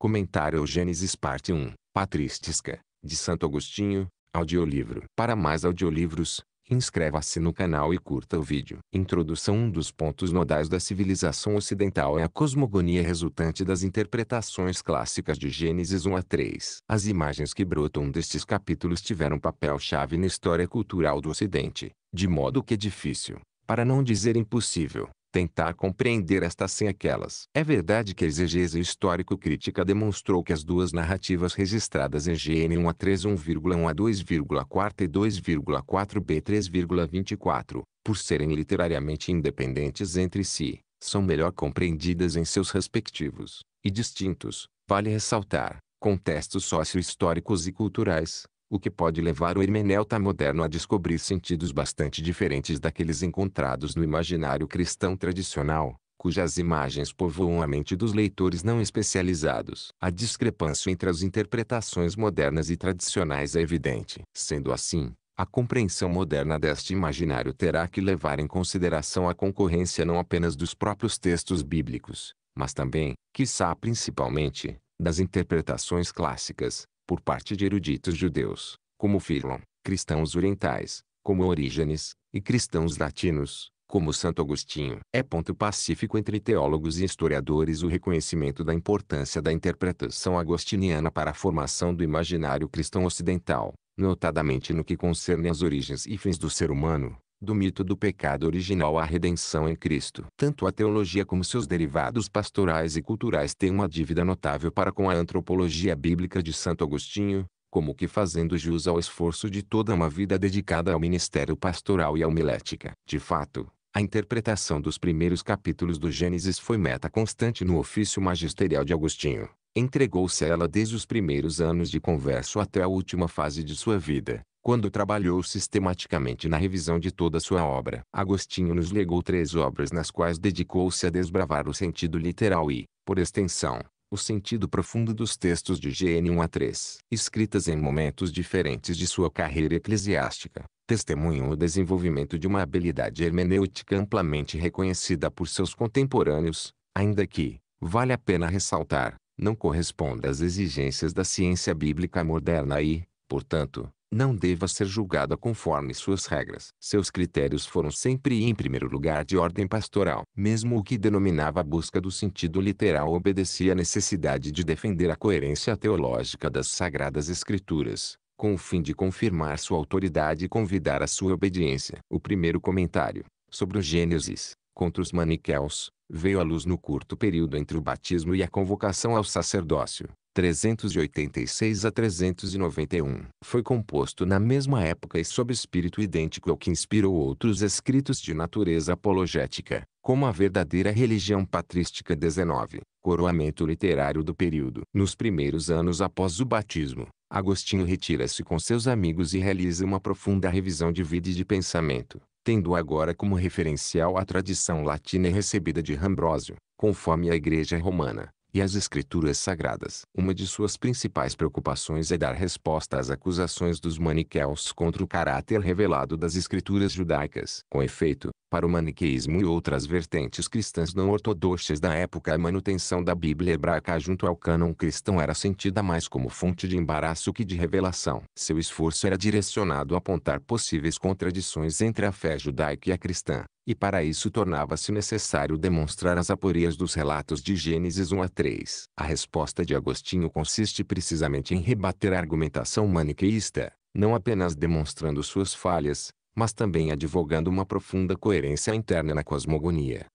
Comentário Gênesis Parte 1, Patrística, de Santo Agostinho, audiolivro. Para mais audiolivros, inscreva-se no canal e curta o vídeo. Introdução Um dos pontos nodais da civilização ocidental é a cosmogonia resultante das interpretações clássicas de Gênesis 1 a 3. As imagens que brotam destes capítulos tiveram papel-chave na história cultural do Ocidente, de modo que é difícil, para não dizer impossível, tentar compreender estas sem aquelas. É verdade que a exegese histórico-crítica demonstrou que as duas narrativas registradas em GN 1 a 3 1,1 a 2,4 e 2,4 b 3,24, por serem literariamente independentes entre si, são melhor compreendidas em seus respectivos e distintos, vale ressaltar, contextos sócio-históricos e culturais, o que pode levar o hermeneuta moderno a descobrir sentidos bastante diferentes daqueles encontrados no imaginário cristão tradicional, cujas imagens povoam a mente dos leitores não especializados. A discrepância entre as interpretações modernas e tradicionais é evidente. Sendo assim, a compreensão moderna deste imaginário terá que levar em consideração a concorrência não apenas dos próprios textos bíblicos, mas também, quiçá principalmente, das interpretações clássicas, por parte de eruditos judeus, como Filon, cristãos orientais, como Orígenes, e cristãos latinos, como Santo Agostinho. É ponto pacífico entre teólogos e historiadores o reconhecimento da importância da interpretação agostiniana para a formação do imaginário cristão ocidental, notadamente no que concerne às origens e fins do ser humano, do mito do pecado original à redenção em Cristo. Tanto a teologia como seus derivados pastorais e culturais têm uma dívida notável para com a antropologia bíblica de Santo Agostinho, como que fazendo jus ao esforço de toda uma vida dedicada ao ministério pastoral e à homilética. De fato, a interpretação dos primeiros capítulos do Gênesis foi meta constante no ofício magisterial de Agostinho. Entregou-se a ela desde os primeiros anos de converso até a última fase de sua vida, quando trabalhou sistematicamente na revisão de toda sua obra. Agostinho nos legou três obras nas quais dedicou-se a desbravar o sentido literal e, por extensão, o sentido profundo dos textos de GN1 a 3, escritas em momentos diferentes de sua carreira eclesiástica, testemunham o desenvolvimento de uma habilidade hermenêutica amplamente reconhecida por seus contemporâneos, ainda que, vale a pena ressaltar, não corresponde às exigências da ciência bíblica moderna e, portanto, não deva ser julgada conforme suas regras. Seus critérios foram sempre em primeiro lugar de ordem pastoral. Mesmo o que denominava a busca do sentido literal obedecia à necessidade de defender a coerência teológica das sagradas escrituras, com o fim de confirmar sua autoridade e convidar à sua obediência. O primeiro comentário sobre o Gênesis, contra os maniqueus, veio à luz no curto período entre o batismo e a convocação ao sacerdócio, 386 a 391. Foi composto na mesma época e sob espírito idêntico ao que inspirou outros escritos de natureza apologética, como a verdadeira religião patrística 19, coroamento literário do período. Nos primeiros anos após o batismo, Agostinho retira-se com seus amigos e realiza uma profunda revisão de vida e de pensamento tendo agora como referencial a tradição latina recebida de Ambrósio, conforme a Igreja Romana, e as Escrituras Sagradas. Uma de suas principais preocupações é dar resposta às acusações dos maniqueus contra o caráter revelado das Escrituras judaicas. Com efeito, para o maniqueísmo e outras vertentes cristãs não ortodoxas da época a manutenção da Bíblia hebraica junto ao cânon cristão era sentida mais como fonte de embaraço que de revelação. Seu esforço era direcionado a apontar possíveis contradições entre a fé judaica e a cristã, e para isso tornava-se necessário demonstrar as aporias dos relatos de Gênesis 1 a 3. A resposta de Agostinho consiste precisamente em rebater a argumentação maniqueísta, não apenas demonstrando suas falhas, mas também advogando uma profunda coerência interna na cosmogonia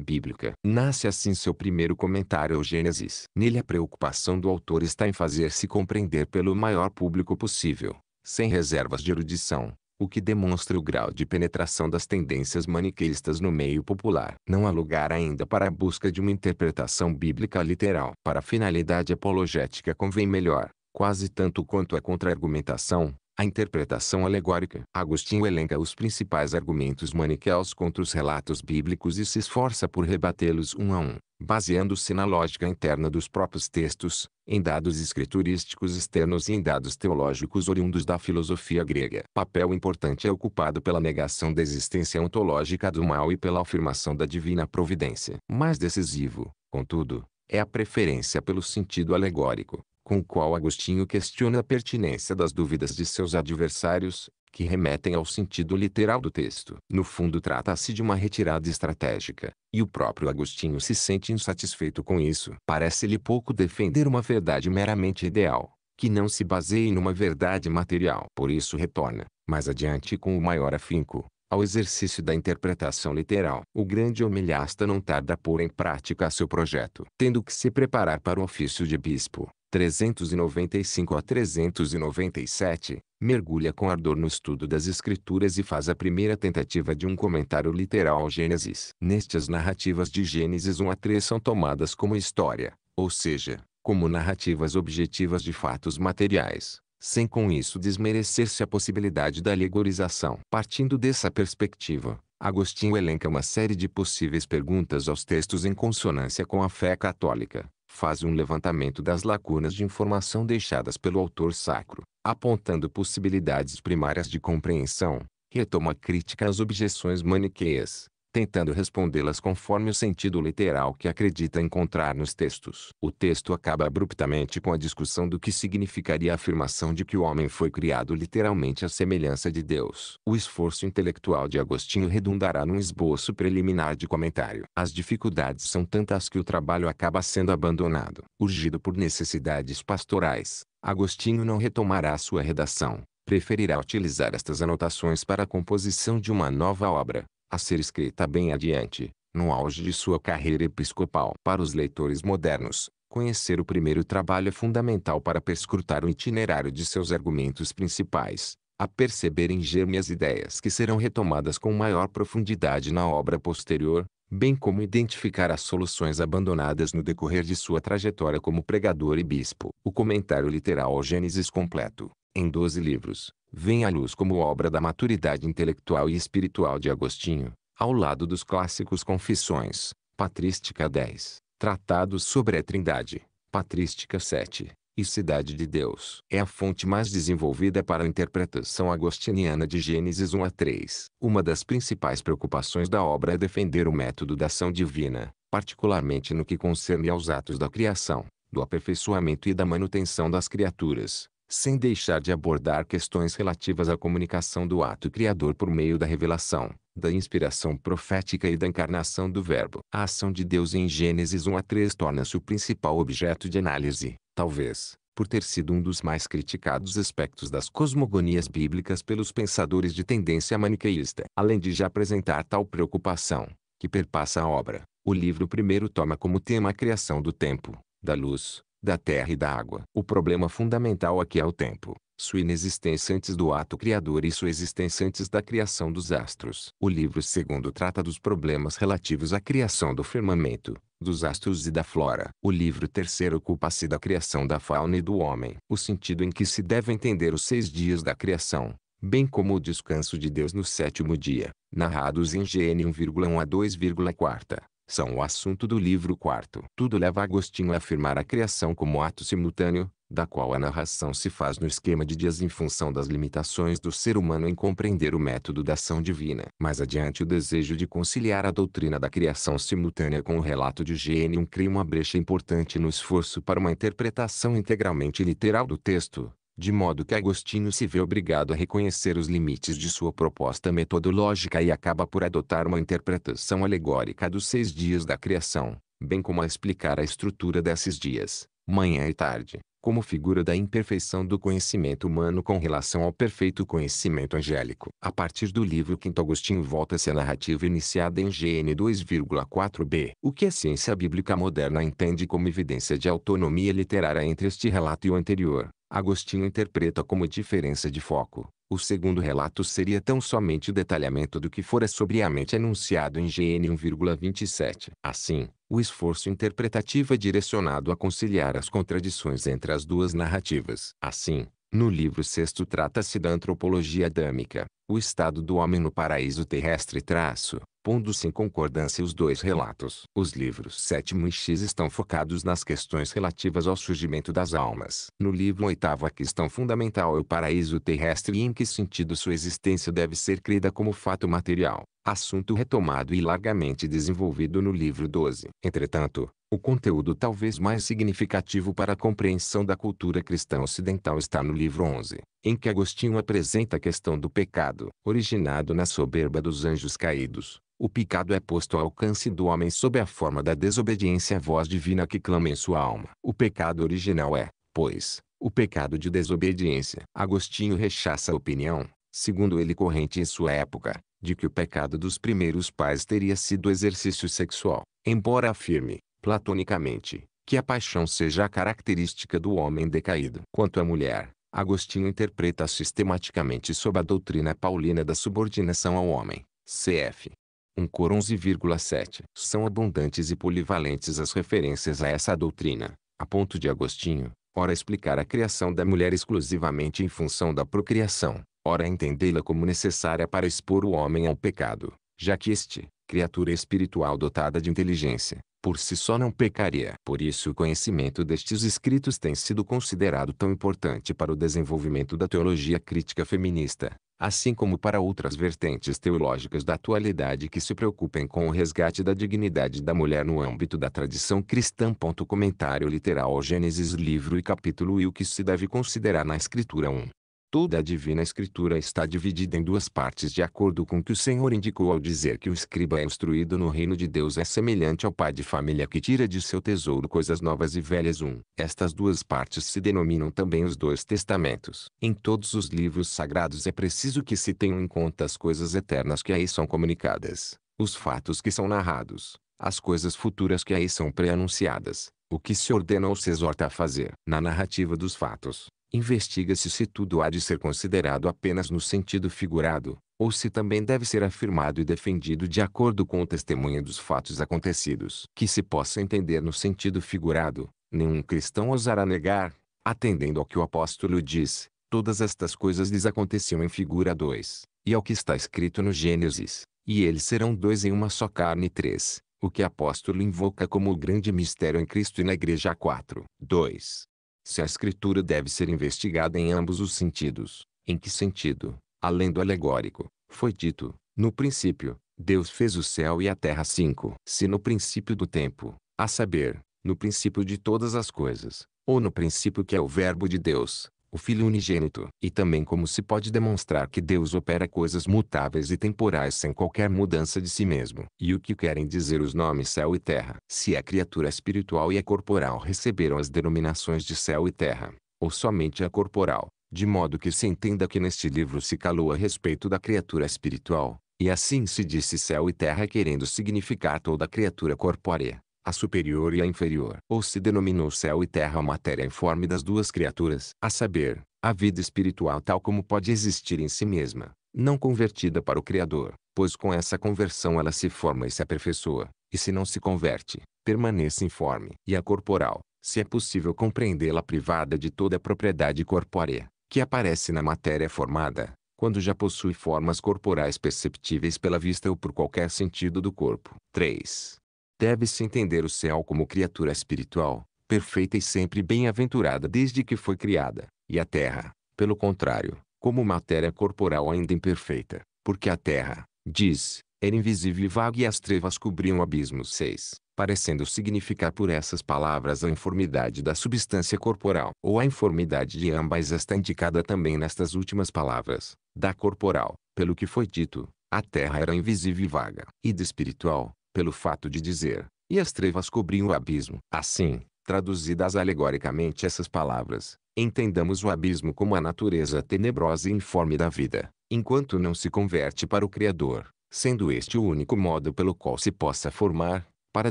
bíblica. Nasce assim seu primeiro comentário ao Gênesis. Nele a preocupação do autor está em fazer-se compreender pelo maior público possível, sem reservas de erudição, o que demonstra o grau de penetração das tendências maniqueístas no meio popular. Não há lugar ainda para a busca de uma interpretação bíblica literal. Para a finalidade apologética convém melhor, quase tanto quanto a contra-argumentação, a interpretação alegórica. Agostinho elenca os principais argumentos maniqueus contra os relatos bíblicos e se esforça por rebatê-los um a um, baseando-se na lógica interna dos próprios textos, em dados escriturísticos externos e em dados teológicos oriundos da filosofia grega. Papel importante é ocupado pela negação da existência ontológica do mal e pela afirmação da divina providência. Mais decisivo, contudo, é a preferência pelo sentido alegórico, com o qual Agostinho questiona a pertinência das dúvidas de seus adversários, que remetem ao sentido literal do texto. No fundo trata-se de uma retirada estratégica, e o próprio Agostinho se sente insatisfeito com isso. Parece-lhe pouco defender uma verdade meramente ideal, que não se baseie numa verdade material. Por isso retorna, mais adiante com o maior afinco, ao exercício da interpretação literal. O grande homilhasta não tarda a pôr em prática seu projeto, tendo que se preparar para o ofício de bispo. 395 a 397, mergulha com ardor no estudo das Escrituras e faz a primeira tentativa de um comentário literal ao Gênesis. Neste, as narrativas de Gênesis 1 a 3 são tomadas como história, ou seja, como narrativas objetivas de fatos materiais, sem com isso desmerecer-se a possibilidade da alegorização. Partindo dessa perspectiva, Agostinho elenca uma série de possíveis perguntas aos textos em consonância com a fé católica faz um levantamento das lacunas de informação deixadas pelo autor sacro, apontando possibilidades primárias de compreensão, retoma a crítica às objeções maniqueias, tentando respondê-las conforme o sentido literal que acredita encontrar nos textos. O texto acaba abruptamente com a discussão do que significaria a afirmação de que o homem foi criado literalmente à semelhança de Deus. O esforço intelectual de Agostinho redundará num esboço preliminar de comentário. As dificuldades são tantas que o trabalho acaba sendo abandonado. Urgido por necessidades pastorais, Agostinho não retomará sua redação preferirá utilizar estas anotações para a composição de uma nova obra a ser escrita bem adiante, no auge de sua carreira episcopal. Para os leitores modernos, conhecer o primeiro trabalho é fundamental para perscrutar o itinerário de seus argumentos principais, a perceber em germe as ideias que serão retomadas com maior profundidade na obra posterior, bem como identificar as soluções abandonadas no decorrer de sua trajetória como pregador e bispo. O comentário literal ao Gênesis completo em doze livros, vem à luz como obra da maturidade intelectual e espiritual de Agostinho, ao lado dos clássicos Confissões, Patrística 10, Tratados sobre a Trindade, Patrística 7, e Cidade de Deus. É a fonte mais desenvolvida para a interpretação agostiniana de Gênesis 1 a 3. Uma das principais preocupações da obra é defender o método da ação divina, particularmente no que concerne aos atos da criação, do aperfeiçoamento e da manutenção das criaturas, sem deixar de abordar questões relativas à comunicação do ato criador por meio da revelação, da inspiração profética e da encarnação do Verbo. A ação de Deus em Gênesis 1 a 3 torna-se o principal objeto de análise, talvez, por ter sido um dos mais criticados aspectos das cosmogonias bíblicas pelos pensadores de tendência maniqueísta. Além de já apresentar tal preocupação, que perpassa a obra, o livro primeiro toma como tema a criação do tempo, da luz, da terra e da água. O problema fundamental aqui é o tempo, sua inexistência antes do ato criador e sua existência antes da criação dos astros. O livro segundo trata dos problemas relativos à criação do firmamento, dos astros e da flora. O livro terceiro ocupa-se da criação da fauna e do homem. O sentido em que se deve entender os seis dias da criação, bem como o descanso de Deus no sétimo dia, narrados em Gn 1,1 a 2,4 são o assunto do livro quarto. Tudo leva Agostinho a afirmar a criação como ato simultâneo, da qual a narração se faz no esquema de dias em função das limitações do ser humano em compreender o método da ação divina. Mais adiante o desejo de conciliar a doutrina da criação simultânea com o relato de Gênium cria uma brecha importante no esforço para uma interpretação integralmente literal do texto, de modo que Agostinho se vê obrigado a reconhecer os limites de sua proposta metodológica e acaba por adotar uma interpretação alegórica dos seis dias da criação, bem como a explicar a estrutura desses dias, manhã e tarde, como figura da imperfeição do conhecimento humano com relação ao perfeito conhecimento angélico. A partir do livro Quinto Agostinho volta-se à narrativa iniciada em GN 2,4b. O que a ciência bíblica moderna entende como evidência de autonomia literária entre este relato e o anterior Agostinho interpreta como diferença de foco. O segundo relato seria tão somente o detalhamento do que fora sobriamente anunciado em GN 1,27. Assim, o esforço interpretativo é direcionado a conciliar as contradições entre as duas narrativas. Assim, no livro sexto trata-se da antropologia adâmica, o estado do homem no paraíso terrestre traço, pondo-se em concordância os dois relatos. Os livros 7 e X estão focados nas questões relativas ao surgimento das almas. No livro 8 a questão fundamental é o paraíso terrestre e em que sentido sua existência deve ser crida como fato material. Assunto retomado e largamente desenvolvido no livro 12. Entretanto, o conteúdo talvez mais significativo para a compreensão da cultura cristã ocidental está no livro 11, em que Agostinho apresenta a questão do pecado, originado na soberba dos anjos caídos, o pecado é posto ao alcance do homem sob a forma da desobediência à voz divina que clama em sua alma. O pecado original é, pois, o pecado de desobediência. Agostinho rechaça a opinião, segundo ele corrente em sua época, de que o pecado dos primeiros pais teria sido exercício sexual, embora afirme, platonicamente, que a paixão seja a característica do homem decaído. Quanto à mulher, Agostinho interpreta sistematicamente sob a doutrina paulina da subordinação ao homem, cf. 1 cor 11,7. São abundantes e polivalentes as referências a essa doutrina, a ponto de Agostinho, ora explicar a criação da mulher exclusivamente em função da procriação, ora entendê-la como necessária para expor o homem ao pecado, já que este, criatura espiritual dotada de inteligência, por si só não pecaria. Por isso o conhecimento destes escritos tem sido considerado tão importante para o desenvolvimento da teologia crítica feminista, assim como para outras vertentes teológicas da atualidade que se preocupem com o resgate da dignidade da mulher no âmbito da tradição cristã. Comentário literal ao Gênesis livro e capítulo e o que se deve considerar na Escritura 1. Toda a Divina Escritura está dividida em duas partes de acordo com o que o Senhor indicou ao dizer que o escriba é instruído no reino de Deus é semelhante ao pai de família que tira de seu tesouro coisas novas e velhas. 1. Um. Estas duas partes se denominam também os dois testamentos. Em todos os livros sagrados é preciso que se tenham em conta as coisas eternas que aí são comunicadas, os fatos que são narrados, as coisas futuras que aí são pré-anunciadas, o que se ordena ou se exorta a fazer. Na narrativa dos fatos, Investiga-se se tudo há de ser considerado apenas no sentido figurado, ou se também deve ser afirmado e defendido de acordo com o testemunho dos fatos acontecidos. Que se possa entender no sentido figurado, nenhum cristão ousará negar, atendendo ao que o apóstolo diz, todas estas coisas lhes aconteciam em figura 2, e ao que está escrito no Gênesis, e eles serão dois em uma só carne 3, o que apóstolo invoca como o grande mistério em Cristo e na Igreja 4. 2 se a escritura deve ser investigada em ambos os sentidos. Em que sentido, além do alegórico, foi dito, no princípio, Deus fez o céu e a terra cinco. Se no princípio do tempo, a saber, no princípio de todas as coisas, ou no princípio que é o verbo de Deus, o Filho unigênito, e também como se pode demonstrar que Deus opera coisas mutáveis e temporais sem qualquer mudança de si mesmo. E o que querem dizer os nomes céu e terra? Se a criatura espiritual e a corporal receberam as denominações de céu e terra, ou somente a corporal, de modo que se entenda que neste livro se calou a respeito da criatura espiritual, e assim se disse céu e terra querendo significar toda a criatura corpórea, a superior e a inferior, ou se denominou céu e terra a matéria informe das duas criaturas, a saber, a vida espiritual tal como pode existir em si mesma, não convertida para o Criador, pois com essa conversão ela se forma e se aperfeiçoa, e se não se converte, permanece informe, e a corporal, se é possível compreendê-la privada de toda a propriedade corpórea, que aparece na matéria formada, quando já possui formas corporais perceptíveis pela vista ou por qualquer sentido do corpo. 3. Deve-se entender o céu como criatura espiritual, perfeita e sempre bem-aventurada desde que foi criada, e a terra, pelo contrário, como matéria corporal ainda imperfeita, porque a terra, diz, era invisível e vaga e as trevas cobriam abismos. Seis, 6, parecendo significar por essas palavras a informidade da substância corporal, ou a informidade de ambas está indicada também nestas últimas palavras, da corporal, pelo que foi dito, a terra era invisível e vaga, e de espiritual, pelo fato de dizer, e as trevas cobriam o abismo. Assim, traduzidas alegoricamente essas palavras, entendamos o abismo como a natureza tenebrosa e informe da vida, enquanto não se converte para o Criador, sendo este o único modo pelo qual se possa formar, para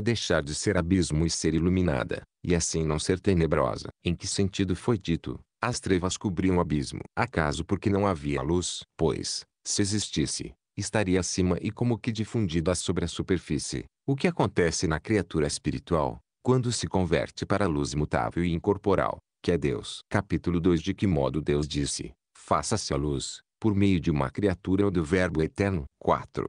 deixar de ser abismo e ser iluminada, e assim não ser tenebrosa. Em que sentido foi dito, as trevas cobriam o abismo? Acaso porque não havia luz? Pois, se existisse, estaria acima e como que difundida sobre a superfície. O que acontece na criatura espiritual, quando se converte para a luz imutável e incorporal, que é Deus. Capítulo 2 De que modo Deus disse, faça-se a luz, por meio de uma criatura ou do verbo eterno. 4.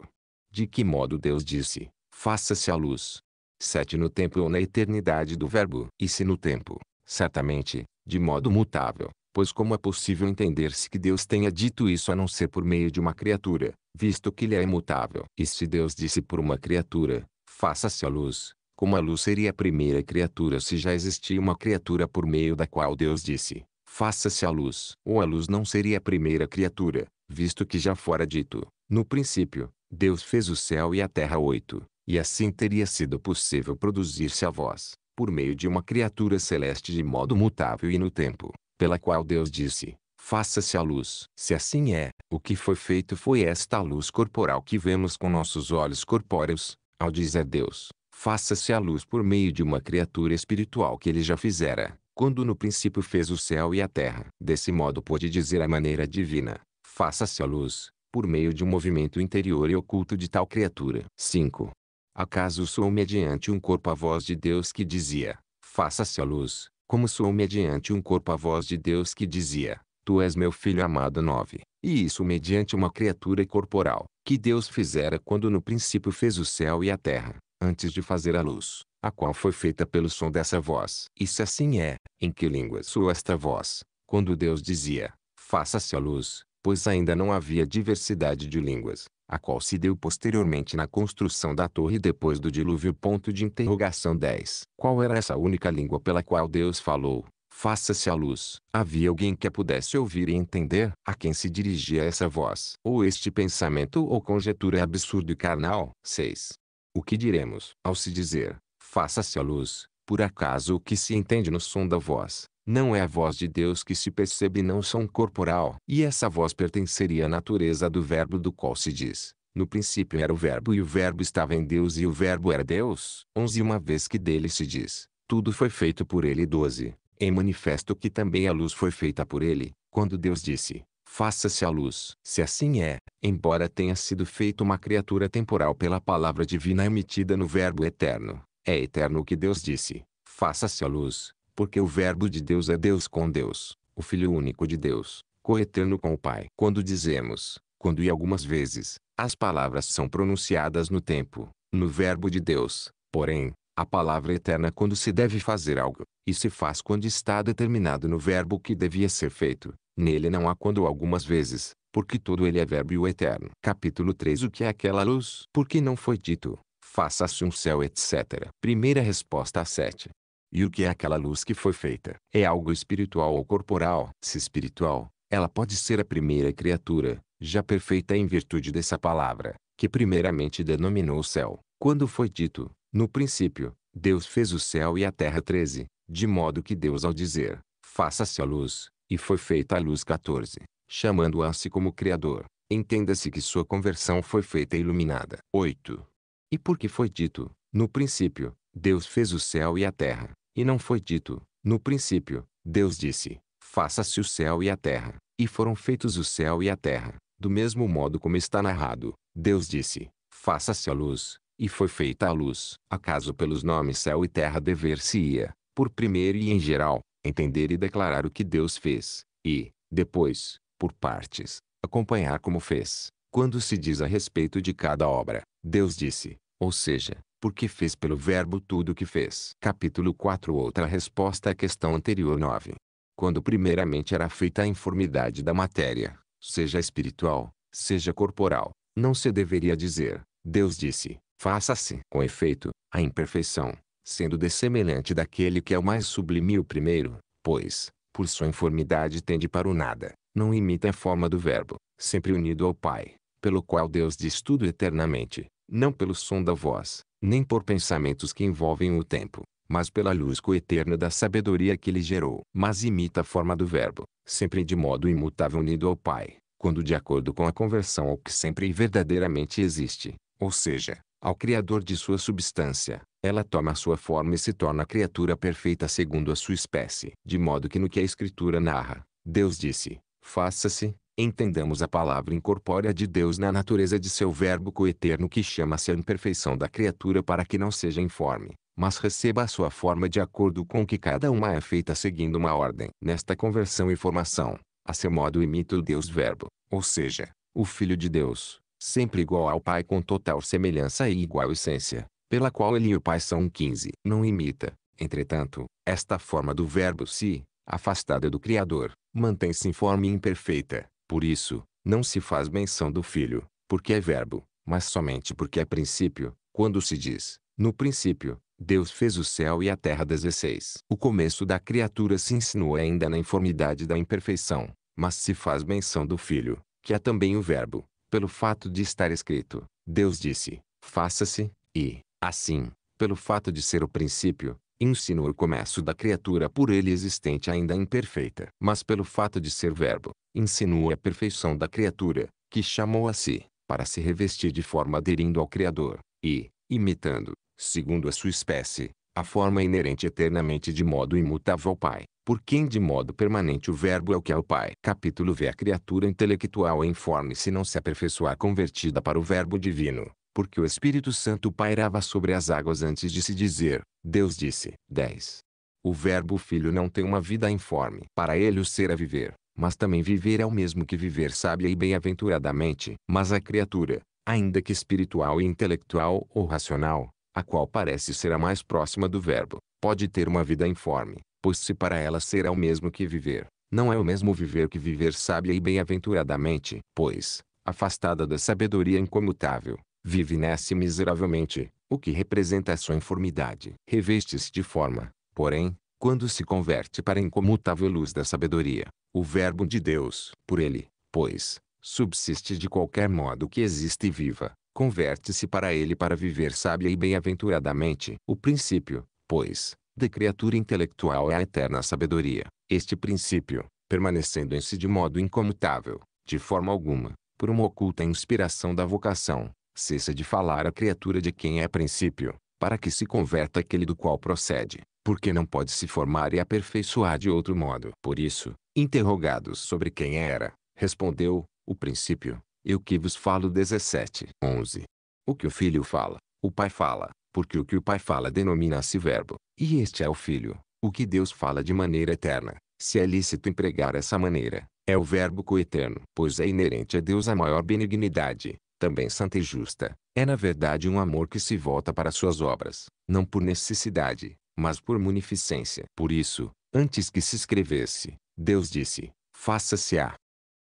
De que modo Deus disse, faça-se a luz. 7. No tempo ou na eternidade do verbo. E se no tempo, certamente, de modo mutável, Pois como é possível entender-se que Deus tenha dito isso a não ser por meio de uma criatura, visto que ele é imutável? E se Deus disse por uma criatura, faça-se a luz, como a luz seria a primeira criatura se já existia uma criatura por meio da qual Deus disse, faça-se a luz, ou a luz não seria a primeira criatura, visto que já fora dito, no princípio, Deus fez o céu e a terra oito, e assim teria sido possível produzir-se a voz, por meio de uma criatura celeste de modo mutável e no tempo pela qual Deus disse: Faça-se a luz. Se assim é, o que foi feito foi esta luz corporal que vemos com nossos olhos corpóreos, ao dizer Deus: Faça-se a luz por meio de uma criatura espiritual que ele já fizera, quando no princípio fez o céu e a terra. Desse modo pôde dizer a maneira divina: Faça-se a luz, por meio de um movimento interior e oculto de tal criatura. 5. Acaso sou mediante um corpo a voz de Deus que dizia: Faça-se a luz, como soou mediante um corpo a voz de Deus que dizia, Tu és meu filho amado 9. E isso mediante uma criatura corporal, que Deus fizera quando no princípio fez o céu e a terra, antes de fazer a luz, a qual foi feita pelo som dessa voz. E se assim é, em que língua soa esta voz, quando Deus dizia, Faça-se a luz, pois ainda não havia diversidade de línguas, a qual se deu posteriormente na construção da torre depois do dilúvio. Ponto de interrogação 10. Qual era essa única língua pela qual Deus falou? Faça-se a luz. Havia alguém que a pudesse ouvir e entender? A quem se dirigia essa voz? Ou este pensamento ou conjetura absurdo e carnal? 6. O que diremos, ao se dizer, faça-se a luz, por acaso o que se entende no som da voz, não é a voz de Deus que se percebe não som corporal. E essa voz pertenceria à natureza do verbo do qual se diz. No princípio era o verbo e o verbo estava em Deus e o verbo era Deus. 11 Uma vez que dele se diz, tudo foi feito por ele. 12. Em manifesto que também a luz foi feita por ele, quando Deus disse, faça-se a luz. Se assim é, embora tenha sido feita uma criatura temporal pela palavra divina emitida no verbo eterno, é eterno o que Deus disse, faça-se a luz, porque o Verbo de Deus é Deus com Deus, o Filho único de Deus, coeterno com o Pai. Quando dizemos, quando e algumas vezes, as palavras são pronunciadas no tempo, no Verbo de Deus, porém, a palavra é eterna quando se deve fazer algo, e se faz quando está determinado no verbo que devia ser feito. Nele não há quando algumas vezes, porque todo ele é verbo e o eterno. Capítulo 3 O que é aquela luz? Porque não foi dito, faça-se um céu etc. Primeira resposta a 7. E o que é aquela luz que foi feita? É algo espiritual ou corporal? Se espiritual, ela pode ser a primeira criatura, já perfeita em virtude dessa palavra, que primeiramente denominou o céu. Quando foi dito, no princípio, Deus fez o céu e a terra 13, de modo que Deus ao dizer, faça-se a luz, e foi feita a luz 14, chamando-a a si como Criador, entenda-se que sua conversão foi feita e iluminada. 8. E porque foi dito, no princípio, Deus fez o céu e a terra, e não foi dito, no princípio, Deus disse: Faça-se o céu e a terra. E foram feitos o céu e a terra. Do mesmo modo como está narrado, Deus disse: Faça-se a luz. E foi feita a luz. Acaso pelos nomes céu e terra dever-se-ia, por primeiro e em geral, entender e declarar o que Deus fez, e, depois, por partes, acompanhar como fez. Quando se diz a respeito de cada obra, Deus disse, ou seja, porque fez pelo Verbo tudo o que fez. Capítulo 4 Outra resposta à é questão anterior 9. Quando primeiramente era feita a informidade da matéria, seja espiritual, seja corporal, não se deveria dizer, Deus disse, faça-se. Com efeito, a imperfeição, sendo dessemelhante daquele que é o mais sublime o primeiro, pois, por sua informidade tende para o nada, não imita a forma do verbo, sempre unido ao Pai, pelo qual Deus diz tudo eternamente, não pelo som da voz, nem por pensamentos que envolvem o tempo, mas pela luz coeterna da sabedoria que lhe gerou. Mas imita a forma do verbo, sempre de modo imutável unido ao Pai, quando de acordo com a conversão ao que sempre e verdadeiramente existe, ou seja, ao Criador de sua substância, ela toma sua forma e se torna a criatura perfeita segundo a sua espécie. De modo que no que a Escritura narra, Deus disse, faça-se, entendamos a palavra incorpórea de Deus na natureza de seu verbo coeterno que chama-se a imperfeição da criatura para que não seja informe, mas receba a sua forma de acordo com que cada uma é feita seguindo uma ordem. Nesta conversão e formação, a seu modo imita o Deus verbo, ou seja, o Filho de Deus, sempre igual ao Pai com total semelhança e igual essência, pela qual ele e o Pai são 15. Não imita, entretanto, esta forma do verbo se, afastada do Criador, mantém-se informe e imperfeita por isso, não se faz menção do Filho, porque é verbo, mas somente porque é princípio, quando se diz, no princípio, Deus fez o céu e a terra 16. O começo da criatura se insinua ainda na informidade da imperfeição, mas se faz menção do Filho, que é também o verbo, pelo fato de estar escrito, Deus disse, faça-se, e, assim, pelo fato de ser o princípio, insinua o começo da criatura por ele existente ainda imperfeita. Mas pelo fato de ser verbo, insinua a perfeição da criatura, que chamou a si, para se revestir de forma aderindo ao Criador, e, imitando, segundo a sua espécie, a forma inerente eternamente de modo imutável ao Pai, por quem de modo permanente o Verbo é o que é o Pai. Capítulo V A criatura intelectual é informe se não se aperfeiçoar convertida para o Verbo divino, porque o Espírito Santo pairava sobre as águas antes de se dizer, Deus disse. 10. O Verbo Filho não tem uma vida informe. Para ele o ser é viver, mas também viver é o mesmo que viver sábia e bem-aventuradamente. Mas a criatura, ainda que espiritual e intelectual ou racional, a qual parece ser a mais próxima do verbo, pode ter uma vida informe, pois se para ela é o mesmo que viver, não é o mesmo viver que viver sábia e bem-aventuradamente, pois, afastada da sabedoria incomutável, vive nesse miseravelmente, o que representa a sua informidade. Reveste-se de forma, porém, quando se converte para a incomutável luz da sabedoria, o Verbo de Deus. Por ele, pois, subsiste de qualquer modo que existe e viva, converte-se para ele para viver sábia e bem-aventuradamente. O princípio, pois, de criatura intelectual é a eterna sabedoria. Este princípio, permanecendo em si de modo incomutável, de forma alguma, por uma oculta inspiração da vocação, cessa de falar a criatura de quem é princípio, para que se converta aquele do qual procede porque não pode se formar e aperfeiçoar de outro modo. Por isso, interrogados sobre quem era, respondeu, o princípio, eu que vos falo 17. 11. O que o filho fala, o pai fala, porque o que o pai fala denomina-se verbo, e este é o filho, o que Deus fala de maneira eterna, se é lícito empregar essa maneira, é o verbo coeterno, pois é inerente a Deus a maior benignidade, também santa e justa, é na verdade um amor que se volta para suas obras, não por necessidade, mas por munificência. Por isso, antes que se escrevesse, Deus disse: Faça-se-á.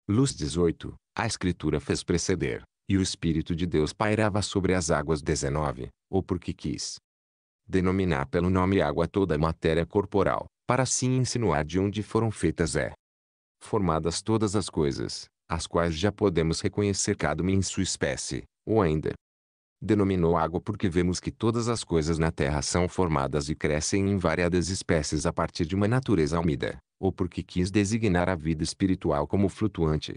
Luz 18, a Escritura fez preceder, e o Espírito de Deus pairava sobre as águas 19, ou porque quis. Denominar pelo nome água toda a matéria corporal, para assim insinuar de onde foram feitas é. Formadas todas as coisas, as quais já podemos reconhecer cada uma em sua espécie, ou ainda, denominou água porque vemos que todas as coisas na terra são formadas e crescem em variadas espécies a partir de uma natureza úmida, ou porque quis designar a vida espiritual como flutuante.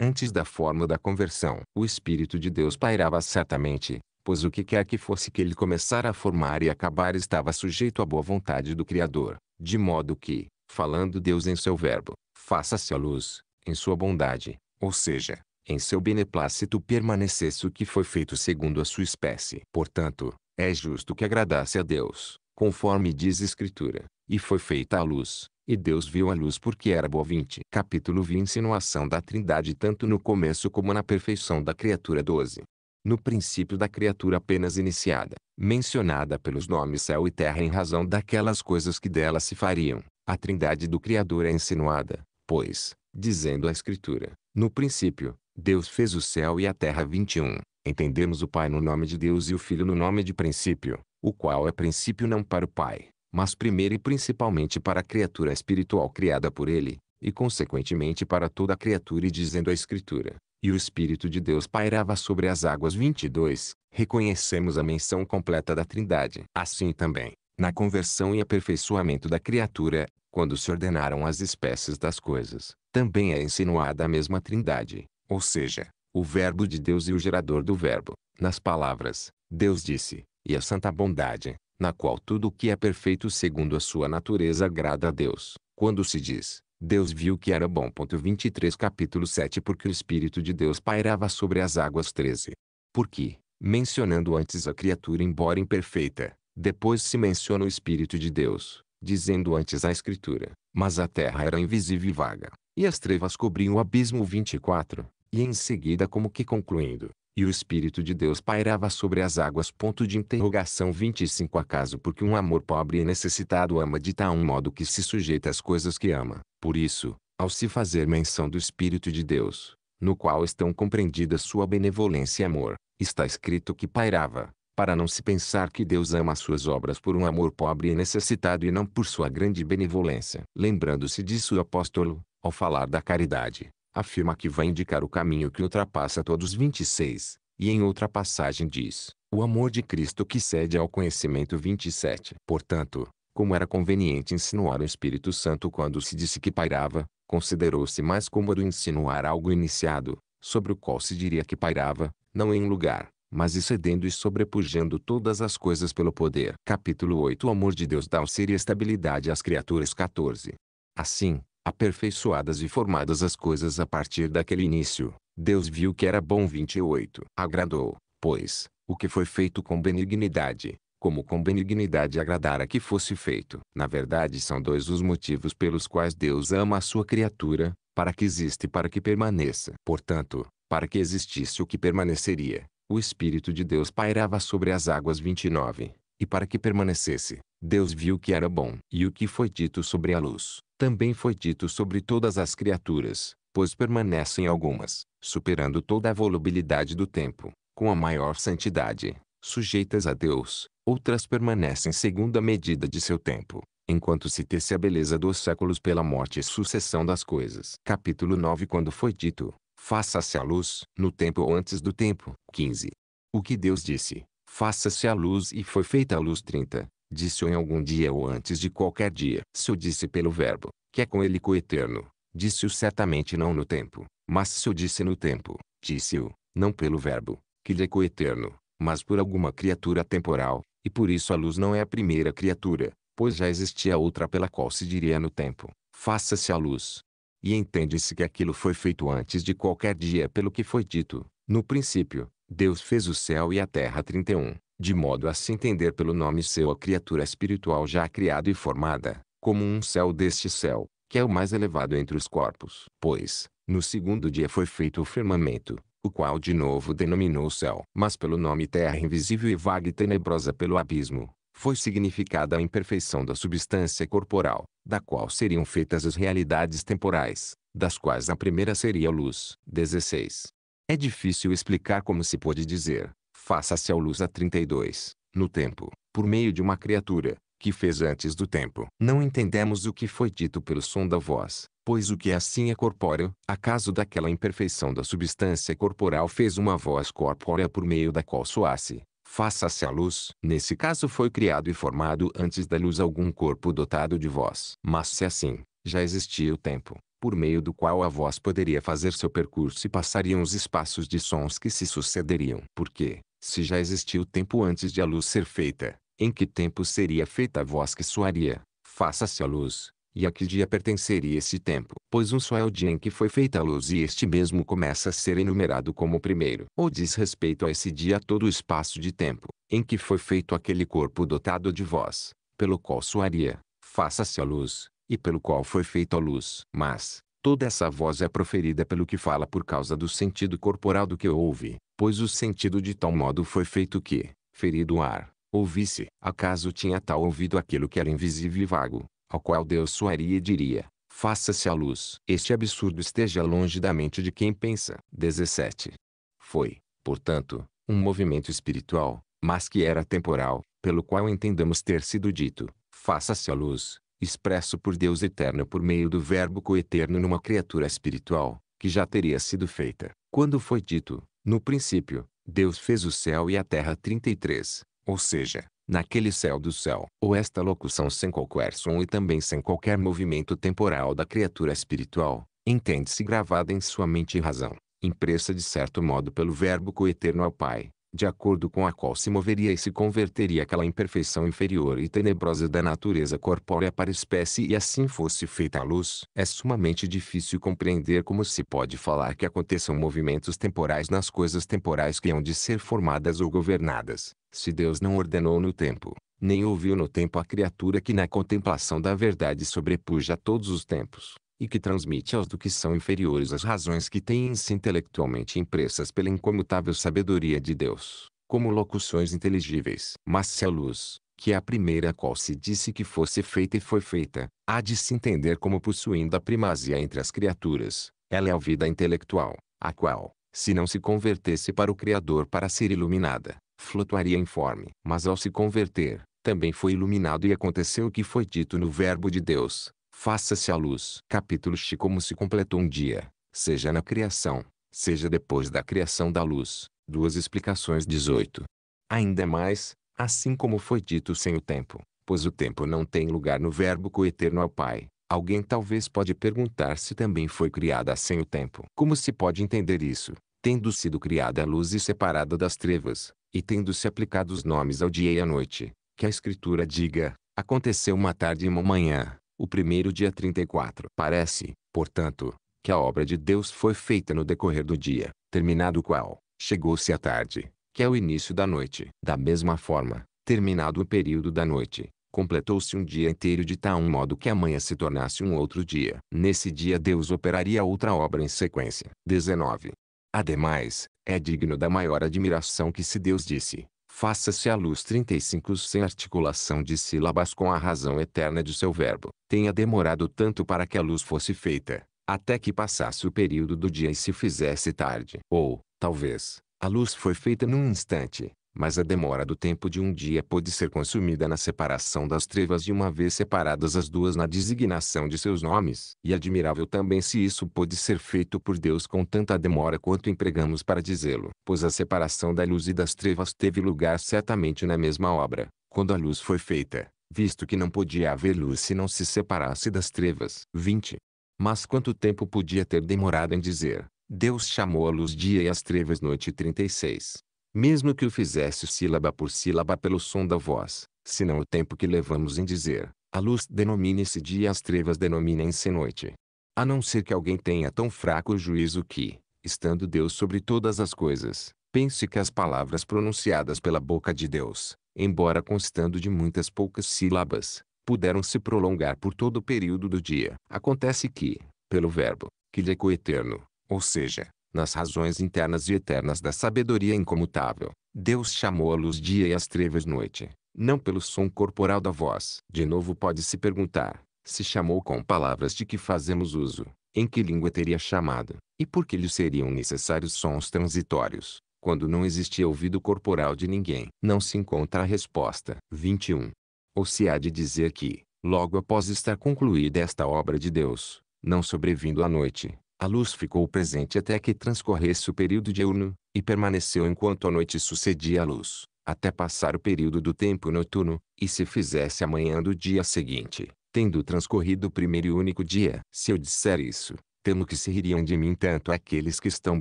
Antes da forma da conversão, o Espírito de Deus pairava certamente, pois o que quer que fosse que ele começara a formar e acabar estava sujeito à boa vontade do Criador, de modo que, falando Deus em seu Verbo, faça-se a luz, em sua bondade, ou seja, em seu beneplácito permanecesse o que foi feito segundo a sua espécie. Portanto, é justo que agradasse a Deus, conforme diz a Escritura, e foi feita a luz, e Deus viu a luz porque era boa 20. Capítulo 20 Insinuação da Trindade tanto no começo como na perfeição da criatura 12. No princípio da criatura apenas iniciada, mencionada pelos nomes céu e terra em razão daquelas coisas que dela se fariam, a trindade do Criador é insinuada, pois, dizendo a Escritura, no princípio, Deus fez o céu e a terra 21. Entendemos o Pai no nome de Deus e o Filho no nome de princípio, o qual é princípio não para o Pai, mas primeiro e principalmente para a criatura espiritual criada por ele, e consequentemente para toda a criatura e dizendo a Escritura. E o Espírito de Deus pairava sobre as águas 22, reconhecemos a menção completa da Trindade. Assim também, na conversão e aperfeiçoamento da criatura, quando se ordenaram as espécies das coisas, também é insinuada a mesma Trindade, ou seja, o Verbo de Deus e o gerador do Verbo, nas palavras, Deus disse, e a santa bondade, na qual tudo o que é perfeito segundo a sua natureza agrada a Deus, quando se diz, Deus viu que era bom. 23 capítulo 7 Porque o Espírito de Deus pairava sobre as águas 13. Porque, mencionando antes a criatura embora imperfeita, depois se menciona o Espírito de Deus, dizendo antes a Escritura, mas a terra era invisível e vaga, e as trevas cobriam o abismo 24, e em seguida como que concluindo, e o Espírito de Deus pairava sobre as águas. Ponto de interrogação 25 Acaso porque um amor pobre e necessitado ama de tal um modo que se sujeita às coisas que ama. Por isso, ao se fazer menção do Espírito de Deus, no qual estão compreendidas sua benevolência e amor, está escrito que pairava, para não se pensar que Deus ama suas obras por um amor pobre e necessitado e não por sua grande benevolência. Lembrando-se disso o apóstolo, ao falar da caridade, afirma que vai indicar o caminho que ultrapassa todos os 26, e em outra passagem diz, o amor de Cristo que cede ao conhecimento 27. Portanto, como era conveniente insinuar o Espírito Santo quando se disse que pairava, considerou-se mais cômodo insinuar algo iniciado, sobre o qual se diria que pairava, não em lugar, mas excedendo e sobrepujando todas as coisas pelo poder. Capítulo 8 O amor de Deus dá o ser e estabilidade às criaturas 14. Assim, aperfeiçoadas e formadas as coisas a partir daquele início, Deus viu que era bom 28. Agradou, pois, o que foi feito com benignidade, como com benignidade agradara que fosse feito. Na verdade são dois os motivos pelos quais Deus ama a sua criatura, para que exista e para que permaneça. Portanto, para que existisse o que permaneceria, o Espírito de Deus pairava sobre as águas 29 e para que permanecesse. Deus viu que era bom. E o que foi dito sobre a luz, também foi dito sobre todas as criaturas, pois permanecem algumas, superando toda a volubilidade do tempo, com a maior santidade, sujeitas a Deus, outras permanecem segundo a medida de seu tempo, enquanto se tece a beleza dos séculos pela morte e sucessão das coisas. Capítulo 9 Quando foi dito, faça-se a luz, no tempo ou antes do tempo. 15. O que Deus disse, Faça-se a luz e foi feita a luz 30. Disse-o em algum dia ou antes de qualquer dia. Se o disse pelo verbo, que é com ele coeterno, disse-o certamente não no tempo. Mas se o disse no tempo, disse-o, não pelo verbo, que lhe é coeterno, mas por alguma criatura temporal, e por isso a luz não é a primeira criatura, pois já existia outra pela qual se diria no tempo. Faça-se a luz. E entende-se que aquilo foi feito antes de qualquer dia pelo que foi dito, no princípio, Deus fez o céu e a terra 31, de modo a se entender pelo nome seu a criatura espiritual já criada e formada, como um céu deste céu, que é o mais elevado entre os corpos. Pois, no segundo dia foi feito o firmamento, o qual de novo denominou céu. Mas pelo nome terra invisível e vaga e tenebrosa pelo abismo, foi significada a imperfeição da substância corporal, da qual seriam feitas as realidades temporais, das quais a primeira seria a luz. 16. É difícil explicar como se pode dizer, faça-se a luz a 32, no tempo, por meio de uma criatura, que fez antes do tempo. Não entendemos o que foi dito pelo som da voz, pois o que é assim é corpóreo, acaso daquela imperfeição da substância corporal fez uma voz corpórea por meio da qual soasse, faça-se a luz. Nesse caso foi criado e formado antes da luz algum corpo dotado de voz. Mas se assim, já existia o tempo, por meio do qual a voz poderia fazer seu percurso e passariam os espaços de sons que se sucederiam. Porque, se já existiu tempo antes de a luz ser feita, em que tempo seria feita a voz que soaria? Faça-se a luz, e a que dia pertenceria esse tempo? Pois um só é o dia em que foi feita a luz e este mesmo começa a ser enumerado como o primeiro. Ou diz respeito a esse dia todo o espaço de tempo, em que foi feito aquele corpo dotado de voz, pelo qual soaria. Faça-se a luz, e pelo qual foi feita a luz. Mas, toda essa voz é proferida pelo que fala por causa do sentido corporal do que ouve, pois o sentido de tal modo foi feito que, ferido o ar, ouvisse. Acaso tinha tal ouvido aquilo que era invisível e vago, ao qual Deus soaria e diria, faça-se a luz. Este absurdo esteja longe da mente de quem pensa. 17. Foi, portanto, um movimento espiritual, mas que era temporal, pelo qual entendemos ter sido dito, faça-se a luz, expresso por Deus eterno por meio do Verbo coeterno numa criatura espiritual, que já teria sido feita. Quando foi dito, no princípio, Deus fez o céu e a terra 33, ou seja, naquele céu do céu. Ou esta locução sem qualquer som e também sem qualquer movimento temporal da criatura espiritual, entende-se gravada em sua mente e razão, impressa de certo modo pelo verbo coeterno ao Pai, de acordo com a qual se moveria e se converteria aquela imperfeição inferior e tenebrosa da natureza corpórea para espécie e assim fosse feita a luz, é sumamente difícil compreender como se pode falar que aconteçam movimentos temporais nas coisas temporais que hão de ser formadas ou governadas, se Deus não ordenou no tempo, nem ouviu no tempo a criatura que na contemplação da verdade sobrepuja todos os tempos e que transmite aos do que são inferiores as razões que têm-se intelectualmente impressas pela incomutável sabedoria de Deus, como locuções inteligíveis. Mas se a luz, que é a primeira a qual se disse que fosse feita e foi feita, há de se entender como possuindo a primazia entre as criaturas, ela é a vida intelectual, a qual, se não se convertesse para o Criador para ser iluminada, flutuaria informe. Mas ao se converter, também foi iluminado e aconteceu o que foi dito no Verbo de Deus, Faça-se a luz. Capítulos X como se completou um dia, seja na criação, seja depois da criação da luz. Duas explicações 18. Ainda mais, assim como foi dito sem o tempo, pois o tempo não tem lugar no verbo coeterno ao Pai. Alguém talvez pode perguntar se também foi criada sem o tempo. Como se pode entender isso, tendo sido criada a luz e separada das trevas, e tendo-se aplicado os nomes ao dia e à noite, que a Escritura diga, aconteceu uma tarde e uma manhã, o primeiro dia 34. Parece, portanto, que a obra de Deus foi feita no decorrer do dia, terminado o qual, chegou-se à tarde, que é o início da noite. Da mesma forma, terminado o período da noite, completou-se um dia inteiro de tal modo que amanhã se tornasse um outro dia. Nesse dia Deus operaria outra obra em sequência. 19. Ademais, é digno da maior admiração que se Deus disse, Faça-se a luz 35 sem articulação de sílabas com a razão eterna de seu verbo. Tenha demorado tanto para que a luz fosse feita, até que passasse o período do dia e se fizesse tarde. Ou, talvez, a luz foi feita num instante, mas a demora do tempo de um dia pode ser consumida na separação das trevas de uma vez separadas as duas na designação de seus nomes. E admirável também se isso pôde ser feito por Deus com tanta demora quanto empregamos para dizê-lo. Pois a separação da luz e das trevas teve lugar certamente na mesma obra, quando a luz foi feita, visto que não podia haver luz se não se separasse das trevas. 20. Mas quanto tempo podia ter demorado em dizer, Deus chamou a luz dia e as trevas noite 36 mesmo que o fizesse sílaba por sílaba pelo som da voz, senão o tempo que levamos em dizer, a luz denomine-se dia e as trevas denominem-se noite. A não ser que alguém tenha tão fraco juízo que, estando Deus sobre todas as coisas, pense que as palavras pronunciadas pela boca de Deus, embora constando de muitas poucas sílabas, puderam se prolongar por todo o período do dia. Acontece que, pelo verbo, que lhe é coeterno, ou seja, nas razões internas e eternas da sabedoria incomutável, Deus chamou a luz dia e as trevas noite, não pelo som corporal da voz. De novo pode-se perguntar, se chamou com palavras de que fazemos uso, em que língua teria chamado, e por que lhe seriam necessários sons transitórios, quando não existia ouvido corporal de ninguém? Não se encontra a resposta. 21. Ou se há de dizer que, logo após estar concluída esta obra de Deus, não sobrevindo à noite, a luz ficou presente até que transcorresse o período diurno, e permaneceu enquanto a noite sucedia a luz, até passar o período do tempo noturno, e se fizesse amanhã do dia seguinte, tendo transcorrido o primeiro e único dia. Se eu disser isso, temo que se ririam de mim tanto aqueles que estão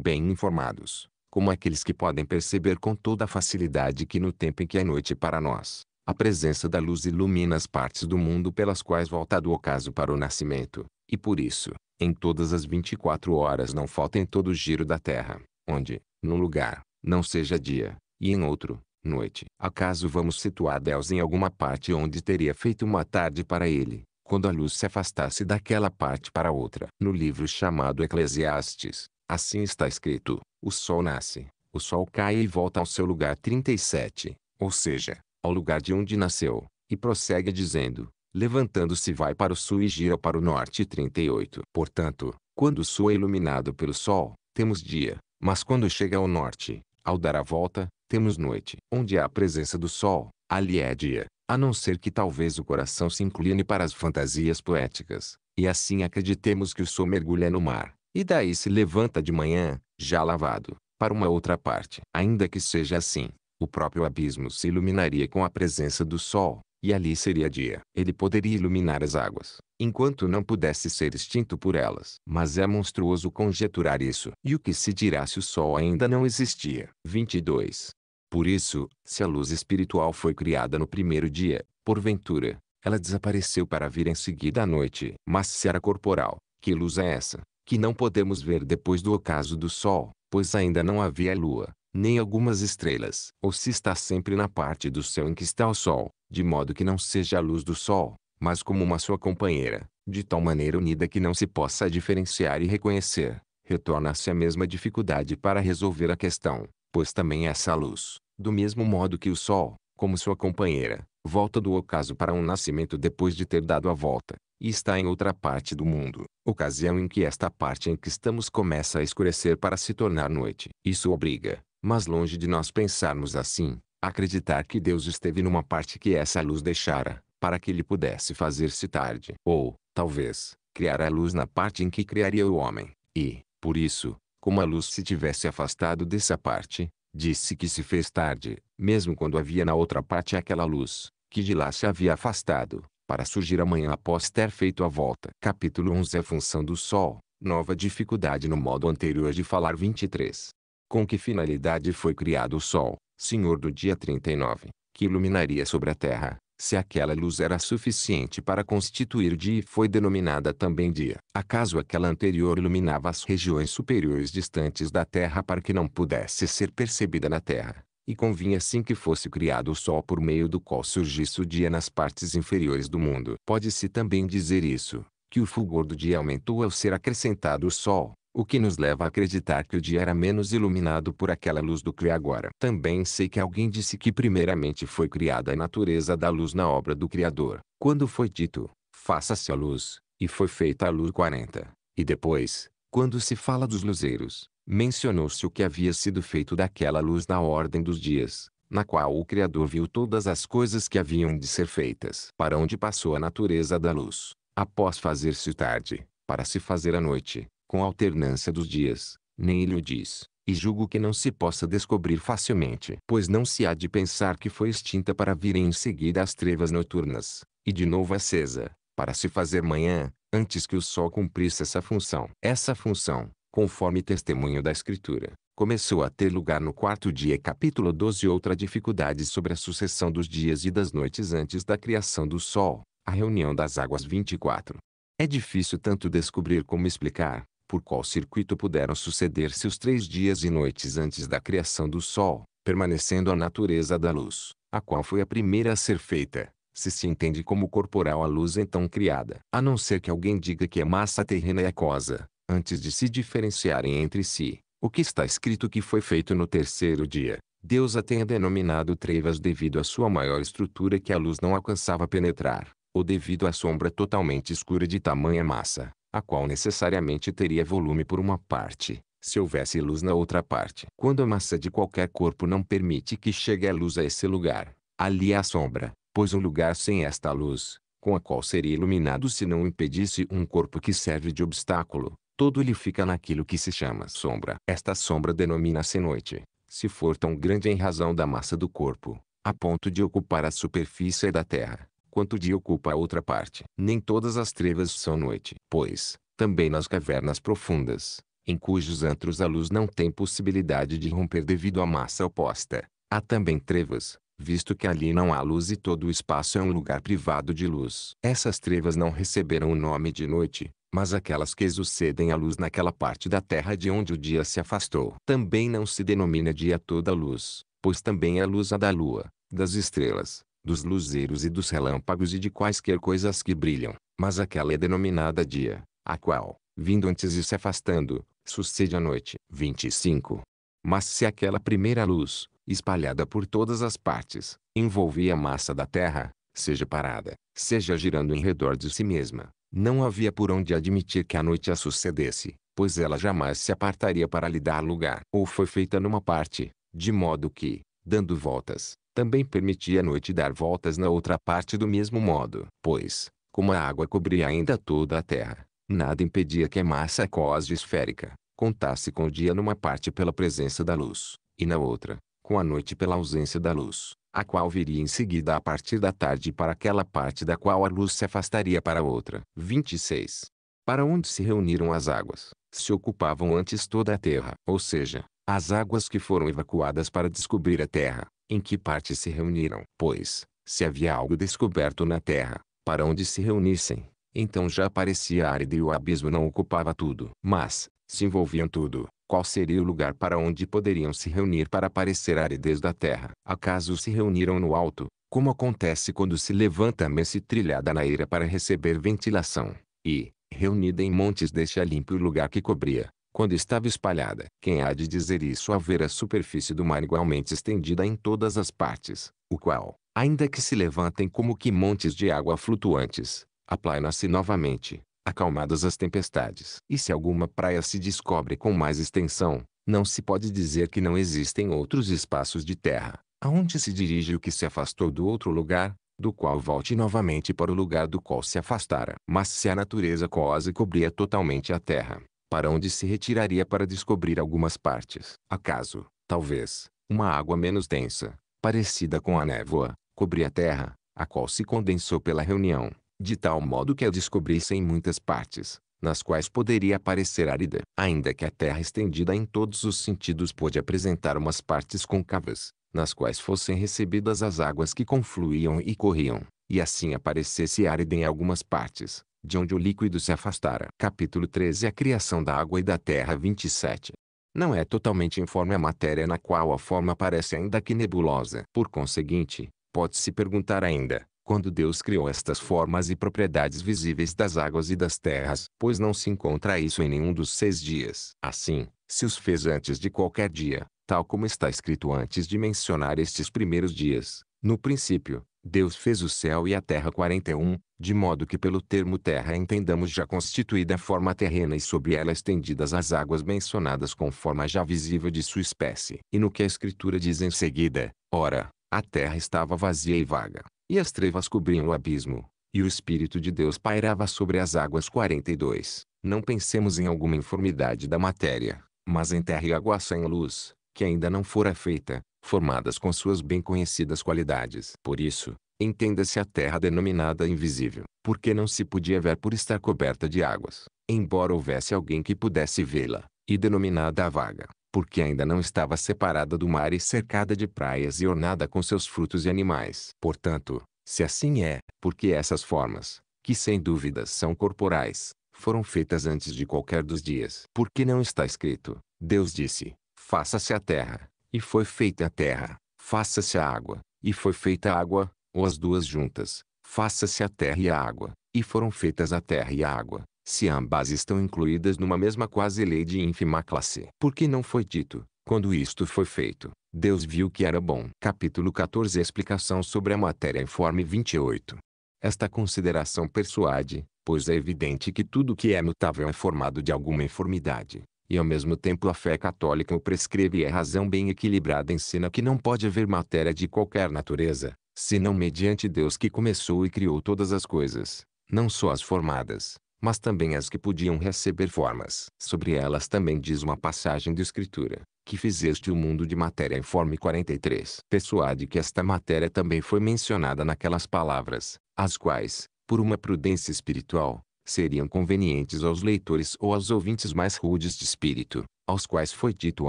bem informados, como aqueles que podem perceber com toda facilidade que no tempo em que é noite para nós, a presença da luz ilumina as partes do mundo pelas quais volta do ocaso para o nascimento, e por isso, em todas as 24 horas não falta em todo o giro da terra, onde, num lugar, não seja dia, e em outro, noite. Acaso vamos situar Deus em alguma parte onde teria feito uma tarde para ele, quando a luz se afastasse daquela parte para outra. No livro chamado Eclesiastes, assim está escrito, o sol nasce, o sol cai e volta ao seu lugar 37, ou seja, ao lugar de onde nasceu, e prossegue dizendo, Levantando-se vai para o sul e gira para o norte 38. Portanto, quando o sul é iluminado pelo sol, temos dia, mas quando chega ao norte, ao dar a volta, temos noite. Onde há a presença do sol, ali é dia, a não ser que talvez o coração se incline para as fantasias poéticas, e assim acreditemos que o sol mergulha no mar, e daí se levanta de manhã, já lavado, para uma outra parte. Ainda que seja assim, o próprio abismo se iluminaria com a presença do sol, e ali seria dia. Ele poderia iluminar as águas, enquanto não pudesse ser extinto por elas. Mas é monstruoso conjeturar isso. E o que se dirá se o sol ainda não existia? 22. Por isso, se a luz espiritual foi criada no primeiro dia, porventura, ela desapareceu para vir em seguida à noite. Mas se era corporal, que luz é essa, que não podemos ver depois do ocaso do sol, pois ainda não havia lua, nem algumas estrelas? Ou se está sempre na parte do céu em que está o sol, de modo que não seja a luz do sol, mas como uma sua companheira, de tal maneira unida que não se possa diferenciar e reconhecer, retorna-se a mesma dificuldade para resolver a questão, pois também essa luz, do mesmo modo que o sol, como sua companheira, volta do ocaso para um nascimento depois de ter dado a volta, e está em outra parte do mundo, ocasião em que esta parte em que estamos começa a escurecer para se tornar noite. Isso obriga, mas longe de nós pensarmos assim, Acreditar que Deus esteve numa parte que essa luz deixara, para que ele pudesse fazer-se tarde. Ou, talvez, criar a luz na parte em que criaria o homem. E, por isso, como a luz se tivesse afastado dessa parte, disse que se fez tarde, mesmo quando havia na outra parte aquela luz, que de lá se havia afastado, para surgir amanhã após ter feito a volta. Capítulo 11 A função do Sol, nova dificuldade no modo anterior de falar 23. Com que finalidade foi criado o Sol? Senhor do dia 39, que iluminaria sobre a terra, se aquela luz era suficiente para constituir dia e foi denominada também dia. Acaso aquela anterior iluminava as regiões superiores distantes da terra para que não pudesse ser percebida na terra? E convinha assim que fosse criado o sol por meio do qual surgisse o dia nas partes inferiores do mundo. Pode-se também dizer isso, que o fulgor do dia aumentou ao ser acrescentado o sol, o que nos leva a acreditar que o dia era menos iluminado por aquela luz do que agora. Também sei que alguém disse que primeiramente foi criada a natureza da luz na obra do Criador, quando foi dito, faça-se a luz, e foi feita a luz 40. E depois, quando se fala dos luzeiros, mencionou-se o que havia sido feito daquela luz na ordem dos dias, na qual o Criador viu todas as coisas que haviam de ser feitas. Para onde passou a natureza da luz, após fazer-se tarde, para se fazer a noite, com a alternância dos dias, nem ele o diz, e julgo que não se possa descobrir facilmente. Pois não se há de pensar que foi extinta para virem em seguida as trevas noturnas, e de novo acesa, para se fazer manhã, antes que o sol cumprisse essa função. Essa função, conforme testemunho da Escritura, começou a ter lugar no quarto dia capítulo 12 outra dificuldade sobre a sucessão dos dias e das noites antes da criação do sol, a reunião das águas 24. É difícil tanto descobrir como explicar, por qual circuito puderam suceder-se os três dias e noites antes da criação do Sol, permanecendo a natureza da luz, a qual foi a primeira a ser feita, se se entende como corporal a luz então criada. A não ser que alguém diga que a massa terrena é aquosa, antes de se diferenciarem entre si, o que está escrito que foi feito no terceiro dia, Deus a tenha denominado trevas devido à sua maior estrutura que a luz não alcançava penetrar, ou devido à sombra totalmente escura de tamanha massa a qual necessariamente teria volume por uma parte, se houvesse luz na outra parte. Quando a massa de qualquer corpo não permite que chegue a luz a esse lugar, ali há sombra, pois um lugar sem esta luz, com a qual seria iluminado se não impedisse um corpo que serve de obstáculo, todo ele fica naquilo que se chama sombra. Esta sombra denomina-se noite, se for tão grande em razão da massa do corpo, a ponto de ocupar a superfície da Terra quanto o dia ocupa a outra parte. Nem todas as trevas são noite, pois, também nas cavernas profundas, em cujos antros a luz não tem possibilidade de romper devido à massa oposta, há também trevas, visto que ali não há luz e todo o espaço é um lugar privado de luz. Essas trevas não receberam o nome de noite, mas aquelas que sucedem a luz naquela parte da terra de onde o dia se afastou. Também não se denomina dia toda luz, pois também é luz a da lua, das estrelas, dos luzeiros e dos relâmpagos e de quaisquer coisas que brilham, mas aquela é denominada dia, a qual, vindo antes e se afastando, sucede a noite. 25. Mas se aquela primeira luz, espalhada por todas as partes, envolvia a massa da terra, seja parada, seja girando em redor de si mesma, não havia por onde admitir que a noite a sucedesse, pois ela jamais se apartaria para lhe dar lugar. Ou foi feita numa parte, de modo que, dando voltas, também permitia à noite dar voltas na outra parte do mesmo modo, pois, como a água cobria ainda toda a terra, nada impedia que a massa esférica contasse com o dia numa parte pela presença da luz, e na outra, com a noite pela ausência da luz, a qual viria em seguida a partir da tarde para aquela parte da qual a luz se afastaria para outra. 26. Para onde se reuniram as águas, se ocupavam antes toda a terra, ou seja, as águas que foram evacuadas para descobrir a terra, em que parte se reuniram. Pois, se havia algo descoberto na terra, para onde se reunissem, então já parecia árido e o abismo não ocupava tudo. Mas, se envolviam tudo, qual seria o lugar para onde poderiam se reunir para aparecer a aridez da terra? Acaso se reuniram no alto, como acontece quando se levanta a messe trilhada na eira para receber ventilação, e, reunida em montes deixa limpo o lugar que cobria, quando estava espalhada, quem há de dizer isso ver a superfície do mar igualmente estendida em todas as partes, o qual, ainda que se levantem como que montes de água flutuantes, aplaina-se novamente, acalmadas as tempestades. E se alguma praia se descobre com mais extensão, não se pode dizer que não existem outros espaços de terra, aonde se dirige o que se afastou do outro lugar, do qual volte novamente para o lugar do qual se afastara. Mas se a natureza coase cobria totalmente a terra, para onde se retiraria para descobrir algumas partes. Acaso, talvez, uma água menos densa, parecida com a névoa, cobria a terra, a qual se condensou pela reunião, de tal modo que a descobrisse em muitas partes, nas quais poderia parecer árida. Ainda que a terra estendida em todos os sentidos pôde apresentar umas partes côncavas, nas quais fossem recebidas as águas que confluíam e corriam, e assim aparecesse árida em algumas partes, de onde o líquido se afastara. Capítulo 13 A criação da água e da terra 27 não é totalmente informe a matéria na qual a forma parece ainda que nebulosa. Por conseguinte, pode-se perguntar ainda, quando Deus criou estas formas e propriedades visíveis das águas e das terras, pois não se encontra isso em nenhum dos seis dias. Assim, se os fez antes de qualquer dia, tal como está escrito antes de mencionar estes primeiros dias, no princípio, Deus fez o céu e a terra 41, de modo que pelo termo terra entendamos já constituída a forma terrena e sobre ela estendidas as águas mencionadas com forma já visível de sua espécie. E no que a escritura diz em seguida, ora, a terra estava vazia e vaga, e as trevas cobriam o abismo, e o Espírito de Deus pairava sobre as águas 42. Não pensemos em alguma informidade da matéria, mas em terra e água sem luz, que ainda não fora feita, formadas com suas bem conhecidas qualidades. Por isso, entenda-se a terra denominada invisível, porque não se podia ver por estar coberta de águas, embora houvesse alguém que pudesse vê-la, e denominada a vaga, porque ainda não estava separada do mar e cercada de praias e ornada com seus frutos e animais. Portanto, se assim é, porque essas formas, que sem dúvidas são corporais, foram feitas antes de qualquer dos dias. Porque não está escrito, Deus disse, faça-se a terra, e foi feita a terra, faça-se a água, e foi feita a água, ou as duas juntas, faça-se a terra e a água, e foram feitas a terra e a água, se ambas estão incluídas numa mesma quase lei de ínfima classe. Porque não foi dito, quando isto foi feito, Deus viu que era bom. Capítulo 14 Explicação sobre a matéria informe 28 Esta consideração persuade, pois é evidente que tudo que é mutável é formado de alguma informidade e ao mesmo tempo a fé católica o prescreve e a razão bem equilibrada ensina que não pode haver matéria de qualquer natureza, senão mediante Deus que começou e criou todas as coisas, não só as formadas, mas também as que podiam receber formas. Sobre elas também diz uma passagem da Escritura, que fizeste o mundo de matéria em informe 43. Persuade que esta matéria também foi mencionada naquelas palavras, as quais, por uma prudência espiritual, seriam convenientes aos leitores ou aos ouvintes mais rudes de espírito, aos quais foi dito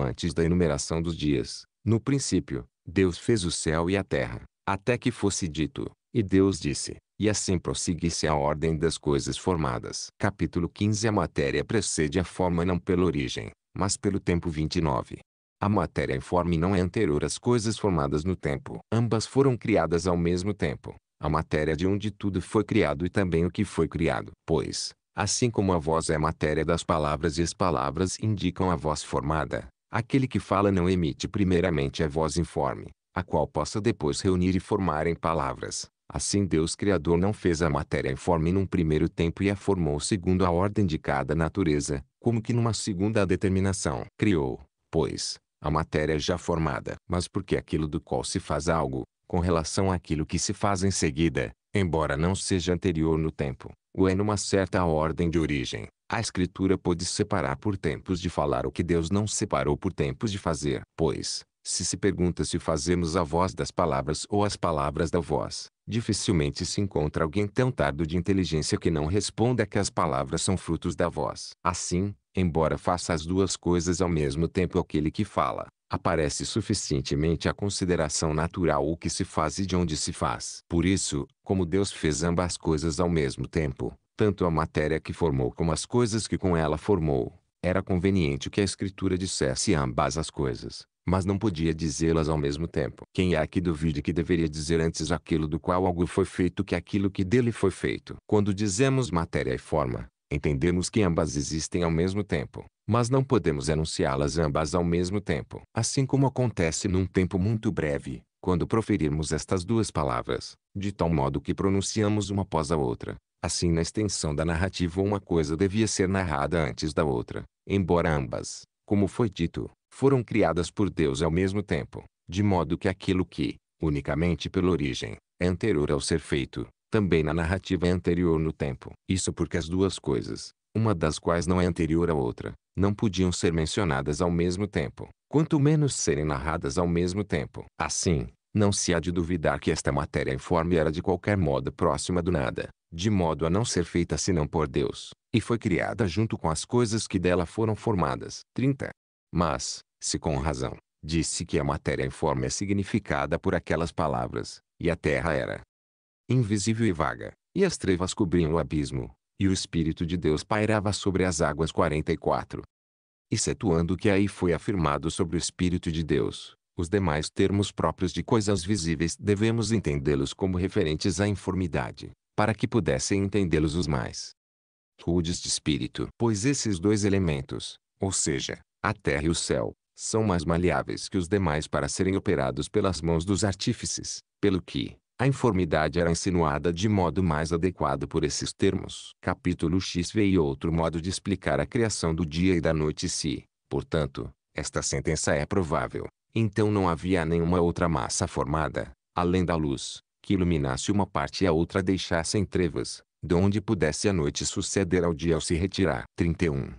antes da enumeração dos dias: No princípio, Deus fez o céu e a terra, até que fosse dito, e Deus disse, e assim prosseguisse a ordem das coisas formadas. Capítulo 15 A matéria precede a forma não pela origem, mas pelo tempo 29. A matéria informe não é anterior às coisas formadas no tempo. Ambas foram criadas ao mesmo tempo, a matéria de onde tudo foi criado e também o que foi criado. Pois, assim como a voz é matéria das palavras e as palavras indicam a voz formada, aquele que fala não emite primeiramente a voz informe, a qual possa depois reunir e formar em palavras. Assim Deus Criador não fez a matéria informe num primeiro tempo e a formou segundo a ordem de cada natureza, como que numa segunda determinação. Criou, pois, a matéria já formada. Mas porque aquilo do qual se faz algo, com relação àquilo que se faz em seguida, embora não seja anterior no tempo, ou é numa certa ordem de origem. A Escritura pode separar por tempos de falar o que Deus não separou por tempos de fazer. Pois, se se pergunta se fazemos a voz das palavras ou as palavras da voz, dificilmente se encontra alguém tão tardo de inteligência que não responda que as palavras são frutos da voz. Assim, embora faça as duas coisas ao mesmo tempo aquele que fala, aparece suficientemente a consideração natural o que se faz e de onde se faz. Por isso, como Deus fez ambas coisas ao mesmo tempo, tanto a matéria que formou como as coisas que com ela formou, era conveniente que a Escritura dissesse ambas as coisas, mas não podia dizê-las ao mesmo tempo. Quem há é que duvide que deveria dizer antes aquilo do qual algo foi feito que aquilo que dele foi feito? Quando dizemos matéria e forma, entendemos que ambas existem ao mesmo tempo, mas não podemos enunciá-las ambas ao mesmo tempo. Assim como acontece num tempo muito breve, quando proferirmos estas duas palavras, de tal modo que pronunciamos uma após a outra. Assim, na extensão da narrativa, uma coisa devia ser narrada antes da outra, embora ambas, como foi dito, foram criadas por Deus ao mesmo tempo, de modo que aquilo que, unicamente pela origem, é anterior ao ser feito, também na narrativa é anterior no tempo. Isso porque as duas coisas, uma das quais não é anterior à outra, não podiam ser mencionadas ao mesmo tempo, quanto menos serem narradas ao mesmo tempo. Assim, não se há de duvidar que esta matéria informe era de qualquer modo próxima do nada, de modo a não ser feita senão por Deus, e foi criada junto com as coisas que dela foram formadas. 30. Mas, se com razão, disse que a matéria informe é significada por aquelas palavras, e a terra era, invisível e vaga, e as trevas cobriam o abismo, e o Espírito de Deus pairava sobre as águas 44. Excetuando o que aí foi afirmado sobre o Espírito de Deus, os demais termos próprios de coisas visíveis devemos entendê-los como referentes à informidade, para que pudessem entendê-los os mais rudes de espírito. Pois esses dois elementos, ou seja, a terra e o céu, são mais maleáveis que os demais para serem operados pelas mãos dos artífices, pelo que, a informidade era insinuada de modo mais adequado por esses termos. Capítulo X veio outro modo de explicar a criação do dia e da noite se, portanto, esta sentença é provável. Então não havia nenhuma outra massa formada, além da luz, que iluminasse uma parte e a outra deixasse em trevas, de onde pudesse a noite suceder ao dia ao se retirar. 31.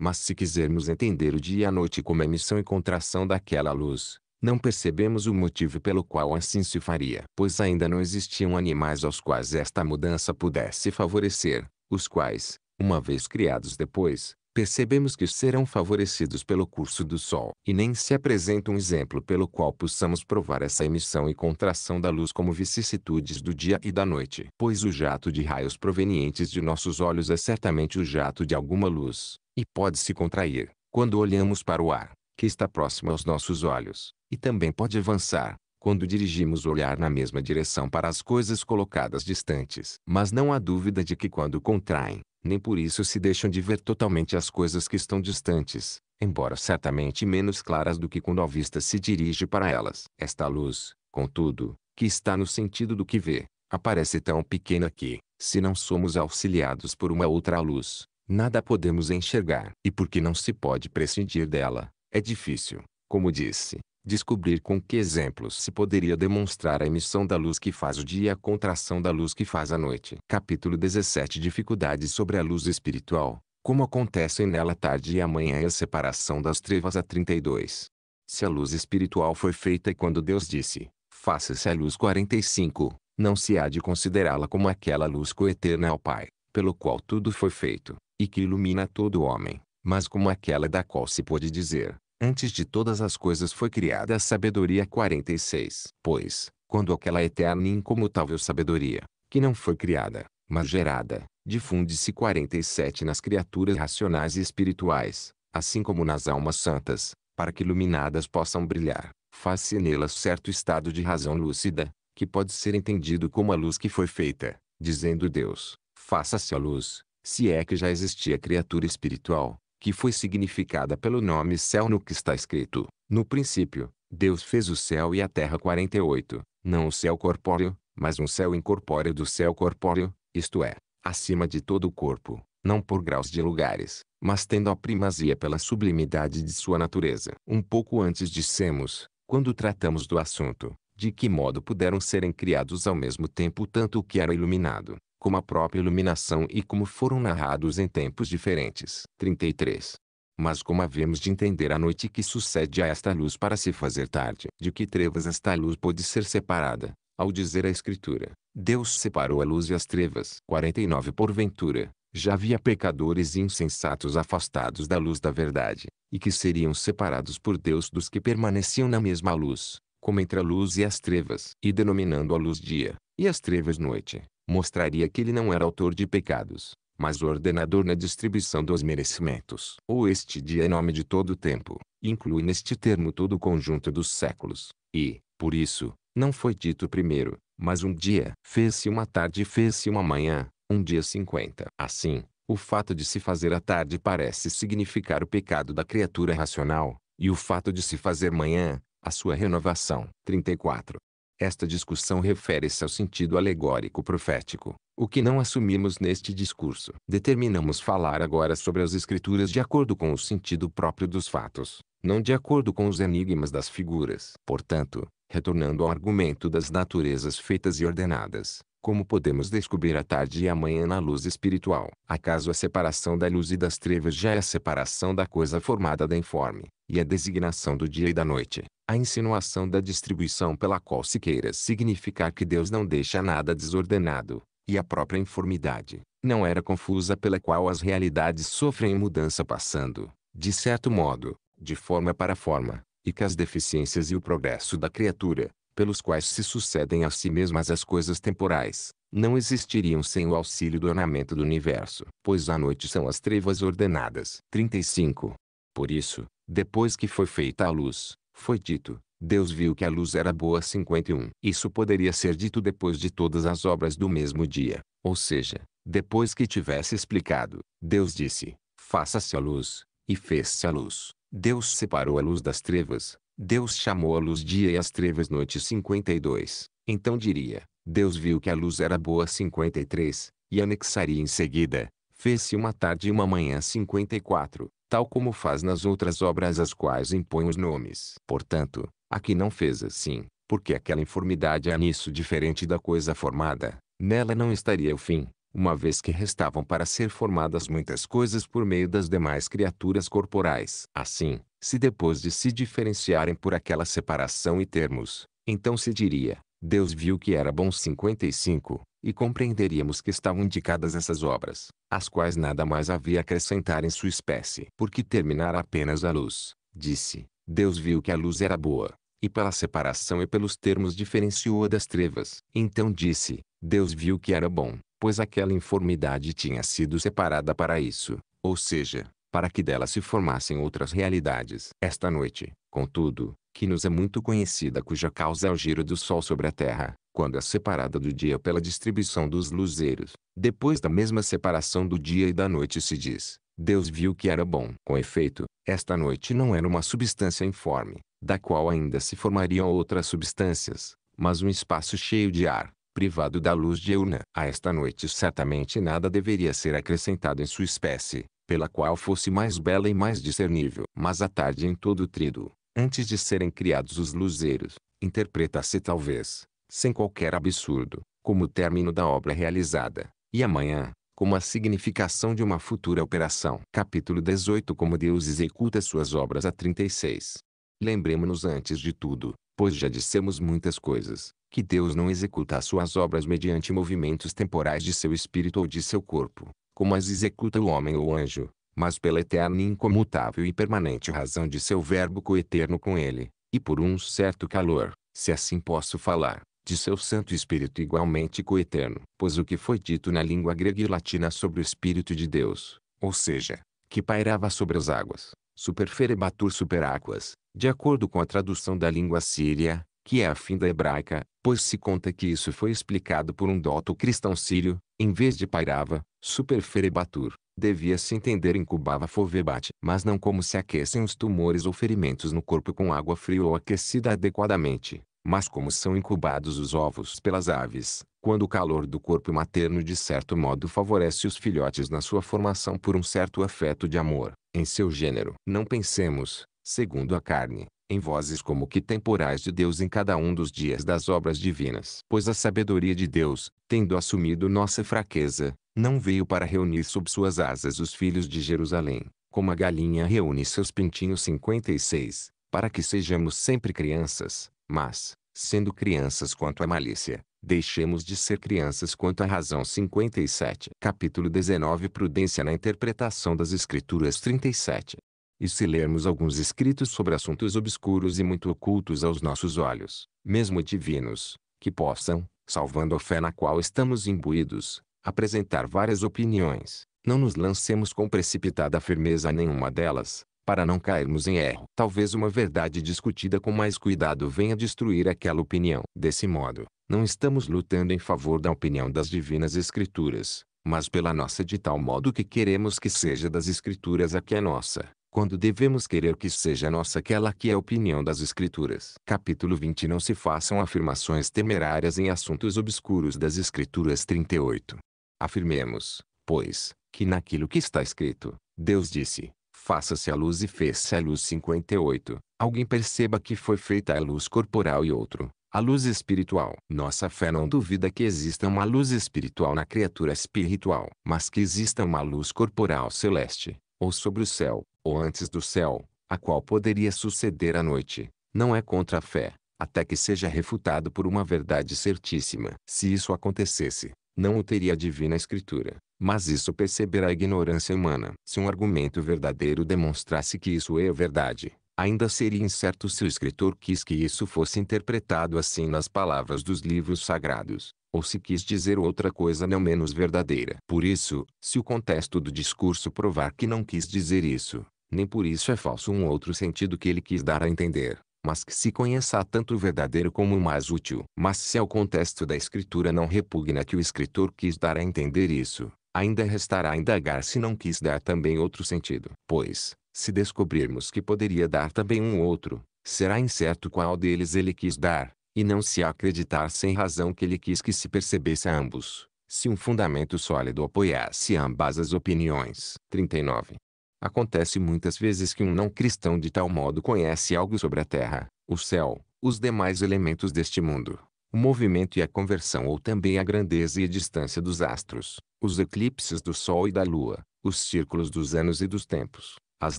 Mas se quisermos entender o dia e a noite como emissão e contração daquela luz, não percebemos o motivo pelo qual assim se faria. Pois ainda não existiam animais aos quais esta mudança pudesse favorecer, os quais, uma vez criados depois, percebemos que serão favorecidos pelo curso do Sol. E nem se apresenta um exemplo pelo qual possamos provar essa emissão e contração da luz como vicissitudes do dia e da noite. Pois o jato de raios provenientes de nossos olhos é certamente o jato de alguma luz, e pode se contrair, quando olhamos para o ar, que está próxima aos nossos olhos, e também pode avançar, quando dirigimos o olhar na mesma direção para as coisas colocadas distantes. Mas não há dúvida de que quando contraem, nem por isso se deixam de ver totalmente as coisas que estão distantes, embora certamente menos claras do que quando a vista se dirige para elas. Esta luz, contudo, que está no sentido do que vê, aparece tão pequena que, se não somos auxiliados por uma outra luz, nada podemos enxergar. E porque não se pode prescindir dela, é difícil, como disse, descobrir com que exemplos se poderia demonstrar a emissão da luz que faz o dia e a contração da luz que faz a noite. Capítulo 17 Dificuldades sobre a luz espiritual, como acontecem nela tarde e amanhã e a separação das trevas a 32. Se a luz espiritual foi feita quando Deus disse, faça-se a luz 45, não se há de considerá-la como aquela luz coeterna ao Pai, pelo qual tudo foi feito, e que ilumina todo homem mas como aquela da qual se pôde dizer, antes de todas as coisas foi criada a sabedoria 46. Pois, quando aquela eterna e incomutável sabedoria, que não foi criada, mas gerada, difunde-se 47 nas criaturas racionais e espirituais, assim como nas almas santas, para que iluminadas possam brilhar, faz-se nelas certo estado de razão lúcida, que pode ser entendido como a luz que foi feita, dizendo Deus, faça-se a luz, se é que já existia criatura espiritual, que foi significada pelo nome céu no que está escrito: No princípio, Deus fez o céu e a terra. 48. Não o céu corpóreo, mas um céu incorpóreo do céu corpóreo, isto é, acima de todo o corpo, não por graus de lugares, mas tendo a primazia pela sublimidade de sua natureza. Um pouco antes dissemos, quando tratamos do assunto, de que modo puderam serem criados ao mesmo tempo tanto o que era iluminado como a própria iluminação e como foram narrados em tempos diferentes. 33. Mas como havemos de entender a noite que sucede a esta luz para se fazer tarde? De que trevas esta luz pode ser separada? Ao dizer a Escritura, Deus separou a luz e as trevas. 49 Porventura, já havia pecadores e insensatos afastados da luz da verdade, e que seriam separados por Deus dos que permaneciam na mesma luz, como entre a luz e as trevas, e denominando a luz dia, e as trevas noite, mostraria que ele não era autor de pecados, mas ordenador na distribuição dos merecimentos. Ou este dia é nome de todo o tempo, inclui neste termo todo o conjunto dos séculos, e, por isso, não foi dito primeiro, mas um dia. Fez-se uma tarde e fez-se uma manhã, um dia cinquenta. Assim, o fato de se fazer a tarde parece significar o pecado da criatura racional, e o fato de se fazer manhã, a sua renovação. 34. Esta discussão refere-se ao sentido alegórico profético, o que não assumimos neste discurso. Determinamos falar agora sobre as escrituras de acordo com o sentido próprio dos fatos, não de acordo com os enigmas das figuras. Portanto, retornando ao argumento das naturezas feitas e ordenadas, como podemos descobrir a tarde e a manhã na luz espiritual. Acaso a separação da luz e das trevas já é a separação da coisa formada da informe, e a designação do dia e da noite, a insinuação da distribuição pela qual se queira significar que Deus não deixa nada desordenado, e a própria informidade, não era confusa pela qual as realidades sofrem mudança passando, de certo modo, de forma para forma, e que as deficiências e o progresso da criatura, pelos quais se sucedem a si mesmas as coisas temporais, não existiriam sem o auxílio do ornamento do universo, pois a noite são as trevas ordenadas. 35. Por isso, depois que foi feita a luz, foi dito, Deus viu que a luz era boa 51. Isso poderia ser dito depois de todas as obras do mesmo dia, ou seja, depois que tivesse explicado, Deus disse, faça-se a luz, e fez-se a luz. Deus separou a luz das trevas, Deus chamou a luz dia e as trevas noite 52. Então diria, Deus viu que a luz era boa 53, e anexaria em seguida, fez-se uma tarde e uma manhã 54, tal como faz nas outras obras as quais impõe os nomes. Portanto, aqui não fez assim, porque aquela informidade é nisso diferente da coisa formada, nela não estaria o fim, uma vez que restavam para ser formadas muitas coisas por meio das demais criaturas corporais. Assim, se depois de se diferenciarem por aquela separação e termos, então se diria, Deus viu que era bom 55, e compreenderíamos que estavam indicadas essas obras, as quais nada mais havia acrescentar em sua espécie. Porque terminar apenas a luz, disse, Deus viu que a luz era boa, e pela separação e pelos termos diferenciou-a das trevas. Então disse, Deus viu que era bom, pois aquela informidade tinha sido separada para isso, ou seja, para que dela se formassem outras realidades. Esta noite, contudo, que nos é muito conhecida cuja causa é o giro do Sol sobre a Terra, quando é separada do dia pela distribuição dos luzeiros, depois da mesma separação do dia e da noite se diz, Deus viu que era bom. Com efeito, esta noite não era uma substância informe, da qual ainda se formariam outras substâncias, mas um espaço cheio de ar, privado da luz de diurna. A esta noite certamente nada deveria ser acrescentado em sua espécie, pela qual fosse mais bela e mais discernível. Mas à tarde em todo o trido, antes de serem criados os luzeiros, interpreta-se talvez, sem qualquer absurdo, como o término da obra realizada, e amanhã, como a significação de uma futura operação. Capítulo 18 Como Deus executa suas obras a 36. Lembremos-nos antes de tudo, pois já dissemos muitas coisas, que Deus não executa as suas obras mediante movimentos temporais de seu espírito ou de seu corpo, como as executa o homem ou o anjo, mas pela eterna e incomutável e permanente razão de seu verbo coeterno com ele, e por um certo calor, se assim posso falar, de seu Santo Espírito igualmente coeterno. Pois o que foi dito na língua grega e latina sobre o Espírito de Deus, ou seja, que pairava sobre as águas, superferebatur superáquas, de acordo com a tradução da língua síria, que é afim da hebraica, pois se conta que isso foi explicado por um doto cristão sírio, em vez de pairava, superferebatur, devia-se entender incubava fovebate, mas não como se aquecem os tumores ou ferimentos no corpo com água fria ou aquecida adequadamente, mas como são incubados os ovos pelas aves, quando o calor do corpo materno de certo modo favorece os filhotes na sua formação por um certo afeto de amor, em seu gênero. Não pensemos, segundo a carne, em vozes como que temporais de Deus em cada um dos dias das obras divinas. Pois a sabedoria de Deus, tendo assumido nossa fraqueza, não veio para reunir sob suas asas os filhos de Jerusalém, como a galinha reúne seus pintinhos 56, para que sejamos sempre crianças, mas, sendo crianças quanto à malícia, deixemos de ser crianças quanto à razão 57. Capítulo 19 Prudência na interpretação das Escrituras 37 e se lermos alguns escritos sobre assuntos obscuros e muito ocultos aos nossos olhos, mesmo divinos, que possam, salvando a fé na qual estamos imbuídos, apresentar várias opiniões, não nos lancemos com precipitada firmeza a nenhuma delas, para não cairmos em erro. Talvez uma verdade discutida com mais cuidado venha destruir aquela opinião. Desse modo, não estamos lutando em favor da opinião das divinas escrituras, mas pela nossa de tal modo que queremos que seja das escrituras a que é nossa quando devemos querer que seja nossa aquela que é a opinião das Escrituras. Capítulo 20 Não se façam afirmações temerárias em assuntos obscuros das Escrituras 38. Afirmemos, pois, que naquilo que está escrito, Deus disse, faça-se a luz e fez-se a luz 58. Alguém perceba que foi feita a luz corporal e outro, a luz espiritual. Nossa fé não duvida que exista uma luz espiritual na criatura espiritual, mas que exista uma luz corporal celeste, ou sobre o céu, ou antes do céu, a qual poderia suceder à noite, não é contra a fé, até que seja refutado por uma verdade certíssima. Se isso acontecesse, não o teria a divina escritura, mas isso perceberá a ignorância humana. Se um argumento verdadeiro demonstrasse que isso é verdade, ainda seria incerto se o escritor quis que isso fosse interpretado assim nas palavras dos livros sagrados ou se quis dizer outra coisa não menos verdadeira. Por isso, se o contexto do discurso provar que não quis dizer isso, nem por isso é falso um outro sentido que ele quis dar a entender, mas que se conheça tanto o verdadeiro como o mais útil. Mas se ao contexto da escritura não repugna que o escritor quis dar a entender isso, ainda restará indagar se não quis dar também outro sentido. Pois, se descobrirmos que poderia dar também um outro, será incerto qual deles ele quis dar, e não se acreditar sem razão que ele quis que se percebesse a ambos, se um fundamento sólido apoiasse ambas as opiniões. 39. Acontece muitas vezes que um não cristão de tal modo conhece algo sobre a terra, o céu, os demais elementos deste mundo, o movimento e a conversão ou também a grandeza e a distância dos astros, os eclipses do sol e da lua, os círculos dos anos e dos tempos, as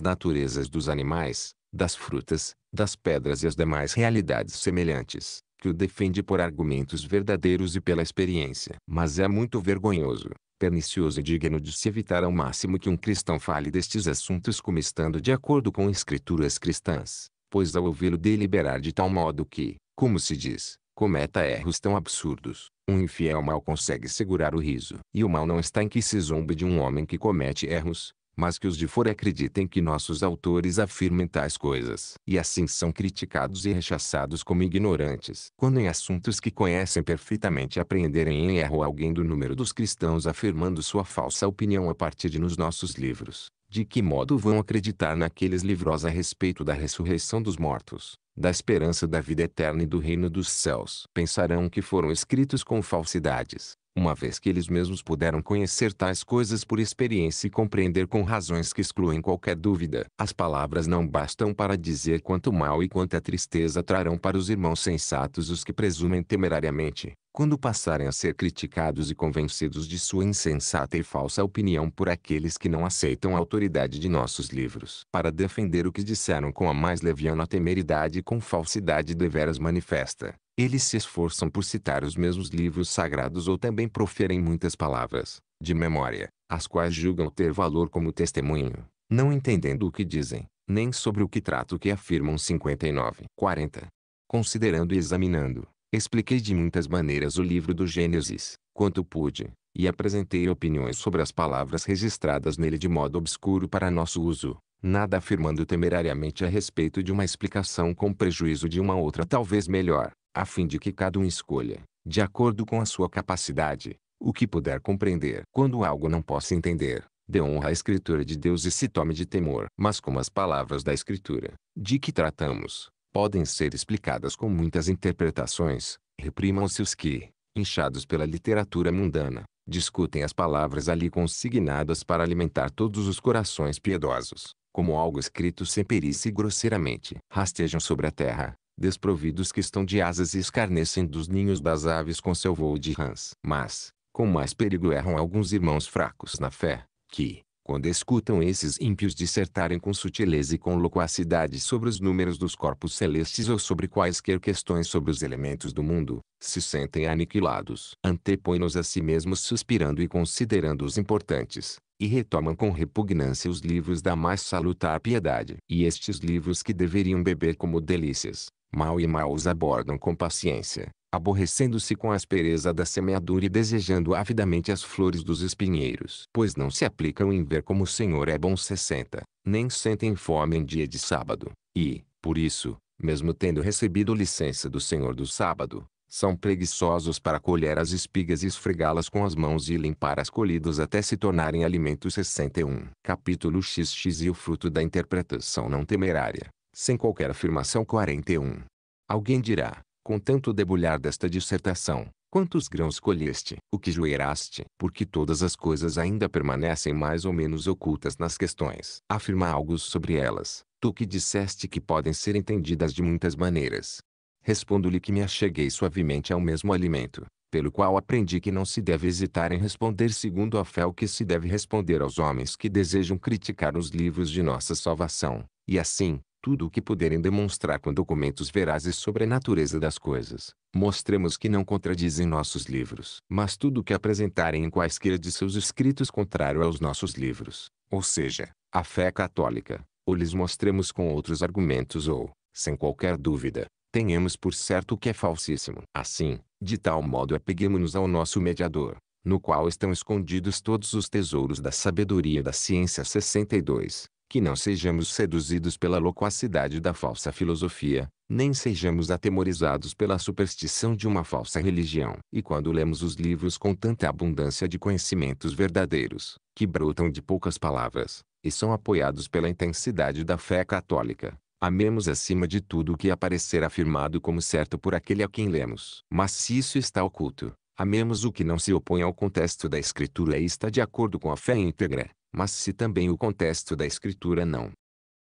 naturezas dos animais, das frutas, das pedras e as demais realidades semelhantes, que o defende por argumentos verdadeiros e pela experiência. Mas é muito vergonhoso, pernicioso e digno de se evitar ao máximo que um cristão fale destes assuntos como estando de acordo com escrituras cristãs, pois ao ouvi-lo deliberar de tal modo que, como se diz, cometa erros tão absurdos, um infiel mal consegue segurar o riso. E o mal não está em que se zombe de um homem que comete erros, mas que os de fora acreditem que nossos autores afirmem tais coisas, e assim são criticados e rechaçados como ignorantes. Quando em assuntos que conhecem perfeitamente apreenderem em erro alguém do número dos cristãos afirmando sua falsa opinião a partir de nos nossos livros, de que modo vão acreditar naqueles livros a respeito da ressurreição dos mortos, da esperança da vida eterna e do reino dos céus? Pensarão que foram escritos com falsidades, uma vez que eles mesmos puderam conhecer tais coisas por experiência e compreender com razões que excluem qualquer dúvida. As palavras não bastam para dizer quanto mal e quanta tristeza trarão para os irmãos sensatos os que presumem temerariamente, quando passarem a ser criticados e convencidos de sua insensata e falsa opinião por aqueles que não aceitam a autoridade de nossos livros. Para defender o que disseram com a mais leviana temeridade e com falsidade deveras manifesta, eles se esforçam por citar os mesmos livros sagrados ou também proferem muitas palavras, de memória, as quais julgam ter valor como testemunho, não entendendo o que dizem, nem sobre o que trata o que afirmam 59. 40. Considerando e examinando, expliquei de muitas maneiras o livro do Gênesis, quanto pude, e apresentei opiniões sobre as palavras registradas nele de modo obscuro para nosso uso, nada afirmando temerariamente a respeito de uma explicação com prejuízo de uma outra talvez melhor a fim de que cada um escolha, de acordo com a sua capacidade, o que puder compreender. Quando algo não possa entender, dê honra à Escritura de Deus e se tome de temor. Mas como as palavras da Escritura, de que tratamos, podem ser explicadas com muitas interpretações, reprimam-se os que, inchados pela literatura mundana, discutem as palavras ali consignadas para alimentar todos os corações piedosos, como algo escrito sem perícia e grosseiramente. Rastejam sobre a terra, desprovidos que estão de asas e escarnecem dos ninhos das aves com seu voo de rãs. Mas, com mais perigo erram alguns irmãos fracos na fé, que, quando escutam esses ímpios dissertarem com sutileza e com loquacidade sobre os números dos corpos celestes ou sobre quaisquer questões sobre os elementos do mundo, se sentem aniquilados. Antepõem-nos a si mesmos suspirando e considerando os importantes, e retomam com repugnância os livros da mais salutar piedade. E estes livros que deveriam beber como delícias, mal e mal os abordam com paciência, aborrecendo-se com a aspereza da semeadura e desejando avidamente as flores dos espinheiros. Pois não se aplicam em ver como o Senhor é bom sessenta, nem sentem fome em dia de sábado, e, por isso, mesmo tendo recebido licença do Senhor do sábado, são preguiçosos para colher as espigas e esfregá-las com as mãos e limpar as colhidas até se tornarem alimento 61. Capítulo XX E o fruto da interpretação não temerária sem qualquer afirmação 41. Alguém dirá, com tanto debulhar desta dissertação, quantos grãos colheste, o que joeraste, porque todas as coisas ainda permanecem mais ou menos ocultas nas questões. Afirma algo sobre elas, tu que disseste que podem ser entendidas de muitas maneiras. Respondo-lhe que me acheguei suavemente ao mesmo alimento, pelo qual aprendi que não se deve hesitar em responder segundo a fé o que se deve responder aos homens que desejam criticar os livros de nossa salvação, e assim, tudo o que puderem demonstrar com documentos verazes sobre a natureza das coisas. Mostremos que não contradizem nossos livros, mas tudo o que apresentarem em quaisquer de seus escritos contrário aos nossos livros, ou seja, a fé católica, ou lhes mostremos com outros argumentos ou, sem qualquer dúvida, tenhamos por certo o que é falsíssimo. Assim, de tal modo apeguemos-nos ao nosso mediador, no qual estão escondidos todos os tesouros da sabedoria da ciência 62, que não sejamos seduzidos pela loquacidade da falsa filosofia, nem sejamos atemorizados pela superstição de uma falsa religião. E quando lemos os livros com tanta abundância de conhecimentos verdadeiros, que brotam de poucas palavras, e são apoiados pela intensidade da fé católica, amemos acima de tudo o que aparecer afirmado como certo por aquele a quem lemos. Mas se isso está oculto, amemos o que não se opõe ao contexto da Escritura e está de acordo com a fé íntegra mas se também o contexto da escritura não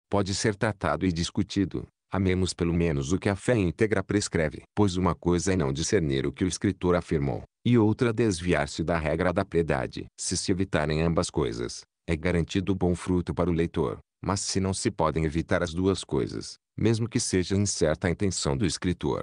pode ser tratado e discutido, amemos pelo menos o que a fé íntegra prescreve. Pois uma coisa é não discernir o que o escritor afirmou, e outra desviar-se da regra da piedade. Se se evitarem ambas coisas, é garantido bom fruto para o leitor, mas se não se podem evitar as duas coisas, mesmo que seja incerta a intenção do escritor,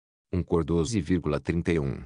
1 cor 12,31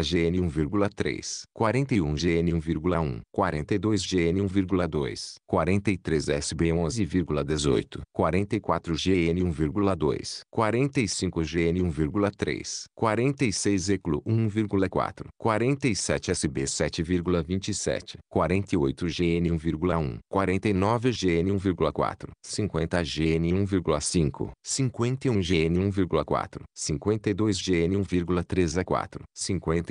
GN1,3, 41 GN1,1, 42 GN1,2, 43 SB11,18, 44 GN1,2, 45 GN1,3, 46 ECLO 1,4, 47 SB7,27, 48 GN1,1, 49 GN1,4, 50 GN1,5, 51 GN1,4, 52 GN1,3 a 4, 50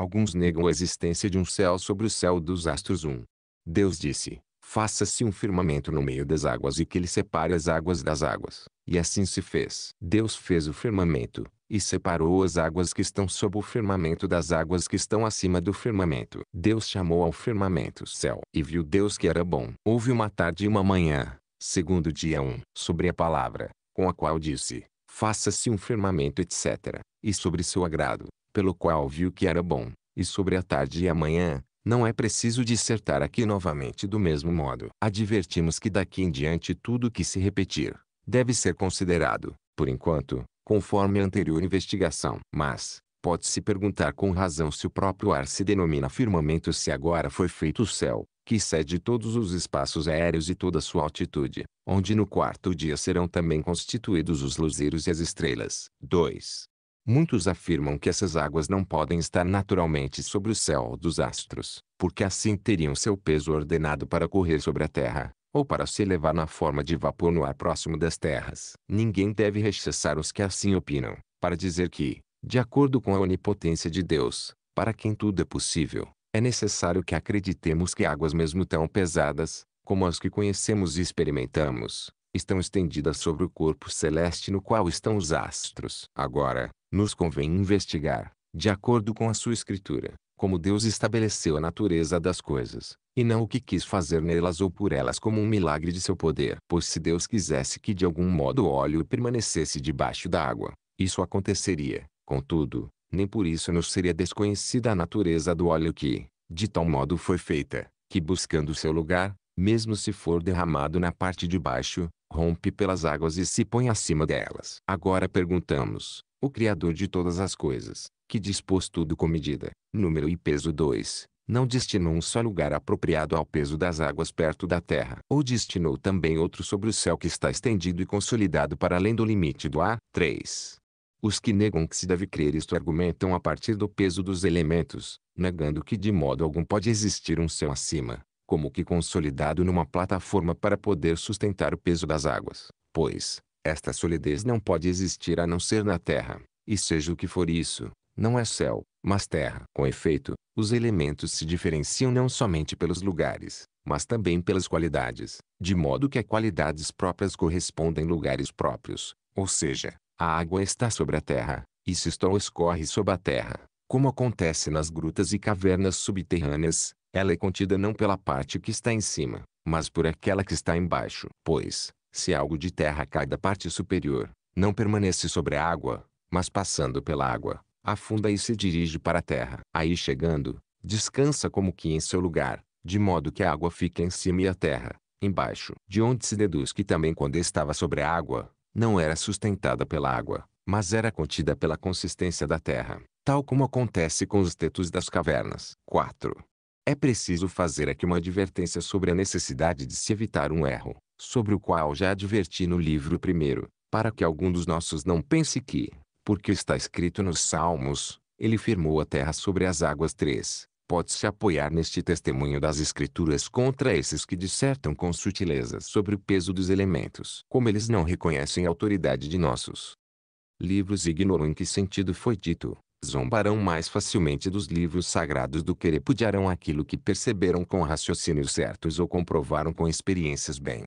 Alguns negam a existência de um céu sobre o céu dos astros. 1. Deus disse: Faça-se um firmamento no meio das águas e que ele separe as águas das águas. E assim se fez. Deus fez o firmamento, e separou as águas que estão sob o firmamento das águas que estão acima do firmamento. Deus chamou ao firmamento céu. E viu Deus que era bom. Houve uma tarde e uma manhã, segundo dia 1, sobre a palavra, com a qual disse, faça-se um firmamento etc., e sobre seu agrado, pelo qual viu que era bom, e sobre a tarde e a manhã, não é preciso dissertar aqui novamente do mesmo modo. Advertimos que daqui em diante tudo que se repetir, deve ser considerado, por enquanto, conforme a anterior investigação. Mas, pode-se perguntar com razão se o próprio ar se denomina firmamento se agora foi feito o céu, que cede todos os espaços aéreos e toda sua altitude, onde no quarto dia serão também constituídos os luzeiros e as estrelas. 2. Muitos afirmam que essas águas não podem estar naturalmente sobre o céu dos astros, porque assim teriam seu peso ordenado para correr sobre a terra, ou para se elevar na forma de vapor no ar próximo das terras. Ninguém deve rechaçar os que assim opinam, para dizer que, de acordo com a onipotência de Deus, para quem tudo é possível, é necessário que acreditemos que águas mesmo tão pesadas, como as que conhecemos e experimentamos, estão estendidas sobre o corpo celeste no qual estão os astros. Agora, nos convém investigar, de acordo com a sua escritura, como Deus estabeleceu a natureza das coisas, e não o que quis fazer nelas ou por elas como um milagre de seu poder. Pois se Deus quisesse que de algum modo o óleo permanecesse debaixo da água, isso aconteceria. Contudo, nem por isso nos seria desconhecida a natureza do óleo que, de tal modo foi feita, que buscando seu lugar, mesmo se for derramado na parte de baixo, rompe pelas águas e se põe acima delas. Agora perguntamos, o Criador de todas as coisas, que dispôs tudo com medida, número e peso 2, não destinou um só lugar apropriado ao peso das águas perto da terra, ou destinou também outro sobre o céu que está estendido e consolidado para além do limite do ar. 3. Os que negam que se deve crer isto argumentam a partir do peso dos elementos, negando que de modo algum pode existir um céu acima, como que consolidado numa plataforma para poder sustentar o peso das águas, pois, esta solidez não pode existir a não ser na terra, e seja o que for isso, não é céu, mas terra. Com efeito, os elementos se diferenciam não somente pelos lugares, mas também pelas qualidades, de modo que as qualidades próprias correspondem lugares próprios, ou seja, a água está sobre a terra, e se estou escorre sobre a terra, como acontece nas grutas e cavernas subterrâneas, ela é contida não pela parte que está em cima, mas por aquela que está embaixo. Pois, se algo de terra cai da parte superior, não permanece sobre a água, mas passando pela água, afunda e se dirige para a terra. Aí chegando, descansa como que em seu lugar, de modo que a água fica em cima e a terra, embaixo. De onde se deduz que também quando estava sobre a água, não era sustentada pela água, mas era contida pela consistência da terra, tal como acontece com os tetos das cavernas. 4. É preciso fazer aqui uma advertência sobre a necessidade de se evitar um erro, sobre o qual já adverti no livro primeiro, para que algum dos nossos não pense que, porque está escrito nos Salmos, ele firmou a terra sobre as águas 3, pode-se apoiar neste testemunho das Escrituras contra esses que dissertam com sutileza sobre o peso dos elementos, como eles não reconhecem a autoridade de nossos livros e ignoram em que sentido foi dito, zombarão mais facilmente dos livros sagrados do que repudiarão aquilo que perceberam com raciocínios certos ou comprovaram com experiências bem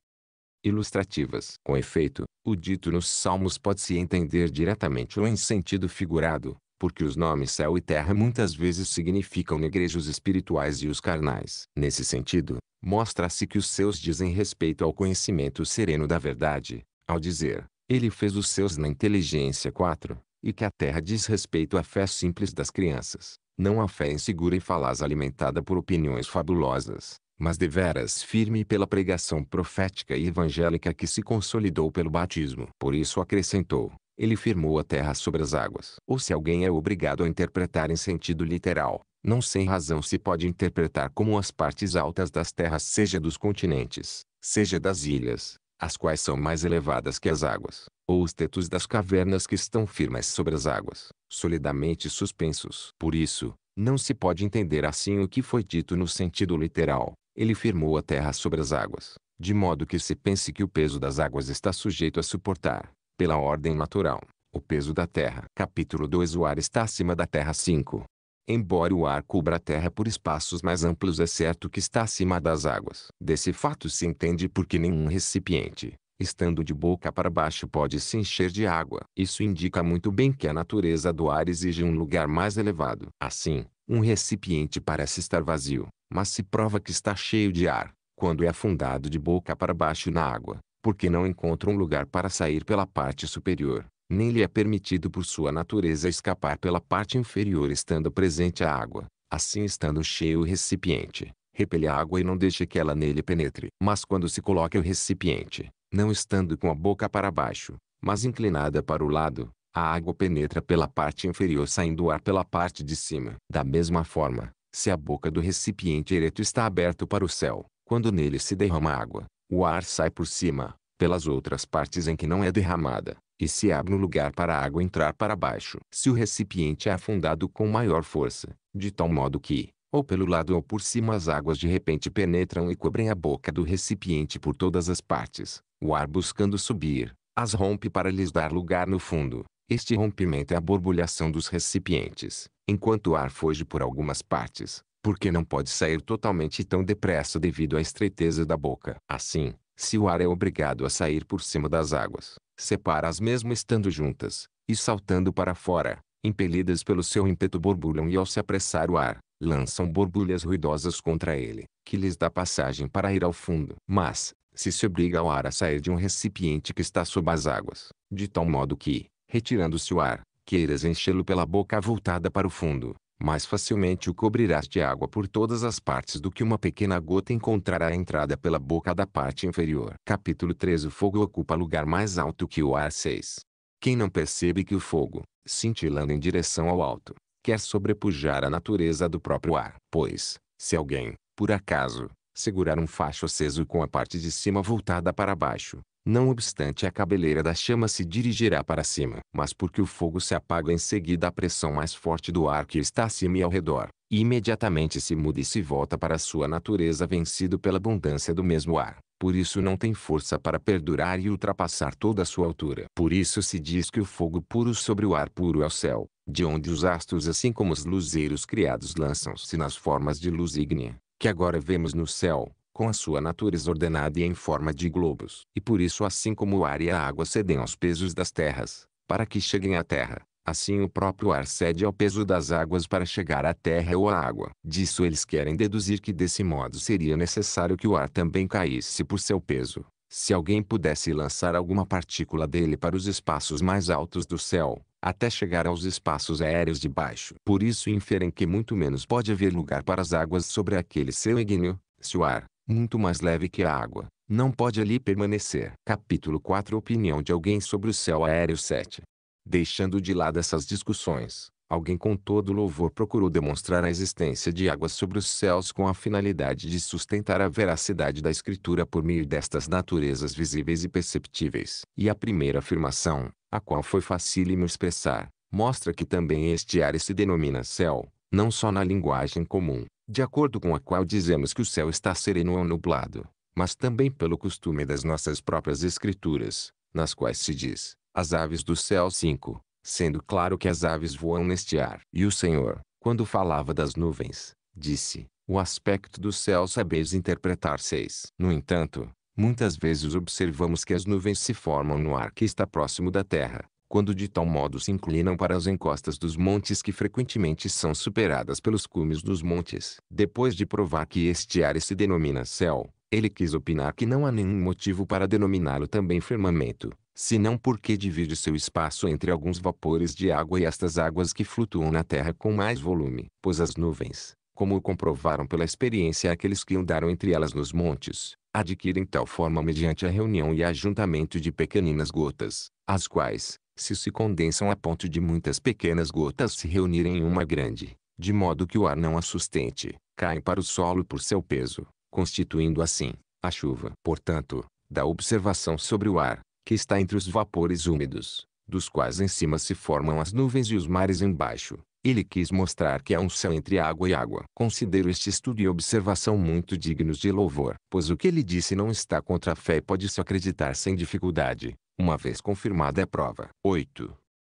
ilustrativas. Com efeito, o dito nos Salmos pode-se entender diretamente ou em sentido figurado, porque os nomes céu e terra muitas vezes significam negrejos espirituais e os carnais. Nesse sentido, mostra-se que os seus dizem respeito ao conhecimento sereno da verdade, ao dizer, ele fez os seus na inteligência 4, e que a terra diz respeito à fé simples das crianças, não à fé insegura e falaz alimentada por opiniões fabulosas, mas deveras firme pela pregação profética e evangélica que se consolidou pelo batismo. Por isso acrescentou, ele firmou a terra sobre as águas. Ou se alguém é obrigado a interpretar em sentido literal, não sem razão se pode interpretar como as partes altas das terras seja dos continentes, seja das ilhas, as quais são mais elevadas que as águas, ou os tetos das cavernas que estão firmes sobre as águas, solidamente suspensos. Por isso, não se pode entender assim o que foi dito no sentido literal, ele firmou a terra sobre as águas, de modo que se pense que o peso das águas está sujeito a suportar, pela ordem natural, o peso da terra. Capítulo 2 O ar está acima da terra 5. Embora o ar cubra a terra por espaços mais amplos, é certo que está acima das águas. Desse fato se entende porque nenhum recipiente, estando de boca para baixo, pode se encher de água. Isso indica muito bem que a natureza do ar exige um lugar mais elevado. Assim, um recipiente parece estar vazio, mas se prova que está cheio de ar, quando é afundado de boca para baixo na água, porque não encontra um lugar para sair pela parte superior, nem lhe é permitido por sua natureza escapar pela parte inferior estando presente a água. Assim estando cheio o recipiente, repele a água e não deixe que ela nele penetre. Mas quando se coloca o recipiente, não estando com a boca para baixo, mas inclinada para o lado, a água penetra pela parte inferior saindo o ar pela parte de cima. Da mesma forma, se a boca do recipiente ereto está aberta para o céu, quando nele se derrama água, o ar sai por cima, pelas outras partes em que não é derramada, e se abre um lugar para a água entrar para baixo. Se o recipiente é afundado com maior força, de tal modo que, ou pelo lado ou por cima as águas de repente penetram e cobrem a boca do recipiente por todas as partes. O ar buscando subir, as rompe para lhes dar lugar no fundo. Este rompimento é a borbulhação dos recipientes, enquanto o ar foge por algumas partes, porque não pode sair totalmente tão depressa devido à estreiteza da boca. Assim, se o ar é obrigado a sair por cima das águas, separa-as mesmo estando juntas, e saltando para fora, impelidas pelo seu ímpeto borbulham e ao se apressar o ar, lançam borbulhas ruidosas contra ele, que lhes dá passagem para ir ao fundo. Mas, se se obriga o ar a sair de um recipiente que está sob as águas, de tal modo que, retirando-se o ar, queiras enchê-lo pela boca voltada para o fundo, mais facilmente o cobrirás de água por todas as partes do que uma pequena gota encontrará a entrada pela boca da parte inferior. Capítulo 3 O fogo ocupa lugar mais alto que o ar 6. Quem não percebe que o fogo, cintilando em direção ao alto, quer sobrepujar a natureza do próprio ar. Pois, se alguém, por acaso, segurar um facho aceso com a parte de cima voltada para baixo, não obstante a cabeleira da chama se dirigirá para cima, mas porque o fogo se apaga em seguida a pressão mais forte do ar que está acima e ao redor, e imediatamente se muda e se volta para sua natureza vencido pela abundância do mesmo ar. Por isso não tem força para perdurar e ultrapassar toda a sua altura. Por isso se diz que o fogo puro sobre o ar puro é o céu, de onde os astros assim como os luzeiros criados lançam-se nas formas de luz ígnea, que agora vemos no céu, com a sua natureza ordenada e em forma de globos. E por isso assim como o ar e a água cedem aos pesos das terras, para que cheguem à terra, assim o próprio ar cede ao peso das águas para chegar à terra ou à água. Disso eles querem deduzir que desse modo seria necessário que o ar também caísse por seu peso. Se alguém pudesse lançar alguma partícula dele para os espaços mais altos do céu, até chegar aos espaços aéreos de baixo. Por isso inferem que muito menos pode haver lugar para as águas sobre aquele seu ígneo, se o ar, muito mais leve que a água, não pode ali permanecer. Capítulo 4 Opinião de alguém sobre o céu aéreo 7 Deixando de lado essas discussões, alguém com todo louvor procurou demonstrar a existência de águas sobre os céus com a finalidade de sustentar a veracidade da Escritura por meio destas naturezas visíveis e perceptíveis. E a primeira afirmação, a qual foi facílimo expressar, mostra que também este ar se denomina céu, não só na linguagem comum, de acordo com a qual dizemos que o céu está sereno ou nublado, mas também pelo costume das nossas próprias escrituras, nas quais se diz, as aves do céu 5, sendo claro que as aves voam neste ar. E o Senhor, quando falava das nuvens, disse, o aspecto do céu sabeis interpretar seis. No entanto, muitas vezes observamos que as nuvens se formam no ar que está próximo da terra, quando de tal modo se inclinam para as encostas dos montes que frequentemente são superadas pelos cumes dos montes. Depois de provar que este ar se denomina céu, ele quis opinar que não há nenhum motivo para denominá-lo também firmamento, senão porque divide seu espaço entre alguns vapores de água e estas águas que flutuam na terra com mais volume. Pois as nuvens, como o comprovaram pela experiência aqueles que andaram entre elas nos montes, adquirem tal forma mediante a reunião e ajuntamento de pequeninas gotas, as quais, se se condensam a ponto de muitas pequenas gotas se reunirem em uma grande, de modo que o ar não a sustente, caem para o solo por seu peso, constituindo assim, a chuva. Portanto, da observação sobre o ar, que está entre os vapores úmidos, dos quais em cima se formam as nuvens e os mares embaixo, ele quis mostrar que há um céu entre água e água. Considero este estudo e observação muito dignos de louvor, pois o que ele disse não está contra a fé e pode-se acreditar sem dificuldade uma vez confirmada a prova. 8.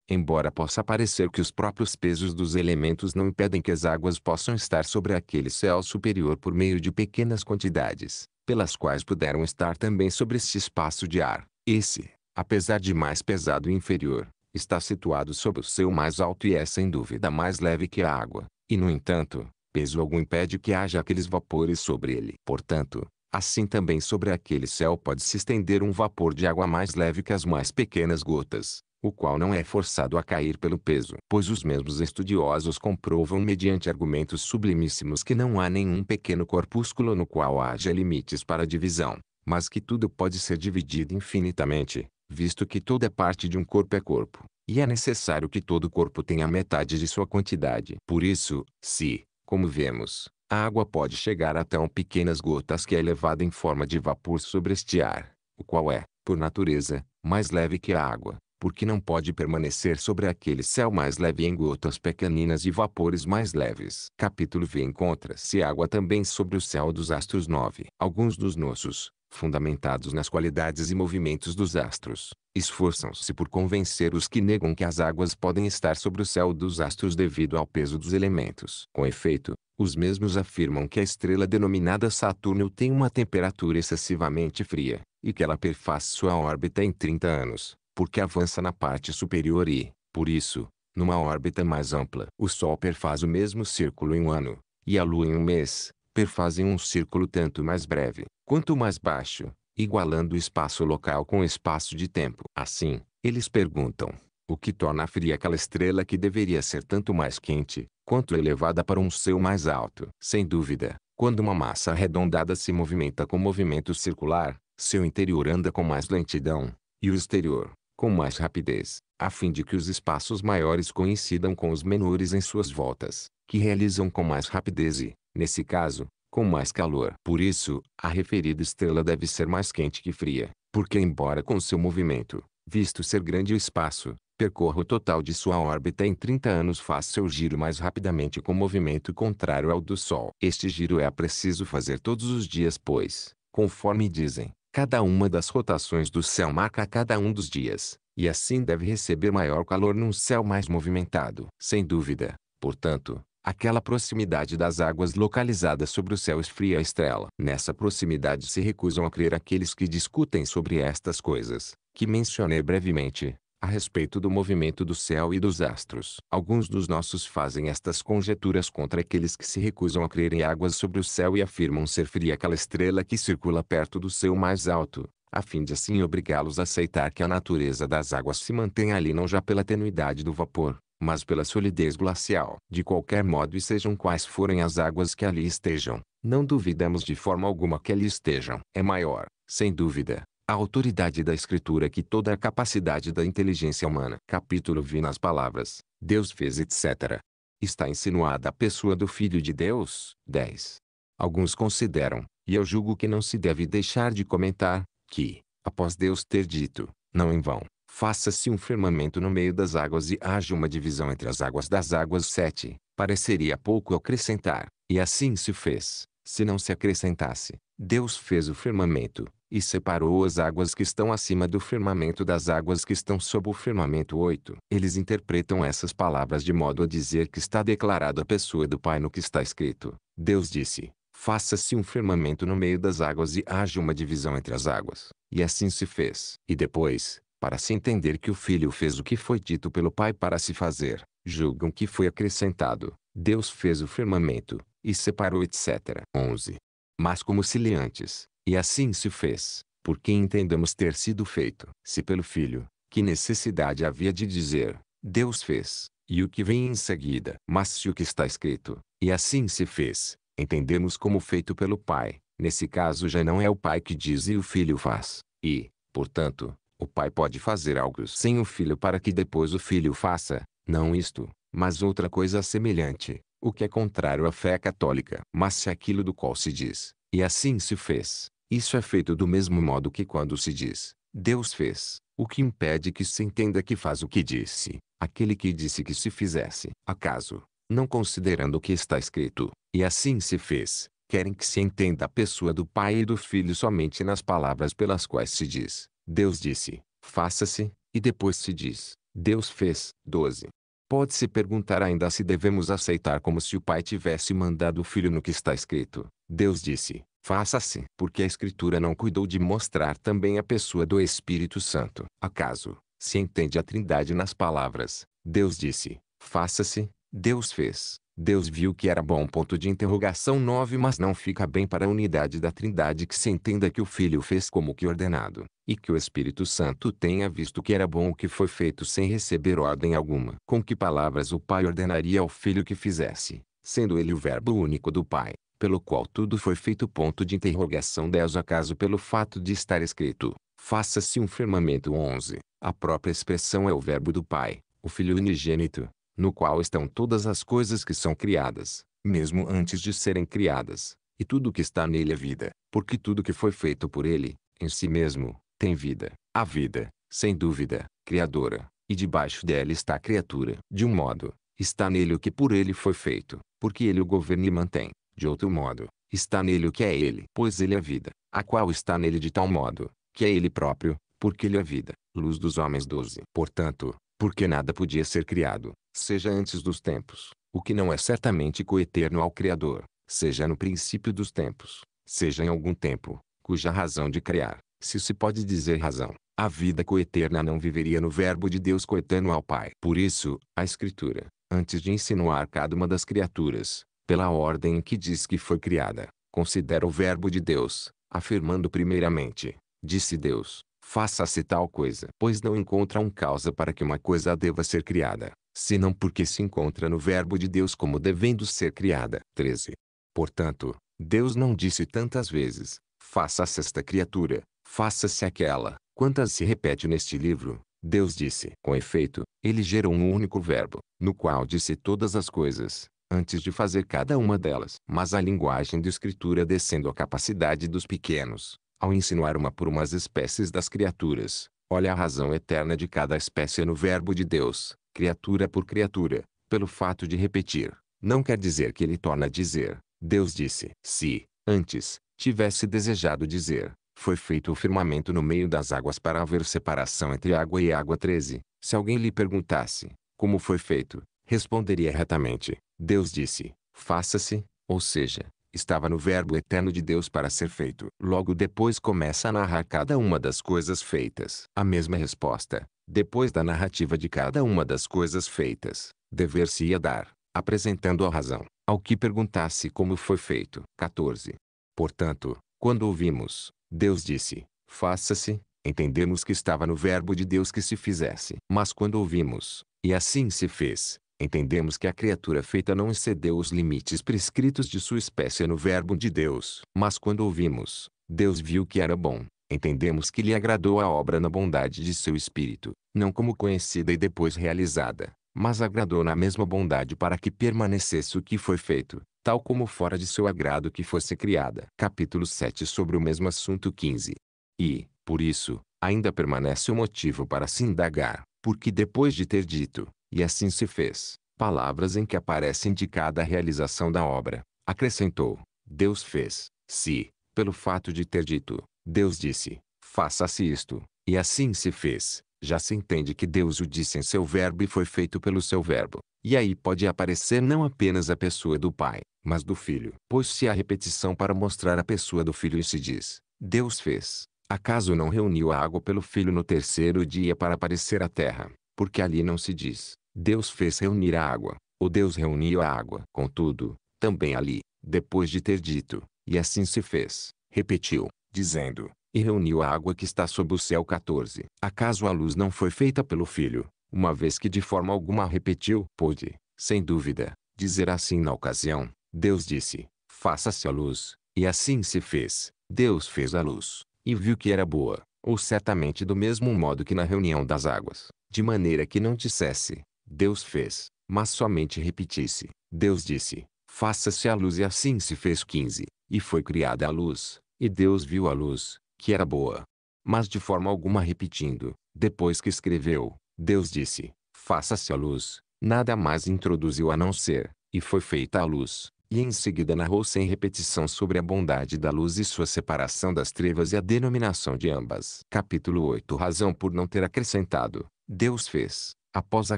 Embora possa parecer que os próprios pesos dos elementos não impedem que as águas possam estar sobre aquele céu superior por meio de pequenas quantidades, pelas quais puderam estar também sobre este espaço de ar, esse, apesar de mais pesado e inferior, está situado sobre o seu mais alto e é sem dúvida mais leve que a água, e no entanto, peso algum impede que haja aqueles vapores sobre ele. Portanto, assim também sobre aquele céu pode se estender um vapor de água mais leve que as mais pequenas gotas, o qual não é forçado a cair pelo peso. Pois os mesmos estudiosos comprovam mediante argumentos sublimíssimos que não há nenhum pequeno corpúsculo no qual haja limites para divisão, mas que tudo pode ser dividido infinitamente, visto que toda parte de um corpo é corpo, e é necessário que todo corpo tenha metade de sua quantidade. Por isso, se, como vemos, a água pode chegar a tão pequenas gotas que é levada em forma de vapor sobre este ar, o qual é, por natureza, mais leve que a água, porque não pode permanecer sobre aquele céu mais leve em gotas pequeninas e vapores mais leves. Capítulo V Encontra-se água também sobre o céu dos astros 9. Alguns dos nossos, fundamentados nas qualidades e movimentos dos astros, esforçam-se por convencer os que negam que as águas podem estar sobre o céu dos astros devido ao peso dos elementos. Com efeito, os mesmos afirmam que a estrela denominada Saturno tem uma temperatura excessivamente fria, e que ela perfaz sua órbita em 30 anos, porque avança na parte superior e, por isso, numa órbita mais ampla. O Sol perfaz o mesmo círculo em um ano, e a Lua em um mês, perfazem um círculo tanto mais breve, quanto mais baixo, igualando o espaço local com o espaço de tempo. Assim, eles perguntam, o que torna fria aquela estrela que deveria ser tanto mais quente, quanto elevada para um seu mais alto. Sem dúvida, quando uma massa arredondada se movimenta com movimento circular, seu interior anda com mais lentidão, e o exterior, com mais rapidez, a fim de que os espaços maiores coincidam com os menores em suas voltas, que realizam com mais rapidez e, nesse caso, com mais calor. Por isso, a referida estrela deve ser mais quente que fria, porque embora com seu movimento, visto ser grande o espaço, percorra o total de sua órbita em 30 anos faz seu giro mais rapidamente com movimento contrário ao do Sol. Este giro é preciso fazer todos os dias pois, conforme dizem, cada uma das rotações do céu marca cada um dos dias, e assim deve receber maior calor num céu mais movimentado. Sem dúvida, portanto, Aquela proximidade das águas localizada sobre o céu esfria a estrela. Nessa proximidade se recusam a crer aqueles que discutem sobre estas coisas, que mencionei brevemente, a respeito do movimento do céu e dos astros. Alguns dos nossos fazem estas conjeturas contra aqueles que se recusam a crer em águas sobre o céu e afirmam ser fria aquela estrela que circula perto do céu mais alto, a fim de assim obrigá-los a aceitar que a natureza das águas se mantém ali não já pela tenuidade do vapor, mas pela solidez glacial. De qualquer modo e sejam quais forem as águas que ali estejam, não duvidamos de forma alguma que ali estejam. É maior, sem dúvida, a autoridade da Escritura que toda a capacidade da inteligência humana. Capítulo vi nas palavras, Deus fez etc. Está insinuada a pessoa do Filho de Deus. 10. Alguns consideram, e eu julgo que não se deve deixar de comentar, que, após Deus ter dito, não em vão, Faça-se um firmamento no meio das águas e haja uma divisão entre as águas das águas sete. Pareceria pouco acrescentar, e assim se fez. Se não se acrescentasse, Deus fez o firmamento, e separou as águas que estão acima do firmamento das águas que estão sob o firmamento 8. Eles interpretam essas palavras de modo a dizer que está declarada a pessoa do Pai no que está escrito. Deus disse, faça-se um firmamento no meio das águas e haja uma divisão entre as águas. E assim se fez. E depois, para se entender que o filho fez o que foi dito pelo pai para se fazer, julgam que foi acrescentado, Deus fez o firmamento, e separou etc. 11. Mas como se lê antes, e assim se fez, porque entendamos ter sido feito. Se pelo filho, que necessidade havia de dizer, Deus fez, e o que vem em seguida. Mas se o que está escrito, e assim se fez, entendemos como feito pelo pai, nesse caso já não é o pai que diz e o filho faz, e, portanto, o pai pode fazer algo sem o filho para que depois o filho faça, não isto, mas outra coisa semelhante, o que é contrário à fé católica. Mas se é aquilo do qual se diz, e assim se fez, isso é feito do mesmo modo que quando se diz, Deus fez, o que impede que se entenda que faz o que disse, aquele que disse que se fizesse. Acaso, não considerando o que está escrito, e assim se fez, querem que se entenda a pessoa do Pai e do Filho somente nas palavras pelas quais se diz, Deus disse, faça-se, e depois se diz, Deus fez. 12. Pode-se perguntar ainda se devemos aceitar como se o pai tivesse mandado o filho no que está escrito. Deus disse, faça-se, porque a Escritura não cuidou de mostrar também a pessoa do Espírito Santo. Acaso, se entende a trindade nas palavras, Deus disse, faça-se, Deus fez. Deus viu que era bom. Ponto de interrogação 9 Mas não fica bem para a unidade da trindade que se entenda que o Filho fez como que ordenado, e que o Espírito Santo tenha visto que era bom o que foi feito sem receber ordem alguma. Com que palavras o Pai ordenaria ao Filho que fizesse, sendo ele o verbo único do Pai, pelo qual tudo foi feito. Ponto de interrogação 10 Acaso pelo fato de estar escrito, faça-se um firmamento 11, a própria expressão é o verbo do Pai, o Filho unigênito, no qual estão todas as coisas que são criadas, mesmo antes de serem criadas, e tudo que está nele é vida, porque tudo que foi feito por ele, em si mesmo, tem vida. A vida, sem dúvida, criadora, e debaixo dela está a criatura. De um modo, está nele o que por ele foi feito, porque ele o governa e mantém. De outro modo, está nele o que é ele, pois ele é a vida, a qual está nele de tal modo, que é ele próprio, porque ele é a vida. Luz dos Homens 12. Portanto, porque nada podia ser criado, seja antes dos tempos, o que não é certamente coeterno ao Criador, seja no princípio dos tempos, seja em algum tempo, cuja razão de criar, se se pode dizer razão, a vida coeterna não viveria no verbo de Deus coeterno ao Pai. Por isso, a Escritura, antes de insinuar cada uma das criaturas, pela ordem em que diz que foi criada, considera o verbo de Deus, afirmando primeiramente, disse Deus, Faça-se tal coisa, pois não encontra um causa para que uma coisa deva ser criada, senão porque se encontra no verbo de Deus como devendo ser criada. 13. Portanto, Deus não disse tantas vezes, faça-se esta criatura, faça-se aquela, quantas se repete neste livro, Deus disse. Com efeito, ele gerou um único verbo, no qual disse todas as coisas, antes de fazer cada uma delas. Mas a linguagem de escritura descendo à capacidade dos pequenos, ao insinuar uma por umas espécies das criaturas, olha a razão eterna de cada espécie no Verbo de Deus, criatura por criatura, pelo fato de repetir, não quer dizer que ele torna a dizer, Deus disse. Se, antes, tivesse desejado dizer, foi feito o firmamento no meio das águas para haver separação entre água e água 13. Se alguém lhe perguntasse, como foi feito, responderia retamente, Deus disse, faça-se, ou seja, estava no Verbo eterno de Deus para ser feito. Logo depois começa a narrar cada uma das coisas feitas. A mesma resposta, depois da narrativa de cada uma das coisas feitas, dever-se-ia dar, apresentando a razão, ao que perguntasse como foi feito. 14. Portanto, quando ouvimos, Deus disse, faça-se, entendemos que estava no Verbo de Deus que se fizesse. Mas quando ouvimos, e assim se fez, entendemos que a criatura feita não excedeu os limites prescritos de sua espécie no Verbo de Deus. Mas quando ouvimos, Deus viu que era bom, entendemos que lhe agradou a obra na bondade de seu espírito, não como conhecida e depois realizada, mas agradou na mesma bondade para que permanecesse o que foi feito, tal como fora de seu agrado que fosse criada. Capítulo 7 sobre o mesmo assunto 15. E, por isso, ainda permanece o motivo para se indagar, porque depois de ter dito, e assim se fez. Palavras em que aparece indicada a realização da obra. Acrescentou: Deus fez. Se, pelo fato de ter dito, Deus disse: Faça-se isto. E assim se fez. Já se entende que Deus o disse em seu verbo e foi feito pelo seu verbo. E aí pode aparecer não apenas a pessoa do Pai, mas do Filho. Pois se a repetição para mostrar a pessoa do Filho e se diz, Deus fez. Acaso não reuniu a água pelo Filho no terceiro dia para aparecer a terra? Porque ali não se diz, Deus fez reunir a água, o Deus reuniu a água. Contudo, também ali, depois de ter dito, e assim se fez, repetiu, dizendo, e reuniu a água que está sob o céu 14. Acaso a luz não foi feita pelo Filho, uma vez que de forma alguma repetiu? Pôde, sem dúvida, dizer assim na ocasião, Deus disse, faça-se a luz, e assim se fez. Deus fez a luz, e viu que era boa, ou certamente do mesmo modo que na reunião das águas, de maneira que não dissesse, Deus fez, mas somente repetisse. Deus disse, faça-se a luz e assim se fez 15. E foi criada a luz, e Deus viu a luz, que era boa. Mas de forma alguma repetindo, depois que escreveu, Deus disse, faça-se a luz, nada mais introduziu a não ser, e foi feita a luz. E em seguida narrou sem repetição sobre a bondade da luz e sua separação das trevas e a denominação de ambas. Capítulo 8 Razão por não ter acrescentado. Deus fez, após a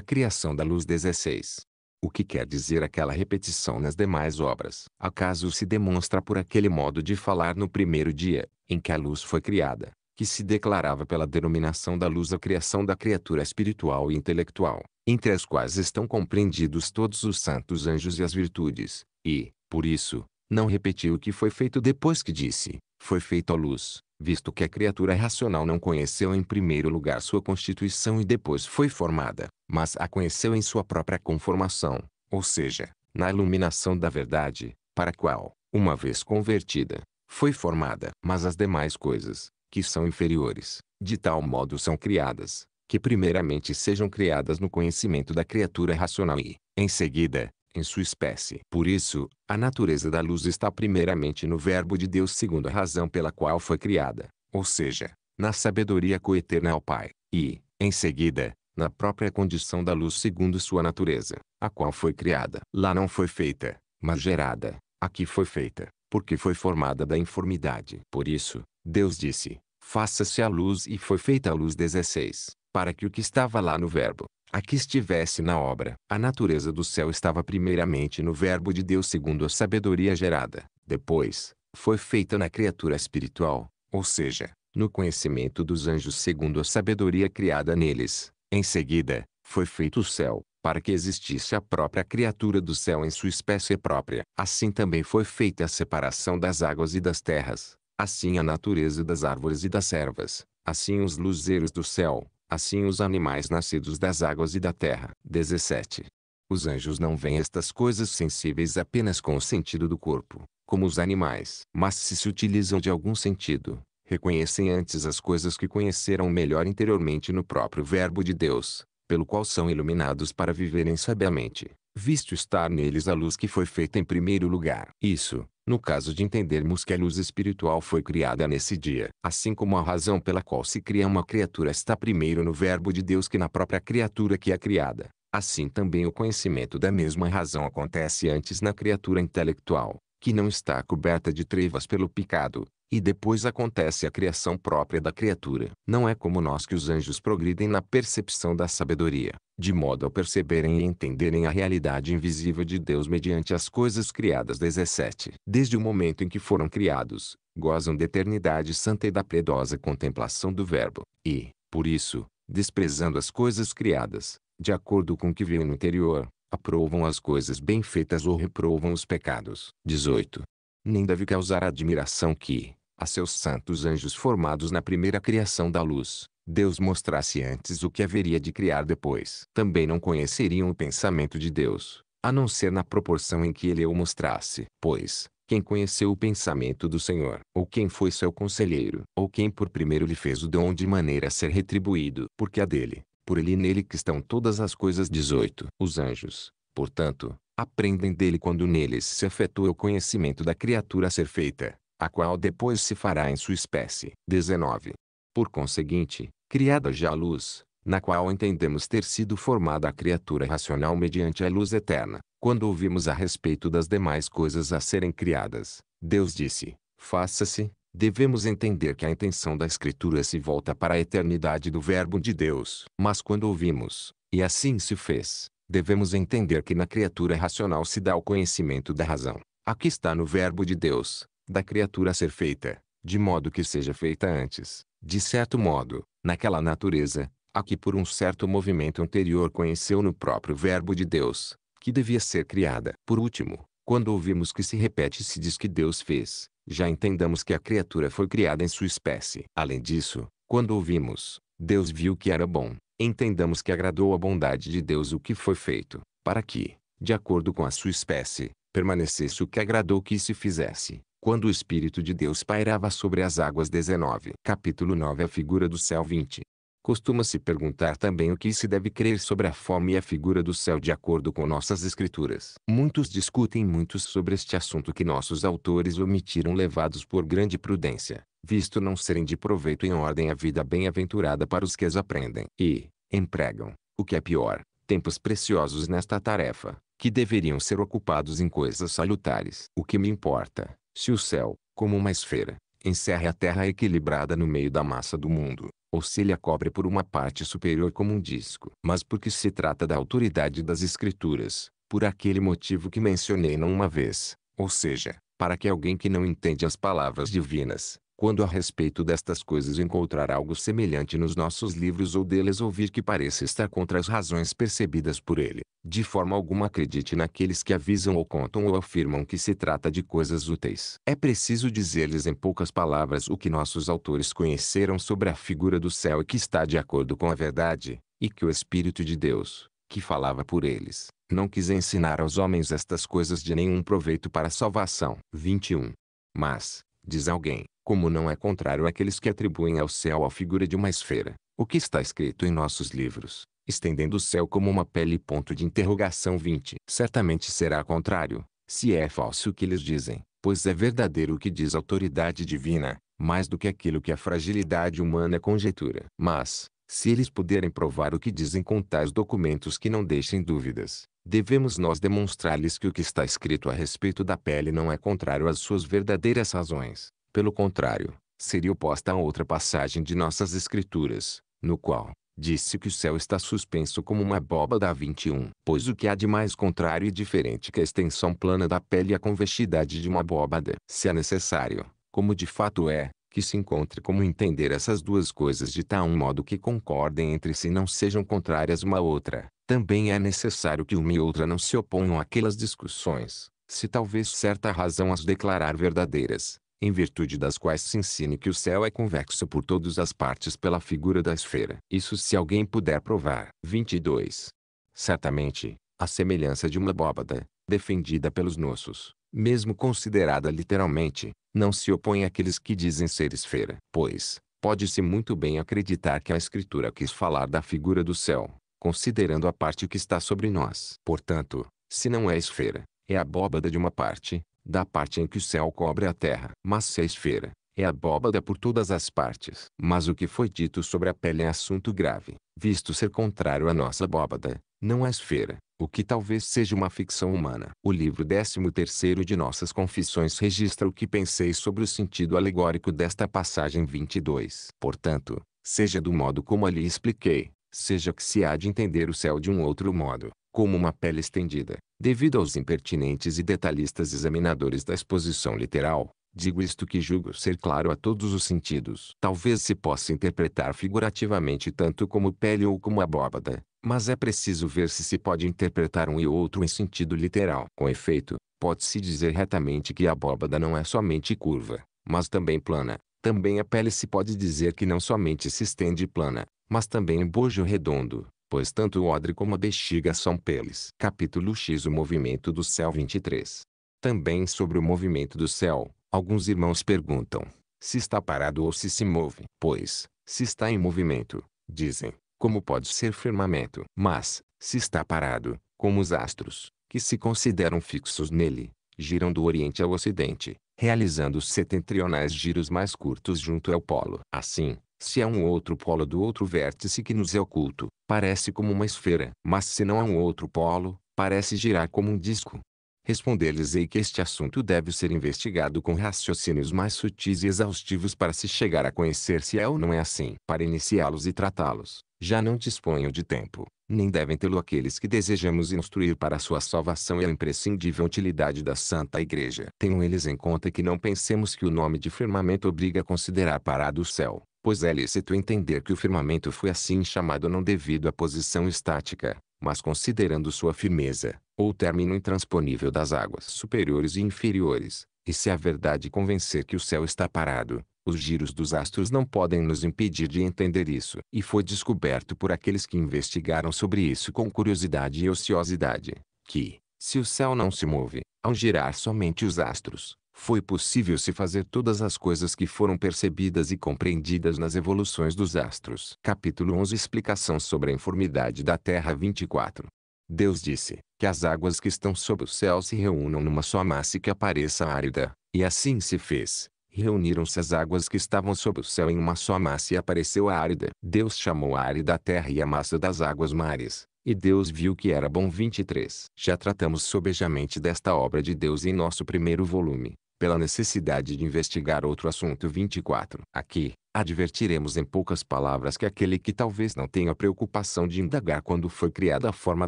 criação da luz 16. O que quer dizer aquela repetição nas demais obras? Acaso se demonstra por aquele modo de falar no primeiro dia, em que a luz foi criada, que se declarava pela denominação da luz a criação da criatura espiritual e intelectual, entre as quais estão compreendidos todos os santos anjos e as virtudes, e, por isso, não repetiu o que foi feito depois que disse, foi feito a luz, visto que a criatura racional não conheceu em primeiro lugar sua constituição e depois foi formada, mas a conheceu em sua própria conformação, ou seja, na iluminação da verdade, para a qual, uma vez convertida, foi formada. Mas as demais coisas, que são inferiores, de tal modo são criadas, que primeiramente sejam criadas no conhecimento da criatura racional e, em seguida, em sua espécie. Por isso, a natureza da luz está primeiramente no Verbo de Deus segundo a razão pela qual foi criada, ou seja, na sabedoria coeterna ao Pai, e, em seguida, na própria condição da luz segundo sua natureza, a qual foi criada. Lá não foi feita, mas gerada. Aqui foi feita, porque foi formada da informidade. Por isso, Deus disse, faça-se a luz e foi feita a luz 16, para que o que estava lá no verbo, a que estivesse na obra. A natureza do céu estava primeiramente no Verbo de Deus segundo a sabedoria gerada. Depois, foi feita na criatura espiritual, ou seja, no conhecimento dos anjos segundo a sabedoria criada neles. Em seguida, foi feito o céu, para que existisse a própria criatura do céu em sua espécie própria. Assim também foi feita a separação das águas e das terras, assim a natureza das árvores e das ervas, assim os luzeiros do céu, Assim os animais nascidos das águas e da terra. 17. Os anjos não veem estas coisas sensíveis apenas com o sentido do corpo, como os animais, mas se se utilizam de algum sentido, reconhecem antes as coisas que conheceram melhor interiormente no próprio Verbo de Deus, pelo qual são iluminados para viverem sabiamente, visto estar neles a luz que foi feita em primeiro lugar. Isso, no caso de entendermos que a luz espiritual foi criada nesse dia, assim como a razão pela qual se cria uma criatura está primeiro no Verbo de Deus que na própria criatura que é criada. Assim também o conhecimento da mesma razão acontece antes na criatura intelectual, que não está coberta de trevas pelo pecado, e depois acontece a criação própria da criatura. Não é como nós que os anjos progridem na percepção da sabedoria, de modo a perceberem e entenderem a realidade invisível de Deus mediante as coisas criadas. 17. Desde o momento em que foram criados, gozam da eternidade santa e da piedosa contemplação do Verbo. E, por isso, desprezando as coisas criadas, de acordo com o que viu no interior, aprovam as coisas bem feitas ou reprovam os pecados. 18. Nem deve causar admiração que, a seus santos anjos formados na primeira criação da luz, Deus mostrasse antes o que haveria de criar depois. Também não conheceriam o pensamento de Deus, a não ser na proporção em que ele o mostrasse. Pois, quem conheceu o pensamento do Senhor, ou quem foi seu conselheiro, ou quem por primeiro lhe fez o dom de maneira a ser retribuído, porque é dele, por ele e nele que estão todas as coisas. 18. Os anjos, portanto, aprendem dele quando neles se efetua o conhecimento da criatura a ser feita a qual depois se fará em sua espécie. 19. Por conseguinte, criada já a luz, na qual entendemos ter sido formada a criatura racional mediante a luz eterna. Quando ouvimos a respeito das demais coisas a serem criadas, Deus disse: Faça-se. Devemos entender que a intenção da Escritura se volta para a eternidade do Verbo de Deus. Mas quando ouvimos, e assim se fez, devemos entender que na criatura racional se dá o conhecimento da razão. Aqui está no Verbo de Deus, da criatura ser feita, de modo que seja feita antes, de certo modo, naquela natureza, a que por um certo movimento anterior conheceu no próprio Verbo de Deus, que devia ser criada. Por último, quando ouvimos que se repete e se diz que Deus fez, já entendamos que a criatura foi criada em sua espécie. Além disso, quando ouvimos, Deus viu que era bom, entendamos que agradou a bondade de Deus o que foi feito, para que, de acordo com a sua espécie, permanecesse o que agradou que se fizesse quando o Espírito de Deus pairava sobre as águas 19. Capítulo 9 A figura do céu 20. Costuma-se perguntar também o que se deve crer sobre a fome e a figura do céu de acordo com nossas escrituras. Muitos discutem muitos sobre este assunto que nossos autores omitiram levados por grande prudência, visto não serem de proveito em ordem à vida bem-aventurada para os que as aprendem e empregam, o que é pior, tempos preciosos nesta tarefa, que deveriam ser ocupados em coisas salutares. O que me importa, se o céu, como uma esfera, encerra a Terra equilibrada no meio da massa do mundo, ou se ele a cobre por uma parte superior como um disco. Mas porque se trata da autoridade das Escrituras, por aquele motivo que mencionei não uma vez, ou seja, para que alguém que não entende as palavras divinas, quando a respeito destas coisas encontrar algo semelhante nos nossos livros ou deles ouvir que pareça estar contra as razões percebidas por ele, de forma alguma acredite naqueles que avisam ou contam ou afirmam que se trata de coisas úteis. É preciso dizer-lhes em poucas palavras o que nossos autores conheceram sobre a figura do céu e que está de acordo com a verdade, e que o Espírito de Deus, que falava por eles, não quis ensinar aos homens estas coisas de nenhum proveito para a salvação. 21. Mas, diz alguém, como não é contrário àqueles que atribuem ao céu a figura de uma esfera, o que está escrito em nossos livros, estendendo o céu como uma pele ponto de interrogação 20. Certamente será contrário, se é falso o que eles dizem, pois é verdadeiro o que diz a autoridade divina, mais do que aquilo que a fragilidade humana conjetura. Mas, se eles puderem provar o que dizem com tais documentos que não deixem dúvidas, devemos nós demonstrar-lhes que o que está escrito a respeito da pele não é contrário às suas verdadeiras razões. Pelo contrário, seria oposta a outra passagem de nossas Escrituras, no qual, disse que o céu está suspenso como uma abóbada a 21. Pois o que há de mais contrário e diferente é que a extensão plana da pele e a convexidade de uma abóbada? Se é necessário, como de fato é, que se encontre como entender essas duas coisas de tal modo que concordem entre si e não sejam contrárias uma à outra, também é necessário que uma e outra não se oponham àquelas discussões, se talvez certa razão as declarar verdadeiras, em virtude das quais se ensine que o céu é convexo por todas as partes pela figura da esfera. Isso se alguém puder provar. 22. Certamente, a semelhança de uma abóbada, defendida pelos nossos, mesmo considerada literalmente, não se opõe àqueles que dizem ser esfera. Pois, pode-se muito bem acreditar que a Escritura quis falar da figura do céu, considerando a parte que está sobre nós. Portanto, se não é esfera, é a abóbada de uma parte, da parte em que o céu cobre a terra. Mas se a esfera é abóbada por todas as partes. Mas o que foi dito sobre a pele é assunto grave, visto ser contrário à nossa abóbada, não à esfera, o que talvez seja uma ficção humana. O livro 13 de Nossas Confissões registra o que pensei sobre o sentido alegórico desta passagem 22. Portanto, seja do modo como ali expliquei, seja que se há de entender o céu de um outro modo, como uma pele estendida, devido aos impertinentes e detalhistas examinadores da exposição literal. Digo isto que julgo ser claro a todos os sentidos. Talvez se possa interpretar figurativamente tanto como pele ou como abóbada, mas é preciso ver se se pode interpretar um e outro em sentido literal. Com efeito, pode-se dizer retamente que a abóbada não é somente curva, mas também plana. Também a pele se pode dizer que não somente se estende plana, mas também em bojo redondo pois tanto o odre como a bexiga são peles. Capítulo X O movimento do céu 23. Também sobre o movimento do céu, alguns irmãos perguntam, se está parado ou se se move. Pois, se está em movimento, dizem, como pode ser firmamento? Mas, se está parado, como os astros, que se consideram fixos nele, giram do Oriente ao Ocidente, realizando setentrionais giros mais curtos junto ao Polo. Assim, se há é um outro polo do outro vértice que nos é oculto, parece como uma esfera. Mas se não há é um outro polo, parece girar como um disco. Responder-lhes-ei que este assunto deve ser investigado com raciocínios mais sutis e exaustivos para se chegar a conhecer se é ou não é assim. Para iniciá-los e tratá-los, já não disponham de tempo, nem devem tê-lo aqueles que desejamos instruir para a sua salvação e a imprescindível utilidade da Santa Igreja. Tenham eles em conta que não pensemos que o nome de firmamento obriga a considerar parado o céu pois é lícito entender que o firmamento foi assim chamado não devido à posição estática, mas considerando sua firmeza, ou término intransponível das águas superiores e inferiores, e se a verdade convencer que o céu está parado, os giros dos astros não podem nos impedir de entender isso. E foi descoberto por aqueles que investigaram sobre isso com curiosidade e ociosidade, que, se o céu não se move, ao girar somente os astros, foi possível se fazer todas as coisas que foram percebidas e compreendidas nas evoluções dos astros. Capítulo 11 Explicação sobre a informidade da Terra 24 Deus disse, que as águas que estão sob o céu se reúnam numa só massa e que apareça árida, e assim se fez. Reuniram-se as águas que estavam sob o céu em uma só massa e apareceu a árida. Deus chamou a árida a terra e a massa das águas mares, e Deus viu que era bom 23. Já tratamos sobejamente desta obra de Deus em nosso primeiro volume pela necessidade de investigar outro assunto 24. Aqui, advertiremos em poucas palavras que aquele que talvez não tenha preocupação de indagar quando foi criada a forma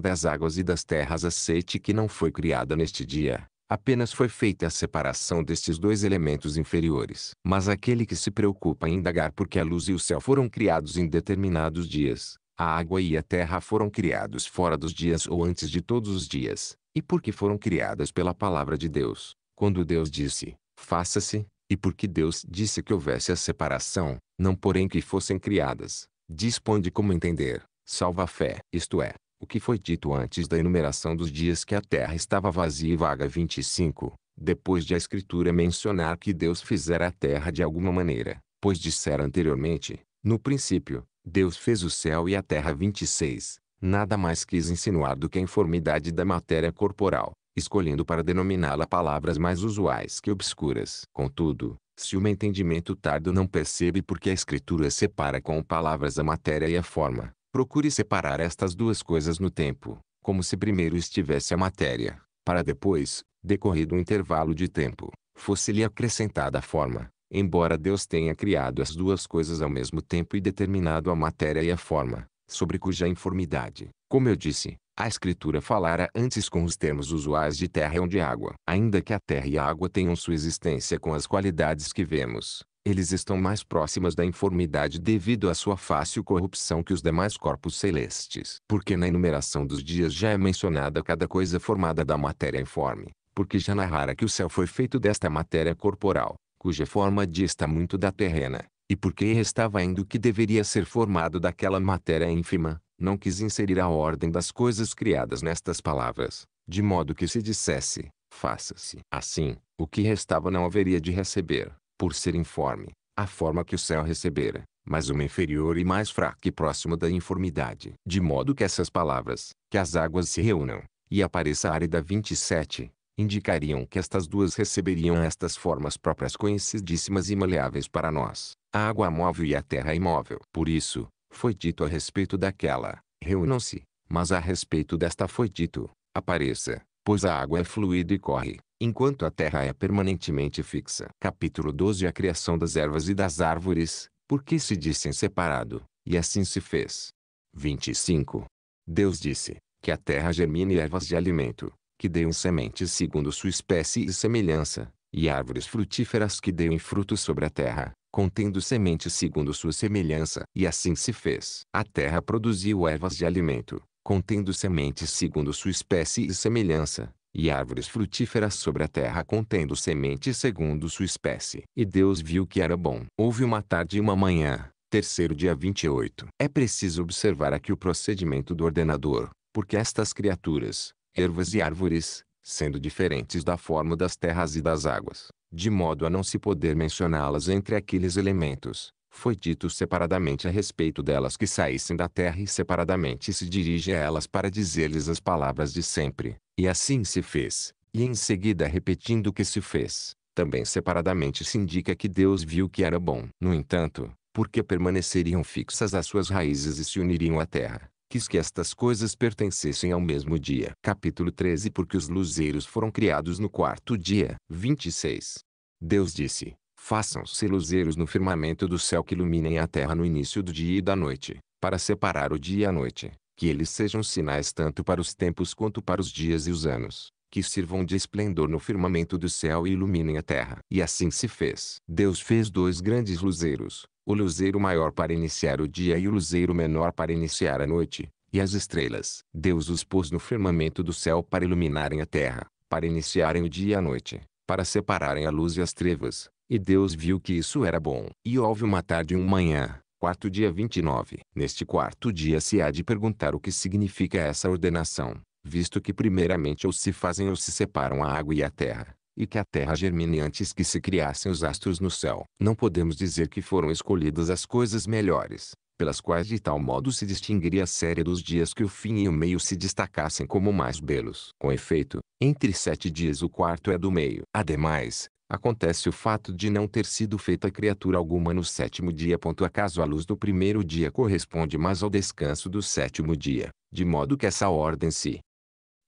das águas e das terras aceite que não foi criada neste dia, Apenas foi feita a separação destes dois elementos inferiores. Mas aquele que se preocupa em indagar porque a luz e o céu foram criados em determinados dias, a água e a terra foram criados fora dos dias ou antes de todos os dias, e porque foram criadas pela palavra de Deus, quando Deus disse, faça-se, e porque Deus disse que houvesse a separação, não porém que fossem criadas, dispõe de como entender, salva a fé, isto é, o que foi dito antes da enumeração dos dias que a terra estava vazia e vaga 25, depois de a escritura mencionar que Deus fizera a terra de alguma maneira, pois dissera anteriormente, no princípio, Deus fez o céu e a terra 26, nada mais quis insinuar do que a informidade da matéria corporal, escolhendo para denominá-la palavras mais usuais que obscuras. Contudo, se o meu entendimento tardo não percebe porque a escritura separa com palavras a matéria e a forma, procure separar estas duas coisas no tempo, como se primeiro estivesse a matéria, para depois, decorrido um intervalo de tempo, fosse-lhe acrescentada a forma. Embora Deus tenha criado as duas coisas ao mesmo tempo e determinado a matéria e a forma, sobre cuja informidade, como eu disse, a escritura falara antes com os termos usuais de terra ou de água. Ainda que a terra e a água tenham sua existência com as qualidades que vemos, eles estão mais próximas da informidade devido à sua fácil corrupção que os demais corpos celestes. Porque na enumeração dos dias já é mencionada cada coisa formada da matéria informe, porque já narrara que o céu foi feito desta matéria corporal, cuja forma dista muito da terrena, e porque restava ainda o que deveria ser formado daquela matéria ínfima, não quis inserir a ordem das coisas criadas nestas palavras, de modo que se dissesse, faça-se. Assim, o que restava não haveria de receber, por ser informe, a forma que o céu recebera, mas uma inferior e mais fraca e próxima da informidade. De modo que essas palavras, que as águas se reúnam, e apareça a árida 27, indicariam que estas duas receberiam estas formas próprias conhecidíssimas e maleáveis para nós, a água móvel e a terra imóvel. Por isso, foi dito a respeito daquela, reúnam-se, mas a respeito desta foi dito, apareça, pois a água é fluida e corre, enquanto a terra é permanentemente fixa. Capítulo 12 A criação das ervas e das árvores, porque se dissem separado, e assim se fez. 25. Deus disse, que a terra germine ervas de alimento, que deem sementes segundo sua espécie e semelhança, e árvores frutíferas que deem frutos sobre a terra, contendo sementes segundo sua semelhança. E assim se fez. A terra produziu ervas de alimento, contendo sementes segundo sua espécie e semelhança, e árvores frutíferas sobre a terra contendo sementes segundo sua espécie. E Deus viu que era bom. Houve uma tarde e uma manhã, terceiro dia 28. É preciso observar aqui o procedimento do ordenador, porque estas criaturas, ervas e árvores, sendo diferentes da forma das terras e das águas, de modo a não se poder mencioná-las entre aqueles elementos. Foi dito separadamente a respeito delas que saíssem da terra e separadamente se dirige a elas para dizer-lhes as palavras de sempre. E assim se fez, e em seguida repetindo o que se fez, também separadamente se indica que Deus viu que era bom. No entanto, porque permaneceriam fixas as suas raízes e se uniriam à terra, quis que estas coisas pertencessem ao mesmo dia. Capítulo 13 Porque os luzeiros foram criados no quarto dia. 26. Deus disse, façam-se luzeiros no firmamento do céu que iluminem a terra no início do dia e da noite, para separar o dia e a noite, que eles sejam sinais tanto para os tempos quanto para os dias e os anos que sirvam de esplendor no firmamento do céu e iluminem a terra. E assim se fez. Deus fez dois grandes luzeiros, o luzeiro maior para iniciar o dia e o luzeiro menor para iniciar a noite, e as estrelas. Deus os pôs no firmamento do céu para iluminarem a terra, para iniciarem o dia e a noite, para separarem a luz e as trevas. E Deus viu que isso era bom. E houve uma tarde e uma manhã, quarto dia 29. Neste quarto dia se há de perguntar o que significa essa ordenação, visto que primeiramente ou se fazem ou se separam a água e a terra, e que a terra germine antes que se criassem os astros no céu. Não podemos dizer que foram escolhidas as coisas melhores, pelas quais de tal modo se distinguiria a série dos dias que o fim e o meio se destacassem como mais belos. Com efeito, entre sete dias o quarto é do meio. Ademais, Acontece o fato de não ter sido feita criatura alguma no sétimo dia. Acaso a luz do primeiro dia corresponde mais ao descanso do sétimo dia, de modo que essa ordem se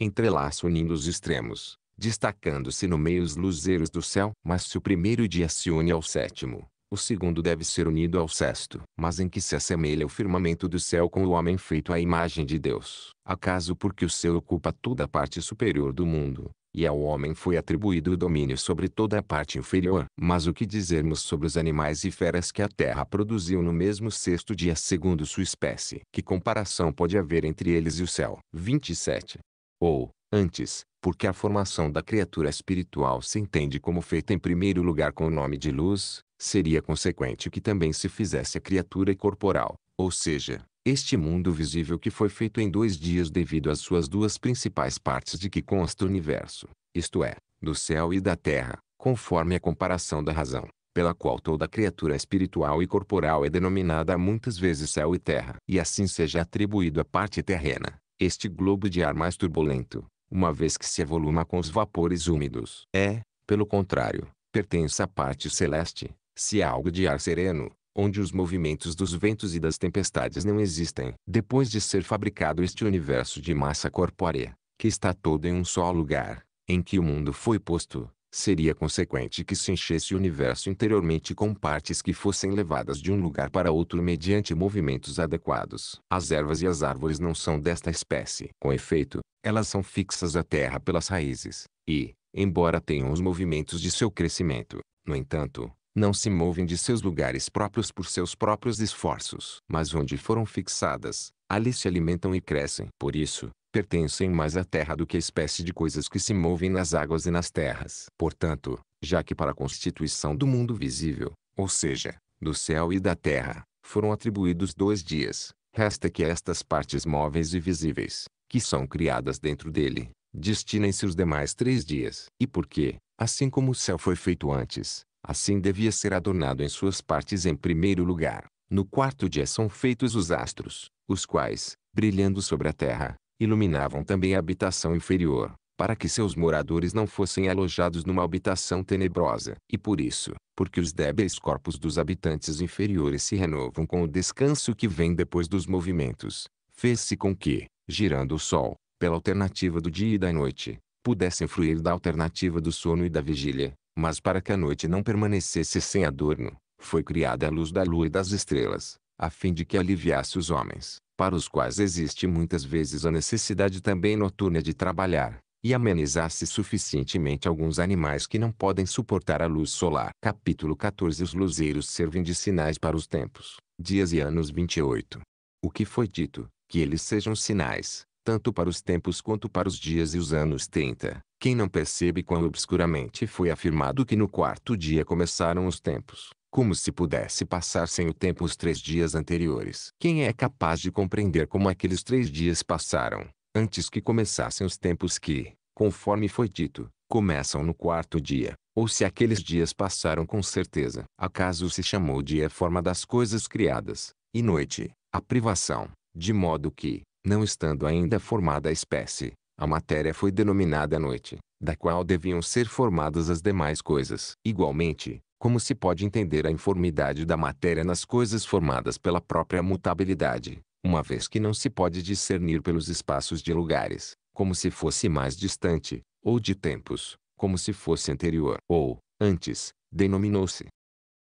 entrelaça unindo os extremos destacando-se no meio os luzeiros do céu. Mas se o primeiro dia se une ao sétimo, o segundo deve ser unido ao sexto. Mas em que se assemelha o firmamento do céu com o homem feito à imagem de Deus? Acaso porque o céu ocupa toda a parte superior do mundo, e ao homem foi atribuído o domínio sobre toda a parte inferior? Mas o que dizermos sobre os animais e feras que a terra produziu no mesmo sexto dia segundo sua espécie? Que comparação pode haver entre eles e o céu? 27. Ou, Antes, porque a formação da criatura espiritual se entende como feita em primeiro lugar com o nome de luz, seria consequente que também se fizesse a criatura corporal, ou seja, este mundo visível que foi feito em dois dias devido às suas duas principais partes de que consta o universo, isto é, do céu e da terra, conforme a comparação da razão, pela qual toda criatura espiritual e corporal é denominada muitas vezes céu e terra, e assim seja atribuído à parte terrena, este globo de ar mais turbulento, uma vez que se evoluma com os vapores úmidos. É, pelo contrário, pertence à parte celeste, se há algo de ar sereno, onde os movimentos dos ventos e das tempestades não existem. Depois de ser fabricado este universo de massa corpórea, que está todo em um só lugar, em que o mundo foi posto, seria consequente que se enchesse o universo interiormente com partes que fossem levadas de um lugar para outro mediante movimentos adequados. As ervas e as árvores não são desta espécie. Com efeito, elas são fixas à terra pelas raízes, e, embora tenham os movimentos de seu crescimento, no entanto, não se movem de seus lugares próprios por seus próprios esforços. Mas onde foram fixadas, ali se alimentam e crescem. Por isso, pertencem mais à terra do que a espécie de coisas que se movem nas águas e nas terras. Portanto, já que para a constituição do mundo visível, ou seja, do céu e da terra, foram atribuídos dois dias, resta que estas partes móveis e visíveis, que são criadas dentro dele, destinem-se os demais três dias. E porque, assim como o céu foi feito antes, assim devia ser adornado em suas partes em primeiro lugar. No quarto dia são feitos os astros, os quais, brilhando sobre a terra, iluminavam também a habitação inferior, para que seus moradores não fossem alojados numa habitação tenebrosa. E por isso, porque os débeis corpos dos habitantes inferiores se renovam com o descanso que vem depois dos movimentos, fez-se com que, girando o sol, pela alternativa do dia e da noite, pudessem fruir da alternativa do sono e da vigília, mas para que a noite não permanecesse sem adorno, foi criada a luz da lua e das estrelas, a fim de que aliviasse os homens, para os quais existe muitas vezes a necessidade também noturna de trabalhar, e amenizasse suficientemente alguns animais que não podem suportar a luz solar. Capítulo 14 Os luzeiros servem de sinais para os tempos, dias e anos 28. O que foi dito, que eles sejam sinais, tanto para os tempos quanto para os dias e os anos 30. Quem não percebe quão obscuramente foi afirmado que no quarto dia começaram os tempos, como se pudesse passar sem o tempo os três dias anteriores. Quem é capaz de compreender como aqueles três dias passaram, antes que começassem os tempos que, conforme foi dito, começam no quarto dia, ou se aqueles dias passaram com certeza? Acaso se chamou dia a forma das coisas criadas, e noite, a privação, de modo que, não estando ainda formada a espécie, a matéria foi denominada noite, da qual deviam ser formadas as demais coisas. Igualmente, como se pode entender a informidade da matéria nas coisas formadas pela própria mutabilidade, uma vez que não se pode discernir pelos espaços de lugares, como se fosse mais distante, ou de tempos, como se fosse anterior ou antes, denominou-se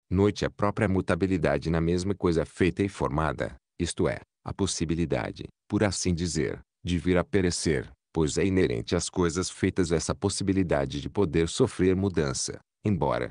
noite a própria mutabilidade na mesma coisa feita e formada, isto é, a possibilidade, por assim dizer, de vir a perecer, pois é inerente às coisas feitas essa possibilidade de poder sofrer mudança, embora,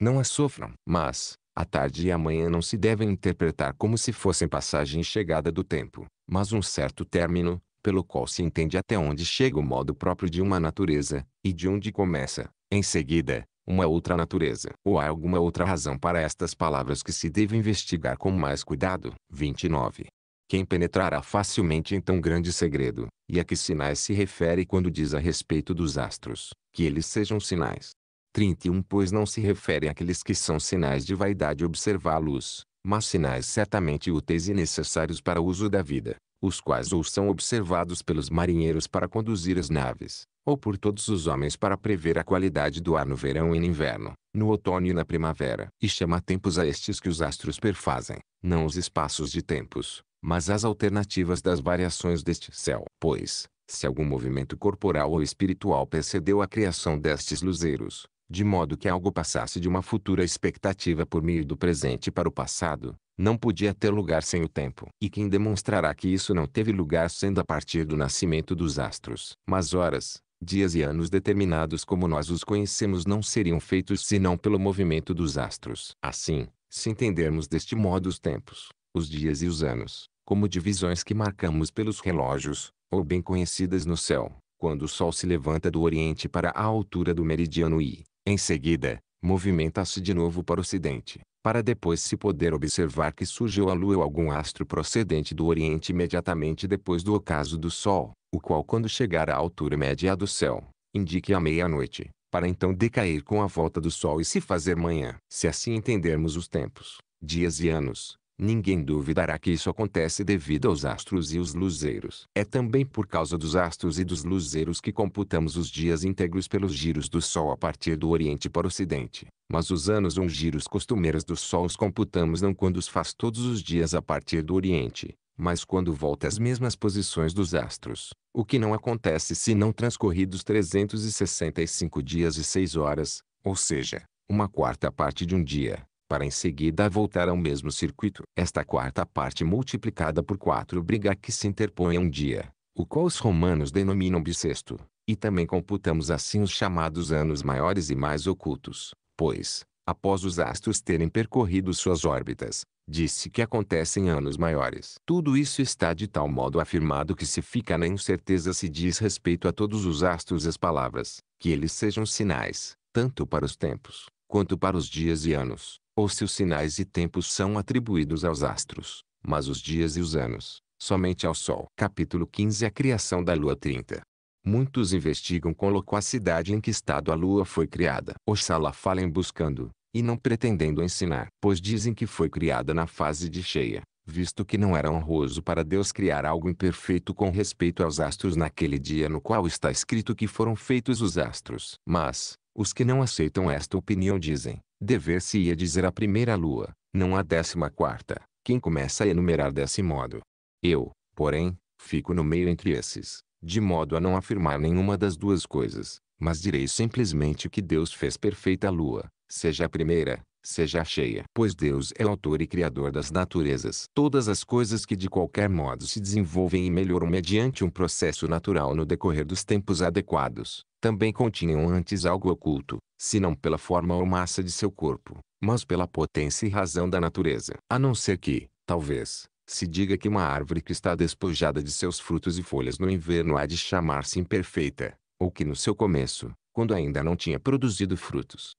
não as sofram. Mas, a tarde e a manhã não se devem interpretar como se fossem passagem e chegada do tempo, mas um certo término, pelo qual se entende até onde chega o modo próprio de uma natureza, e de onde começa, em seguida, uma outra natureza. Ou há alguma outra razão para estas palavras que se deve investigar com mais cuidado? 29. Quem penetrará facilmente em tão grande segredo, e a que sinais se refere quando diz a respeito dos astros, que eles sejam sinais, 31 Pois não se refere àqueles que são sinais de vaidade observá-los, mas sinais certamente úteis e necessários para o uso da vida, os quais ou são observados pelos marinheiros para conduzir as naves, ou por todos os homens para prever a qualidade do ar no verão e no inverno, no outono e na primavera. E chama tempos a estes que os astros perfazem, não os espaços de tempos, mas as alternativas das variações deste céu. Pois, se algum movimento corporal ou espiritual precedeu a criação destes luzeiros, de modo que algo passasse de uma futura expectativa por meio do presente para o passado, não podia ter lugar sem o tempo. E quem demonstrará que isso não teve lugar sendo a partir do nascimento dos astros? Mas horas, dias e anos determinados como nós os conhecemos não seriam feitos senão pelo movimento dos astros. Assim, se entendermos deste modo os tempos, os dias e os anos, como divisões que marcamos pelos relógios, ou bem conhecidas no céu, quando o sol se levanta do oriente para a altura do meridiano e, em seguida, movimenta-se de novo para o ocidente, para depois se poder observar que surgiu a lua ou algum astro procedente do oriente imediatamente depois do ocaso do sol, o qual quando chegar à altura média do céu, indique a meia-noite, para então decair com a volta do sol e se fazer manhã. Se assim entendermos os tempos, dias e anos, Ninguém duvidará que isso acontece devido aos astros e os luzeiros. É também por causa dos astros e dos luzeiros que computamos os dias íntegros pelos giros do Sol a partir do Oriente para o Ocidente. Mas os anos ou giros costumeiros do Sol os computamos não quando os faz todos os dias a partir do Oriente, mas quando volta às mesmas posições dos astros. O que não acontece se não transcorridos 365 dias e 6 horas, ou seja, uma quarta parte de um dia para em seguida voltar ao mesmo circuito. Esta quarta parte multiplicada por quatro briga que se interpõe a um dia, o qual os romanos denominam bissexto, e também computamos assim os chamados anos maiores e mais ocultos, pois, após os astros terem percorrido suas órbitas, disse que acontecem anos maiores. Tudo isso está de tal modo afirmado que se fica na incerteza se diz respeito a todos os astros as palavras, que eles sejam sinais, tanto para os tempos, quanto para os dias e anos, ou se os sinais e tempos são atribuídos aos astros, mas os dias e os anos, somente ao Sol. Capítulo 15 A criação da Lua 30 Muitos investigam com loquacidade em que estado a Lua foi criada. Oxalá falem buscando, e não pretendendo ensinar. Pois dizem que foi criada na fase de cheia, visto que não era honroso para Deus criar algo imperfeito com respeito aos astros naquele dia no qual está escrito que foram feitos os astros. Mas, os que não aceitam esta opinião dizem, dever-se-ia dizer a primeira lua, não a décima quarta, quem começa a enumerar desse modo. Eu, porém, fico no meio entre esses, de modo a não afirmar nenhuma das duas coisas, mas direi simplesmente que Deus fez perfeita a lua, seja a primeira, seja cheia. Pois Deus é autor e criador das naturezas. Todas as coisas que de qualquer modo se desenvolvem e melhoram mediante um processo natural no decorrer dos tempos adequados, também continham antes algo oculto, se não pela forma ou massa de seu corpo, mas pela potência e razão da natureza. A não ser que, talvez, se diga que uma árvore que está despojada de seus frutos e folhas no inverno há de chamar-se imperfeita, ou que no seu começo, quando ainda não tinha produzido frutos,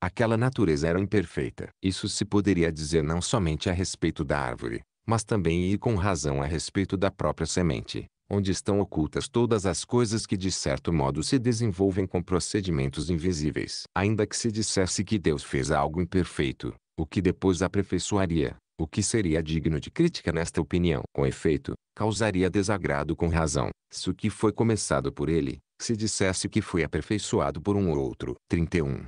Aquela natureza era imperfeita. Isso se poderia dizer não somente a respeito da árvore, mas também e com razão a respeito da própria semente, onde estão ocultas todas as coisas que de certo modo se desenvolvem com procedimentos invisíveis. Ainda que se dissesse que Deus fez algo imperfeito, o que depois aperfeiçoaria, o que seria digno de crítica nesta opinião, com efeito, causaria desagrado com razão, se o que foi começado por ele, se dissesse que foi aperfeiçoado por um outro. 31.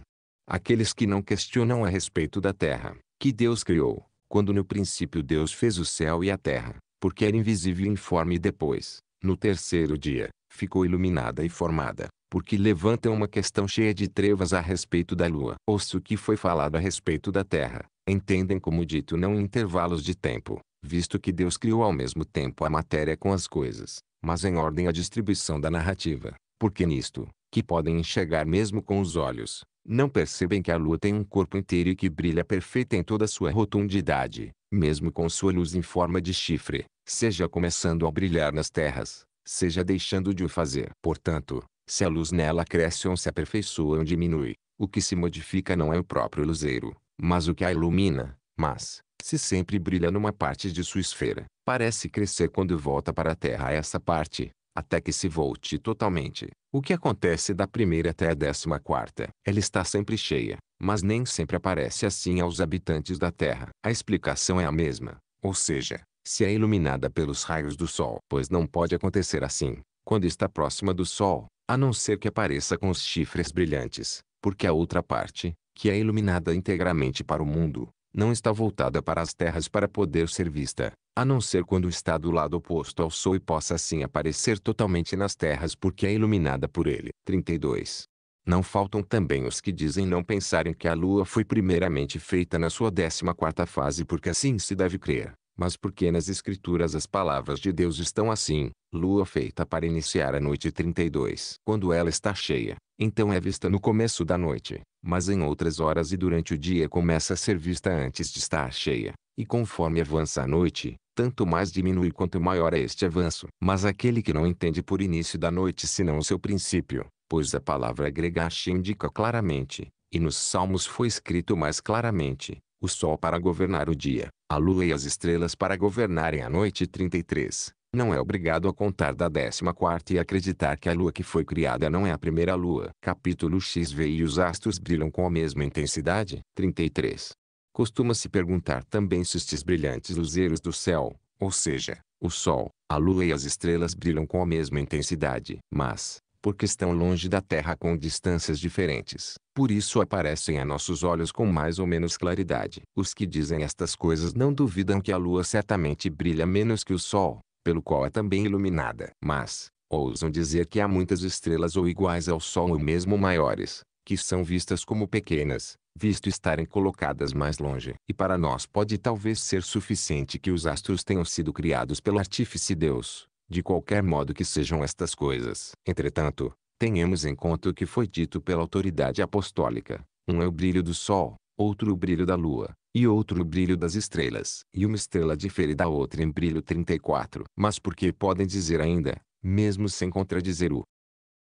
Aqueles que não questionam a respeito da terra, que Deus criou, quando no princípio Deus fez o céu e a terra, porque era invisível e informe e depois, no terceiro dia, ficou iluminada e formada, porque levantam uma questão cheia de trevas a respeito da lua. ou se o que foi falado a respeito da terra, entendem como dito não em intervalos de tempo, visto que Deus criou ao mesmo tempo a matéria com as coisas, mas em ordem à distribuição da narrativa, porque nisto, que podem enxergar mesmo com os olhos, não percebem que a lua tem um corpo inteiro e que brilha perfeita em toda sua rotundidade, mesmo com sua luz em forma de chifre, seja começando a brilhar nas terras, seja deixando de o fazer. Portanto, se a luz nela cresce ou se aperfeiçoa ou diminui, o que se modifica não é o próprio luzeiro, mas o que a ilumina, mas, se sempre brilha numa parte de sua esfera, parece crescer quando volta para a terra essa parte, até que se volte totalmente. O que acontece da primeira até a décima quarta? Ela está sempre cheia, mas nem sempre aparece assim aos habitantes da Terra. A explicação é a mesma, ou seja, se é iluminada pelos raios do Sol. Pois não pode acontecer assim, quando está próxima do Sol, a não ser que apareça com os chifres brilhantes, porque a outra parte, que é iluminada integramente para o mundo, não está voltada para as terras para poder ser vista a não ser quando está do lado oposto ao Sol e possa assim aparecer totalmente nas terras porque é iluminada por ele. 32. Não faltam também os que dizem não pensarem que a Lua foi primeiramente feita na sua 14 quarta fase porque assim se deve crer, mas porque nas Escrituras as palavras de Deus estão assim, Lua feita para iniciar a noite 32. Quando ela está cheia, então é vista no começo da noite, mas em outras horas e durante o dia começa a ser vista antes de estar cheia, e conforme avança a noite, tanto mais diminui quanto maior é este avanço. Mas aquele que não entende por início da noite senão o seu princípio, pois a palavra grega indica claramente, e nos Salmos foi escrito mais claramente, o sol para governar o dia, a lua e as estrelas para governarem a noite 33. Não é obrigado a contar da décima quarta e acreditar que a lua que foi criada não é a primeira lua. Capítulo XV E os astros brilham com a mesma intensidade. 33. Costuma-se perguntar também se estes brilhantes luzeiros do céu, ou seja, o Sol, a Lua e as estrelas brilham com a mesma intensidade. Mas, porque estão longe da Terra com distâncias diferentes, por isso aparecem a nossos olhos com mais ou menos claridade. Os que dizem estas coisas não duvidam que a Lua certamente brilha menos que o Sol, pelo qual é também iluminada. Mas, ousam dizer que há muitas estrelas ou iguais ao Sol ou mesmo maiores, que são vistas como pequenas, visto estarem colocadas mais longe. E para nós pode talvez ser suficiente que os astros tenham sido criados pelo artífice Deus, de qualquer modo que sejam estas coisas. Entretanto, tenhamos em conta o que foi dito pela autoridade apostólica. Um é o brilho do sol, outro o brilho da lua, e outro o brilho das estrelas. E uma estrela difere da outra em brilho 34. Mas por que podem dizer ainda, mesmo sem contradizer o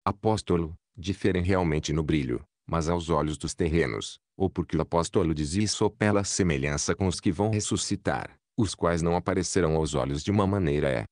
apóstolo, diferem realmente no brilho, mas aos olhos dos terrenos, ou porque o apóstolo diz isso pela semelhança com os que vão ressuscitar, os quais não aparecerão aos olhos de uma maneira é.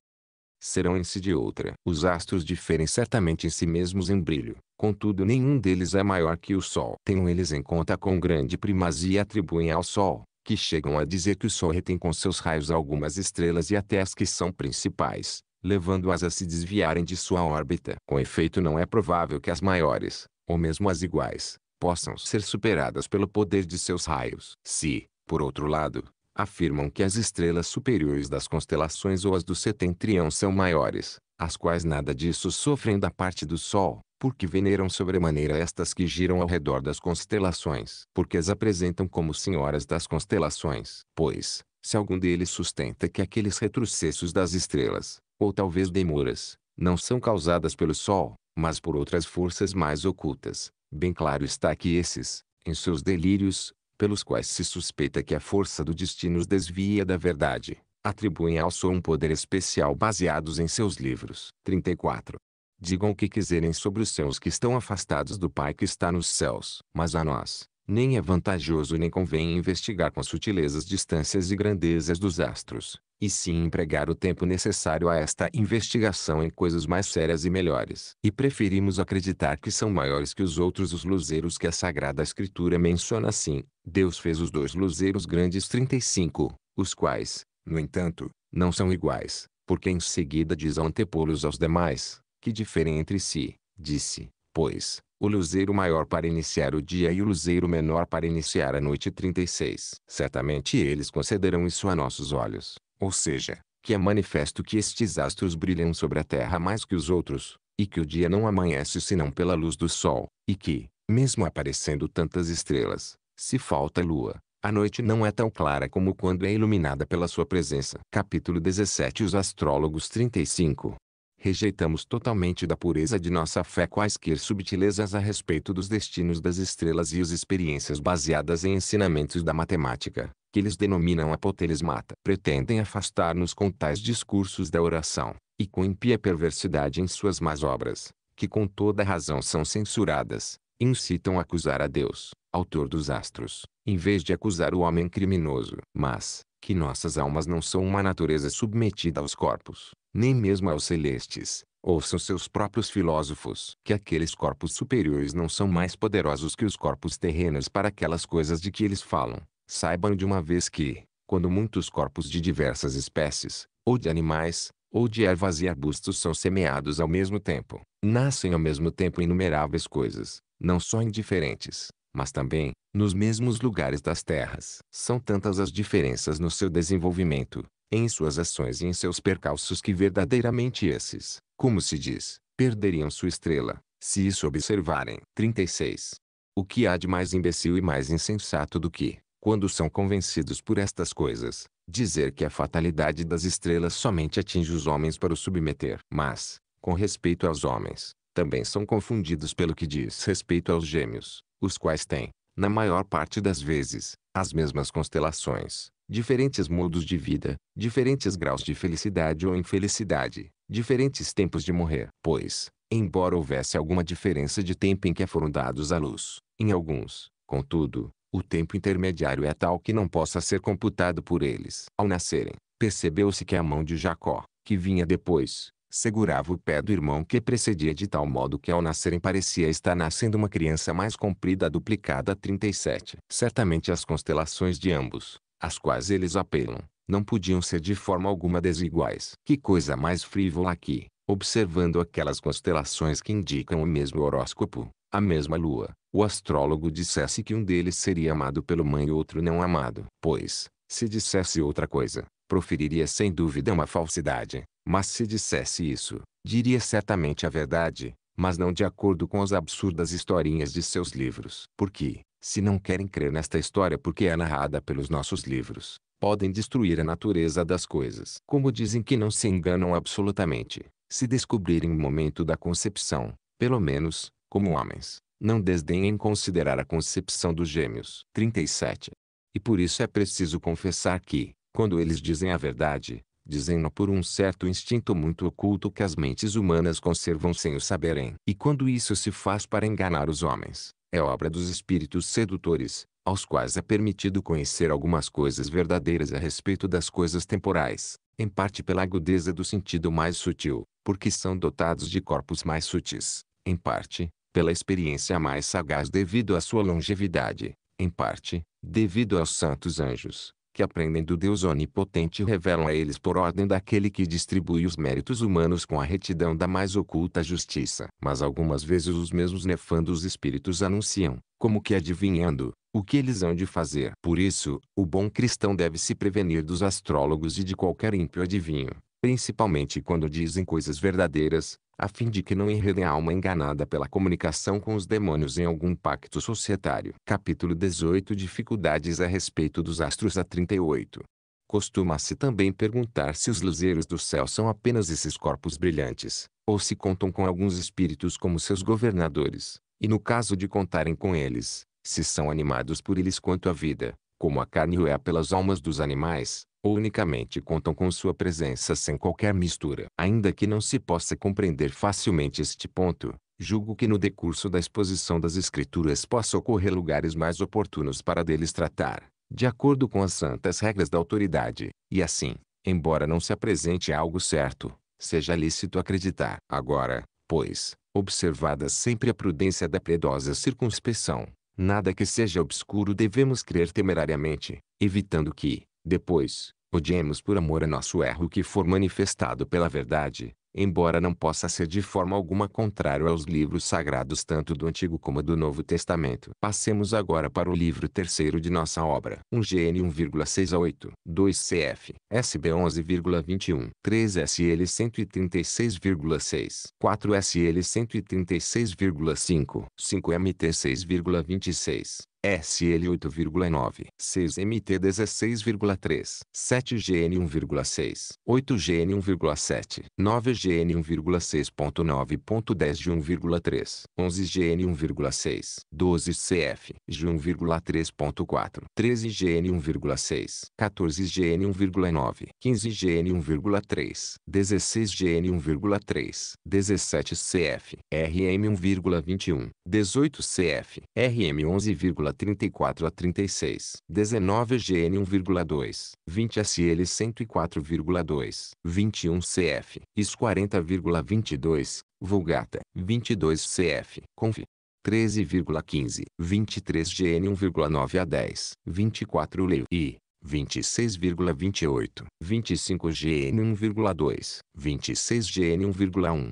Serão em si de outra. Os astros diferem certamente em si mesmos em brilho, contudo nenhum deles é maior que o Sol. Tenham eles em conta com grande primazia atribuem ao Sol, que chegam a dizer que o Sol retém com seus raios algumas estrelas e até as que são principais, levando-as a se desviarem de sua órbita. Com efeito não é provável que as maiores, ou mesmo as iguais, possam ser superadas pelo poder de seus raios. Se, por outro lado, afirmam que as estrelas superiores das constelações ou as do setentrião são maiores, as quais nada disso sofrem da parte do Sol, porque veneram sobremaneira estas que giram ao redor das constelações, porque as apresentam como senhoras das constelações. Pois, se algum deles sustenta que aqueles retrocessos das estrelas, ou talvez demoras, não são causadas pelo Sol, mas por outras forças mais ocultas, Bem claro está que esses, em seus delírios, pelos quais se suspeita que a força do destino os desvia da verdade, atribuem ao som um poder especial baseados em seus livros. 34. Digam o que quiserem sobre os seus que estão afastados do Pai que está nos céus. Mas a nós, nem é vantajoso nem convém investigar com sutilezas distâncias e grandezas dos astros, e sim empregar o tempo necessário a esta investigação em coisas mais sérias e melhores. E preferimos acreditar que são maiores que os outros os luzeiros que a Sagrada Escritura menciona assim: Deus fez os dois luzeiros grandes 35, os quais, no entanto, não são iguais, porque em seguida diz antepô-los aos demais, que diferem entre si. Disse, pois, o luzeiro maior para iniciar o dia e o luzeiro menor para iniciar a noite 36. Certamente eles concederão isso a nossos olhos, ou seja, que é manifesto que estes astros brilham sobre a terra mais que os outros, e que o dia não amanhece senão pela luz do sol, e que, mesmo aparecendo tantas estrelas, se falta lua, a noite não é tão clara como quando é iluminada pela sua presença. Capítulo 17 Os astrólogos 35 rejeitamos totalmente da pureza de nossa fé quaisquer subtilezas a respeito dos destinos das estrelas e as experiências baseadas em ensinamentos da matemática, que eles denominam apotelismata. Pretendem afastar-nos com tais discursos da oração, e com impia perversidade em suas más obras, que com toda razão são censuradas, incitam a acusar a Deus, autor dos astros, em vez de acusar o homem criminoso. Mas, que nossas almas não são uma natureza submetida aos corpos, nem mesmo aos celestes, são seus próprios filósofos, que aqueles corpos superiores não são mais poderosos que os corpos terrenos para aquelas coisas de que eles falam. Saibam de uma vez que, quando muitos corpos de diversas espécies, ou de animais, ou de ervas e arbustos são semeados ao mesmo tempo, nascem ao mesmo tempo inumeráveis coisas, não só indiferentes, mas também, nos mesmos lugares das terras. São tantas as diferenças no seu desenvolvimento, em suas ações e em seus percalços que verdadeiramente esses, como se diz, perderiam sua estrela, se isso observarem. 36. O que há de mais imbecil e mais insensato do que, quando são convencidos por estas coisas, dizer que a fatalidade das estrelas somente atinge os homens para o submeter. Mas, com respeito aos homens, também são confundidos pelo que diz respeito aos gêmeos, os quais têm, na maior parte das vezes, as mesmas constelações, diferentes modos de vida, diferentes graus de felicidade ou infelicidade, diferentes tempos de morrer. Pois, embora houvesse alguma diferença de tempo em que foram dados à luz, em alguns, contudo, o tempo intermediário é tal que não possa ser computado por eles. Ao nascerem, percebeu-se que a mão de Jacó, que vinha depois, segurava o pé do irmão que precedia de tal modo que ao nascerem parecia estar nascendo uma criança mais comprida duplicada 37. Certamente as constelações de ambos, às quais eles apelam, não podiam ser de forma alguma desiguais. Que coisa mais frívola aqui, observando aquelas constelações que indicam o mesmo horóscopo, a mesma lua, o astrólogo dissesse que um deles seria amado pelo mãe e outro não amado. Pois, se dissesse outra coisa, proferiria sem dúvida uma falsidade, mas se dissesse isso, diria certamente a verdade, mas não de acordo com as absurdas historinhas de seus livros. Porque, se não querem crer nesta história porque é narrada pelos nossos livros, podem destruir a natureza das coisas. Como dizem que não se enganam absolutamente, se descobrirem o momento da concepção, pelo menos, como homens, não desdenhem considerar a concepção dos gêmeos. 37. E por isso é preciso confessar que, quando eles dizem a verdade, dizem-no por um certo instinto muito oculto que as mentes humanas conservam sem o saberem. E quando isso se faz para enganar os homens, é obra dos espíritos sedutores, aos quais é permitido conhecer algumas coisas verdadeiras a respeito das coisas temporais, em parte pela agudeza do sentido mais sutil, porque são dotados de corpos mais sutis, em parte, pela experiência mais sagaz devido à sua longevidade, em parte, devido aos santos anjos, que aprendem do Deus onipotente e revelam a eles por ordem daquele que distribui os méritos humanos com a retidão da mais oculta justiça. Mas algumas vezes os mesmos nefandos espíritos anunciam, como que adivinhando, o que eles hão de fazer. Por isso, o bom cristão deve se prevenir dos astrólogos e de qualquer ímpio adivinho, principalmente quando dizem coisas verdadeiras, a fim de que não enredem a alma enganada pela comunicação com os demônios em algum pacto societário. Capítulo 18 Dificuldades a respeito dos astros a 38 Costuma-se também perguntar se os luzeiros do céu são apenas esses corpos brilhantes, ou se contam com alguns espíritos como seus governadores, e no caso de contarem com eles, se são animados por eles quanto à vida, como a carne o é pelas almas dos animais, ou unicamente contam com sua presença sem qualquer mistura. Ainda que não se possa compreender facilmente este ponto, julgo que no decurso da exposição das Escrituras possa ocorrer lugares mais oportunos para deles tratar, de acordo com as santas regras da autoridade, e assim, embora não se apresente algo certo, seja lícito acreditar. Agora, pois, observada sempre a prudência da piedosa circunspeção, nada que seja obscuro devemos crer temerariamente, evitando que, depois, odiemos por amor a nosso erro que for manifestado pela verdade, embora não possa ser de forma alguma contrário aos livros sagrados tanto do Antigo como do Novo Testamento. Passemos agora para o livro terceiro de nossa obra. 1GN 1,6 a 8, 2CF, SB 11,21, 3SL 136,6, 4SL 136,5, 5MT 6,26, SL 8,9, 6MT 16,3, 7GN 1,6, 8GN 1,7, 9GN 1,6.9.10 de 1,3, 11GN 1,6, 12CF de 1,3.4, 13GN 1,6, 14GN 1,9, 15GN 1,3, 16GN 1,3, 17CF, RM 1,21, 18CF, RM 11,3 34 a 36, 19 GN 1,2, 20 SL 104,2, 21 CF, IS 40,22, Vulgata, 22 CF, Conf. 13,15, 23 GN 1,9 a 10, 24 Leu e 26,28, 25 GN 1,2, 26 GN 1,1,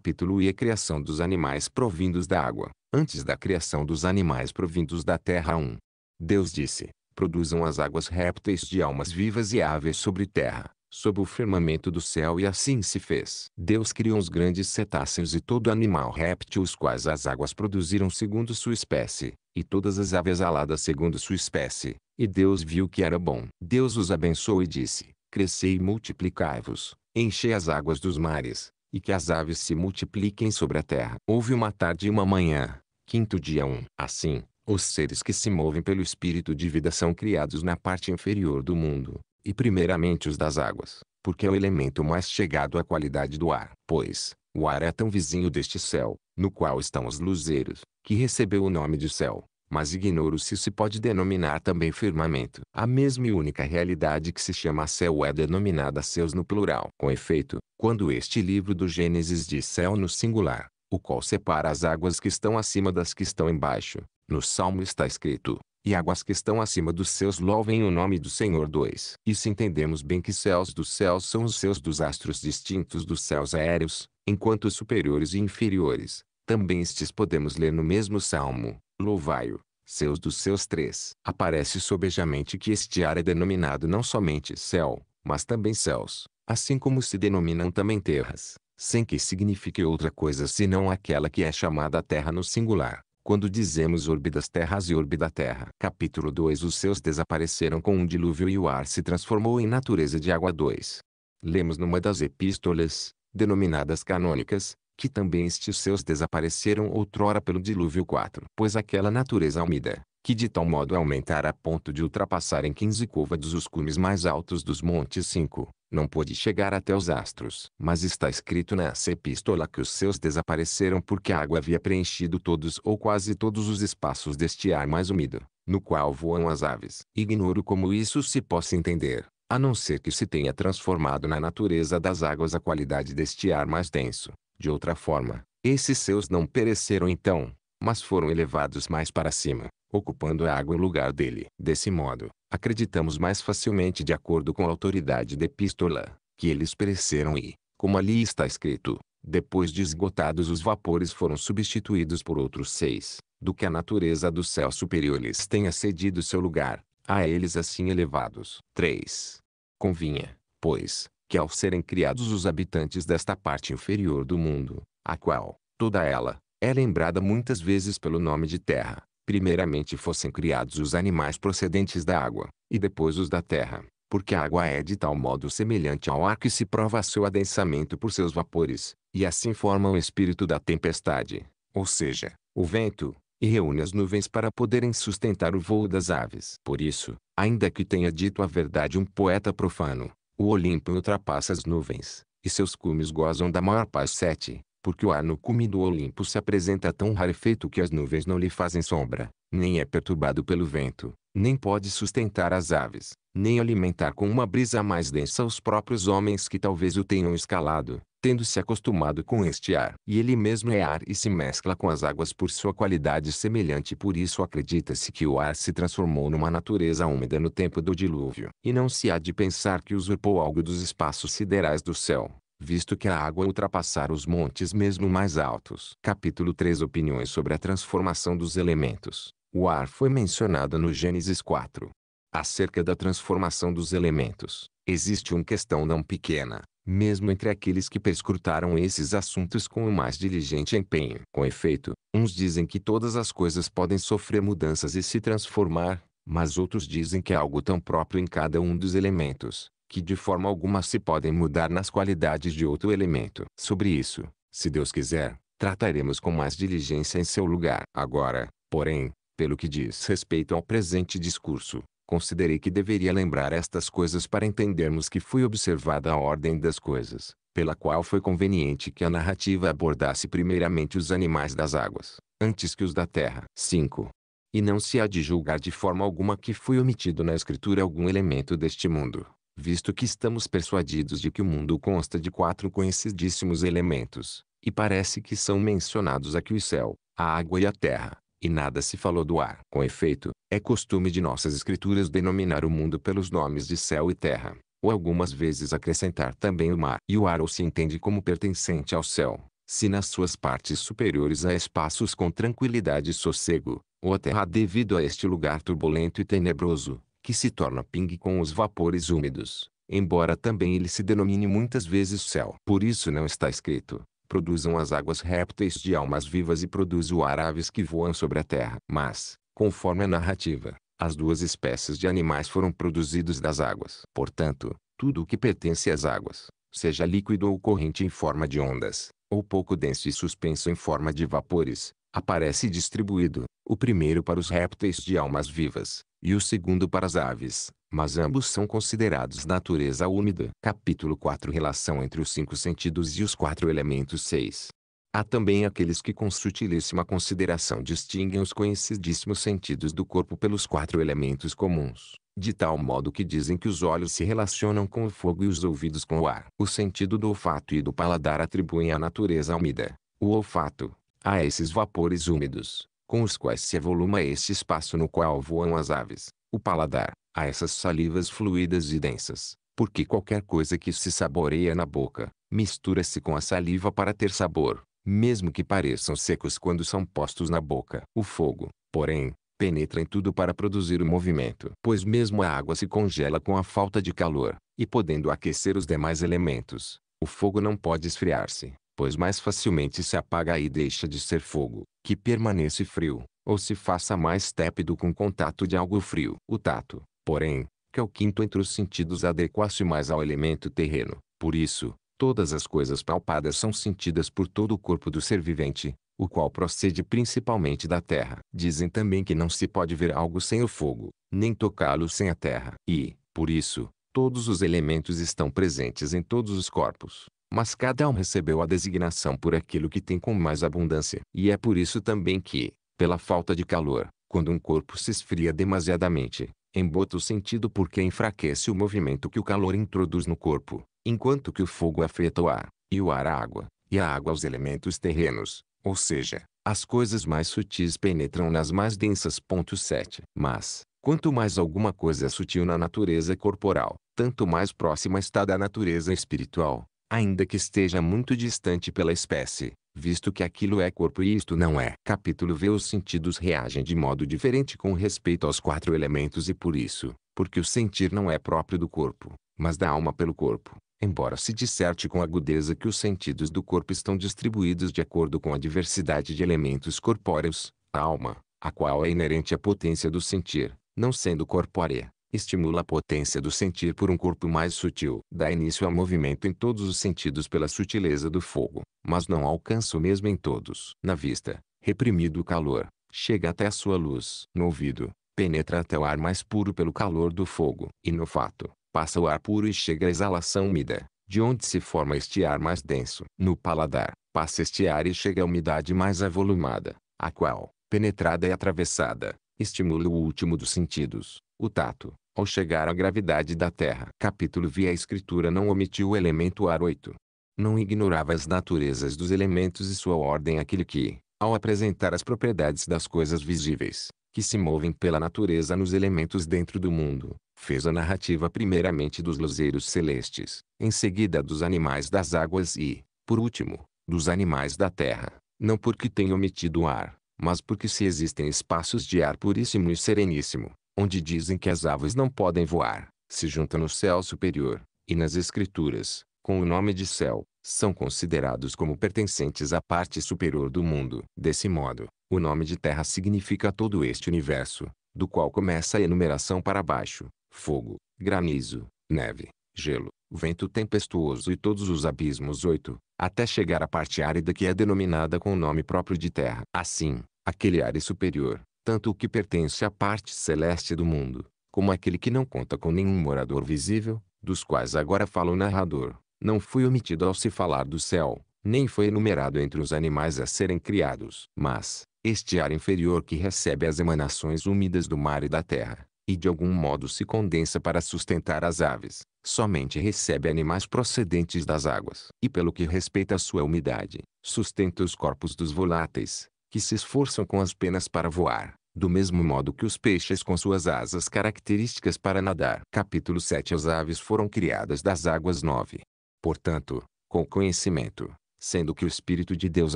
capítulo e a criação dos animais provindos da água, antes da criação dos animais provindos da terra 1. Deus disse, produzam as águas répteis de almas vivas e aves sobre terra, sob o firmamento do céu e assim se fez. Deus criou os grandes cetáceos e todo animal réptil os quais as águas produziram segundo sua espécie, e todas as aves aladas segundo sua espécie, e Deus viu que era bom. Deus os abençoou e disse, crescei e multiplicai-vos, enchei as águas dos mares, e que as aves se multipliquem sobre a terra. Houve uma tarde e uma manhã, quinto dia 1. Um. Assim, os seres que se movem pelo espírito de vida são criados na parte inferior do mundo, e primeiramente os das águas, porque é o elemento mais chegado à qualidade do ar. Pois, o ar é tão vizinho deste céu, no qual estão os luzeiros, que recebeu o nome de céu, mas ignoro se se pode denominar também firmamento. A mesma e única realidade que se chama céu é denominada céus no plural. Com efeito, quando este livro do Gênesis diz céu no singular, o qual separa as águas que estão acima das que estão embaixo, no Salmo está escrito, e águas que estão acima dos céus louvem o nome do Senhor 2. E se entendemos bem que céus dos céus são os céus dos astros distintos dos céus aéreos, enquanto superiores e inferiores, também estes podemos ler no mesmo Salmo, louvai-o, seus dos seus três. Aparece sobejamente que este ar é denominado não somente céu, mas também céus, assim como se denominam também terras, sem que signifique outra coisa senão aquela que é chamada terra no singular. Quando dizemos orbe das terras e orbe da terra. Capítulo 2 Os seus desapareceram com um dilúvio e o ar se transformou em natureza de água 2. Lemos numa das epístolas, denominadas canônicas, que também estes seus desapareceram outrora pelo dilúvio 4. Pois aquela natureza úmida, que de tal modo aumentara a ponto de ultrapassar em 15 côvados os cumes mais altos dos montes 5, não pôde chegar até os astros. Mas está escrito nessa epístola que os seus desapareceram porque a água havia preenchido todos ou quase todos os espaços deste ar mais úmido, no qual voam as aves. Ignoro como isso se possa entender, a não ser que se tenha transformado na natureza das águas a qualidade deste ar mais denso, de outra forma, esses seus não pereceram então, mas foram elevados mais para cima, ocupando a água em lugar dele. Desse modo, acreditamos mais facilmente de acordo com a autoridade da epístola, que eles pereceram e, como ali está escrito, depois de esgotados os vapores foram substituídos por outros seis, do que a natureza do céu superior lhes tenha cedido seu lugar, a eles assim elevados. 3. Convinha, pois, que ao serem criados os habitantes desta parte inferior do mundo, a qual, toda ela, é lembrada muitas vezes pelo nome de terra, primeiramente fossem criados os animais procedentes da água, e depois os da terra, porque a água é de tal modo semelhante ao ar que se prova seu adensamento por seus vapores, e assim forma o espírito da tempestade, ou seja, o vento, e reúne as nuvens para poderem sustentar o voo das aves. Por isso, ainda que tenha dito a verdade um poeta profano, o Olimpo ultrapassa as nuvens, e seus cumes gozam da maior paz sete, porque o ar no cume do Olimpo se apresenta tão rarefeito que as nuvens não lhe fazem sombra, nem é perturbado pelo vento, nem pode sustentar as aves, nem alimentar com uma brisa mais densa os próprios homens que talvez o tenham escalado, tendo se acostumado com este ar. E ele mesmo é ar e se mescla com as águas por sua qualidade semelhante, por isso acredita-se que o ar se transformou numa natureza úmida no tempo do dilúvio. E não se há de pensar que usurpou algo dos espaços siderais do céu, visto que a água ultrapassar os montes mesmo mais altos. Capítulo 3 Opiniões sobre a transformação dos elementos. O ar foi mencionado no Gênesis 4. Acerca da transformação dos elementos, existe uma questão não pequena, mesmo entre aqueles que perscrutaram esses assuntos com o mais diligente empenho. Com efeito, uns dizem que todas as coisas podem sofrer mudanças e se transformar, mas outros dizem que há algo tão próprio em cada um dos elementos, que de forma alguma se podem mudar nas qualidades de outro elemento. Sobre isso, se Deus quiser, trataremos com mais diligência em seu lugar. Agora, porém, pelo que diz respeito ao presente discurso, considerei que deveria lembrar estas coisas para entendermos que foi observada a ordem das coisas, pela qual foi conveniente que a narrativa abordasse primeiramente os animais das águas, antes que os da terra. 5. E não se há de julgar de forma alguma que foi omitido na escritura algum elemento deste mundo, visto que estamos persuadidos de que o mundo consta de quatro conhecidíssimos elementos, e parece que são mencionados aqui o céu, a água e a terra, e nada se falou do ar. Com efeito, é costume de nossas escrituras denominar o mundo pelos nomes de céu e terra, ou algumas vezes acrescentar também o mar. E o ar ou se entende como pertencente ao céu, se nas suas partes superiores há espaços com tranquilidade e sossego, ou a terra devido a este lugar turbulento e tenebroso, que se torna pingue com os vapores úmidos, embora também ele se denomine muitas vezes céu. Por isso não está escrito, produzam as águas répteis de almas vivas e produz o ar aves que voam sobre a terra. Mas, Conforme a narrativa, as duas espécies de animais foram produzidos das águas. Portanto, tudo o que pertence às águas, seja líquido ou corrente em forma de ondas, ou pouco denso e suspenso em forma de vapores, aparece distribuído, o primeiro para os répteis de almas vivas, e o segundo para as aves, mas ambos são considerados natureza úmida. Capítulo 4 Relação entre os cinco sentidos e os quatro elementos 6 Há também aqueles que com sutilíssima consideração distinguem os conhecidíssimos sentidos do corpo pelos quatro elementos comuns, de tal modo que dizem que os olhos se relacionam com o fogo e os ouvidos com o ar. O sentido do olfato e do paladar atribuem à natureza úmida, o olfato, a esses vapores úmidos, com os quais se evoluma este espaço no qual voam as aves, o paladar, a essas salivas fluídas e densas, porque qualquer coisa que se saboreia na boca, mistura-se com a saliva para ter sabor mesmo que pareçam secos quando são postos na boca. O fogo, porém, penetra em tudo para produzir o movimento, pois mesmo a água se congela com a falta de calor, e podendo aquecer os demais elementos, o fogo não pode esfriar-se, pois mais facilmente se apaga e deixa de ser fogo, que permanece frio, ou se faça mais tépido com contato de algo frio. O tato, porém, que é o quinto entre os sentidos adequa-se mais ao elemento terreno, por isso, Todas as coisas palpadas são sentidas por todo o corpo do ser vivente, o qual procede principalmente da terra. Dizem também que não se pode ver algo sem o fogo, nem tocá-lo sem a terra. E, por isso, todos os elementos estão presentes em todos os corpos. Mas cada um recebeu a designação por aquilo que tem com mais abundância. E é por isso também que, pela falta de calor, quando um corpo se esfria demasiadamente, embota o sentido porque enfraquece o movimento que o calor introduz no corpo enquanto que o fogo afeta o ar, e o ar a água, e a água aos elementos terrenos, ou seja, as coisas mais sutis penetram nas mais densas. 7. Mas, quanto mais alguma coisa é sutil na natureza corporal, tanto mais próxima está da natureza espiritual, ainda que esteja muito distante pela espécie, visto que aquilo é corpo e isto não é. Capítulo V Os sentidos reagem de modo diferente com respeito aos quatro elementos e por isso, porque o sentir não é próprio do corpo, mas da alma pelo corpo, embora se disserte com agudeza que os sentidos do corpo estão distribuídos de acordo com a diversidade de elementos corpóreos, a alma, a qual é inerente à potência do sentir, não sendo corpórea, estimula a potência do sentir por um corpo mais sutil. Dá início ao movimento em todos os sentidos pela sutileza do fogo, mas não alcança o mesmo em todos. Na vista, reprimido o calor, chega até a sua luz. No ouvido, penetra até o ar mais puro pelo calor do fogo. E no fato, passa o ar puro e chega à exalação úmida, de onde se forma este ar mais denso. No paladar, passa este ar e chega à umidade mais avolumada, a qual, penetrada e atravessada, estimula o último dos sentidos, o tato, ao chegar à gravidade da terra. Capítulo via a escritura não omitiu o elemento ar 8. Não ignorava as naturezas dos elementos e sua ordem é aquele que, ao apresentar as propriedades das coisas visíveis, que se movem pela natureza nos elementos dentro do mundo, fez a narrativa primeiramente dos luzeiros celestes, em seguida dos animais das águas e, por último, dos animais da terra, não porque tenha omitido o ar, mas porque se existem espaços de ar puríssimo e sereníssimo, onde dizem que as aves não podem voar, se junta no céu superior, e nas escrituras, com o nome de céu, são considerados como pertencentes à parte superior do mundo. Desse modo, o nome de terra significa todo este universo, do qual começa a enumeração para baixo, fogo, granizo, neve, gelo, vento tempestuoso e todos os abismos oito, até chegar à parte árida que é denominada com o nome próprio de terra. Assim, aquele ar superior, tanto o que pertence à parte celeste do mundo, como aquele que não conta com nenhum morador visível, dos quais agora fala o narrador, não foi omitido ao se falar do céu, nem foi enumerado entre os animais a serem criados. Mas, este ar inferior que recebe as emanações úmidas do mar e da terra, e de algum modo se condensa para sustentar as aves, somente recebe animais procedentes das águas. E pelo que respeita à sua umidade, sustenta os corpos dos voláteis, que se esforçam com as penas para voar, do mesmo modo que os peixes com suas asas características para nadar. Capítulo 7 As aves foram criadas das águas 9. Portanto, com conhecimento, sendo que o Espírito de Deus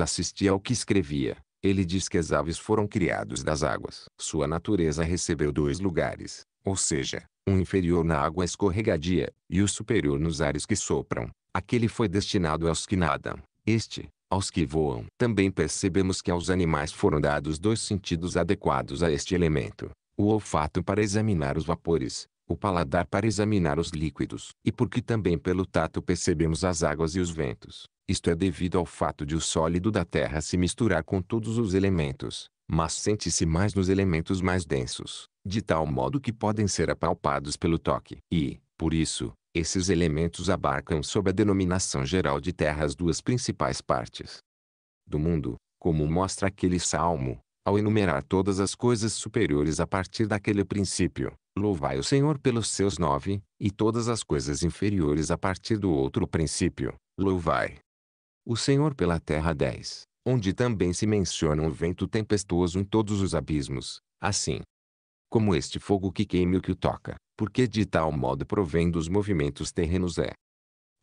assistia ao que escrevia, ele diz que as aves foram criados das águas. Sua natureza recebeu dois lugares, ou seja, um inferior na água escorregadia, e o superior nos ares que sopram. Aquele foi destinado aos que nadam, este, aos que voam. Também percebemos que aos animais foram dados dois sentidos adequados a este elemento. O olfato para examinar os vapores, o paladar para examinar os líquidos, e porque também pelo tato percebemos as águas e os ventos. Isto é devido ao fato de o sólido da terra se misturar com todos os elementos, mas sente-se mais nos elementos mais densos, de tal modo que podem ser apalpados pelo toque. E, por isso, esses elementos abarcam sob a denominação geral de terra as duas principais partes do mundo, como mostra aquele salmo, ao enumerar todas as coisas superiores a partir daquele princípio, louvai o Senhor pelos seus nove, e todas as coisas inferiores a partir do outro princípio, louvai o Senhor pela terra dez, onde também se menciona um vento tempestuoso em todos os abismos, assim como este fogo que queime o que o toca, porque de tal modo provém dos movimentos terrenos é,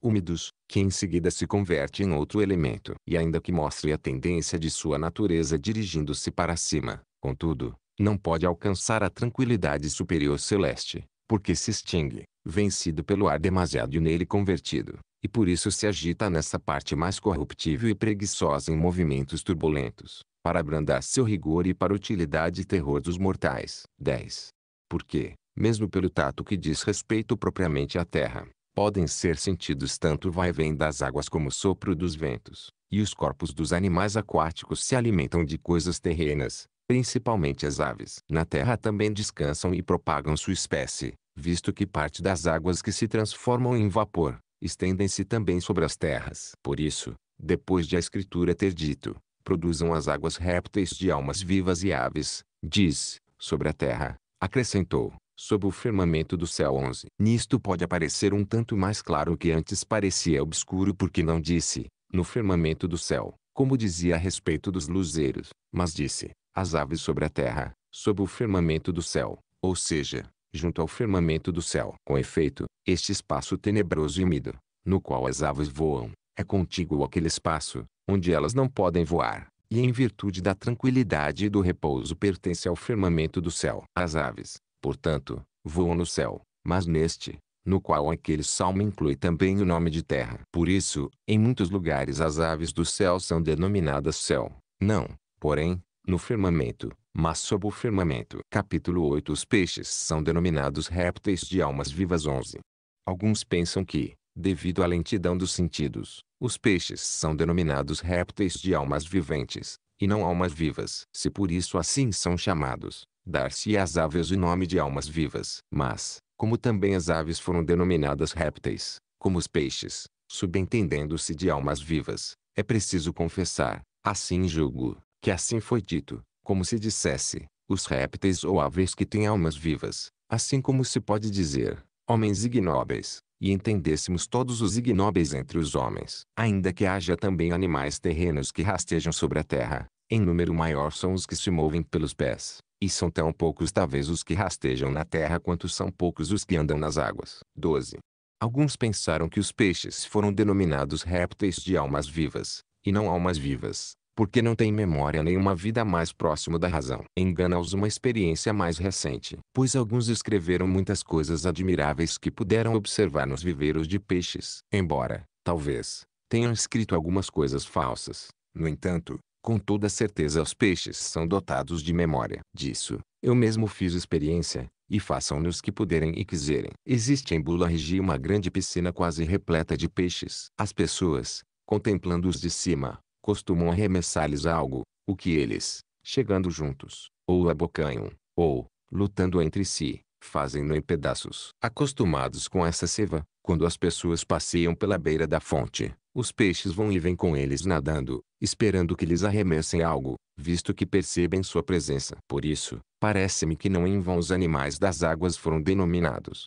úmidos, que em seguida se converte em outro elemento e ainda que mostre a tendência de sua natureza dirigindo-se para cima, contudo, não pode alcançar a tranquilidade superior celeste, porque se extingue, vencido pelo ar demasiado nele convertido, e por isso se agita nessa parte mais corruptível e preguiçosa em movimentos turbulentos, para abrandar seu rigor e para utilidade e terror dos mortais. 10. Porque, mesmo pelo tato que diz respeito propriamente à terra, podem ser sentidos tanto o vai-vem das águas como o sopro dos ventos, e os corpos dos animais aquáticos se alimentam de coisas terrenas, principalmente as aves. Na terra também descansam e propagam sua espécie, visto que parte das águas que se transformam em vapor, estendem-se também sobre as terras. Por isso, depois de a Escritura ter dito, produzam as águas répteis de almas vivas e aves, diz, sobre a terra, acrescentou, sob o firmamento do céu 11. Nisto pode aparecer um tanto mais claro que antes parecia obscuro porque não disse, no firmamento do céu, como dizia a respeito dos luzeiros, mas disse, as aves sobre a terra, sob o firmamento do céu, ou seja, junto ao firmamento do céu. Com efeito, este espaço tenebroso e úmido, no qual as aves voam, é contíguo aquele espaço, onde elas não podem voar, e em virtude da tranquilidade e do repouso pertence ao firmamento do céu. As aves, Portanto, voam no céu, mas neste, no qual aquele salmo inclui também o nome de terra. Por isso, em muitos lugares as aves do céu são denominadas céu. Não, porém, no firmamento, mas sob o firmamento. Capítulo 8 Os peixes são denominados répteis de almas vivas 11. Alguns pensam que, devido à lentidão dos sentidos, os peixes são denominados répteis de almas viventes, e não almas vivas. Se por isso assim são chamados, dar-se às aves o nome de almas vivas. Mas, como também as aves foram denominadas répteis, como os peixes, subentendendo-se de almas vivas, é preciso confessar, assim julgo, que assim foi dito, como se dissesse, os répteis ou aves que têm almas vivas, assim como se pode dizer, homens ignóbeis, e entendêssemos todos os ignóbeis entre os homens. Ainda que haja também animais terrenos que rastejam sobre a terra, em número maior são os que se movem pelos pés, e são tão poucos talvez os que rastejam na terra quanto são poucos os que andam nas águas. 12. Alguns pensaram que os peixes foram denominados répteis de almas vivas, e não almas vivas, porque não têm memória nenhuma vida mais próxima da razão. Engana-os uma experiência mais recente, pois alguns escreveram muitas coisas admiráveis que puderam observar nos viveiros de peixes. Embora, talvez, tenham escrito algumas coisas falsas. No entanto, com toda certeza os peixes são dotados de memória. Disso, eu mesmo fiz experiência, e façam nos os que puderem e quiserem. Existe em Bula Regi uma grande piscina quase repleta de peixes. As pessoas, contemplando-os de cima, costumam arremessar-lhes algo, o que eles, chegando juntos, ou abocanham, ou, lutando entre si, fazem-no em pedaços. Acostumados com essa seva, quando as pessoas passeiam pela beira da fonte, os peixes vão e vêm com eles nadando, esperando que lhes arremessem algo, visto que percebem sua presença. Por isso, parece-me que não em vão os animais das águas foram denominados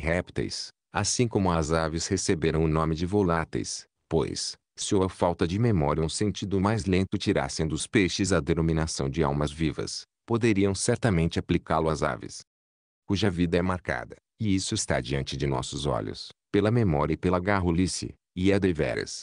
répteis, assim como as aves receberam o nome de voláteis, pois, se ou a falta de memória um sentido mais lento tirassem dos peixes a denominação de almas vivas, poderiam certamente aplicá-lo às aves cuja vida é marcada, e isso está diante de nossos olhos, pela memória e pela garrulice, e é deveras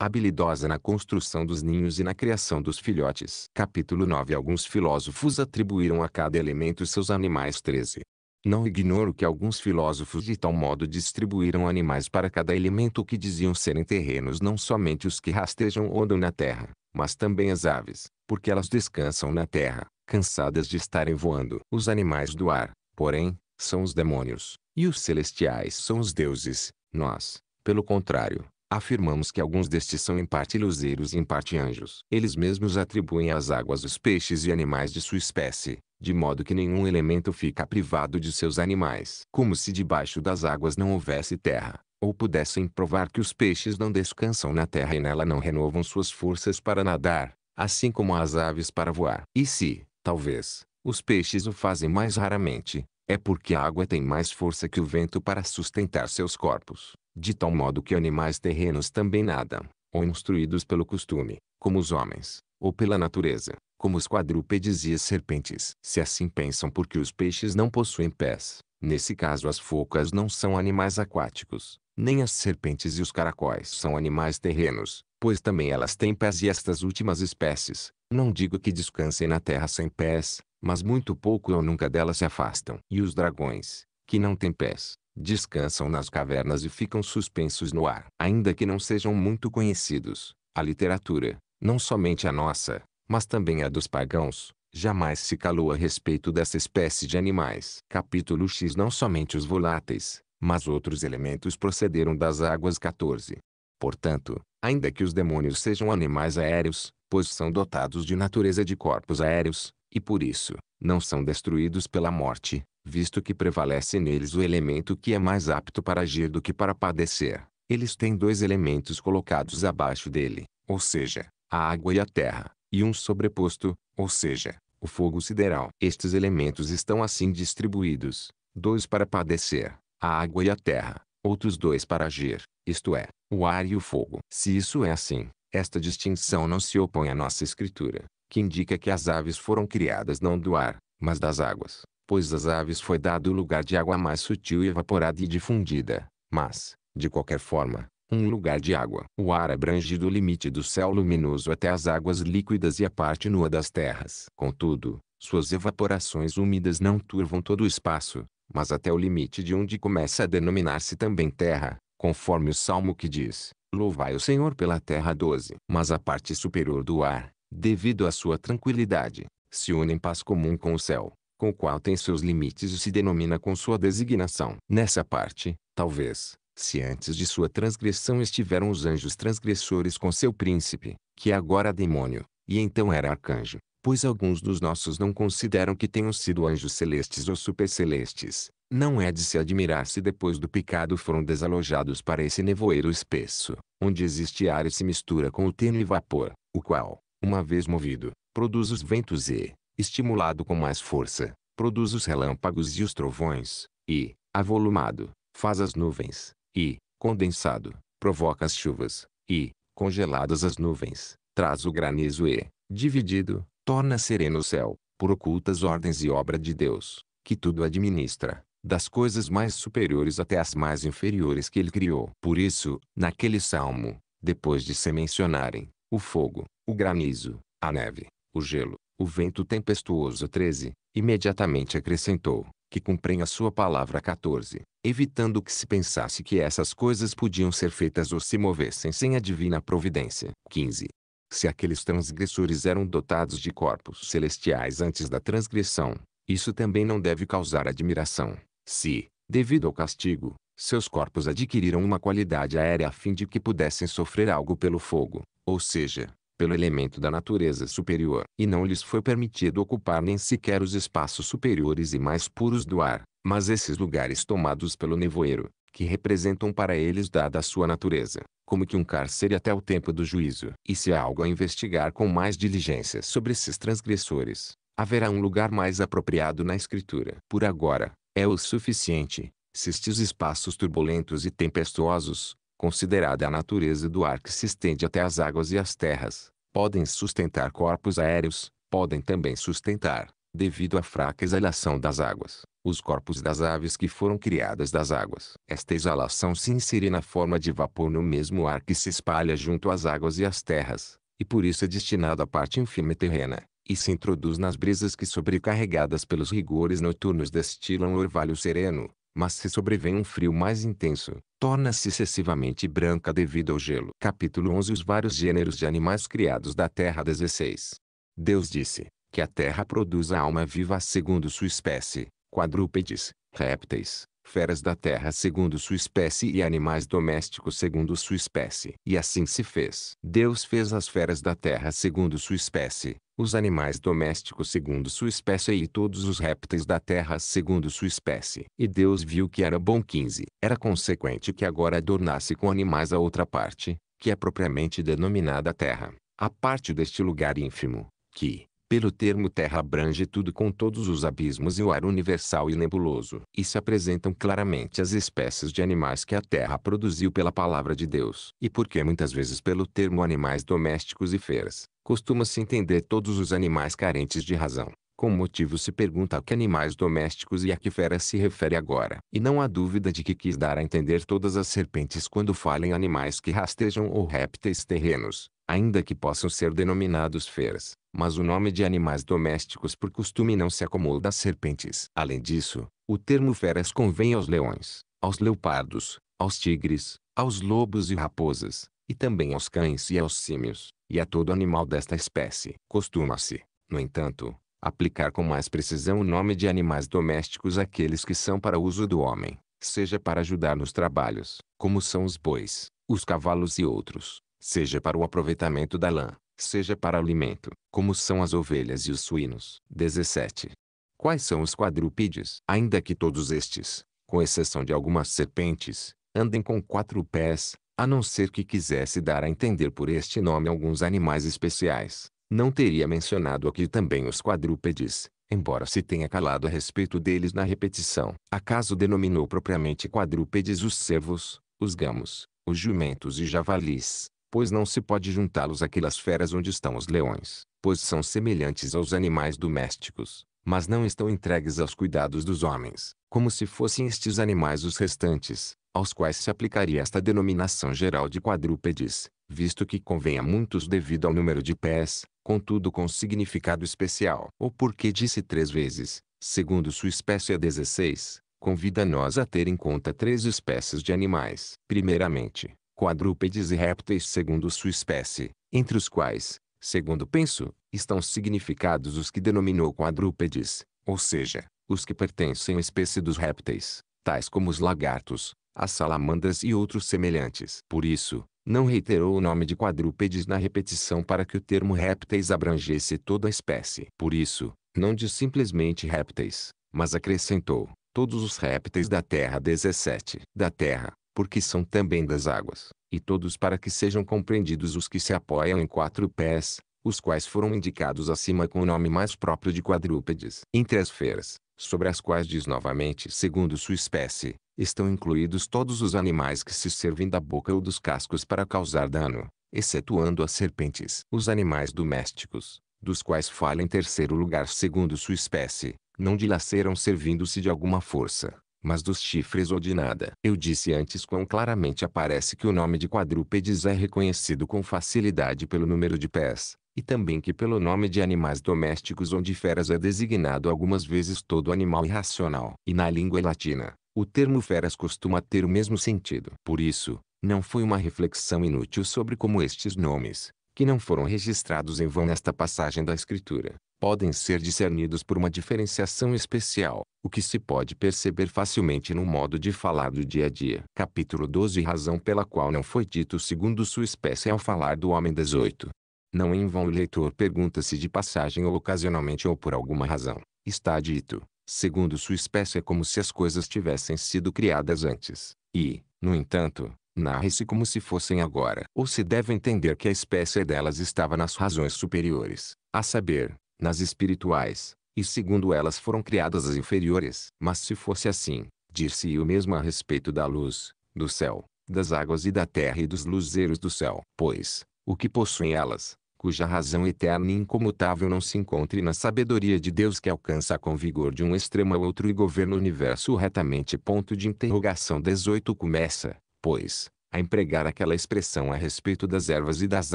habilidosa na construção dos ninhos e na criação dos filhotes. Capítulo 9 Alguns filósofos atribuíram a cada elemento seus animais 13. Não ignoro que alguns filósofos de tal modo distribuíram animais para cada elemento que diziam serem terrenos não somente os que rastejam ou andam na terra, mas também as aves, porque elas descansam na terra, cansadas de estarem voando. Os animais do ar, porém, são os demônios, e os celestiais são os deuses. Nós, pelo contrário, afirmamos que alguns destes são em parte luzeiros e em parte anjos. Eles mesmos atribuem às águas os peixes e animais de sua espécie, de modo que nenhum elemento fica privado de seus animais. Como se debaixo das águas não houvesse terra, ou pudessem provar que os peixes não descansam na terra e nela não renovam suas forças para nadar, assim como as aves para voar. E se, talvez, os peixes o fazem mais raramente, é porque a água tem mais força que o vento para sustentar seus corpos, de tal modo que animais terrenos também nadam, ou instruídos pelo costume, como os homens, ou pela natureza, como os quadrúpedes e as serpentes. Se assim pensam porque os peixes não possuem pés, nesse caso as focas não são animais aquáticos, nem as serpentes e os caracóis são animais terrenos, pois também elas têm pés e estas últimas espécies, não digo que descansem na terra sem pés, mas muito pouco ou nunca dela se afastam. E os dragões, que não têm pés, descansam nas cavernas e ficam suspensos no ar. Ainda que não sejam muito conhecidos, a literatura, não somente a nossa, mas também a dos pagãos, jamais se calou a respeito dessa espécie de animais. Capítulo X Não somente os voláteis, mas outros elementos procederam das águas 14. Portanto, ainda que os demônios sejam animais aéreos, pois são dotados de natureza de corpos aéreos, e por isso, não são destruídos pela morte, visto que prevalece neles o elemento que é mais apto para agir do que para padecer. Eles têm dois elementos colocados abaixo dele, ou seja, a água e a terra, e um sobreposto, ou seja, o fogo sideral. Estes elementos estão assim distribuídos, dois para padecer, a água e a terra, outros dois para agir, isto é, o ar e o fogo. Se isso é assim, esta distinção não se opõe à nossa escritura, que indica que as aves foram criadas não do ar, mas das águas, pois às aves foi dado o lugar de água mais sutil e evaporada e difundida, mas, de qualquer forma, um lugar de água. O ar abrange do limite do céu luminoso até as águas líquidas e a parte nua das terras. Contudo, suas evaporações úmidas não turvam todo o espaço, mas até o limite de onde começa a denominar-se também terra, conforme o salmo que diz, Louvai o Senhor pela terra 12. Mas a parte superior do ar, devido à sua tranquilidade, se une em paz comum com o céu, com o qual tem seus limites e se denomina com sua designação. Nessa parte, talvez, se antes de sua transgressão estiveram os anjos transgressores com seu príncipe, que é agora demônio, e então era arcanjo, pois alguns dos nossos não consideram que tenham sido anjos celestes ou supercelestes. Não é de se admirar se depois do pecado foram desalojados para esse nevoeiro espesso, onde existe ar e se mistura com o tênue vapor, o qual, uma vez movido, produz os ventos e, estimulado com mais força, produz os relâmpagos e os trovões, e, avolumado, faz as nuvens, e, condensado, provoca as chuvas, e, congeladas as nuvens, traz o granizo e, dividido, torna sereno o céu, por ocultas ordens e obra de Deus, que tudo administra, das coisas mais superiores até as mais inferiores que ele criou. Por isso, naquele salmo, depois de se mencionarem, o fogo, o granizo, a neve, o gelo, o vento tempestuoso 13, imediatamente acrescentou, que a sua palavra 14, evitando que se pensasse que essas coisas podiam ser feitas ou se movessem sem a divina providência 15. Se aqueles transgressores eram dotados de corpos celestiais antes da transgressão, isso também não deve causar admiração, se, devido ao castigo, seus corpos adquiriram uma qualidade aérea a fim de que pudessem sofrer algo pelo fogo, ou seja, pelo elemento da natureza superior, e não lhes foi permitido ocupar nem sequer os espaços superiores e mais puros do ar, mas esses lugares tomados pelo nevoeiro, que representam para eles dada a sua natureza, como que um cárcere até o tempo do juízo. E se há algo a investigar com mais diligência sobre esses transgressores, haverá um lugar mais apropriado na escritura. Por agora, é o suficiente, se estes espaços turbulentos e tempestuosos, considerada a natureza do ar que se estende até as águas e as terras, podem sustentar corpos aéreos, podem também sustentar, devido à fraca exalação das águas, os corpos das aves que foram criadas das águas. Esta exalação se insere na forma de vapor no mesmo ar que se espalha junto às águas e às terras, e por isso é destinado à parte infime terrena, e se introduz nas brisas que sobrecarregadas pelos rigores noturnos destilam o orvalho sereno, mas se sobrevém um frio mais intenso, torna-se excessivamente branca devido ao gelo. Capítulo 11 Os vários gêneros de animais criados da terra 16. Deus disse, que a terra produza alma viva segundo sua espécie, quadrúpedes, répteis, feras da terra segundo sua espécie e animais domésticos segundo sua espécie. E assim se fez. Deus fez as feras da terra segundo sua espécie, os animais domésticos segundo sua espécie e todos os répteis da terra segundo sua espécie. E Deus viu que era bom 15. Era consequente que agora adornasse com animais a outra parte, que é propriamente denominada terra, a parte deste lugar ínfimo, que, pelo termo Terra abrange tudo com todos os abismos e o ar universal e nebuloso. E se apresentam claramente as espécies de animais que a Terra produziu pela palavra de Deus. E porque muitas vezes pelo termo animais domésticos e feras, costuma-se entender todos os animais carentes de razão. Com motivo se pergunta a que animais domésticos e a que feras se refere agora. E não há dúvida de que quis dar a entender todas as serpentes quando fala em animais que rastejam ou répteis terrenos ainda que possam ser denominados feras, mas o nome de animais domésticos por costume não se acomoda às serpentes. Além disso, o termo feras convém aos leões, aos leopardos, aos tigres, aos lobos e raposas, e também aos cães e aos símios, e a todo animal desta espécie. Costuma-se, no entanto, aplicar com mais precisão o nome de animais domésticos àqueles que são para uso do homem, seja para ajudar nos trabalhos, como são os bois, os cavalos e outros, seja para o aproveitamento da lã, seja para alimento, como são as ovelhas e os suínos. 17. Quais são os quadrúpedes? Ainda que todos estes, com exceção de algumas serpentes, andem com quatro pés, a não ser que quisesse dar a entender por este nome alguns animais especiais, não teria mencionado aqui também os quadrúpedes, embora se tenha calado a respeito deles na repetição. Acaso denominou propriamente quadrúpedes os cervos, os gamos, os jumentos e javalis, pois não se pode juntá-los àquelas feras onde estão os leões, pois são semelhantes aos animais domésticos, mas não estão entregues aos cuidados dos homens, como se fossem estes animais os restantes, aos quais se aplicaria esta denominação geral de quadrúpedes, visto que convém a muitos devido ao número de pés, contudo com significado especial. O porquê disse três vezes, segundo sua espécie a 16, convida-nos a ter em conta três espécies de animais. Primeiramente, quadrúpedes e répteis segundo sua espécie, entre os quais, segundo penso, estão significados os que denominou quadrúpedes, ou seja, os que pertencem à espécie dos répteis, tais como os lagartos, as salamandras e outros semelhantes. Por isso, não reiterou o nome de quadrúpedes na repetição para que o termo répteis abrangesse toda a espécie. Por isso, não diz simplesmente répteis, mas acrescentou, todos os répteis da Terra 17. Da Terra, porque são também das águas, e todos para que sejam compreendidos os que se apoiam em quatro pés, os quais foram indicados acima com o nome mais próprio de quadrúpedes. Entre as feras, sobre as quais diz novamente segundo sua espécie, estão incluídos todos os animais que se servem da boca ou dos cascos para causar dano, excetuando as serpentes. Os animais domésticos, dos quais fala em terceiro lugar segundo sua espécie, não dilaceram servindo-se de alguma força, mas dos chifres ou de nada. Eu disse antes quão claramente aparece que o nome de quadrúpedes é reconhecido com facilidade pelo número de pés, e também que pelo nome de animais domésticos ou de feras é designado algumas vezes todo animal irracional. E na língua latina, o termo feras costuma ter o mesmo sentido. Por isso, não foi uma reflexão inútil sobre como estes nomes, que não foram registrados em vão nesta passagem da Escritura, podem ser discernidos por uma diferenciação especial, o que se pode perceber facilmente no modo de falar do dia a dia. Capítulo 12 Razão pela qual não foi dito segundo sua espécie ao falar do homem 18. Não em vão o leitor pergunta se de passagem ou ocasionalmente ou por alguma razão, está dito, segundo sua espécie é como se as coisas tivessem sido criadas antes, e, no entanto, narre-se como se fossem agora. Ou se deve entender que a espécie delas estava nas razões superiores, a saber, nas espirituais, e segundo elas foram criadas as inferiores. Mas se fosse assim, disse o mesmo a respeito da luz, do céu, das águas e da terra e dos luzeiros do céu. Pois, o que possuem elas, cuja razão eterna e incomutável não se encontre na sabedoria de Deus que alcança com vigor de um extremo ao outro e governa o universo retamente. Ponto de interrogação 18 começa, pois, a empregar aquela expressão a respeito das ervas e das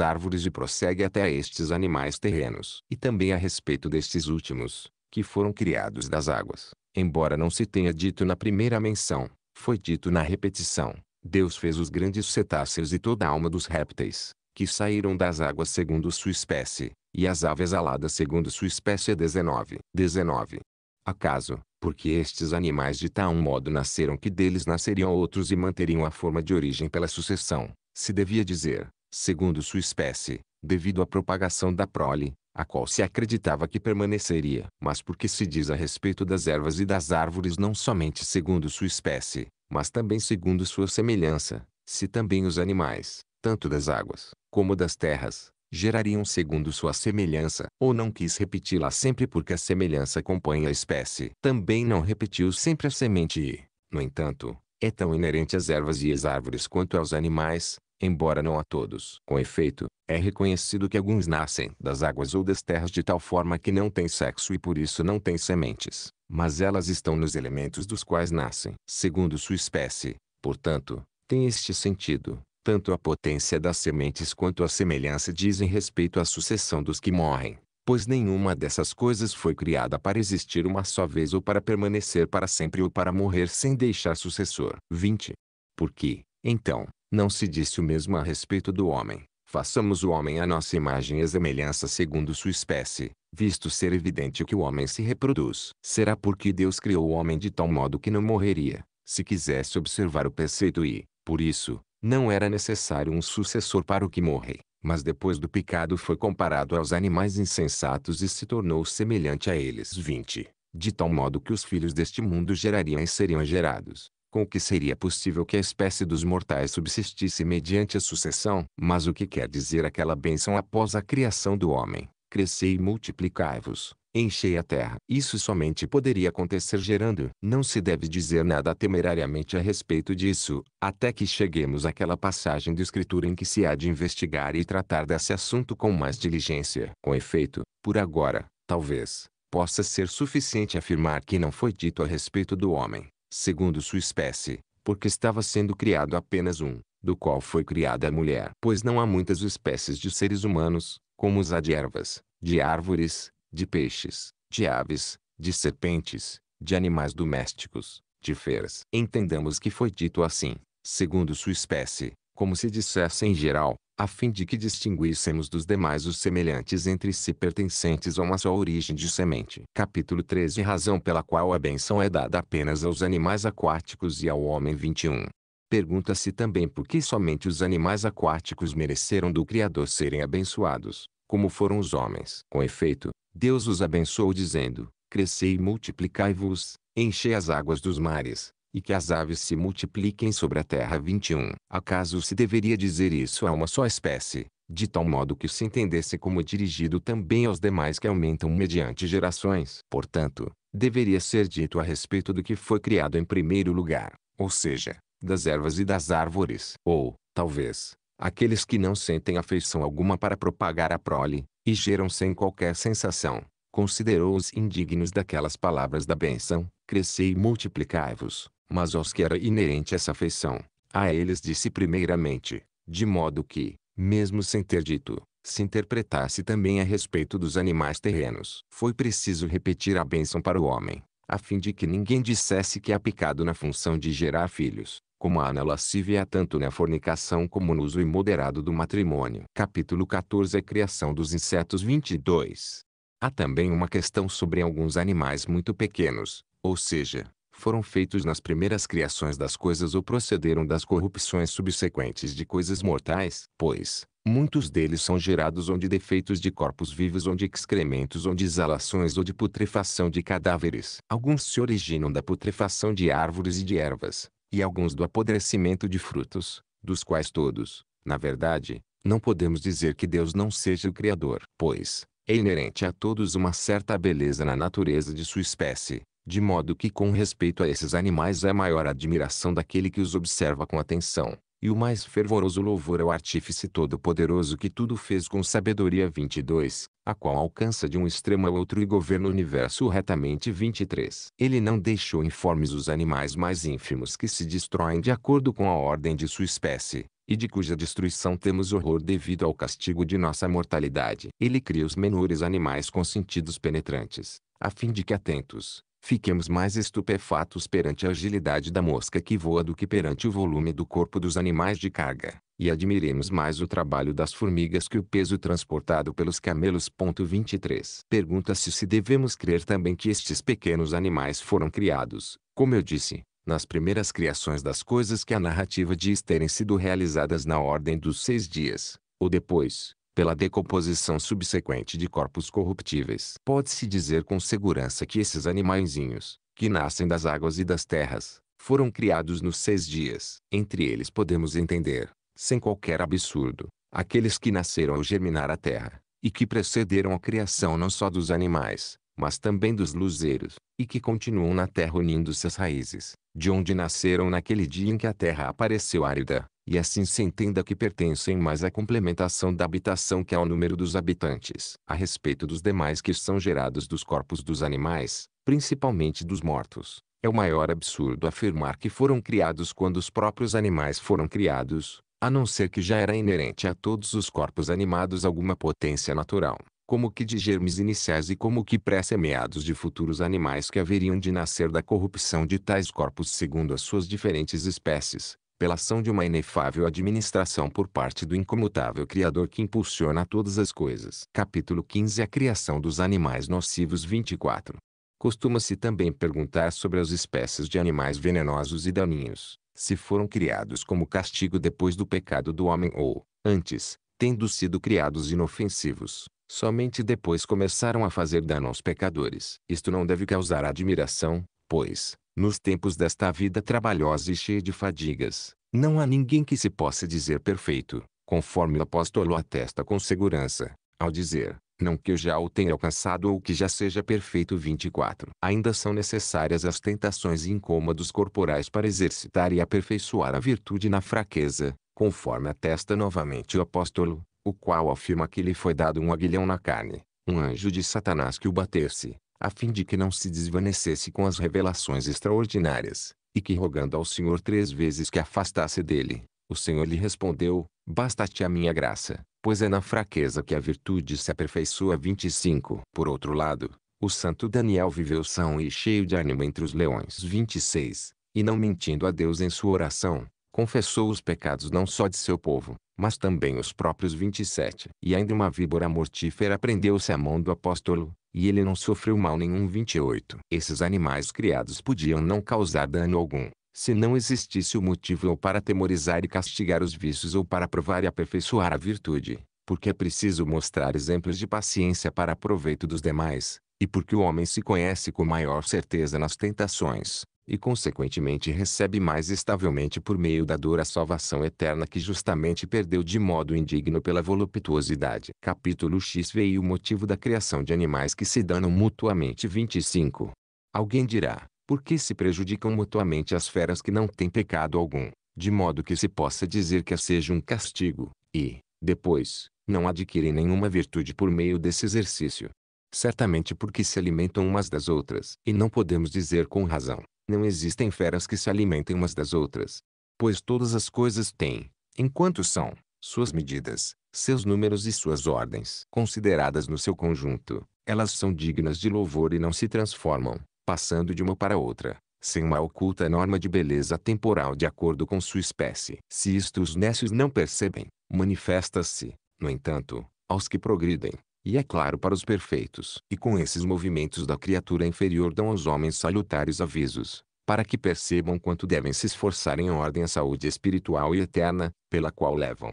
árvores e prossegue até a estes animais terrenos. E também a respeito destes últimos, que foram criados das águas. Embora não se tenha dito na primeira menção, foi dito na repetição. Deus fez os grandes cetáceos e toda a alma dos répteis, que saíram das águas segundo sua espécie, e as aves aladas segundo sua espécie 19. 19. Acaso, porque estes animais de tal modo nasceram que deles nasceriam outros e manteriam a forma de origem pela sucessão, se devia dizer, segundo sua espécie, devido à propagação da prole, a qual se acreditava que permaneceria. Mas porque se diz a respeito das ervas e das árvores não somente segundo sua espécie, mas também segundo sua semelhança, se também os animais, tanto das águas, como das terras, gerariam segundo sua semelhança, ou não quis repeti-la sempre porque a semelhança acompanha a espécie. Também não repetiu sempre a semente e, no entanto, é tão inerente às ervas e às árvores quanto aos animais, embora não a todos. Com efeito, é reconhecido que alguns nascem das águas ou das terras de tal forma que não têm sexo e por isso não têm sementes, mas elas estão nos elementos dos quais nascem. Segundo sua espécie, portanto, tem este sentido. Tanto a potência das sementes quanto a semelhança dizem respeito à sucessão dos que morrem, pois nenhuma dessas coisas foi criada para existir uma só vez ou para permanecer para sempre ou para morrer sem deixar sucessor. 20. Porque, então, não se disse o mesmo a respeito do homem. Façamos o homem à nossa imagem e semelhança segundo sua espécie, visto ser evidente que o homem se reproduz. Será porque Deus criou o homem de tal modo que não morreria, se quisesse observar o preceito e, por isso, não era necessário um sucessor para o que morre, mas depois do pecado foi comparado aos animais insensatos e se tornou semelhante a eles. 20. De tal modo que os filhos deste mundo gerariam e seriam gerados, com o que seria possível que a espécie dos mortais subsistisse mediante a sucessão. Mas o que quer dizer aquela bênção após a criação do homem? Crescei e multiplicai-vos, Enchei a terra. Isso somente poderia acontecer gerando. Não se deve dizer nada temerariamente a respeito disso, até que cheguemos àquela passagem da escritura em que se há de investigar e tratar desse assunto com mais diligência. Com efeito, por agora, talvez, possa ser suficiente afirmar que não foi dito a respeito do homem, segundo sua espécie, porque estava sendo criado apenas um, do qual foi criada a mulher. Pois não há muitas espécies de seres humanos, como os há de ervas, de árvores, de peixes, de aves, de serpentes, de animais domésticos, de feras. Entendamos que foi dito assim, segundo sua espécie, como se dissesse em geral, a fim de que distinguíssemos dos demais os semelhantes entre si pertencentes a uma só origem de semente. Capítulo 13 Razão pela qual a benção é dada apenas aos animais aquáticos e ao homem 21. Pergunta-se também por que somente os animais aquáticos mereceram do Criador serem abençoados, como foram os homens. Com efeito, Deus os abençoou dizendo, Crescei e multiplicai-vos, enchei as águas dos mares, e que as aves se multipliquem sobre a terra 21. Acaso se deveria dizer isso a uma só espécie, de tal modo que se entendesse como dirigido também aos demais que aumentam mediante gerações? Portanto, deveria ser dito a respeito do que foi criado em primeiro lugar, ou seja, das ervas e das árvores. Ou, talvez, aqueles que não sentem afeição alguma para propagar a prole, e geram sem qualquer sensação. Considerou-os indignos daquelas palavras da bênção, crescei e multiplicai-vos, mas aos que era inerente essa afeição, a eles disse primeiramente, de modo que, mesmo sem ter dito, se interpretasse também a respeito dos animais terrenos. Foi preciso repetir a bênção para o homem, a fim de que ninguém dissesse que há é pecado na função de gerar filhos como há na lascívia tanto na fornicação como no uso imoderado do matrimônio. Capítulo 14 Criação dos insetos 22 Há também uma questão sobre alguns animais muito pequenos, ou seja, foram feitos nas primeiras criações das coisas ou procederam das corrupções subsequentes de coisas mortais, pois, muitos deles são gerados onde defeitos de corpos vivos, onde excrementos, onde exalações ou de putrefação de cadáveres. Alguns se originam da putrefação de árvores e de ervas, e alguns do apodrecimento de frutos, dos quais todos, na verdade, não podemos dizer que Deus não seja o Criador, pois é inerente a todos uma certa beleza na natureza de sua espécie, de modo que com respeito a esses animais é maior a admiração daquele que os observa com atenção, e o mais fervoroso louvor ao é artífice todo-poderoso que tudo fez com sabedoria 22, a qual alcança de um extremo ao outro e governa o universo retamente 23. Ele não deixou informes os animais mais ínfimos que se destroem de acordo com a ordem de sua espécie, e de cuja destruição temos horror devido ao castigo de nossa mortalidade. Ele cria os menores animais com sentidos penetrantes, a fim de que atentos, fiquemos mais estupefatos perante a agilidade da mosca que voa do que perante o volume do corpo dos animais de carga, e admiremos mais o trabalho das formigas que o peso transportado pelos camelos. 23. Pergunta-se se devemos crer também que estes pequenos animais foram criados, como eu disse, nas primeiras criações das coisas que a narrativa diz terem sido realizadas na ordem dos seis dias, ou depois, pela decomposição subsequente de corpos corruptíveis. Pode-se dizer com segurança que esses animaizinhos, que nascem das águas e das terras, foram criados nos seis dias. Entre eles podemos entender, sem qualquer absurdo, aqueles que nasceram ao germinar a terra, e que precederam a criação não só dos animais, mas também dos luzeiros, e que continuam na terra unindo suas raízes, de onde nasceram naquele dia em que a terra apareceu árida, e assim se entenda que pertencem mais à complementação da habitação que ao número dos habitantes. A respeito dos demais que são gerados dos corpos dos animais, principalmente dos mortos, é o maior absurdo afirmar que foram criados quando os próprios animais foram criados, a não ser que já era inerente a todos os corpos animados alguma potência natural como que de germes iniciais e como que pré-semeados de futuros animais que haveriam de nascer da corrupção de tais corpos segundo as suas diferentes espécies, pela ação de uma inefável administração por parte do incomutável Criador que impulsiona todas as coisas. Capítulo 15 A criação dos animais nocivos 24 Costuma-se também perguntar sobre as espécies de animais venenosos e daninhos, se foram criados como castigo depois do pecado do homem ou, antes, tendo sido criados inofensivos. Somente depois começaram a fazer dano aos pecadores. Isto não deve causar admiração, pois, nos tempos desta vida trabalhosa e cheia de fadigas, não há ninguém que se possa dizer perfeito, conforme o apóstolo atesta com segurança, ao dizer, não que eu já o tenha alcançado ou que já seja perfeito 24. Ainda são necessárias as tentações e incômodos corporais para exercitar e aperfeiçoar a virtude na fraqueza, conforme atesta novamente o apóstolo, o qual afirma que lhe foi dado um aguilhão na carne, um anjo de Satanás que o batesse, a fim de que não se desvanecesse com as revelações extraordinárias, e que rogando ao Senhor três vezes que afastasse dele, o Senhor lhe respondeu, Basta-te a minha graça, pois é na fraqueza que a virtude se aperfeiçoa. 25. Por outro lado, o santo Daniel viveu são e cheio de ânimo entre os leões. 26. E não mentindo a Deus em sua oração, confessou os pecados não só de seu povo, mas também os próprios 27. E ainda uma víbora mortífera prendeu-se à mão do apóstolo, e ele não sofreu mal nenhum. 28. Esses animais criados podiam não causar dano algum, se não existisse o motivo ou para temorizar e castigar os vícios ou para provar e aperfeiçoar a virtude, porque é preciso mostrar exemplos de paciência para proveito dos demais, e porque o homem se conhece com maior certeza nas tentações, e consequentemente recebe mais estavelmente por meio da dor a salvação eterna que justamente perdeu de modo indigno pela voluptuosidade. Capítulo X veio o motivo da criação de animais que se danam mutuamente 25. Alguém dirá, por que se prejudicam mutuamente as feras que não têm pecado algum, de modo que se possa dizer que seja um castigo, e, depois, não adquirem nenhuma virtude por meio desse exercício certamente porque se alimentam umas das outras. E não podemos dizer com razão, não existem feras que se alimentem umas das outras. Pois todas as coisas têm, enquanto são, suas medidas, seus números e suas ordens. Consideradas no seu conjunto, elas são dignas de louvor e não se transformam, passando de uma para outra, sem uma oculta norma de beleza temporal de acordo com sua espécie. Se isto os nécios não percebem, manifesta-se, no entanto, aos que progridem, e é claro para os perfeitos. E com esses movimentos da criatura inferior dão aos homens salutares avisos, para que percebam quanto devem se esforçar em ordem à saúde espiritual e eterna, pela qual levam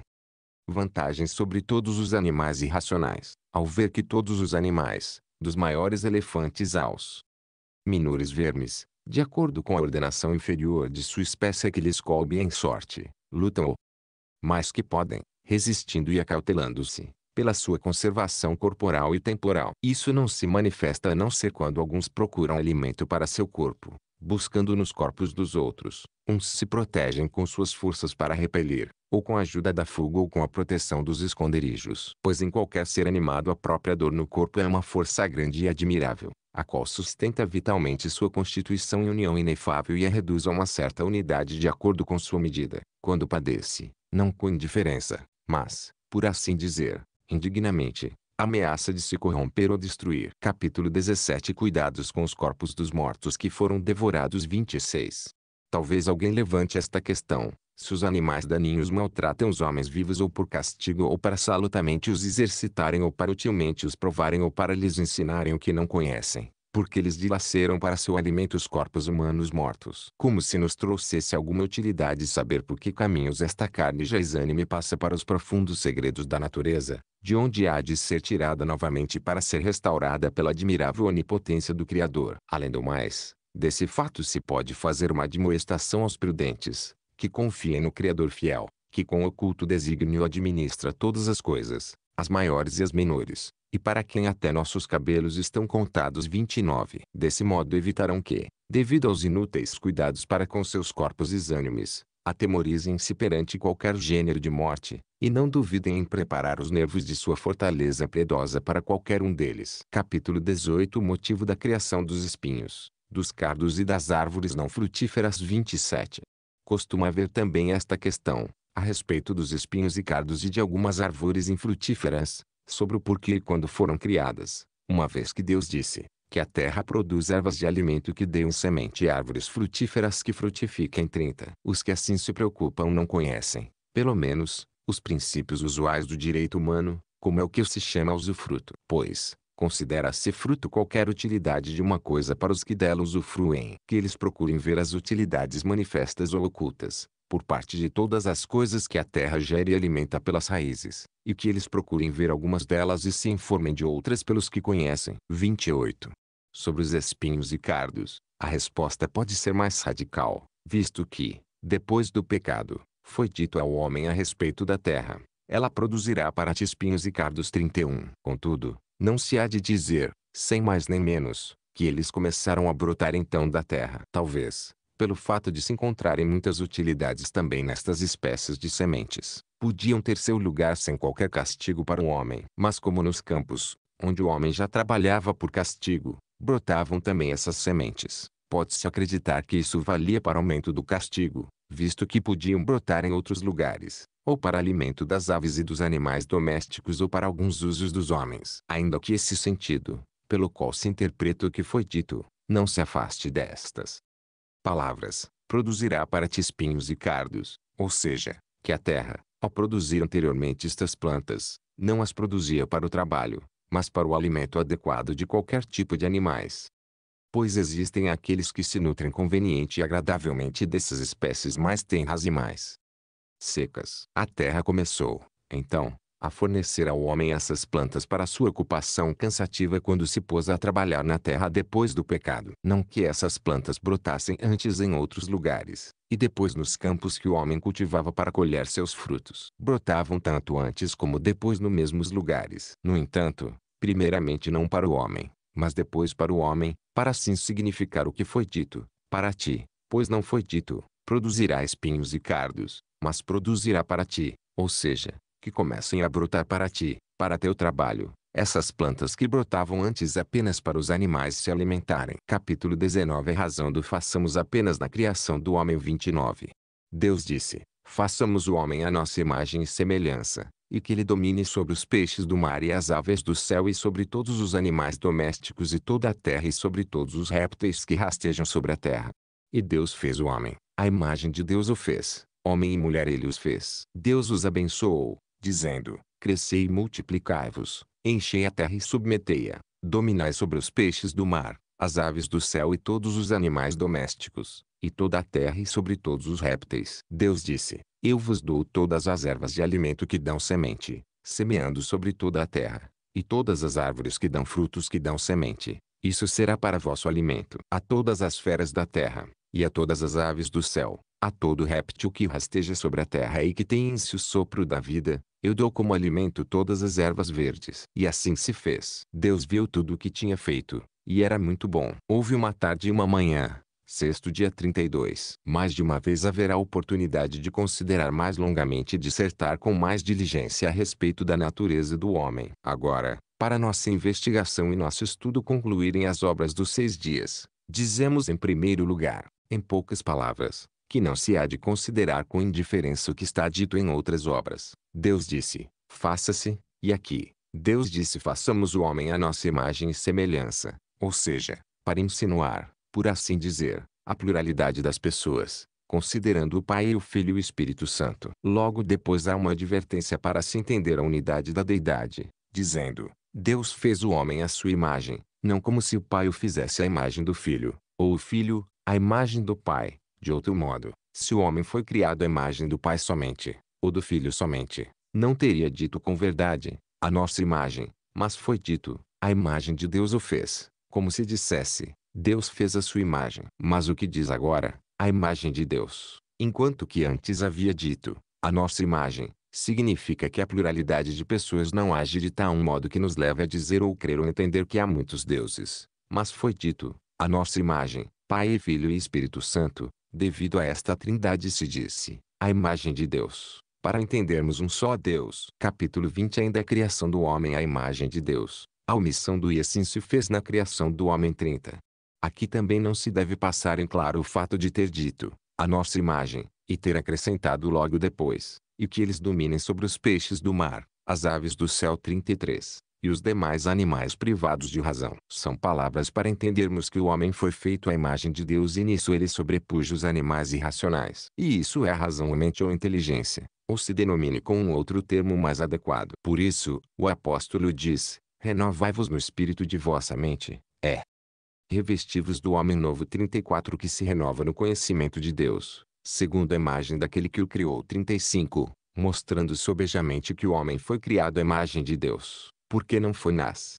vantagens sobre todos os animais irracionais, ao ver que todos os animais, dos maiores elefantes aos menores vermes, de acordo com a ordenação inferior de sua espécie que lhes coube em sorte, lutam o mais que podem, resistindo e acautelando-se, pela sua conservação corporal e temporal. Isso não se manifesta a não ser quando alguns procuram alimento para seu corpo, buscando nos corpos dos outros. Uns se protegem com suas forças para repelir, ou com a ajuda da fuga ou com a proteção dos esconderijos. Pois em qualquer ser animado a própria dor no corpo é uma força grande e admirável, a qual sustenta vitalmente sua constituição e união inefável e a reduz a uma certa unidade de acordo com sua medida, quando padece, não com indiferença, mas, por assim dizer, indignamente, ameaça de se corromper ou destruir. Capítulo 17 Cuidados com os corpos dos mortos que foram devorados 26. Talvez alguém levante esta questão. Se os animais daninhos maltratam os homens vivos ou por castigo ou para salutamente os exercitarem ou para utilmente os provarem ou para lhes ensinarem o que não conhecem, porque eles dilaceram para seu alimento os corpos humanos mortos. Como se nos trouxesse alguma utilidade saber por que caminhos esta carne já exânime passa para os profundos segredos da natureza, de onde há de ser tirada novamente para ser restaurada pela admirável onipotência do Criador. Além do mais, desse fato se pode fazer uma admoestação aos prudentes, que confiem no Criador fiel, que com oculto desígnio administra todas as coisas, as maiores e as menores, e para quem até nossos cabelos estão contados 29. Desse modo evitarão que, devido aos inúteis cuidados para com seus corpos exânimes, atemorizem-se perante qualquer gênero de morte, e não duvidem em preparar os nervos de sua fortaleza piedosa para qualquer um deles. Capítulo 18 O motivo da criação dos espinhos, dos cardos e das árvores não frutíferas 27. Costuma haver também esta questão, a respeito dos espinhos e cardos e de algumas árvores infrutíferas, sobre o porquê e quando foram criadas, uma vez que Deus disse, que a terra produz ervas de alimento que deem semente e árvores frutíferas que frutifiquem 30. Os que assim se preocupam não conhecem, pelo menos, os princípios usuais do direito humano, como é o que se chama usufruto. Pois, considera-se fruto qualquer utilidade de uma coisa para os que dela usufruem. Que eles procurem ver as utilidades manifestas ou ocultas, por parte de todas as coisas que a terra gera e alimenta pelas raízes, e que eles procurem ver algumas delas e se informem de outras pelos que conhecem. 28. Sobre os espinhos e cardos, a resposta pode ser mais radical, visto que, depois do pecado, foi dito ao homem a respeito da terra. Ela produzirá para ti espinhos e cardos 31. Contudo, não se há de dizer, sem mais nem menos, que eles começaram a brotar então da terra. Talvez, pelo fato de se encontrarem muitas utilidades também nestas espécies de sementes, podiam ter seu lugar sem qualquer castigo para o homem. Mas como nos campos, onde o homem já trabalhava por castigo, brotavam também essas sementes, pode-se acreditar que isso valia para aumento do castigo, visto que podiam brotar em outros lugares, ou para alimento das aves e dos animais domésticos ou para alguns usos dos homens. Ainda que esse sentido, pelo qual se interpreta o que foi dito, não se afaste destas, palavras, produzirá para ti espinhos e cardos, ou seja, que a terra, ao produzir anteriormente estas plantas, não as produzia para o trabalho, mas para o alimento adequado de qualquer tipo de animais. Pois existem aqueles que se nutrem conveniente e agradavelmente dessas espécies mais tenras e mais secas. A terra começou, então, a fornecer ao homem essas plantas para sua ocupação cansativa quando se pôs a trabalhar na terra depois do pecado. Não que essas plantas brotassem antes em outros lugares, e depois nos campos que o homem cultivava para colher seus frutos. Brotavam tanto antes como depois nos mesmos lugares. No entanto, primeiramente não para o homem, mas depois para o homem, para assim significar o que foi dito, para ti, pois não foi dito, produzirá espinhos e cardos, mas produzirá para ti, ou seja, que comecem a brotar para ti, para teu trabalho. Essas plantas que brotavam antes apenas para os animais se alimentarem. Capítulo 19 A razão do façamos apenas na criação do homem 29. Deus disse, façamos o homem à nossa imagem e semelhança, e que ele domine sobre os peixes do mar e as aves do céu e sobre todos os animais domésticos e toda a terra e sobre todos os répteis que rastejam sobre a terra. E Deus fez o homem, a imagem de Deus o fez, homem e mulher ele os fez. Deus os abençoou, dizendo: Crescei e multiplicai-vos, enchei a terra e submetei-a, dominai sobre os peixes do mar, as aves do céu e todos os animais domésticos, e toda a terra e sobre todos os répteis. Deus disse: Eu vos dou todas as ervas de alimento que dão semente, semeando sobre toda a terra, e todas as árvores que dão frutos que dão semente. Isso será para vosso alimento. A todas as feras da terra, e a todas as aves do céu, a todo réptil que rasteja sobre a terra e que tem em si o sopro da vida, eu dou como alimento todas as ervas verdes. E assim se fez. Deus viu tudo o que tinha feito, e era muito bom. Houve uma tarde e uma manhã, sexto dia 32. Mais de uma vez haverá oportunidade de considerar mais longamente e dissertar com mais diligência a respeito da natureza do homem. Agora, para nossa investigação e nosso estudo concluírem as obras dos seis dias, dizemos em primeiro lugar, em poucas palavras, que não se há de considerar com indiferença o que está dito em outras obras. Deus disse, faça-se, e aqui, Deus disse façamos o homem à nossa imagem e semelhança, ou seja, para insinuar, por assim dizer, a pluralidade das pessoas, considerando o Pai e o Filho e o Espírito Santo. Logo depois há uma advertência para se entender a unidade da deidade, dizendo, Deus fez o homem à sua imagem, não como se o Pai o fizesse à imagem do Filho, ou o Filho, à imagem do Pai, de outro modo, se o homem foi criado à imagem do Pai somente, ou do Filho somente, não teria dito com verdade, a nossa imagem, mas foi dito, a imagem de Deus o fez, como se dissesse, Deus fez a sua imagem. Mas o que diz agora, a imagem de Deus, enquanto que antes havia dito, a nossa imagem, significa que a pluralidade de pessoas não age de tal modo que nos leve a dizer ou crer ou entender que há muitos deuses, mas foi dito, a nossa imagem, Pai e Filho e Espírito Santo, Devido a esta trindade se disse, a imagem de Deus. Para entendermos um só Deus. Capítulo 20 Ainda é a criação do homem à imagem de Deus. A omissão do e assim se fez na criação do homem 30. Aqui também não se deve passar em claro o fato de ter dito, a nossa imagem, e ter acrescentado logo depois, e que eles dominem sobre os peixes do mar, as aves do céu 33, e os demais animais privados de razão. São palavras para entendermos que o homem foi feito à imagem de Deus e nisso ele sobrepuja os animais irracionais. E isso é a razão ou mente ou inteligência, ou se denomine com um outro termo mais adequado. Por isso, o apóstolo diz, renovai-vos no espírito de vossa mente, é. revestivos do homem novo 34 que se renova no conhecimento de Deus, segundo a imagem daquele que o criou 35, mostrando sobejamente que o homem foi criado à imagem de Deus porque não foi nas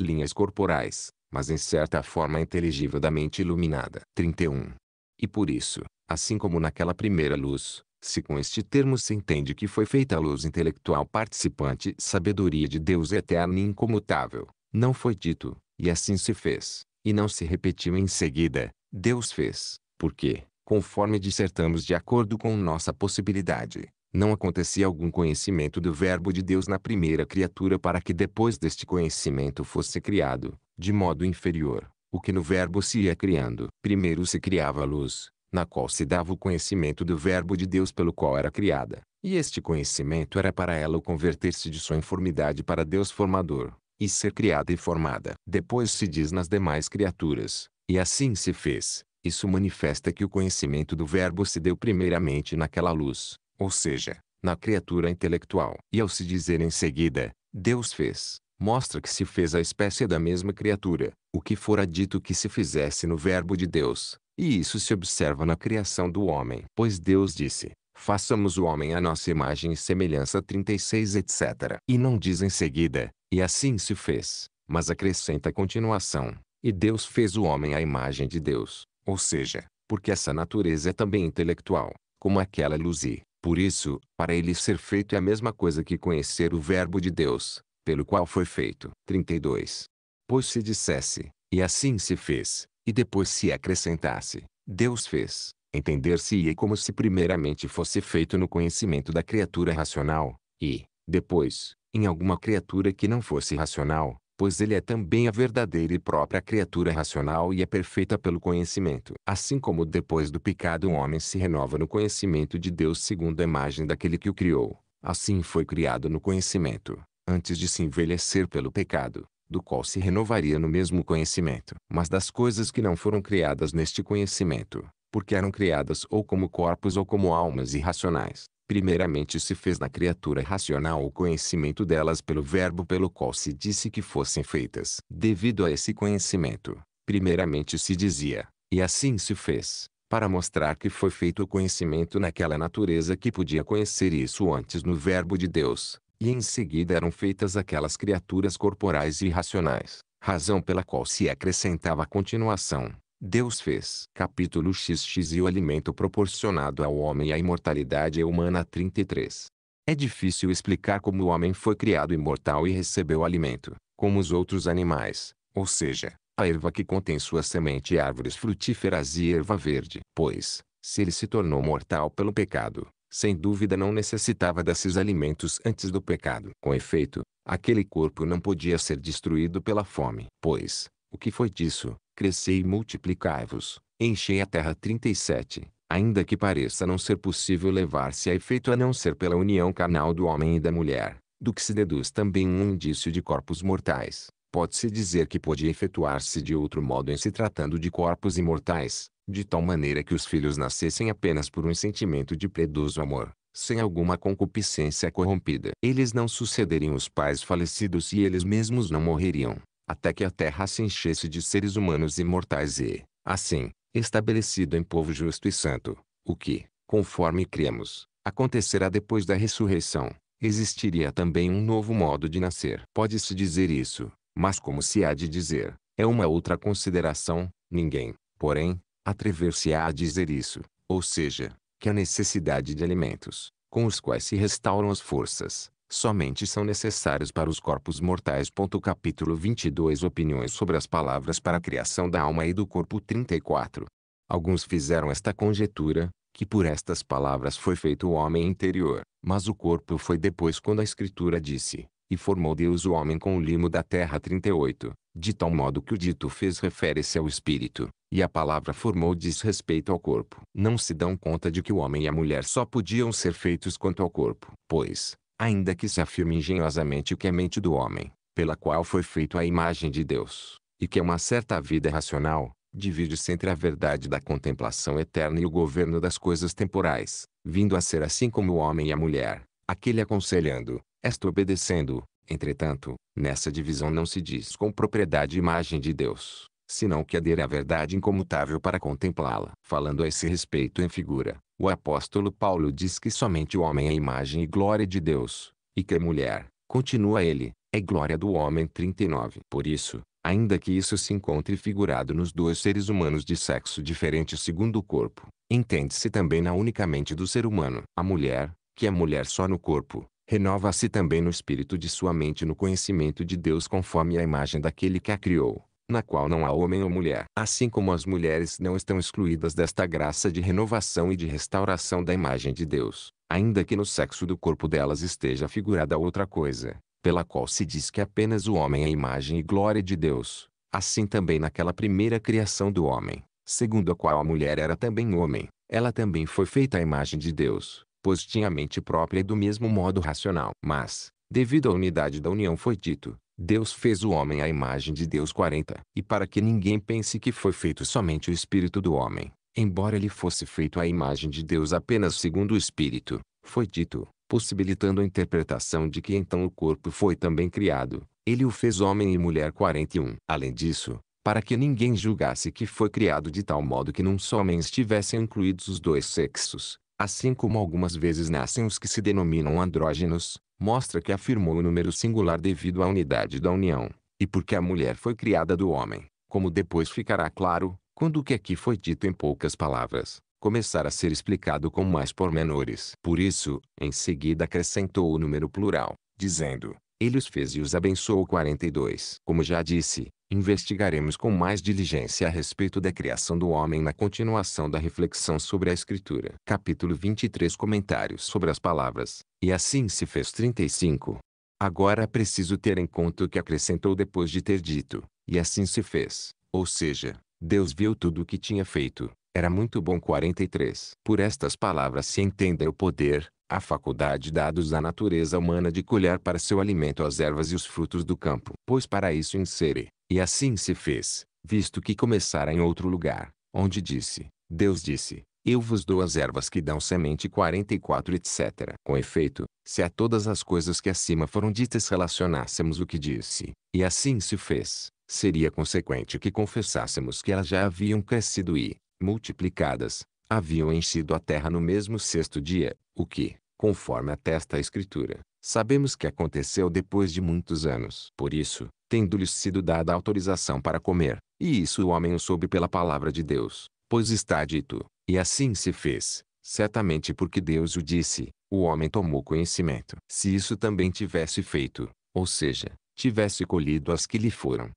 linhas corporais, mas em certa forma inteligível da mente iluminada. 31. E por isso, assim como naquela primeira luz, se com este termo se entende que foi feita a luz intelectual participante sabedoria de Deus eterna e incomutável, não foi dito, e assim se fez, e não se repetiu em seguida, Deus fez, porque, conforme dissertamos de acordo com nossa possibilidade, não acontecia algum conhecimento do Verbo de Deus na primeira criatura para que depois deste conhecimento fosse criado, de modo inferior, o que no Verbo se ia criando. Primeiro se criava a luz, na qual se dava o conhecimento do Verbo de Deus pelo qual era criada, e este conhecimento era para ela o converter-se de sua informidade para Deus formador, e ser criada e formada. Depois se diz nas demais criaturas, e assim se fez. Isso manifesta que o conhecimento do Verbo se deu primeiramente naquela luz, ou seja, na criatura intelectual. E ao se dizer em seguida, Deus fez, mostra que se fez a espécie da mesma criatura, o que fora dito que se fizesse no verbo de Deus, e isso se observa na criação do homem. Pois Deus disse, façamos o homem à nossa imagem e semelhança 36 etc. E não diz em seguida, e assim se fez, mas acrescenta a continuação, e Deus fez o homem à imagem de Deus, ou seja, porque essa natureza é também intelectual, como aquela luz e, por isso, para ele ser feito é a mesma coisa que conhecer o Verbo de Deus, pelo qual foi feito. 32. Pois se dissesse, e assim se fez, e depois se acrescentasse, Deus fez, entender-se-ia como se primeiramente fosse feito no conhecimento da criatura racional, e, depois, em alguma criatura que não fosse racional, pois ele é também a verdadeira e própria criatura racional e é perfeita pelo conhecimento. Assim como depois do pecado o homem se renova no conhecimento de Deus segundo a imagem daquele que o criou, assim foi criado no conhecimento, antes de se envelhecer pelo pecado, do qual se renovaria no mesmo conhecimento, mas das coisas que não foram criadas neste conhecimento, porque eram criadas ou como corpos ou como almas irracionais primeiramente se fez na criatura racional o conhecimento delas pelo verbo pelo qual se disse que fossem feitas. Devido a esse conhecimento, primeiramente se dizia, e assim se fez, para mostrar que foi feito o conhecimento naquela natureza que podia conhecer isso antes no verbo de Deus, e em seguida eram feitas aquelas criaturas corporais e racionais, razão pela qual se acrescentava a continuação, Deus fez. Capítulo XX E o alimento proporcionado ao homem e a imortalidade humana 33. É difícil explicar como o homem foi criado imortal e recebeu alimento, como os outros animais, ou seja, a erva que contém sua semente e árvores frutíferas e erva verde. Pois, se ele se tornou mortal pelo pecado, sem dúvida não necessitava desses alimentos antes do pecado. Com efeito, aquele corpo não podia ser destruído pela fome, pois, o que foi disso? Crescei e multiplicai-vos, enchei a terra 37. Ainda que pareça não ser possível levar-se a efeito a não ser pela união carnal do homem e da mulher, do que se deduz também um indício de corpos mortais, pode-se dizer que podia efetuar-se de outro modo em se tratando de corpos imortais, de tal maneira que os filhos nascessem apenas por um sentimento de predoso amor, sem alguma concupiscência corrompida. Eles não sucederiam os pais falecidos e eles mesmos não morreriam até que a terra se enchesse de seres humanos imortais e, assim, estabelecido em povo justo e santo, o que, conforme cremos, acontecerá depois da ressurreição, existiria também um novo modo de nascer. Pode-se dizer isso, mas como se há de dizer, é uma outra consideração, ninguém, porém, atrever-se-á a dizer isso, ou seja, que a necessidade de alimentos, com os quais se restauram as forças, somente são necessários para os corpos mortais. Capítulo 22 Opiniões sobre as palavras para a criação da alma e do corpo 34. Alguns fizeram esta conjetura, que por estas palavras foi feito o homem interior, mas o corpo foi depois quando a escritura disse, e formou Deus o homem com o limo da terra 38, de tal modo que o dito fez refere-se ao espírito, e a palavra formou diz respeito ao corpo. Não se dão conta de que o homem e a mulher só podiam ser feitos quanto ao corpo, pois, ainda que se afirme engenhosamente que é mente do homem, pela qual foi feito a imagem de Deus, e que é uma certa vida racional, divide-se entre a verdade da contemplação eterna e o governo das coisas temporais, vindo a ser assim como o homem e a mulher, aquele aconselhando, esta obedecendo. Entretanto, nessa divisão não se diz com propriedade imagem de Deus, senão que adere à verdade incomutável para contemplá-la. Falando a esse respeito em figura, o apóstolo Paulo diz que somente o homem é imagem e glória de Deus, e que a mulher, continua ele, é glória do homem 39. Por isso, ainda que isso se encontre figurado nos dois seres humanos de sexo diferente segundo o corpo, entende-se também na unicamente do ser humano. A mulher, que é mulher só no corpo, renova-se também no espírito de sua mente no conhecimento de Deus conforme a imagem daquele que a criou na qual não há homem ou mulher. Assim como as mulheres não estão excluídas desta graça de renovação e de restauração da imagem de Deus, ainda que no sexo do corpo delas esteja figurada outra coisa, pela qual se diz que apenas o homem é a imagem e glória de Deus, assim também naquela primeira criação do homem, segundo a qual a mulher era também homem, ela também foi feita à imagem de Deus, pois tinha mente própria e do mesmo modo racional. Mas, devido à unidade da união foi dito, Deus fez o homem à imagem de Deus 40. E para que ninguém pense que foi feito somente o espírito do homem, embora ele fosse feito à imagem de Deus apenas segundo o espírito, foi dito, possibilitando a interpretação de que então o corpo foi também criado, ele o fez homem e mulher 41. Além disso, para que ninguém julgasse que foi criado de tal modo que num só homem estivessem incluídos os dois sexos, assim como algumas vezes nascem os que se denominam andrógenos, mostra que afirmou o número singular devido à unidade da união, e porque a mulher foi criada do homem, como depois ficará claro, quando o que aqui foi dito em poucas palavras, começar a ser explicado com mais pormenores. Por isso, em seguida acrescentou o número plural, dizendo, ele os fez e os abençoou. 42. Como já disse, investigaremos com mais diligência a respeito da criação do homem na continuação da reflexão sobre a Escritura. Capítulo 23 Comentários sobre as palavras. E assim se fez. 35. Agora preciso ter em conta o que acrescentou depois de ter dito. E assim se fez. Ou seja, Deus viu tudo o que tinha feito. Era muito bom. 43. Por estas palavras se entenda o poder, a faculdade dados à natureza humana de colher para seu alimento as ervas e os frutos do campo. Pois para isso insere, e assim se fez, visto que começara em outro lugar, onde disse, Deus disse, eu vos dou as ervas que dão semente 44 etc. Com efeito, se a todas as coisas que acima foram ditas relacionássemos o que disse, e assim se fez, seria consequente que confessássemos que elas já haviam crescido e, multiplicadas, haviam enchido a terra no mesmo sexto dia, o que, conforme atesta a Escritura, sabemos que aconteceu depois de muitos anos. Por isso, tendo-lhes sido dada autorização para comer, e isso o homem o soube pela palavra de Deus, pois está dito, e assim se fez, certamente porque Deus o disse, o homem tomou conhecimento. Se isso também tivesse feito, ou seja, tivesse colhido as que lhe foram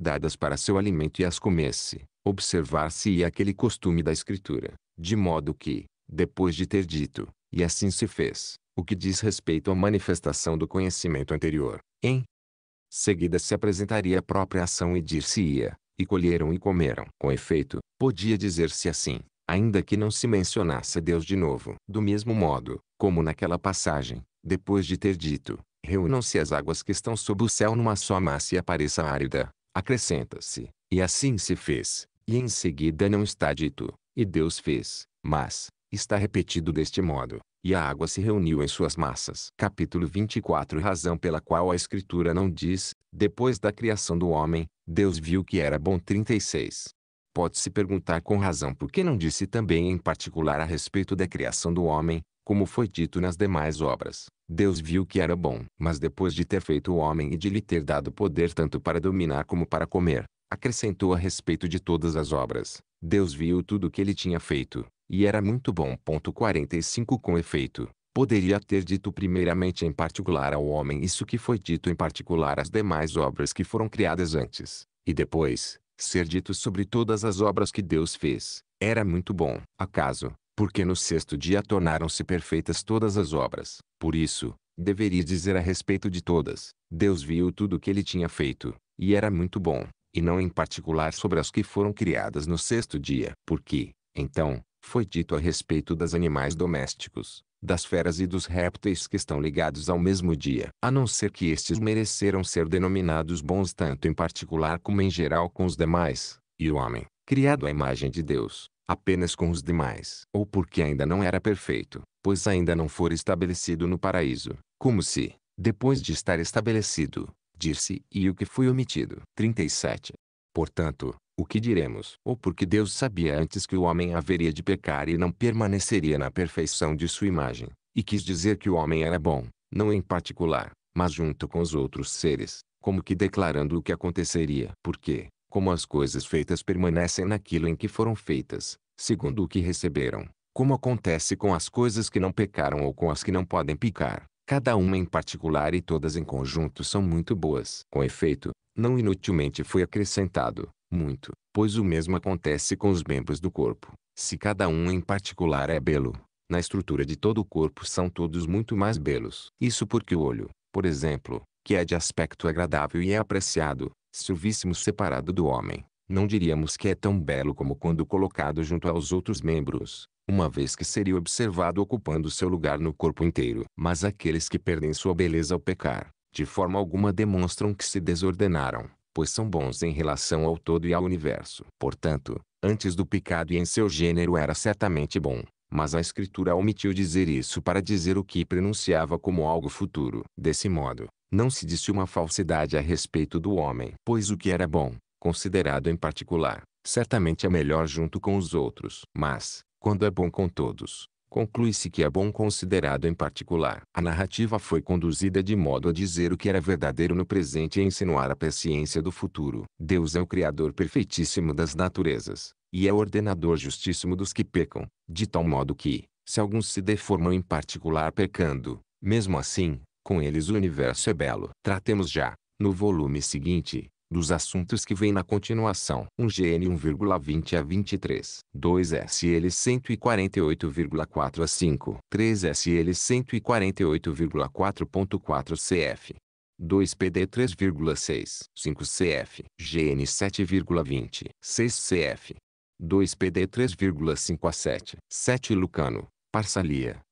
dadas para seu alimento e as comesse, observar-se-ia é aquele costume da Escritura, de modo que, depois de ter dito, e assim se fez, o que diz respeito à manifestação do conhecimento anterior, em seguida se apresentaria a própria ação e dir-se-ia, e colheram e comeram. Com efeito, podia dizer-se assim, ainda que não se mencionasse Deus de novo. Do mesmo modo, como naquela passagem, depois de ter dito, reúnam-se as águas que estão sob o céu numa só massa e apareça árida, acrescenta-se, e assim se fez, e em seguida não está dito, e Deus fez, mas, está repetido deste modo, e a água se reuniu em suas massas. Capítulo 24 Razão pela qual a Escritura não diz, depois da criação do homem, Deus viu que era bom 36. Pode-se perguntar com razão por que não disse também em particular a respeito da criação do homem, como foi dito nas demais obras. Deus viu que era bom, mas depois de ter feito o homem e de lhe ter dado poder tanto para dominar como para comer, Acrescentou a respeito de todas as obras. Deus viu tudo o que ele tinha feito, e era muito bom. 45 Com efeito, poderia ter dito primeiramente em particular ao homem isso que foi dito em particular às demais obras que foram criadas antes, e depois, ser dito sobre todas as obras que Deus fez, era muito bom. Acaso, porque no sexto dia tornaram-se perfeitas todas as obras, por isso, deveria dizer a respeito de todas, Deus viu tudo o que ele tinha feito, e era muito bom e não em particular sobre as que foram criadas no sexto dia. Porque, então, foi dito a respeito das animais domésticos, das feras e dos répteis que estão ligados ao mesmo dia. A não ser que estes mereceram ser denominados bons tanto em particular como em geral com os demais, e o homem, criado à imagem de Deus, apenas com os demais. Ou porque ainda não era perfeito, pois ainda não fora estabelecido no paraíso, como se, depois de estar estabelecido, dir-se e o que foi omitido. 37. Portanto, o que diremos? Ou porque Deus sabia antes que o homem haveria de pecar e não permaneceria na perfeição de sua imagem, e quis dizer que o homem era bom, não em particular, mas junto com os outros seres, como que declarando o que aconteceria. Porque, como as coisas feitas permanecem naquilo em que foram feitas, segundo o que receberam, como acontece com as coisas que não pecaram ou com as que não podem pecar, Cada uma em particular e todas em conjunto são muito boas. Com efeito, não inutilmente foi acrescentado, muito, pois o mesmo acontece com os membros do corpo. Se cada um em particular é belo, na estrutura de todo o corpo são todos muito mais belos. Isso porque o olho, por exemplo, que é de aspecto agradável e é apreciado, se o víssemos separado do homem, não diríamos que é tão belo como quando colocado junto aos outros membros, uma vez que seria observado ocupando seu lugar no corpo inteiro. Mas aqueles que perdem sua beleza ao pecar, de forma alguma demonstram que se desordenaram, pois são bons em relação ao todo e ao universo. Portanto, antes do pecado e em seu gênero era certamente bom. Mas a escritura omitiu dizer isso para dizer o que prenunciava como algo futuro. Desse modo, não se disse uma falsidade a respeito do homem. Pois o que era bom, considerado em particular, certamente é melhor junto com os outros. Mas, quando é bom com todos, conclui-se que é bom considerado em particular. A narrativa foi conduzida de modo a dizer o que era verdadeiro no presente e insinuar a presciência do futuro. Deus é o Criador perfeitíssimo das naturezas, e é o ordenador justíssimo dos que pecam, de tal modo que, se alguns se deformam em particular pecando, mesmo assim, com eles o universo é belo. Tratemos já, no volume seguinte, dos assuntos que vem na continuação. 1GN 1,20 a 23, 2SL 148,4 a 5, 3SL 148,4.4 CF. 2PD 3,6, 5CF, GN 7,20, 6CF, 2PD 3,5 a 7, 7 Lucano, parsalia.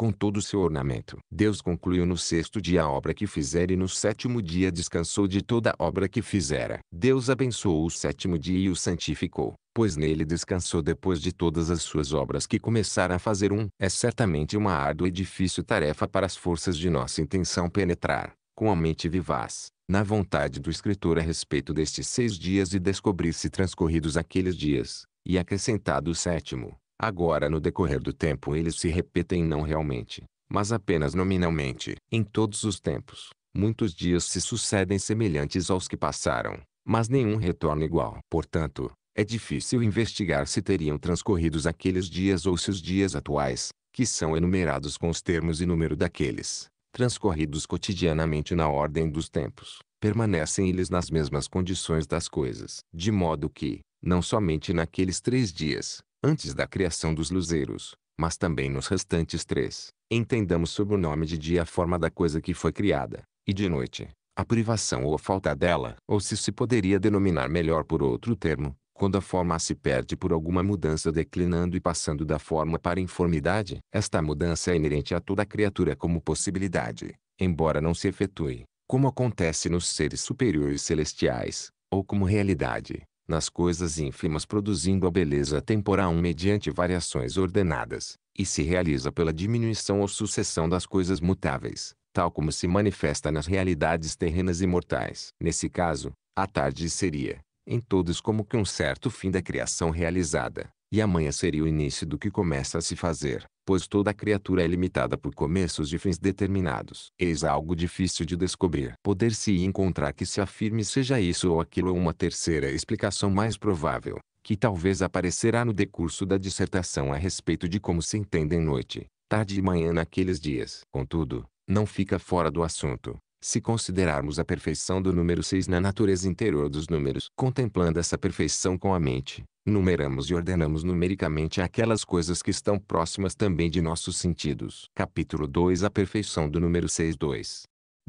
com todo o seu ornamento. Deus concluiu no sexto dia a obra que fizera e no sétimo dia descansou de toda a obra que fizera. Deus abençoou o sétimo dia e o santificou, pois nele descansou depois de todas as suas obras que começara a fazer um. É certamente uma árdua e difícil tarefa para as forças de nossa intenção penetrar, com a mente vivaz, na vontade do escritor a respeito destes seis dias e descobrir se transcorridos aqueles dias, e acrescentado o sétimo, Agora no decorrer do tempo eles se repetem não realmente, mas apenas nominalmente. Em todos os tempos, muitos dias se sucedem semelhantes aos que passaram, mas nenhum retorna igual. Portanto, é difícil investigar se teriam transcorridos aqueles dias ou se os dias atuais, que são enumerados com os termos e número daqueles, transcorridos cotidianamente na ordem dos tempos, permanecem eles nas mesmas condições das coisas. De modo que, não somente naqueles três dias, antes da criação dos luzeiros, mas também nos restantes três. Entendamos sob o nome de dia a forma da coisa que foi criada, e de noite, a privação ou a falta dela, ou se se poderia denominar melhor por outro termo, quando a forma se perde por alguma mudança declinando e passando da forma para a informidade, esta mudança é inerente a toda criatura como possibilidade, embora não se efetue, como acontece nos seres superiores celestiais, ou como realidade, nas coisas ínfimas produzindo a beleza temporal mediante variações ordenadas, e se realiza pela diminuição ou sucessão das coisas mutáveis, tal como se manifesta nas realidades terrenas e mortais. Nesse caso, a tarde seria, em todos como que um certo fim da criação realizada, e amanhã seria o início do que começa a se fazer, pois toda criatura é limitada por começos de fins determinados. Eis algo difícil de descobrir. Poder-se encontrar que se afirme seja isso ou aquilo ou é uma terceira explicação mais provável, que talvez aparecerá no decurso da dissertação a respeito de como se entendem noite, tarde e manhã naqueles dias. Contudo, não fica fora do assunto, se considerarmos a perfeição do número 6 na natureza interior dos números, contemplando essa perfeição com a mente, numeramos e ordenamos numericamente aquelas coisas que estão próximas também de nossos sentidos. Capítulo 2 A perfeição do número 2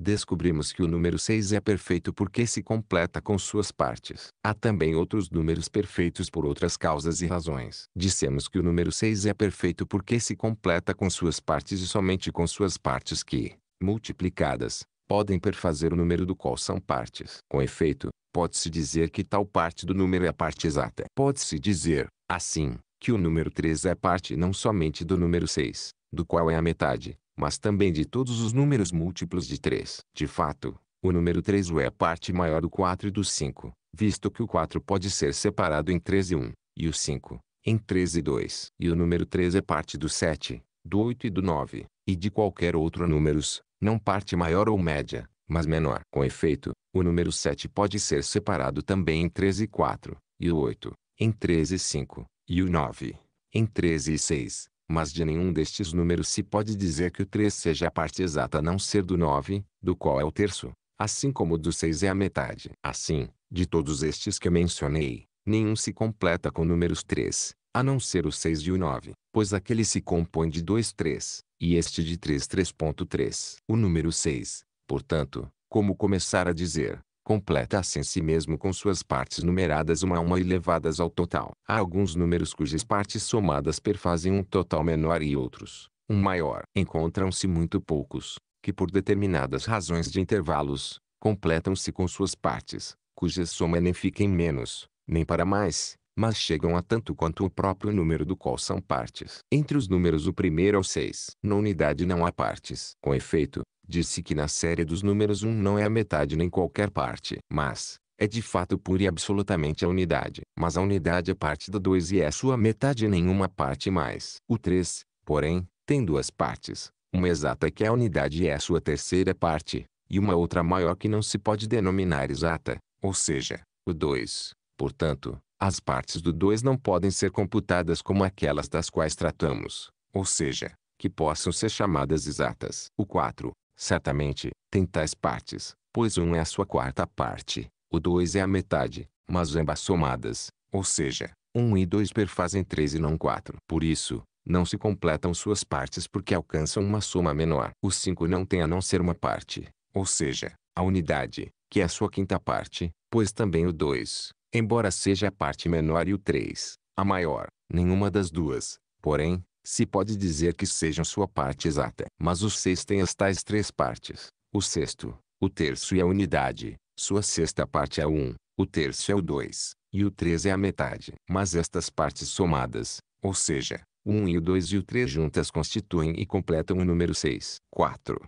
descobrimos que o número 6 é perfeito porque se completa com suas partes. Há também outros números perfeitos por outras causas e razões. Dissemos que o número 6 é perfeito porque se completa com suas partes e somente com suas partes que, multiplicadas, podem perfazer o número do qual são partes. Com efeito, Pode-se dizer que tal parte do número é a parte exata. Pode-se dizer, assim, que o número 3 é parte não somente do número 6, do qual é a metade, mas também de todos os números múltiplos de 3. De fato, o número 3 é a parte maior do 4 e do 5, visto que o 4 pode ser separado em 3 e 1, e o 5, em 3 e 2. E o número 3 é parte do 7, do 8 e do 9, e de qualquer outro números, não parte maior ou média, mas menor. Com efeito, o número 7 pode ser separado também em 13 e 4, e o 8, em 13 e 5, e o 9, em 13 e 6. Mas de nenhum destes números se pode dizer que o 3 seja a parte exata a não ser do 9, do qual é o terço, assim como do 6 é a metade. Assim, de todos estes que mencionei, nenhum se completa com números 3, a não ser o 6 e o 9, pois aquele se compõe de 2 3, e este de 3 3.3. O número 6, Portanto, como começar a dizer, completa-se em si mesmo com suas partes numeradas uma a uma e levadas ao total. Há alguns números cujas partes somadas perfazem um total menor e outros, um maior. Encontram-se muito poucos, que por determinadas razões de intervalos, completam-se com suas partes, cuja soma nem fica em menos, nem para mais, mas chegam a tanto quanto o próprio número do qual são partes. Entre os números o primeiro ao é seis. Na unidade não há partes. Com efeito, disse que na série dos números um não é a metade nem qualquer parte. Mas, é de fato pura e absolutamente a unidade. Mas a unidade é parte do 2 e é sua metade e nenhuma parte mais. O 3, porém, tem duas partes. Uma exata é que é a unidade e é sua terceira parte, e uma outra maior que não se pode denominar exata, ou seja, o 2. Portanto, as partes do 2 não podem ser computadas como aquelas das quais tratamos, ou seja, que possam ser chamadas exatas. O 4, certamente, tem tais partes, pois 1 um é a sua quarta parte, o 2 é a metade, mas ambas somadas, ou seja, 1 um e 2 perfazem 3 e não 4. Por isso, não se completam suas partes porque alcançam uma soma menor. O 5 não tem a não ser uma parte, ou seja, a unidade, que é a sua quinta parte, pois também o 2, Embora seja a parte menor e o 3, a maior, nenhuma das duas, porém, se pode dizer que sejam sua parte exata. Mas o 6 tem as tais três partes, o sexto, o terço e a unidade, sua sexta parte é o 1, um, o terço é o 2, e o 3 é a metade. Mas estas partes somadas, ou seja, o 1 um e o 2 e o 3 juntas constituem e completam o número 6. 4.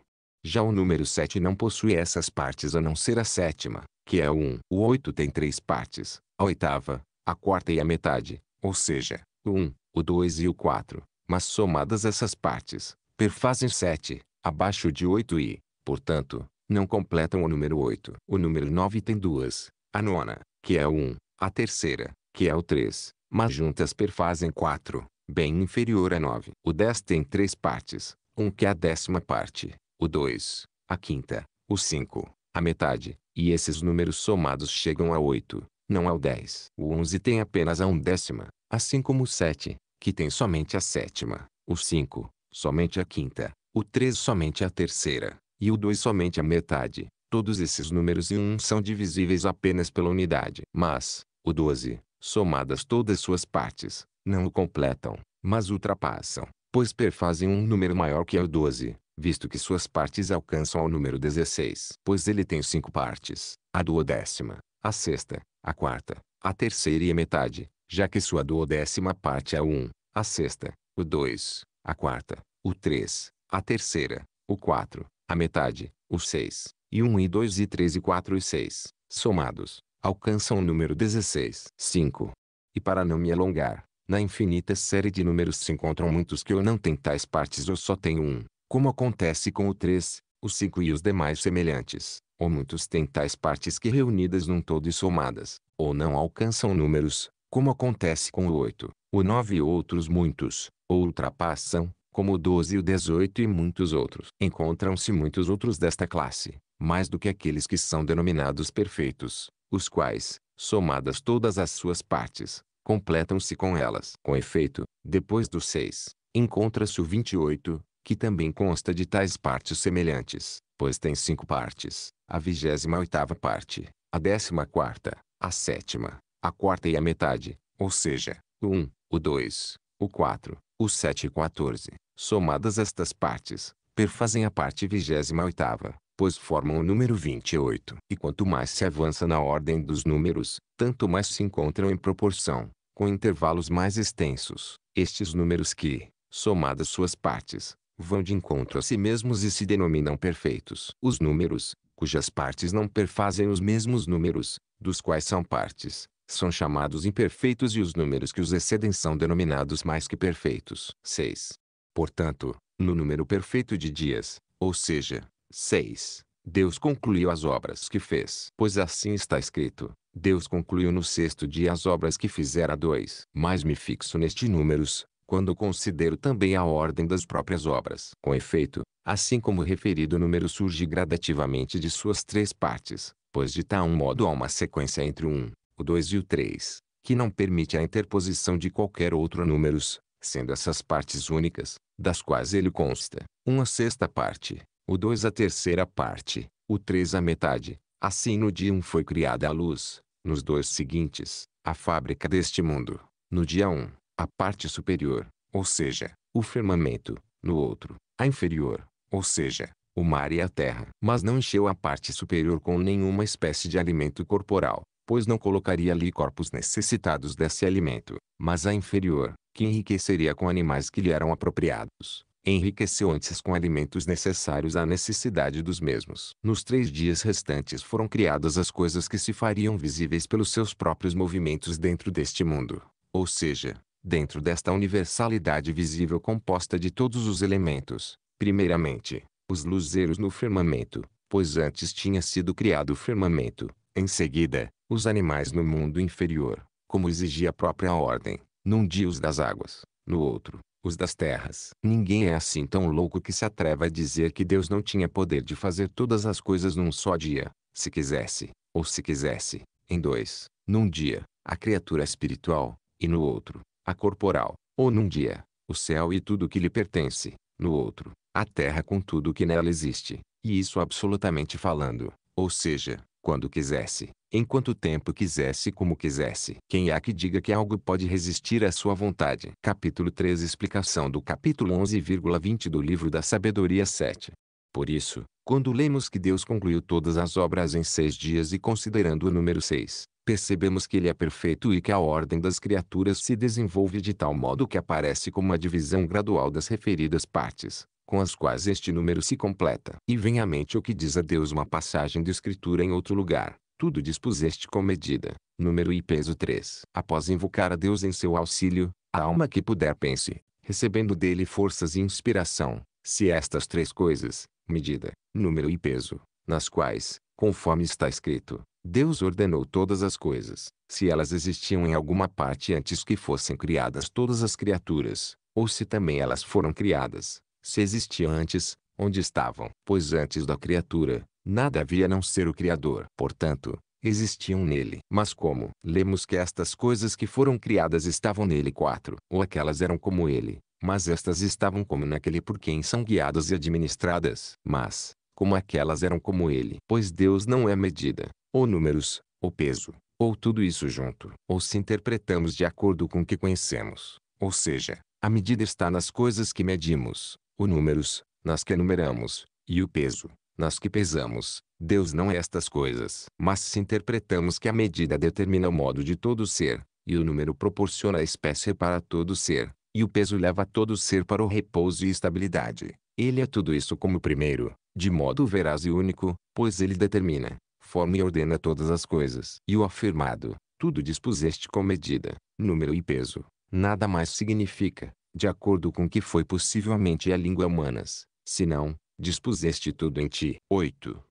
Já o número 7 não possui essas partes a não ser a sétima, que é o 1. O 8 tem três partes, a oitava, a quarta e a metade, ou seja, o 1, o 2 e o 4. Mas somadas essas partes, perfazem 7, abaixo de 8 e, portanto, não completam o número 8. O número 9 tem duas, a nona, que é o 1, a terceira, que é o 3, mas juntas perfazem 4, bem inferior a 9. O 10 tem três partes, um que é a décima parte, o 2, a quinta, o 5, a metade, e esses números somados chegam a 8, não ao 10. O 11 tem apenas a 1 décima, assim como o 7, que tem somente a sétima, o 5, somente a quinta, o 3 somente a terceira, e o 2 somente a metade. Todos esses números e 1 são divisíveis apenas pela unidade. Mas, o 12, somadas todas suas partes, não o completam, mas ultrapassam, pois perfazem um número maior que é o 12 visto que suas partes alcançam ao número 16. Pois ele tem cinco partes, a duodécima, a sexta, a quarta, a terceira e a metade, já que sua duodécima parte é o 1, a sexta, o 2, a quarta, o 3, a terceira, o 4, a metade, o 6, e 1 e 2 e 3 e 4 e 6, somados, alcançam o número 16. 5. E para não me alongar, na infinita série de números se encontram muitos que ou não têm tais partes ou só têm um como acontece com o 3, o 5 e os demais semelhantes, ou muitos têm tais partes que reunidas num todo e somadas, ou não alcançam números, como acontece com o 8, o 9 e outros muitos, ou ultrapassam, como o 12 e o 18 e muitos outros. Encontram-se muitos outros desta classe, mais do que aqueles que são denominados perfeitos, os quais, somadas todas as suas partes, completam-se com elas. Com efeito, depois do 6, encontra-se o 28, que também consta de tais partes semelhantes, pois tem cinco partes, a vigésima oitava parte, a décima quarta, a sétima, a quarta e a metade, ou seja, o 1, o 2, o 4, o 7 e 14. Somadas estas partes, perfazem a parte vigésima oitava, pois formam o número 28. E quanto mais se avança na ordem dos números, tanto mais se encontram em proporção, com intervalos mais extensos, estes números que, somadas suas partes, vão de encontro a si mesmos e se denominam perfeitos. Os números, cujas partes não perfazem os mesmos números, dos quais são partes, são chamados imperfeitos e os números que os excedem são denominados mais que perfeitos. 6. Portanto, no número perfeito de dias, ou seja, 6, Deus concluiu as obras que fez. Pois assim está escrito, Deus concluiu no sexto dia as obras que fizera dois. Mas me fixo neste números, quando considero também a ordem das próprias obras. Com efeito, assim como o referido número surge gradativamente de suas três partes, pois de tal modo há uma sequência entre o 1, o 2 e o 3, que não permite a interposição de qualquer outro números, sendo essas partes únicas, das quais ele consta, 1 a sexta parte, o 2 a terceira parte, o 3 a metade. Assim no dia 1 foi criada a luz, nos dois seguintes, a fábrica deste mundo. No dia 1, a parte superior, ou seja, o firmamento, no outro, a inferior, ou seja, o mar e a terra. Mas não encheu a parte superior com nenhuma espécie de alimento corporal, pois não colocaria ali corpos necessitados desse alimento, mas a inferior, que enriqueceria com animais que lhe eram apropriados, enriqueceu antes com alimentos necessários à necessidade dos mesmos. Nos três dias restantes foram criadas as coisas que se fariam visíveis pelos seus próprios movimentos dentro deste mundo, ou seja, dentro desta universalidade visível composta de todos os elementos, primeiramente, os luzeiros no firmamento, pois antes tinha sido criado o firmamento, em seguida, os animais no mundo inferior, como exigia a própria ordem, num dia os das águas, no outro, os das terras. Ninguém é assim tão louco que se atreva a dizer que Deus não tinha poder de fazer todas as coisas num só dia, se quisesse, ou se quisesse, em dois, num dia, a criatura espiritual, e no outro, a corporal, ou num dia, o céu e tudo que lhe pertence, no outro, a terra com tudo que nela existe, e isso absolutamente falando, ou seja, quando quisesse, em quanto tempo quisesse como quisesse. Quem há que diga que algo pode resistir à sua vontade? Capítulo 3 Explicação do capítulo 11,20 do livro da Sabedoria 7. Por isso, quando lemos que Deus concluiu todas as obras em seis dias e considerando o número 6, percebemos que ele é perfeito e que a ordem das criaturas se desenvolve de tal modo que aparece como a divisão gradual das referidas partes, com as quais este número se completa. E vem à mente o que diz a Deus uma passagem de escritura em outro lugar. Tudo dispuseste com medida, número e peso 3. Após invocar a Deus em seu auxílio, a alma que puder pense, recebendo dele forças e inspiração, se estas três coisas, medida, número e peso, nas quais, conforme está escrito, Deus ordenou todas as coisas, se elas existiam em alguma parte antes que fossem criadas todas as criaturas, ou se também elas foram criadas, se existiam antes, onde estavam, pois antes da criatura, nada havia a não ser o Criador. Portanto, existiam nele. Mas como? Lemos que estas coisas que foram criadas estavam nele quatro, ou aquelas eram como ele, mas estas estavam como naquele por quem são guiadas e administradas. Mas, como aquelas eram como ele. Pois Deus não é medida, ou números, ou peso, ou tudo isso junto, ou se interpretamos de acordo com o que conhecemos. Ou seja, a medida está nas coisas que medimos, o números, nas que enumeramos, e o peso, nas que pesamos. Deus não é estas coisas. Mas se interpretamos que a medida determina o modo de todo ser, e o número proporciona a espécie para todo ser, e o peso leva todo ser para o repouso e estabilidade, ele é tudo isso como primeiro, de modo veraz e único, pois ele determina, forma e ordena todas as coisas. E o afirmado, tudo dispuseste com medida, número e peso, nada mais significa, de acordo com o que foi possivelmente a língua humanas, senão, dispuseste tudo em ti. 8.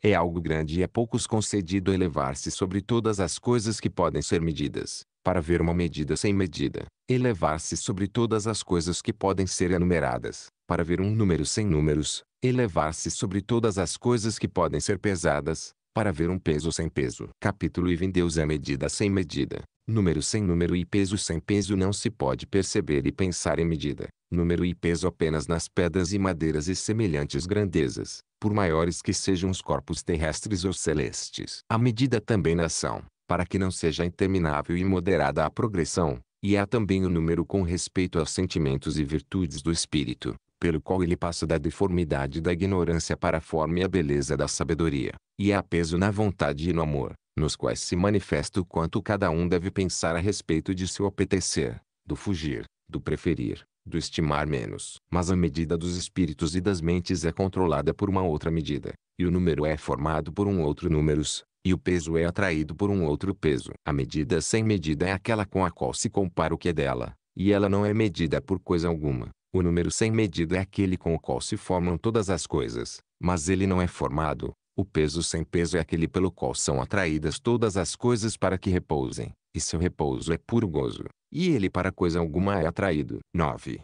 É algo grande e a é poucos concedido elevar-se sobre todas as coisas que podem ser medidas, para ver uma medida sem medida, elevar-se sobre todas as coisas que podem ser enumeradas, para ver um número sem números, elevar-se sobre todas as coisas que podem ser pesadas, para ver um peso sem peso. Capítulo e Deus é medida sem medida. Número sem número e peso sem peso não se pode perceber e pensar em medida. Número e peso apenas nas pedras e madeiras e semelhantes grandezas, por maiores que sejam os corpos terrestres ou celestes. A medida também na ação, para que não seja interminável e moderada a progressão, e há também o número com respeito aos sentimentos e virtudes do espírito, pelo qual ele passa da deformidade da ignorância para a forma e a beleza da sabedoria, e há peso na vontade e no amor, nos quais se manifesta o quanto cada um deve pensar a respeito de seu apetecer, do fugir, do preferir, do estimar menos. Mas a medida dos espíritos e das mentes é controlada por uma outra medida, e o número é formado por um outro números, e o peso é atraído por um outro peso. A medida sem medida é aquela com a qual se compara o que é dela, e ela não é medida por coisa alguma. O número sem medida é aquele com o qual se formam todas as coisas, mas ele não é formado. O peso sem peso é aquele pelo qual são atraídas todas as coisas para que repousem, e seu repouso é puro gozo, e ele para coisa alguma é atraído. 9.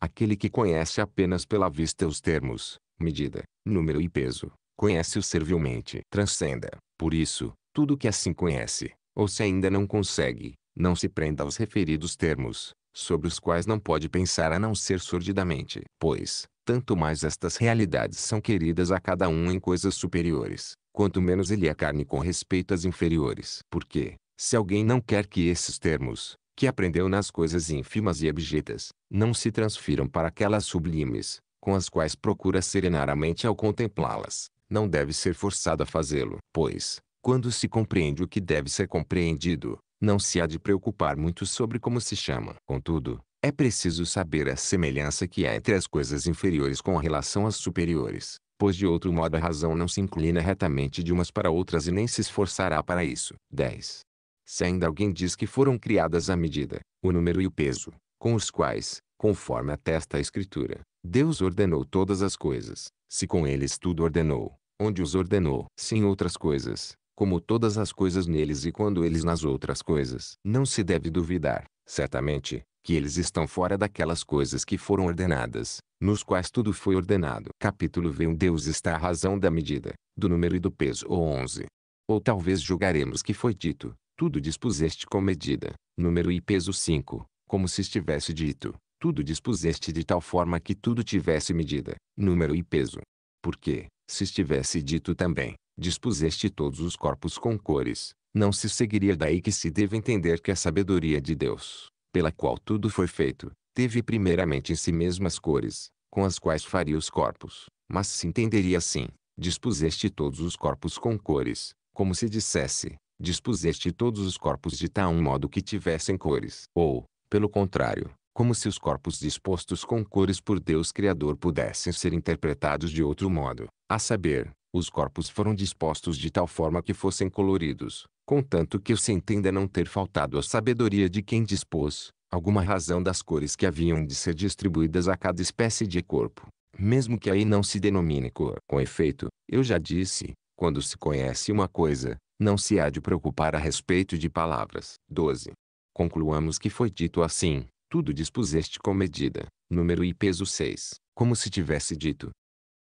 Aquele que conhece apenas pela vista os termos, medida, número e peso, conhece-o servilmente. Transcenda, por isso, tudo que assim conhece, ou se ainda não consegue, não se prenda aos referidos termos, sobre os quais não pode pensar a não ser sordidamente, pois, tanto mais estas realidades são queridas a cada um em coisas superiores, quanto menos ele é carne com respeito às inferiores. Porque, se alguém não quer que esses termos, que aprendeu nas coisas ínfimas e abjetas, não se transfiram para aquelas sublimes, com as quais procura serenar a mente ao contemplá-las, não deve ser forçado a fazê-lo, pois, quando se compreende o que deve ser compreendido, não se há de preocupar muito sobre como se chama. Contudo, é preciso saber a semelhança que há entre as coisas inferiores com relação às superiores, pois de outro modo a razão não se inclina retamente de umas para outras e nem se esforçará para isso. 10. Se ainda alguém diz que foram criadas a medida, o número e o peso, com os quais, conforme atesta a Escritura, Deus ordenou todas as coisas, se com eles tudo ordenou, onde os ordenou, se em outras coisas, como todas as coisas neles e quando eles nas outras coisas. Não se deve duvidar, certamente, que eles estão fora daquelas coisas que foram ordenadas, nos quais tudo foi ordenado. Capítulo V. Um Deus está a razão da medida, do número e do peso ou 11. Ou talvez julgaremos que foi dito, tudo dispuseste com medida, número e peso 5, como se estivesse dito, tudo dispuseste de tal forma que tudo tivesse medida, número e peso. Porque, se estivesse dito também, dispuseste todos os corpos com cores, não se seguiria daí que se deve entender que a sabedoria de Deus, pela qual tudo foi feito, teve primeiramente em si mesmas cores, com as quais faria os corpos, mas se entenderia assim, dispuseste todos os corpos com cores, como se dissesse, dispuseste todos os corpos de tal modo que tivessem cores, ou, pelo contrário, como se os corpos dispostos com cores por Deus Criador pudessem ser interpretados de outro modo, a saber, os corpos foram dispostos de tal forma que fossem coloridos, contanto que se entenda não ter faltado a sabedoria de quem dispôs, alguma razão das cores que haviam de ser distribuídas a cada espécie de corpo, mesmo que aí não se denomine cor. Com efeito, eu já disse, quando se conhece uma coisa, não se há de preocupar a respeito de palavras. 12. Concluamos que foi dito assim, tudo dispuseste com medida, número e peso 6, como se tivesse dito,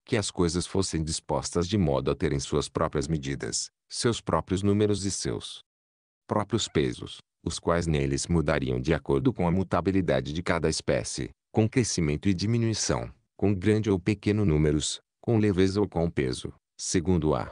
que as coisas fossem dispostas de modo a terem suas próprias medidas, seus próprios números e seus próprios pesos, os quais neles mudariam de acordo com a mutabilidade de cada espécie, com crescimento e diminuição, com grande ou pequeno números, com leveza ou com peso, segundo a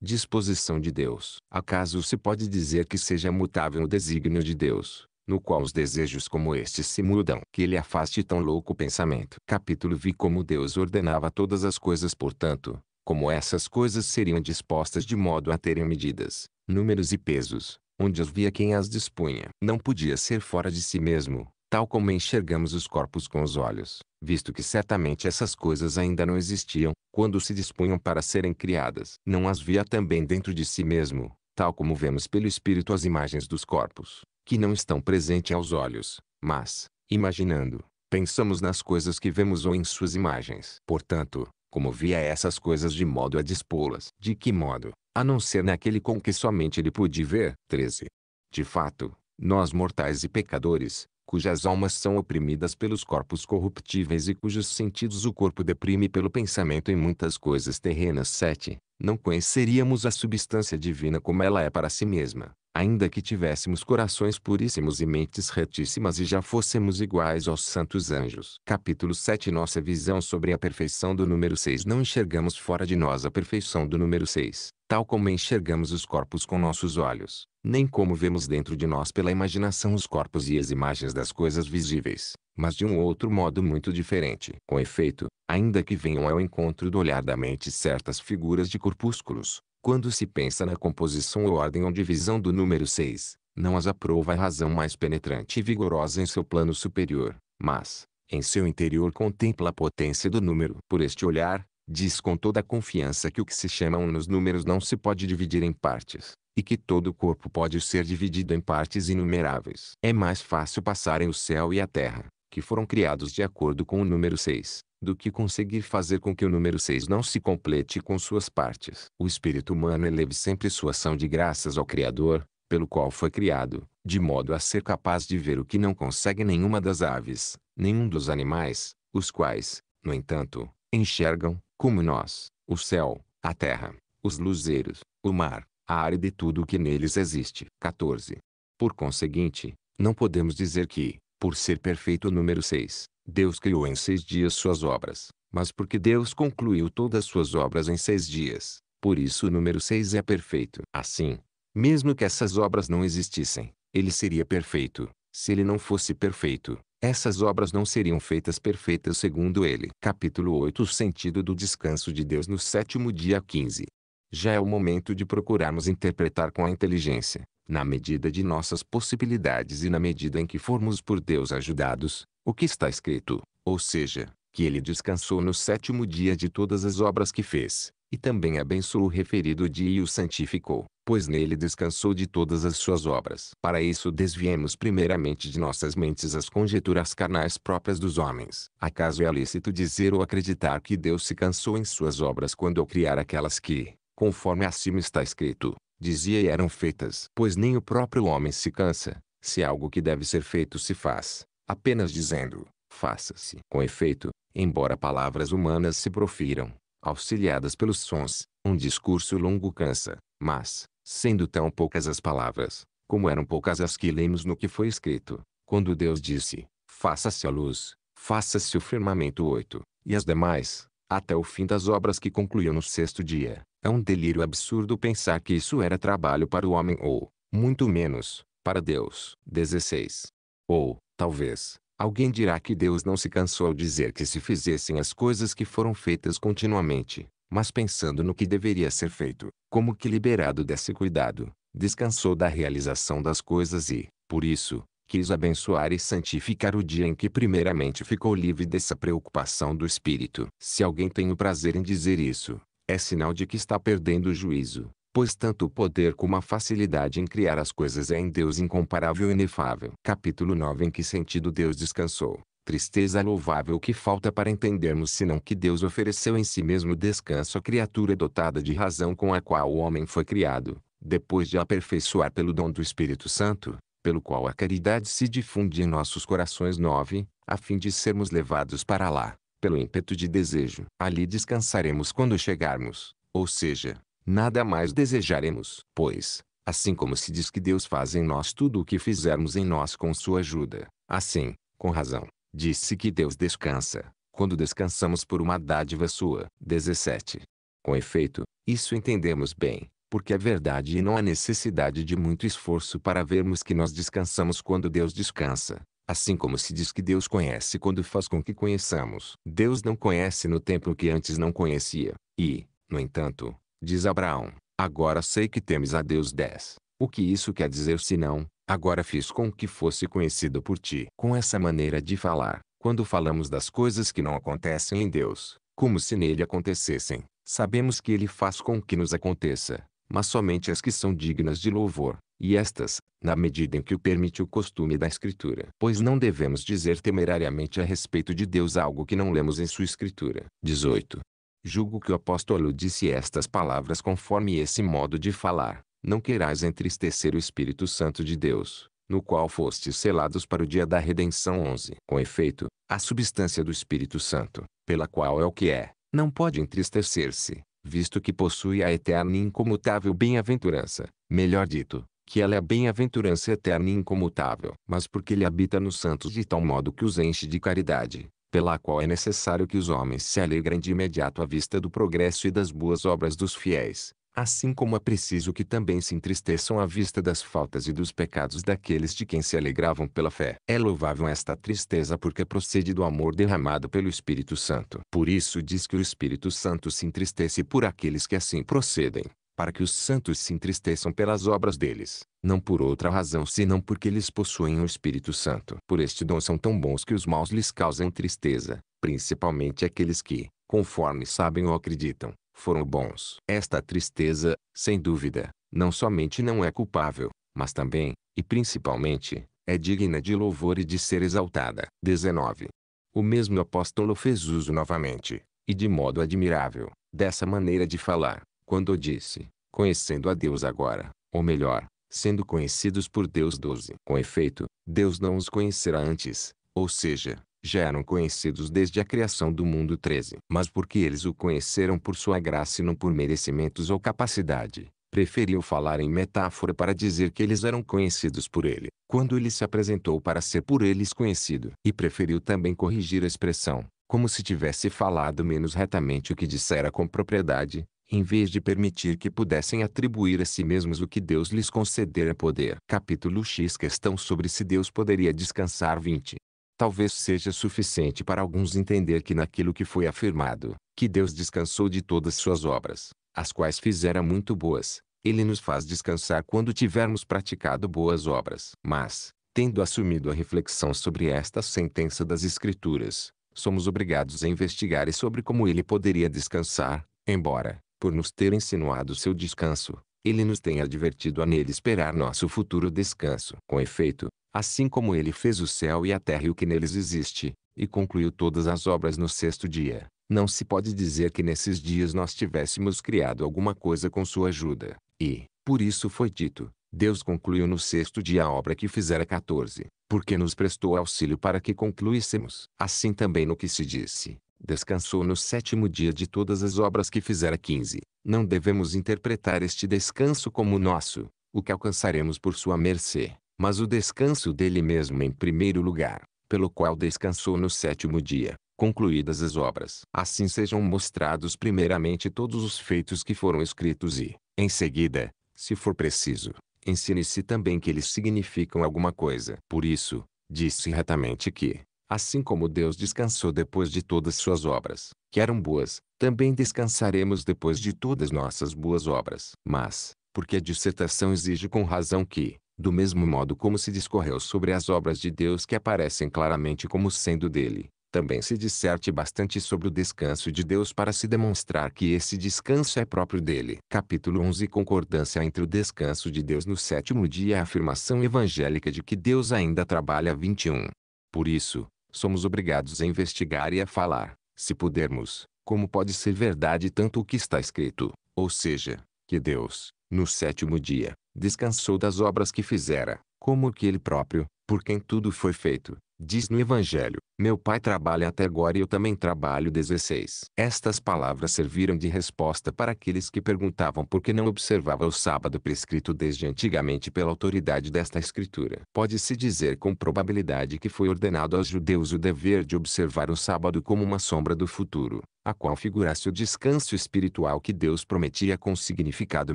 disposição de Deus. Acaso se pode dizer que seja mutável o desígnio de Deus, no qual os desejos como estes se mudam, que ele afaste tão louco pensamento. Capítulo Vi como Deus ordenava todas as coisas portanto, como essas coisas seriam dispostas de modo a terem medidas, números e pesos, onde as via quem as dispunha. Não podia ser fora de si mesmo, tal como enxergamos os corpos com os olhos, visto que certamente essas coisas ainda não existiam, quando se dispunham para serem criadas. Não as via também dentro de si mesmo, tal como vemos pelo espírito as imagens dos corpos, que não estão presentes aos olhos, mas, imaginando, pensamos nas coisas que vemos ou em suas imagens. Portanto, como via essas coisas de modo a dispô-las. De que modo? A não ser naquele com que somente ele pôde ver. 13. De fato, nós mortais e pecadores, cujas almas são oprimidas pelos corpos corruptíveis e cujos sentidos o corpo deprime pelo pensamento em muitas coisas terrenas. 7. Não conheceríamos a substância divina como ela é para si mesma, ainda que tivéssemos corações puríssimos e mentes retíssimas e já fôssemos iguais aos santos anjos. Capítulo 7 Nossa visão sobre a perfeição do número 6 Não enxergamos fora de nós a perfeição do número 6, tal como enxergamos os corpos com nossos olhos, nem como vemos dentro de nós pela imaginação os corpos e as imagens das coisas visíveis, mas de um outro modo muito diferente. Com efeito, ainda que venham ao encontro do olhar da mente certas figuras de corpúsculos, quando se pensa na composição ou ordem ou divisão do número 6, não as aprova a razão mais penetrante e vigorosa em seu plano superior, mas, em seu interior contempla a potência do número. Por este olhar, diz com toda a confiança que o que se chamam nos números não se pode dividir em partes, e que todo o corpo pode ser dividido em partes inumeráveis. É mais fácil passarem o céu e a terra, que foram criados de acordo com o número 6, do que conseguir fazer com que o número 6 não se complete com suas partes. O espírito humano eleve sempre sua ação de graças ao Criador, pelo qual foi criado, de modo a ser capaz de ver o que não consegue nenhuma das aves, nenhum dos animais, os quais, no entanto, enxergam, como nós, o céu, a terra, os luzeiros, o mar, a área de tudo o que neles existe. 14. Por conseguinte, não podemos dizer que, por ser perfeito o número 6, Deus criou em seis dias suas obras, mas porque Deus concluiu todas suas obras em seis dias, por isso o número seis é perfeito. Assim, mesmo que essas obras não existissem, ele seria perfeito. Se ele não fosse perfeito, essas obras não seriam feitas perfeitas segundo ele. Capítulo 8 O sentido do descanso de Deus no sétimo dia 15. Já é o momento de procurarmos interpretar com a inteligência na medida de nossas possibilidades e na medida em que formos por Deus ajudados, o que está escrito, ou seja, que ele descansou no sétimo dia de todas as obras que fez, e também abençoou o referido dia e o santificou, pois nele descansou de todas as suas obras. Para isso desviemos primeiramente de nossas mentes as conjeturas carnais próprias dos homens. Acaso é lícito dizer ou acreditar que Deus se cansou em suas obras quando ao criar aquelas que, conforme acima está escrito, dizia e eram feitas. Pois nem o próprio homem se cansa, se algo que deve ser feito se faz, apenas dizendo, faça-se. Com efeito, embora palavras humanas se profiram, auxiliadas pelos sons, um discurso longo cansa, mas, sendo tão poucas as palavras, como eram poucas as que lemos no que foi escrito, quando Deus disse, faça-se a luz, faça-se o firmamento 8, e as demais, até o fim das obras que concluiu no sexto dia. É um delírio absurdo pensar que isso era trabalho para o homem ou, muito menos, para Deus. 16. Ou, talvez, alguém dirá que Deus não se cansou ao dizer que se fizessem as coisas que foram feitas continuamente, mas pensando no que deveria ser feito, como que liberado desse cuidado, descansou da realização das coisas e, por isso, quis abençoar e santificar o dia em que primeiramente ficou livre dessa preocupação do espírito. Se alguém tem o prazer em dizer isso, é sinal de que está perdendo o juízo, pois tanto o poder como a facilidade em criar as coisas é em Deus incomparável e inefável. Capítulo 9 Em que sentido Deus descansou? Tristeza louvável que falta para entendermos senão que Deus ofereceu em si mesmo descanso à criatura dotada de razão com a qual o homem foi criado, depois de aperfeiçoar pelo dom do Espírito Santo, pelo qual a caridade se difunde em nossos corações. 9. A fim de sermos levados para lá, pelo ímpeto de desejo. Ali descansaremos quando chegarmos, ou seja, nada mais desejaremos, pois, assim como se diz que Deus faz em nós tudo o que fizermos em nós com sua ajuda, assim, com razão, disse que Deus descansa, quando descansamos por uma dádiva sua. 17. Com efeito, isso entendemos bem, porque é verdade e não há necessidade de muito esforço para vermos que nós descansamos quando Deus descansa. Assim como se diz que Deus conhece quando faz com que conheçamos. Deus não conhece no tempo que antes não conhecia. E, no entanto, diz Abraão, agora sei que temes a Deus 10. O que isso quer dizer senão, agora fiz com que fosse conhecido por ti. Com essa maneira de falar, quando falamos das coisas que não acontecem em Deus, como se nele acontecessem, sabemos que ele faz com que nos aconteça, mas somente as que são dignas de louvor, e estas, na medida em que o permite o costume da Escritura. Pois não devemos dizer temerariamente a respeito de Deus algo que não lemos em sua Escritura. 18. Julgo que o apóstolo disse estas palavras conforme esse modo de falar. Não querais entristecer o Espírito Santo de Deus, no qual fostes selados para o dia da redenção 11. Com efeito, a substância do Espírito Santo, pela qual é o que é, não pode entristecer-se, visto que possui a eterna e incomutável bem-aventurança, melhor dito, que ela é a bem-aventurança eterna e incomutável, mas porque ele habita nos santos de tal modo que os enche de caridade, pela qual é necessário que os homens se alegrem de imediato à vista do progresso e das boas obras dos fiéis, Assim como é preciso que também se entristeçam à vista das faltas e dos pecados daqueles de quem se alegravam pela fé. É louvável esta tristeza porque procede do amor derramado pelo Espírito Santo. Por isso diz que o Espírito Santo se entristece por aqueles que assim procedem, para que os santos se entristeçam pelas obras deles, não por outra razão senão porque eles possuem o Espírito Santo. Por este dom são tão bons que os maus lhes causam tristeza, principalmente aqueles que, conforme sabem ou acreditam, foram bons. Esta tristeza, sem dúvida, não somente não é culpável, mas também, e principalmente, é digna de louvor e de ser exaltada. 19. O mesmo apóstolo fez uso novamente, e de modo admirável, dessa maneira de falar, quando disse, conhecendo a Deus agora, ou melhor, sendo conhecidos por Deus 12. Com efeito, Deus não os conhecerá antes, ou seja, já eram conhecidos desde a criação do mundo 13, mas porque eles o conheceram por sua graça e não por merecimentos ou capacidade. Preferiu falar em metáfora para dizer que eles eram conhecidos por ele, quando ele se apresentou para ser por eles conhecido. E preferiu também corrigir a expressão, como se tivesse falado menos retamente o que dissera com propriedade, em vez de permitir que pudessem atribuir a si mesmos o que Deus lhes concedera poder. Capítulo X Questão sobre se Deus poderia descansar 20. Talvez seja suficiente para alguns entender que naquilo que foi afirmado, que Deus descansou de todas suas obras, as quais fizera muito boas, ele nos faz descansar quando tivermos praticado boas obras. Mas, tendo assumido a reflexão sobre esta sentença das Escrituras, somos obrigados a investigar sobre como ele poderia descansar, embora, por nos ter insinuado seu descanso, ele nos tenha advertido a nele esperar nosso futuro descanso. Com efeito, assim como ele fez o céu e a terra e o que neles existe, e concluiu todas as obras no sexto dia. Não se pode dizer que nesses dias nós tivéssemos criado alguma coisa com sua ajuda, e, por isso foi dito, Deus concluiu no sexto dia a obra que fizera 14, porque nos prestou auxílio para que concluíssemos. Assim também no que se disse, descansou no sétimo dia de todas as obras que fizera 15. Não devemos interpretar este descanso como nosso, o que alcançaremos por sua mercê, mas o descanso dele mesmo em primeiro lugar, pelo qual descansou no sétimo dia, concluídas as obras. Assim sejam mostrados primeiramente todos os feitos que foram escritos e, em seguida, se for preciso, ensine-se também que eles significam alguma coisa. Por isso, disse retamente que, assim como Deus descansou depois de todas suas obras, que eram boas, também descansaremos depois de todas nossas boas obras. Mas, porque a dissertação exige com razão que, do mesmo modo como se discorreu sobre as obras de Deus que aparecem claramente como sendo dele, também se disserte bastante sobre o descanso de Deus para se demonstrar que esse descanso é próprio dele. Capítulo 11 Concordância entre o descanso de Deus no sétimo dia e a afirmação evangélica de que Deus ainda trabalha 21. Por isso, somos obrigados a investigar e a falar, se pudermos, como pode ser verdade tanto o que está escrito, ou seja, que Deus, no sétimo dia, descansou das obras que fizera, como que ele próprio, por quem tudo foi feito, Diz no Evangelho, meu pai trabalha até agora e eu também trabalho 16. Estas palavras serviram de resposta para aqueles que perguntavam por que não observava o sábado prescrito desde antigamente pela autoridade desta escritura. Pode-se dizer com probabilidade que foi ordenado aos judeus o dever de observar o sábado como uma sombra do futuro, a qual figurasse o descanso espiritual que Deus prometia com significado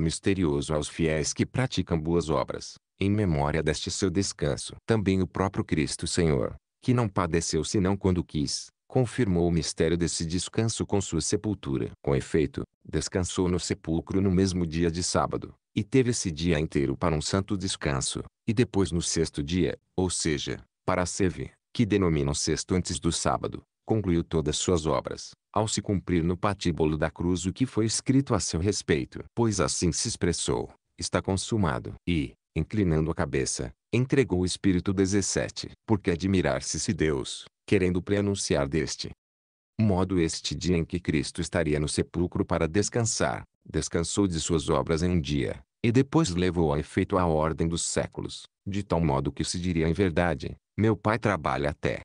misterioso aos fiéis que praticam boas obras em memória deste seu descanso. Também o próprio Cristo Senhor, que não padeceu senão quando quis, confirmou o mistério desse descanso com sua sepultura. Com efeito, descansou no sepulcro no mesmo dia de sábado, e teve esse dia inteiro para um santo descanso, e depois no sexto dia, ou seja, para a Seve, que denomina o sexto antes do sábado, concluiu todas suas obras, ao se cumprir no patíbulo da cruz o que foi escrito a seu respeito. Pois assim se expressou, está consumado. E, inclinando a cabeça, entregou o Espírito 17. Porque admirar-se-se Deus, querendo preanunciar deste modo este dia em que Cristo estaria no sepulcro para descansar, descansou de suas obras em um dia, e depois levou a efeito a ordem dos séculos, de tal modo que se diria em verdade, meu Pai trabalha até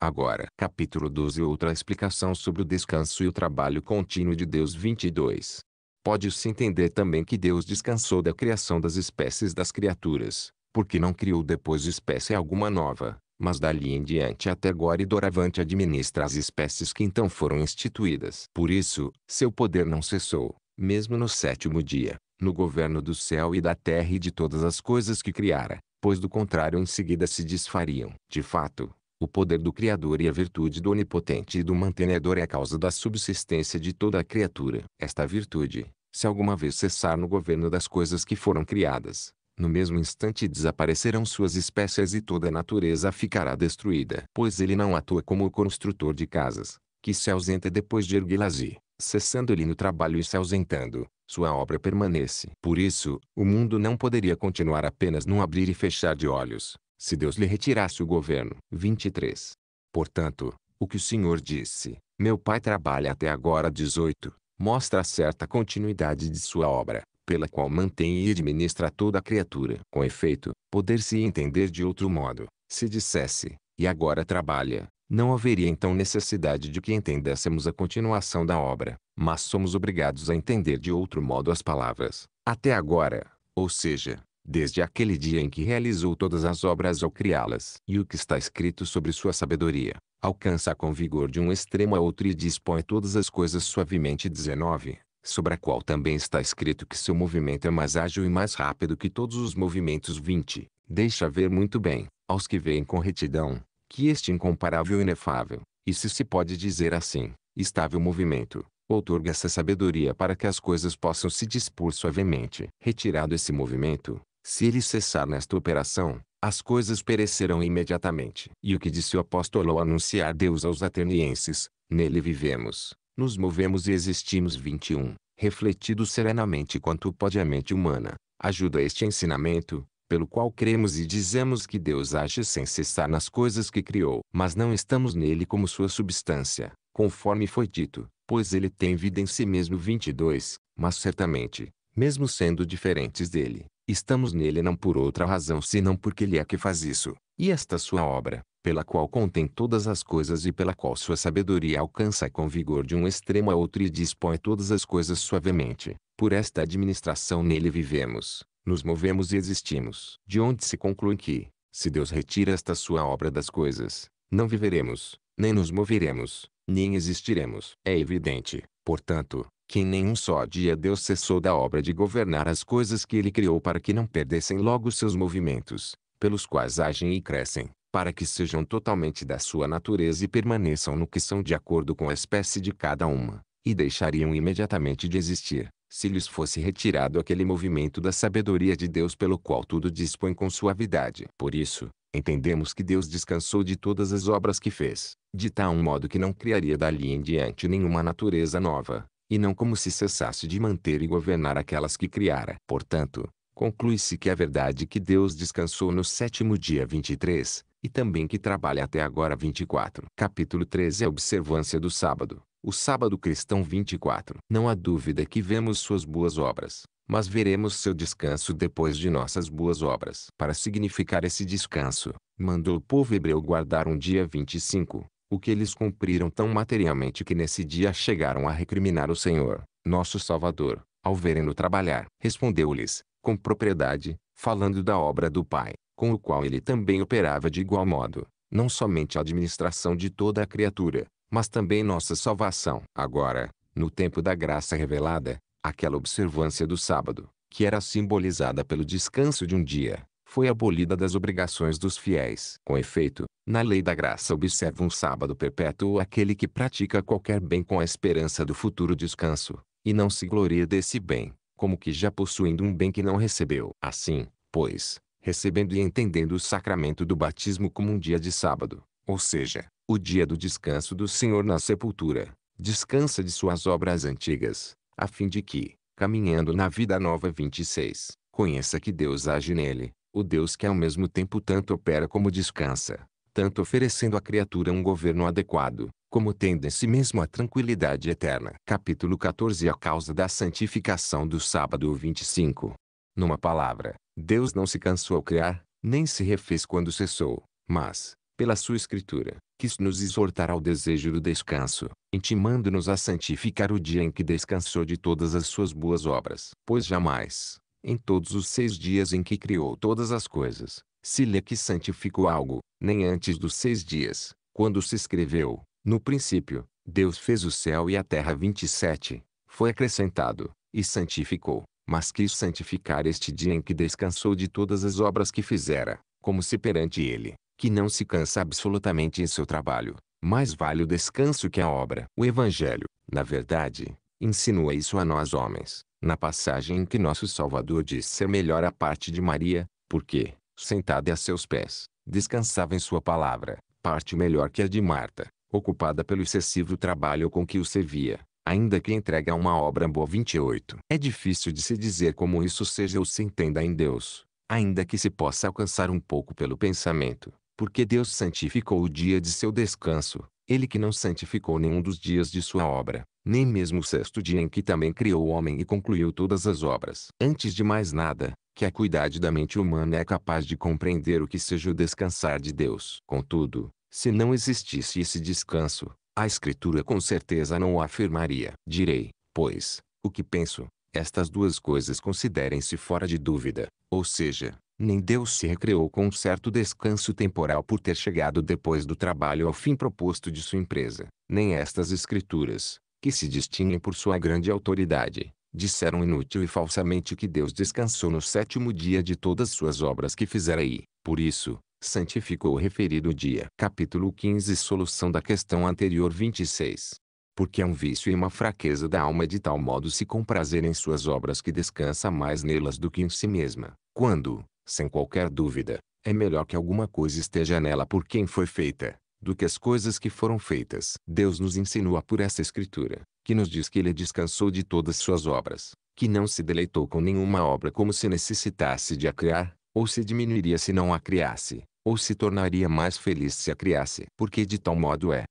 agora. Capítulo 12 Outra explicação sobre o descanso e o trabalho contínuo de Deus 22. Pode-se entender também que Deus descansou da criação das espécies das criaturas, porque não criou depois espécie alguma nova, mas dali em diante até agora e doravante administra as espécies que então foram instituídas. Por isso, seu poder não cessou, mesmo no sétimo dia, no governo do céu e da terra e de todas as coisas que criara, pois do contrário em seguida se desfariam. De fato, o poder do Criador e a virtude do Onipotente e do Mantenedor é a causa da subsistência de toda a criatura. Esta virtude, se alguma vez cessar no governo das coisas que foram criadas, no mesmo instante desaparecerão suas espécies e toda a natureza ficará destruída. Pois ele não atua como o construtor de casas, que se ausenta depois de erguê-las e, cessando-lhe no trabalho e se ausentando, sua obra permanece. Por isso, o mundo não poderia continuar apenas num abrir e fechar de olhos, se Deus lhe retirasse o governo. 23. Portanto, o que o Senhor disse, meu pai trabalha até agora 18, mostra certa continuidade de sua obra, pela qual mantém e administra toda a criatura. Com efeito, poder-se entender de outro modo, se dissesse, e agora trabalha, não haveria então necessidade de que entendêssemos a continuação da obra, mas somos obrigados a entender de outro modo as palavras, até agora, ou seja, desde aquele dia em que realizou todas as obras ao criá-las. E o que está escrito sobre sua sabedoria, alcança com vigor de um extremo a outro e dispõe todas as coisas suavemente. 19. Sobre a qual também está escrito que seu movimento é mais ágil e mais rápido que todos os movimentos. 20. Deixa ver muito bem, aos que veem com retidão, que este incomparável e inefável, e se se pode dizer assim, estável movimento, outorga essa sabedoria para que as coisas possam se dispor suavemente. Retirado esse movimento, se ele cessar nesta operação, as coisas perecerão imediatamente. E o que disse o apóstolo ao anunciar Deus aos atenienses, nele vivemos, nos movemos e existimos 21, refletido serenamente quanto pode a mente humana, ajuda este ensinamento, pelo qual cremos e dizemos que Deus age sem cessar nas coisas que criou, mas não estamos nele como sua substância, conforme foi dito, pois ele tem vida em si mesmo 22, mas certamente, mesmo sendo diferentes dele, Estamos nele não por outra razão senão porque ele é que faz isso. E esta sua obra, pela qual contém todas as coisas e pela qual sua sabedoria alcança com vigor de um extremo a outro e dispõe todas as coisas suavemente, por esta administração nele vivemos, nos movemos e existimos. De onde se conclui que, se Deus retira esta sua obra das coisas, não viveremos, nem nos moveremos, nem existiremos. É evidente, portanto, que em nenhum só dia Deus cessou da obra de governar as coisas que ele criou para que não perdessem logo seus movimentos, pelos quais agem e crescem, para que sejam totalmente da sua natureza e permaneçam no que são de acordo com a espécie de cada uma, e deixariam imediatamente de existir, se lhes fosse retirado aquele movimento da sabedoria de Deus pelo qual tudo dispõe com suavidade. Por isso, entendemos que Deus descansou de todas as obras que fez, de tal modo que não criaria dali em diante nenhuma natureza nova, e não como se cessasse de manter e governar aquelas que criara. Portanto, conclui-se que é verdade que Deus descansou no sétimo dia 23, e também que trabalha até agora 24. Capítulo 13 A observância do sábado. O sábado cristão 24. Não há dúvida que vemos suas boas obras, mas veremos seu descanso depois de nossas boas obras. Para significar esse descanso, mandou o povo hebreu guardar um dia 25, o que eles cumpriram tão materialmente que nesse dia chegaram a recriminar o Senhor, nosso Salvador, ao verem-no trabalhar. Respondeu-lhes, com propriedade, falando da obra do Pai, com o qual ele também operava de igual modo, não somente a administração de toda a criatura, mas também nossa salvação. Agora, no tempo da graça revelada, aquela observância do sábado, que era simbolizada pelo descanso de um dia, foi abolida das obrigações dos fiéis. Com efeito, na lei da graça observa um sábado perpétuo aquele que pratica qualquer bem com a esperança do futuro descanso, e não se gloria desse bem, como que já possuindo um bem que não recebeu. Assim, pois, recebendo e entendendo o sacramento do batismo como um dia de sábado, ou seja, o dia do descanso do Senhor na sepultura, descansa de suas obras antigas, a fim de que, caminhando na vida nova 26, conheça que Deus age nele, o Deus que ao mesmo tempo tanto opera como descansa tanto oferecendo à criatura um governo adequado, como tendo em si mesmo a tranquilidade eterna. Capítulo 14 A causa da santificação do sábado 25 Numa palavra, Deus não se cansou ao criar, nem se refez quando cessou, mas, pela sua escritura, quis nos exortar ao desejo do descanso, intimando-nos a santificar o dia em que descansou de todas as suas boas obras. Pois jamais, em todos os seis dias em que criou todas as coisas, se lê que santificou algo, nem antes dos seis dias, quando se escreveu, no princípio, Deus fez o céu e a terra 27, foi acrescentado, e santificou, mas quis santificar este dia em que descansou de todas as obras que fizera, como se perante ele, que não se cansa absolutamente em seu trabalho, mais vale o descanso que a obra. O Evangelho, na verdade, insinua isso a nós homens, na passagem em que nosso Salvador diz ser melhor a parte de Maria, porque, sentada a seus pés, descansava em sua palavra, parte melhor que a de Marta, ocupada pelo excessivo trabalho com que o servia, ainda que entregue a uma obra boa 28. É difícil de se dizer como isso seja ou se entenda em Deus, ainda que se possa alcançar um pouco pelo pensamento, porque Deus santificou o dia de seu descanso, ele que não santificou nenhum dos dias de sua obra, nem mesmo o sexto dia em que também criou o homem e concluiu todas as obras. Antes de mais nada, que a cuidade da mente humana é capaz de compreender o que seja o descansar de Deus. Contudo, se não existisse esse descanso, a Escritura com certeza não o afirmaria. Direi, pois, o que penso, estas duas coisas considerem-se fora de dúvida, ou seja, nem Deus se recreou com um certo descanso temporal por ter chegado depois do trabalho ao fim proposto de sua empresa, nem estas escrituras, que se distinguem por sua grande autoridade, disseram inútil e falsamente que Deus descansou no sétimo dia de todas suas obras que fizera e, por isso, santificou o referido dia. Capítulo 15 Solução da questão anterior 26 porque é um vício e uma fraqueza da alma de tal modo se comprazer em suas obras que descansa mais nelas do que em si mesma, quando, sem qualquer dúvida, é melhor que alguma coisa esteja nela por quem foi feita, do que as coisas que foram feitas. Deus nos insinua por essa escritura que nos diz que ele descansou de todas suas obras, que não se deleitou com nenhuma obra como se necessitasse de a criar, ou se diminuiria se não a criasse, ou se tornaria mais feliz se a criasse, porque de tal modo é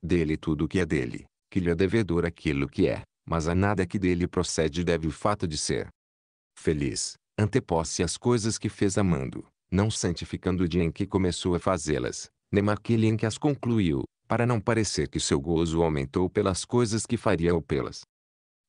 dele tudo o que é dele, que lhe é devedor aquilo que é, mas a nada que dele procede deve o fato de ser feliz, antepõe-se as coisas que fez amando, não santificando o dia em que começou a fazê-las, nem aquele em que as concluiu, para não parecer que seu gozo aumentou pelas coisas que faria ou pelas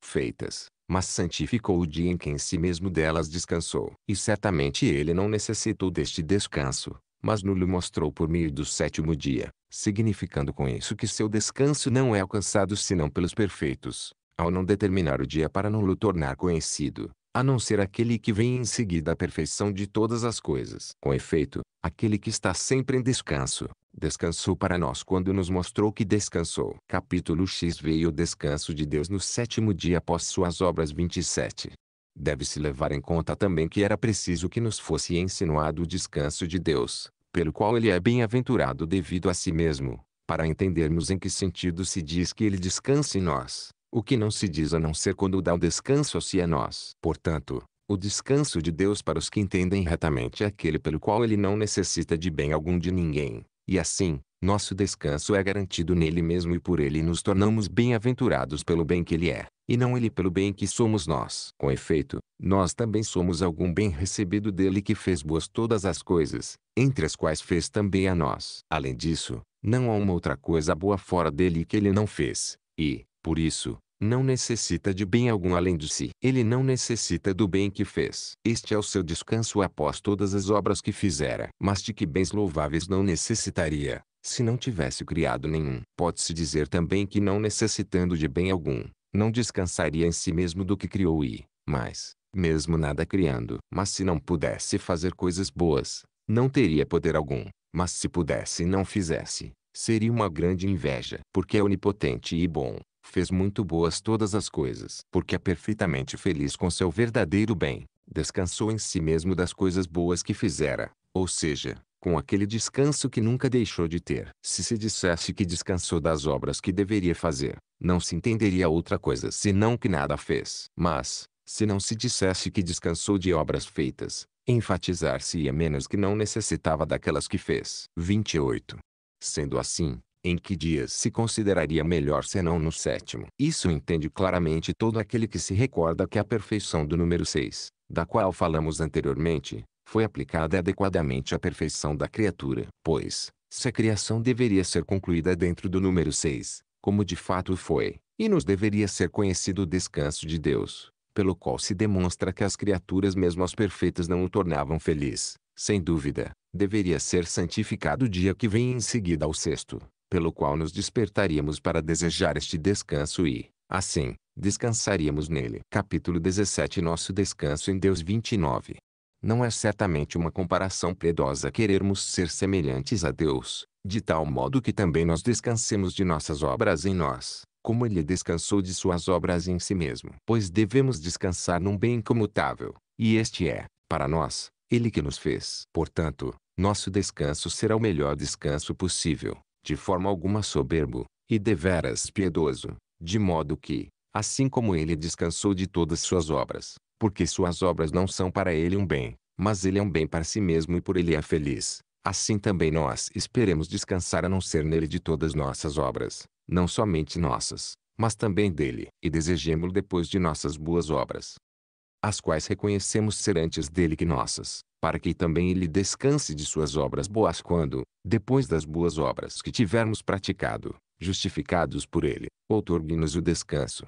feitas, mas santificou o dia em que em si mesmo delas descansou. E certamente ele não necessitou deste descanso, mas não lhe mostrou por meio do sétimo dia, significando com isso que seu descanso não é alcançado senão pelos perfeitos, ao não determinar o dia para não lhe tornar conhecido, a não ser aquele que vem em seguida à perfeição de todas as coisas. Com efeito, aquele que está sempre em descanso, descansou para nós quando nos mostrou que descansou. Capítulo X Veio o descanso de Deus no sétimo dia após suas obras 27. Deve-se levar em conta também que era preciso que nos fosse insinuado o descanso de Deus, pelo qual ele é bem-aventurado devido a si mesmo, para entendermos em que sentido se diz que ele descansa em nós o que não se diz a não ser quando dá um descanso a si a nós. Portanto, o descanso de Deus para os que entendem retamente é aquele pelo qual ele não necessita de bem algum de ninguém, e assim, nosso descanso é garantido nele mesmo e por ele nos tornamos bem-aventurados pelo bem que ele é, e não ele pelo bem que somos nós. Com efeito, nós também somos algum bem recebido dele que fez boas todas as coisas, entre as quais fez também a nós. Além disso, não há uma outra coisa boa fora dele que ele não fez, e, por isso, não necessita de bem algum além de si. Ele não necessita do bem que fez. Este é o seu descanso após todas as obras que fizera. Mas de que bens louváveis não necessitaria, se não tivesse criado nenhum? Pode-se dizer também que não necessitando de bem algum, não descansaria em si mesmo do que criou e, mais, mesmo nada criando. Mas se não pudesse fazer coisas boas, não teria poder algum. Mas se pudesse e não fizesse, seria uma grande inveja, porque é onipotente e bom, fez muito boas todas as coisas, porque é perfeitamente feliz com seu verdadeiro bem, descansou em si mesmo das coisas boas que fizera, ou seja, com aquele descanso que nunca deixou de ter. Se se dissesse que descansou das obras que deveria fazer, não se entenderia outra coisa senão que nada fez. Mas, se não se dissesse que descansou de obras feitas, enfatizar-se-ia menos que não necessitava daquelas que fez. 28. Sendo assim, em que dias se consideraria melhor senão no sétimo? Isso entende claramente todo aquele que se recorda que a perfeição do número 6, da qual falamos anteriormente, foi aplicada adequadamente à perfeição da criatura. Pois, se a criação deveria ser concluída dentro do número 6, como de fato foi, e nos deveria ser conhecido o descanso de Deus, pelo qual se demonstra que as criaturas mesmo as perfeitas não o tornavam feliz, sem dúvida, deveria ser santificado o dia que vem em seguida ao sexto, pelo qual nos despertaríamos para desejar este descanso e, assim, descansaríamos nele. Capítulo 17 Nosso descanso em Deus 29 Não é certamente uma comparação piedosa querermos ser semelhantes a Deus, de tal modo que também nós descansemos de nossas obras em nós, como ele descansou de suas obras em si mesmo. Pois devemos descansar num bem incomutável, e este é, para nós, ele que nos fez. Portanto, nosso descanso será o melhor descanso possível, de forma alguma soberbo, e deveras piedoso, de modo que, assim como ele descansou de todas suas obras, porque suas obras não são para ele um bem, mas ele é um bem para si mesmo e por ele é feliz. Assim também nós esperemos descansar a não ser nele de todas nossas obras, não somente nossas, mas também dele, e desejemo-lo depois de nossas boas obras, as quais reconhecemos ser antes dele que nossas para que também ele descanse de suas obras boas quando, depois das boas obras que tivermos praticado, justificados por ele, outorgue-nos o descanso.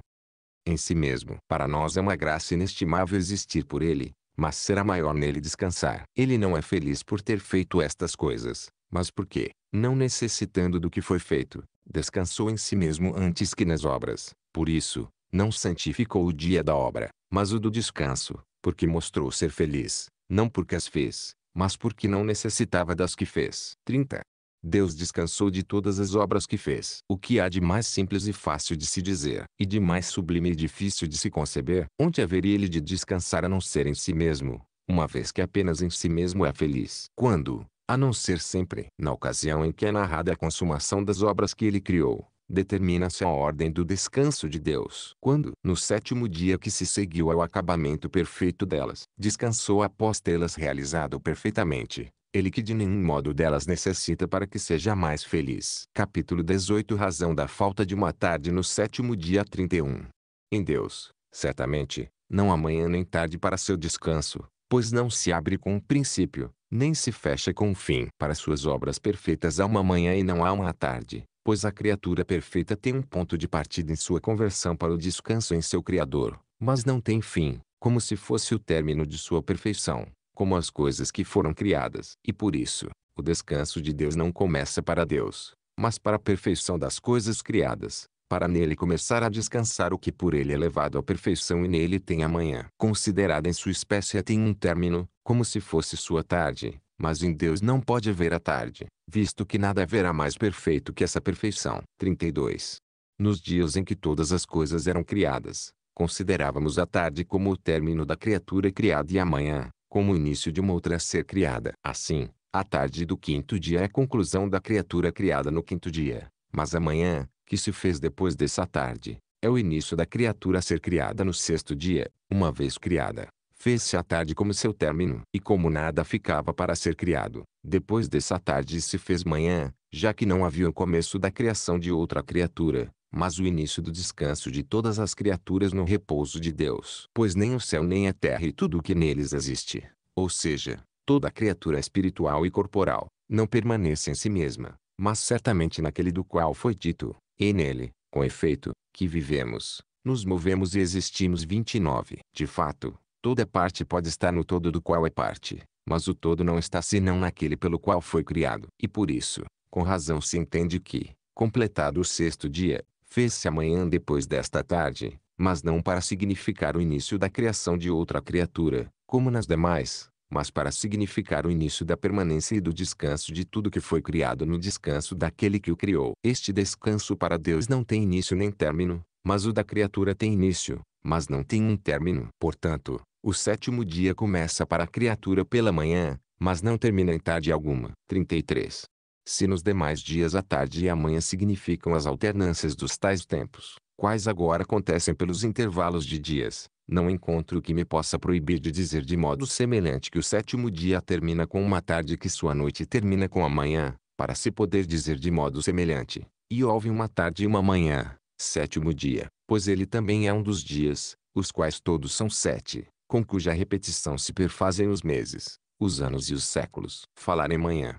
Em si mesmo, para nós é uma graça inestimável existir por ele, mas será maior nele descansar. Ele não é feliz por ter feito estas coisas, mas porque, não necessitando do que foi feito, descansou em si mesmo antes que nas obras. Por isso, não santificou o dia da obra, mas o do descanso, porque mostrou ser feliz não porque as fez, mas porque não necessitava das que fez. 30. Deus descansou de todas as obras que fez. O que há de mais simples e fácil de se dizer, e de mais sublime e difícil de se conceber, onde haveria ele de descansar a não ser em si mesmo, uma vez que apenas em si mesmo é feliz. Quando, a não ser sempre, na ocasião em que é narrada a consumação das obras que ele criou, determina-se a ordem do descanso de Deus. Quando, no sétimo dia que se seguiu ao acabamento perfeito delas, descansou após tê-las realizado perfeitamente, ele que de nenhum modo delas necessita para que seja mais feliz. Capítulo 18 Razão da falta de uma tarde no sétimo dia 31. Em Deus, certamente, não há manhã nem tarde para seu descanso, pois não se abre com um princípio, nem se fecha com um fim. Para suas obras perfeitas há uma manhã e não há uma tarde, pois a criatura perfeita tem um ponto de partida em sua conversão para o descanso em seu Criador, mas não tem fim, como se fosse o término de sua perfeição, como as coisas que foram criadas. E por isso, o descanso de Deus não começa para Deus, mas para a perfeição das coisas criadas, para nele começar a descansar o que por ele é levado à perfeição e nele tem amanhã. Considerada em sua espécie tem um término, como se fosse sua tarde, mas em Deus não pode haver a tarde, visto que nada haverá mais perfeito que essa perfeição. 32. Nos dias em que todas as coisas eram criadas, considerávamos a tarde como o término da criatura criada e a manhã, como o início de uma outra a ser criada. Assim, a tarde do quinto dia é a conclusão da criatura criada no quinto dia, mas a manhã, que se fez depois dessa tarde, é o início da criatura a ser criada no sexto dia, uma vez criada, Fez-se a tarde como seu término, e como nada ficava para ser criado, depois dessa tarde se fez manhã, já que não havia o começo da criação de outra criatura, mas o início do descanso de todas as criaturas no repouso de Deus. Pois nem o céu nem a terra e tudo o que neles existe, ou seja, toda criatura espiritual e corporal, não permanece em si mesma, mas certamente naquele do qual foi dito, e nele, com efeito, que vivemos, nos movemos e existimos. 29. De fato, Toda parte pode estar no todo do qual é parte, mas o todo não está senão naquele pelo qual foi criado. E por isso, com razão se entende que, completado o sexto dia, fez-se amanhã depois desta tarde, mas não para significar o início da criação de outra criatura, como nas demais, mas para significar o início da permanência e do descanso de tudo que foi criado no descanso daquele que o criou. Este descanso para Deus não tem início nem término, mas o da criatura tem início, mas não tem um término. Portanto, o sétimo dia começa para a criatura pela manhã, mas não termina em tarde alguma. 33. Se nos demais dias a tarde e a manhã significam as alternâncias dos tais tempos, quais agora acontecem pelos intervalos de dias, não encontro o que me possa proibir de dizer de modo semelhante que o sétimo dia termina com uma tarde que sua noite termina com a manhã, para se poder dizer de modo semelhante. E houve uma tarde e uma manhã, sétimo dia, pois ele também é um dos dias, os quais todos são sete com cuja repetição se perfazem os meses, os anos e os séculos. Falar em manhã.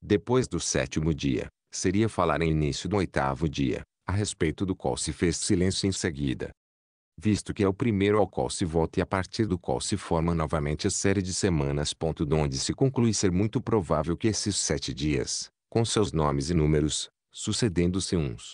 Depois do sétimo dia, seria falar em início do oitavo dia, a respeito do qual se fez silêncio em seguida. Visto que é o primeiro ao qual se volta e a partir do qual se forma novamente a série de semanas. Ponto de onde se conclui ser muito provável que esses sete dias, com seus nomes e números, sucedendo-se uns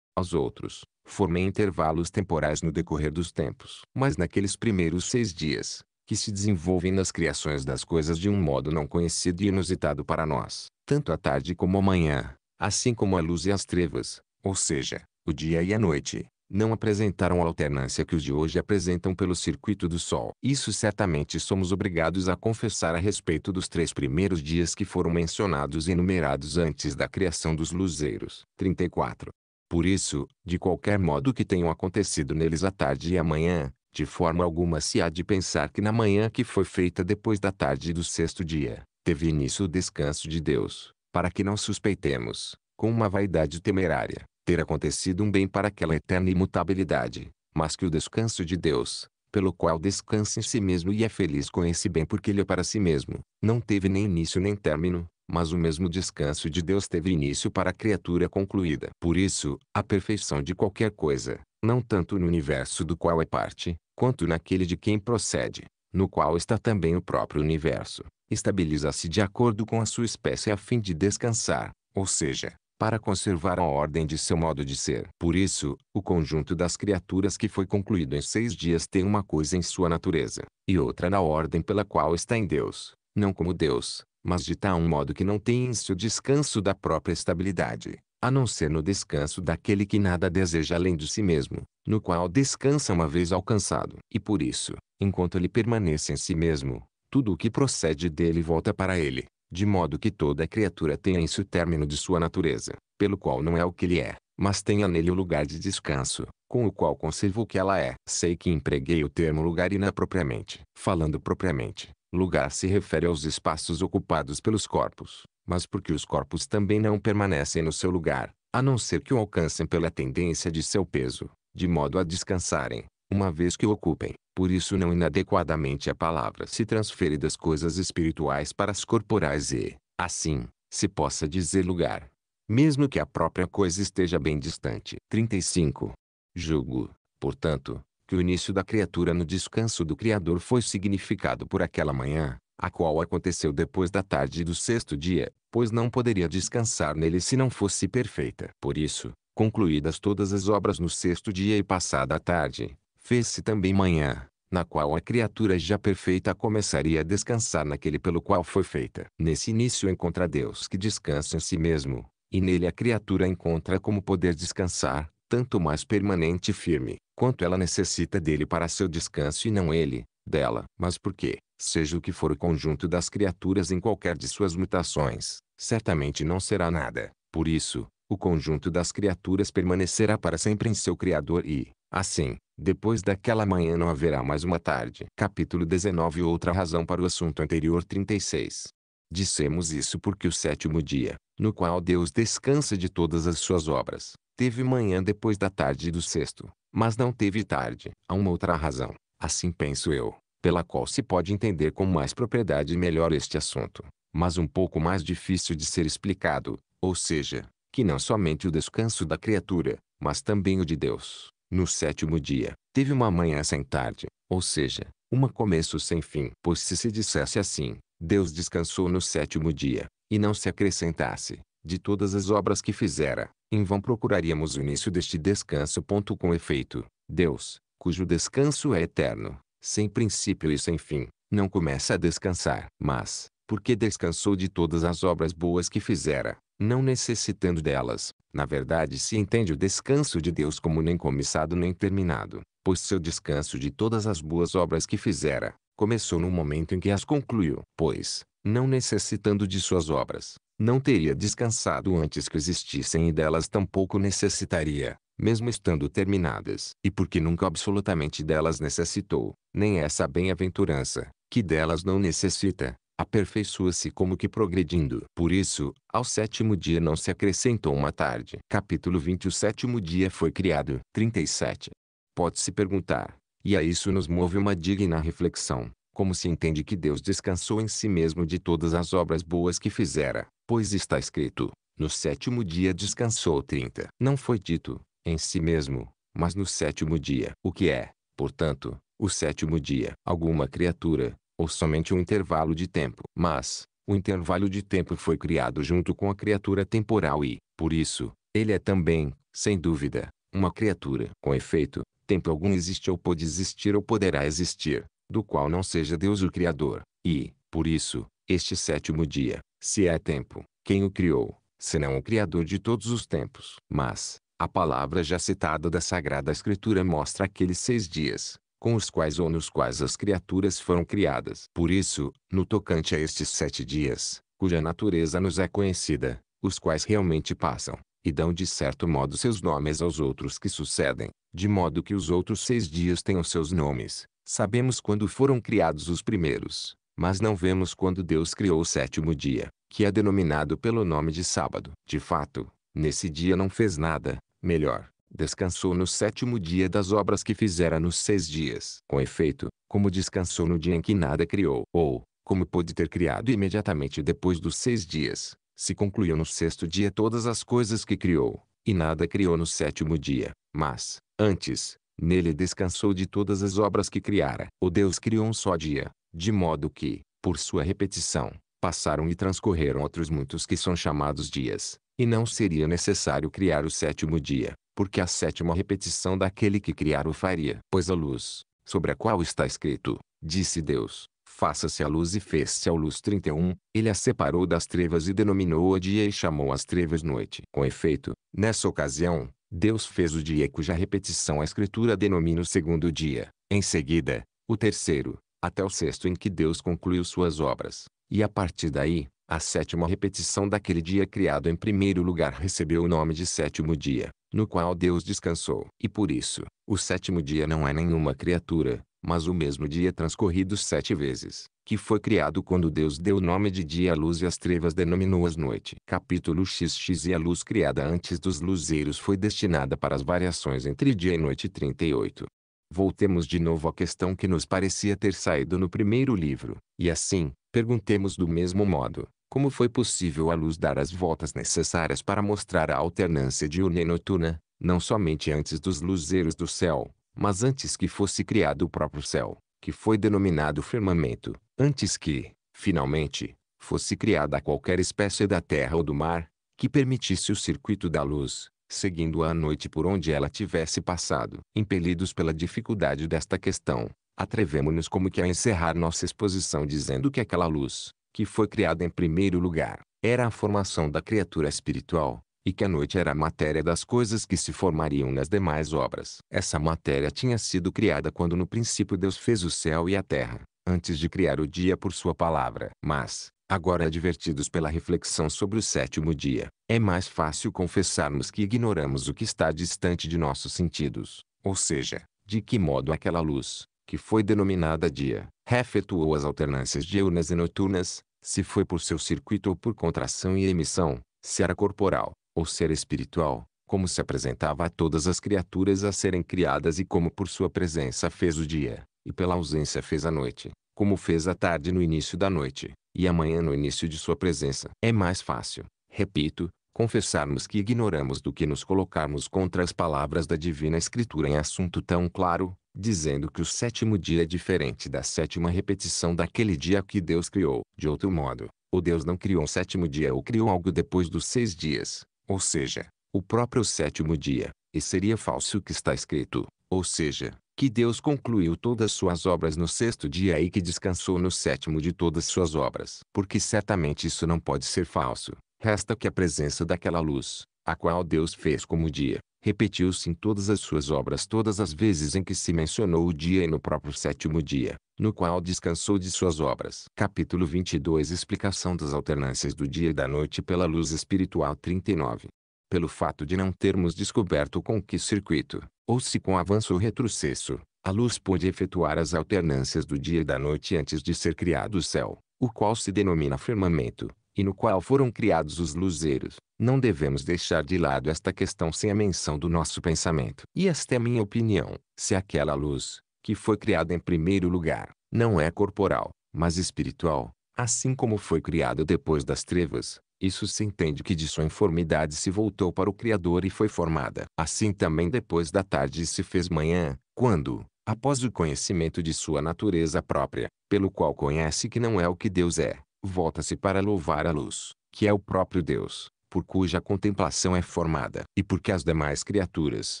aos outros, Formei intervalos temporais no decorrer dos tempos. Mas naqueles primeiros seis dias, que se desenvolvem nas criações das coisas de um modo não conhecido e inusitado para nós, tanto a tarde como a manhã, assim como a luz e as trevas, ou seja, o dia e a noite, não apresentaram a alternância que os de hoje apresentam pelo circuito do Sol. Isso certamente somos obrigados a confessar a respeito dos três primeiros dias que foram mencionados e enumerados antes da criação dos luzeiros. 34. Por isso, de qualquer modo que tenham acontecido neles a tarde e a manhã, de forma alguma se há de pensar que na manhã que foi feita depois da tarde do sexto dia, teve início o descanso de Deus, para que não suspeitemos, com uma vaidade temerária, ter acontecido um bem para aquela eterna imutabilidade, mas que o descanso de Deus, pelo qual descansa em si mesmo e é feliz com esse bem porque ele é para si mesmo, não teve nem início nem término, mas o mesmo descanso de Deus teve início para a criatura concluída. Por isso, a perfeição de qualquer coisa, não tanto no universo do qual é parte, quanto naquele de quem procede, no qual está também o próprio universo, estabiliza-se de acordo com a sua espécie a fim de descansar, ou seja, para conservar a ordem de seu modo de ser. Por isso, o conjunto das criaturas que foi concluído em seis dias tem uma coisa em sua natureza, e outra na ordem pela qual está em Deus, não como Deus, mas de tal modo que não tem si o descanso da própria estabilidade, a não ser no descanso daquele que nada deseja além de si mesmo, no qual descansa uma vez alcançado. E por isso, enquanto ele permanece em si mesmo, tudo o que procede dele volta para ele, de modo que toda criatura tenha em si o término de sua natureza, pelo qual não é o que ele é, mas tenha nele o lugar de descanso, com o qual conservo o que ela é. Sei que empreguei o termo lugar inapropriamente, falando propriamente, Lugar se refere aos espaços ocupados pelos corpos, mas porque os corpos também não permanecem no seu lugar, a não ser que o alcancem pela tendência de seu peso, de modo a descansarem, uma vez que o ocupem. Por isso não inadequadamente a palavra se transfere das coisas espirituais para as corporais e, assim, se possa dizer lugar. Mesmo que a própria coisa esteja bem distante. 35. Julgo, portanto, que o início da criatura no descanso do Criador foi significado por aquela manhã, a qual aconteceu depois da tarde do sexto dia, pois não poderia descansar nele se não fosse perfeita. Por isso, concluídas todas as obras no sexto dia e passada a tarde, fez-se também manhã, na qual a criatura já perfeita começaria a descansar naquele pelo qual foi feita. Nesse início encontra Deus que descansa em si mesmo, e nele a criatura encontra como poder descansar, tanto mais permanente e firme, quanto ela necessita dele para seu descanso e não ele, dela. Mas porque, seja o que for o conjunto das criaturas em qualquer de suas mutações, certamente não será nada. Por isso, o conjunto das criaturas permanecerá para sempre em seu Criador e, assim, depois daquela manhã não haverá mais uma tarde. Capítulo 19 Outra razão para o assunto anterior 36. Dissemos isso porque o sétimo dia, no qual Deus descansa de todas as suas obras, Teve manhã depois da tarde do sexto, mas não teve tarde. Há uma outra razão, assim penso eu, pela qual se pode entender com mais propriedade e melhor este assunto, mas um pouco mais difícil de ser explicado, ou seja, que não somente o descanso da criatura, mas também o de Deus, no sétimo dia, teve uma manhã sem tarde, ou seja, uma começo sem fim. Pois se se dissesse assim, Deus descansou no sétimo dia, e não se acrescentasse, de todas as obras que fizera, em vão procuraríamos o início deste descanso. Com efeito, Deus, cujo descanso é eterno, sem princípio e sem fim, não começa a descansar. Mas, porque descansou de todas as obras boas que fizera, não necessitando delas, na verdade se entende o descanso de Deus como nem começado nem terminado, pois seu descanso de todas as boas obras que fizera, começou no momento em que as concluiu. Pois, não necessitando de suas obras, não teria descansado antes que existissem e delas tampouco necessitaria, mesmo estando terminadas. E porque nunca absolutamente delas necessitou, nem essa bem-aventurança, que delas não necessita, aperfeiçoa-se como que progredindo. Por isso, ao sétimo dia não se acrescentou uma tarde. Capítulo 20 O sétimo dia foi criado. 37. Pode-se perguntar, e a isso nos move uma digna reflexão, como se entende que Deus descansou em si mesmo de todas as obras boas que fizera, pois está escrito: No sétimo dia descansou trinta. Não foi dito, em si mesmo, mas no sétimo dia. O que é, portanto, o sétimo dia? Alguma criatura, ou somente um intervalo de tempo. Mas, o intervalo de tempo foi criado junto com a criatura temporal e, por isso, ele é também, sem dúvida, uma criatura. Com efeito, tempo algum existe ou pode existir ou poderá existir, do qual não seja Deus o Criador. E, por isso, este sétimo dia, se é tempo, quem o criou, senão o Criador de todos os tempos? Mas, a palavra já citada da Sagrada Escritura mostra aqueles seis dias, com os quais ou nos quais as criaturas foram criadas. Por isso, no tocante a estes sete dias, cuja natureza nos é conhecida, os quais realmente passam, e dão de certo modo seus nomes aos outros que sucedem, de modo que os outros seis dias tenham seus nomes, sabemos quando foram criados os primeiros, mas não vemos quando Deus criou o sétimo dia, que é denominado pelo nome de sábado. De fato, nesse dia não fez nada, melhor, descansou no sétimo dia das obras que fizera nos seis dias. Com efeito, como descansou no dia em que nada criou, ou, como pôde ter criado imediatamente depois dos seis dias, se concluiu no sexto dia todas as coisas que criou, e nada criou no sétimo dia, mas, antes, nele descansou de todas as obras que criara. O Deus criou um só dia, de modo que, por sua repetição, passaram e transcorreram outros muitos que são chamados dias, e não seria necessário criar o sétimo dia, porque a sétima repetição daquele que criar o faria. Pois a luz, sobre a qual está escrito, disse Deus, faça-se a luz e fez-se a luz 31, ele a separou das trevas e denominou-a dia e chamou as trevas noite. Com efeito, nessa ocasião, Deus fez o dia cuja repetição a escritura denomina o segundo dia, em seguida, o terceiro, até o sexto em que Deus concluiu suas obras, e a partir daí, a sétima repetição daquele dia criado em primeiro lugar recebeu o nome de sétimo dia, no qual Deus descansou. E por isso, o sétimo dia não é nenhuma criatura, mas o mesmo dia transcorrido sete vezes, que foi criado quando Deus deu o nome de dia à luz e as trevas denominou-as noite. Capítulo XX E a luz criada antes dos luzeiros foi destinada para as variações entre dia e noite 38. Voltemos de novo à questão que nos parecia ter saído no primeiro livro, e assim, perguntemos do mesmo modo, como foi possível a luz dar as voltas necessárias para mostrar a alternância diurna e noturna, não somente antes dos luzeiros do céu, mas antes que fosse criado o próprio céu, que foi denominado firmamento, antes que, finalmente, fosse criada qualquer espécie da terra ou do mar, que permitisse o circuito da luz, seguindo-a à noite por onde ela tivesse passado. Impelidos pela dificuldade desta questão, atrevemo-nos como que a encerrar nossa exposição dizendo que aquela luz, que foi criada em primeiro lugar, era a formação da criatura espiritual, e que a noite era a matéria das coisas que se formariam nas demais obras. Essa matéria tinha sido criada quando no princípio Deus fez o céu e a terra, antes de criar o dia por sua palavra. Mas, Agora advertidos pela reflexão sobre o sétimo dia, é mais fácil confessarmos que ignoramos o que está distante de nossos sentidos, ou seja, de que modo aquela luz, que foi denominada dia, refetuou as alternâncias diurnas e noturnas, se foi por seu circuito ou por contração e emissão, se era corporal, ou se era espiritual, como se apresentava a todas as criaturas a serem criadas e como por sua presença fez o dia, e pela ausência fez a noite, como fez a tarde no início da noite, e amanhã no início de sua presença. É mais fácil, repito, confessarmos que ignoramos do que nos colocarmos contra as palavras da Divina Escritura em assunto tão claro, dizendo que o sétimo dia é diferente da sétima repetição daquele dia que Deus criou. De outro modo, o Deus não criou o sétimo dia ou criou algo depois dos seis dias, ou seja, o próprio sétimo dia, e seria falso o que está escrito, ou seja, que Deus concluiu todas suas obras no sexto dia e que descansou no sétimo de todas suas obras. Porque certamente isso não pode ser falso. Resta que a presença daquela luz, a qual Deus fez como dia, repetiu-se em todas as suas obras todas as vezes em que se mencionou o dia e no próprio sétimo dia, no qual descansou de suas obras. Capítulo 22 Explicação das alternâncias do dia e da noite pela luz espiritual 39 Pelo fato de não termos descoberto com que circuito, ou se com avanço ou retrocesso, a luz pôde efetuar as alternâncias do dia e da noite antes de ser criado o céu, o qual se denomina firmamento, e no qual foram criados os luzeiros. Não devemos deixar de lado esta questão sem a menção do nosso pensamento. E esta é minha opinião. Se aquela luz, que foi criada em primeiro lugar, não é corporal, mas espiritual, assim como foi criada depois das trevas, isso se entende que de sua informidade se voltou para o Criador e foi formada. Assim também depois da tarde se fez manhã, quando, após o conhecimento de sua natureza própria, pelo qual conhece que não é o que Deus é, volta-se para louvar a luz, que é o próprio Deus, por cuja contemplação é formada, e porque as demais criaturas,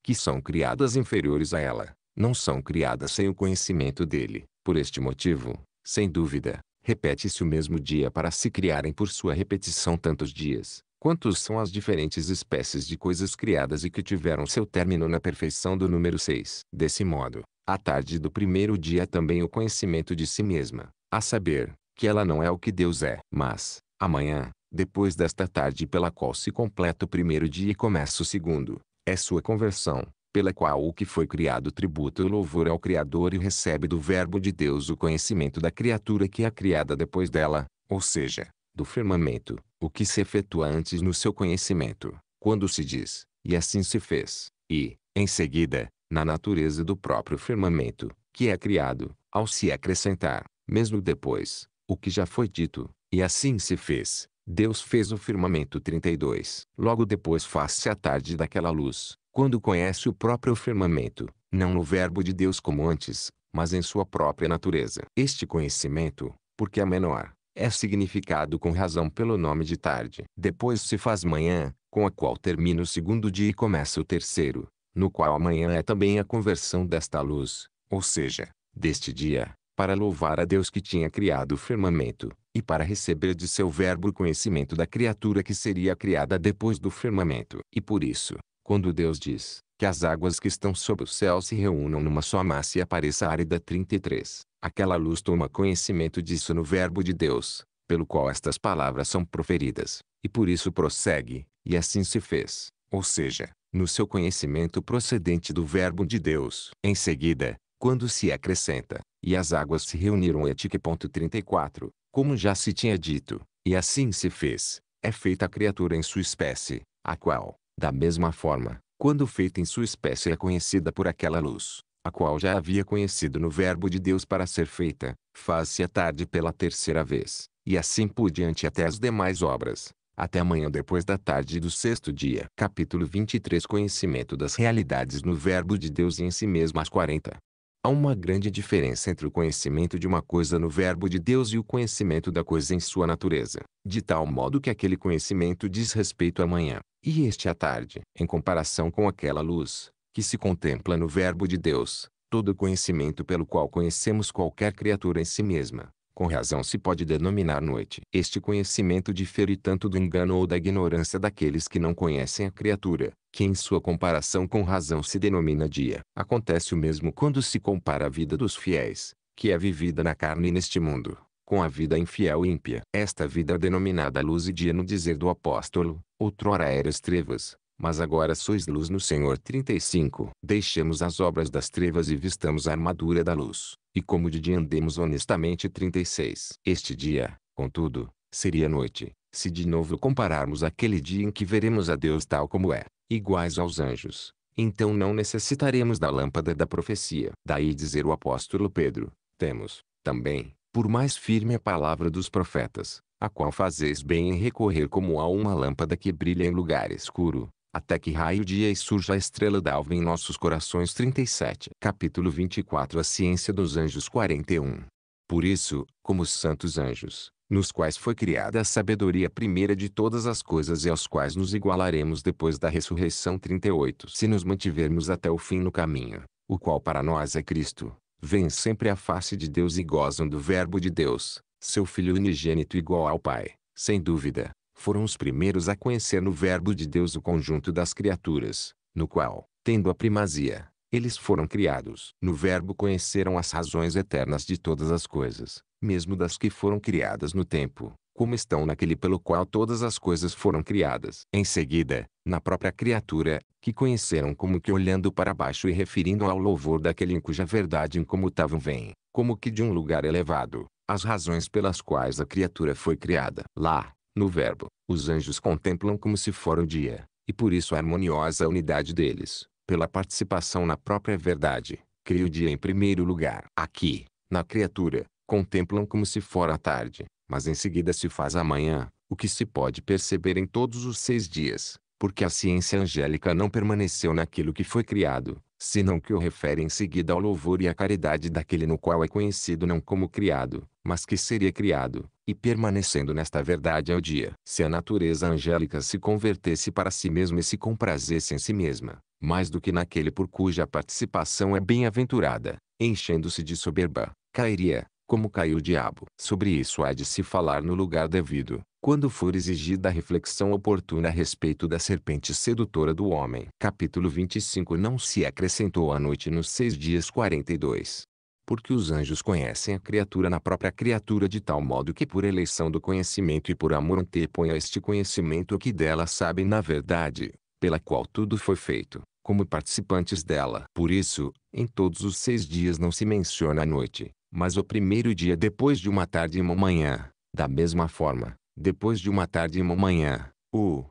que são criadas inferiores a ela, não são criadas sem o conhecimento dele. Por este motivo, sem dúvida, repete-se o mesmo dia para se criarem por sua repetição tantos dias, quantos são as diferentes espécies de coisas criadas e que tiveram seu término na perfeição do número 6. Desse modo, a tarde do primeiro dia é também o conhecimento de si mesma, a saber, que ela não é o que Deus é. Mas, amanhã, depois desta tarde pela qual se completa o primeiro dia e começa o segundo, é sua conversão, pela qual o que foi criado tributa o louvor ao Criador e recebe do Verbo de Deus o conhecimento da criatura que é criada depois dela, ou seja, do firmamento, o que se efetua antes no seu conhecimento, quando se diz, e assim se fez, e, em seguida, na natureza do próprio firmamento, que é criado, ao se acrescentar, mesmo depois, o que já foi dito, e assim se fez, Deus fez o firmamento 32. Logo depois faz-se a tarde daquela luz, quando conhece o próprio firmamento, não no verbo de Deus como antes, mas em sua própria natureza. Este conhecimento, porque é menor, é significado com razão pelo nome de tarde. Depois se faz manhã, com a qual termina o segundo dia e começa o terceiro, no qual amanhã é também a conversão desta luz, ou seja, deste dia, para louvar a Deus que tinha criado o firmamento, e para receber de seu verbo o conhecimento da criatura que seria criada depois do firmamento. E por isso, quando Deus diz que as águas que estão sob o céu se reúnam numa só massa e apareça árida 33, aquela luz toma conhecimento disso no verbo de Deus, pelo qual estas palavras são proferidas, e por isso prossegue, e assim se fez, ou seja, no seu conhecimento procedente do Verbo de Deus. Em seguida, quando se acrescenta, e as águas se reuniram etique. 34, como já se tinha dito, e assim se fez, é feita a criatura em sua espécie, a qual, da mesma forma, quando feita em sua espécie é conhecida por aquela luz, a qual já havia conhecido no verbo de Deus para ser feita, faz-se a tarde pela terceira vez, e assim por diante até as demais obras, até amanhã depois da tarde do sexto dia. Capítulo 23 Conhecimento das realidades no verbo de Deus e em si mesmas 40. Há uma grande diferença entre o conhecimento de uma coisa no Verbo de Deus e o conhecimento da coisa em sua natureza, de tal modo que aquele conhecimento diz respeito à manhã, e este à tarde, em comparação com aquela luz, que se contempla no Verbo de Deus, todo conhecimento pelo qual conhecemos qualquer criatura em si mesma, com razão se pode denominar noite. Este conhecimento difere tanto do engano ou da ignorância daqueles que não conhecem a criatura, que em sua comparação com razão se denomina dia. Acontece o mesmo quando se compara a vida dos fiéis, que é vivida na carne neste mundo, com a vida infiel e ímpia. Esta vida é denominada luz e dia no dizer do apóstolo, outrora eras trevas, mas agora sois luz no Senhor. 35. Deixemos as obras das trevas e vistamos a armadura da luz e como de dia andemos honestamente 36. Este dia, contudo, seria noite, se de novo compararmos aquele dia em que veremos a Deus tal como é, iguais aos anjos, então não necessitaremos da lâmpada da profecia. Daí dizer o apóstolo Pedro, temos, também, por mais firme a palavra dos profetas, a qual fazeis bem em recorrer como a uma lâmpada que brilha em lugar escuro, até que raio o dia e surja a estrela d'alva em nossos corações. 37. Capítulo 24 A ciência dos anjos 41 Por isso, como os santos anjos, nos quais foi criada a sabedoria primeira de todas as coisas e aos quais nos igualaremos depois da ressurreição 38 se nos mantivermos até o fim no caminho, o qual para nós é Cristo, vêm sempre à face de Deus e gozam do Verbo de Deus, seu Filho unigênito igual ao Pai, sem dúvida, foram os primeiros a conhecer no Verbo de Deus o conjunto das criaturas, no qual, tendo a primazia, eles foram criados. No Verbo conheceram as razões eternas de todas as coisas, mesmo das que foram criadas no tempo, como estão naquele pelo qual todas as coisas foram criadas. Em seguida, na própria criatura, que conheceram como que olhando para baixo e referindo ao louvor daquele em cuja verdade incomutável vem, como que de um lugar elevado, as razões pelas quais a criatura foi criada. Lá, no Verbo, os anjos contemplam como se fora o dia, e por isso a harmoniosa unidade deles, pela participação na própria verdade, cria o dia em primeiro lugar. Aqui, na criatura, contemplam como se fora a tarde, mas em seguida se faz a manhã, o que se pode perceber em todos os seis dias, porque a ciência angélica não permaneceu naquilo que foi criado, senão que o refere em seguida ao louvor e à caridade daquele no qual é conhecido não como criado, mas que seria criado, e permanecendo nesta verdade ao dia. Se a natureza angélica se convertesse para si mesma e se comprazesse em si mesma, mais do que naquele por cuja participação é bem-aventurada, enchendo-se de soberba, cairia, como caiu o diabo. Sobre isso há de se falar no lugar devido, quando for exigida a reflexão oportuna a respeito da serpente sedutora do homem. Capítulo 25 Não se acrescentou a noite nos seis dias 42. Porque os anjos conhecem a criatura na própria criatura de tal modo que por eleição do conhecimento e por amor antepõe a este conhecimento o que dela sabem na verdade, pela qual tudo foi feito, como participantes dela. Por isso, em todos os seis dias não se menciona a noite, mas o primeiro dia depois de uma tarde e uma manhã. Da mesma forma, depois de uma tarde e uma manhã, o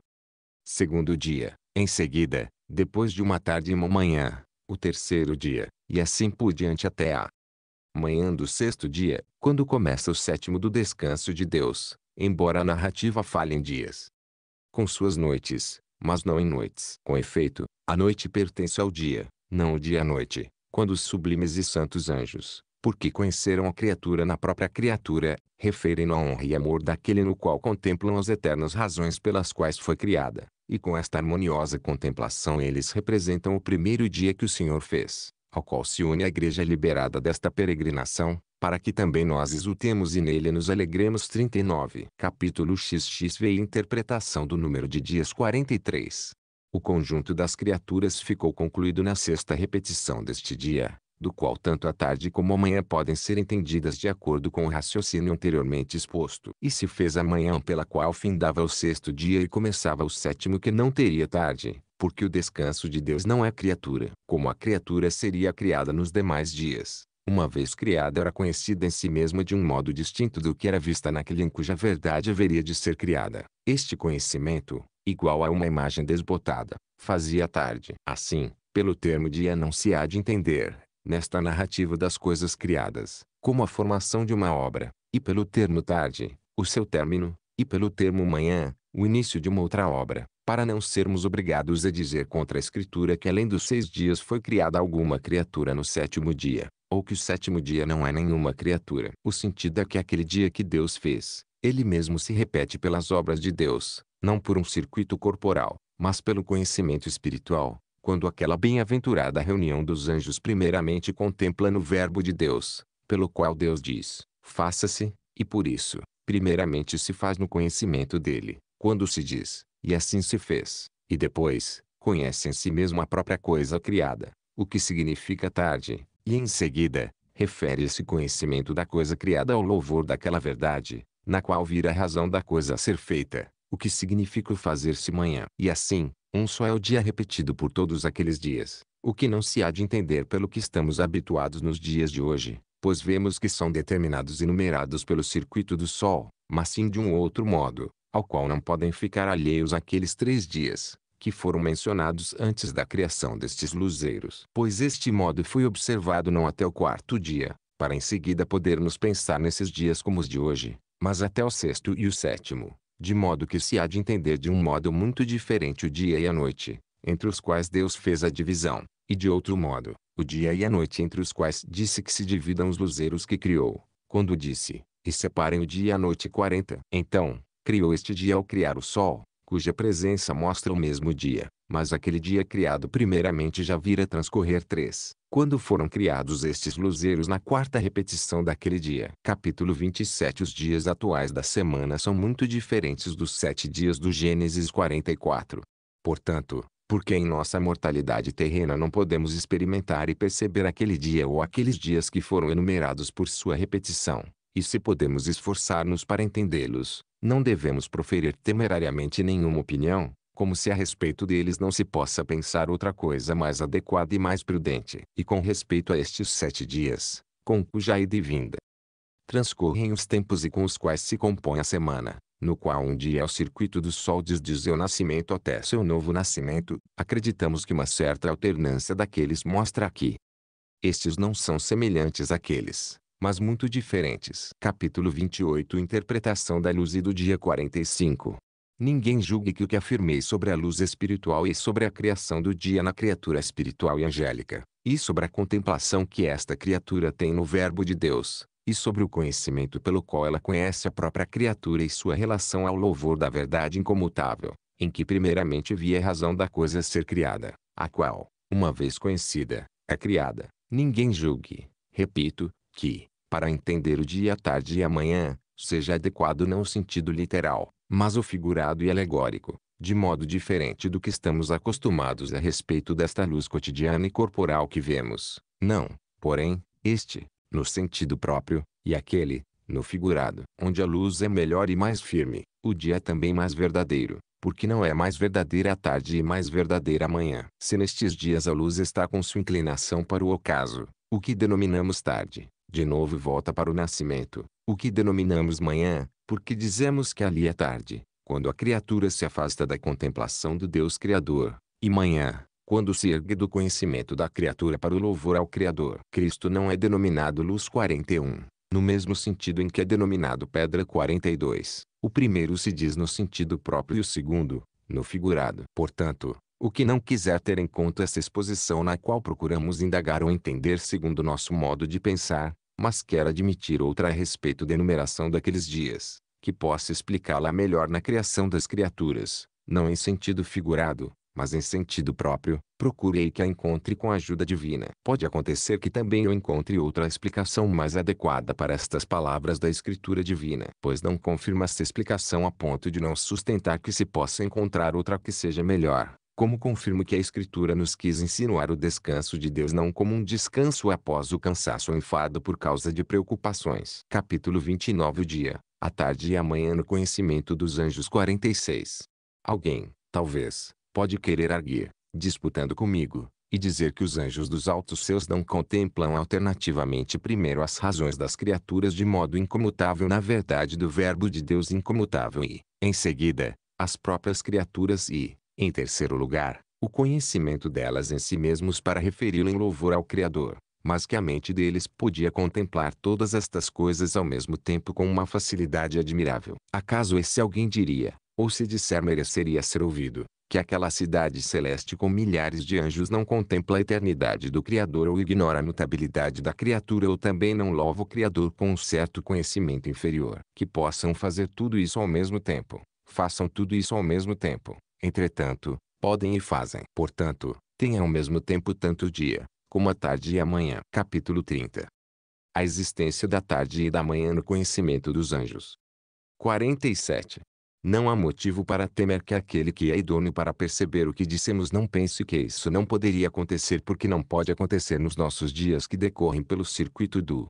segundo dia, em seguida, depois de uma tarde e uma manhã, o terceiro dia, e assim por diante até a manhã do sexto dia, quando começa o sétimo do descanso de Deus, embora a narrativa fale em dias com suas noites, mas não em noites. Com efeito, a noite pertence ao dia, não o dia à noite, quando os sublimes e santos anjos, porque conheceram a criatura na própria criatura, referem-no à honra e amor daquele no qual contemplam as eternas razões pelas quais foi criada, e com esta harmoniosa contemplação eles representam o primeiro dia que o Senhor fez, ao qual se une a igreja liberada desta peregrinação, para que também nós exultemos e nele nos alegremos. 39. Capítulo XXV e interpretação do número de dias 43. O conjunto das criaturas ficou concluído na sexta repetição deste dia, do qual tanto a tarde como a manhã podem ser entendidas de acordo com o raciocínio anteriormente exposto. E se fez a manhã pela qual findava o sexto dia e começava o sétimo que não teria tarde, porque o descanso de Deus não é criatura, como a criatura seria criada nos demais dias. Uma vez criada era conhecida em si mesma de um modo distinto do que era vista naquele em cuja verdade haveria de ser criada. Este conhecimento, igual a uma imagem desbotada, fazia tarde. Assim, pelo termo dia não se há de entender, nesta narrativa das coisas criadas, como a formação de uma obra, e pelo termo tarde, o seu término, e pelo termo manhã, o início de uma outra obra, para não sermos obrigados a dizer contra a Escritura que além dos seis dias foi criada alguma criatura no sétimo dia, ou que o sétimo dia não é nenhuma criatura. O sentido é que aquele dia que Deus fez, ele mesmo se repete pelas obras de Deus, não por um circuito corporal, mas pelo conhecimento espiritual, quando aquela bem-aventurada reunião dos anjos primeiramente contempla no Verbo de Deus, pelo qual Deus diz, faça-se, e por isso, primeiramente se faz no conhecimento dele, quando se diz, e assim se fez, e depois, conhece em si mesmo a própria coisa criada, o que significa tarde, e em seguida, refere esse conhecimento da coisa criada ao louvor daquela verdade, na qual vira a razão da coisa a ser feita, o que significa o fazer-se manhã. E assim, um só é o dia repetido por todos aqueles dias, o que não se há de entender pelo que estamos habituados nos dias de hoje, pois vemos que são determinados e numerados pelo circuito do Sol, mas sim de um outro modo, ao qual não podem ficar alheios aqueles três dias, que foram mencionados antes da criação destes luzeiros. Pois este modo foi observado não até o quarto dia, para em seguida podermos pensar nesses dias como os de hoje, mas até o sexto e o sétimo, de modo que se há de entender de um modo muito diferente o dia e a noite, entre os quais Deus fez a divisão, e de outro modo, o dia e a noite entre os quais disse que se dividam os luzeiros que criou, quando disse, e separem o dia e a noite quarenta. Então, criou este dia ao criar o sol, cuja presença mostra o mesmo dia, mas aquele dia criado primeiramente já vira transcorrer três, quando foram criados estes luzeiros na quarta repetição daquele dia. Capítulo 27 Os dias atuais da semana são muito diferentes dos sete dias do Gênesis 44. Portanto, porque em nossa mortalidade terrena não podemos experimentar e perceber aquele dia ou aqueles dias que foram enumerados por sua repetição, e se podemos esforçar-nos para entendê-los, não devemos proferir temerariamente nenhuma opinião, como se a respeito deles não se possa pensar outra coisa mais adequada e mais prudente. E com respeito a estes sete dias, com cuja ida e vinda transcorrem os tempos e com os quais se compõe a semana, no qual um dia é o circuito do sol desde seu nascimento até seu novo nascimento, acreditamos que uma certa alternância daqueles mostra aqui. Estes não são semelhantes àqueles, mas muito diferentes. Capítulo 28 Interpretação da luz e do dia 45 Ninguém julgue que o que afirmei sobre a luz espiritual e sobre a criação do dia na criatura espiritual e angélica, e sobre a contemplação que esta criatura tem no Verbo de Deus, e sobre o conhecimento pelo qual ela conhece a própria criatura e sua relação ao louvor da verdade incomutável, em que primeiramente via a razão da coisa ser criada, a qual, uma vez conhecida, é criada. Ninguém julgue, repito, que, para entender o dia, a tarde e a manhã, seja adequado não o sentido literal, mas o figurado e alegórico, de modo diferente do que estamos acostumados a respeito desta luz cotidiana e corporal que vemos. Não, porém, este, no sentido próprio, e aquele, no figurado, onde a luz é melhor e mais firme, o dia é também mais verdadeiro, porque não é mais verdadeira a tarde e mais verdadeira a manhã. Se nestes dias a luz está com sua inclinação para o ocaso, o que denominamos tarde, de novo volta para o nascimento, o que denominamos manhã, porque dizemos que ali é tarde, quando a criatura se afasta da contemplação do Deus Criador, e manhã, quando se ergue do conhecimento da criatura para o louvor ao Criador. Cristo não é denominado luz 41, no mesmo sentido em que é denominado pedra 42. O primeiro se diz no sentido próprio e o segundo, no figurado. Portanto, o que não quiser ter em conta essa exposição na qual procuramos indagar ou entender segundo nosso modo de pensar, mas quer admitir outra a respeito da enumeração daqueles dias, que possa explicá-la melhor na criação das criaturas, não em sentido figurado, mas em sentido próprio, procurei que a encontre com a ajuda divina. Pode acontecer que também eu encontre outra explicação mais adequada para estas palavras da Escritura divina, pois não confirma essa explicação a ponto de não sustentar que se possa encontrar outra que seja melhor como confirmo que a Escritura nos quis insinuar o descanso de Deus não como um descanso após o cansaço ou enfado por causa de preocupações. Capítulo 29 O dia, a tarde e a manhã no conhecimento dos anjos 46. Alguém, talvez, pode querer arguir, disputando comigo, e dizer que os anjos dos altos seus não contemplam alternativamente primeiro as razões das criaturas de modo incomutável na verdade do Verbo de Deus incomutável e, em seguida, as próprias criaturas e, em terceiro lugar, o conhecimento delas em si mesmos para referi-lo em louvor ao Criador, mas que a mente deles podia contemplar todas estas coisas ao mesmo tempo com uma facilidade admirável. Acaso esse alguém diria, ou se disser mereceria ser ouvido, que aquela cidade celeste com milhares de anjos não contempla a eternidade do Criador ou ignora a mutabilidade da criatura ou também não louva o Criador com um certo conhecimento inferior. Que possam fazer tudo isso ao mesmo tempo. Façam tudo isso ao mesmo tempo Entretanto, podem e fazem. Portanto, têm ao mesmo tempo tanto o dia, como a tarde e a manhã. Capítulo 30. A existência da tarde e da manhã no conhecimento dos anjos. 47. Não há motivo para temer que aquele que é idôneo para perceber o que dissemos não pense que isso não poderia acontecer porque não pode acontecer nos nossos dias que decorrem pelo circuito do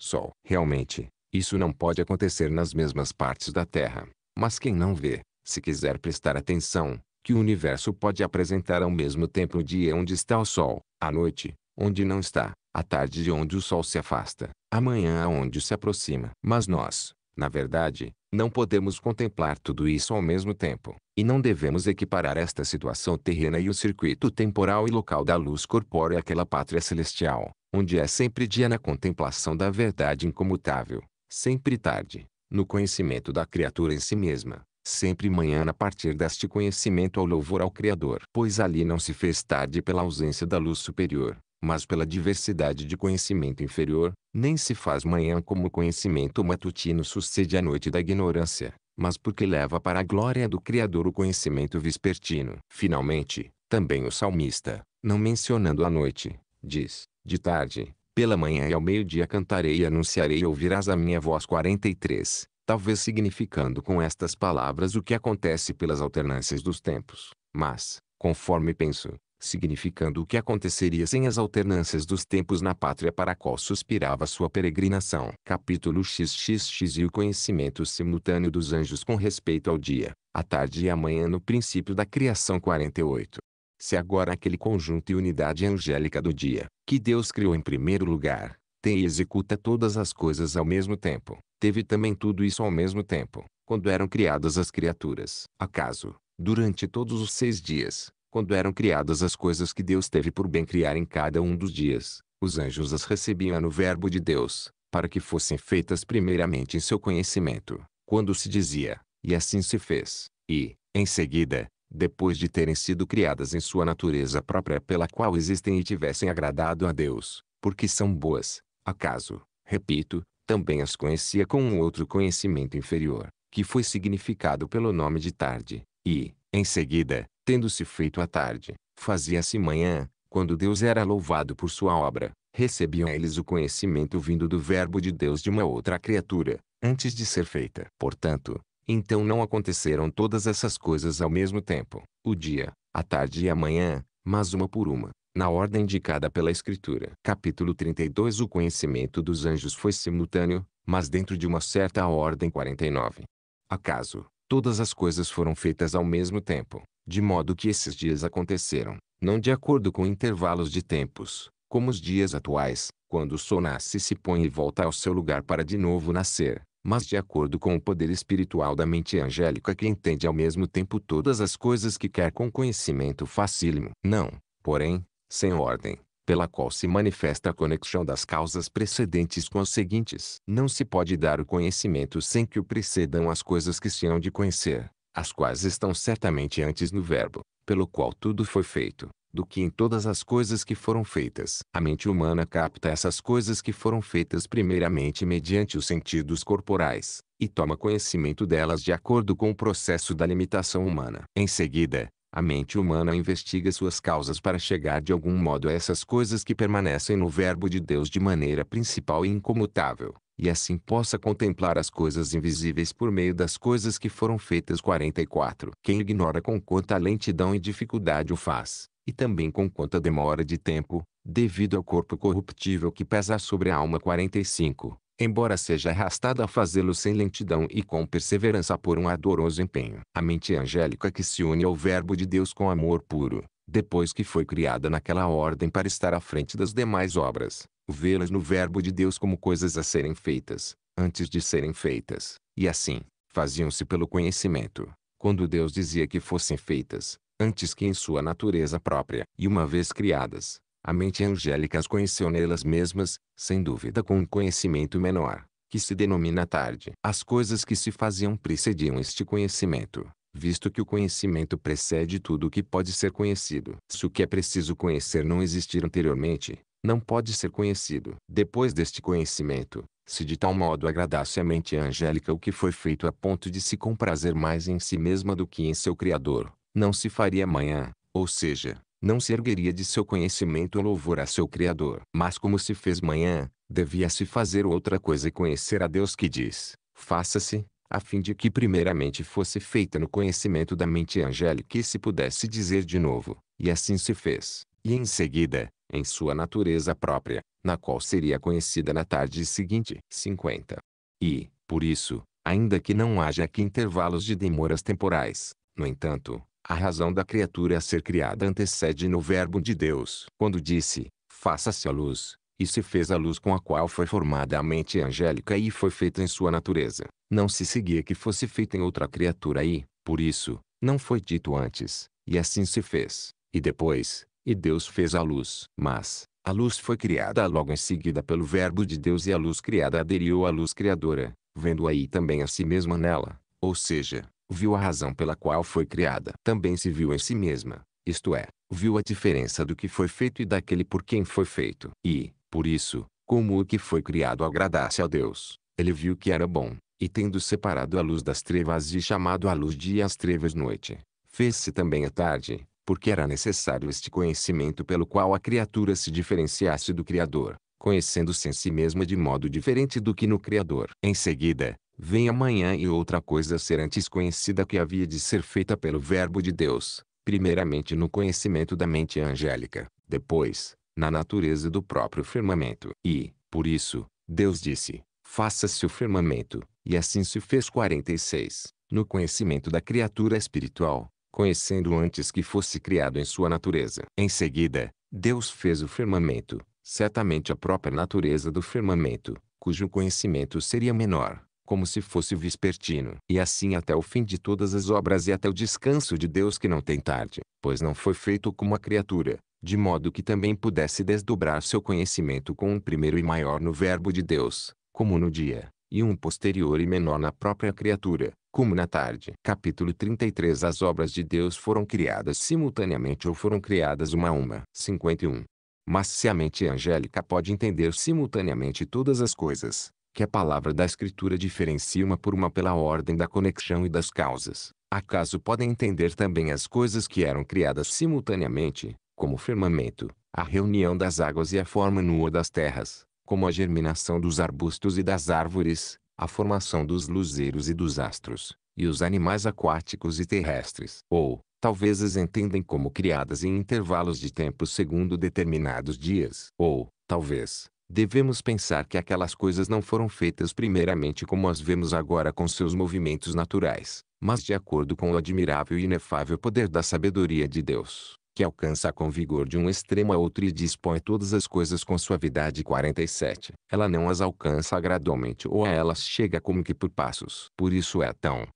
Sol. Realmente, isso não pode acontecer nas mesmas partes da Terra. Mas quem não vê, se quiser prestar atenção, que o universo pode apresentar ao mesmo tempo o dia onde está o sol, a noite, onde não está, a tarde de onde o sol se afasta, a manhã aonde se aproxima. Mas nós, na verdade, não podemos contemplar tudo isso ao mesmo tempo, e não devemos equiparar esta situação terrena e o circuito temporal e local da luz corpórea àquela pátria celestial, onde é sempre dia na contemplação da verdade incomutável, sempre tarde, no conhecimento da criatura em si mesma, sempre manhã a partir deste conhecimento ao louvor ao Criador. Pois ali não se fez tarde pela ausência da luz superior, mas pela diversidade de conhecimento inferior, nem se faz manhã como o conhecimento matutino sucede à noite da ignorância, mas porque leva para a glória do Criador o conhecimento vespertino. Finalmente, também o salmista, não mencionando a noite, diz, de tarde, pela manhã e ao meio-dia cantarei e anunciarei e ouvirás a minha voz 43 talvez significando com estas palavras o que acontece pelas alternâncias dos tempos, mas, conforme penso, significando o que aconteceria sem as alternâncias dos tempos na pátria para a qual suspirava sua peregrinação. Capítulo XXX E o conhecimento simultâneo dos anjos com respeito ao dia, à tarde e à manhã no princípio da criação 48. Se agora aquele conjunto e unidade angélica do dia, que Deus criou em primeiro lugar, tem e executa todas as coisas ao mesmo tempo, teve também tudo isso ao mesmo tempo, quando eram criadas as criaturas. Acaso, durante todos os seis dias, quando eram criadas as coisas que Deus teve por bem criar em cada um dos dias, os anjos as recebiam no Verbo de Deus, para que fossem feitas primeiramente em seu conhecimento, quando se dizia, e assim se fez, e, em seguida, depois de terem sido criadas em sua natureza própria pela qual existem e tivessem agradado a Deus, porque são boas, acaso, repito, também as conhecia com um outro conhecimento inferior, que foi significado pelo nome de tarde, e, em seguida, tendo-se feito a tarde, fazia-se manhã, quando Deus era louvado por sua obra, recebiam eles o conhecimento vindo do Verbo de Deus de uma outra criatura, antes de ser feita. Portanto, então não aconteceram todas essas coisas ao mesmo tempo, o dia, a tarde e a manhã, mas uma por uma na ordem indicada pela Escritura. Capítulo 32 O conhecimento dos anjos foi simultâneo, mas dentro de uma certa ordem 49. Acaso, todas as coisas foram feitas ao mesmo tempo, de modo que esses dias aconteceram, não de acordo com intervalos de tempos, como os dias atuais, quando o sol nasce e se põe e volta ao seu lugar para de novo nascer, mas de acordo com o poder espiritual da mente angélica que entende ao mesmo tempo todas as coisas que quer com conhecimento facílimo. Não, porém, sem ordem, pela qual se manifesta a conexão das causas precedentes com as seguintes. Não se pode dar o conhecimento sem que o precedam as coisas que se hão de conhecer, as quais estão certamente antes no verbo, pelo qual tudo foi feito, do que em todas as coisas que foram feitas. A mente humana capta essas coisas que foram feitas primeiramente mediante os sentidos corporais, e toma conhecimento delas de acordo com o processo da limitação humana. Em seguida, a mente humana investiga suas causas para chegar de algum modo a essas coisas que permanecem no Verbo de Deus de maneira principal e incomutável, e assim possa contemplar as coisas invisíveis por meio das coisas que foram feitas. 44. Quem ignora com quanta lentidão e dificuldade o faz, e também com quanta demora de tempo, devido ao corpo corruptível que pesa sobre a alma. 45 embora seja arrastada a fazê-lo sem lentidão e com perseverança por um ardoroso empenho. A mente angélica que se une ao Verbo de Deus com amor puro, depois que foi criada naquela ordem para estar à frente das demais obras, vê-las no Verbo de Deus como coisas a serem feitas, antes de serem feitas, e assim, faziam-se pelo conhecimento, quando Deus dizia que fossem feitas, antes que em sua natureza própria, e uma vez criadas, a mente angélica as conheceu nelas mesmas, sem dúvida com um conhecimento menor, que se denomina tarde. As coisas que se faziam precediam este conhecimento, visto que o conhecimento precede tudo o que pode ser conhecido. Se o que é preciso conhecer não existir anteriormente, não pode ser conhecido. Depois deste conhecimento, se de tal modo agradasse à mente angélica o que foi feito a ponto de se comprazer mais em si mesma do que em seu Criador, não se faria amanhã, ou seja, não se ergueria de seu conhecimento ou louvor a seu Criador. Mas como se fez manhã, devia-se fazer outra coisa e conhecer a Deus que diz, faça-se, a fim de que primeiramente fosse feita no conhecimento da mente angélica e se pudesse dizer de novo, e assim se fez, e em seguida, em sua natureza própria, na qual seria conhecida na tarde seguinte. 50. E, por isso, ainda que não haja aqui intervalos de demoras temporais, no entanto, a razão da criatura ser criada antecede no verbo de Deus. Quando disse, faça-se a luz, e se fez a luz com a qual foi formada a mente angélica e foi feita em sua natureza. Não se seguia que fosse feita em outra criatura e, por isso, não foi dito antes, e assim se fez. E depois, e Deus fez a luz. Mas, a luz foi criada logo em seguida pelo verbo de Deus e a luz criada aderiu à luz criadora, vendo aí também a si mesma nela. Ou seja, viu a razão pela qual foi criada. Também se viu em si mesma, isto é, viu a diferença do que foi feito e daquele por quem foi feito. E, por isso, como o que foi criado agradasse a Deus, ele viu que era bom, e tendo separado a luz das trevas e chamado a luz dia as trevas noite, fez-se também a tarde, porque era necessário este conhecimento pelo qual a criatura se diferenciasse do Criador, conhecendo-se em si mesma de modo diferente do que no Criador. Em seguida, vem amanhã e outra coisa ser antes conhecida que havia de ser feita pelo Verbo de Deus, primeiramente no conhecimento da mente angélica, depois, na natureza do próprio firmamento. E, por isso, Deus disse, faça-se o firmamento, e assim se fez 46, no conhecimento da criatura espiritual, conhecendo antes que fosse criado em sua natureza. Em seguida, Deus fez o firmamento, certamente a própria natureza do firmamento, cujo conhecimento seria menor, como se fosse vespertino, e assim até o fim de todas as obras e até o descanso de Deus que não tem tarde, pois não foi feito como a criatura, de modo que também pudesse desdobrar seu conhecimento com um primeiro e maior no Verbo de Deus, como no dia, e um posterior e menor na própria criatura, como na tarde. Capítulo 33 As obras de Deus foram criadas simultaneamente ou foram criadas uma a uma. 51. Mas se a mente angélica pode entender simultaneamente todas as coisas, que a palavra da Escritura diferencia uma por uma pela ordem da conexão e das causas. Acaso podem entender também as coisas que eram criadas simultaneamente, como o firmamento, a reunião das águas e a forma nua das terras, como a germinação dos arbustos e das árvores, a formação dos luzeiros e dos astros, e os animais aquáticos e terrestres. Ou, talvez as entendem como criadas em intervalos de tempo segundo determinados dias. Ou, talvez, devemos pensar que aquelas coisas não foram feitas primeiramente como as vemos agora com seus movimentos naturais, mas de acordo com o admirável e inefável poder da sabedoria de Deus, que alcança com vigor de um extremo a outro e dispõe todas as coisas com suavidade. 47. Ela não as alcança gradualmente ou a elas chega como que por passos. Por isso é tão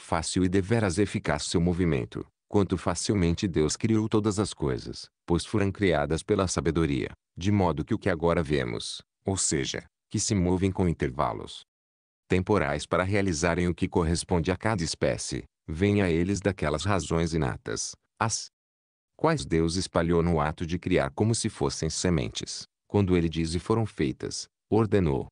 fácil e deveras eficaz seu movimento, quanto facilmente Deus criou todas as coisas, pois foram criadas pela sabedoria, de modo que o que agora vemos, ou seja, que se movem com intervalos temporais para realizarem o que corresponde a cada espécie, vem a eles daquelas razões inatas, as quais Deus espalhou no ato de criar como se fossem sementes, quando ele diz e foram feitas, ordenou.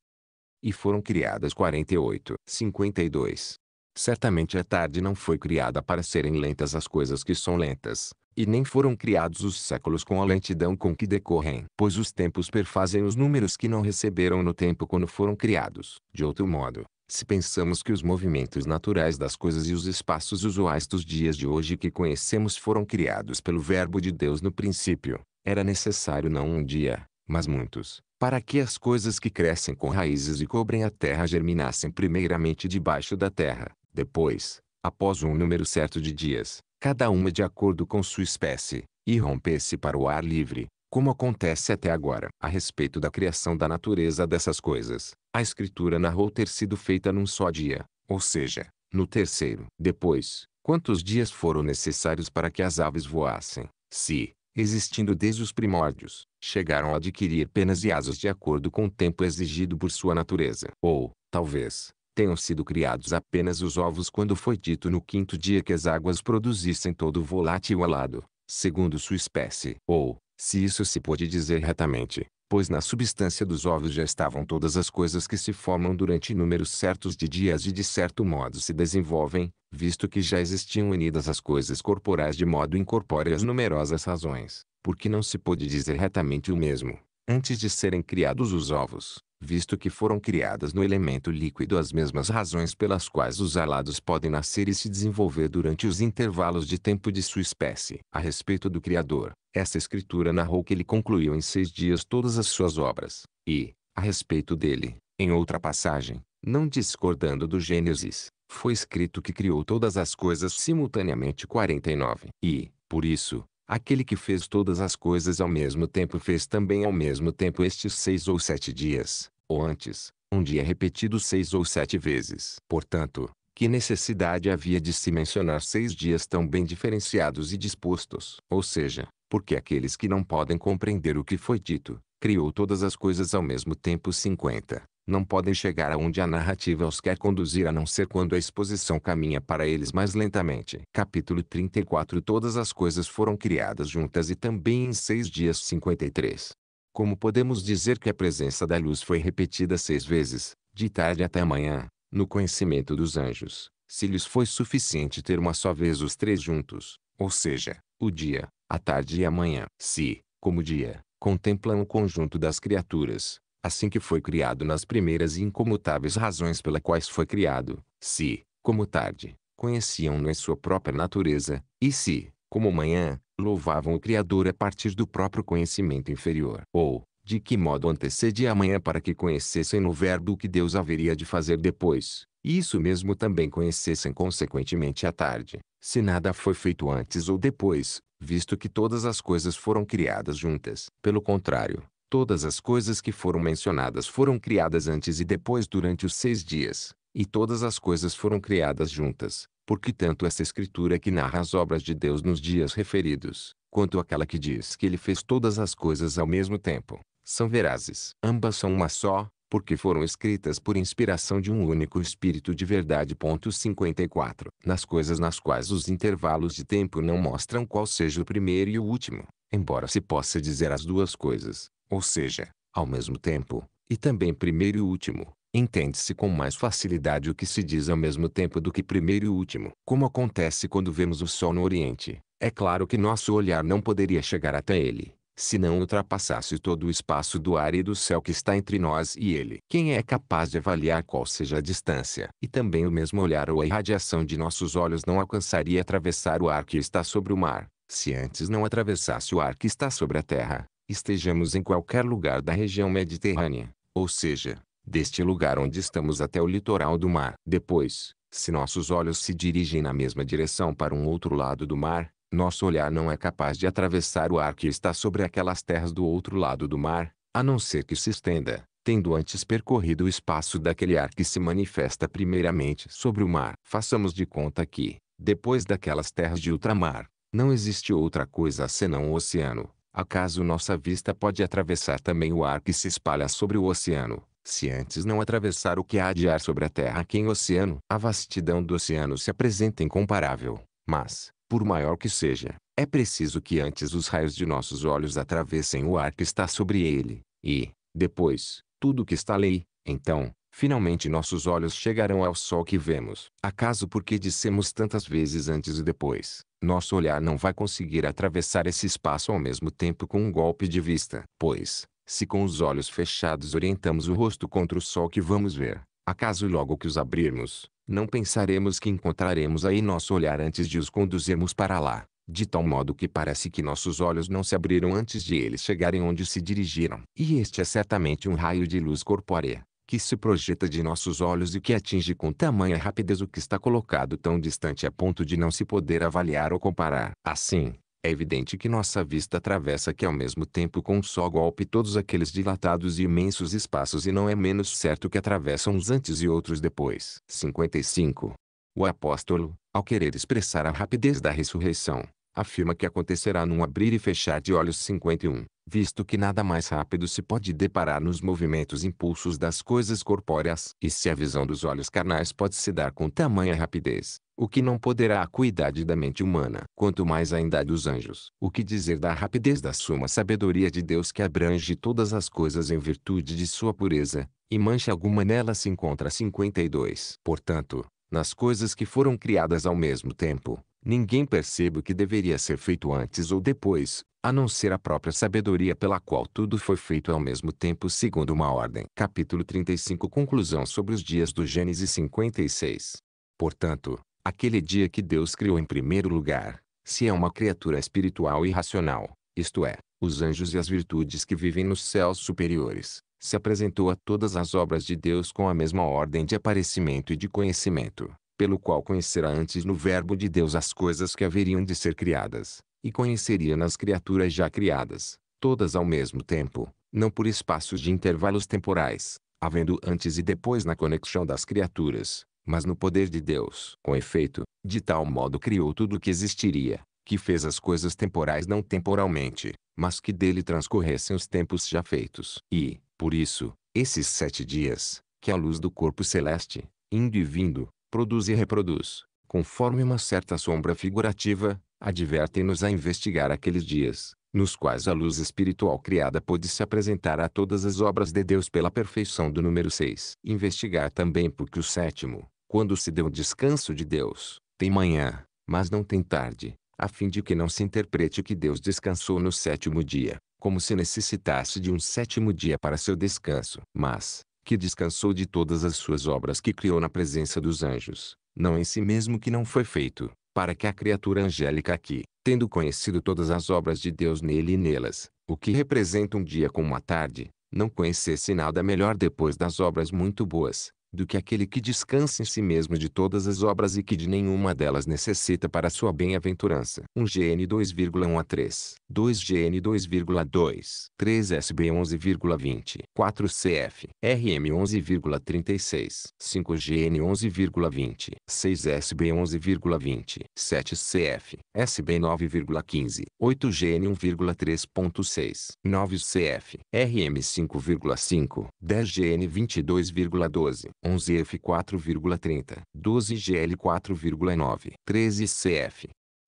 E foram criadas 48, 52, Certamente a tarde não foi criada para serem lentas as coisas que são lentas, e nem foram criados os séculos com a lentidão com que decorrem, pois os tempos perfazem os números que não receberam no tempo quando foram criados. De outro modo, se pensamos que os movimentos naturais das coisas e os espaços usuais dos dias de hoje que conhecemos foram criados pelo Verbo de Deus no princípio, era necessário não um dia, mas muitos, para que as coisas que crescem com raízes e cobrem a terra germinassem primeiramente debaixo da terra, depois, após um número certo de dias, cada uma de acordo com sua espécie, irrompesse para o ar livre, como acontece até agora. A respeito da criação da natureza dessas coisas, a escritura narrou ter sido feita num só dia, ou seja, no terceiro. Depois, quantos dias foram necessários para que as aves voassem, se, existindo desde os primórdios, chegaram a adquirir penas e asas de acordo com o tempo exigido por sua natureza? Ou, talvez, tenham sido criados apenas os ovos quando foi dito no quinto dia que as águas produzissem todo o volátil alado, segundo sua espécie. Ou, se isso se pode dizer retamente, pois na substância dos ovos já estavam todas as coisas que se formam durante números certos de dias e de certo modo se desenvolvem, visto que já existiam unidas as coisas corporais de modo incorpóreo as numerosas razões, porque não se pôde dizer retamente o mesmo, antes de serem criados os ovos, visto que foram criadas no elemento líquido as mesmas razões pelas quais os alados podem nascer e se desenvolver durante os intervalos de tempo de sua espécie. A respeito do Criador, essa escritura narrou que ele concluiu em seis dias todas as suas obras, e, a respeito dele, em outra passagem, não discordando do Gênesis, foi escrito que criou todas as coisas simultaneamente 49. E, por isso, Aquele que fez todas as coisas ao mesmo tempo fez também ao mesmo tempo estes seis ou sete dias, ou antes, um dia repetido seis ou sete vezes. Portanto, que necessidade havia de se mencionar seis dias tão bem diferenciados e dispostos? Ou seja, porque aqueles que não podem compreender o que foi dito, criou todas as coisas ao mesmo tempo 50, não podem chegar aonde a narrativa os quer conduzir a não ser quando a exposição caminha para eles mais lentamente. Capítulo 34 Todas as coisas foram criadas juntas e também em seis dias 53. Como podemos dizer que a presença da luz foi repetida seis vezes, de tarde até manhã, no conhecimento dos anjos, se lhes foi suficiente ter uma só vez os três juntos, ou seja, o dia, a tarde e a manhã. Se, como dia, contemplam o conjunto das criaturas, assim que foi criado nas primeiras e incomutáveis razões pela quais foi criado, se, como tarde, conheciam-no em sua própria natureza, e se, como manhã, louvavam o Criador a partir do próprio conhecimento inferior, ou, de que modo antecedia a manhã para que conhecessem no verbo o que Deus haveria de fazer depois, e isso mesmo também conhecessem consequentemente à tarde, se nada foi feito antes ou depois, visto que todas as coisas foram criadas juntas. Pelo contrário, Todas as coisas que foram mencionadas foram criadas antes e depois durante os seis dias, e todas as coisas foram criadas juntas, porque tanto essa escritura que narra as obras de Deus nos dias referidos, quanto aquela que diz que ele fez todas as coisas ao mesmo tempo, são verazes. Ambas são uma só, porque foram escritas por inspiração de um único Espírito de verdade. 54. Nas coisas nas quais os intervalos de tempo não mostram qual seja o primeiro e o último, embora se possa dizer as duas coisas, ou seja, ao mesmo tempo, e também primeiro e último, entende-se com mais facilidade o que se diz ao mesmo tempo do que primeiro e último. Como acontece quando vemos o sol no Oriente, é claro que nosso olhar não poderia chegar até ele, se não ultrapassasse todo o espaço do ar e do céu que está entre nós e ele. Quem é capaz de avaliar qual seja a distância? E também o mesmo olhar ou a irradiação de nossos olhos não alcançaria atravessar o ar que está sobre o mar, se antes não atravessasse o ar que está sobre a terra estejamos em qualquer lugar da região mediterrânea, ou seja, deste lugar onde estamos até o litoral do mar. Depois, se nossos olhos se dirigem na mesma direção para um outro lado do mar, nosso olhar não é capaz de atravessar o ar que está sobre aquelas terras do outro lado do mar, a não ser que se estenda, tendo antes percorrido o espaço daquele ar que se manifesta primeiramente sobre o mar. Façamos de conta que, depois daquelas terras de ultramar, não existe outra coisa senão o oceano acaso nossa vista pode atravessar também o ar que se espalha sobre o oceano, se antes não atravessar o que há de ar sobre a terra que em oceano. A vastidão do oceano se apresenta incomparável, mas, por maior que seja, é preciso que antes os raios de nossos olhos atravessem o ar que está sobre ele, e, depois, tudo que está ali, então, Finalmente nossos olhos chegarão ao sol que vemos. Acaso porque dissemos tantas vezes antes e depois, nosso olhar não vai conseguir atravessar esse espaço ao mesmo tempo com um golpe de vista. Pois, se com os olhos fechados orientamos o rosto contra o sol que vamos ver, acaso logo que os abrirmos, não pensaremos que encontraremos aí nosso olhar antes de os conduzirmos para lá, de tal modo que parece que nossos olhos não se abriram antes de eles chegarem onde se dirigiram. E este é certamente um raio de luz corpórea que se projeta de nossos olhos e que atinge com tamanha rapidez o que está colocado tão distante a ponto de não se poder avaliar ou comparar. Assim, é evidente que nossa vista atravessa que ao mesmo tempo com um só golpe todos aqueles dilatados e imensos espaços e não é menos certo que atravessam uns antes e outros depois. 55. O apóstolo, ao querer expressar a rapidez da ressurreição, afirma que acontecerá num abrir e fechar de olhos 51, visto que nada mais rápido se pode deparar nos movimentos impulsos das coisas corpóreas, e se a visão dos olhos carnais pode se dar com tamanha rapidez, o que não poderá a cuidade da mente humana, quanto mais ainda dos anjos. O que dizer da rapidez da suma sabedoria de Deus que abrange todas as coisas em virtude de sua pureza, e mancha alguma nela se encontra 52. Portanto, nas coisas que foram criadas ao mesmo tempo, Ninguém percebe o que deveria ser feito antes ou depois, a não ser a própria sabedoria pela qual tudo foi feito ao mesmo tempo segundo uma ordem. Capítulo 35 Conclusão sobre os dias do Gênesis 56 Portanto, aquele dia que Deus criou em primeiro lugar, se é uma criatura espiritual e racional, isto é, os anjos e as virtudes que vivem nos céus superiores, se apresentou a todas as obras de Deus com a mesma ordem de aparecimento e de conhecimento, pelo qual conhecerá antes no Verbo de Deus as coisas que haveriam de ser criadas, e conheceria nas criaturas já criadas, todas ao mesmo tempo, não por espaços de intervalos temporais, havendo antes e depois na conexão das criaturas, mas no poder de Deus. Com efeito, de tal modo criou tudo o que existiria, que fez as coisas temporais não temporalmente, mas que dele transcorressem os tempos já feitos. E, por isso, esses sete dias, que a luz do corpo celeste, indo e vindo, produz e reproduz, conforme uma certa sombra figurativa, advertem-nos a investigar aqueles dias, nos quais a luz espiritual criada pôde se apresentar a todas as obras de Deus pela perfeição do número 6. Investigar também porque o sétimo, quando se deu o descanso de Deus, tem manhã, mas não tem tarde, a fim de que não se interprete que Deus descansou no sétimo dia, como se necessitasse de um sétimo dia para seu descanso. Mas, que descansou de todas as suas obras que criou na presença dos anjos, não em si mesmo que não foi feito, para que a criatura angélica aqui, tendo conhecido todas as obras de Deus nele e nelas, o que representa um dia com uma tarde, não conhecesse nada melhor depois das obras muito boas, do que aquele que descansa em si mesmo de todas as obras e que de nenhuma delas necessita para sua bem-aventurança. 1 um GN 2,1 a 3 2GN 2,2, 3SB 11,20, 4CF, RM 11,36, 5GN 11,20, 6SB 11,20, 7CF, SB 9,15, 8GN 1,3.6, 9CF, RM 5,5, 10GN 22,12, 11F 4,30, 12GL 4,9, 13CF,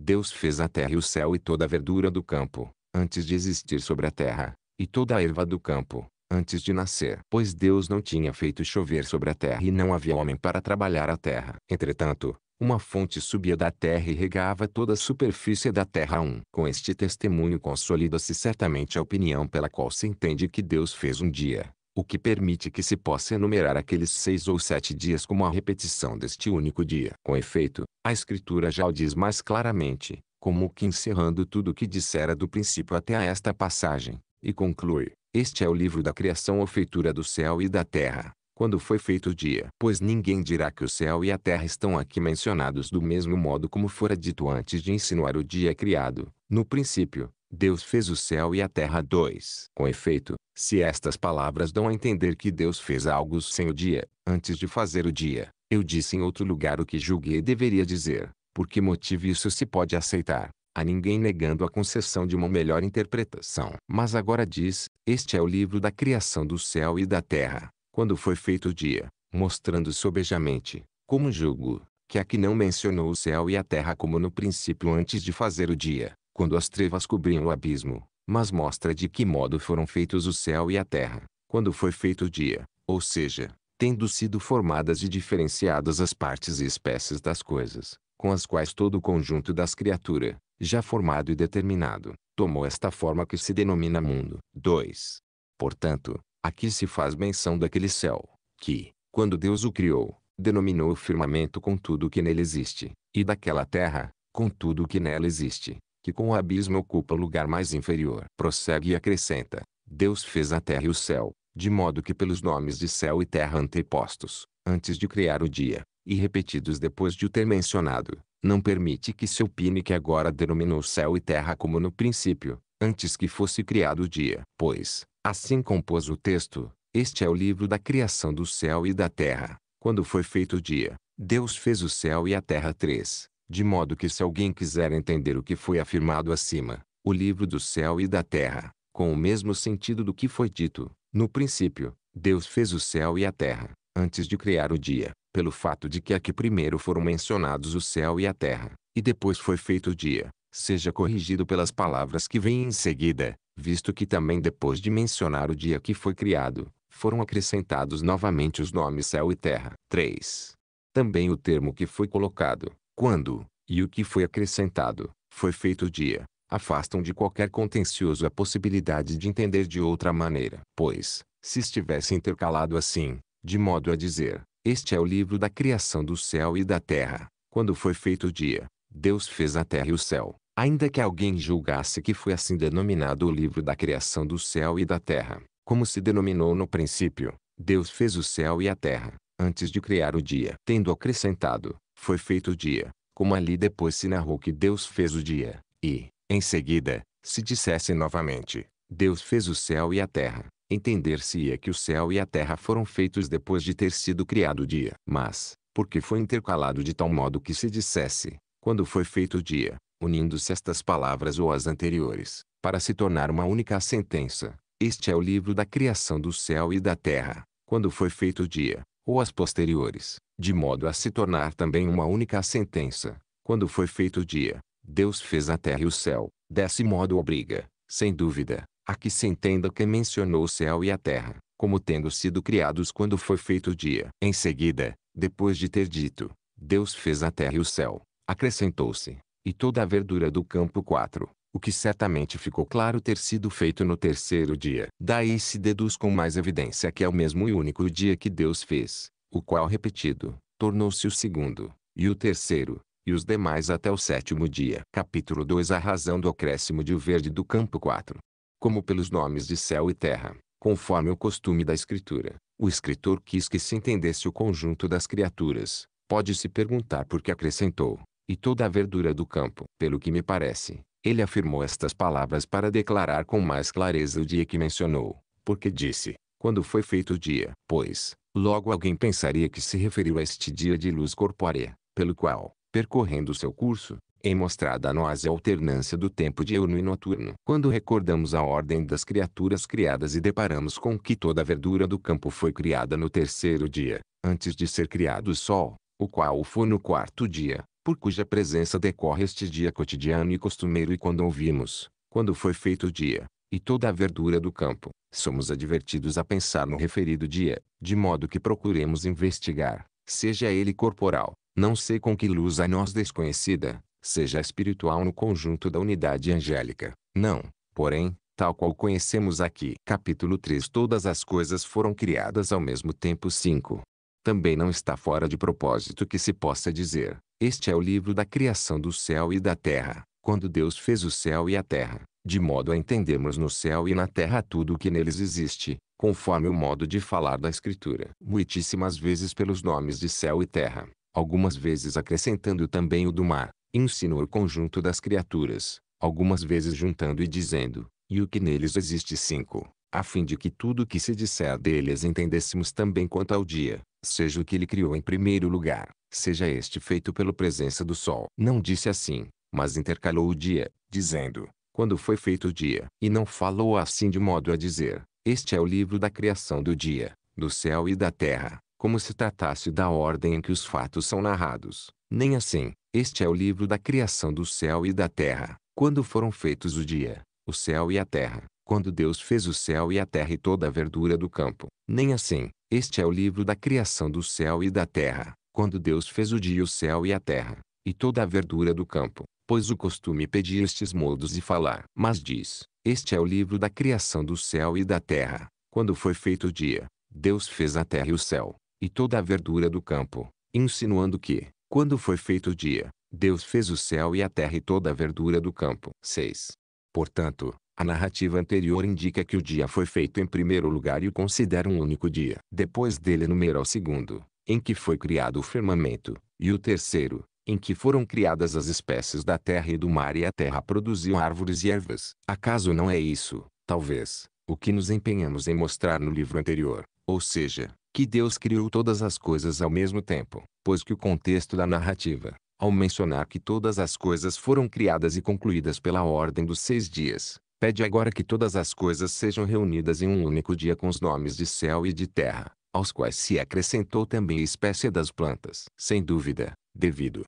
Deus fez a terra e o céu e toda a verdura do campo, antes de existir sobre a terra, e toda a erva do campo, antes de nascer. Pois Deus não tinha feito chover sobre a terra e não havia homem para trabalhar a terra. Entretanto, uma fonte subia da terra e regava toda a superfície da terra. 1. Um. Com este testemunho consolida-se certamente a opinião pela qual se entende que Deus fez um dia, o que permite que se possa enumerar aqueles seis ou sete dias como a repetição deste único dia. Com efeito, a Escritura já o diz mais claramente, como que encerrando tudo o que dissera do princípio até a esta passagem, e conclui: Este é o livro da criação ou feitura do céu e da terra, quando foi feito o dia. Pois ninguém dirá que o céu e a terra estão aqui mencionados do mesmo modo como fora dito antes de insinuar o dia criado. No princípio, Deus fez o céu e a terra 2. Com efeito, se estas palavras dão a entender que Deus fez algo sem o dia, antes de fazer o dia, eu disse em outro lugar o que julguei deveria dizer, por que motivo isso se pode aceitar, a ninguém negando a concessão de uma melhor interpretação. Mas agora diz, este é o livro da criação do céu e da terra, quando foi feito o dia, mostrando sobejamente, como julgo, que aqui não mencionou o céu e a terra como no princípio antes de fazer o dia, quando as trevas cobriam o abismo, mas mostra de que modo foram feitos o céu e a terra, quando foi feito o dia, ou seja, tendo sido formadas e diferenciadas as partes e espécies das coisas, com as quais todo o conjunto das criaturas, já formado e determinado, tomou esta forma que se denomina mundo. 2. Portanto, aqui se faz menção daquele céu, que, quando Deus o criou, denominou o firmamento com tudo o que nele existe, e daquela terra, com tudo o que nela existe, que com o abismo ocupa o lugar mais inferior. Prossegue e acrescenta: Deus fez a terra e o céu, de modo que pelos nomes de céu e terra antepostos, antes de criar o dia, e repetidos depois de o ter mencionado, não permite que se opine que agora denominou céu e terra como no princípio, antes que fosse criado o dia. Pois, assim compôs o texto, este é o livro da criação do céu e da terra. Quando foi feito o dia, Deus fez o céu e a terra três, de modo que se alguém quiser entender o que foi afirmado acima, o livro do céu e da terra, com o mesmo sentido do que foi dito, no princípio, Deus fez o céu e a terra, antes de criar o dia, pelo fato de que aqui primeiro foram mencionados o céu e a terra, e depois foi feito o dia, seja corrigido pelas palavras que vêm em seguida, visto que também depois de mencionar o dia que foi criado, foram acrescentados novamente os nomes céu e terra. 3. Também o termo que foi colocado, quando, e o que foi acrescentado, foi feito o dia, afastam de qualquer contencioso a possibilidade de entender de outra maneira. Pois, se estivesse intercalado assim, de modo a dizer, este é o livro da criação do céu e da terra, quando foi feito o dia, Deus fez a terra e o céu. Ainda que alguém julgasse que foi assim denominado o livro da criação do céu e da terra, como se denominou no princípio, Deus fez o céu e a terra, antes de criar o dia. Tendo acrescentado, foi feito o dia, como ali depois se narrou que Deus fez o dia, e, em seguida, se dissesse novamente, Deus fez o céu e a terra, entender-se-ia que o céu e a terra foram feitos depois de ter sido criado o dia. Mas, porque foi intercalado de tal modo que se dissesse, quando foi feito o dia, unindo-se estas palavras ou as anteriores, para se tornar uma única sentença, este é o livro da criação do céu e da terra, quando foi feito o dia, ou as posteriores, de modo a se tornar também uma única sentença. Quando foi feito o dia, Deus fez a terra e o céu, desse modo obriga, sem dúvida, a que se entenda que mencionou o céu e a terra, como tendo sido criados quando foi feito o dia. Em seguida, depois de ter dito, Deus fez a terra e o céu, acrescentou-se, e toda a verdura do campo 4, o que certamente ficou claro ter sido feito no terceiro dia. Daí se deduz com mais evidência que é o mesmo e único dia que Deus fez, o qual repetido, tornou-se o segundo, e o terceiro, e os demais até o sétimo dia. Capítulo 2 A razão do acréscimo de verde do campo 4. Como pelos nomes de céu e terra, conforme o costume da escritura, o escritor quis que se entendesse o conjunto das criaturas, pode-se perguntar por que acrescentou, e toda a verdura do campo. Pelo que me parece, ele afirmou estas palavras para declarar com mais clareza o dia que mencionou, porque disse, quando foi feito o dia, pois, logo alguém pensaria que se referiu a este dia de luz corpórea, pelo qual, percorrendo seu curso, é mostrada a nós a alternância do tempo diurno e noturno. Quando recordamos a ordem das criaturas criadas e deparamos com que toda a verdura do campo foi criada no terceiro dia, antes de ser criado o sol, o qual foi no quarto dia, por cuja presença decorre este dia cotidiano e costumeiro e quando ouvimos, quando foi feito o dia, e toda a verdura do campo, somos advertidos a pensar no referido dia, de modo que procuremos investigar, seja ele corporal, não sei com que luz a nós desconhecida, seja espiritual no conjunto da unidade angélica, não, porém, tal qual conhecemos aqui. Capítulo 3 Todas as coisas foram criadas ao mesmo tempo 5. Também não está fora de propósito que se possa dizer: Este é o livro da criação do céu e da terra, quando Deus fez o céu e a terra, de modo a entendermos no céu e na terra tudo o que neles existe, conforme o modo de falar da Escritura, muitíssimas vezes pelos nomes de céu e terra, algumas vezes acrescentando também o do mar, Ensinou o conjunto das criaturas, algumas vezes juntando e dizendo, e o que neles existe cinco a fim de que tudo o que se disser deles entendêssemos também quanto ao dia, seja o que ele criou em primeiro lugar, seja este feito pela presença do sol. Não disse assim, mas intercalou o dia, dizendo, quando foi feito o dia, e não falou assim de modo a dizer, este é o livro da criação do dia, do céu e da terra, como se tratasse da ordem em que os fatos são narrados. Nem assim, este é o livro da criação do céu e da terra, quando foram feitos o dia, o céu e a terra, quando Deus fez o céu e a terra e toda a verdura do campo. Nem assim, este é o livro da criação do céu e da terra, quando Deus fez o dia o céu e a terra, e toda a verdura do campo, pois o costume pedir estes modos e falar. Mas diz, este é o livro da criação do céu e da terra, quando foi feito o dia, Deus fez a terra e o céu, e toda a verdura do campo, insinuando que, quando foi feito o dia, Deus fez o céu e a terra e toda a verdura do campo. 6. Portanto, a narrativa anterior indica que o dia foi feito em primeiro lugar e o considera um único dia. Depois dele enumera o segundo, em que foi criado o firmamento, e o terceiro, em que foram criadas as espécies da terra e do mar e a terra produziu árvores e ervas. Acaso não é isso, talvez, o que nos empenhamos em mostrar no livro anterior, ou seja, que Deus criou todas as coisas ao mesmo tempo, pois que o contexto da narrativa, ao mencionar que todas as coisas foram criadas e concluídas pela ordem dos seis dias, Pede agora que todas as coisas sejam reunidas em um único dia com os nomes de céu e de terra, aos quais se acrescentou também a espécie das plantas. Sem dúvida, devido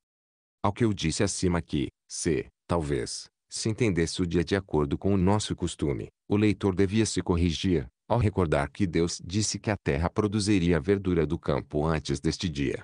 ao que eu disse acima que, se, talvez, se entendesse o dia de acordo com o nosso costume, o leitor devia se corrigir, ao recordar que Deus disse que a terra produziria a verdura do campo antes deste dia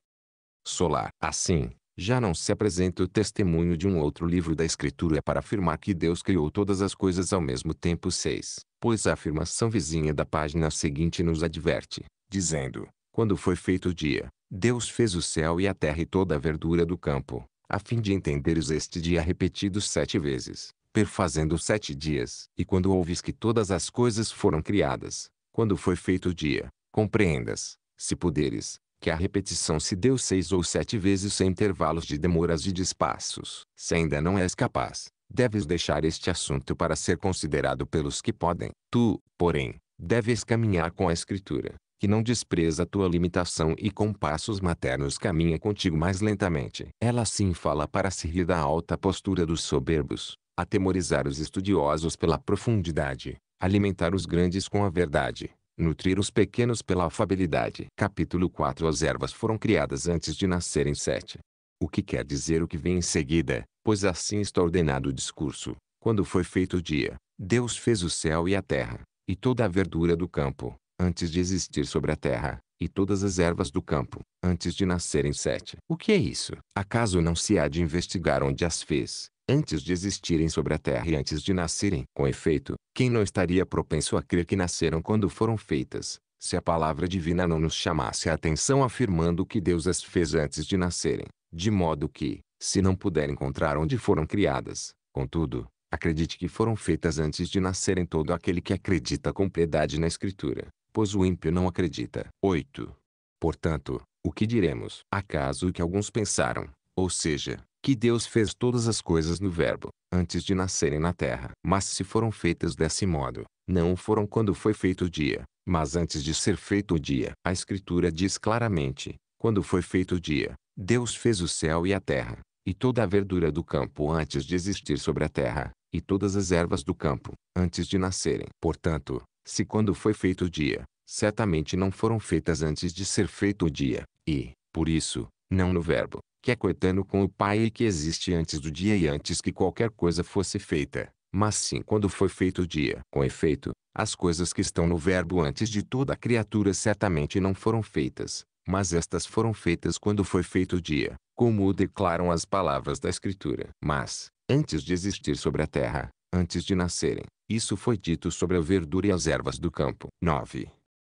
solar. Assim, já não se apresenta o testemunho de um outro livro da Escritura para afirmar que Deus criou todas as coisas ao mesmo tempo. 6. Pois a afirmação vizinha da página seguinte nos adverte, dizendo: Quando foi feito o dia, Deus fez o céu e a terra e toda a verdura do campo, a fim de entenderes este dia repetido sete vezes, perfazendo sete dias. E quando ouves que todas as coisas foram criadas, quando foi feito o dia, compreendas, se puderes, que a repetição se deu seis ou sete vezes sem intervalos de demoras e de espaços. Se ainda não és capaz, deves deixar este assunto para ser considerado pelos que podem. Tu, porém, deves caminhar com a Escritura, que não despreza a tua limitação e com passos maternos caminha contigo mais lentamente. Ela sim fala para se rir da alta postura dos soberbos, atemorizar os estudiosos pela profundidade, alimentar os grandes com a verdade, Nutrir os pequenos pela afabilidade. Capítulo 4 As ervas foram criadas antes de nascerem sete. O que quer dizer o que vem em seguida, pois assim está ordenado o discurso. Quando foi feito o dia, Deus fez o céu e a terra, e toda a verdura do campo, antes de existir sobre a terra, e todas as ervas do campo, antes de nascerem sete. O que é isso? Acaso não se há de investigar onde as fez, antes de existirem sobre a terra e antes de nascerem. Com efeito, quem não estaria propenso a crer que nasceram quando foram feitas, se a palavra divina não nos chamasse a atenção afirmando que Deus as fez antes de nascerem, de modo que, se não puder encontrar onde foram criadas, contudo, acredite que foram feitas antes de nascerem todo aquele que acredita com piedade na Escritura, pois o ímpio não acredita. 8. Portanto, o que diremos? Acaso o que alguns pensaram, ou seja, que Deus fez todas as coisas no Verbo, antes de nascerem na terra. Mas se foram feitas desse modo, não foram quando foi feito o dia, mas antes de ser feito o dia. A Escritura diz claramente: quando foi feito o dia, Deus fez o céu e a terra, e toda a verdura do campo antes de existir sobre a terra, e todas as ervas do campo, antes de nascerem. Portanto, se quando foi feito o dia, certamente não foram feitas antes de ser feito o dia, e, por isso, não no Verbo, que é coetano com o Pai e que existe antes do dia e antes que qualquer coisa fosse feita, mas sim quando foi feito o dia. Com efeito, as coisas que estão no Verbo antes de toda a criatura certamente não foram feitas, mas estas foram feitas quando foi feito o dia, como o declaram as palavras da Escritura. Mas, antes de existir sobre a terra, antes de nascerem, isso foi dito sobre a verdura e as ervas do campo. 9.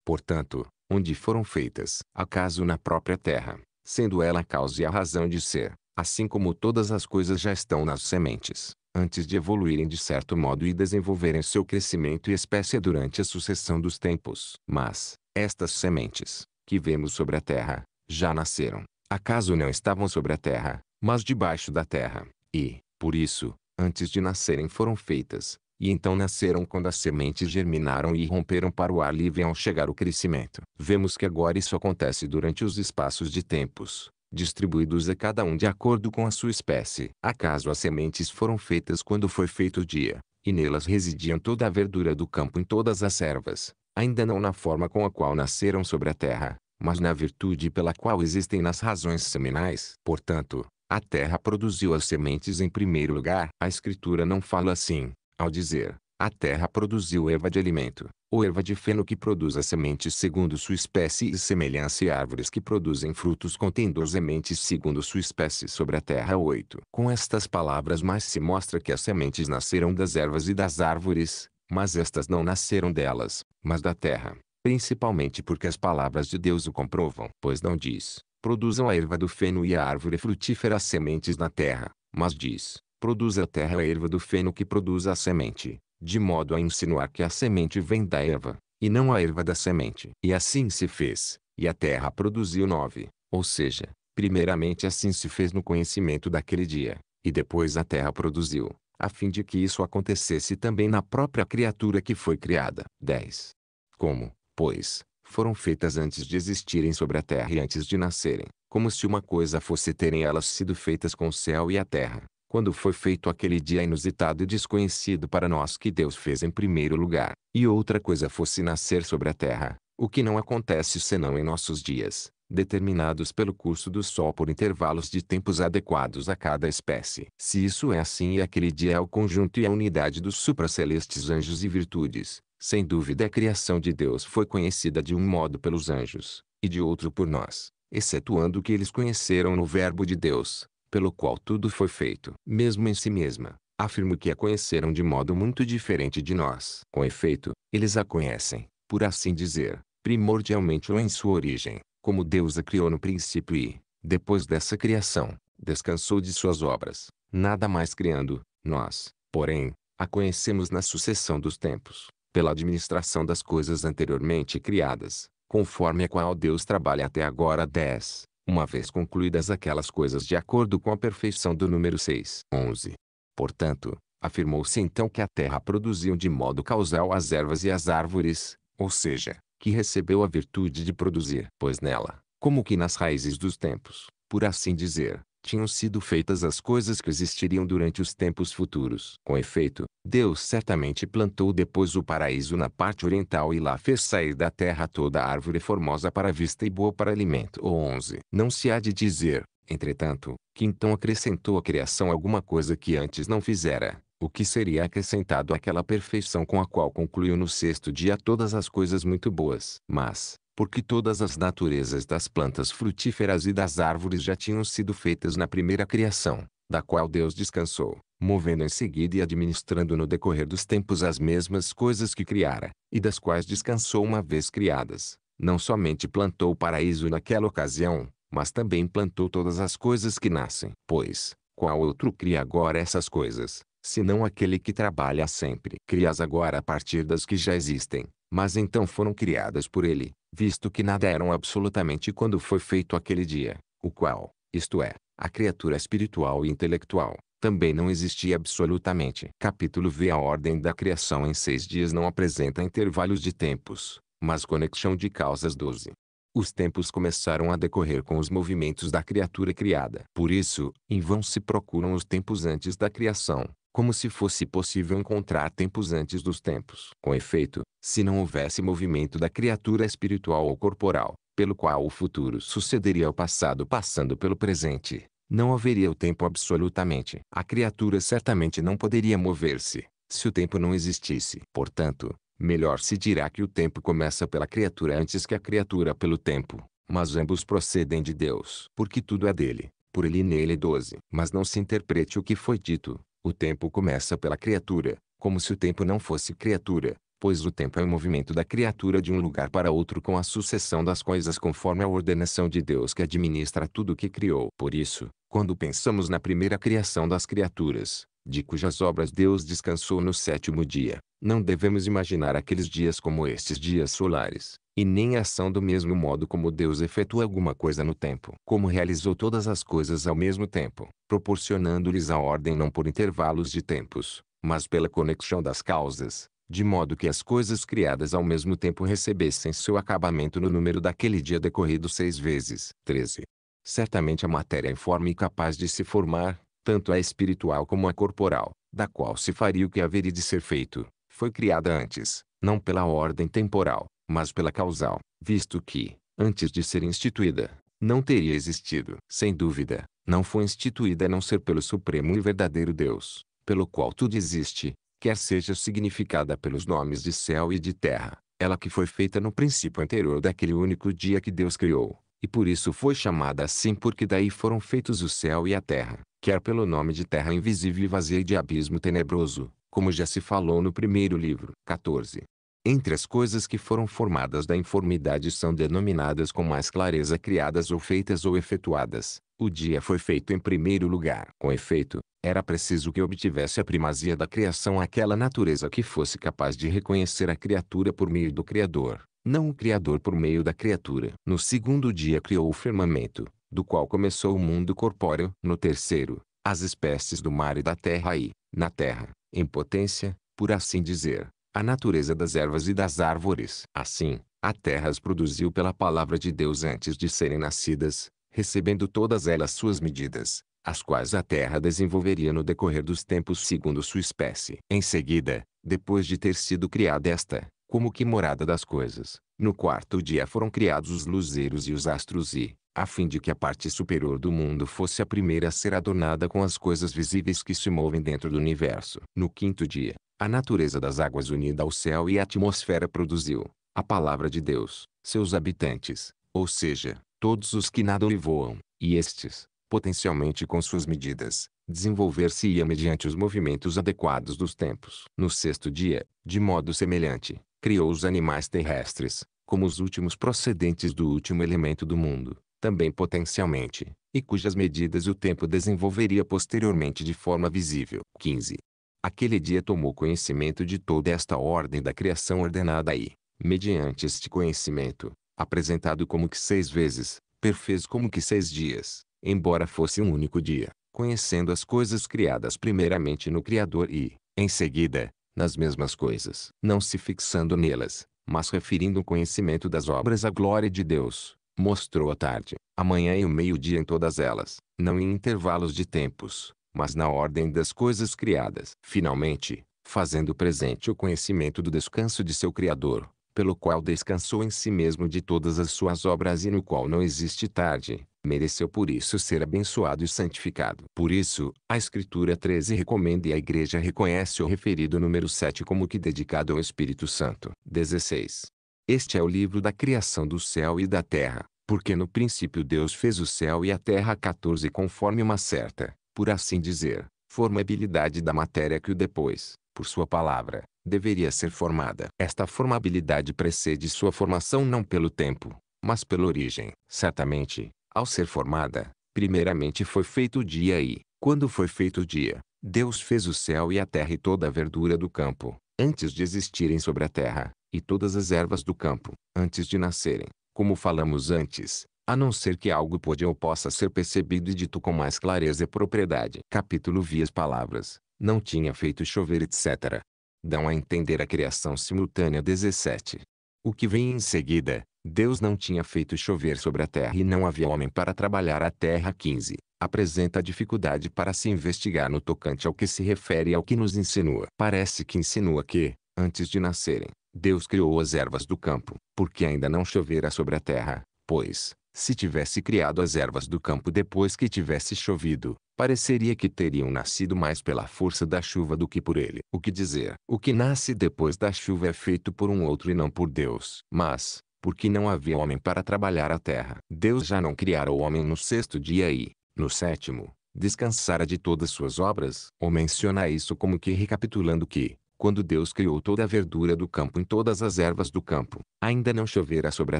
Portanto, onde foram feitas, acaso na própria terra, sendo ela a causa e a razão de ser, assim como todas as coisas já estão nas sementes, antes de evoluírem de certo modo e desenvolverem seu crescimento e espécie durante a sucessão dos tempos. Mas, estas sementes, que vemos sobre a terra, já nasceram. Acaso não estavam sobre a terra, mas debaixo da terra, e, por isso, antes de nascerem foram feitas, e então nasceram quando as sementes germinaram e romperam para o ar livre ao chegar o crescimento. Vemos que agora isso acontece durante os espaços de tempos, distribuídos a cada um de acordo com a sua espécie. Acaso as sementes foram feitas quando foi feito o dia, e nelas residiam toda a verdura do campo em todas as ervas, ainda não na forma com a qual nasceram sobre a terra, mas na virtude pela qual existem nas razões seminais. Portanto, a terra produziu as sementes em primeiro lugar. A escritura não fala assim, ao dizer, a terra produziu erva de alimento, ou erva de feno que produz as sementes segundo sua espécie e semelhança e árvores que produzem frutos contendo sementes segundo sua espécie sobre a terra 8. Com estas palavras mais se mostra que as sementes nasceram das ervas e das árvores, mas estas não nasceram delas, mas da terra, principalmente porque as palavras de Deus o comprovam, pois não diz, produzam a erva do feno e a árvore frutífera as sementes na terra, mas diz, Produz a terra a erva do feno que produz a semente, de modo a insinuar que a semente vem da erva, e não a erva da semente. E assim se fez, e a terra produziu nove, ou seja, primeiramente assim se fez no conhecimento daquele dia, e depois a terra produziu, a fim de que isso acontecesse também na própria criatura que foi criada. 10. Como, pois, foram feitas antes de existirem sobre a terra e antes de nascerem, como se uma coisa fosse terem elas sido feitas com o céu e a terra, quando foi feito aquele dia inusitado e desconhecido para nós que Deus fez em primeiro lugar, e outra coisa fosse nascer sobre a terra, o que não acontece senão em nossos dias, determinados pelo curso do Sol por intervalos de tempos adequados a cada espécie. Se isso é assim e aquele dia é o conjunto e a unidade dos supracelestes anjos e virtudes, sem dúvida a criação de Deus foi conhecida de um modo pelos anjos, e de outro por nós, excetuando o que eles conheceram no Verbo de Deus, pelo qual tudo foi feito. Mesmo em si mesma, afirmo que a conheceram de modo muito diferente de nós. Com efeito, eles a conhecem, por assim dizer, primordialmente ou em sua origem, como Deus a criou no princípio e, depois dessa criação, descansou de suas obras, nada mais criando, nós, porém, a conhecemos na sucessão dos tempos, pela administração das coisas anteriormente criadas, conforme a qual Deus trabalha até agora 10 uma vez concluídas aquelas coisas de acordo com a perfeição do número 6. 11. Portanto, afirmou-se então que a terra produziu de modo causal as ervas e as árvores, ou seja, que recebeu a virtude de produzir, pois nela, como que nas raízes dos tempos, por assim dizer, tinham sido feitas as coisas que existiriam durante os tempos futuros. Com efeito, Deus certamente plantou depois o paraíso na parte oriental e lá fez sair da terra toda a árvore formosa para a vista e boa para alimento. Ou 11. Não se há de dizer, entretanto, que então acrescentou à criação alguma coisa que antes não fizera, o que seria acrescentado àquela perfeição com a qual concluiu no sexto dia todas as coisas muito boas. Mas, porque todas as naturezas das plantas frutíferas e das árvores já tinham sido feitas na primeira criação, da qual Deus descansou, movendo em seguida e administrando no decorrer dos tempos as mesmas coisas que criara, e das quais descansou uma vez criadas. Não somente plantou o paraíso naquela ocasião, mas também plantou todas as coisas que nascem. Pois, qual outro cria agora essas coisas, senão aquele que trabalha sempre? Crias agora a partir das que já existem, mas então foram criadas por ele, visto que nada eram absolutamente quando foi feito aquele dia, o qual, isto é, a criatura espiritual e intelectual, também não existia absolutamente. Capítulo V A ordem da criação em seis dias não apresenta intervalos de tempos, mas conexão de causas 12. Os tempos começaram a decorrer com os movimentos da criatura criada. Por isso, em vão se procuram os tempos antes da criação, como se fosse possível encontrar tempos antes dos tempos. Com efeito, se não houvesse movimento da criatura espiritual ou corporal, pelo qual o futuro sucederia ao passado passando pelo presente, não haveria o tempo absolutamente. A criatura certamente não poderia mover-se, se o tempo não existisse. Portanto, melhor se dirá que o tempo começa pela criatura antes que a criatura pelo tempo. Mas ambos procedem de Deus, porque tudo é dele, por ele e nele 12. Mas não se interprete o que foi dito. O tempo começa pela criatura, como se o tempo não fosse criatura, pois o tempo é o movimento da criatura de um lugar para outro com a sucessão das coisas conforme a ordenação de Deus que administra tudo o que criou. Por isso, quando pensamos na primeira criação das criaturas, de cujas obras Deus descansou no sétimo dia, não devemos imaginar aqueles dias como estes dias solares, e nem ação do mesmo modo como Deus efetua alguma coisa no tempo. Como realizou todas as coisas ao mesmo tempo, proporcionando-lhes a ordem não por intervalos de tempos, mas pela conexão das causas, de modo que as coisas criadas ao mesmo tempo recebessem seu acabamento no número daquele dia decorrido seis vezes. 13. Certamente a matéria é informe e capaz de se formar, tanto a espiritual como a corporal, da qual se faria o que haveria de ser feito, foi criada antes, não pela ordem temporal, mas pela causal, visto que, antes de ser instituída, não teria existido. Sem dúvida, não foi instituída a não ser pelo Supremo e verdadeiro Deus, pelo qual tudo existe, quer seja significada pelos nomes de céu e de terra, ela que foi feita no princípio anterior daquele único dia que Deus criou, e por isso foi chamada assim porque daí foram feitos o céu e a terra, quer pelo nome de terra invisível e vazia e de abismo tenebroso, como já se falou no primeiro livro. 14. Entre as coisas que foram formadas da informidade são denominadas com mais clareza criadas ou feitas ou efetuadas, o dia foi feito em primeiro lugar. Com efeito, era preciso que obtivesse a primazia da criação aquela natureza que fosse capaz de reconhecer a criatura por meio do Criador, não o Criador por meio da criatura. No segundo dia criou o firmamento, do qual começou o mundo corpóreo. No terceiro, as espécies do mar e da terra e, na terra, em potência, por assim dizer, a natureza das ervas e das árvores. Assim, a terra as produziu pela palavra de Deus antes de serem nascidas, recebendo todas elas suas medidas, as quais a Terra desenvolveria no decorrer dos tempos segundo sua espécie. Em seguida, depois de ter sido criada esta, como que morada das coisas, no quarto dia foram criados os luzeiros e os astros e, a fim de que a parte superior do mundo fosse a primeira a ser adornada com as coisas visíveis que se movem dentro do universo. No quinto dia, a natureza das águas unida ao céu e à atmosfera produziu, a palavra de Deus, seus habitantes, ou seja, todos os que nadam e voam, e estes, potencialmente com suas medidas, desenvolver-se-ia é mediante os movimentos adequados dos tempos. No sexto dia, de modo semelhante, criou os animais terrestres, como os últimos procedentes do último elemento do mundo, também potencialmente, e cujas medidas o tempo desenvolveria posteriormente de forma visível. 15. Aquele dia tomou conhecimento de toda esta ordem da criação ordenada e, mediante este conhecimento, apresentado como que seis vezes, perfez como que seis dias, embora fosse um único dia, conhecendo as coisas criadas primeiramente no Criador e, em seguida, nas mesmas coisas, não se fixando nelas, mas referindo o conhecimento das obras à glória de Deus, mostrou a tarde, a manhã e o meio-dia em todas elas, não em intervalos de tempos, mas na ordem das coisas criadas. Finalmente, fazendo presente o conhecimento do descanso de seu Criador, pelo qual descansou em si mesmo de todas as suas obras e no qual não existe tarde, mereceu por isso ser abençoado e santificado. Por isso, a Escritura 13 recomenda e a Igreja reconhece o referido número 7 como que dedicado ao Espírito Santo. 16. Este é o livro da criação do céu e da terra, porque no princípio Deus fez o céu e a terra 14 conforme uma certa, por assim dizer, formabilidade da matéria que o depois, por sua palavra, deveria ser formada. Esta formabilidade precede sua formação não pelo tempo, mas pela origem. Certamente, ao ser formada, primeiramente foi feito o dia e, quando foi feito o dia, Deus fez o céu e a terra e toda a verdura do campo, antes de existirem sobre a terra, e todas as ervas do campo, antes de nascerem, como falamos antes, a não ser que algo pode ou possa ser percebido e dito com mais clareza e propriedade. Capítulo vi as palavras, não tinha feito chover etc. Dão a entender a criação simultânea 17. O que vem em seguida, Deus não tinha feito chover sobre a terra e não havia homem para trabalhar a terra 15, apresenta dificuldade para se investigar no tocante ao que se refere ao que nos insinua. Parece que insinua que, antes de nascerem, Deus criou as ervas do campo, porque ainda não chovera sobre a terra, pois, se tivesse criado as ervas do campo depois que tivesse chovido, Pareceria que teriam nascido mais pela força da chuva do que por ele. O que dizer, o que nasce depois da chuva é feito por um outro e não por Deus. Mas, porque não havia homem para trabalhar a terra. Deus já não criara o homem no sexto dia e, no sétimo, descansara de todas suas obras. Ou menciona isso como que recapitulando que, quando Deus criou toda a verdura do campo em todas as ervas do campo, ainda não chovera sobre a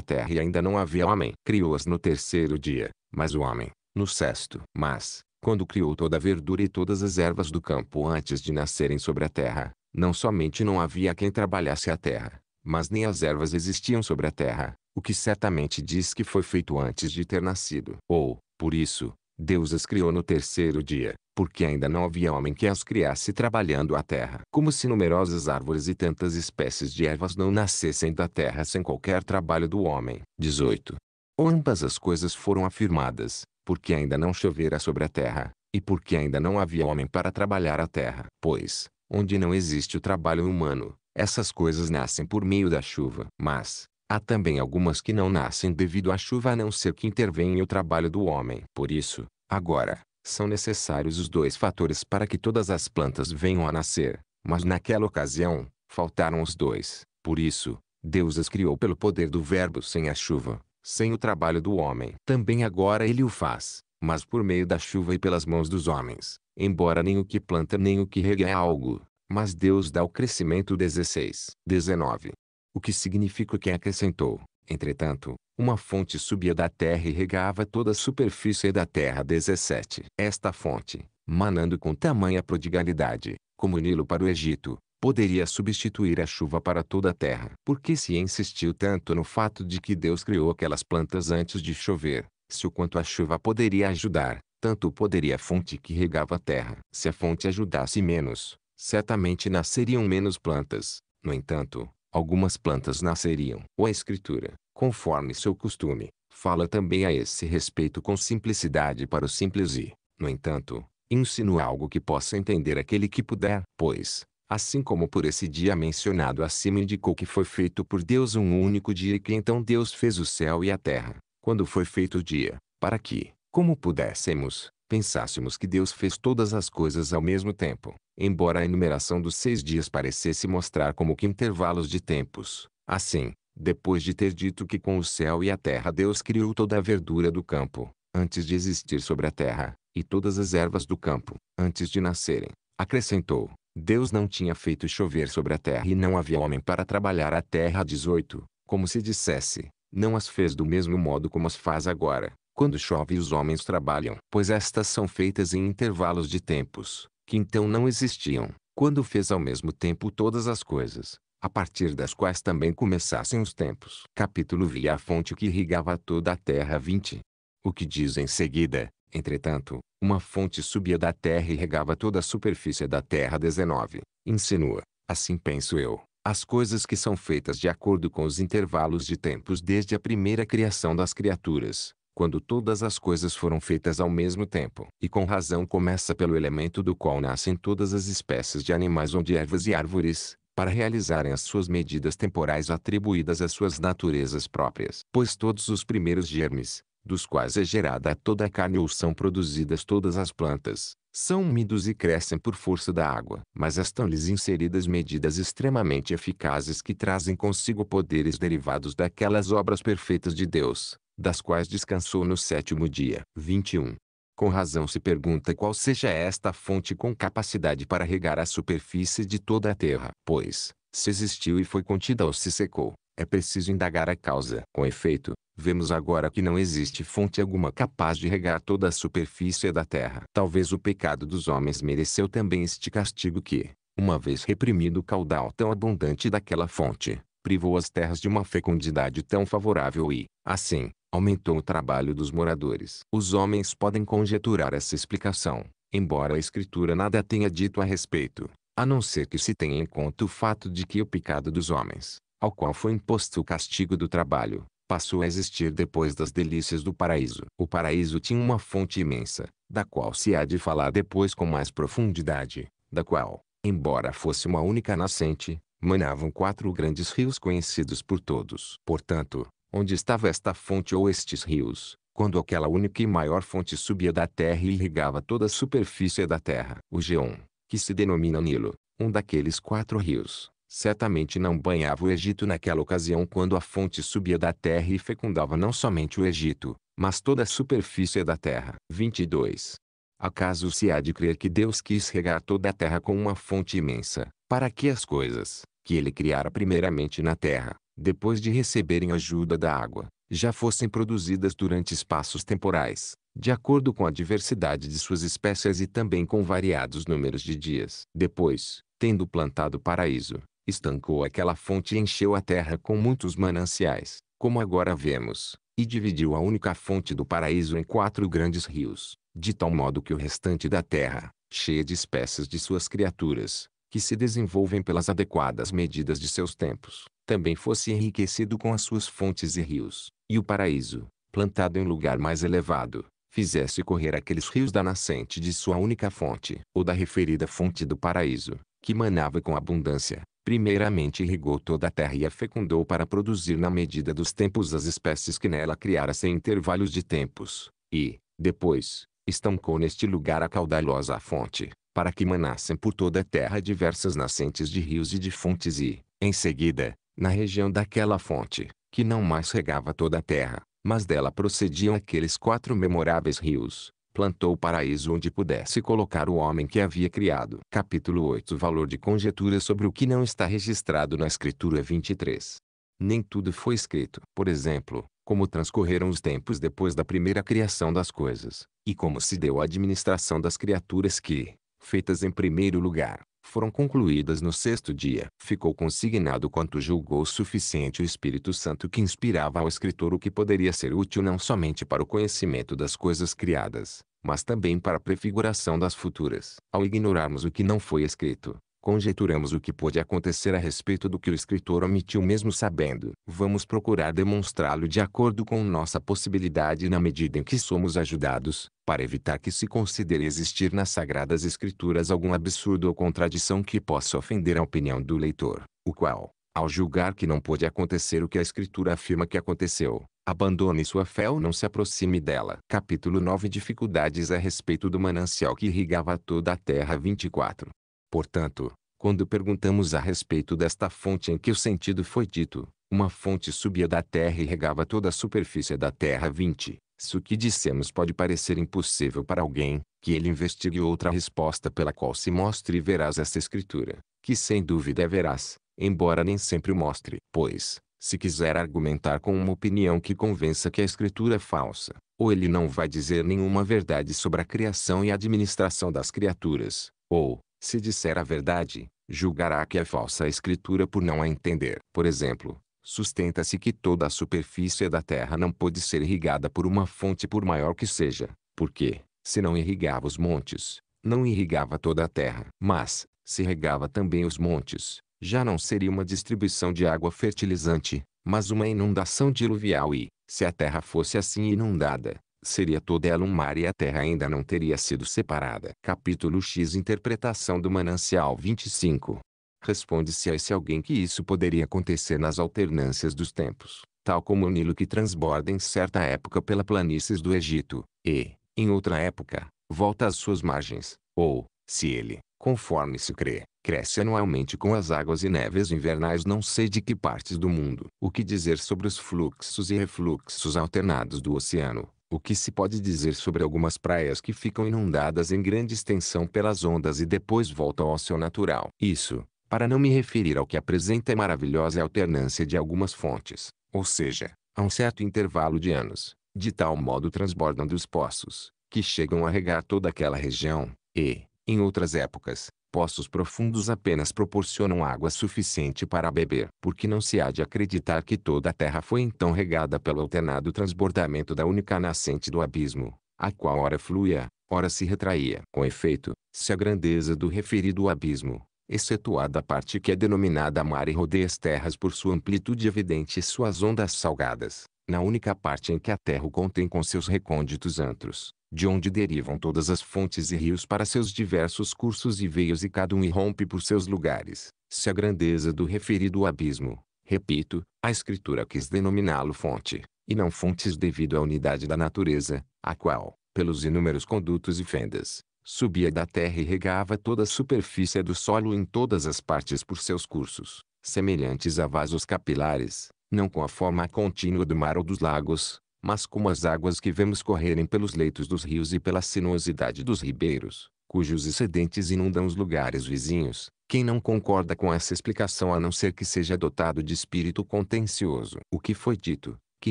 terra e ainda não havia homem. Criou-as no terceiro dia, mas o homem, no sexto. Mas, quando criou toda a verdura e todas as ervas do campo antes de nascerem sobre a terra, não somente não havia quem trabalhasse a terra, mas nem as ervas existiam sobre a terra, o que certamente diz que foi feito antes de ter nascido. Ou, por isso, Deus as criou no terceiro dia, porque ainda não havia homem que as criasse trabalhando a terra. Como se numerosas árvores e tantas espécies de ervas não nascessem da terra sem qualquer trabalho do homem. 18. Ambas as coisas foram afirmadas, porque ainda não chovera sobre a terra, e porque ainda não havia homem para trabalhar a terra. Pois, onde não existe o trabalho humano, essas coisas nascem por meio da chuva. Mas, há também algumas que não nascem devido à chuva a não ser que intervenha o trabalho do homem. Por isso, agora, são necessários os dois fatores para que todas as plantas venham a nascer. Mas naquela ocasião, faltaram os dois. Por isso, Deus as criou pelo poder do Verbo sem a chuva, sem o trabalho do homem. Também agora ele o faz, mas por meio da chuva e pelas mãos dos homens, embora nem o que planta nem o que rega é algo, mas Deus dá o crescimento 16, 19. O que significa que acrescentou, entretanto, uma fonte subia da terra e regava toda a superfície da terra 17. Esta fonte, manando com tamanha prodigalidade, como o Nilo para o Egito, poderia substituir a chuva para toda a terra. Por que se insistiu tanto no fato de que Deus criou aquelas plantas antes de chover, se o quanto a chuva poderia ajudar, tanto poderia a fonte que regava a terra. Se a fonte ajudasse menos, certamente nasceriam menos plantas. No entanto, algumas plantas nasceriam. Ou a Escritura, conforme seu costume, fala também a esse respeito com simplicidade para o simples e, no entanto, insinua algo que possa entender aquele que puder. Pois, assim como por esse dia mencionado acima indicou que foi feito por Deus um único dia e que então Deus fez o céu e a terra, quando foi feito o dia, para que, como pudéssemos, pensássemos que Deus fez todas as coisas ao mesmo tempo, embora a enumeração dos seis dias parecesse mostrar como que intervalos de tempos. Assim, depois de ter dito que com o céu e a terra Deus criou toda a verdura do campo, antes de existir sobre a terra, e todas as ervas do campo, antes de nascerem, acrescentou, Deus não tinha feito chover sobre a terra e não havia homem para trabalhar a terra. 18. Como se dissesse, não as fez do mesmo modo como as faz agora, quando chove os homens trabalham. Pois estas são feitas em intervalos de tempos, que então não existiam, quando fez ao mesmo tempo todas as coisas, a partir das quais também começassem os tempos. Capítulo via a fonte que irrigava toda a terra 20. O que diz em seguida, Entretanto, uma fonte subia da terra e regava toda a superfície da terra 19. Insinua, assim penso eu, as coisas que são feitas de acordo com os intervalos de tempos desde a primeira criação das criaturas, quando todas as coisas foram feitas ao mesmo tempo. E com razão começa pelo elemento do qual nascem todas as espécies de animais onde ervas e árvores, para realizarem as suas medidas temporais atribuídas às suas naturezas próprias. Pois todos os primeiros germes, dos quais é gerada toda a carne ou são produzidas todas as plantas, são úmidos e crescem por força da água. Mas estão-lhes inseridas medidas extremamente eficazes que trazem consigo poderes derivados daquelas obras perfeitas de Deus, das quais descansou no sétimo dia. 21. Com razão se pergunta qual seja esta fonte com capacidade para regar a superfície de toda a terra, pois, se existiu e foi contida ou se secou, é preciso indagar a causa. Com efeito, vemos agora que não existe fonte alguma capaz de regar toda a superfície da terra. Talvez o pecado dos homens mereceu também este castigo que, uma vez reprimido o caudal tão abundante daquela fonte, privou as terras de uma fecundidade tão favorável e, assim, aumentou o trabalho dos moradores. Os homens podem conjeturar essa explicação, embora a escritura nada tenha dito a respeito, a não ser que se tenha em conta o fato de que o pecado dos homens, ao qual foi imposto o castigo do trabalho, passou a existir depois das delícias do paraíso. O paraíso tinha uma fonte imensa, da qual se há de falar depois com mais profundidade, da qual, embora fosse uma única nascente, manavam quatro grandes rios conhecidos por todos. Portanto, onde estava esta fonte ou estes rios, quando aquela única e maior fonte subia da terra e irrigava toda a superfície da terra. O Geon, que se denomina Nilo, um daqueles quatro rios, certamente não banhava o Egito naquela ocasião quando a fonte subia da terra e fecundava não somente o Egito, mas toda a superfície da terra. 22. Acaso se há de crer que Deus quis regar toda a terra com uma fonte imensa, para que as coisas, que ele criara primeiramente na terra, depois de receberem ajuda da água, já fossem produzidas durante espaços temporais, de acordo com a diversidade de suas espécies e também com variados números de dias. Depois, tendo plantado o paraíso, estancou aquela fonte e encheu a terra com muitos mananciais, como agora vemos, e dividiu a única fonte do paraíso em quatro grandes rios, de tal modo que o restante da terra, cheia de espécies de suas criaturas, que se desenvolvem pelas adequadas medidas de seus tempos, também fosse enriquecido com as suas fontes e rios, e o paraíso, plantado em lugar mais elevado, fizesse correr aqueles rios da nascente de sua única fonte, ou da referida fonte do paraíso, que manava com abundância, Primeiramente irrigou toda a terra e a fecundou para produzir na medida dos tempos as espécies que nela criara sem intervalos de tempos, e, depois, estancou neste lugar a caudalosa fonte, para que manassem por toda a terra diversas nascentes de rios e de fontes e, em seguida, na região daquela fonte, que não mais regava toda a terra, mas dela procediam aqueles quatro memoráveis rios, plantou o paraíso onde pudesse colocar o homem que havia criado. Capítulo 8 Valor de conjetura sobre o que não está registrado na Escritura 23. Nem tudo foi escrito. Por exemplo, como transcorreram os tempos depois da primeira criação das coisas, e como se deu a administração das criaturas que, feitas em primeiro lugar, foram concluídas no sexto dia. Ficou consignado quanto julgou suficiente o Espírito Santo que inspirava ao escritor o que poderia ser útil não somente para o conhecimento das coisas criadas, mas também para a prefiguração das futuras. Ao ignorarmos o que não foi escrito, conjeturamos o que pôde acontecer a respeito do que o escritor omitiu mesmo sabendo. Vamos procurar demonstrá-lo de acordo com nossa possibilidade na medida em que somos ajudados, para evitar que se considere existir nas Sagradas Escrituras algum absurdo ou contradição que possa ofender a opinião do leitor, o qual, ao julgar que não pôde acontecer o que a Escritura afirma que aconteceu, abandone sua fé ou não se aproxime dela. Capítulo 9 Dificuldades a respeito do manancial que irrigava toda a terra 24 Portanto, quando perguntamos a respeito desta fonte em que o sentido foi dito, uma fonte subia da terra e regava toda a superfície da terra 20. Se o que dissemos pode parecer impossível para alguém, que ele investigue outra resposta pela qual se mostre e verás essa escritura, que sem dúvida é verás, embora nem sempre o mostre. Pois, se quiser argumentar com uma opinião que convença que a escritura é falsa, ou ele não vai dizer nenhuma verdade sobre a criação e administração das criaturas, ou, se disser a verdade, julgará que é falsa a escritura por não a entender. Por exemplo, sustenta-se que toda a superfície da terra não pode ser irrigada por uma fonte por maior que seja, porque, se não irrigava os montes, não irrigava toda a terra. Mas, se regava também os montes, já não seria uma distribuição de água fertilizante, mas uma inundação diluvial e, se a terra fosse assim inundada, Seria toda ela um mar e a terra ainda não teria sido separada. Capítulo X Interpretação do Manancial 25 Responde-se a esse alguém que isso poderia acontecer nas alternâncias dos tempos, tal como o Nilo que transborda em certa época pela planícies do Egito, e, em outra época, volta às suas margens, ou, se ele, conforme se crê, cresce anualmente com as águas e neves invernais não sei de que partes do mundo. O que dizer sobre os fluxos e refluxos alternados do oceano, o que se pode dizer sobre algumas praias que ficam inundadas em grande extensão pelas ondas e depois voltam ao seu natural? Isso, para não me referir ao que apresenta a maravilhosa alternância de algumas fontes, ou seja, a um certo intervalo de anos, de tal modo transbordam dos poços, que chegam a regar toda aquela região, e, em outras épocas, Poços profundos apenas proporcionam água suficiente para beber, porque não se há de acreditar que toda a terra foi então regada pelo alternado transbordamento da única nascente do abismo, a qual ora fluía, ora se retraía. Com efeito, se a grandeza do referido abismo, excetuada a parte que é denominada mar e rodeia as terras por sua amplitude evidente e suas ondas salgadas, na única parte em que a terra o contém com seus recônditos antros, de onde derivam todas as fontes e rios para seus diversos cursos e veios e cada um irrompe por seus lugares. Se a grandeza do referido abismo, repito, a escritura quis denominá-lo fonte, e não fontes devido à unidade da natureza, a qual, pelos inúmeros condutos e fendas, subia da terra e regava toda a superfície do solo em todas as partes por seus cursos, semelhantes a vasos capilares, não com a forma contínua do mar ou dos lagos, mas como as águas que vemos correrem pelos leitos dos rios e pela sinuosidade dos ribeiros, cujos excedentes inundam os lugares vizinhos. Quem não concorda com essa explicação a não ser que seja dotado de espírito contencioso. O que foi dito, que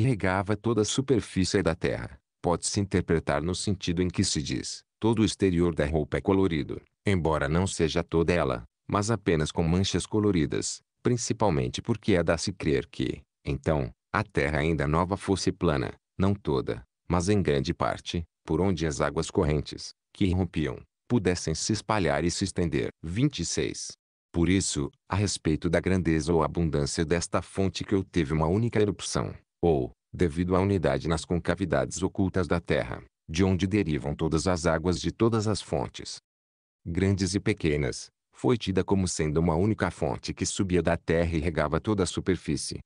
regava toda a superfície da terra, pode-se interpretar no sentido em que se diz, todo o exterior da roupa é colorido, embora não seja toda ela, mas apenas com manchas coloridas, principalmente porque é da se crer que, então, a terra ainda nova fosse plana, não toda, mas em grande parte, por onde as águas correntes, que irrompiam, pudessem se espalhar e se estender. 26. Por isso, a respeito da grandeza ou abundância desta fonte que eu teve uma única erupção, ou, devido à unidade nas concavidades ocultas da terra, de onde derivam todas as águas de todas as fontes, grandes e pequenas, foi tida como sendo uma única fonte que subia da terra e regava toda a superfície,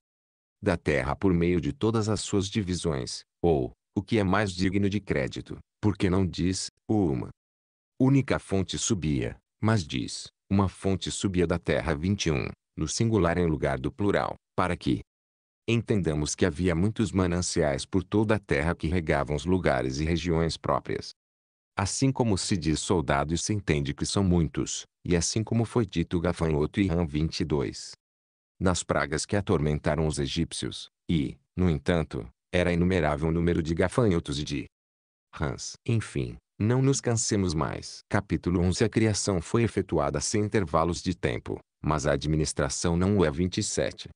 da terra por meio de todas as suas divisões, ou, o que é mais digno de crédito, porque não diz, uma única fonte subia, mas diz, uma fonte subia da terra 21, no singular em lugar do plural, para que entendamos que havia muitos mananciais por toda a terra que regavam os lugares e regiões próprias. Assim como se diz soldado e se entende que são muitos, e assim como foi dito gafanhoto e ram 22, nas pragas que atormentaram os egípcios, e, no entanto, era inumerável o número de gafanhotos e de rãs. Enfim, não nos cansemos mais. Capítulo 11 A criação foi efetuada sem intervalos de tempo, mas a administração não o é 27.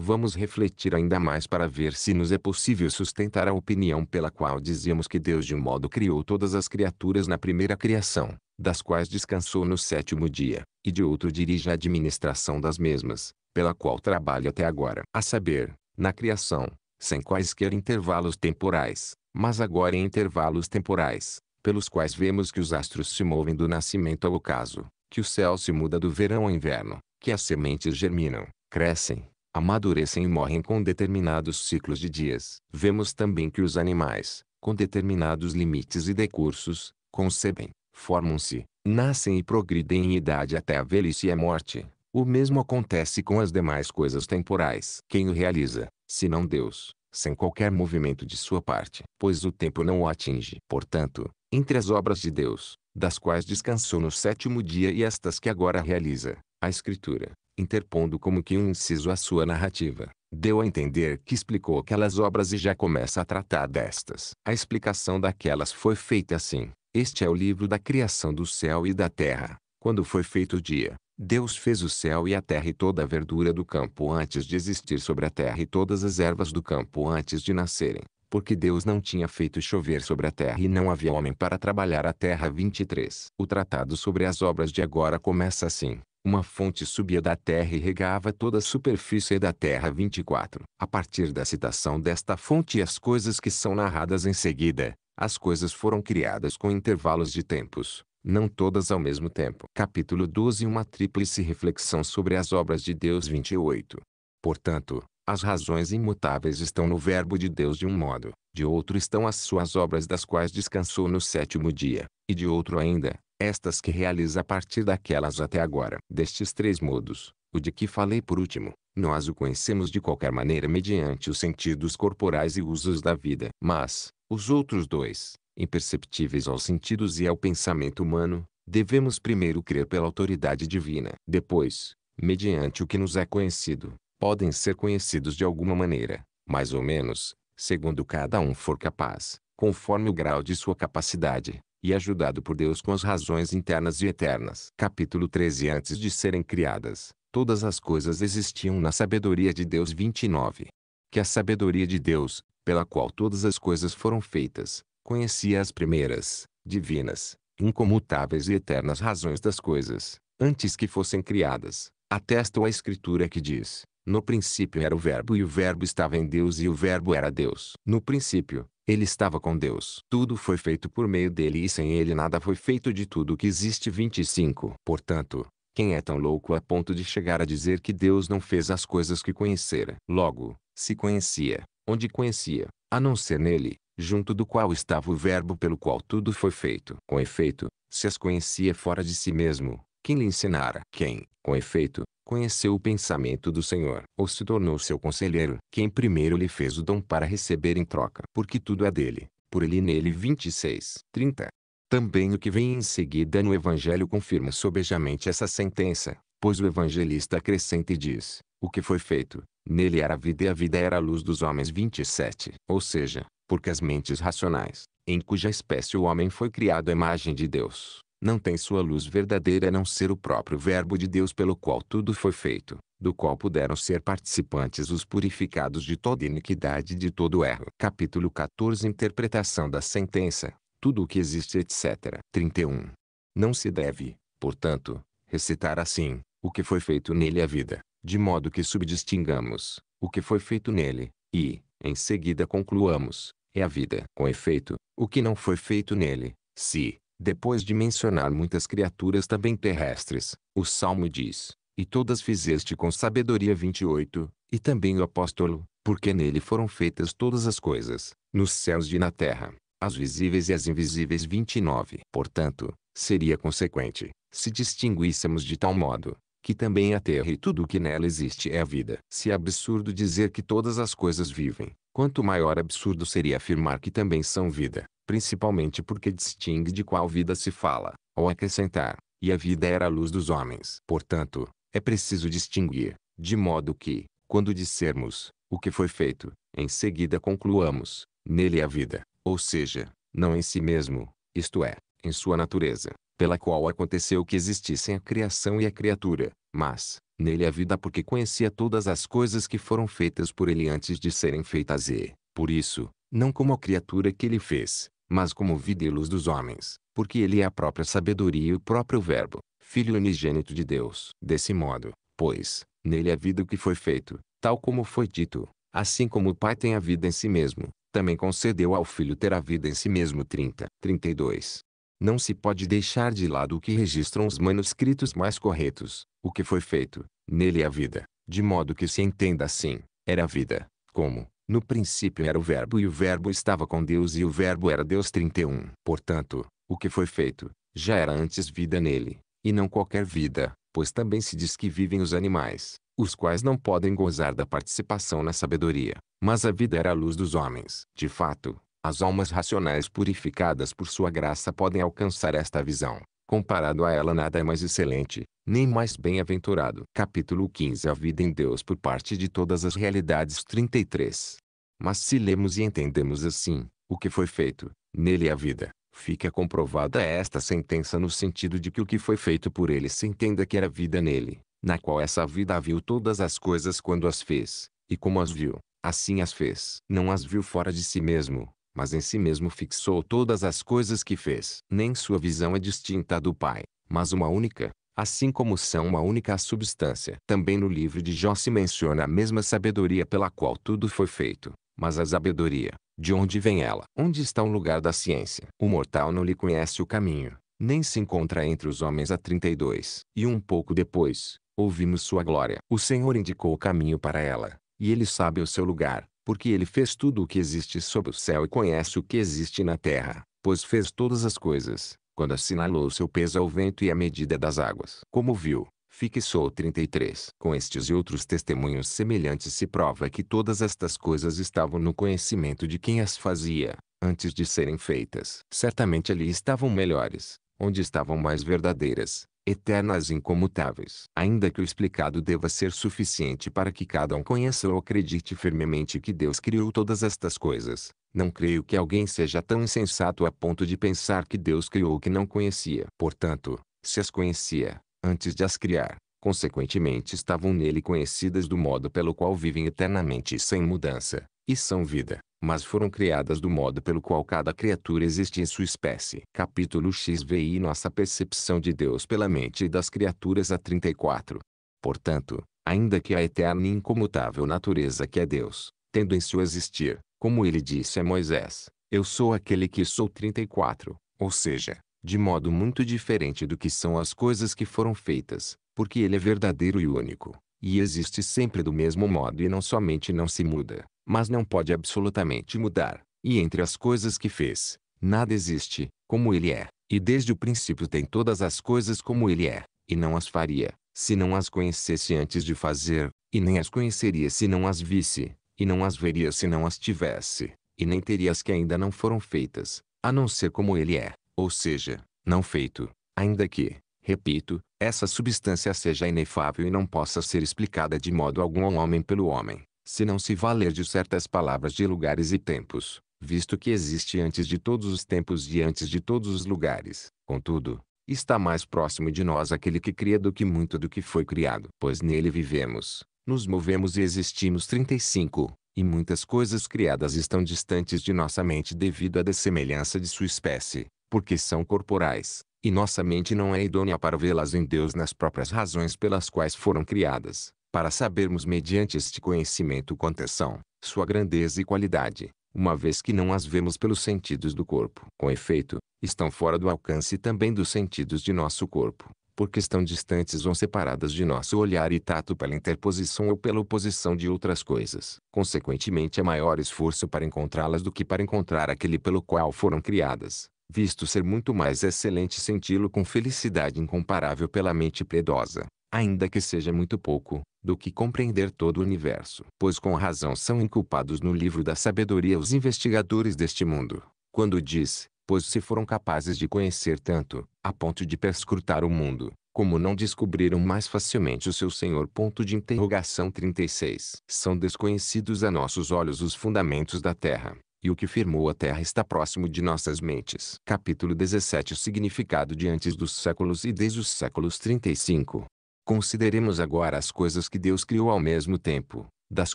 Vamos refletir ainda mais para ver se nos é possível sustentar a opinião pela qual dizemos que Deus de um modo criou todas as criaturas na primeira criação, das quais descansou no sétimo dia, e de outro dirige a administração das mesmas, pela qual trabalho até agora, a saber, na criação, sem quaisquer intervalos temporais, mas agora em intervalos temporais, pelos quais vemos que os astros se movem do nascimento ao ocaso, que o céu se muda do verão ao inverno, que as sementes germinam, crescem, amadurecem e morrem com determinados ciclos de dias. Vemos também que os animais, com determinados limites e decursos, concebem, formam-se, nascem e progridem em idade até a velhice e a morte. O mesmo acontece com as demais coisas temporais. Quem o realiza, se não Deus, sem qualquer movimento de sua parte, pois o tempo não o atinge. Portanto, entre as obras de Deus, das quais descansou no sétimo dia e estas que agora realiza, a Escritura, interpondo como que um inciso à sua narrativa, deu a entender que explicou aquelas obras e já começa a tratar destas. A explicação daquelas foi feita assim: Este é o livro da criação do céu e da terra, quando foi feito o dia, Deus fez o céu e a terra e toda a verdura do campo antes de existir sobre a terra e todas as ervas do campo antes de nascerem, porque Deus não tinha feito chover sobre a terra e não havia homem para trabalhar a terra. 23. O tratado sobre as obras de agora começa assim. Uma fonte subia da terra e regava toda a superfície da terra. 24. A partir da citação desta fonte e as coisas que são narradas em seguida, as coisas foram criadas com intervalos de tempos, não todas ao mesmo tempo. Capítulo 12 Uma tríplice reflexão sobre as obras de Deus 28. Portanto, as razões imutáveis estão no Verbo de Deus de um modo, de outro estão as suas obras das quais descansou no sétimo dia, e de outro ainda, estas que realiza a partir daquelas até agora. Destes três modos, o de que falei por último, nós o conhecemos de qualquer maneira mediante os sentidos corporais e usos da vida. Mas, os outros dois, imperceptíveis aos sentidos e ao pensamento humano, devemos primeiro crer pela autoridade divina. Depois, mediante o que nos é conhecido, podem ser conhecidos de alguma maneira, mais ou menos, segundo cada um for capaz, conforme o grau de sua capacidade, e ajudado por Deus com as razões internas e eternas. Capítulo 13 Antes de serem criadas, todas as coisas existiam na sabedoria de Deus 29. Que a sabedoria de Deus, pela qual todas as coisas foram feitas, conhecia as primeiras, divinas, incomutáveis e eternas razões das coisas, antes que fossem criadas, atesta a Escritura que diz, no princípio era o Verbo e o Verbo estava em Deus e o Verbo era Deus. No princípio, ele estava com Deus. Tudo foi feito por meio dele e sem ele nada foi feito de tudo que existe. 25. Portanto, quem é tão louco a ponto de chegar a dizer que Deus não fez as coisas que conhecera? Logo, se conhecia, onde conhecia, a não ser nele, junto do qual estava o Verbo pelo qual tudo foi feito. Com efeito, se as conhecia fora de si mesmo, quem lhe ensinara? Quem, com efeito, conheceu o pensamento do Senhor, ou se tornou seu conselheiro, quem primeiro lhe fez o dom para receber em troca, porque tudo é dele, por ele e nele 26, 30. Também o que vem em seguida no Evangelho confirma sobejamente essa sentença, pois o evangelista acrescenta e diz, o que foi feito, nele era a vida e a vida era a luz dos homens 27, ou seja, porque as mentes racionais, em cuja espécie o homem foi criado à imagem de Deus, não tem sua luz verdadeira a não ser o próprio Verbo de Deus pelo qual tudo foi feito, do qual puderam ser participantes os purificados de toda iniquidade e de todo erro. Capítulo 14 Interpretação da sentença, tudo o que existe etc. 31. Não se deve, portanto, recitar assim, o que foi feito nele a vida, de modo que subdistingamos, o que foi feito nele, e, em seguida concluamos, é a vida. Com efeito, o que não foi feito nele, se, depois de mencionar muitas criaturas também terrestres, o Salmo diz, e todas fizeste com sabedoria 28, e também o apóstolo, porque nele foram feitas todas as coisas, nos céus e na terra, as visíveis e as invisíveis 29. Portanto, seria consequente, se distinguíssemos de tal modo, que também a terra e tudo o que nela existe é a vida. Se é absurdo dizer que todas as coisas vivem, quanto maior absurdo seria afirmar que também são vida, principalmente porque distingue de qual vida se fala, ao acrescentar, e a vida era a luz dos homens. Portanto, é preciso distinguir, de modo que, quando dissermos, o que foi feito, em seguida concluamos, nele a vida, ou seja, não em si mesmo, isto é, em sua natureza, pela qual aconteceu que existissem a criação e a criatura, mas, nele a vida porque conhecia todas as coisas que foram feitas por ele antes de serem feitas e, por isso, não como a criatura que ele fez, mas como vida e luz dos homens, porque ele é a própria sabedoria e o próprio Verbo, Filho unigênito de Deus. Desse modo, pois, nele a vida o que foi feito, tal como foi dito, assim como o Pai tem a vida em si mesmo, também concedeu ao Filho ter a vida em si mesmo. 30. 32. Não se pode deixar de lado o que registram os manuscritos mais corretos, o que foi feito, nele é a vida, de modo que se entenda assim, era a vida, como, no princípio era o verbo e o verbo estava com Deus e o verbo era Deus 31. Portanto, o que foi feito, já era antes vida nele, e não qualquer vida, pois também se diz que vivem os animais, os quais não podem gozar da participação na sabedoria, mas a vida era a luz dos homens. De fato, as almas racionais purificadas por sua graça podem alcançar esta visão. Comparado a ela nada é mais excelente, nem mais bem-aventurado. Capítulo 15 A vida em Deus por parte de todas as realidades 33 Mas se lemos e entendemos assim, o que foi feito, nele a vida, fica comprovada esta sentença no sentido de que o que foi feito por ele se entenda que era vida nele, na qual essa vida viu todas as coisas quando as fez, e como as viu, assim as fez. Não as viu fora de si mesmo, mas em si mesmo fixou todas as coisas que fez. Nem sua visão é distinta do Pai, mas uma única, assim como são uma única substância. Também no livro de Jó se menciona a mesma sabedoria pela qual tudo foi feito, mas a sabedoria, de onde vem ela? Onde está o lugar da ciência? O mortal não lhe conhece o caminho, nem se encontra entre os homens a 32. E um pouco depois, ouvimos sua glória. O Senhor indicou o caminho para ela, e ele sabe o seu lugar porque ele fez tudo o que existe sob o céu e conhece o que existe na terra, pois fez todas as coisas, quando assinalou seu peso ao vento e a medida das águas. Como viu, fixou 33. Com estes e outros testemunhos semelhantes se prova que todas estas coisas estavam no conhecimento de quem as fazia, antes de serem feitas. Certamente ali estavam melhores, onde estavam mais verdadeiras, eternas e incomutáveis. Ainda que o explicado deva ser suficiente para que cada um conheça ou acredite firmemente que Deus criou todas estas coisas, não creio que alguém seja tão insensato a ponto de pensar que Deus criou o que não conhecia. Portanto, se as conhecia, antes de as criar, consequentemente estavam nele conhecidas do modo pelo qual vivem eternamente sem mudança, e são vida, mas foram criadas do modo pelo qual cada criatura existe em sua espécie. Capítulo XVI Nossa percepção de Deus pela mente e das criaturas a 34. Portanto, ainda que a eterna e incomutável natureza que é Deus, tendo em seu existir, como ele disse a Moisés, eu sou aquele que sou 34, ou seja, de modo muito diferente do que são as coisas que foram feitas, porque ele é verdadeiro e único, e existe sempre do mesmo modo e não somente não se muda, mas não pode absolutamente mudar, e entre as coisas que fez, nada existe, como ele é, e desde o princípio tem todas as coisas como ele é, e não as faria, se não as conhecesse antes de fazer, e nem as conheceria se não as visse, e não as veria se não as tivesse, e nem teria as que ainda não foram feitas, a não ser como ele é, ou seja, não feito, ainda que, repito, essa substância seja inefável e não possa ser explicada de modo algum ao homem pelo homem se não se valer de certas palavras de lugares e tempos, visto que existe antes de todos os tempos e antes de todos os lugares. Contudo, está mais próximo de nós aquele que cria do que muito do que foi criado, pois nele vivemos, nos movemos e existimos. 35. E muitas coisas criadas estão distantes de nossa mente devido à dessemelhança de sua espécie, porque são corporais, e nossa mente não é idônea para vê-las em Deus nas próprias razões pelas quais foram criadas para sabermos mediante este conhecimento quantas são, sua grandeza e qualidade, uma vez que não as vemos pelos sentidos do corpo. Com efeito, estão fora do alcance também dos sentidos de nosso corpo, porque estão distantes ou separadas de nosso olhar e tato pela interposição ou pela oposição de outras coisas. Consequentemente, é maior esforço para encontrá-las do que para encontrar aquele pelo qual foram criadas, visto ser muito mais excelente senti-lo com felicidade incomparável pela mente piedosa ainda que seja muito pouco, do que compreender todo o universo. Pois com razão são inculpados no livro da sabedoria os investigadores deste mundo, quando diz, pois se foram capazes de conhecer tanto, a ponto de perscrutar o mundo, como não descobriram mais facilmente o seu Senhor? Ponto de interrogação 36. São desconhecidos a nossos olhos os fundamentos da terra, e o que firmou a terra está próximo de nossas mentes. Capítulo 17 O significado de antes dos séculos e desde os séculos 35. Consideremos agora as coisas que Deus criou ao mesmo tempo, das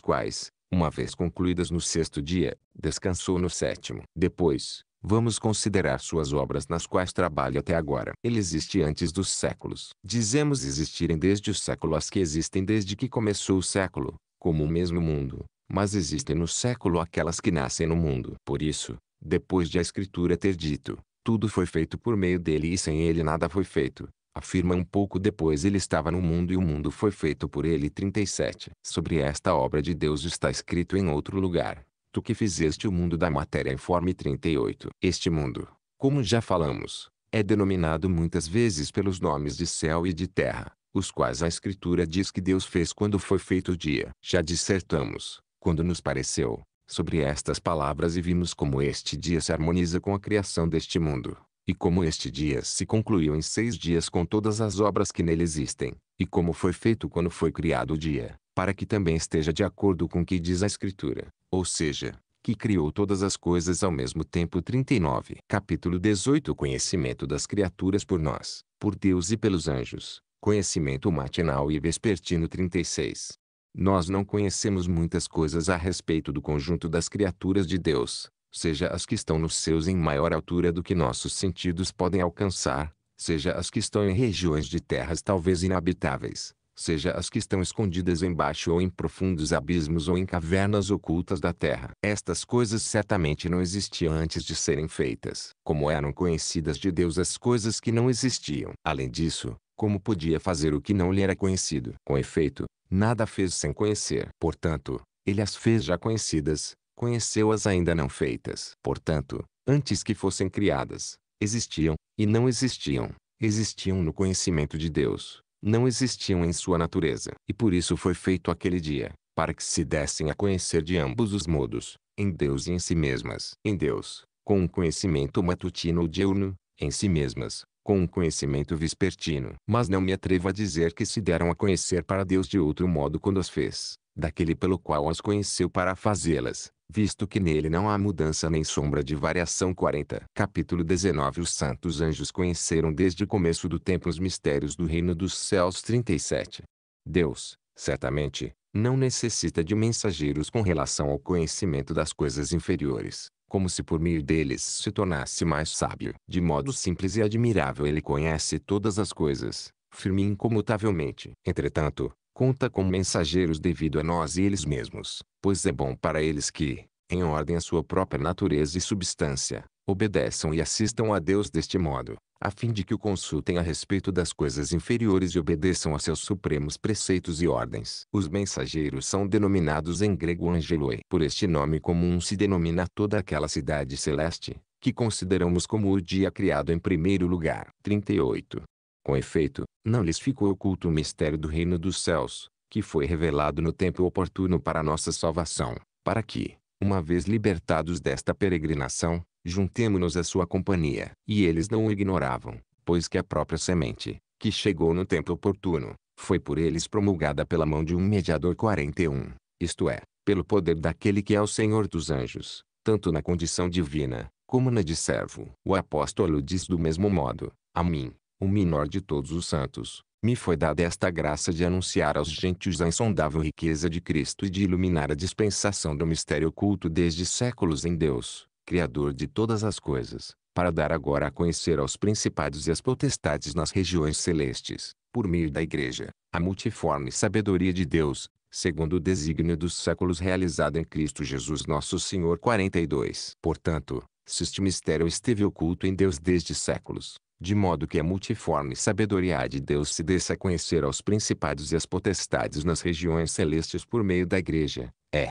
quais, uma vez concluídas no sexto dia, descansou no sétimo. Depois, vamos considerar suas obras nas quais trabalha até agora. Ele existe antes dos séculos. Dizemos existirem desde o século as que existem desde que começou o século, como o mesmo mundo, mas existem no século aquelas que nascem no mundo. Por isso, depois de a Escritura ter dito, tudo foi feito por meio dele e sem ele nada foi feito Afirma um pouco depois ele estava no mundo e o mundo foi feito por ele. 37. Sobre esta obra de Deus está escrito em outro lugar. Tu que fizeste o mundo da matéria informe 38. Este mundo, como já falamos, é denominado muitas vezes pelos nomes de céu e de terra, os quais a Escritura diz que Deus fez quando foi feito o dia. Já dissertamos, quando nos pareceu, sobre estas palavras e vimos como este dia se harmoniza com a criação deste mundo. E como este dia se concluiu em seis dias com todas as obras que nele existem, e como foi feito quando foi criado o dia, para que também esteja de acordo com o que diz a Escritura, ou seja, que criou todas as coisas ao mesmo tempo. 39. Capítulo 18 O conhecimento das criaturas por nós, por Deus e pelos anjos. Conhecimento matinal e vespertino 36. Nós não conhecemos muitas coisas a respeito do conjunto das criaturas de Deus, seja as que estão nos seus em maior altura do que nossos sentidos podem alcançar, seja as que estão em regiões de terras talvez inabitáveis, seja as que estão escondidas embaixo ou em profundos abismos ou em cavernas ocultas da terra. Estas coisas certamente não existiam antes de serem feitas, como eram conhecidas de Deus as coisas que não existiam. Além disso, como podia fazer o que não lhe era conhecido? Com efeito, nada fez sem conhecer. Portanto, ele as fez já conhecidas, conheceu-as ainda não feitas. Portanto, antes que fossem criadas, existiam, e não existiam. Existiam no conhecimento de Deus, não existiam em sua natureza. E por isso foi feito aquele dia, para que se dessem a conhecer de ambos os modos, em Deus e em si mesmas. Em Deus, com um conhecimento matutino ou diurno, em si mesmas, com um conhecimento vespertino. Mas não me atrevo a dizer que se deram a conhecer para Deus de outro modo quando as fez, daquele pelo qual as conheceu para fazê-las visto que nele não há mudança nem sombra de variação 40. Capítulo 19 Os santos anjos conheceram desde o começo do tempo os mistérios do reino dos céus 37. Deus, certamente, não necessita de mensageiros com relação ao conhecimento das coisas inferiores, como se por meio deles se tornasse mais sábio. De modo simples e admirável ele conhece todas as coisas, firme e incomutavelmente. Entretanto, conta como mensageiros devido a nós e eles mesmos, pois é bom para eles que, em ordem à sua própria natureza e substância, obedeçam e assistam a Deus deste modo, a fim de que o consultem a respeito das coisas inferiores e obedeçam a seus supremos preceitos e ordens. Os mensageiros são denominados em grego angeloi. Por este nome comum se denomina toda aquela cidade celeste, que consideramos como o dia criado em primeiro lugar. 38. Com efeito, não lhes ficou oculto o mistério do reino dos céus, que foi revelado no tempo oportuno para a nossa salvação, para que, uma vez libertados desta peregrinação, juntemo-nos à sua companhia. E eles não o ignoravam, pois que a própria semente, que chegou no tempo oportuno, foi por eles promulgada pela mão de um mediador 41, isto é, pelo poder daquele que é o Senhor dos anjos, tanto na condição divina, como na de servo. O apóstolo diz do mesmo modo, a mim, o menor de todos os santos, me foi dada esta graça de anunciar aos gentios a insondável riqueza de Cristo e de iluminar a dispensação do mistério oculto desde séculos em Deus, Criador de todas as coisas, para dar agora a conhecer aos principados e às potestades nas regiões celestes, por meio da Igreja, a multiforme sabedoria de Deus, segundo o desígnio dos séculos realizado em Cristo Jesus nosso Senhor 42. Portanto, se este mistério esteve oculto em Deus desde séculos, de modo que a multiforme sabedoria de Deus se desça a conhecer aos principados e às potestades nas regiões celestes por meio da igreja, é.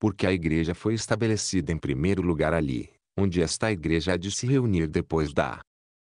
Porque a igreja foi estabelecida em primeiro lugar ali, onde esta igreja há de se reunir depois da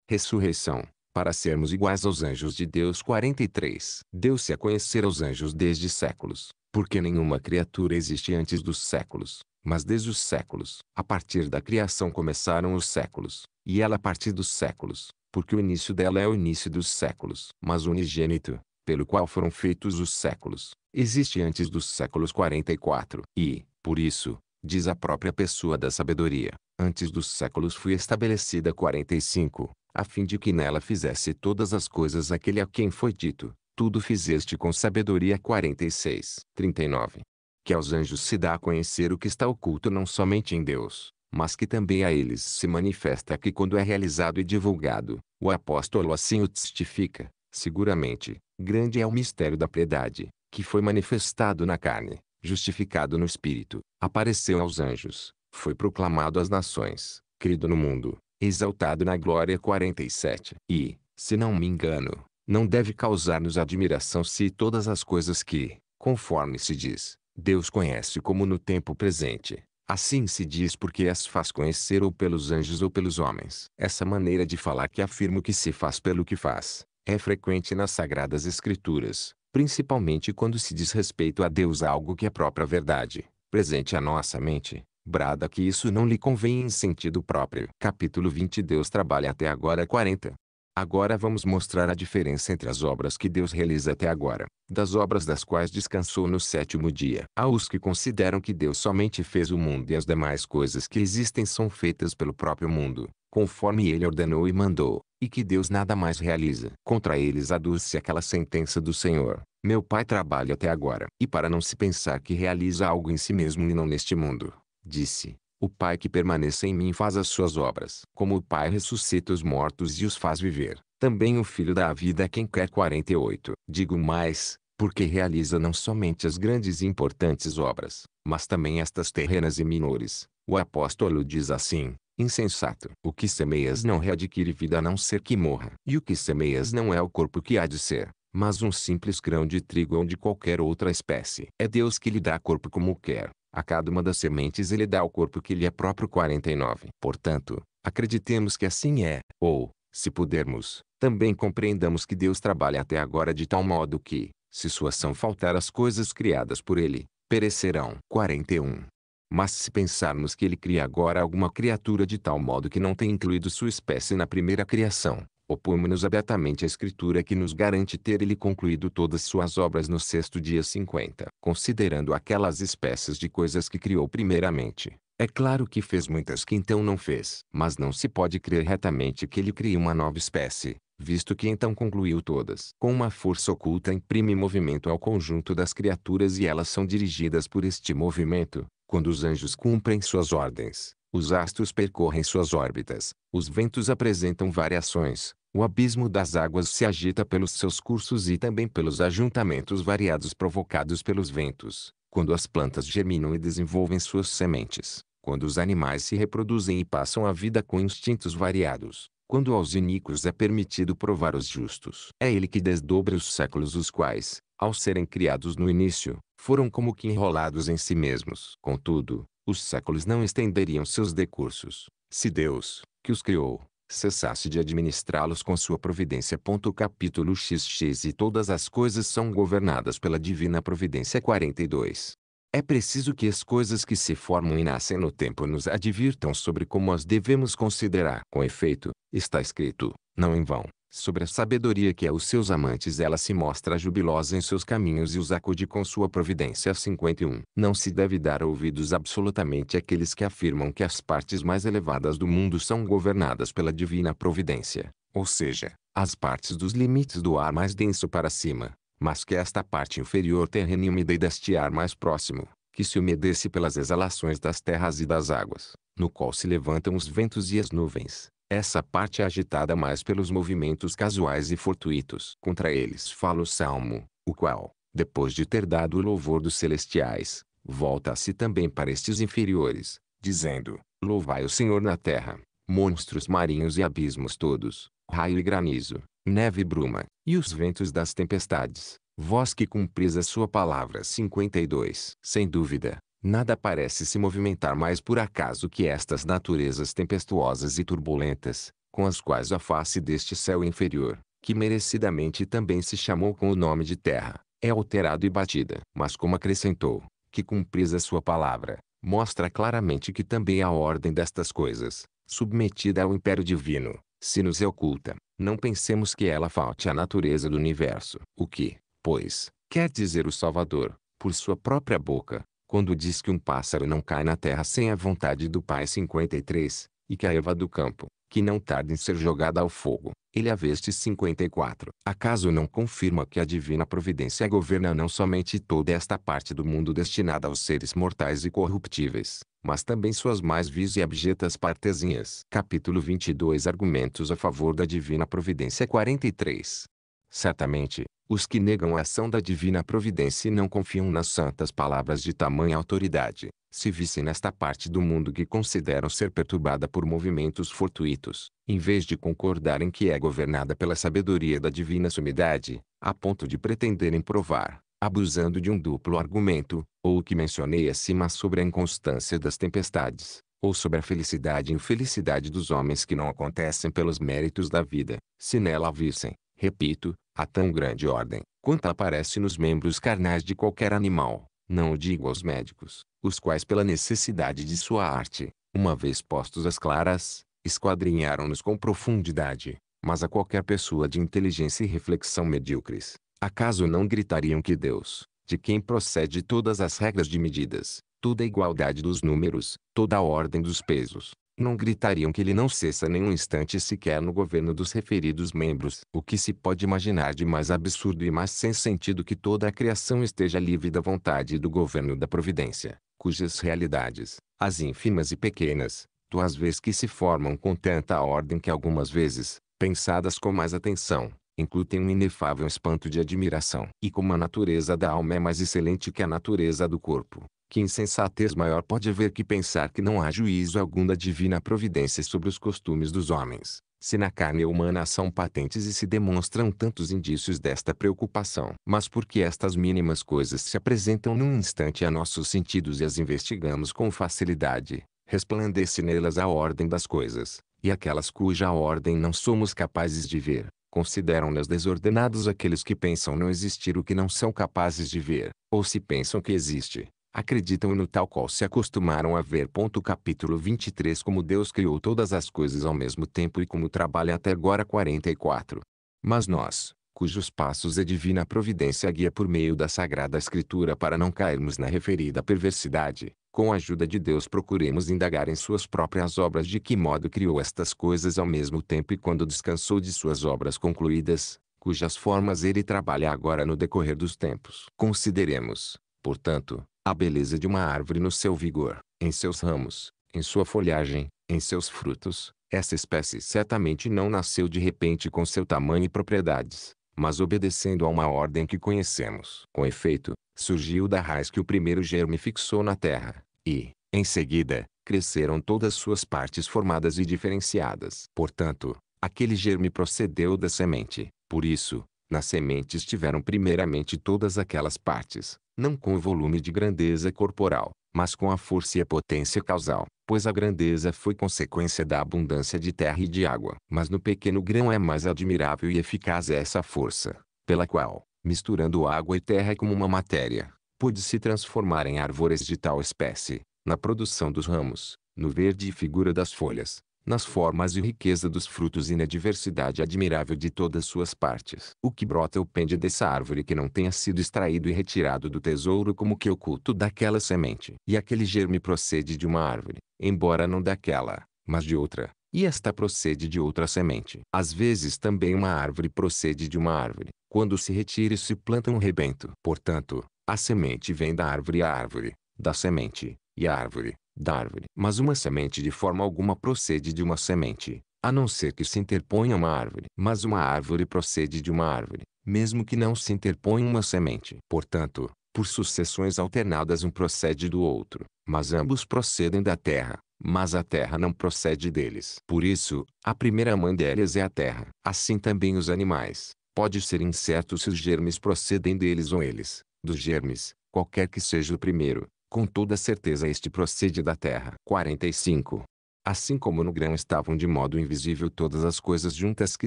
ressurreição, para sermos iguais aos anjos de Deus 43. Deu-se a conhecer aos anjos desde séculos, porque nenhuma criatura existe antes dos séculos, mas desde os séculos, a partir da criação começaram os séculos, e ela a partir dos séculos, porque o início dela é o início dos séculos. Mas o unigênito, pelo qual foram feitos os séculos, existe antes dos séculos 44. E, por isso, diz a própria pessoa da sabedoria, antes dos séculos fui estabelecida 45, a fim de que nela fizesse todas as coisas aquele a quem foi dito, tudo fizeste com sabedoria 46, 39. Que aos anjos se dá a conhecer o que está oculto não somente em Deus, mas que também a eles se manifesta que quando é realizado e divulgado, o apóstolo assim o testifica, seguramente, grande é o mistério da piedade, que foi manifestado na carne, justificado no espírito, apareceu aos anjos, foi proclamado às nações, crido no mundo, exaltado na glória 47. E, se não me engano, não deve causar-nos admiração se todas as coisas que, conforme se diz, Deus conhece como no tempo presente, Assim se diz porque as faz conhecer ou pelos anjos ou pelos homens. Essa maneira de falar que afirmo que se faz pelo que faz, é frequente nas Sagradas Escrituras, principalmente quando se diz respeito a Deus algo que é própria verdade, presente à nossa mente, brada que isso não lhe convém em sentido próprio. Capítulo 20 Deus trabalha até agora 40. Agora vamos mostrar a diferença entre as obras que Deus realiza até agora, das obras das quais descansou no sétimo dia. Há os que consideram que Deus somente fez o mundo e as demais coisas que existem são feitas pelo próprio mundo, conforme ele ordenou e mandou, e que Deus nada mais realiza. Contra eles aduz-se aquela sentença do Senhor, meu pai trabalha até agora. E para não se pensar que realiza algo em si mesmo e não neste mundo, disse, o Pai que permanece em mim faz as suas obras. Como o Pai ressuscita os mortos e os faz viver, também o Filho dá a vida a quem quer. 48. Digo mais, porque realiza não somente as grandes e importantes obras, mas também estas terrenas e menores. O apóstolo diz assim, insensato. O que semeias não readquire vida a não ser que morra. E o que semeias não é o corpo que há de ser, mas um simples grão de trigo ou de qualquer outra espécie. É Deus que lhe dá corpo como quer, a cada uma das sementes ele dá ao corpo que lhe é próprio 49. Portanto, acreditemos que assim é, ou, se pudermos, também compreendamos que Deus trabalha até agora de tal modo que, se sua ação faltar as coisas criadas por ele, perecerão. 41. Mas se pensarmos que ele cria agora alguma criatura de tal modo que não tem incluído sua espécie na primeira criação, Opomos-nos abertamente à Escritura que nos garante ter ele concluído todas suas obras no sexto dia 50, considerando aquelas espécies de coisas que criou primeiramente. É claro que fez muitas que então não fez, mas não se pode crer retamente que ele cria uma nova espécie, visto que então concluiu todas. Com uma força oculta imprime movimento ao conjunto das criaturas e elas são dirigidas por este movimento, quando os anjos cumprem suas ordens, os astros percorrem suas órbitas, os ventos apresentam variações, o abismo das águas se agita pelos seus cursos e também pelos ajuntamentos variados provocados pelos ventos, quando as plantas germinam e desenvolvem suas sementes, quando os animais se reproduzem e passam a vida com instintos variados, quando aos iníquos é permitido provar os justos. É ele que desdobra os séculos os quais, ao serem criados no início, foram como que enrolados em si mesmos. Contudo, os séculos não estenderiam seus decursos, se Deus, que os criou, cessasse de administrá-los com sua providência. Capítulo XX E todas as coisas são governadas pela divina providência 42. É preciso que as coisas que se formam e nascem no tempo nos advirtam sobre como as devemos considerar. Com efeito, está escrito, não em vão, Sobre a sabedoria que é os seus amantes ela se mostra jubilosa em seus caminhos e os acude com sua providência. 51. Não se deve dar ouvidos absolutamente àqueles que afirmam que as partes mais elevadas do mundo são governadas pela divina providência, ou seja, as partes dos limites do ar mais denso para cima, mas que esta parte inferior terrena e úmida e deste ar mais próximo, que se umedece pelas exalações das terras e das águas, no qual se levantam os ventos e as nuvens, essa parte é agitada mais pelos movimentos casuais e fortuitos. Contra eles fala o Salmo, o qual, depois de ter dado o louvor dos celestiais, volta-se também para estes inferiores, dizendo, Louvai o Senhor na terra, monstros marinhos e abismos todos, raio e granizo, neve e bruma, e os ventos das tempestades, vós que cumpris a sua palavra 52. Sem dúvida, Nada parece se movimentar mais por acaso que estas naturezas tempestuosas e turbulentas, com as quais a face deste céu inferior, que merecidamente também se chamou com o nome de terra, é alterado e batida. Mas como acrescentou, que cumpris a sua palavra, mostra claramente que também a ordem destas coisas, submetida ao império divino, se nos é oculta, não pensemos que ela falte à natureza do universo. O que, pois, quer dizer o Salvador, por sua própria boca, quando diz que um pássaro não cai na terra sem a vontade do Pai 53, e que a erva do campo, que não tarda em ser jogada ao fogo, ele a veste 54. Acaso não confirma que a divina providência governa não somente toda esta parte do mundo destinada aos seres mortais e corruptíveis, mas também suas mais vis e abjetas partezinhas. Capítulo 22 Argumentos a favor da divina providência 43 Certamente, os que negam a ação da divina providência e não confiam nas santas palavras de tamanha autoridade, se vissem nesta parte do mundo que consideram ser perturbada por movimentos fortuitos, em vez de concordarem que é governada pela sabedoria da divina sumidade, a ponto de pretenderem provar, abusando de um duplo argumento, ou o que mencionei acima sobre a inconstância das tempestades, ou sobre a felicidade e infelicidade dos homens que não acontecem pelos méritos da vida, se nela vissem, repito, a tão grande ordem, quanto aparece nos membros carnais de qualquer animal, não o digo aos médicos, os quais pela necessidade de sua arte, uma vez postos às claras, esquadrinharam-nos com profundidade, mas a qualquer pessoa de inteligência e reflexão medíocres, acaso não gritariam que Deus, de quem procede todas as regras de medidas, toda a igualdade dos números, toda a ordem dos pesos, não gritariam que ele não cessa nenhum instante sequer no governo dos referidos membros. O que se pode imaginar de mais absurdo e mais sem sentido que toda a criação esteja livre da vontade e do governo da providência, cujas realidades, as ínfimas e pequenas, tu às vezes que se formam com tanta ordem que algumas vezes, pensadas com mais atenção, incluem um inefável espanto de admiração. E como a natureza da alma é mais excelente que a natureza do corpo, que insensatez maior pode haver que pensar que não há juízo algum da divina providência sobre os costumes dos homens, se na carne humana são patentes e se demonstram tantos indícios desta preocupação. Mas porque estas mínimas coisas se apresentam num instante a nossos sentidos e as investigamos com facilidade, resplandece nelas a ordem das coisas, e aquelas cuja ordem não somos capazes de ver, consideram-nas desordenados aqueles que pensam não existir o que não são capazes de ver, ou se pensam que existe, acreditam no tal qual se acostumaram a ver. Ponto capítulo 23 Como Deus criou todas as coisas ao mesmo tempo e como trabalha até agora 44. Mas nós, cujos passos a é divina providência guia por meio da Sagrada Escritura para não cairmos na referida perversidade, com a ajuda de Deus procuremos indagar em suas próprias obras de que modo criou estas coisas ao mesmo tempo e quando descansou de suas obras concluídas, cujas formas ele trabalha agora no decorrer dos tempos. Consideremos, portanto, a beleza de uma árvore no seu vigor, em seus ramos, em sua folhagem, em seus frutos. Essa espécie certamente não nasceu de repente com seu tamanho e propriedades, mas obedecendo a uma ordem que conhecemos. Com efeito, surgiu da raiz que o primeiro germe fixou na terra, e, em seguida, cresceram todas suas partes formadas e diferenciadas. Portanto, aquele germe procedeu da semente. Por isso, nas sementes tiveram primeiramente todas aquelas partes, não com o volume de grandeza corporal, mas com a força e a potência causal, pois a grandeza foi consequência da abundância de terra e de água. Mas no pequeno grão é mais admirável e eficaz essa força, pela qual, misturando água e terra como uma matéria, pôde se transformar em árvores de tal espécie, na produção dos ramos, no verde e figura das folhas, nas formas e riqueza dos frutos e na diversidade admirável de todas suas partes. O que brota ou pende dessa árvore que não tenha sido extraído e retirado do tesouro como que oculto daquela semente. E aquele germe procede de uma árvore, embora não daquela, mas de outra. E esta procede de outra semente. Às vezes também uma árvore procede de uma árvore, quando se retira e se planta um rebento. Portanto, a semente vem da árvore à árvore, da semente, e a árvore, da árvore. Mas uma semente de forma alguma procede de uma semente, a não ser que se interponha uma árvore. Mas uma árvore procede de uma árvore, mesmo que não se interponha uma semente. Portanto, por sucessões alternadas um procede do outro, mas ambos procedem da terra mas a terra não procede deles. Por isso, a primeira mãe deles é a terra. Assim também os animais. Pode ser incerto se os germes procedem deles ou eles, dos germes, qualquer que seja o primeiro, com toda certeza este procede da terra. 45. Assim como no grão estavam de modo invisível todas as coisas juntas que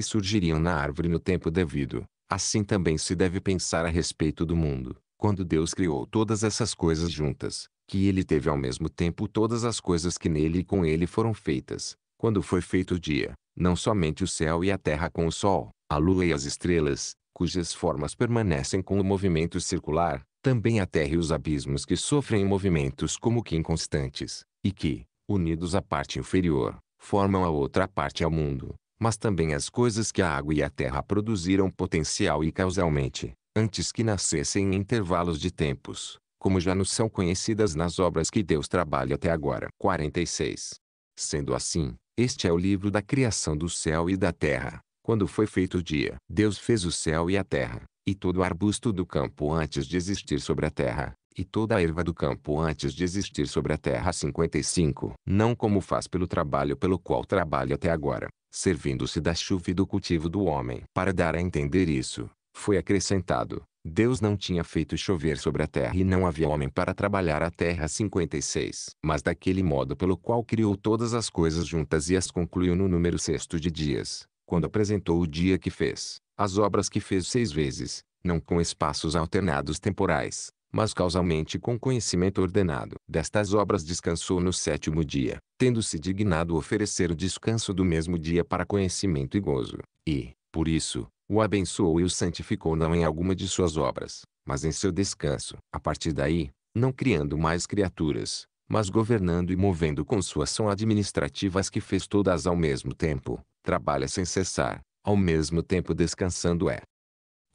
surgiriam na árvore no tempo devido, assim também se deve pensar a respeito do mundo. Quando Deus criou todas essas coisas juntas, que ele teve ao mesmo tempo todas as coisas que nele e com ele foram feitas, quando foi feito o dia, não somente o céu e a terra com o sol, a lua e as estrelas, cujas formas permanecem com o movimento circular, também a terra e os abismos que sofrem movimentos como que inconstantes, e que, unidos à parte inferior, formam a outra parte ao mundo, mas também as coisas que a água e a terra produziram potencial e causalmente, antes que nascessem em intervalos de tempos, como já nos são conhecidas nas obras que Deus trabalha até agora. 46. Sendo assim, este é o livro da criação do céu e da terra. Quando foi feito o dia, Deus fez o céu e a terra, e todo arbusto do campo antes de existir sobre a terra, e toda a erva do campo antes de existir sobre a terra. 55. Não como faz pelo trabalho pelo qual trabalha até agora, servindo-se da chuva e do cultivo do homem. Para dar a entender isso, foi acrescentado: Deus não tinha feito chover sobre a terra e não havia homem para trabalhar a terra. 56. Mas daquele modo pelo qual criou todas as coisas juntas e as concluiu no número sexto de dias, quando apresentou o dia que fez as obras que fez seis vezes, não com espaços alternados temporais, mas causalmente com conhecimento ordenado. Destas obras descansou no sétimo dia, tendo-se dignado oferecer o descanso do mesmo dia para conhecimento e gozo. E, por isso, o abençoou e o santificou não em alguma de suas obras, mas em seu descanso. A partir daí, não criando mais criaturas, mas governando e movendo com sua ação administrativa as que fez todas ao mesmo tempo, trabalha sem cessar, ao mesmo tempo descansando é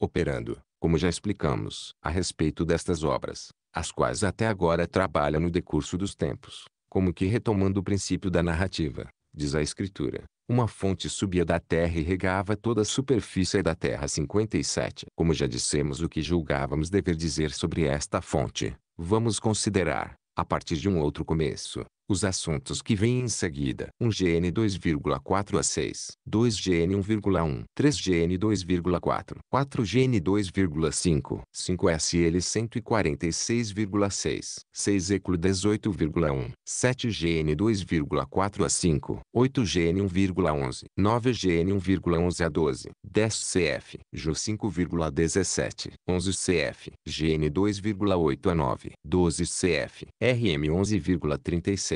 operando, como já explicamos, a respeito destas obras, as quais até agora trabalham no decurso dos tempos, como que retomando o princípio da narrativa, diz a Escritura. Uma fonte subia da terra e regava toda a superfície da terra 57. Como já dissemos o que julgávamos dever dizer sobre esta fonte, vamos considerar, a partir de um outro começo, os assuntos que vêm em seguida. 1GN 2,4 a 6. 2GN 1,1. 3GN 2,4. 4GN 2,5. 5SL 146,6. 6ECLO 18,1. 7GN 2,4 a 5. 8GN 1,11. 9GN 1,11 a 12. 10CF. JU 5,17. 11CF. GN 2,8 a 9. 12CF. RM 11,36.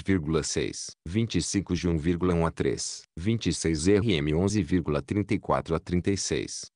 23,6, 25 de 1,1 a 3, 26 RM 11,34 a 36,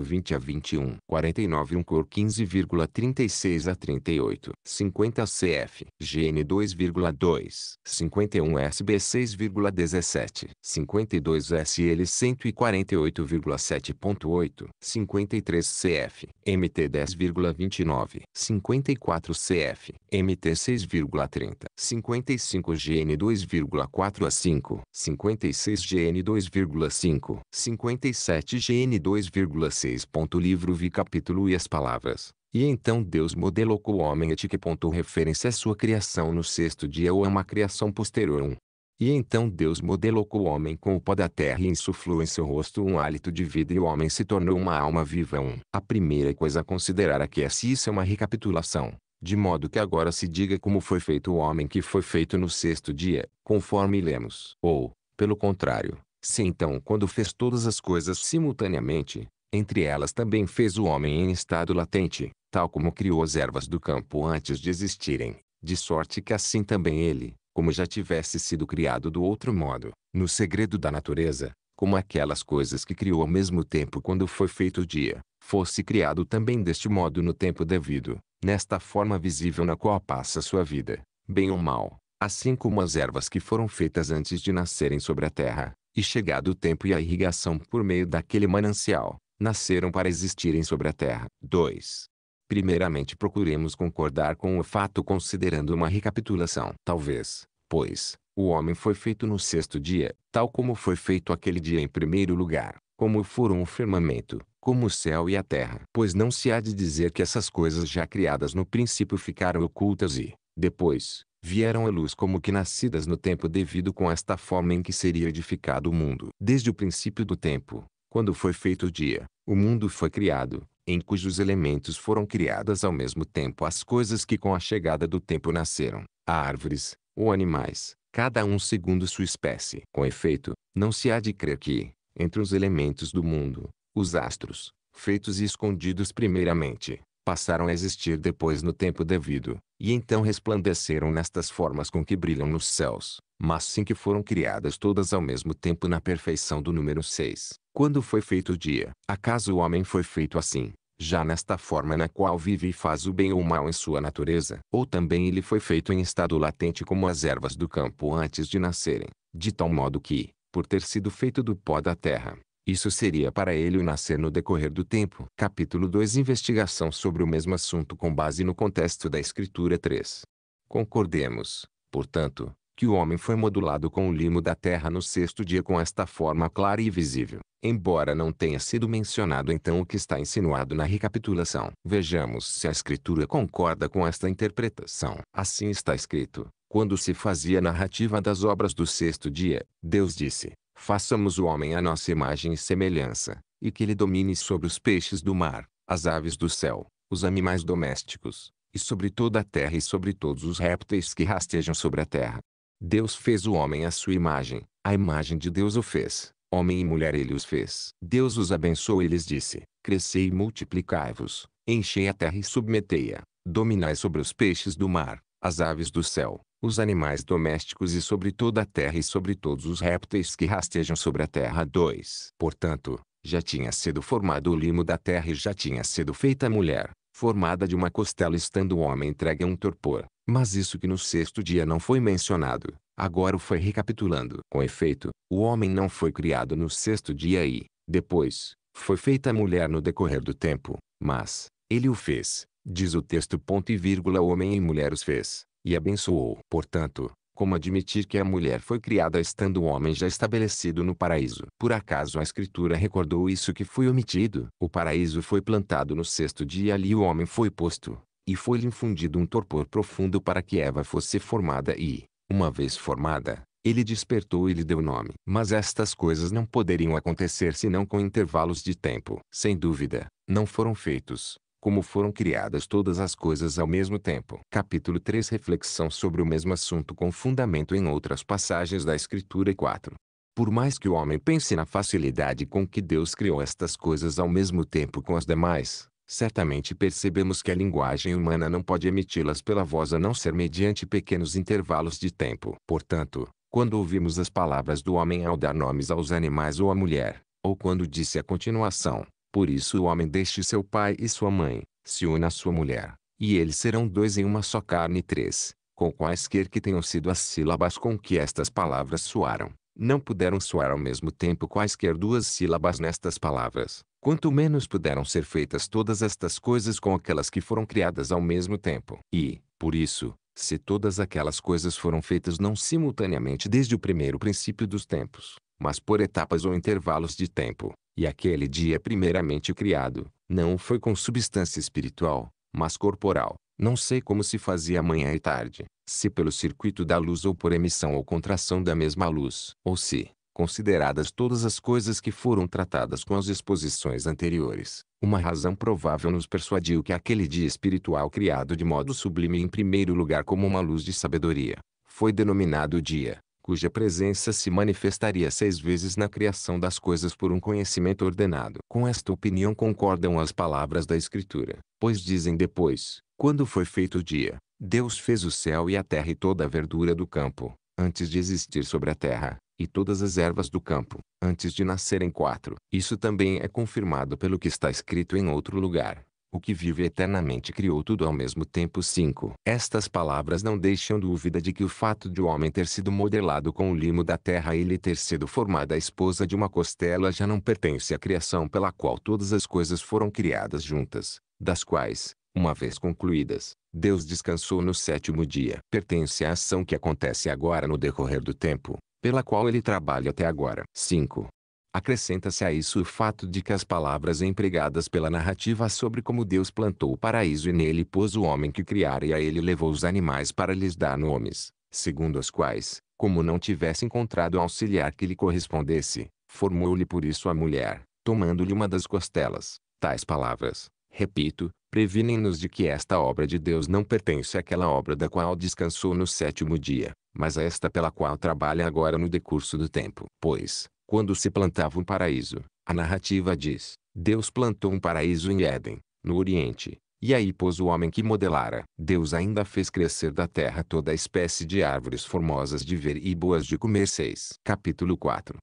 20 a 21, 49 um cor 15,36 a 38, 50 CF, GN 2,2, 51 SB 6,17, 52 SL 148,7.8, 53 CF, MT 10,29, 54 CF, MT 6,30, 55 GN 2,4 a 5, 56 GN 2,5, 57 GN 2,5 6. Livro vi capítulo e as palavras. E então Deus modelou com o homem a que ponto referência à sua criação no sexto dia ou a uma criação posterior. 1. E então Deus modelou com o homem com o pó da terra e insuflou em seu rosto um hálito de vida e o homem se tornou uma alma viva. 1. A primeira coisa a considerar aqui é se isso é uma recapitulação, de modo que agora se diga como foi feito o homem que foi feito no sexto dia, conforme lemos. Ou, pelo contrário, se então quando fez todas as coisas simultaneamente, entre elas também fez o homem em estado latente, tal como criou as ervas do campo antes de existirem, de sorte que assim também ele, como já tivesse sido criado do outro modo, no segredo da natureza, como aquelas coisas que criou ao mesmo tempo quando foi feito o dia, fosse criado também deste modo no tempo devido, nesta forma visível na qual passa sua vida, bem ou mal, assim como as ervas que foram feitas antes de nascerem sobre a terra, e chegado o tempo e a irrigação por meio daquele manancial, nasceram para existirem sobre a Terra. 2. Primeiramente procuremos concordar com o fato considerando uma recapitulação. Talvez, pois, o homem foi feito no sexto dia, tal como foi feito aquele dia em primeiro lugar, como foram o firmamento, como o céu e a terra. Pois não se há de dizer que essas coisas já criadas no princípio ficaram ocultas e, depois, vieram à luz como que nascidas no tempo devido com esta forma em que seria edificado o mundo. Desde o princípio do tempo, quando foi feito o dia, o mundo foi criado, em cujos elementos foram criadas ao mesmo tempo as coisas que com a chegada do tempo nasceram, árvores, ou animais, cada um segundo sua espécie. Com efeito, não se há de crer que, entre os elementos do mundo, os astros, feitos e escondidos primeiramente, passaram a existir depois no tempo devido, e então resplandeceram nestas formas com que brilham nos céus, mas sim que foram criadas todas ao mesmo tempo na perfeição do número 6. Quando foi feito o dia, acaso o homem foi feito assim, já nesta forma na qual vive e faz o bem ou o mal em sua natureza, ou também ele foi feito em estado latente como as ervas do campo antes de nascerem, de tal modo que, por ter sido feito do pó da terra, isso seria para ele o nascer no decorrer do tempo. Capítulo 2 Investigação sobre o mesmo assunto com base no contexto da Escritura 3. Concordemos, portanto, que o homem foi modulado com o limo da terra no sexto dia com esta forma clara e visível, embora não tenha sido mencionado então o que está insinuado na recapitulação. Vejamos se a escritura concorda com esta interpretação. Assim está escrito, quando se fazia a narrativa das obras do sexto dia, Deus disse, façamos o homem à nossa imagem e semelhança, e que ele domine sobre os peixes do mar, as aves do céu, os animais domésticos, e sobre toda a terra e sobre todos os répteis que rastejam sobre a terra. Deus fez o homem à sua imagem, a imagem de Deus o fez. Homem e mulher ele os fez. Deus os abençoou e lhes disse, Crescei e multiplicai-vos, enchei a terra e submetei-a, dominai sobre os peixes do mar, as aves do céu, os animais domésticos e sobre toda a terra e sobre todos os répteis que rastejam sobre a terra. 2. Portanto, já tinha sido formado o limo da terra e já tinha sido feita a mulher formada de uma costela estando o homem entregue a um torpor. Mas isso que no sexto dia não foi mencionado, agora o foi recapitulando. Com efeito, o homem não foi criado no sexto dia e, depois, foi feita a mulher no decorrer do tempo, mas, ele o fez, diz o texto ponto e vírgula homem e mulher os fez, e abençoou. Portanto, como admitir que a mulher foi criada estando o homem já estabelecido no paraíso? Por acaso a escritura recordou isso que foi omitido? O paraíso foi plantado no sexto dia ali o homem foi posto, e foi-lhe infundido um torpor profundo para que Eva fosse formada e, uma vez formada, ele despertou e lhe deu nome. Mas estas coisas não poderiam acontecer senão com intervalos de tempo. Sem dúvida, não foram feitos, como foram criadas todas as coisas ao mesmo tempo. Capítulo 3 Reflexão sobre o mesmo assunto com fundamento em outras passagens da Escritura 4. Por mais que o homem pense na facilidade com que Deus criou estas coisas ao mesmo tempo com as demais, certamente percebemos que a linguagem humana não pode emiti-las pela voz a não ser mediante pequenos intervalos de tempo. Portanto, quando ouvimos as palavras do homem ao dar nomes aos animais ou à mulher, ou quando disse a continuação, por isso o homem deixe seu pai e sua mãe, se une à sua mulher, e eles serão dois em uma só carne. três Com quaisquer que tenham sido as sílabas com que estas palavras soaram, não puderam soar ao mesmo tempo quaisquer duas sílabas nestas palavras, quanto menos puderam ser feitas todas estas coisas com aquelas que foram criadas ao mesmo tempo. E, por isso, se todas aquelas coisas foram feitas não simultaneamente desde o primeiro princípio dos tempos, mas por etapas ou intervalos de tempo, e aquele dia primeiramente criado, não foi com substância espiritual, mas corporal. Não sei como se fazia manhã e tarde, se pelo circuito da luz ou por emissão ou contração da mesma luz, ou se, consideradas todas as coisas que foram tratadas com as exposições anteriores, uma razão provável nos persuadiu que aquele dia espiritual criado de modo sublime em primeiro lugar como uma luz de sabedoria, foi denominado dia cuja presença se manifestaria seis vezes na criação das coisas por um conhecimento ordenado. Com esta opinião concordam as palavras da Escritura, pois dizem depois, quando foi feito o dia, Deus fez o céu e a terra e toda a verdura do campo, antes de existir sobre a terra, e todas as ervas do campo, antes de nascerem quatro. Isso também é confirmado pelo que está escrito em outro lugar. O que vive eternamente criou tudo ao mesmo tempo. 5. Estas palavras não deixam dúvida de que o fato de o homem ter sido modelado com o limo da terra e ele ter sido formada a esposa de uma costela já não pertence à criação pela qual todas as coisas foram criadas juntas, das quais, uma vez concluídas, Deus descansou no sétimo dia. Pertence à ação que acontece agora no decorrer do tempo, pela qual ele trabalha até agora. 5. Acrescenta-se a isso o fato de que as palavras empregadas pela narrativa sobre como Deus plantou o paraíso e nele pôs o homem que criara e a ele levou os animais para lhes dar nomes, segundo as quais, como não tivesse encontrado auxiliar que lhe correspondesse, formou-lhe por isso a mulher, tomando-lhe uma das costelas. Tais palavras, repito, previnem-nos de que esta obra de Deus não pertence àquela obra da qual descansou no sétimo dia, mas a esta pela qual trabalha agora no decurso do tempo. Pois, quando se plantava um paraíso, a narrativa diz, Deus plantou um paraíso em Éden, no Oriente, e aí pôs o homem que modelara. Deus ainda fez crescer da terra toda a espécie de árvores formosas de ver e boas de comer. 6. Capítulo 4.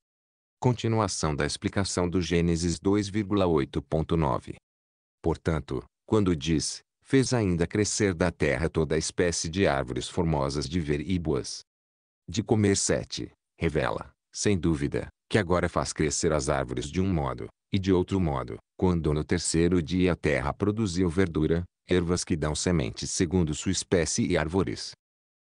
Continuação da explicação do Gênesis 2,8.9. Portanto, quando diz, fez ainda crescer da terra toda a espécie de árvores formosas de ver e boas de comer. 7. Revela, sem dúvida, que agora faz crescer as árvores de um modo, e de outro modo, quando no terceiro dia a terra produziu verdura, ervas que dão sementes segundo sua espécie e árvores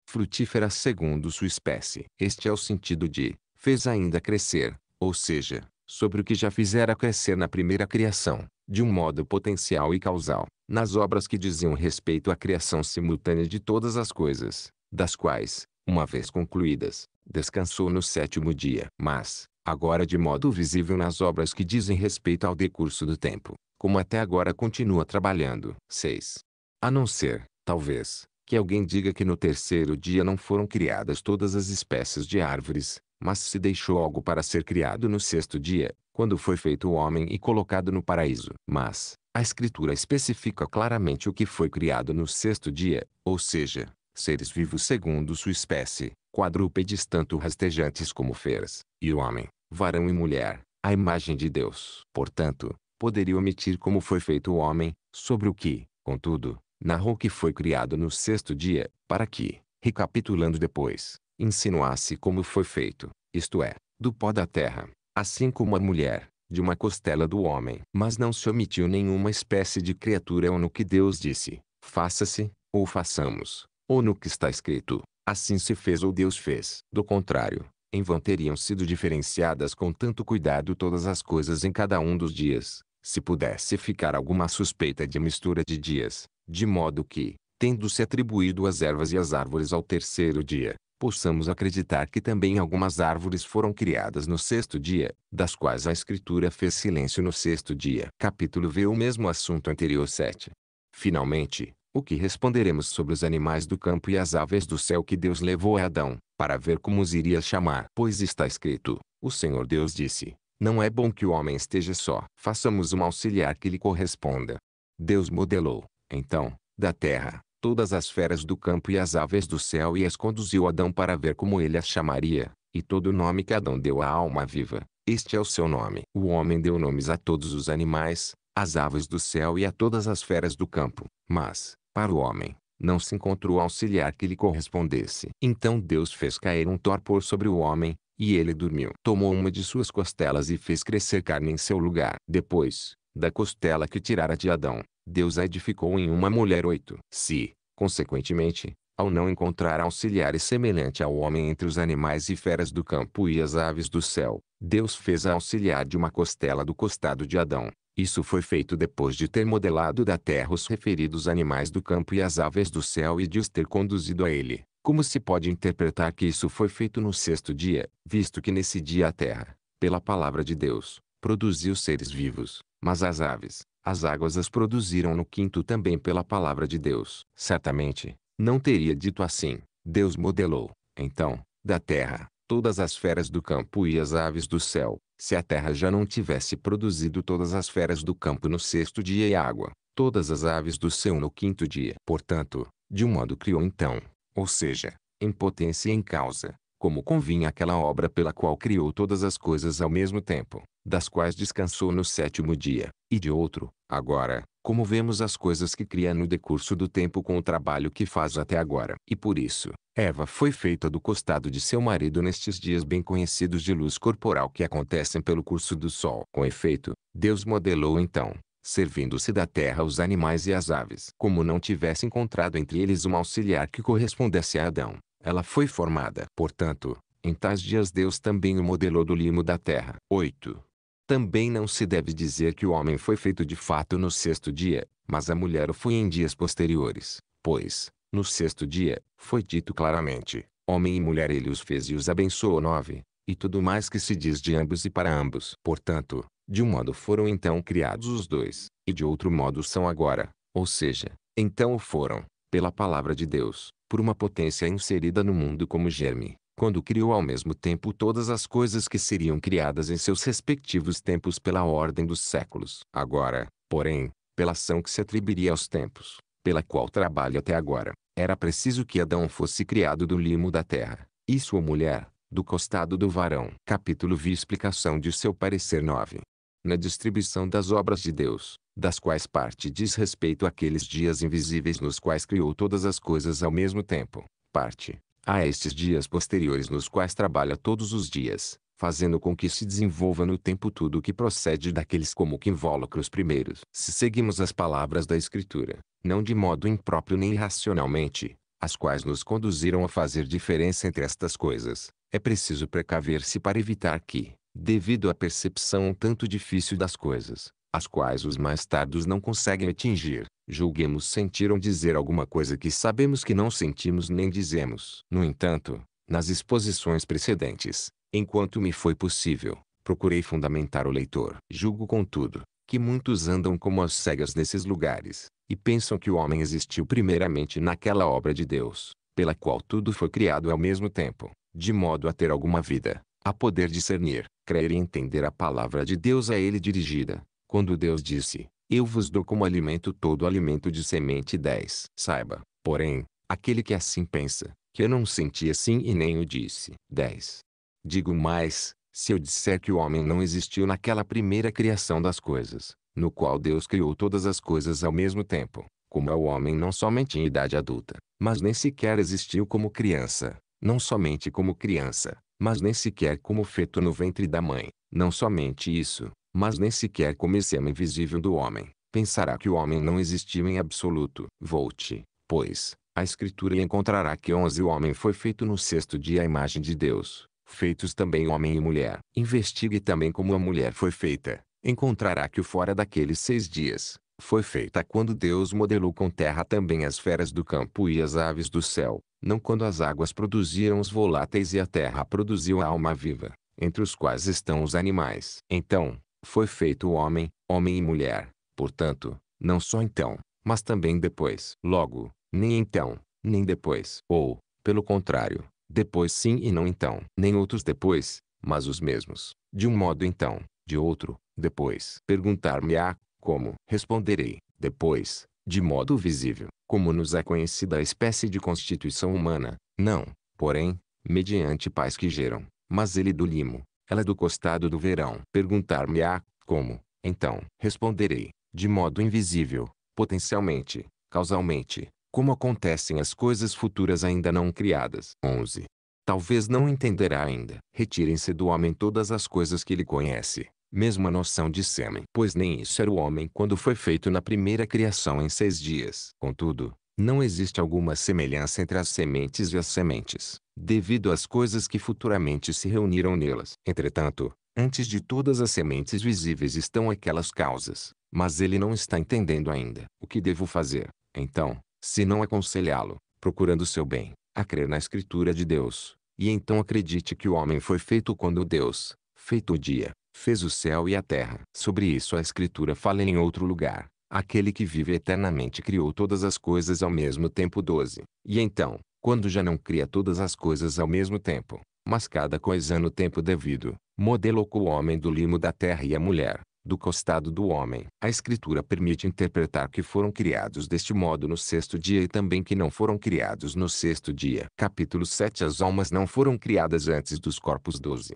frutíferas segundo sua espécie. Este é o sentido de fez ainda crescer, ou seja, sobre o que já fizera crescer na primeira criação, de um modo potencial e causal, nas obras que diziam respeito à criação simultânea de todas as coisas, das quais, uma vez concluídas, descansou no sétimo dia. Mas, agora de modo visível nas obras que dizem respeito ao decurso do tempo, como até agora continua trabalhando. 6. A não ser, talvez, que alguém diga que no terceiro dia não foram criadas todas as espécies de árvores, mas se deixou algo para ser criado no sexto dia, quando foi feito o homem e colocado no paraíso. Mas, a Escritura especifica claramente o que foi criado no sexto dia, ou seja, seres vivos segundo sua espécie, quadrúpedes tanto rastejantes como feras, e o homem, varão e mulher, a imagem de Deus. Portanto, poderia omitir como foi feito o homem, sobre o que, contudo, narrou que foi criado no sexto dia, para que, recapitulando depois, insinuasse como foi feito, isto é, do pó da terra, assim como a mulher, de uma costela do homem. Mas não se omitiu nenhuma espécie de criatura ou no que Deus disse, faça-se, ou façamos, ou no que está escrito, assim se fez ou Deus fez. Do contrário, em vão teriam sido diferenciadas com tanto cuidado todas as coisas em cada um dos dias, se pudesse ficar alguma suspeita de mistura de dias, de modo que, tendo-se atribuído as ervas e as árvores ao terceiro dia, possamos acreditar que também algumas árvores foram criadas no sexto dia, das quais a Escritura fez silêncio no sexto dia. Capítulo V O mesmo assunto anterior 7. Finalmente, o que responderemos sobre os animais do campo e as aves do céu que Deus levou a Adão, para ver como os iria chamar? Pois está escrito: O Senhor Deus disse: Não é bom que o homem esteja só, façamos um auxiliar que lhe corresponda. Deus modelou, então, da terra, todas as feras do campo e as aves do céu e as conduziu Adão para ver como ele as chamaria, e todo o nome que Adão deu à alma viva, este é o seu nome. O homem deu nomes a todos os animais, às aves do céu e a todas as feras do campo. Mas, para o homem, não se encontrou auxiliar que lhe correspondesse. Então Deus fez cair um torpor sobre o homem, e ele dormiu. Tomou uma de suas costelas e fez crescer carne em seu lugar. Depois, da costela que tirara de Adão, Deus a edificou em uma mulher oito. Se, consequentemente, ao não encontrar auxiliares semelhante ao homem entre os animais e feras do campo e as aves do céu, Deus fez a auxiliar de uma costela do costado de Adão, isso foi feito depois de ter modelado da terra os referidos animais do campo e as aves do céu e de os ter conduzido a ele. Como se pode interpretar que isso foi feito no sexto dia, visto que nesse dia a terra, pela palavra de Deus, produziu seres vivos, mas as aves, as águas as produziram no quinto também pela palavra de Deus. Certamente, não teria dito assim, Deus modelou, então, da terra, todas as feras do campo e as aves do céu, se a terra já não tivesse produzido todas as feras do campo no sexto dia e água, todas as aves do céu no quinto dia. Portanto, de um modo criou então, ou seja, em potência e em causa, como convinha aquela obra pela qual criou todas as coisas ao mesmo tempo, das quais descansou no sétimo dia e de outro, agora, como vemos as coisas que cria no decurso do tempo com o trabalho que faz até agora. E por isso, Eva foi feita do costado de seu marido nestes dias bem conhecidos de luz corporal que acontecem pelo curso do sol. Com efeito, Deus modelou então, servindo-se da terra os animais e as aves. Como não tivesse encontrado entre eles um auxiliar que correspondesse a Adão, ela foi formada. Portanto, em tais dias Deus também o modelou do limo da terra. 8. Também não se deve dizer que o homem foi feito de fato no sexto dia, mas a mulher o foi em dias posteriores, pois, no sexto dia, foi dito claramente, homem e mulher ele os fez e os abençoou nove, e tudo mais que se diz de ambos e para ambos. Portanto, de um modo foram então criados os dois, e de outro modo são agora, ou seja, então o foram, pela palavra de Deus, por uma potência inserida no mundo como germe, quando criou ao mesmo tempo todas as coisas que seriam criadas em seus respectivos tempos pela ordem dos séculos. Agora, porém, pela ação que se atribuiria aos tempos, pela qual trabalha até agora, era preciso que Adão fosse criado do limo da terra, e sua mulher, do costado do varão. Capítulo vi explicação de seu parecer 9. Na distribuição das obras de Deus, das quais parte diz respeito àqueles dias invisíveis nos quais criou todas as coisas ao mesmo tempo, parte, Há estes dias posteriores nos quais trabalha todos os dias, fazendo com que se desenvolva no tempo tudo o que procede daqueles como que invólucros primeiros. Se seguimos as palavras da Escritura, não de modo impróprio nem irracionalmente, as quais nos conduziram a fazer diferença entre estas coisas, é preciso precaver-se para evitar que, devido à percepção um tanto difícil das coisas, as quais os mais tardos não conseguem atingir, julguemos sentir ou dizer alguma coisa que sabemos que não sentimos nem dizemos. No entanto, nas exposições precedentes, enquanto me foi possível, procurei fundamentar o leitor. Julgo, contudo, que muitos andam como as cegas nesses lugares, e pensam que o homem existiu primeiramente naquela obra de Deus, pela qual tudo foi criado ao mesmo tempo, de modo a ter alguma vida, a poder discernir, crer e entender a palavra de Deus a ele dirigida, quando Deus disse, eu vos dou como alimento todo alimento de semente 10. Saiba, porém, aquele que assim pensa, que eu não senti assim e nem o disse. 10. Digo mais, se eu disser que o homem não existiu naquela primeira criação das coisas, no qual Deus criou todas as coisas ao mesmo tempo, como é o homem não somente em idade adulta, mas nem sequer existiu como criança, não somente como criança, mas nem sequer como feto no ventre da mãe, não somente isso, mas nem sequer como esse ama invisível do homem, pensará que o homem não existiu em absoluto. Volte, pois, à Escritura e encontrará que onze o homem foi feito no sexto dia à imagem de Deus, feitos também homem e mulher. Investigue também como a mulher foi feita, encontrará que o fora daqueles seis dias, foi feita quando Deus modelou com terra também as feras do campo e as aves do céu, não quando as águas produziram os voláteis e a terra produziu a alma viva, entre os quais estão os animais. Então, foi feito o homem, homem e mulher, portanto, não só então, mas também depois. Logo, nem então, nem depois. Ou, pelo contrário, depois sim e não então. Nem outros depois, mas os mesmos. De um modo então, de outro, depois. Perguntar-me-á, como? Responderei, depois, de modo visível, como nos é conhecida a espécie de constituição humana, não, porém, mediante pais que geram, mas ele do limo, ela é do costado do verão. Perguntar-me-á, como, então, responderei, de modo invisível, potencialmente, causalmente, como acontecem as coisas futuras ainda não criadas. 11. Talvez não entenderá ainda. Retirem-se do homem todas as coisas que ele conhece, mesmo a noção de sêmen. Pois nem isso era o homem quando foi feito na primeira criação em seis dias. Contudo, não existe alguma semelhança entre as sementes e as sementes devido às coisas que futuramente se reuniram nelas. Entretanto, antes de todas as sementes visíveis estão aquelas causas, mas ele não está entendendo ainda. O que devo fazer, então, se não aconselhá-lo, procurando seu bem, a crer na Escritura de Deus, e então acredite que o homem foi feito quando Deus, feito o dia, fez o céu e a terra. Sobre isso a Escritura fala em outro lugar. Aquele que vive eternamente criou todas as coisas ao mesmo tempo. 12. E então, quando já não cria todas as coisas ao mesmo tempo, mas cada coisa no tempo devido, modelou o homem do limo da terra e a mulher, do costado do homem. A Escritura permite interpretar que foram criados deste modo no sexto dia e também que não foram criados no sexto dia. Capítulo 7 As almas não foram criadas antes dos corpos 12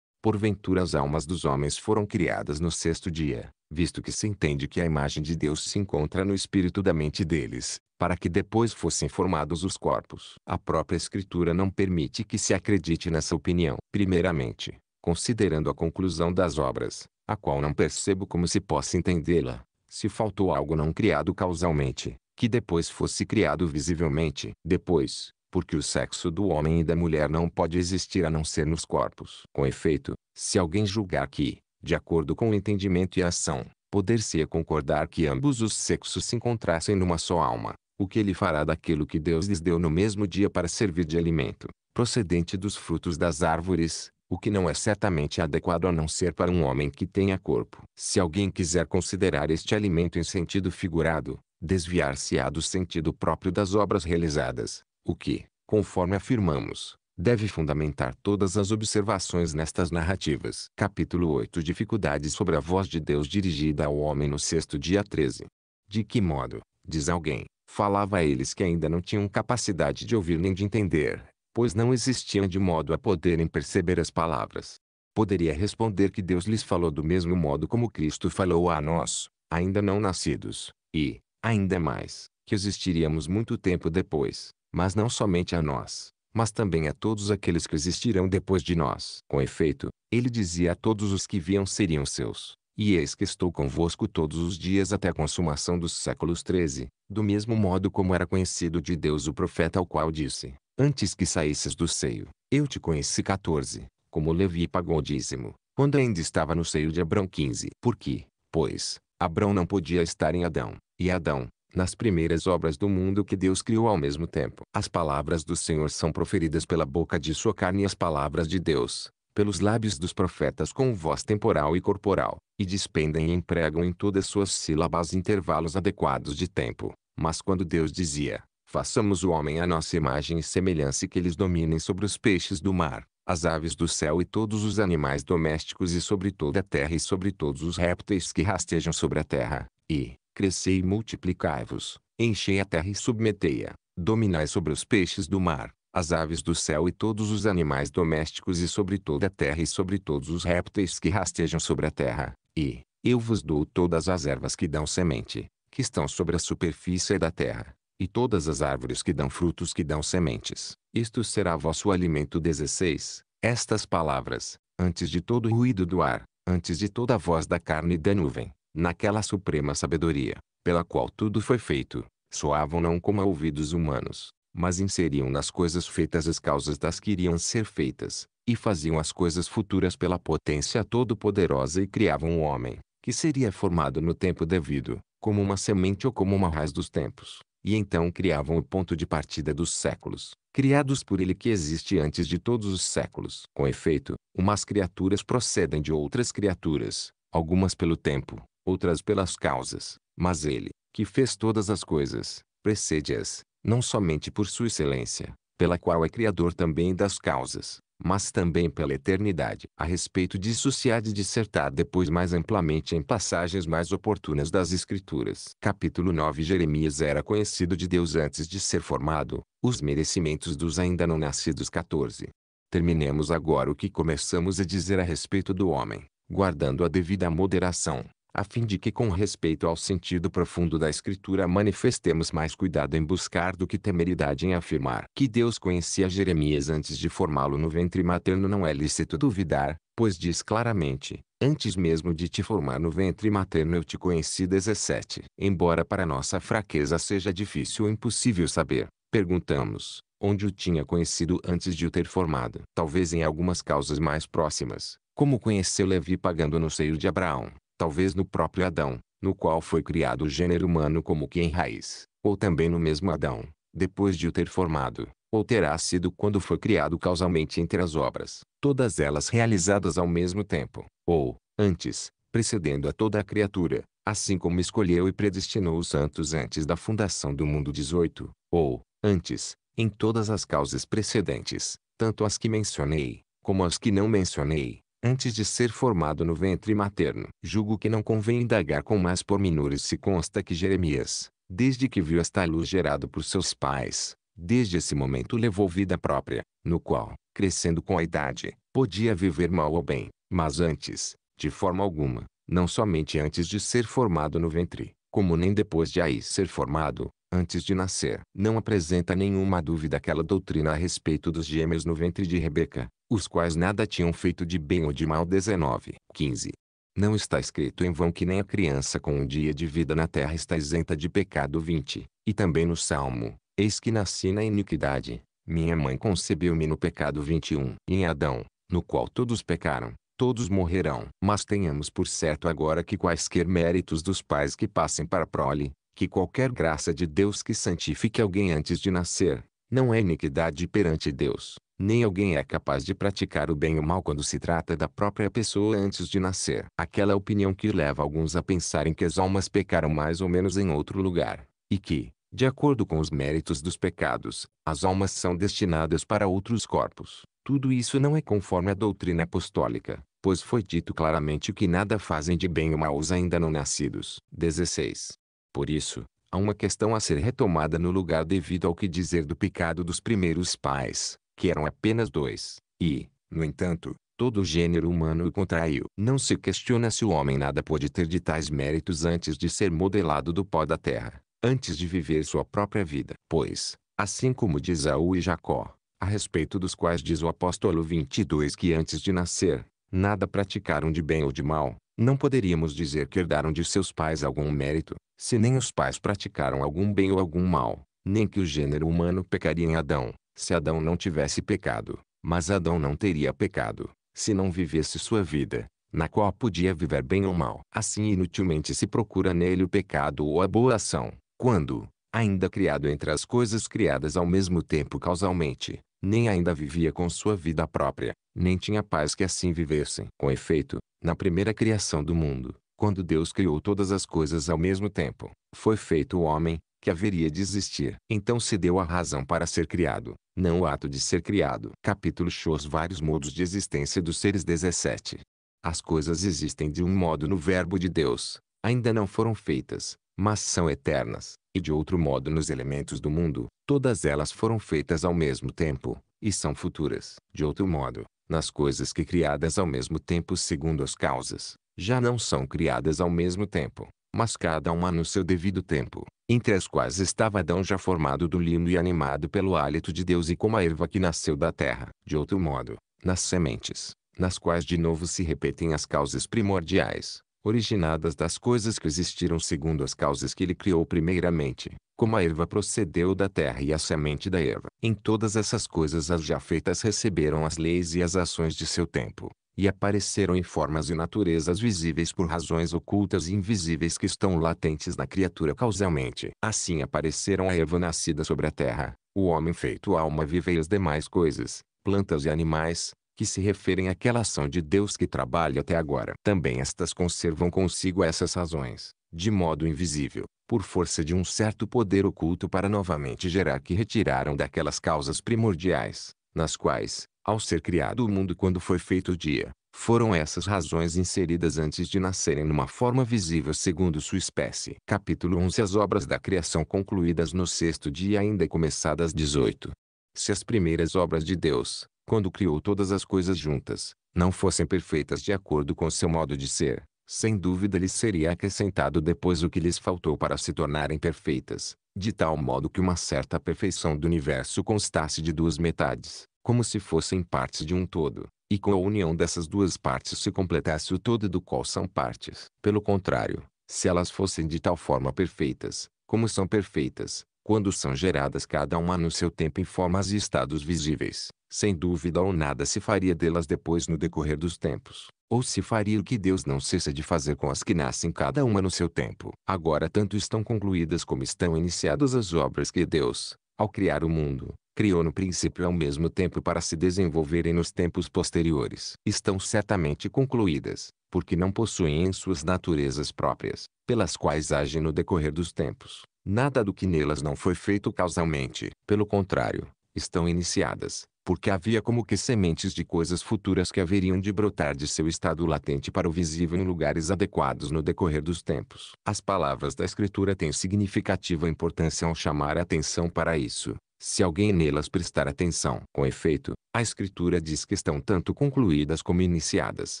porventura as almas dos homens foram criadas no sexto dia, visto que se entende que a imagem de Deus se encontra no espírito da mente deles, para que depois fossem formados os corpos. A própria Escritura não permite que se acredite nessa opinião. Primeiramente, considerando a conclusão das obras, a qual não percebo como se possa entendê-la, se faltou algo não criado causalmente, que depois fosse criado visivelmente. Depois, porque o sexo do homem e da mulher não pode existir a não ser nos corpos. Com efeito, se alguém julgar que, de acordo com o entendimento e a ação, poder-se concordar que ambos os sexos se encontrassem numa só alma, o que ele fará daquilo que Deus lhes deu no mesmo dia para servir de alimento, procedente dos frutos das árvores, o que não é certamente adequado a não ser para um homem que tenha corpo. Se alguém quiser considerar este alimento em sentido figurado, desviar-se-á do sentido próprio das obras realizadas, o que, conforme afirmamos, deve fundamentar todas as observações nestas narrativas. Capítulo 8 Dificuldades sobre a voz de Deus dirigida ao homem no sexto dia 13. De que modo, diz alguém, falava a eles que ainda não tinham capacidade de ouvir nem de entender, pois não existiam de modo a poderem perceber as palavras. Poderia responder que Deus lhes falou do mesmo modo como Cristo falou a nós, ainda não nascidos, e, ainda mais, que existiríamos muito tempo depois mas não somente a nós, mas também a todos aqueles que existirão depois de nós. Com efeito, ele dizia a todos os que viam seriam seus, e eis que estou convosco todos os dias até a consumação dos séculos 13, do mesmo modo como era conhecido de Deus o profeta ao qual disse, antes que saísses do seio, eu te conheci 14, como Levi pagou o dízimo, quando ainda estava no seio de Abrão 15. Porque, pois, Abrão não podia estar em Adão, e Adão, nas primeiras obras do mundo que Deus criou ao mesmo tempo. As palavras do Senhor são proferidas pela boca de sua carne e as palavras de Deus, pelos lábios dos profetas com voz temporal e corporal, e despendem e empregam em todas suas sílabas intervalos adequados de tempo. Mas quando Deus dizia, façamos o homem à nossa imagem e semelhança e que eles dominem sobre os peixes do mar, as aves do céu e todos os animais domésticos e sobre toda a terra e sobre todos os répteis que rastejam sobre a terra, e, Crescei e multiplicai-vos, enchei a terra e submetei-a, dominai sobre os peixes do mar, as aves do céu e todos os animais domésticos e sobre toda a terra e sobre todos os répteis que rastejam sobre a terra, e, eu vos dou todas as ervas que dão semente, que estão sobre a superfície da terra, e todas as árvores que dão frutos que dão sementes, isto será vosso alimento 16, estas palavras, antes de todo o ruído do ar, antes de toda a voz da carne e da nuvem, naquela suprema sabedoria, pela qual tudo foi feito, soavam não como a ouvidos humanos, mas inseriam nas coisas feitas as causas das que iriam ser feitas, e faziam as coisas futuras pela potência todo-poderosa e criavam o homem, que seria formado no tempo devido, como uma semente ou como uma raiz dos tempos, e então criavam o ponto de partida dos séculos, criados por ele que existe antes de todos os séculos. Com efeito, umas criaturas procedem de outras criaturas, algumas pelo tempo, outras pelas causas, mas ele, que fez todas as coisas, precede-as, não somente por sua excelência, pela qual é criador também das causas, mas também pela eternidade. A respeito disso se há de dissertar depois mais amplamente em passagens mais oportunas das Escrituras. Capítulo 9 Jeremias era conhecido de Deus antes de ser formado, os merecimentos dos ainda não nascidos 14. Terminemos agora o que começamos a dizer a respeito do homem, guardando a devida moderação, a fim de que com respeito ao sentido profundo da Escritura manifestemos mais cuidado em buscar do que temeridade em afirmar que Deus conhecia Jeremias antes de formá-lo no ventre materno não é lícito duvidar, pois diz claramente, antes mesmo de te formar no ventre materno eu te conheci 17. Embora para nossa fraqueza seja difícil ou impossível saber, perguntamos, onde o tinha conhecido antes de o ter formado. Talvez em algumas causas mais próximas, como conheceu Levi pagando no seio de Abraão, talvez no próprio Adão, no qual foi criado o gênero humano como que em raiz, ou também no mesmo Adão, depois de o ter formado, ou terá sido quando foi criado causalmente entre as obras, todas elas realizadas ao mesmo tempo, ou, antes, precedendo a toda a criatura, assim como escolheu e predestinou os santos antes da fundação do mundo 18, ou, antes, em todas as causas precedentes, tanto as que mencionei, como as que não mencionei, antes de ser formado no ventre materno. Julgo que não convém indagar com mais pormenores se consta que Jeremias, desde que viu esta luz gerado por seus pais, desde esse momento levou vida própria, no qual, crescendo com a idade, podia viver mal ou bem, mas antes, de forma alguma, não somente antes de ser formado no ventre, como nem depois de aí ser formado, antes de nascer. Não apresenta nenhuma dúvida aquela doutrina a respeito dos gêmeos no ventre de Rebeca, os quais nada tinham feito de bem ou de mal. 19. 15. Não está escrito em vão que nem a criança com um dia de vida na terra está isenta de pecado. 20. E também no Salmo, eis que nasci na iniquidade, minha mãe concebeu-me no pecado. 21. Em Adão, no qual todos pecaram, todos morrerão. Mas tenhamos por certo agora que quaisquer méritos dos pais que passem para a prole, que qualquer graça de Deus que santifique alguém antes de nascer, não é iniquidade perante Deus, nem alguém é capaz de praticar o bem ou mal quando se trata da própria pessoa antes de nascer. Aquela opinião que leva alguns a pensarem que as almas pecaram mais ou menos em outro lugar, e que, de acordo com os méritos dos pecados, as almas são destinadas para outros corpos. Tudo isso não é conforme a doutrina apostólica, pois foi dito claramente que nada fazem de bem ou mal os ainda não nascidos. 16. Por isso, há uma questão a ser retomada no lugar devido ao que dizer do pecado dos primeiros pais, que eram apenas dois, e, no entanto, todo o gênero humano o contraiu. Não se questiona se o homem nada pôde ter de tais méritos antes de ser modelado do pó da terra, antes de viver sua própria vida. Pois, assim como de Esaú e Jacó, a respeito dos quais diz o apóstolo 22 que antes de nascer, nada praticaram de bem ou de mal, não poderíamos dizer que herdaram de seus pais algum mérito, se nem os pais praticaram algum bem ou algum mal, nem que o gênero humano pecaria em Adão, se Adão não tivesse pecado. Mas Adão não teria pecado, se não vivesse sua vida, na qual podia viver bem ou mal. Assim inutilmente se procura nele o pecado ou a boa ação, quando, ainda criado entre as coisas criadas ao mesmo tempo causalmente, nem ainda vivia com sua vida própria, nem tinha paz que assim vivessem. Com efeito, na primeira criação do mundo, quando Deus criou todas as coisas ao mesmo tempo, foi feito o homem, que haveria de existir. Então se deu a razão para ser criado, não o ato de ser criado. Capítulo shows vários modos de existência dos seres 17. As coisas existem de um modo no verbo de Deus, ainda não foram feitas, mas são eternas e de outro modo nos elementos do mundo, todas elas foram feitas ao mesmo tempo, e são futuras, de outro modo, nas coisas que criadas ao mesmo tempo segundo as causas, já não são criadas ao mesmo tempo, mas cada uma no seu devido tempo, entre as quais estava Adão já formado do limo e animado pelo hálito de Deus e como a erva que nasceu da terra, de outro modo, nas sementes, nas quais de novo se repetem as causas primordiais, originadas das coisas que existiram segundo as causas que ele criou primeiramente, como a erva procedeu da terra e a semente da erva. Em todas essas coisas as já feitas receberam as leis e as ações de seu tempo, e apareceram em formas e naturezas visíveis por razões ocultas e invisíveis que estão latentes na criatura causalmente. Assim apareceram a erva nascida sobre a terra, o homem feito alma viva e as demais coisas, plantas e animais, que se referem àquela ação de Deus que trabalha até agora. Também estas conservam consigo essas razões, de modo invisível, por força de um certo poder oculto para novamente gerar que retiraram daquelas causas primordiais, nas quais, ao ser criado o mundo quando foi feito o dia, foram essas razões inseridas antes de nascerem numa forma visível segundo sua espécie. Capítulo 11 As obras da criação concluídas no sexto dia ainda começadas 18. Se as primeiras obras de Deus, quando criou todas as coisas juntas, não fossem perfeitas de acordo com seu modo de ser, sem dúvida lhes seria acrescentado depois o que lhes faltou para se tornarem perfeitas, de tal modo que uma certa perfeição do universo constasse de duas metades, como se fossem partes de um todo, e com a união dessas duas partes se completasse o todo do qual são partes. Pelo contrário, se elas fossem de tal forma perfeitas, como são perfeitas, quando são geradas cada uma no seu tempo em formas e estados visíveis, sem dúvida ou nada se faria delas depois no decorrer dos tempos, ou se faria o que Deus não cessa de fazer com as que nascem cada uma no seu tempo. Agora tanto estão concluídas como estão iniciadas as obras que Deus, ao criar o mundo, criou no princípio ao mesmo tempo para se desenvolverem nos tempos posteriores. Estão certamente concluídas, porque não possuem em suas naturezas próprias, pelas quais agem no decorrer dos tempos. Nada do que nelas não foi feito causalmente. Pelo contrário, estão iniciadas, porque havia como que sementes de coisas futuras que haveriam de brotar de seu estado latente para o visível em lugares adequados no decorrer dos tempos. As palavras da Escritura têm significativa importância ao chamar a atenção para isso, se alguém nelas prestar atenção. Com efeito, a Escritura diz que estão tanto concluídas como iniciadas,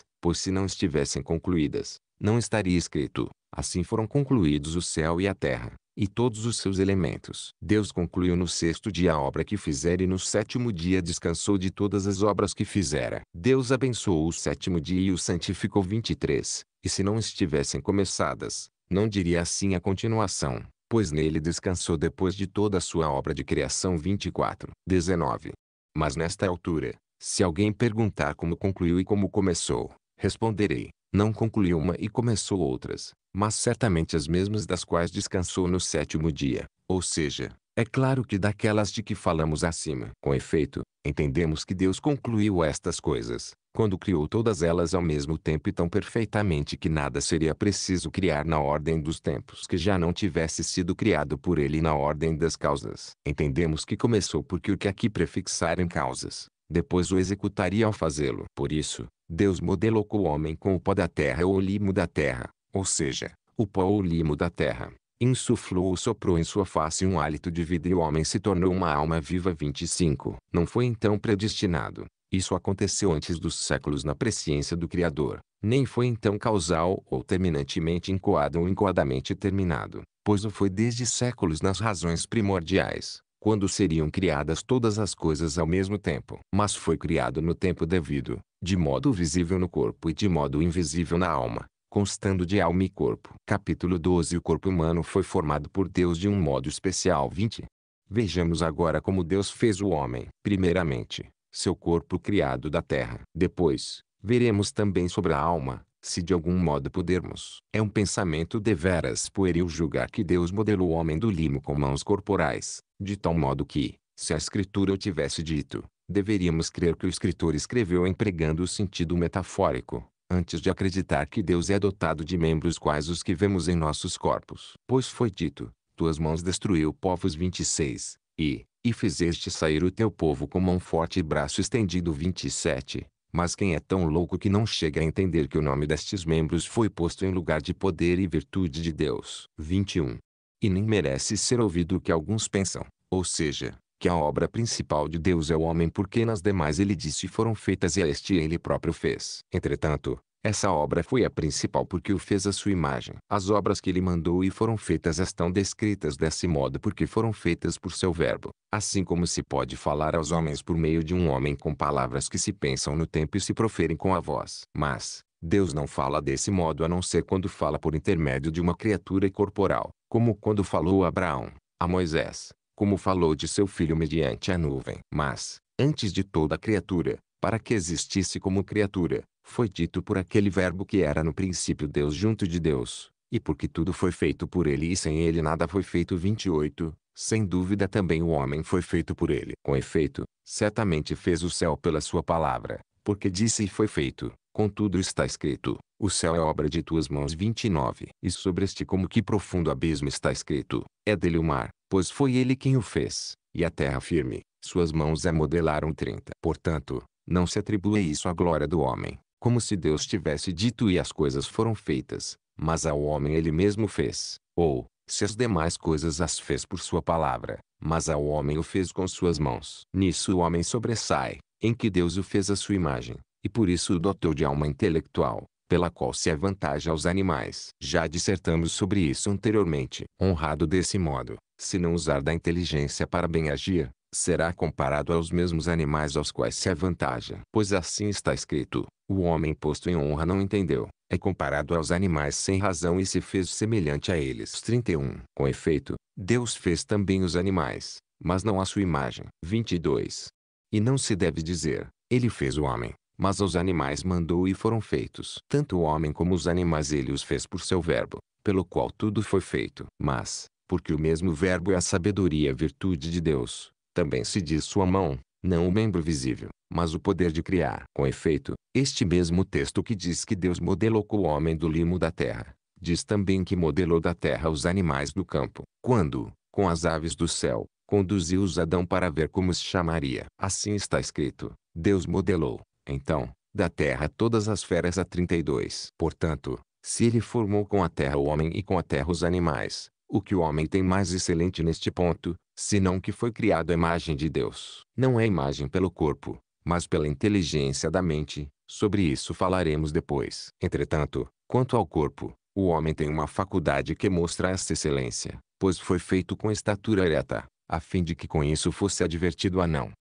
pois se não estivessem concluídas, não estaria escrito. Assim foram concluídos o céu e a terra e todos os seus elementos. Deus concluiu no sexto dia a obra que fizera e no sétimo dia descansou de todas as obras que fizera. Deus abençoou o sétimo dia e o santificou 23, e se não estivessem começadas, não diria assim a continuação, pois nele descansou depois de toda a sua obra de criação 24. 19. Mas nesta altura, se alguém perguntar como concluiu e como começou, responderei, não concluiu uma e começou outras, mas certamente as mesmas das quais descansou no sétimo dia, ou seja, é claro que daquelas de que falamos acima. Com efeito, entendemos que Deus concluiu estas coisas, quando criou todas elas ao mesmo tempo e tão perfeitamente que nada seria preciso criar na ordem dos tempos que já não tivesse sido criado por ele na ordem das causas. Entendemos que começou porque o que aqui prefixar em causas, depois o executaria ao fazê-lo. Por isso, Deus modelou o homem com o pó da terra ou o limo da terra, ou seja, o pó ou o limo da terra. Insuflou ou soprou em sua face um hálito de vida e o homem se tornou uma alma viva 25. Não foi então predestinado. Isso aconteceu antes dos séculos na presciência do Criador. Nem foi então causal ou terminantemente incoado ou incoadamente terminado, pois o foi desde séculos nas razões primordiais quando seriam criadas todas as coisas ao mesmo tempo. Mas foi criado no tempo devido, de modo visível no corpo e de modo invisível na alma, constando de alma e corpo. Capítulo 12 O corpo humano foi formado por Deus de um modo especial 20. Vejamos agora como Deus fez o homem. Primeiramente, seu corpo criado da terra. Depois, veremos também sobre a alma, se de algum modo pudermos. É um pensamento deveras pueril julgar que Deus modelou o homem do limo com mãos corporais, de tal modo que, se a escritura o tivesse dito, deveríamos crer que o escritor escreveu empregando o sentido metafórico, antes de acreditar que Deus é dotado de membros quais os que vemos em nossos corpos. Pois foi dito, tuas mãos destruiu povos 26, e, e fizeste sair o teu povo com mão forte e braço estendido 27, mas quem é tão louco que não chega a entender que o nome destes membros foi posto em lugar de poder e virtude de Deus? 21. E nem merece ser ouvido o que alguns pensam, ou seja, que a obra principal de Deus é o homem porque nas demais ele disse foram feitas e a este ele próprio fez. Entretanto, essa obra foi a principal porque o fez a sua imagem. As obras que ele mandou e foram feitas estão descritas desse modo porque foram feitas por seu verbo. Assim como se pode falar aos homens por meio de um homem com palavras que se pensam no tempo e se proferem com a voz. Mas, Deus não fala desse modo a não ser quando fala por intermédio de uma criatura corporal, como quando falou a Abraão, a Moisés, como falou de seu filho mediante a nuvem. Mas, antes de toda criatura, para que existisse como criatura, foi dito por aquele Verbo que era no princípio Deus junto de Deus, e porque tudo foi feito por ele e sem ele nada foi feito. 28. Sem dúvida também o homem foi feito por ele. Com efeito, certamente fez o céu pela sua palavra, porque disse e foi feito. Contudo está escrito, o céu é obra de tuas mãos 29. E sobre este como que profundo abismo está escrito, é dele o mar, pois foi ele quem o fez, e a terra firme, suas mãos a é modelaram 30. Portanto, não se atribui isso à glória do homem, como se Deus tivesse dito e as coisas foram feitas, mas ao homem ele mesmo fez, ou, se as demais coisas as fez por sua palavra, mas ao homem o fez com suas mãos. Nisso o homem sobressai, em que Deus o fez à sua imagem, e por isso o dotou de alma intelectual, pela qual se avantaja aos animais. Já dissertamos sobre isso anteriormente. Honrado desse modo, se não usar da inteligência para bem agir, será comparado aos mesmos animais aos quais se avantaja. Pois assim está escrito, o homem posto em honra não entendeu, é comparado aos animais sem razão e se fez semelhante a eles. 31. Com efeito, Deus fez também os animais, mas não à sua imagem. 22. E não se deve dizer, ele fez o homem, mas aos animais mandou e foram feitos. Tanto o homem como os animais ele os fez por seu verbo, pelo qual tudo foi feito. Mas, porque o mesmo verbo é a sabedoria e virtude de Deus, também se diz sua mão, não o membro visível, mas o poder de criar. Com efeito, este mesmo texto que diz que Deus modelou com o homem do limo da terra, diz também que modelou da terra os animais do campo, quando, com as aves do céu, conduziu-os Adão para ver como se chamaria. Assim está escrito, Deus modelou, então, da terra todas as feras a 32. Portanto, se ele formou com a terra o homem e com a terra os animais, o que o homem tem mais excelente neste ponto, senão que foi criado a imagem de Deus. Não é imagem pelo corpo, mas pela inteligência da mente, sobre isso falaremos depois. Entretanto, quanto ao corpo, o homem tem uma faculdade que mostra essa excelência, pois foi feito com estatura ereta, a fim de que com isso fosse advertido a não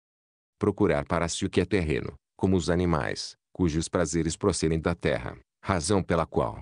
procurar para si o que é terreno, como os animais, cujos prazeres procedem da terra, razão pela qual,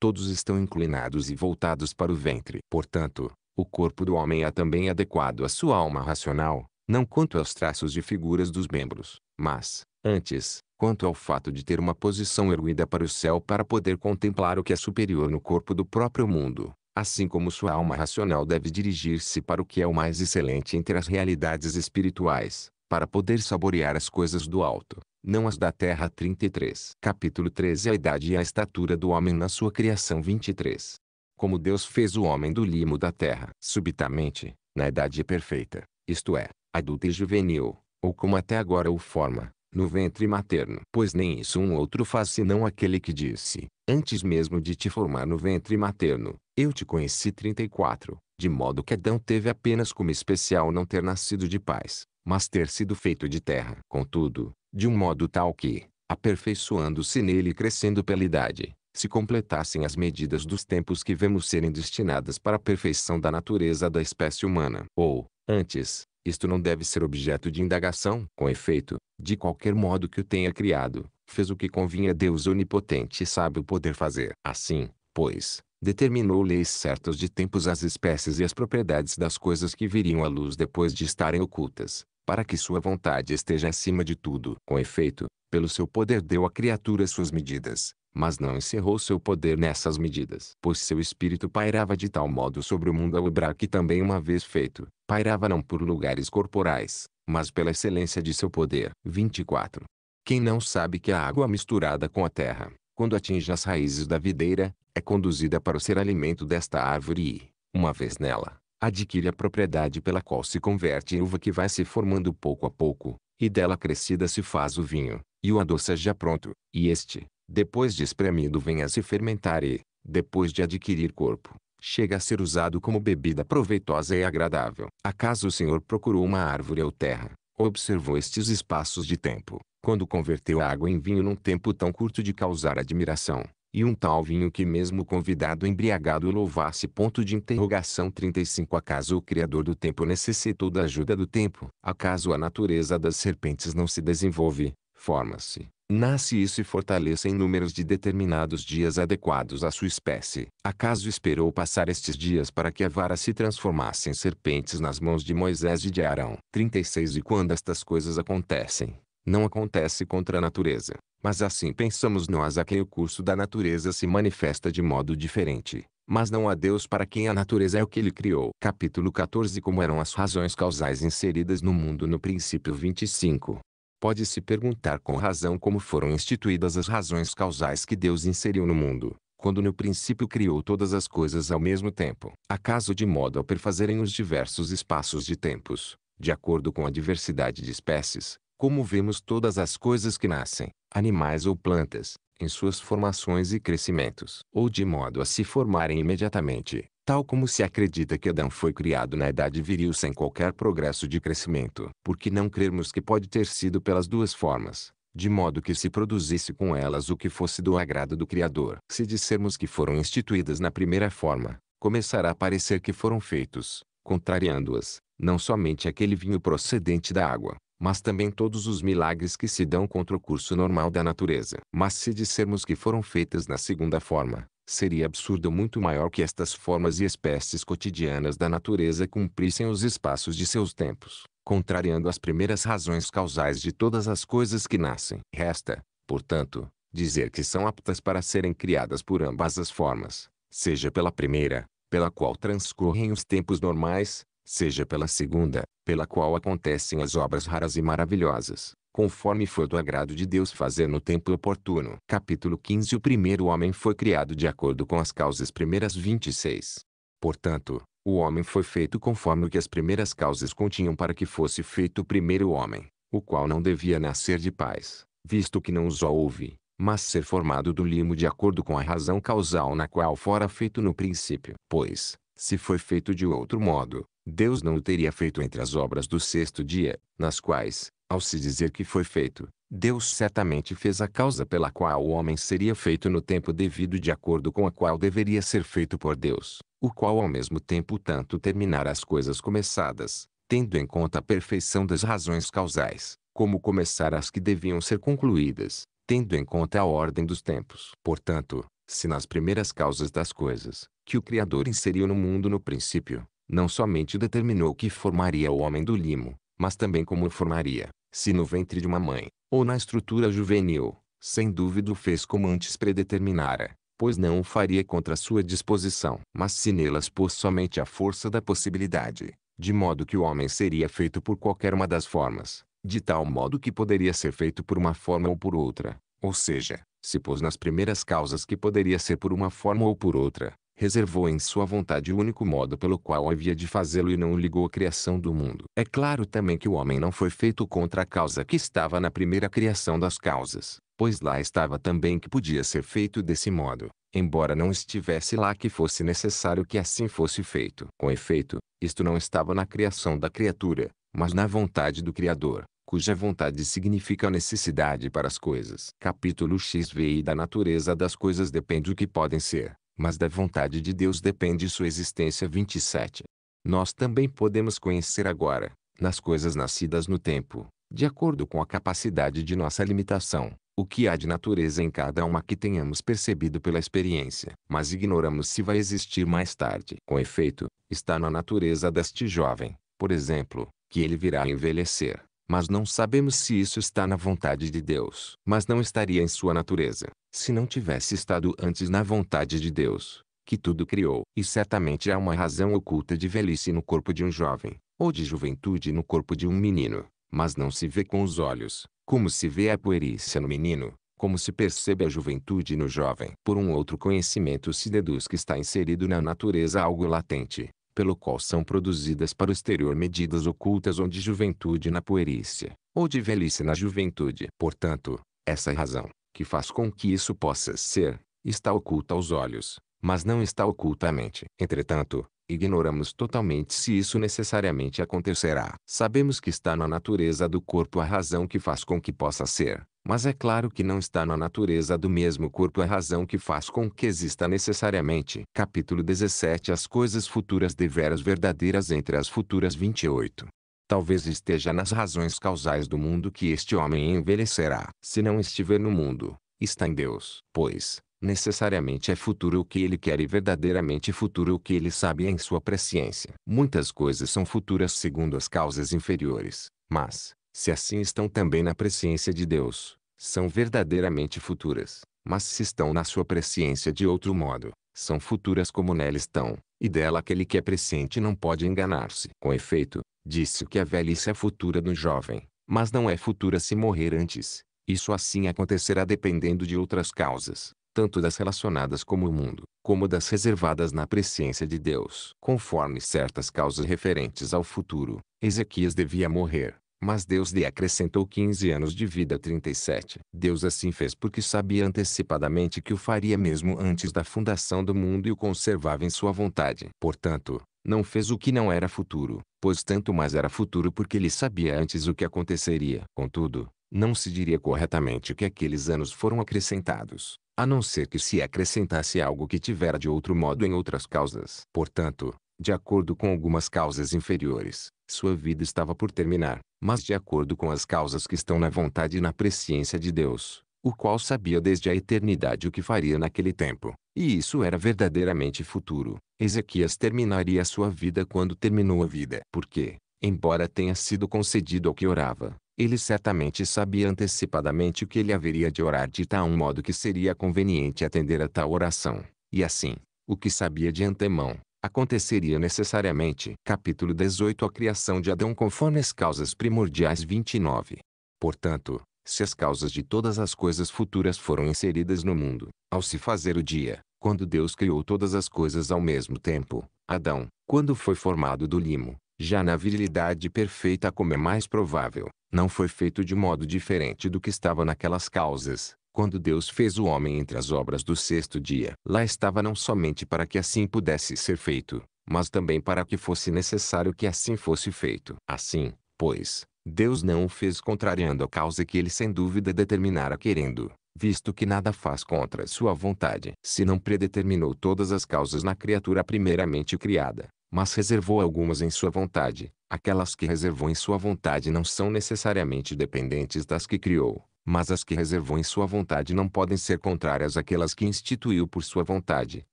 todos estão inclinados e voltados para o ventre. Portanto, o corpo do homem é também adequado à sua alma racional, não quanto aos traços de figuras dos membros, mas, antes, quanto ao fato de ter uma posição erguida para o céu para poder contemplar o que é superior no corpo do próprio mundo, assim como sua alma racional deve dirigir-se para o que é o mais excelente entre as realidades espirituais, para poder saborear as coisas do alto não as da terra 33. Capítulo 13 A idade e a estatura do homem na sua criação 23. Como Deus fez o homem do limo da terra, subitamente, na idade perfeita, isto é, adulta e juvenil, ou como até agora o forma, no ventre materno. Pois nem isso um outro faz senão aquele que disse, antes mesmo de te formar no ventre materno, eu te conheci 34, de modo que Adão teve apenas como especial não ter nascido de paz, mas ter sido feito de terra. Contudo, de um modo tal que, aperfeiçoando-se nele e crescendo pela idade, se completassem as medidas dos tempos que vemos serem destinadas para a perfeição da natureza da espécie humana. Ou, antes, isto não deve ser objeto de indagação. Com efeito, de qualquer modo que o tenha criado, fez o que convinha Deus onipotente e sábio poder fazer. Assim, pois, determinou leis certas de tempos às espécies e às propriedades das coisas que viriam à luz depois de estarem ocultas, para que sua vontade esteja acima de tudo. Com efeito, pelo seu poder deu à criatura suas medidas, mas não encerrou seu poder nessas medidas. Pois seu espírito pairava de tal modo sobre o mundo ao obrar que também uma vez feito, pairava não por lugares corporais, mas pela excelência de seu poder. 24. Quem não sabe que a água misturada com a terra, quando atinge as raízes da videira, é conduzida para ser alimento desta árvore e, uma vez nela, adquire a propriedade pela qual se converte em uva que vai se formando pouco a pouco, e dela crescida se faz o vinho, e o adoça já pronto, e este, depois de espremido vem a se fermentar e, depois de adquirir corpo, chega a ser usado como bebida proveitosa e agradável. Acaso o Senhor procurou uma árvore ou terra, observou estes espaços de tempo, quando converteu a água em vinho num tempo tão curto de causar admiração, e um tal vinho que mesmo convidado embriagado louvasse. Ponto de interrogação 35 Acaso o Criador do tempo necessitou da ajuda do tempo? Acaso a natureza das serpentes não se desenvolve, forma-se, nasce e se fortalece em números de determinados dias adequados à sua espécie? Acaso esperou passar estes dias para que a vara se transformasse em serpentes nas mãos de Moisés e de Arão? 36 E quando estas coisas acontecem, não acontece contra a natureza, mas assim pensamos nós a quem o curso da natureza se manifesta de modo diferente. Mas não a Deus para quem a natureza é o que ele criou. Capítulo 14 Como eram as razões causais inseridas no mundo no princípio 25. Pode-se perguntar com razão como foram instituídas as razões causais que Deus inseriu no mundo, quando no princípio criou todas as coisas ao mesmo tempo. Acaso de modo a perfazerem os diversos espaços de tempos, de acordo com a diversidade de espécies, como vemos todas as coisas que nascem, animais ou plantas, em suas formações e crescimentos, ou de modo a se formarem imediatamente, tal como se acredita que Adão foi criado na idade viril sem qualquer progresso de crescimento. Porque não crermos que pode ter sido pelas duas formas, de modo que se produzisse com elas o que fosse do agrado do Criador. Se dissermos que foram instituídas na primeira forma, começará a parecer que foram feitos, contrariando-as, não somente aquele vinho procedente da água, mas também todos os milagres que se dão contra o curso normal da natureza. Mas se dissermos que foram feitas na segunda forma, seria absurdo muito maior que estas formas e espécies cotidianas da natureza cumprissem os espaços de seus tempos, contrariando as primeiras razões causais de todas as coisas que nascem. Resta, portanto, dizer que são aptas para serem criadas por ambas as formas, seja pela primeira, pela qual transcorrem os tempos normais, seja pela segunda, pela qual acontecem as obras raras e maravilhosas, conforme for do agrado de Deus fazer no tempo oportuno. Capítulo 15 O primeiro homem foi criado de acordo com as causas primeiras 26. Portanto, o homem foi feito conforme o que as primeiras causas continham para que fosse feito o primeiro homem, o qual não devia nascer de paz, visto que não os houve, mas ser formado do limo de acordo com a razão causal na qual fora feito no princípio. Pois, se foi feito de outro modo, Deus não o teria feito entre as obras do sexto dia, nas quais, ao se dizer que foi feito, Deus certamente fez a causa pela qual o homem seria feito no tempo devido de acordo com a qual deveria ser feito por Deus, o qual ao mesmo tempo tanto terminar as coisas começadas, tendo em conta a perfeição das razões causais, como começar as que deviam ser concluídas, tendo em conta a ordem dos tempos. Portanto, se nas primeiras causas das coisas, que o Criador inseriu no mundo no princípio, não somente determinou que formaria o homem do limo, mas também como o formaria, se no ventre de uma mãe, ou na estrutura juvenil, sem dúvida o fez como antes predeterminara, pois não o faria contra sua disposição. Mas se nelas pôs somente a força da possibilidade, de modo que o homem seria feito por qualquer uma das formas, de tal modo que poderia ser feito por uma forma ou por outra, ou seja, se pôs nas primeiras causas que poderia ser por uma forma ou por outra, reservou em sua vontade o único modo pelo qual havia de fazê-lo e não ligou a criação do mundo. É claro também que o homem não foi feito contra a causa que estava na primeira criação das causas, pois lá estava também que podia ser feito desse modo, embora não estivesse lá que fosse necessário que assim fosse feito. Com efeito, isto não estava na criação da criatura, mas na vontade do Criador cuja vontade significa a necessidade para as coisas. Capítulo XVI Da natureza das coisas depende o que podem ser, mas da vontade de Deus depende sua existência. 27. Nós também podemos conhecer agora, nas coisas nascidas no tempo, de acordo com a capacidade de nossa limitação, o que há de natureza em cada uma que tenhamos percebido pela experiência, mas ignoramos se vai existir mais tarde. Com efeito, está na natureza deste jovem, por exemplo, que ele virá a envelhecer, mas não sabemos se isso está na vontade de Deus, mas não estaria em sua natureza se não tivesse estado antes na vontade de Deus, que tudo criou. E certamente há uma razão oculta de velhice no corpo de um jovem, ou de juventude no corpo de um menino, mas não se vê com os olhos, como se vê a puerícia no menino, como se percebe a juventude no jovem. Por um outro conhecimento se deduz que está inserido na natureza algo latente, pelo qual são produzidas para o exterior medidas ocultas ou de juventude na puerícia, ou de velhice na juventude. Portanto, essa é razão, que faz com que isso possa ser, está oculta aos olhos, mas não está oculta à mente. Entretanto, ignoramos totalmente se isso necessariamente acontecerá. Sabemos que está na natureza do corpo a razão que faz com que possa ser, mas é claro que não está na natureza do mesmo corpo a razão que faz com que exista necessariamente. Capítulo 17 As coisas futuras deveras verdadeiras entre as futuras 28 talvez esteja nas razões causais do mundo que este homem envelhecerá. Se não estiver no mundo, está em Deus. Pois, necessariamente é futuro o que ele quer e verdadeiramente futuro o que ele sabe em sua presciência. Muitas coisas são futuras segundo as causas inferiores, mas, se assim estão também na presciência de Deus, são verdadeiramente futuras. Mas se estão na sua presciência de outro modo, são futuras como nela estão, e dela aquele que é presciente não pode enganar-se. Com efeito, Disse que a velhice é futura do jovem, mas não é futura se morrer antes. Isso assim acontecerá dependendo de outras causas, tanto das relacionadas com o mundo, como das reservadas na presciência de Deus. Conforme certas causas referentes ao futuro, Ezequias devia morrer, mas Deus lhe acrescentou 15 anos de vida 37. Deus assim fez porque sabia antecipadamente que o faria mesmo antes da fundação do mundo e o conservava em sua vontade. Portanto, não fez o que não era futuro, pois tanto mais era futuro porque ele sabia antes o que aconteceria. Contudo, não se diria corretamente que aqueles anos foram acrescentados, a não ser que se acrescentasse algo que tivera de outro modo em outras causas. Portanto, de acordo com algumas causas inferiores, sua vida estava por terminar, mas de acordo com as causas que estão na vontade e na presciência de Deus, o qual sabia desde a eternidade o que faria naquele tempo, e isso era verdadeiramente futuro. Ezequias terminaria sua vida quando terminou a vida, porque, embora tenha sido concedido ao que orava, ele certamente sabia antecipadamente o que ele haveria de orar de tal modo que seria conveniente atender a tal oração, e assim, o que sabia de antemão, aconteceria necessariamente. Capítulo 18 A criação de Adão conforme as causas primordiais 29. Portanto, se as causas de todas as coisas futuras foram inseridas no mundo, ao se fazer o dia, quando Deus criou todas as coisas ao mesmo tempo, Adão, quando foi formado do limo, já na virilidade perfeita como é mais provável, não foi feito de modo diferente do que estava naquelas causas, quando Deus fez o homem entre as obras do sexto dia. Lá estava não somente para que assim pudesse ser feito, mas também para que fosse necessário que assim fosse feito. Assim, pois, Deus não o fez contrariando a causa que ele sem dúvida determinara querendo, visto que nada faz contra sua vontade. Se não predeterminou todas as causas na criatura primeiramente criada, mas reservou algumas em sua vontade, aquelas que reservou em sua vontade não são necessariamente dependentes das que criou, mas as que reservou em sua vontade não podem ser contrárias àquelas que instituiu por sua vontade,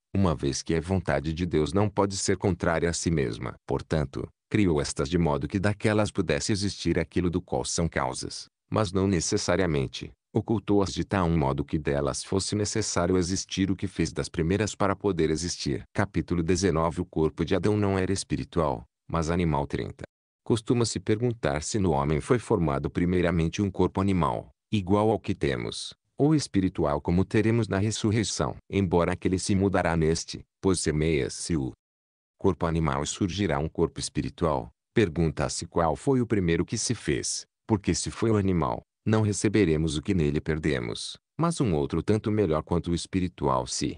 uma vez que a vontade de Deus não pode ser contrária a si mesma. Portanto, criou-estas de modo que daquelas pudesse existir aquilo do qual são causas, mas não necessariamente, ocultou-as de tal modo que delas fosse necessário existir o que fez das primeiras para poder existir. Capítulo 19 O corpo de Adão não era espiritual, mas animal 30. Costuma-se perguntar se no homem foi formado primeiramente um corpo animal, igual ao que temos, ou espiritual como teremos na ressurreição. Embora aquele se mudará neste, pois semeia-se o corpo animal e surgirá um corpo espiritual, pergunta-se qual foi o primeiro que se fez, porque se foi o animal, não receberemos o que nele perdemos, mas um outro tanto melhor quanto o espiritual se.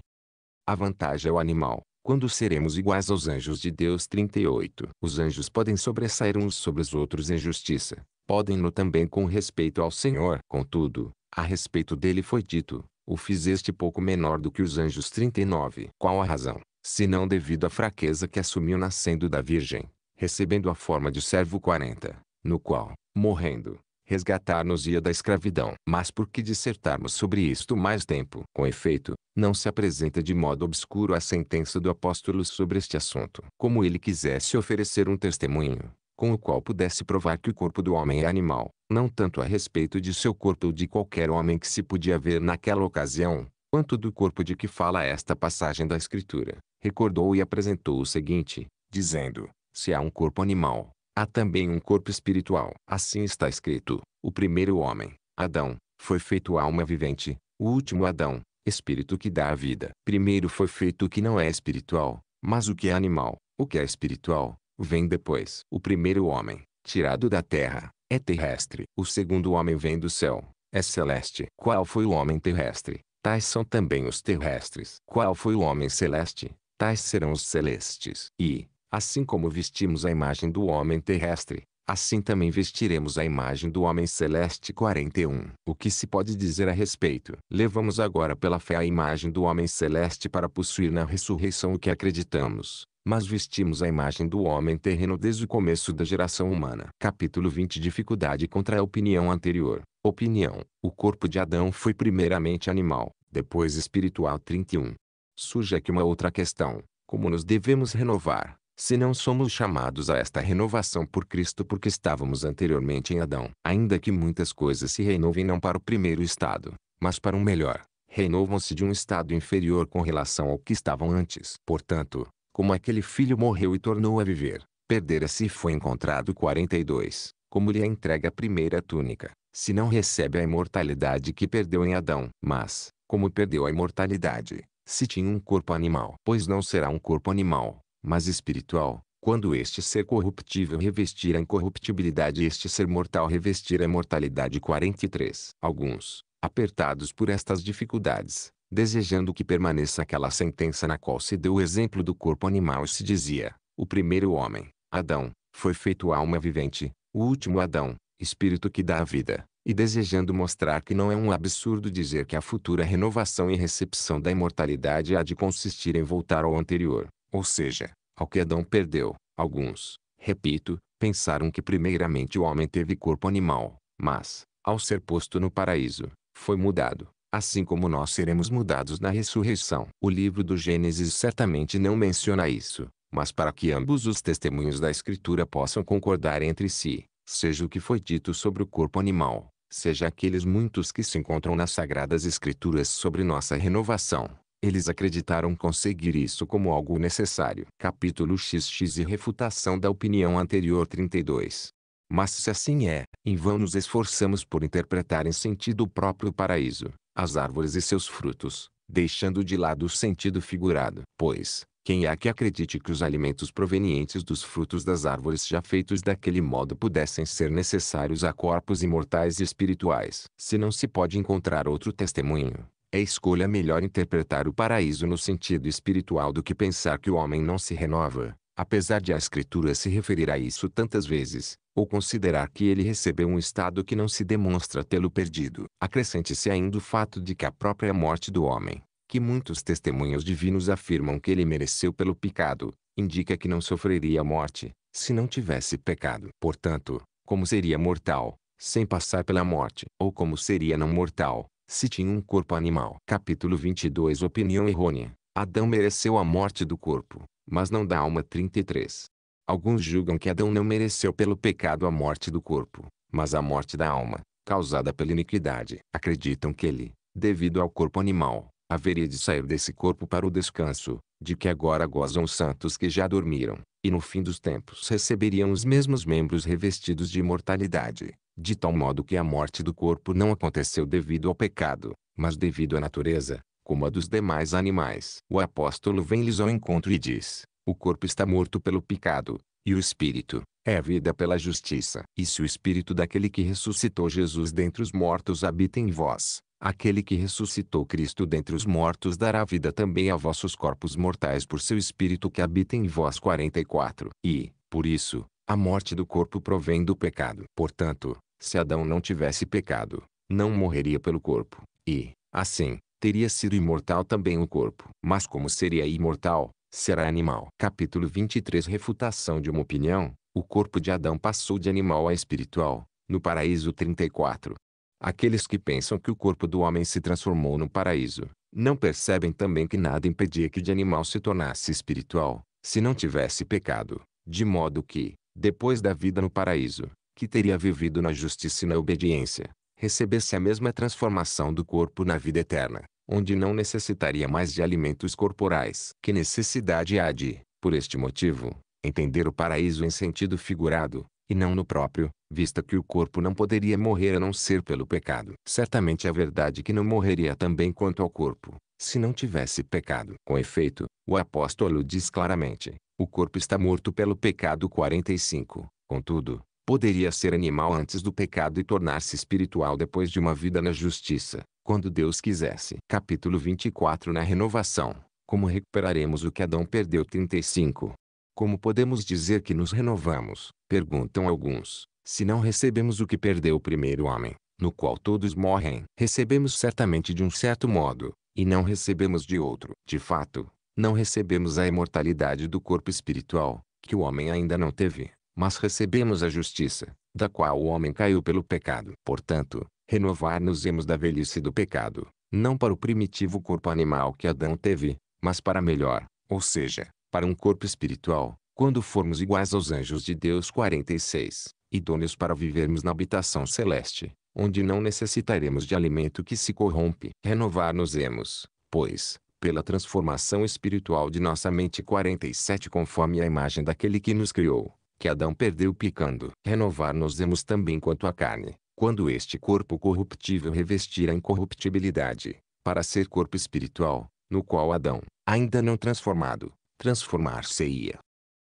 A vantagem é o animal, quando seremos iguais aos anjos de Deus 38. Os anjos podem sobressair uns sobre os outros em justiça, podem-no também com respeito ao Senhor. Contudo, a respeito dele foi dito, o fizeste pouco menor do que os anjos 39. Qual a razão? senão devido à fraqueza que assumiu nascendo da Virgem, recebendo a forma de servo 40, no qual, morrendo, resgatar-nos-ia da escravidão. Mas por que dissertarmos sobre isto mais tempo? Com efeito, não se apresenta de modo obscuro a sentença do apóstolo sobre este assunto. Como ele quisesse oferecer um testemunho, com o qual pudesse provar que o corpo do homem é animal, não tanto a respeito de seu corpo ou de qualquer homem que se podia ver naquela ocasião, quanto do corpo de que fala esta passagem da Escritura recordou e apresentou o seguinte, dizendo: Se há um corpo animal, há também um corpo espiritual. Assim está escrito: O primeiro homem, Adão, foi feito alma vivente, o último Adão, espírito que dá a vida. Primeiro foi feito o que não é espiritual, mas o que é animal. O que é espiritual, vem depois. O primeiro homem, tirado da terra, é terrestre. O segundo homem vem do céu, é celeste. Qual foi o homem terrestre? Tais são também os terrestres. Qual foi o homem celeste? tais serão os celestes. E, assim como vestimos a imagem do homem terrestre, assim também vestiremos a imagem do homem celeste 41. O que se pode dizer a respeito? Levamos agora pela fé a imagem do homem celeste para possuir na ressurreição o que acreditamos. Mas vestimos a imagem do homem terreno desde o começo da geração humana. Capítulo 20 Dificuldade contra a opinião anterior. Opinião. O corpo de Adão foi primeiramente animal, depois espiritual 31 surge aqui uma outra questão: como nos devemos renovar, se não somos chamados a esta renovação por Cristo porque estávamos anteriormente em Adão? Ainda que muitas coisas se renovem não para o primeiro estado, mas para um melhor, renovam-se de um estado inferior com relação ao que estavam antes. Portanto, como aquele filho morreu e tornou a viver, perdera-se e foi encontrado 42, como lhe é entregue a primeira túnica, se não recebe a imortalidade que perdeu em Adão. Mas, como perdeu a imortalidade, se tinha um corpo animal. Pois não será um corpo animal, mas espiritual, quando este ser corruptível revestir a incorruptibilidade e este ser mortal revestir a mortalidade. 43. Alguns, apertados por estas dificuldades, desejando que permaneça aquela sentença na qual se deu o exemplo do corpo animal e se dizia, o primeiro homem, Adão, foi feito alma vivente, o último Adão, espírito que dá a vida e desejando mostrar que não é um absurdo dizer que a futura renovação e recepção da imortalidade há de consistir em voltar ao anterior, ou seja, ao que Adão perdeu. Alguns, repito, pensaram que primeiramente o homem teve corpo animal, mas, ao ser posto no paraíso, foi mudado, assim como nós seremos mudados na ressurreição. O livro do Gênesis certamente não menciona isso, mas para que ambos os testemunhos da Escritura possam concordar entre si, seja o que foi dito sobre o corpo animal, seja aqueles muitos que se encontram nas sagradas escrituras sobre nossa renovação. Eles acreditaram conseguir isso como algo necessário. Capítulo XX e refutação da opinião anterior 32. Mas se assim é, em vão nos esforçamos por interpretar em sentido próprio o paraíso, as árvores e seus frutos, deixando de lado o sentido figurado. Pois, quem há é que acredite que os alimentos provenientes dos frutos das árvores já feitos daquele modo pudessem ser necessários a corpos imortais e espirituais? Se não se pode encontrar outro testemunho, é escolha melhor interpretar o paraíso no sentido espiritual do que pensar que o homem não se renova, apesar de a Escritura se referir a isso tantas vezes, ou considerar que ele recebeu um estado que não se demonstra tê-lo perdido. Acrescente-se ainda o fato de que a própria morte do homem, que muitos testemunhos divinos afirmam que ele mereceu pelo pecado, indica que não sofreria a morte, se não tivesse pecado. Portanto, como seria mortal, sem passar pela morte, ou como seria não mortal, se tinha um corpo animal. Capítulo 22 Opinião errônea. Adão mereceu a morte do corpo, mas não da alma 33. Alguns julgam que Adão não mereceu pelo pecado a morte do corpo, mas a morte da alma, causada pela iniquidade. Acreditam que ele, devido ao corpo animal, haveria de sair desse corpo para o descanso, de que agora gozam os santos que já dormiram, e no fim dos tempos receberiam os mesmos membros revestidos de imortalidade, de tal modo que a morte do corpo não aconteceu devido ao pecado, mas devido à natureza, como a dos demais animais. O apóstolo vem-lhes ao encontro e diz: O corpo está morto pelo pecado, e o espírito é a vida pela justiça. E se o espírito daquele que ressuscitou Jesus dentre os mortos habita em vós, Aquele que ressuscitou Cristo dentre os mortos dará vida também a vossos corpos mortais por seu Espírito que habita em vós. 44. E, por isso, a morte do corpo provém do pecado. Portanto, se Adão não tivesse pecado, não morreria pelo corpo. E, assim, teria sido imortal também o corpo. Mas como seria imortal, será animal. Capítulo 23 Refutação de uma opinião. O corpo de Adão passou de animal a espiritual. No paraíso 34. Aqueles que pensam que o corpo do homem se transformou no paraíso, não percebem também que nada impedia que de animal se tornasse espiritual, se não tivesse pecado, de modo que, depois da vida no paraíso, que teria vivido na justiça e na obediência, recebesse a mesma transformação do corpo na vida eterna, onde não necessitaria mais de alimentos corporais. Que necessidade há de, por este motivo, entender o paraíso em sentido figurado, e não no próprio, vista que o corpo não poderia morrer a não ser pelo pecado. Certamente é verdade que não morreria também quanto ao corpo, se não tivesse pecado. Com efeito, o apóstolo diz claramente, o corpo está morto pelo pecado 45, contudo, poderia ser animal antes do pecado e tornar-se espiritual depois de uma vida na justiça, quando Deus quisesse. Capítulo 24 Na renovação, como recuperaremos o que Adão perdeu 35? Como podemos dizer que nos renovamos? Perguntam alguns. Se não recebemos o que perdeu o primeiro homem, no qual todos morrem, recebemos certamente de um certo modo, e não recebemos de outro. De fato, não recebemos a imortalidade do corpo espiritual, que o homem ainda não teve, mas recebemos a justiça, da qual o homem caiu pelo pecado. Portanto, renovar-nos-emos da velhice do pecado, não para o primitivo corpo animal que Adão teve, mas para melhor, ou seja, para um corpo espiritual, quando formos iguais aos anjos de Deus 46 idôneos para vivermos na habitação celeste, onde não necessitaremos de alimento que se corrompe. Renovar-nos-emos, pois, pela transformação espiritual de nossa mente 47 conforme a imagem daquele que nos criou, que Adão perdeu picando. Renovar-nos-emos também quanto à carne, quando este corpo corruptível revestir a incorruptibilidade, para ser corpo espiritual, no qual Adão, ainda não transformado, transformar-se-ia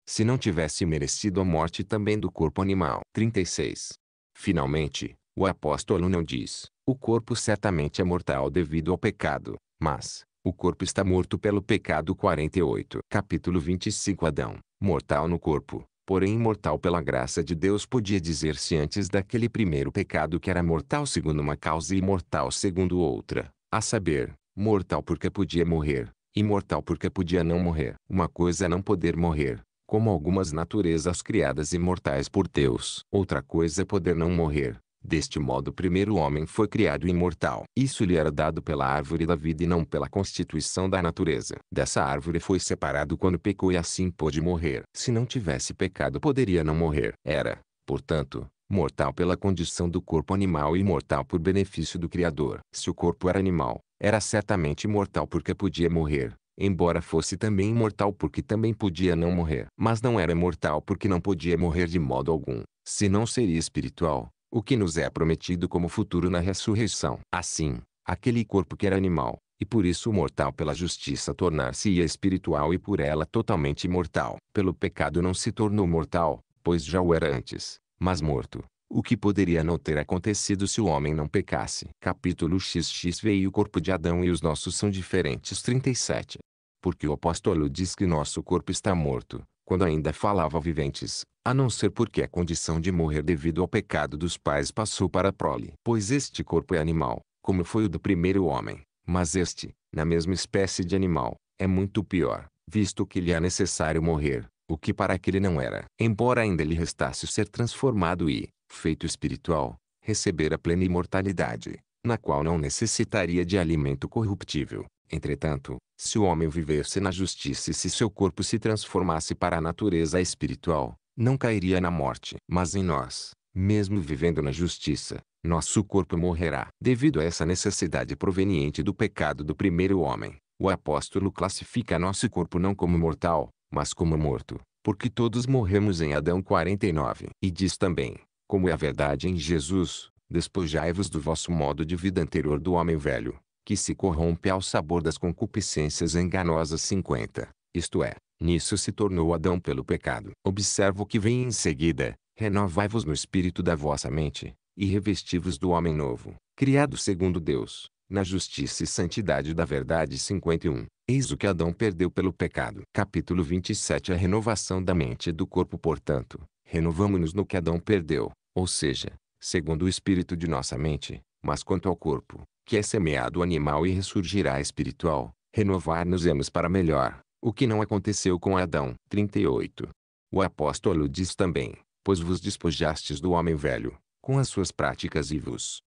se não tivesse merecido a morte também do corpo animal. 36. Finalmente, o apóstolo não diz: o corpo certamente é mortal devido ao pecado, mas o corpo está morto pelo pecado. 48. Capítulo 25 Adão, mortal no corpo, porém imortal pela graça de Deus, podia dizer-se antes daquele primeiro pecado que era mortal segundo uma causa e imortal segundo outra, a saber, mortal porque podia morrer, imortal porque podia não morrer. Uma coisa é não poder morrer, como algumas naturezas criadas imortais por Deus. Outra coisa é poder não morrer. Deste modo o primeiro homem foi criado imortal. Isso lhe era dado pela árvore da vida e não pela constituição da natureza. Dessa árvore foi separado quando pecou e assim pôde morrer. Se não tivesse pecado poderia não morrer. Era, portanto, mortal pela condição do corpo animal e mortal por benefício do Criador. Se o corpo era animal, era certamente mortal porque podia morrer embora fosse também imortal porque também podia não morrer. Mas não era mortal porque não podia morrer de modo algum, se não seria espiritual, o que nos é prometido como futuro na ressurreição. Assim, aquele corpo que era animal, e por isso mortal pela justiça tornar-se-ia espiritual e por ela totalmente mortal. Pelo pecado não se tornou mortal, pois já o era antes, mas morto. O que poderia não ter acontecido se o homem não pecasse. Capítulo XX veio o corpo de Adão e os nossos são diferentes. 37 porque o apóstolo diz que nosso corpo está morto, quando ainda falava viventes, a não ser porque a condição de morrer devido ao pecado dos pais passou para a prole. Pois este corpo é animal, como foi o do primeiro homem, mas este, na mesma espécie de animal, é muito pior, visto que lhe é necessário morrer, o que para aquele não era. Embora ainda lhe restasse ser transformado e, feito espiritual, receber a plena imortalidade, na qual não necessitaria de alimento corruptível. Entretanto, se o homem vivesse na justiça e se seu corpo se transformasse para a natureza espiritual, não cairia na morte. Mas em nós, mesmo vivendo na justiça, nosso corpo morrerá. Devido a essa necessidade proveniente do pecado do primeiro homem, o apóstolo classifica nosso corpo não como mortal, mas como morto, porque todos morremos em Adão 49. E diz também, como é a verdade em Jesus, despojai-vos do vosso modo de vida anterior do homem velho, que se corrompe ao sabor das concupiscências enganosas 50, isto é, nisso se tornou Adão pelo pecado. Observo o que vem em seguida, renovai-vos no espírito da vossa mente, e revesti-vos do homem novo, criado segundo Deus, na justiça e santidade da verdade 51. Eis o que Adão perdeu pelo pecado. Capítulo 27 A renovação da mente e do corpo portanto, renovamo-nos no que Adão perdeu, ou seja, segundo o espírito de nossa mente, mas quanto ao corpo, que é semeado animal e ressurgirá espiritual, renovar-nos-emos para melhor, o que não aconteceu com Adão. 38. O apóstolo diz também, pois vos despojastes do homem velho, com as suas práticas e vos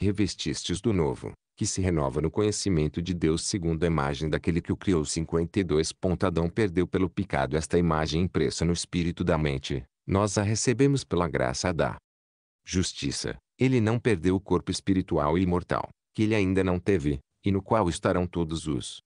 revestistes do novo, que se renova no conhecimento de Deus segundo a imagem daquele que o criou. 52. Adão perdeu pelo pecado esta imagem impressa no espírito da mente, nós a recebemos pela graça da justiça. Ele não perdeu o corpo espiritual e imortal, que ele ainda não teve, e no qual estarão todos os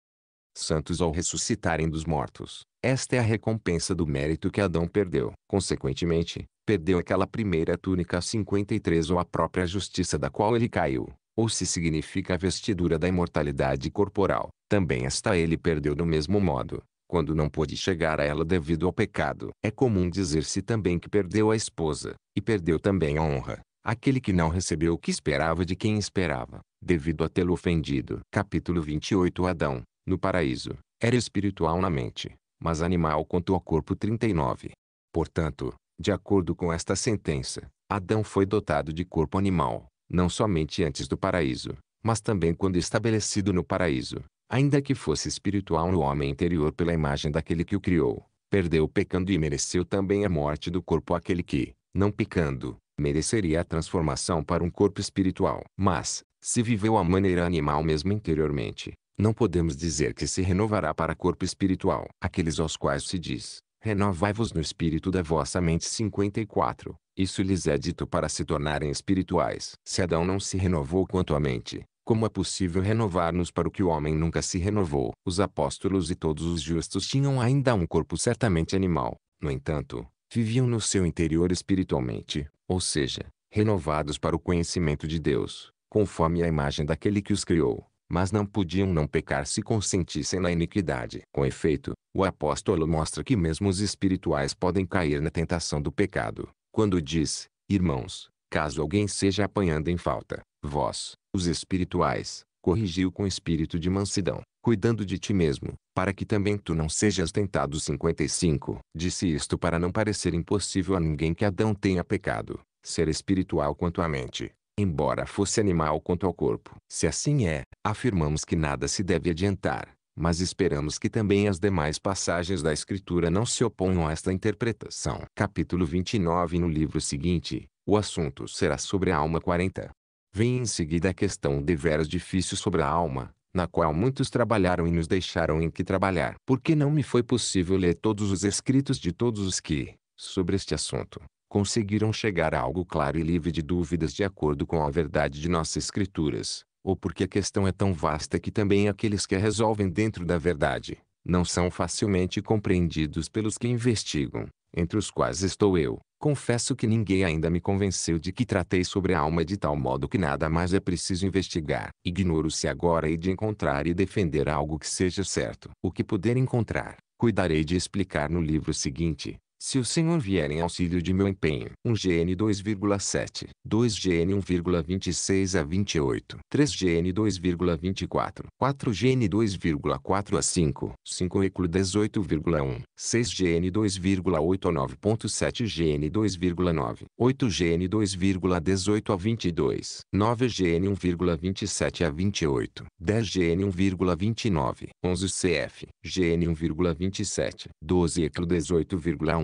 santos ao ressuscitarem dos mortos. Esta é a recompensa do mérito que Adão perdeu. Consequentemente, perdeu aquela primeira túnica 53 ou a própria justiça da qual ele caiu, ou se significa a vestidura da imortalidade corporal. Também esta ele perdeu do mesmo modo, quando não pôde chegar a ela devido ao pecado. É comum dizer-se também que perdeu a esposa, e perdeu também a honra, Aquele que não recebeu o que esperava de quem esperava, devido a tê-lo ofendido. Capítulo 28 Adão, no paraíso, era espiritual na mente, mas animal quanto ao corpo 39. Portanto, de acordo com esta sentença, Adão foi dotado de corpo animal, não somente antes do paraíso, mas também quando estabelecido no paraíso, ainda que fosse espiritual no homem interior pela imagem daquele que o criou, perdeu pecando e mereceu também a morte do corpo aquele que, não pecando, mereceria a transformação para um corpo espiritual. Mas, se viveu à maneira animal mesmo interiormente, não podemos dizer que se renovará para corpo espiritual. Aqueles aos quais se diz, renovai-vos no espírito da vossa mente 54. Isso lhes é dito para se tornarem espirituais. Se Adão não se renovou quanto à mente, como é possível renovar-nos para o que o homem nunca se renovou? Os apóstolos e todos os justos tinham ainda um corpo certamente animal. No entanto, viviam no seu interior espiritualmente, ou seja, renovados para o conhecimento de Deus, conforme a imagem daquele que os criou, mas não podiam não pecar se consentissem na iniquidade. Com efeito, o apóstolo mostra que mesmo os espirituais podem cair na tentação do pecado, quando diz, irmãos, caso alguém seja apanhando em falta, vós, os espirituais, corrigiu com espírito de mansidão, cuidando de ti mesmo, para que também tu não sejas tentado. 55. Disse isto para não parecer impossível a ninguém que Adão tenha pecado, ser espiritual quanto à mente, embora fosse animal quanto ao corpo. Se assim é, afirmamos que nada se deve adiantar, mas esperamos que também as demais passagens da Escritura não se oponham a esta interpretação. Capítulo 29 No livro seguinte, o assunto será sobre a alma 40. Vem em seguida a questão de veras difícil sobre a alma, na qual muitos trabalharam e nos deixaram em que trabalhar. Porque não me foi possível ler todos os escritos de todos os que, sobre este assunto, conseguiram chegar a algo claro e livre de dúvidas de acordo com a verdade de nossas escrituras, ou porque a questão é tão vasta que também aqueles que a resolvem dentro da verdade, não são facilmente compreendidos pelos que investigam, entre os quais estou eu. Confesso que ninguém ainda me convenceu de que tratei sobre a alma de tal modo que nada mais é preciso investigar. Ignoro se agora hei de encontrar e defender algo que seja certo. O que puder encontrar, cuidarei de explicar no livro seguinte. Se o Senhor vier em auxílio de meu empenho. 1 GN 2,7. 2 GN 1,26 a 28. 3 GN 2,24. 4 GN 2,4 a 5. 5 Eclo 18,1. 6 GN 2,8 a 9.7 GN 2,9. 8 GN 2,18 a 22. 9 GN 1,27 a 28. 10 GN 1,29. 11 CF. GN 1,27. 12 Eclo 18,1.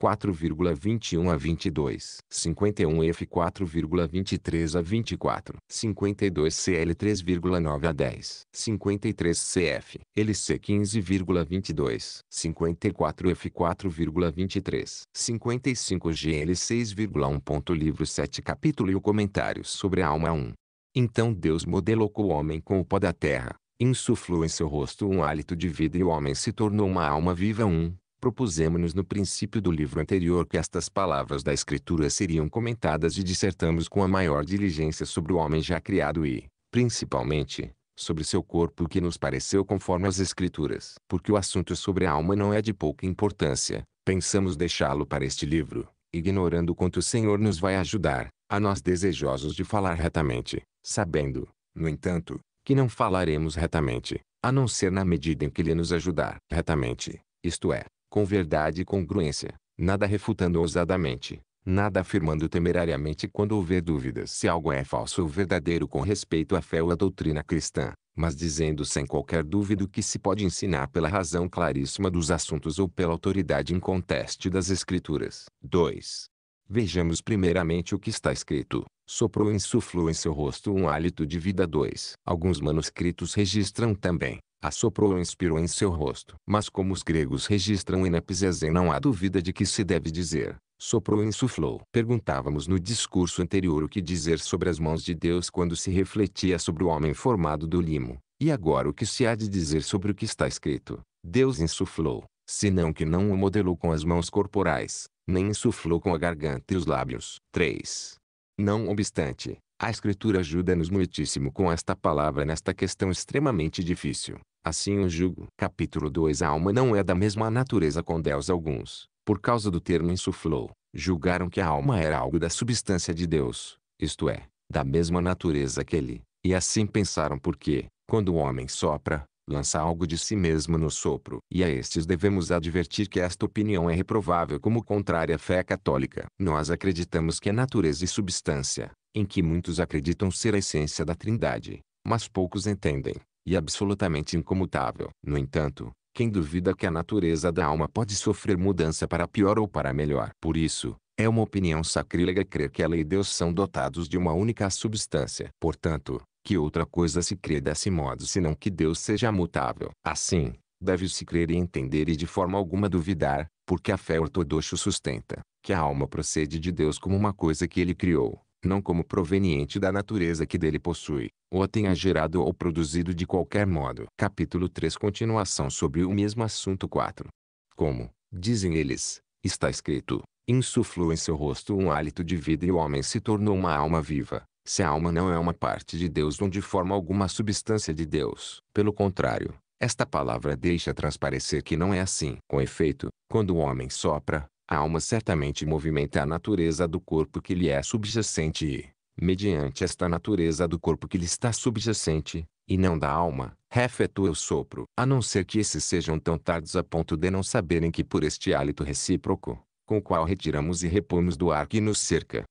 4,21 a 22, 51F 4,23 a 24, 52CL 3,9 a 10, 53CF, LC 15,22, 54F 4,23, 55GL 6,1. Livro 7 capítulo e o comentário sobre a alma 1. Então Deus modelou o homem com o pó da terra, insuflou em seu rosto um hálito de vida e o homem se tornou uma alma viva 1 propusemos-nos no princípio do livro anterior que estas palavras da Escritura seriam comentadas e dissertamos com a maior diligência sobre o homem já criado e, principalmente, sobre seu corpo que nos pareceu conforme as Escrituras. Porque o assunto sobre a alma não é de pouca importância, pensamos deixá-lo para este livro, ignorando quanto o Senhor nos vai ajudar, a nós desejosos de falar retamente, sabendo, no entanto, que não falaremos retamente, a não ser na medida em que Ele nos ajudar retamente, isto é, com verdade e congruência, nada refutando ousadamente, nada afirmando temerariamente quando houver dúvidas se algo é falso ou verdadeiro com respeito à fé ou à doutrina cristã, mas dizendo sem qualquer dúvida o que se pode ensinar pela razão claríssima dos assuntos ou pela autoridade inconteste das Escrituras. 2. Vejamos primeiramente o que está escrito. Soprou e insuflou em seu rosto um hálito de vida. 2. Alguns manuscritos registram também, assoprou ou inspirou em seu rosto. Mas como os gregos registram enapizezem não há dúvida de que se deve dizer, soprou e insuflou. Perguntávamos no discurso anterior o que dizer sobre as mãos de Deus quando se refletia sobre o homem formado do limo. E agora o que se há de dizer sobre o que está escrito? Deus insuflou, senão que não o modelou com as mãos corporais, nem insuflou com a garganta e os lábios. 3. Não obstante, a Escritura ajuda-nos muitíssimo com esta palavra nesta questão extremamente difícil. Assim o julgo. Capítulo 2 A alma não é da mesma natureza com Deus alguns, por causa do termo insuflou, julgaram que a alma era algo da substância de Deus, isto é, da mesma natureza que ele, e assim pensaram porque, quando o homem sopra, lança algo de si mesmo no sopro. E a estes devemos advertir que esta opinião é reprovável como contrária à fé católica. Nós acreditamos que a natureza e substância, em que muitos acreditam ser a essência da Trindade, mas poucos entendem, e absolutamente incomutável. No entanto, quem duvida que a natureza da alma pode sofrer mudança para pior ou para melhor. Por isso, é uma opinião sacrílega crer que ela e Deus são dotados de uma única substância. Portanto, que outra coisa se crê desse modo senão que Deus seja mutável. Assim, deve-se crer e entender e de forma alguma duvidar, porque a fé ortodoxa sustenta que a alma procede de Deus como uma coisa que ele criou não como proveniente da natureza que dele possui, ou a tenha gerado ou produzido de qualquer modo. Capítulo 3 Continuação sobre o mesmo assunto 4. Como, dizem eles, está escrito, insuflou em seu rosto um hálito de vida e o homem se tornou uma alma viva. Se a alma não é uma parte de Deus ou de forma alguma substância de Deus. Pelo contrário, esta palavra deixa transparecer que não é assim. Com efeito, quando o homem sopra, a alma certamente movimenta é a natureza do corpo que lhe é subjacente e, mediante esta natureza do corpo que lhe está subjacente, e não da alma, refetua o sopro, a não ser que esses sejam tão tardos a ponto de não saberem que por este hálito recíproco, com o qual retiramos e repomos do ar que nos cerca,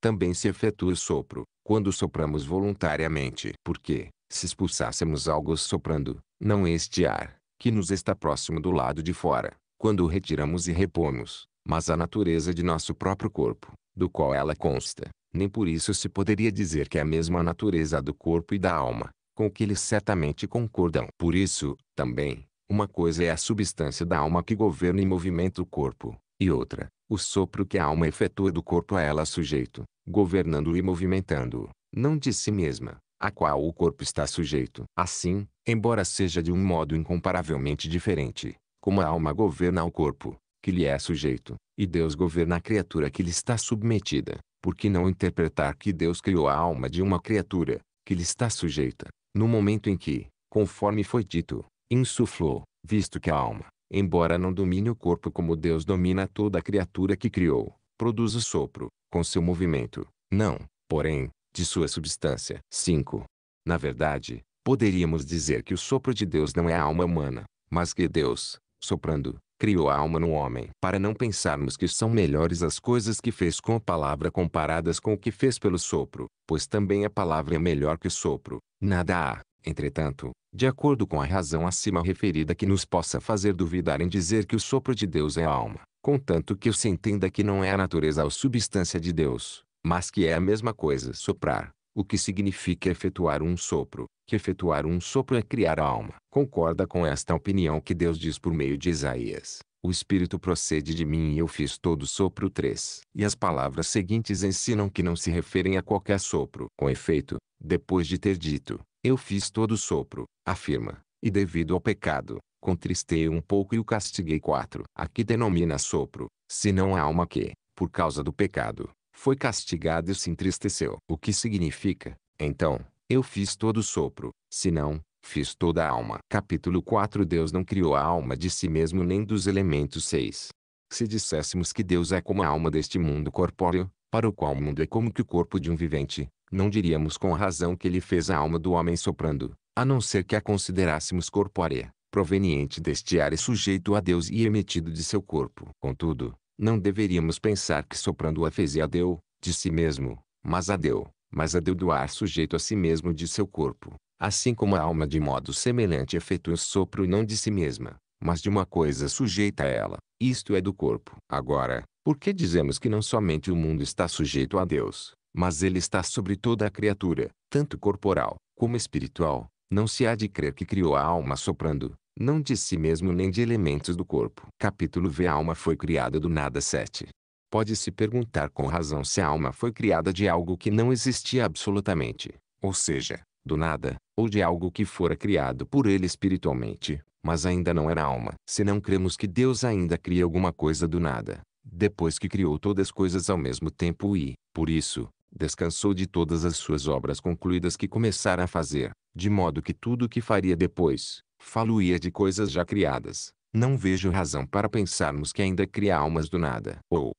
também se efetua o sopro, quando sopramos voluntariamente, porque, se expulsássemos algo soprando, não este ar, que nos está próximo do lado de fora, quando o retiramos e repomos, mas a natureza de nosso próprio corpo, do qual ela consta, nem por isso se poderia dizer que é a mesma natureza do corpo e da alma, com que eles certamente concordam. Por isso, também, uma coisa é a substância da alma que governa e movimenta o corpo, e outra, o sopro que a alma efetua do corpo a ela sujeito, governando-o e movimentando-o, não de si mesma, a qual o corpo está sujeito. Assim, embora seja de um modo incomparavelmente diferente, como a alma governa o corpo, que lhe é sujeito, e Deus governa a criatura que lhe está submetida. Por que não interpretar que Deus criou a alma de uma criatura, que lhe está sujeita, no momento em que, conforme foi dito, insuflou, visto que a alma, embora não domine o corpo como Deus domina toda a criatura que criou, produz o sopro, com seu movimento, não, porém, de sua substância. 5. Na verdade, poderíamos dizer que o sopro de Deus não é a alma humana, mas que Deus, soprando, criou a alma no homem. Para não pensarmos que são melhores as coisas que fez com a palavra comparadas com o que fez pelo sopro, pois também a palavra é melhor que o sopro, nada há, entretanto, de acordo com a razão acima referida que nos possa fazer duvidar em dizer que o sopro de Deus é a alma, contanto que se entenda que não é a natureza ou substância de Deus, mas que é a mesma coisa soprar o que significa efetuar um sopro, que efetuar um sopro é criar a alma. Concorda com esta opinião que Deus diz por meio de Isaías: O Espírito procede de mim e eu fiz todo sopro 3. E as palavras seguintes ensinam que não se referem a qualquer sopro. Com efeito, depois de ter dito, eu fiz todo sopro, afirma, e devido ao pecado, contristei um pouco e o castiguei 4. Aqui denomina sopro, senão a alma que, por causa do pecado, foi castigado e se entristeceu. O que significa, então, eu fiz todo o sopro, senão, fiz toda a alma. Capítulo 4 Deus não criou a alma de si mesmo nem dos elementos 6. Se disséssemos que Deus é como a alma deste mundo corpóreo, para o qual o mundo é como que o corpo de um vivente, não diríamos com razão que ele fez a alma do homem soprando, a não ser que a considerássemos corpórea, proveniente deste ar e sujeito a Deus e emitido de seu corpo. Contudo, não deveríamos pensar que soprando a fez e a deu, de si mesmo, mas a deu, mas a deu do ar sujeito a si mesmo de seu corpo. Assim como a alma de modo semelhante efetua o sopro não de si mesma, mas de uma coisa sujeita a ela, isto é do corpo. Agora, por que dizemos que não somente o mundo está sujeito a Deus, mas ele está sobre toda a criatura, tanto corporal como espiritual? Não se há de crer que criou a alma soprando, não de si mesmo nem de elementos do corpo. Capítulo V A alma foi criada do nada 7. Pode-se perguntar com razão se a alma foi criada de algo que não existia absolutamente, ou seja, do nada, ou de algo que fora criado por ele espiritualmente, mas ainda não era alma. Se não cremos que Deus ainda cria alguma coisa do nada, depois que criou todas as coisas ao mesmo tempo e, por isso, descansou de todas as suas obras concluídas que começara a fazer, de modo que tudo o que faria depois, Falo-ia de coisas já criadas. Não vejo razão para pensarmos que ainda cria almas do nada. Ou,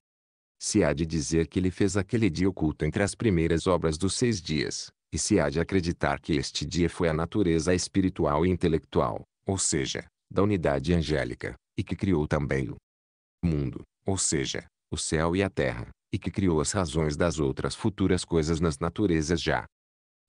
se há de dizer que ele fez aquele dia oculto entre as primeiras obras dos seis dias, e se há de acreditar que este dia foi a natureza espiritual e intelectual, ou seja, da unidade angélica, e que criou também o mundo, ou seja, o céu e a terra, e que criou as razões das outras futuras coisas nas naturezas já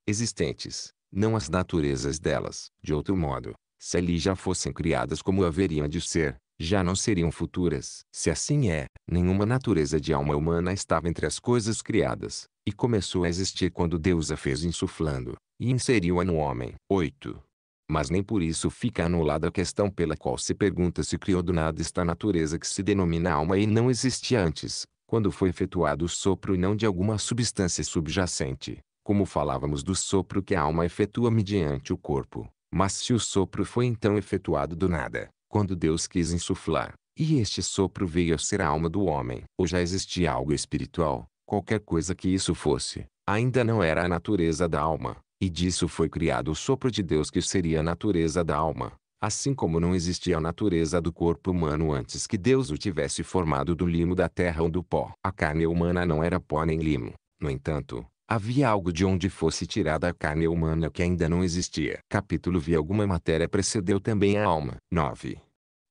existentes, não as naturezas delas. De outro modo, se ali já fossem criadas como haveriam de ser, já não seriam futuras. Se assim é, nenhuma natureza de alma humana estava entre as coisas criadas, e começou a existir quando Deus a fez insuflando, e inseriu-a no homem. 8. Mas nem por isso fica anulada a questão pela qual se pergunta se criou do nada esta natureza que se denomina alma e não existia antes, quando foi efetuado o sopro e não de alguma substância subjacente, como falávamos do sopro que a alma efetua mediante o corpo. Mas se o sopro foi então efetuado do nada, quando Deus quis insuflar, e este sopro veio a ser a alma do homem, ou já existia algo espiritual, qualquer coisa que isso fosse, ainda não era a natureza da alma, e disso foi criado o sopro de Deus que seria a natureza da alma, assim como não existia a natureza do corpo humano antes que Deus o tivesse formado do limo da terra ou do pó. A carne humana não era pó nem limo. No entanto, Havia algo de onde fosse tirada a carne humana que ainda não existia. Capítulo V Alguma matéria precedeu também a alma. 9.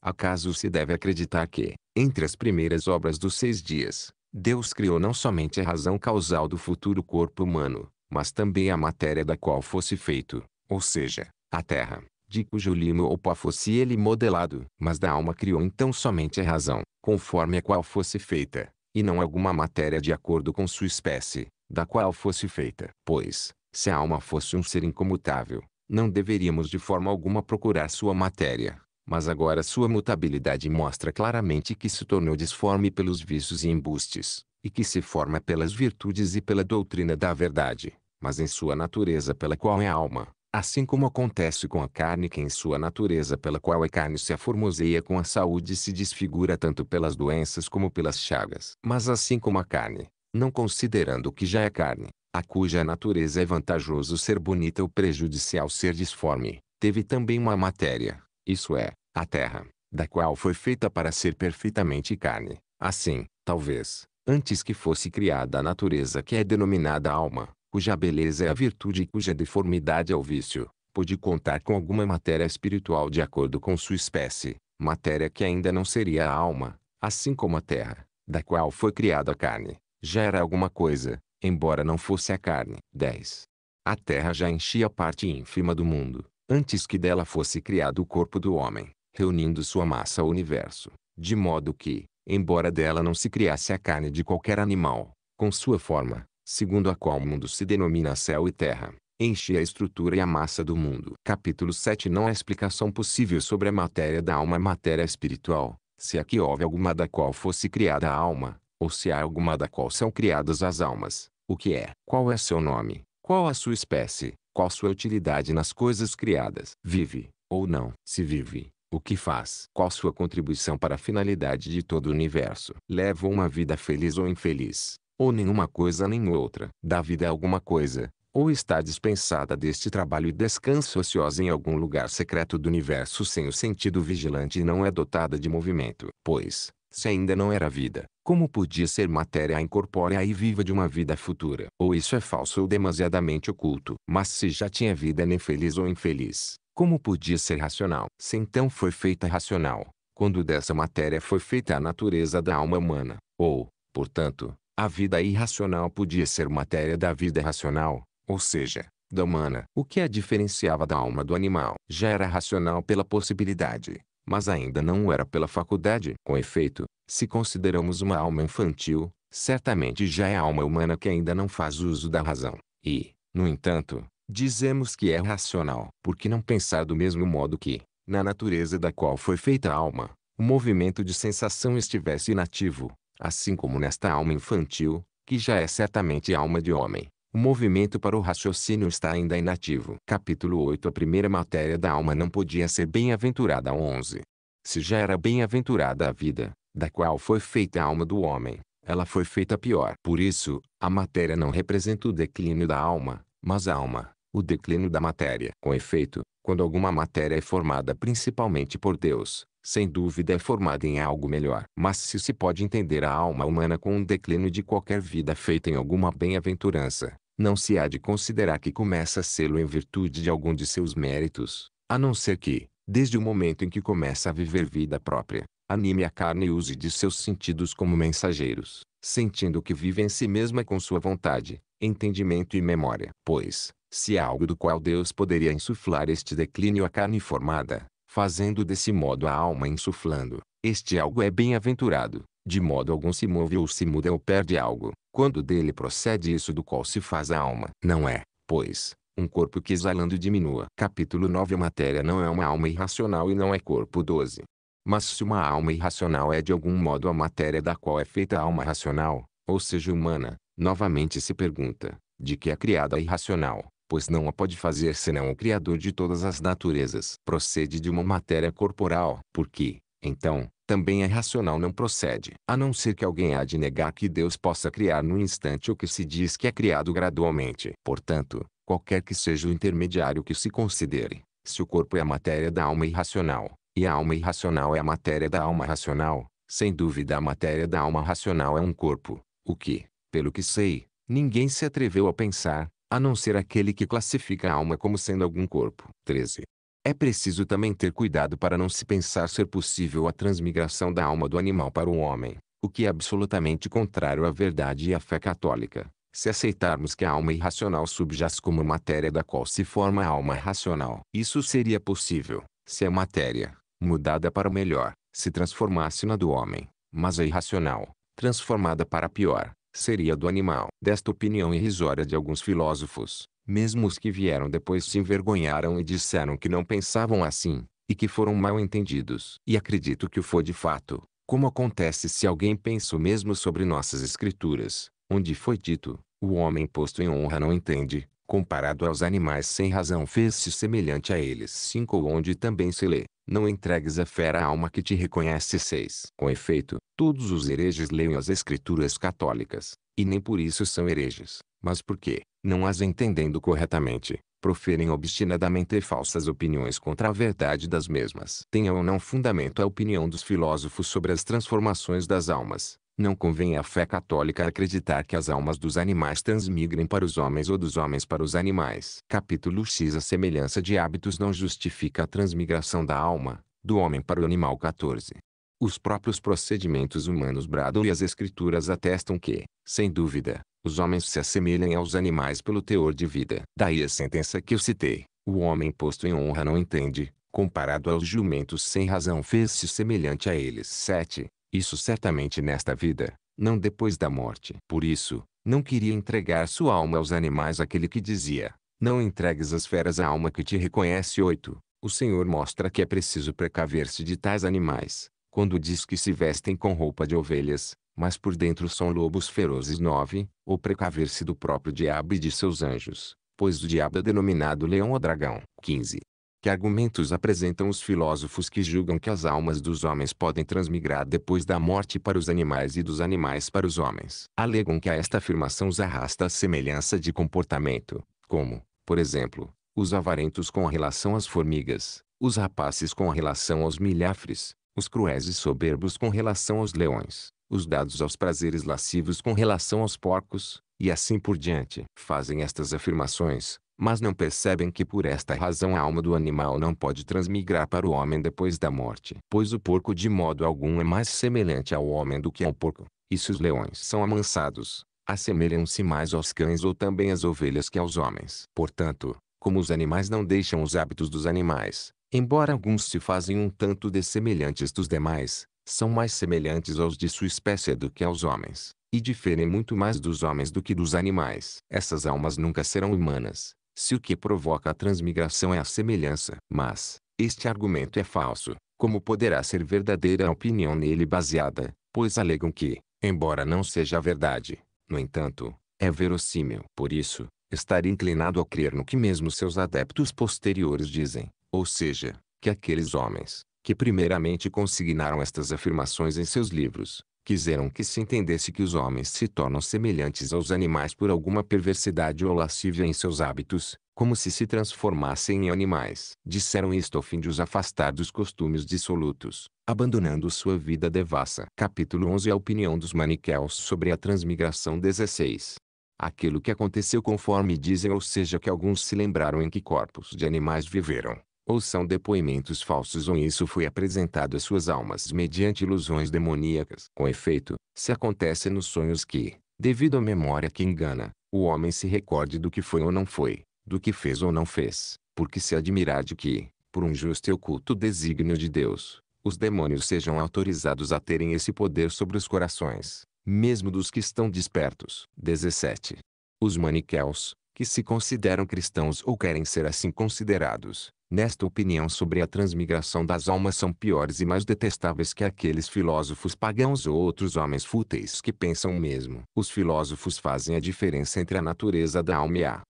Acaso se deve acreditar que, entre as primeiras obras dos seis dias, Deus criou não somente a razão causal do futuro corpo humano, mas também a matéria da qual fosse feito, ou seja, a terra, de cujo limo ou pó fosse ele modelado. Mas da alma criou então somente a razão, conforme a qual fosse feita, e não alguma matéria de acordo com sua espécie, da qual fosse feita. Pois, se a alma fosse um ser incomutável, não deveríamos de forma alguma procurar sua matéria. Mas agora sua mutabilidade mostra claramente que se tornou disforme pelos vícios e embustes, e que se forma pelas virtudes e pela doutrina da verdade, mas em sua natureza pela qual é alma, assim como acontece com a carne que em sua natureza pela qual a carne se aformoseia com a saúde e se desfigura tanto pelas doenças como pelas chagas. Mas assim como a carne, não considerando que já é carne, a cuja natureza é vantajoso ser bonita ou prejudicial ser disforme, teve também uma matéria, isso é, a terra, da qual foi feita para ser perfeitamente carne. Assim, talvez, antes que fosse criada a natureza que é denominada alma, cuja beleza é a virtude e cuja deformidade é o vício, pôde contar com alguma matéria espiritual de acordo com sua espécie, matéria que ainda não seria a alma, assim como a terra, da qual foi criada a carne já era alguma coisa, embora não fosse a carne. 10. A terra já enchia a parte ínfima do mundo, antes que dela fosse criado o corpo do homem, reunindo sua massa ao universo, de modo que, embora dela não se criasse a carne de qualquer animal, com sua forma, segundo a qual o mundo se denomina céu e terra, enchia a estrutura e a massa do mundo. Capítulo 7 Não há explicação possível sobre a matéria da alma e matéria espiritual, se aqui é houve alguma da qual fosse criada a alma, ou se há alguma da qual são criadas as almas, o que é, qual é seu nome, qual a sua espécie, qual sua utilidade nas coisas criadas, vive, ou não, se vive, o que faz, qual sua contribuição para a finalidade de todo o universo, leva uma vida feliz ou infeliz, ou nenhuma coisa nem outra, dá vida a alguma coisa, ou está dispensada deste trabalho e descansa ociosa em algum lugar secreto do universo sem o sentido vigilante e não é dotada de movimento, pois, se ainda não era vida, como podia ser matéria incorpórea e viva de uma vida futura? Ou isso é falso ou demasiadamente oculto? Mas se já tinha vida nem feliz ou infeliz, como podia ser racional? Se então foi feita racional, quando dessa matéria foi feita a natureza da alma humana, ou, portanto, a vida irracional podia ser matéria da vida racional, ou seja, da humana. O que a diferenciava da alma do animal já era racional pela possibilidade mas ainda não o era pela faculdade. Com efeito, se consideramos uma alma infantil, certamente já é alma humana que ainda não faz uso da razão. E, no entanto, dizemos que é racional, porque não pensar do mesmo modo que, na natureza da qual foi feita a alma, o movimento de sensação estivesse inativo, assim como nesta alma infantil, que já é certamente alma de homem. O movimento para o raciocínio está ainda inativo. Capítulo 8 A primeira matéria da alma não podia ser bem-aventurada. 11. Se já era bem-aventurada a vida, da qual foi feita a alma do homem, ela foi feita pior. Por isso, a matéria não representa o declínio da alma, mas a alma, o declínio da matéria. Com efeito, quando alguma matéria é formada principalmente por Deus, sem dúvida é formada em algo melhor. Mas se se pode entender a alma humana com um declínio de qualquer vida feita em alguma bem-aventurança, não se há de considerar que começa a sê-lo em virtude de algum de seus méritos, a não ser que, desde o momento em que começa a viver vida própria, anime a carne e use de seus sentidos como mensageiros, sentindo que vive em si mesma com sua vontade, entendimento e memória. Pois, se há algo do qual Deus poderia insuflar este declínio à carne formada, fazendo desse modo a alma insuflando. Este algo é bem-aventurado, de modo algum se move ou se muda ou perde algo, quando dele procede isso do qual se faz a alma. Não é, pois, um corpo que exalando diminua. Capítulo 9 A matéria não é uma alma irracional e não é corpo 12. Mas se uma alma irracional é de algum modo a matéria da qual é feita a alma racional, ou seja humana, novamente se pergunta, de que é criada a irracional, pois não a pode fazer senão o Criador de todas as naturezas. Procede de uma matéria corporal, porque, então, também a é racional não procede. A não ser que alguém há de negar que Deus possa criar no instante o que se diz que é criado gradualmente. Portanto, qualquer que seja o intermediário que se considere, se o corpo é a matéria da alma irracional, e a alma irracional é a matéria da alma racional, sem dúvida a matéria da alma racional é um corpo, o que, pelo que sei, ninguém se atreveu a pensar, a não ser aquele que classifica a alma como sendo algum corpo. 13. É preciso também ter cuidado para não se pensar ser possível a transmigração da alma do animal para o homem, o que é absolutamente contrário à verdade e à fé católica. Se aceitarmos que a alma irracional subjaz como matéria da qual se forma a alma racional, isso seria possível, se a matéria, mudada para melhor, se transformasse na do homem, mas a irracional, transformada para pior, seria do animal. Desta opinião irrisória de alguns filósofos, mesmo os que vieram depois se envergonharam e disseram que não pensavam assim, e que foram mal entendidos. E acredito que o foi de fato, como acontece se alguém pensa mesmo sobre nossas escrituras, onde foi dito, o homem posto em honra não entende, comparado aos animais sem razão fez-se semelhante a eles. 5 Onde também se lê, não entregues a fera à alma que te reconhece. 6. Com efeito, todos os hereges leem as escrituras católicas, e nem por isso são hereges, mas porque, não as entendendo corretamente, proferem obstinadamente falsas opiniões contra a verdade das mesmas. Tenha ou não fundamento a opinião dos filósofos sobre as transformações das almas, não convém à fé católica acreditar que as almas dos animais transmigrem para os homens ou dos homens para os animais. Capítulo X A semelhança de hábitos não justifica a transmigração da alma, do homem para o animal 14. Os próprios procedimentos humanos bradam e as escrituras atestam que, sem dúvida, os homens se assemelham aos animais pelo teor de vida. Daí a sentença que eu citei, o homem posto em honra não entende, comparado aos jumentos sem razão fez-se semelhante a eles. 7. Isso certamente nesta vida, não depois da morte. Por isso, não queria entregar sua alma aos animais aquele que dizia, não entregues as feras à alma que te reconhece. 8. O Senhor mostra que é preciso precaver-se de tais animais, quando diz que se vestem com roupa de ovelhas, mas por dentro são lobos ferozes. 9. Ou precaver-se do próprio diabo e de seus anjos, pois o diabo é denominado leão ou dragão. 15. Que argumentos apresentam os filósofos que julgam que as almas dos homens podem transmigrar depois da morte para os animais e dos animais para os homens? Alegam que a esta afirmação os arrasta a semelhança de comportamento, como, por exemplo, os avarentos com relação às formigas, os rapaces com relação aos milhafres, os cruéis e soberbos com relação aos leões, os dados aos prazeres lascivos com relação aos porcos, e assim por diante. Fazem estas afirmações, mas não percebem que por esta razão a alma do animal não pode transmigrar para o homem depois da morte. Pois o porco de modo algum é mais semelhante ao homem do que ao porco, e se os leões são amansados, assemelham-se mais aos cães ou também às ovelhas que aos homens. Portanto, como os animais não deixam os hábitos dos animais, embora alguns se fazem um tanto dessemelhantes dos demais, são mais semelhantes aos de sua espécie do que aos homens, e diferem muito mais dos homens do que dos animais. Essas almas nunca serão humanas, se o que provoca a transmigração é a semelhança. Mas, este argumento é falso, como poderá ser verdadeira a opinião nele baseada, pois alegam que, embora não seja verdade, no entanto, é verossímil. Por isso, estaria inclinado a crer no que mesmo seus adeptos posteriores dizem, ou seja, que aqueles homens, que primeiramente consignaram estas afirmações em seus livros, quiseram que se entendesse que os homens se tornam semelhantes aos animais por alguma perversidade ou lascívia em seus hábitos, como se se transformassem em animais. Disseram isto ao fim de os afastar dos costumes dissolutos, abandonando sua vida devassa. Capítulo 11 A opinião dos maniqueus sobre a transmigração 16 Aquilo que aconteceu conforme dizem ou seja que alguns se lembraram em que corpos de animais viveram, ou são depoimentos falsos ou isso foi apresentado às suas almas mediante ilusões demoníacas. Com efeito, se acontece nos sonhos que, devido à memória que engana, o homem se recorde do que foi ou não foi, do que fez ou não fez, porque se admirar de que, por um justo e oculto desígnio de Deus, os demônios sejam autorizados a terem esse poder sobre os corações, mesmo dos que estão despertos. 17. Os maniqueus, que se consideram cristãos ou querem ser assim considerados, nesta opinião sobre a transmigração das almas são piores e mais detestáveis que aqueles filósofos pagãos ou outros homens fúteis que pensam o mesmo. Os filósofos fazem a diferença entre a natureza da alma e a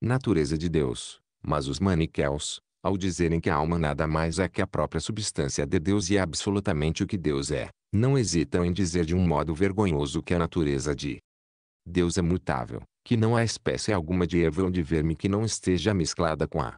natureza de Deus, mas os maniqueus, ao dizerem que a alma nada mais é que a própria substância de Deus e é absolutamente o que Deus é, não hesitam em dizer de um modo vergonhoso que a natureza de Deus é mutável, que não há espécie alguma de erva ou de verme que não esteja mesclada com a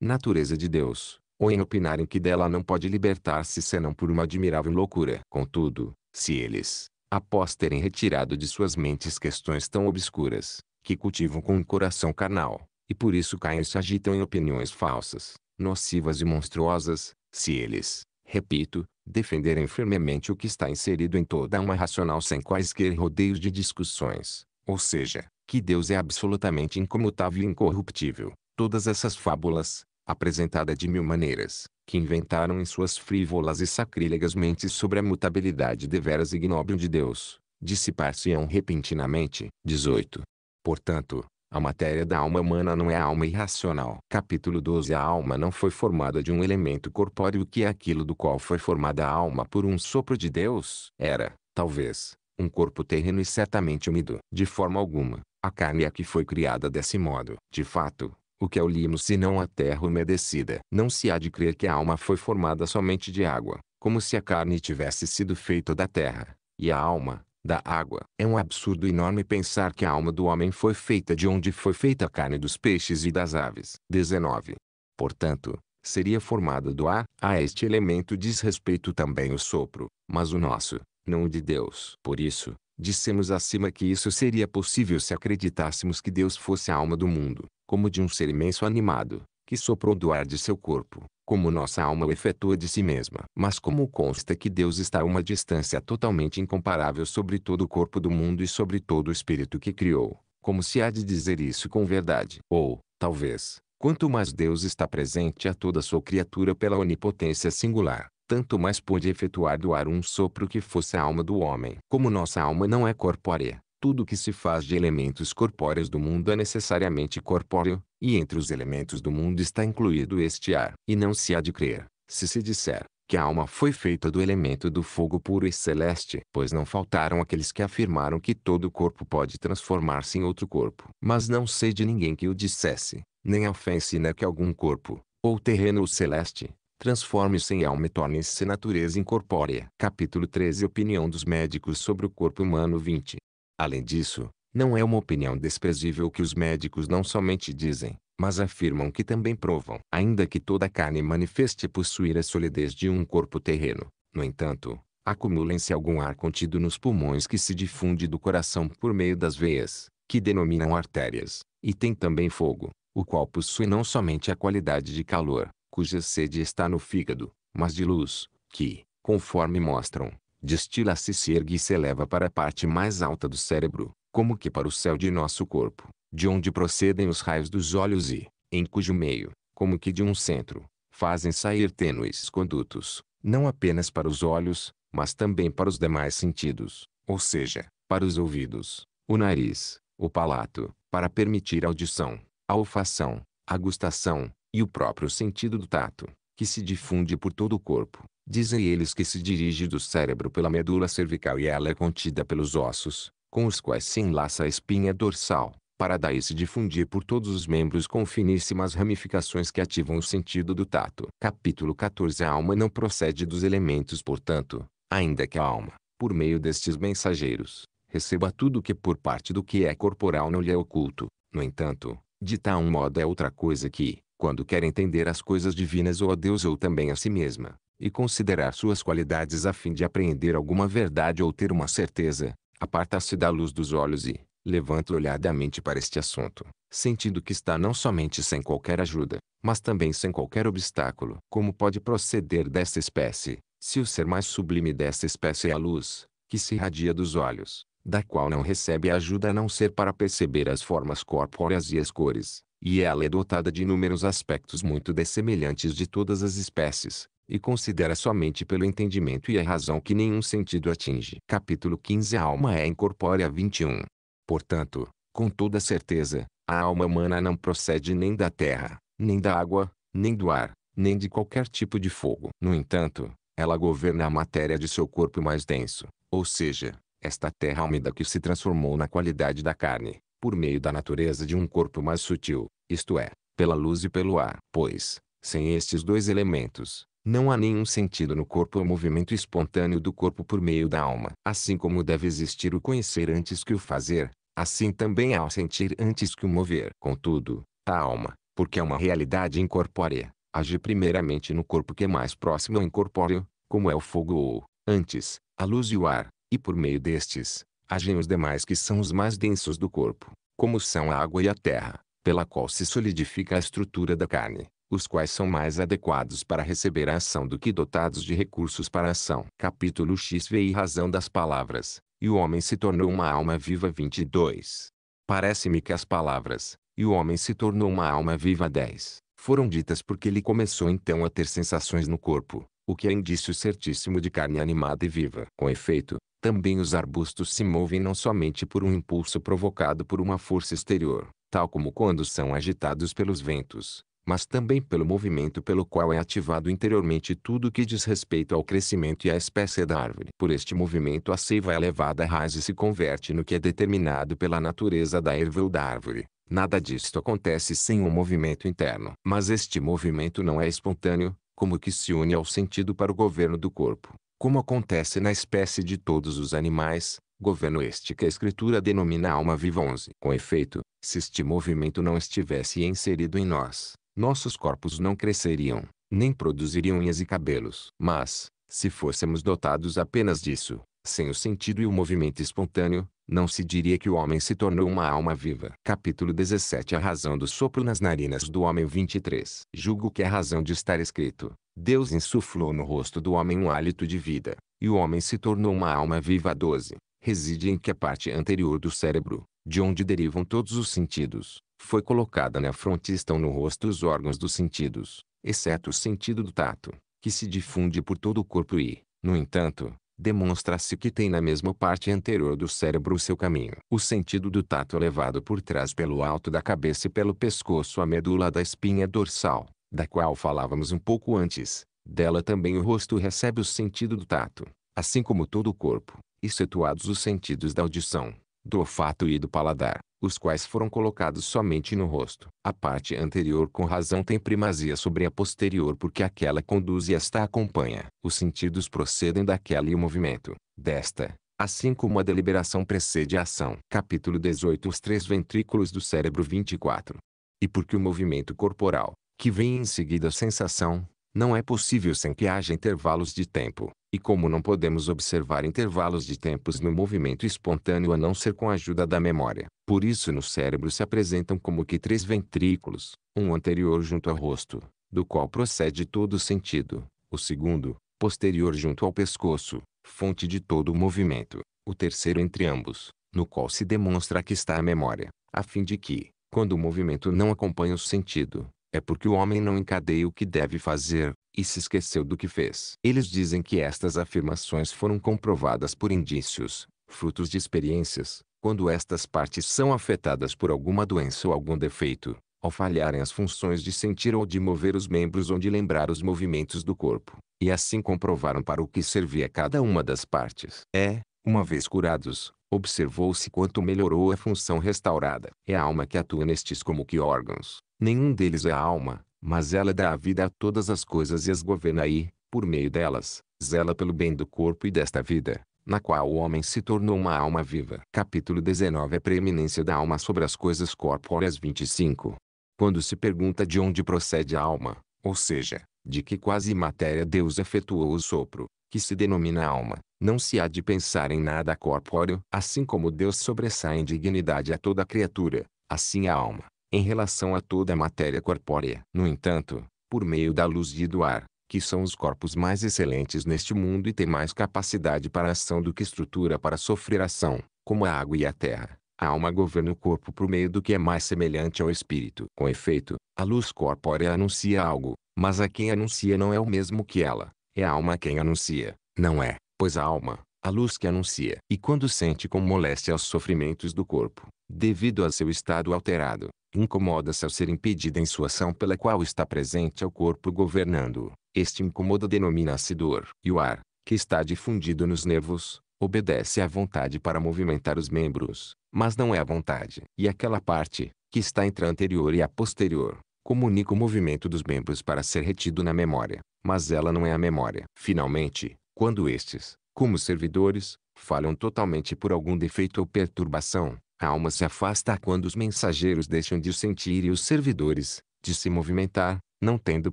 natureza de Deus, ou em opinarem que dela não pode libertar-se senão por uma admirável loucura. Contudo, se eles, após terem retirado de suas mentes questões tão obscuras, que cultivam com um coração carnal, e por isso caem e se agitam em opiniões falsas, nocivas e monstruosas, se eles, repito, defenderem firmemente o que está inserido em toda uma racional sem quaisquer rodeios de discussões, ou seja, que Deus é absolutamente incomutável e incorruptível. Todas essas fábulas, apresentadas de mil maneiras, que inventaram em suas frívolas e sacrílegas mentes sobre a mutabilidade deveras ignóbil de Deus, dissipar-se-ão repentinamente. 18. Portanto, a matéria da alma humana não é a alma irracional. Capítulo 12 A alma não foi formada de um elemento corpóreo que é aquilo do qual foi formada a alma por um sopro de Deus. Era, talvez, um corpo terreno e certamente úmido. De forma alguma, a carne é que foi criada desse modo. De fato, o que é o limo senão a terra umedecida? Não se há de crer que a alma foi formada somente de água, como se a carne tivesse sido feita da terra, e a alma, da água. É um absurdo enorme pensar que a alma do homem foi feita de onde foi feita a carne dos peixes e das aves. 19. Portanto, seria formada do ar. A este elemento diz respeito também o sopro, mas o nosso, não o de Deus. Por isso, dissemos acima que isso seria possível se acreditássemos que Deus fosse a alma do mundo, como de um ser imenso animado, que soprou do ar de seu corpo, como nossa alma o efetua de si mesma. Mas como consta que Deus está a uma distância totalmente incomparável sobre todo o corpo do mundo e sobre todo o espírito que criou, como se há de dizer isso com verdade? Ou, talvez, Quanto mais Deus está presente a toda sua criatura pela onipotência singular, tanto mais pôde efetuar do ar um sopro que fosse a alma do homem. Como nossa alma não é corpórea, tudo que se faz de elementos corpóreos do mundo é necessariamente corpóreo, e entre os elementos do mundo está incluído este ar. E não se há de crer, se se disser, que a alma foi feita do elemento do fogo puro e celeste, pois não faltaram aqueles que afirmaram que todo corpo pode transformar-se em outro corpo. Mas não sei de ninguém que o dissesse, nem a fé ensina que algum corpo, ou terreno ou celeste, transforme-se em alma e torne-se natureza incorpórea. Capítulo 13 Opinião dos médicos sobre o corpo humano 20. Além disso, não é uma opinião desprezível que os médicos não somente dizem, mas afirmam que também provam. Ainda que toda carne manifeste possuir a solidez de um corpo terreno, no entanto, acumulem-se algum ar contido nos pulmões que se difunde do coração por meio das veias, que denominam artérias, e tem também fogo, o qual possui não somente a qualidade de calor, cuja sede está no fígado, mas de luz, que, conforme mostram, destila-se se ergue e se eleva para a parte mais alta do cérebro, como que para o céu de nosso corpo, de onde procedem os raios dos olhos e, em cujo meio, como que de um centro, fazem sair tênues condutos, não apenas para os olhos, mas também para os demais sentidos, ou seja, para os ouvidos, o nariz, o palato, para permitir a audição, a olfação, a gustação, e o próprio sentido do tato, que se difunde por todo o corpo. Dizem eles que se dirige do cérebro pela medula cervical e ela é contida pelos ossos, com os quais se enlaça a espinha dorsal, para daí se difundir por todos os membros com finíssimas ramificações que ativam o sentido do tato. Capítulo 14 A alma não procede dos elementos, portanto, ainda que a alma, por meio destes mensageiros, receba tudo que por parte do que é corporal não lhe é oculto. No entanto, de tal modo é outra coisa que, quando quer entender as coisas divinas ou a Deus ou também a si mesma, e considerar suas qualidades a fim de apreender alguma verdade ou ter uma certeza, aparta-se da luz dos olhos e, levanta o olhar da mente para este assunto, sentindo que está não somente sem qualquer ajuda, mas também sem qualquer obstáculo. Como pode proceder desta espécie, se o ser mais sublime desta espécie é a luz, que se irradia dos olhos, da qual não recebe ajuda a não ser para perceber as formas corpóreas e as cores, e ela é dotada de inúmeros aspectos muito dessemelhantes de todas as espécies, e considera somente pelo entendimento e a razão que nenhum sentido atinge. Capítulo 15 A alma é incorpórea 21. Portanto, com toda certeza, a alma humana não procede nem da terra, nem da água, nem do ar, nem de qualquer tipo de fogo. No entanto, ela governa a matéria de seu corpo mais denso, ou seja, esta terra úmida que se transformou na qualidade da carne, por meio da natureza de um corpo mais sutil, isto é, pela luz e pelo ar. Pois, sem estes dois elementos, não há nenhum sentido no corpo ou movimento espontâneo do corpo por meio da alma. Assim como deve existir o conhecer antes que o fazer, assim também há o sentir antes que o mover. Contudo, a alma, porque é uma realidade incorpórea, age primeiramente no corpo que é mais próximo ao incorpóreo, como é o fogo ou, antes, a luz e o ar, e por meio destes, agem os demais que são os mais densos do corpo, como são a água e a terra, pela qual se solidifica a estrutura da carne, os quais são mais adequados para receber a ação do que dotados de recursos para a ação. Capítulo e Razão das Palavras, e o homem se tornou uma alma viva 22. Parece-me que as palavras, e o homem se tornou uma alma viva 10, foram ditas porque ele começou então a ter sensações no corpo, o que é indício certíssimo de carne animada e viva. Com efeito, também os arbustos se movem não somente por um impulso provocado por uma força exterior, tal como quando são agitados pelos ventos, mas também pelo movimento pelo qual é ativado interiormente tudo o que diz respeito ao crescimento e à espécie da árvore. Por este movimento a seiva é levada à raiz e se converte no que é determinado pela natureza da erva ou da árvore. Nada disto acontece sem um movimento interno. Mas este movimento não é espontâneo, como que se une ao sentido para o governo do corpo, como acontece na espécie de todos os animais, governo este que a escritura denomina alma viva 11. Com efeito, se este movimento não estivesse inserido em nós, nossos corpos não cresceriam, nem produziriam unhas e cabelos. Mas, se fôssemos dotados apenas disso, sem o sentido e o movimento espontâneo, não se diria que o homem se tornou uma alma viva. Capítulo 17 A razão do sopro nas narinas do homem 23 Julgo que a é razão de estar escrito, Deus insuflou no rosto do homem um hálito de vida, e o homem se tornou uma alma viva 12. Reside em que a parte anterior do cérebro, de onde derivam todos os sentidos, foi colocada na fronte e estão no rosto os órgãos dos sentidos, exceto o sentido do tato, que se difunde por todo o corpo e, no entanto, demonstra-se que tem na mesma parte anterior do cérebro o seu caminho. O sentido do tato é levado por trás pelo alto da cabeça e pelo pescoço à medula da espinha dorsal, da qual falávamos um pouco antes. Dela também o rosto recebe o sentido do tato, assim como todo o corpo, excetuados os sentidos da audição, do olfato e do paladar, os quais foram colocados somente no rosto. A parte anterior com razão tem primazia sobre a posterior porque aquela conduz e esta acompanha. Os sentidos procedem daquela e o movimento, desta, assim como a deliberação precede a ação. Capítulo 18 Os três ventrículos do cérebro 24. E porque o movimento corporal, que vem em seguida a sensação, não é possível sem que haja intervalos de tempo, e como não podemos observar intervalos de tempos no movimento espontâneo a não ser com a ajuda da memória, por isso no cérebro se apresentam como que três ventrículos, um anterior junto ao rosto, do qual procede todo o sentido, o segundo, posterior junto ao pescoço, fonte de todo o movimento, o terceiro entre ambos, no qual se demonstra que está a memória, a fim de que, quando o movimento não acompanha o sentido, é porque o homem não encadeia o que deve fazer, e se esqueceu do que fez. Eles dizem que estas afirmações foram comprovadas por indícios, frutos de experiências, quando estas partes são afetadas por alguma doença ou algum defeito, ao falharem as funções de sentir ou de mover os membros ou de lembrar os movimentos do corpo, e assim comprovaram para o que servia cada uma das partes. É, uma vez curados, observou-se quanto melhorou a função restaurada. É a alma que atua nestes como que órgãos. Nenhum deles é a alma, mas ela dá a vida a todas as coisas e as governa e, por meio delas, zela pelo bem do corpo e desta vida, na qual o homem se tornou uma alma viva. Capítulo 19 A preeminência da alma sobre as coisas corpóreas 25 Quando se pergunta de onde procede a alma, ou seja, de que quase matéria Deus efetuou o sopro, que se denomina alma, não se há de pensar em nada corpóreo, assim como Deus sobressai em dignidade a toda criatura, assim a alma, em relação a toda a matéria corpórea. No entanto, por meio da luz e do ar, que são os corpos mais excelentes neste mundo e têm mais capacidade para ação do que estrutura para sofrer ação, como a água e a terra. A alma governa o corpo por meio do que é mais semelhante ao espírito. Com efeito, a luz corpórea anuncia algo, mas a quem anuncia não é o mesmo que ela. É a alma quem anuncia, não é, pois a alma, a luz que anuncia, e quando sente com moléstia os sofrimentos do corpo, devido a seu estado alterado, incomoda-se ao ser impedida em sua ação pela qual está presente ao corpo governando. Este incomoda denomina-se dor, e o ar, que está difundido nos nervos, obedece à vontade para movimentar os membros, mas não é a vontade. E aquela parte, que está entre a anterior e a posterior, comunica o movimento dos membros para ser retido na memória, mas ela não é a memória. Finalmente, quando estes, como servidores, falham totalmente por algum defeito ou perturbação. A alma se afasta quando os mensageiros deixam de sentir e os servidores, de se movimentar, não tendo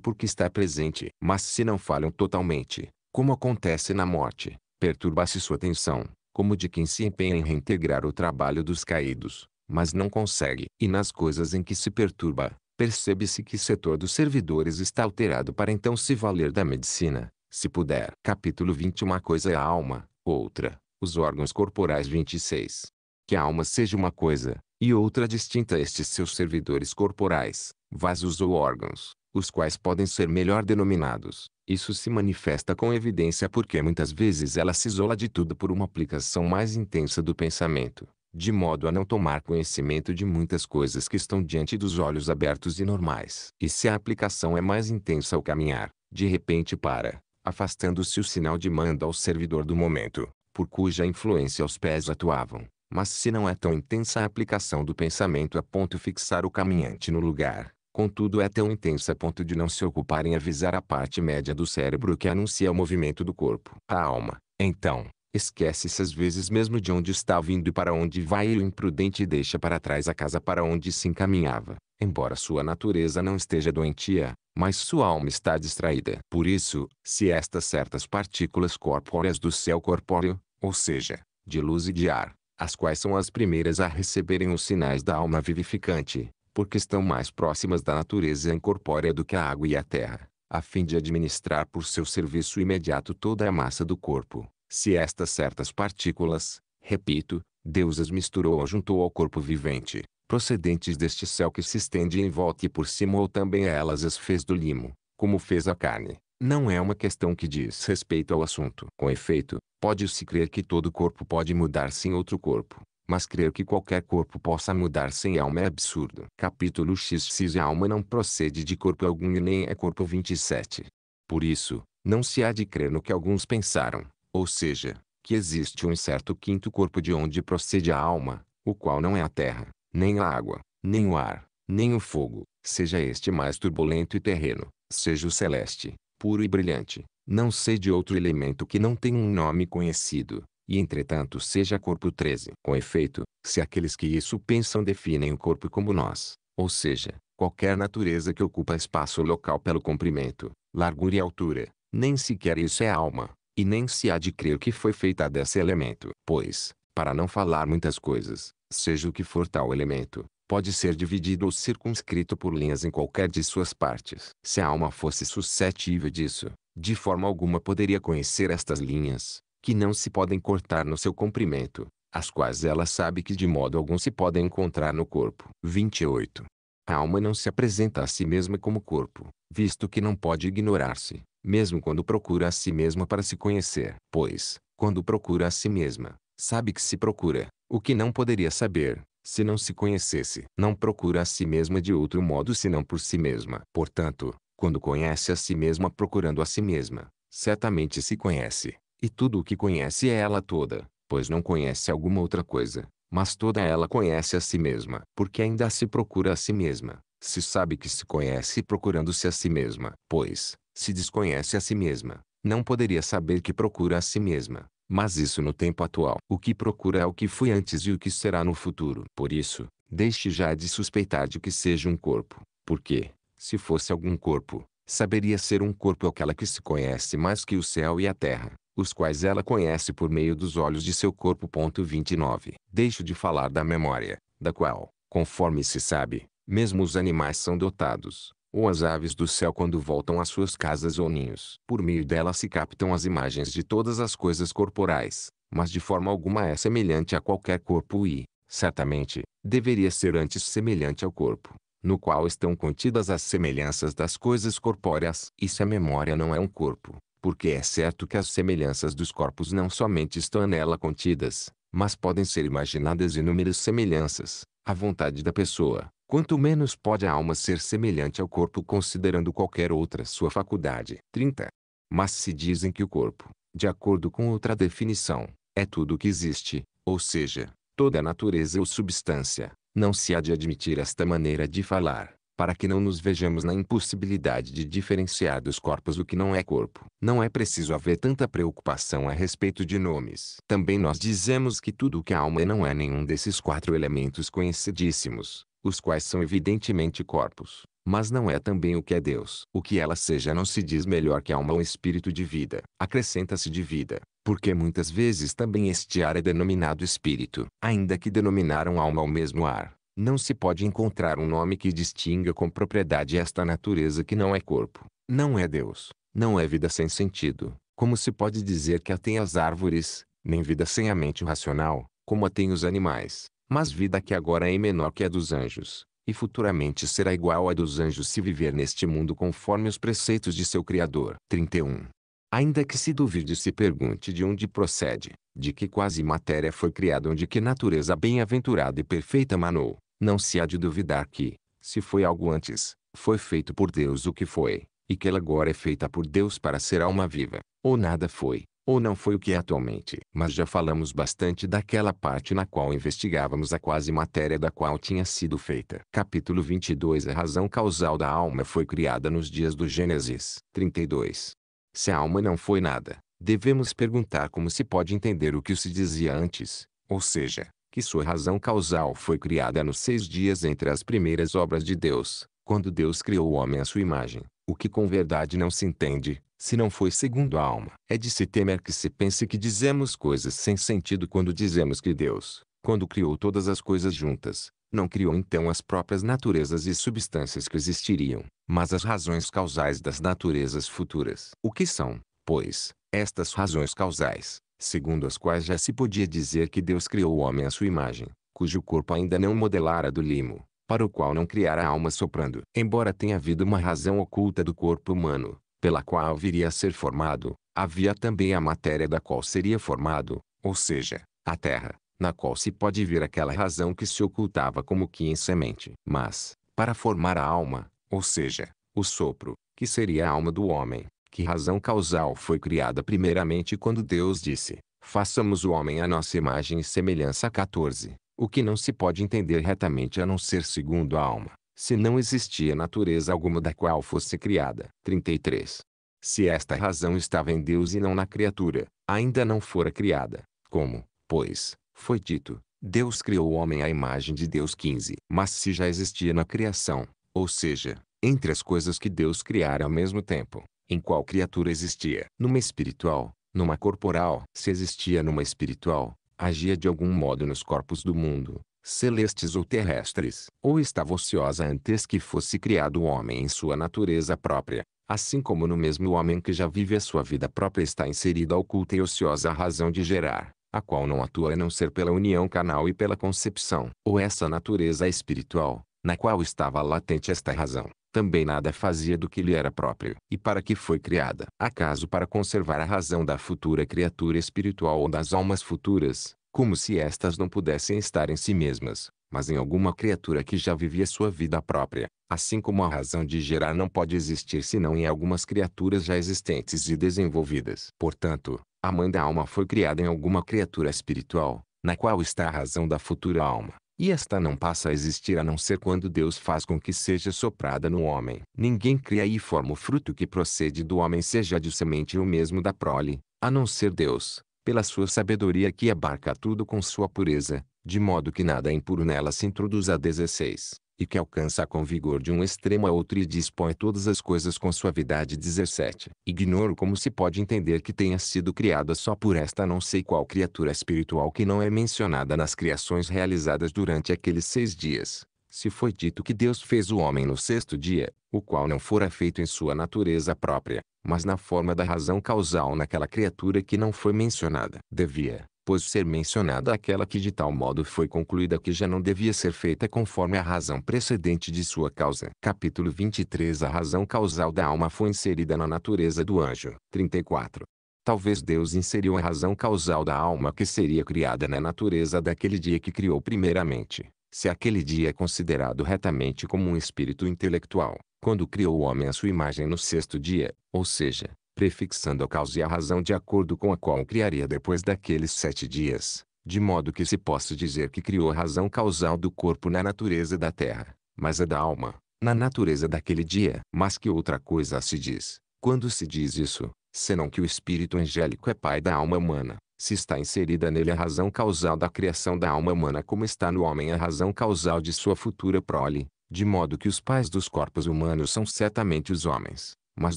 por que estar presente. Mas se não falham totalmente, como acontece na morte, perturba-se sua atenção, como de quem se empenha em reintegrar o trabalho dos caídos, mas não consegue. E nas coisas em que se perturba, percebe-se que o setor dos servidores está alterado para então se valer da medicina, se puder. Capítulo 20 Uma coisa é a alma, outra, os órgãos corporais 26. Que a alma seja uma coisa, e outra distinta a estes seus servidores corporais, vasos ou órgãos, os quais podem ser melhor denominados. Isso se manifesta com evidência porque muitas vezes ela se isola de tudo por uma aplicação mais intensa do pensamento, de modo a não tomar conhecimento de muitas coisas que estão diante dos olhos abertos e normais. E se a aplicação é mais intensa ao caminhar, de repente para, afastando-se o sinal de mando ao servidor do momento, por cuja influência os pés atuavam. Mas se não é tão intensa a aplicação do pensamento a ponto fixar o caminhante no lugar, contudo é tão intensa a ponto de não se ocupar em avisar a parte média do cérebro que anuncia o movimento do corpo. A alma, então, esquece-se às vezes mesmo de onde está vindo e para onde vai e o imprudente deixa para trás a casa para onde se encaminhava. Embora sua natureza não esteja doentia, mas sua alma está distraída. Por isso, se estas certas partículas corpóreas do céu corpóreo, ou seja, de luz e de ar, as quais são as primeiras a receberem os sinais da alma vivificante, porque estão mais próximas da natureza incorpórea do que a água e a terra, a fim de administrar por seu serviço imediato toda a massa do corpo. Se estas certas partículas, repito, Deus as misturou ou juntou ao corpo vivente, procedentes deste céu que se estende em volta e por cima ou também a elas as fez do limo, como fez a carne. Não é uma questão que diz respeito ao assunto. Com efeito, pode-se crer que todo corpo pode mudar-se em outro corpo, mas crer que qualquer corpo possa mudar sem alma é absurdo. Capítulo X: Se A alma não procede de corpo algum e nem é corpo 27. Por isso, não se há de crer no que alguns pensaram, ou seja, que existe um certo quinto corpo de onde procede a alma, o qual não é a terra, nem a água, nem o ar, nem o fogo, seja este mais turbulento e terreno, seja o celeste, puro e brilhante, não sei de outro elemento que não tenha um nome conhecido, e entretanto seja corpo 13. Com efeito, se aqueles que isso pensam definem o corpo como nós, ou seja, qualquer natureza que ocupa espaço local pelo comprimento, largura e altura, nem sequer isso é alma, e nem se há de crer que foi feita desse elemento. Pois, para não falar muitas coisas, seja o que for tal elemento, pode ser dividido ou circunscrito por linhas em qualquer de suas partes. Se a alma fosse suscetível disso, de forma alguma poderia conhecer estas linhas, que não se podem cortar no seu comprimento, as quais ela sabe que de modo algum se podem encontrar no corpo. 28. A alma não se apresenta a si mesma como corpo, visto que não pode ignorar-se, mesmo quando procura a si mesma para se conhecer. Pois, quando procura a si mesma, Sabe que se procura, o que não poderia saber, se não se conhecesse. Não procura a si mesma de outro modo senão por si mesma. Portanto, quando conhece a si mesma procurando a si mesma, certamente se conhece. E tudo o que conhece é ela toda, pois não conhece alguma outra coisa, mas toda ela conhece a si mesma, porque ainda se procura a si mesma. Se sabe que se conhece procurando-se a si mesma, pois, se desconhece a si mesma, não poderia saber que procura a si mesma. Mas isso no tempo atual. O que procura é o que foi antes e o que será no futuro. Por isso, deixe já de suspeitar de que seja um corpo, porque, se fosse algum corpo, saberia ser um corpo aquela que se conhece mais que o céu e a terra, os quais ela conhece por meio dos olhos de seu corpo. Ponto 29. Deixo de falar da memória, da qual, conforme se sabe, mesmo os animais são dotados, ou as aves do céu quando voltam às suas casas ou ninhos. Por meio dela se captam as imagens de todas as coisas corporais, mas de forma alguma é semelhante a qualquer corpo e, certamente, deveria ser antes semelhante ao corpo, no qual estão contidas as semelhanças das coisas corpóreas. E se a memória não é um corpo, porque é certo que as semelhanças dos corpos não somente estão nela contidas, mas podem ser imaginadas inúmeras semelhanças, à vontade da pessoa, Quanto menos pode a alma ser semelhante ao corpo considerando qualquer outra sua faculdade. 30. Mas se dizem que o corpo, de acordo com outra definição, é tudo o que existe, ou seja, toda a natureza ou substância, não se há de admitir esta maneira de falar, para que não nos vejamos na impossibilidade de diferenciar dos corpos o que não é corpo. Não é preciso haver tanta preocupação a respeito de nomes. Também nós dizemos que tudo o que a alma é não é nenhum desses quatro elementos conhecidíssimos, os quais são evidentemente corpos, mas não é também o que é Deus. O que ela seja não se diz melhor que alma ou espírito de vida. Acrescenta-se de vida, porque muitas vezes também este ar é denominado espírito, ainda que denominaram alma ao mesmo ar. Não se pode encontrar um nome que distinga com propriedade esta natureza que não é corpo, não é Deus, não é vida sem sentido. Como se pode dizer que a tem as árvores, nem vida sem a mente racional, como a têm os animais, mas vida que agora é menor que a dos anjos, e futuramente será igual à dos anjos se viver neste mundo conforme os preceitos de seu Criador. 31. Ainda que se duvide e se pergunte de onde procede, de que quase matéria foi criada onde que natureza bem-aventurada e perfeita manou, não se há de duvidar que, se foi algo antes, foi feito por Deus o que foi, e que ela agora é feita por Deus para ser alma viva, ou nada foi, ou não foi o que é atualmente. Mas já falamos bastante daquela parte na qual investigávamos a quase matéria da qual tinha sido feita. Capítulo 22 A razão causal da alma foi criada nos dias do Gênesis. 32. Se a alma não foi nada, devemos perguntar como se pode entender o que se dizia antes, ou seja, que sua razão causal foi criada nos seis dias entre as primeiras obras de Deus, quando Deus criou o homem à sua imagem, o que com verdade não se entende, se não foi segundo a alma. É de se temer que se pense que dizemos coisas sem sentido quando dizemos que Deus, quando criou todas as coisas juntas, não criou então as próprias naturezas e substâncias que existiriam, mas as razões causais das naturezas futuras. O que são, pois, estas razões causais, segundo as quais já se podia dizer que Deus criou o homem à sua imagem, cujo corpo ainda não modelara do limo, para o qual não criara alma soprando. Embora tenha havido uma razão oculta do corpo humano, pela qual viria a ser formado, havia também a matéria da qual seria formado, ou seja, a terra, na qual se pode ver aquela razão que se ocultava como que em semente. Mas, para formar a alma, ou seja, o sopro, que seria a alma do homem, que razão causal foi criada primeiramente quando Deus disse, façamos o homem à nossa imagem e semelhança 14, o que não se pode entender retamente a não ser segundo a alma se não existia natureza alguma da qual fosse criada. 33. Se esta razão estava em Deus e não na criatura, ainda não fora criada, como, pois, foi dito, Deus criou o homem à imagem de Deus 15. Mas se já existia na criação, ou seja, entre as coisas que Deus criara ao mesmo tempo, em qual criatura existia? Numa espiritual, numa corporal. Se existia numa espiritual, agia de algum modo nos corpos do mundo, celestes ou terrestres, ou estava ociosa antes que fosse criado o homem em sua natureza própria, assim como no mesmo homem que já vive a sua vida própria está inserida a oculta e ociosa razão de gerar, a qual não atua a não ser pela união canal e pela concepção, ou essa natureza espiritual, na qual estava latente esta razão, também nada fazia do que lhe era próprio. E para que foi criada? Acaso para conservar a razão da futura criatura espiritual ou das almas futuras, como se estas não pudessem estar em si mesmas, mas em alguma criatura que já vivia sua vida própria, assim como a razão de gerar não pode existir senão em algumas criaturas já existentes e desenvolvidas. Portanto, a mãe da alma foi criada em alguma criatura espiritual, na qual está a razão da futura alma. E esta não passa a existir a não ser quando Deus faz com que seja soprada no homem. Ninguém cria e forma o fruto que procede do homem seja de semente ou mesmo da prole, a não ser Deus pela sua sabedoria que abarca tudo com sua pureza, de modo que nada impuro nela se introduza. 16. E que alcança com vigor de um extremo a outro e dispõe todas as coisas com suavidade. 17. Ignoro como se pode entender que tenha sido criada só por esta não sei qual criatura espiritual que não é mencionada nas criações realizadas durante aqueles seis dias se foi dito que Deus fez o homem no sexto dia, o qual não fora feito em sua natureza própria, mas na forma da razão causal naquela criatura que não foi mencionada. Devia, pois ser mencionada aquela que de tal modo foi concluída que já não devia ser feita conforme a razão precedente de sua causa. Capítulo 23 A razão causal da alma foi inserida na natureza do anjo. 34. Talvez Deus inseriu a razão causal da alma que seria criada na natureza daquele dia que criou primeiramente se aquele dia é considerado retamente como um espírito intelectual, quando criou o homem à sua imagem no sexto dia, ou seja, prefixando a causa e a razão de acordo com a qual o criaria depois daqueles sete dias, de modo que se possa dizer que criou a razão causal do corpo na natureza da terra, mas a da alma, na natureza daquele dia. Mas que outra coisa se diz, quando se diz isso, senão que o espírito angélico é pai da alma humana, se está inserida nele a razão causal da criação da alma humana como está no homem a razão causal de sua futura prole, de modo que os pais dos corpos humanos são certamente os homens, mas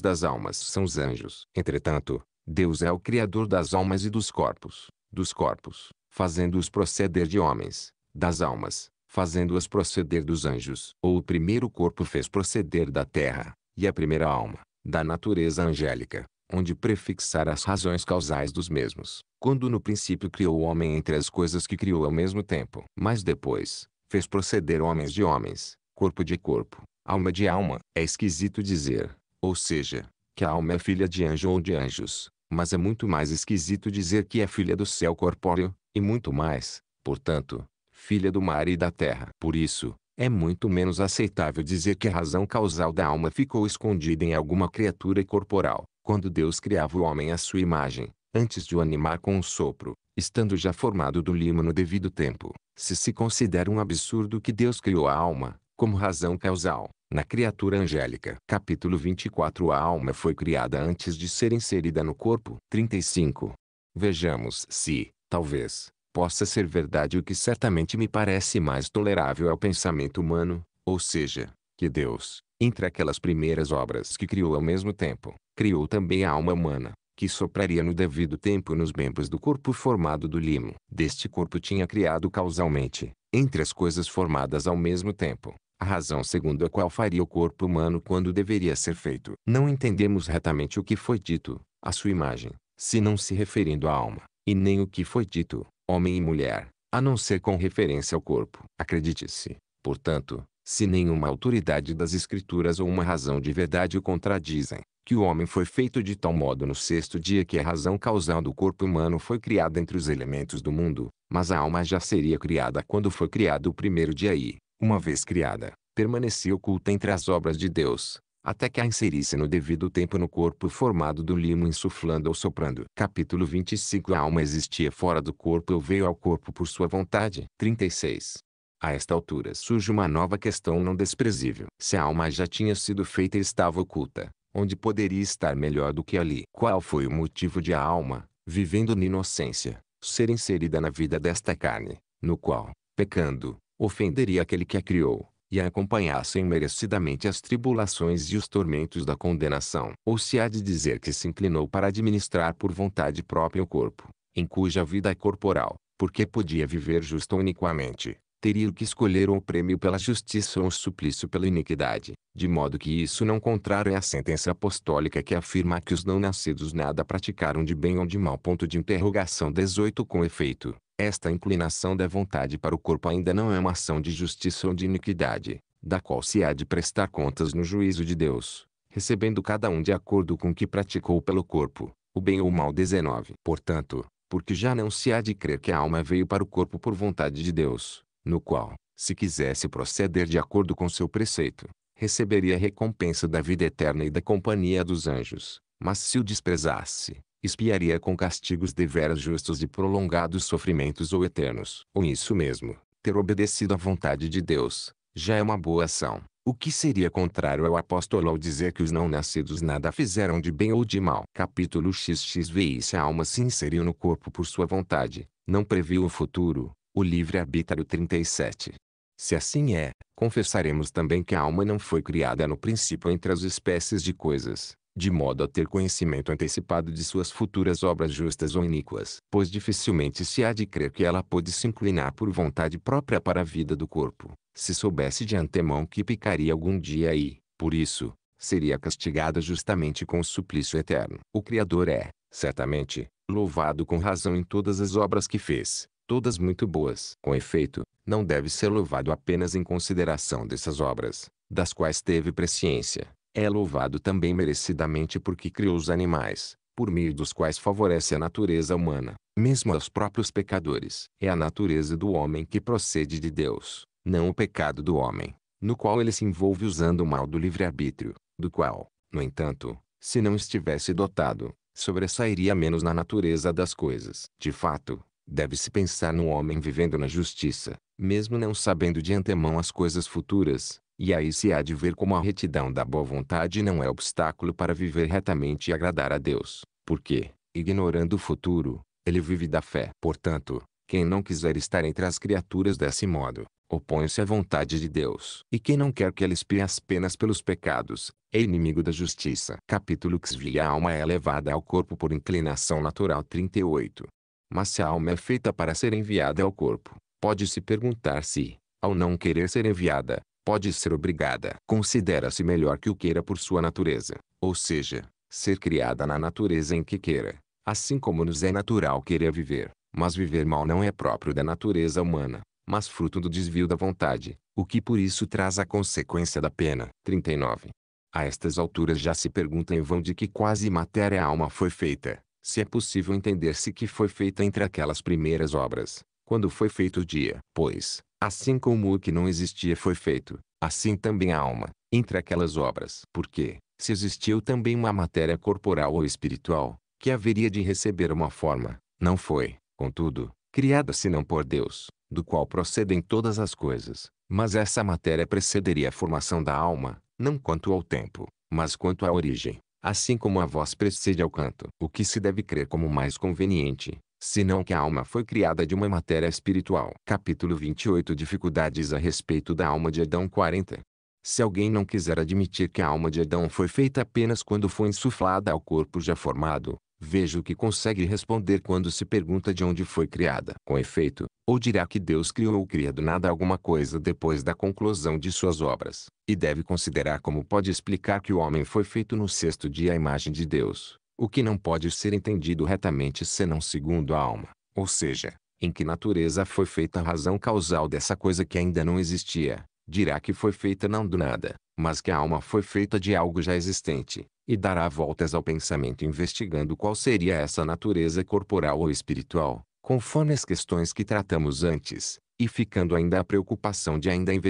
das almas são os anjos. Entretanto, Deus é o Criador das almas e dos corpos, dos corpos, fazendo-os proceder de homens, das almas, fazendo-as proceder dos anjos. Ou o primeiro corpo fez proceder da terra, e a primeira alma, da natureza angélica, onde prefixar as razões causais dos mesmos, quando no princípio criou o homem entre as coisas que criou ao mesmo tempo. Mas depois, fez proceder homens de homens, corpo de corpo, alma de alma. É esquisito dizer, ou seja, que a alma é filha de anjo ou de anjos, mas é muito mais esquisito dizer que é filha do céu corpóreo, e muito mais, portanto, filha do mar e da terra. Por isso, é muito menos aceitável dizer que a razão causal da alma ficou escondida em alguma criatura corporal, quando Deus criava o homem à sua imagem, antes de o animar com um sopro, estando já formado do limo no devido tempo, se se considera um absurdo que Deus criou a alma, como razão causal, na criatura angélica. Capítulo 24 A alma foi criada antes de ser inserida no corpo. 35. Vejamos se, talvez, possa ser verdade o que certamente me parece mais tolerável ao pensamento humano, ou seja, que Deus, entre aquelas primeiras obras que criou ao mesmo tempo, criou também a alma humana, que sopraria no devido tempo nos membros do corpo formado do limo. Deste corpo tinha criado causalmente, entre as coisas formadas ao mesmo tempo, a razão segundo a qual faria o corpo humano quando deveria ser feito. Não entendemos retamente o que foi dito, a sua imagem, se não se referindo à alma, e nem o que foi dito, homem e mulher, a não ser com referência ao corpo. Acredite-se, portanto, se nenhuma autoridade das escrituras ou uma razão de verdade o contradizem, que o homem foi feito de tal modo no sexto dia que a razão causal do corpo humano foi criada entre os elementos do mundo, mas a alma já seria criada quando foi criado o primeiro dia e, uma vez criada, permanecia oculta entre as obras de Deus, até que a inserisse no devido tempo no corpo formado do limo insuflando ou soprando. Capítulo 25 A alma existia fora do corpo ou veio ao corpo por sua vontade. 36. A esta altura surge uma nova questão não desprezível. Se a alma já tinha sido feita e estava oculta, onde poderia estar melhor do que ali. Qual foi o motivo de a alma, vivendo na inocência, ser inserida na vida desta carne, no qual, pecando, ofenderia aquele que a criou, e a acompanhasse imerecidamente as tribulações e os tormentos da condenação? Ou se há de dizer que se inclinou para administrar por vontade própria o corpo, em cuja vida é corporal, porque podia viver justa uniquamente, o que escolher ou o prêmio pela justiça ou o suplício pela iniquidade, de modo que isso não contrário a sentença apostólica que afirma que os não nascidos nada praticaram de bem ou de mal. Ponto de interrogação 18 Com efeito, esta inclinação da vontade para o corpo ainda não é uma ação de justiça ou de iniquidade, da qual se há de prestar contas no juízo de Deus, recebendo cada um de acordo com o que praticou pelo corpo, o bem ou o mal 19. Portanto, porque já não se há de crer que a alma veio para o corpo por vontade de Deus, no qual, se quisesse proceder de acordo com seu preceito, receberia a recompensa da vida eterna e da companhia dos anjos, mas se o desprezasse, espiaria com castigos deveras justos e prolongados sofrimentos ou eternos. Ou isso mesmo, ter obedecido à vontade de Deus, já é uma boa ação. O que seria contrário ao apóstolo ao dizer que os não nascidos nada fizeram de bem ou de mal. Capítulo XXVI Se a alma se inseriu no corpo por sua vontade, não previu o futuro, o livre-arbítrio 37. Se assim é, confessaremos também que a alma não foi criada no princípio entre as espécies de coisas, de modo a ter conhecimento antecipado de suas futuras obras justas ou iníquas, pois dificilmente se há de crer que ela pôde se inclinar por vontade própria para a vida do corpo, se soubesse de antemão que picaria algum dia e, por isso, seria castigada justamente com o suplício eterno. O Criador é, certamente, louvado com razão em todas as obras que fez, todas muito boas. Com efeito, não deve ser louvado apenas em consideração dessas obras, das quais teve presciência. É louvado também merecidamente porque criou os animais, por meio dos quais favorece a natureza humana, mesmo aos próprios pecadores. É a natureza do homem que procede de Deus, não o pecado do homem, no qual ele se envolve usando o mal do livre-arbítrio, do qual, no entanto, se não estivesse dotado, sobressairia menos na natureza das coisas. De fato, Deve-se pensar no homem vivendo na justiça, mesmo não sabendo de antemão as coisas futuras, e aí se há de ver como a retidão da boa vontade não é obstáculo para viver retamente e agradar a Deus, porque, ignorando o futuro, ele vive da fé. Portanto, quem não quiser estar entre as criaturas desse modo, opõe-se à vontade de Deus. E quem não quer que ele espie as penas pelos pecados, é inimigo da justiça. Capítulo XV A alma é elevada ao corpo por inclinação natural 38. Mas se a alma é feita para ser enviada ao corpo, pode-se perguntar se, ao não querer ser enviada, pode ser obrigada. Considera-se melhor que o queira por sua natureza, ou seja, ser criada na natureza em que queira, assim como nos é natural querer viver. Mas viver mal não é próprio da natureza humana, mas fruto do desvio da vontade, o que por isso traz a consequência da pena. 39. A estas alturas já se pergunta em vão de que quase matéria a alma foi feita, se é possível entender-se que foi feita entre aquelas primeiras obras, quando foi feito o dia. Pois, assim como o que não existia foi feito, assim também a alma, entre aquelas obras. Porque, se existiu também uma matéria corporal ou espiritual, que haveria de receber uma forma, não foi, contudo, criada senão por Deus, do qual procedem todas as coisas, mas essa matéria precederia a formação da alma, não quanto ao tempo, mas quanto à origem assim como a voz precede ao canto. O que se deve crer como mais conveniente, senão que a alma foi criada de uma matéria espiritual. Capítulo 28 Dificuldades a respeito da alma de Adão 40 se alguém não quiser admitir que a alma de Adão foi feita apenas quando foi insuflada ao corpo já formado, Veja o que consegue responder quando se pergunta de onde foi criada. Com efeito, ou dirá que Deus criou ou cria do nada alguma coisa depois da conclusão de suas obras, e deve considerar como pode explicar que o homem foi feito no sexto dia à imagem de Deus, o que não pode ser entendido retamente senão segundo a alma, ou seja, em que natureza foi feita a razão causal dessa coisa que ainda não existia, dirá que foi feita não do nada, mas que a alma foi feita de algo já existente, e dará voltas ao pensamento investigando qual seria essa natureza corporal ou espiritual, conforme as questões que tratamos antes, e ficando ainda a preocupação de ainda em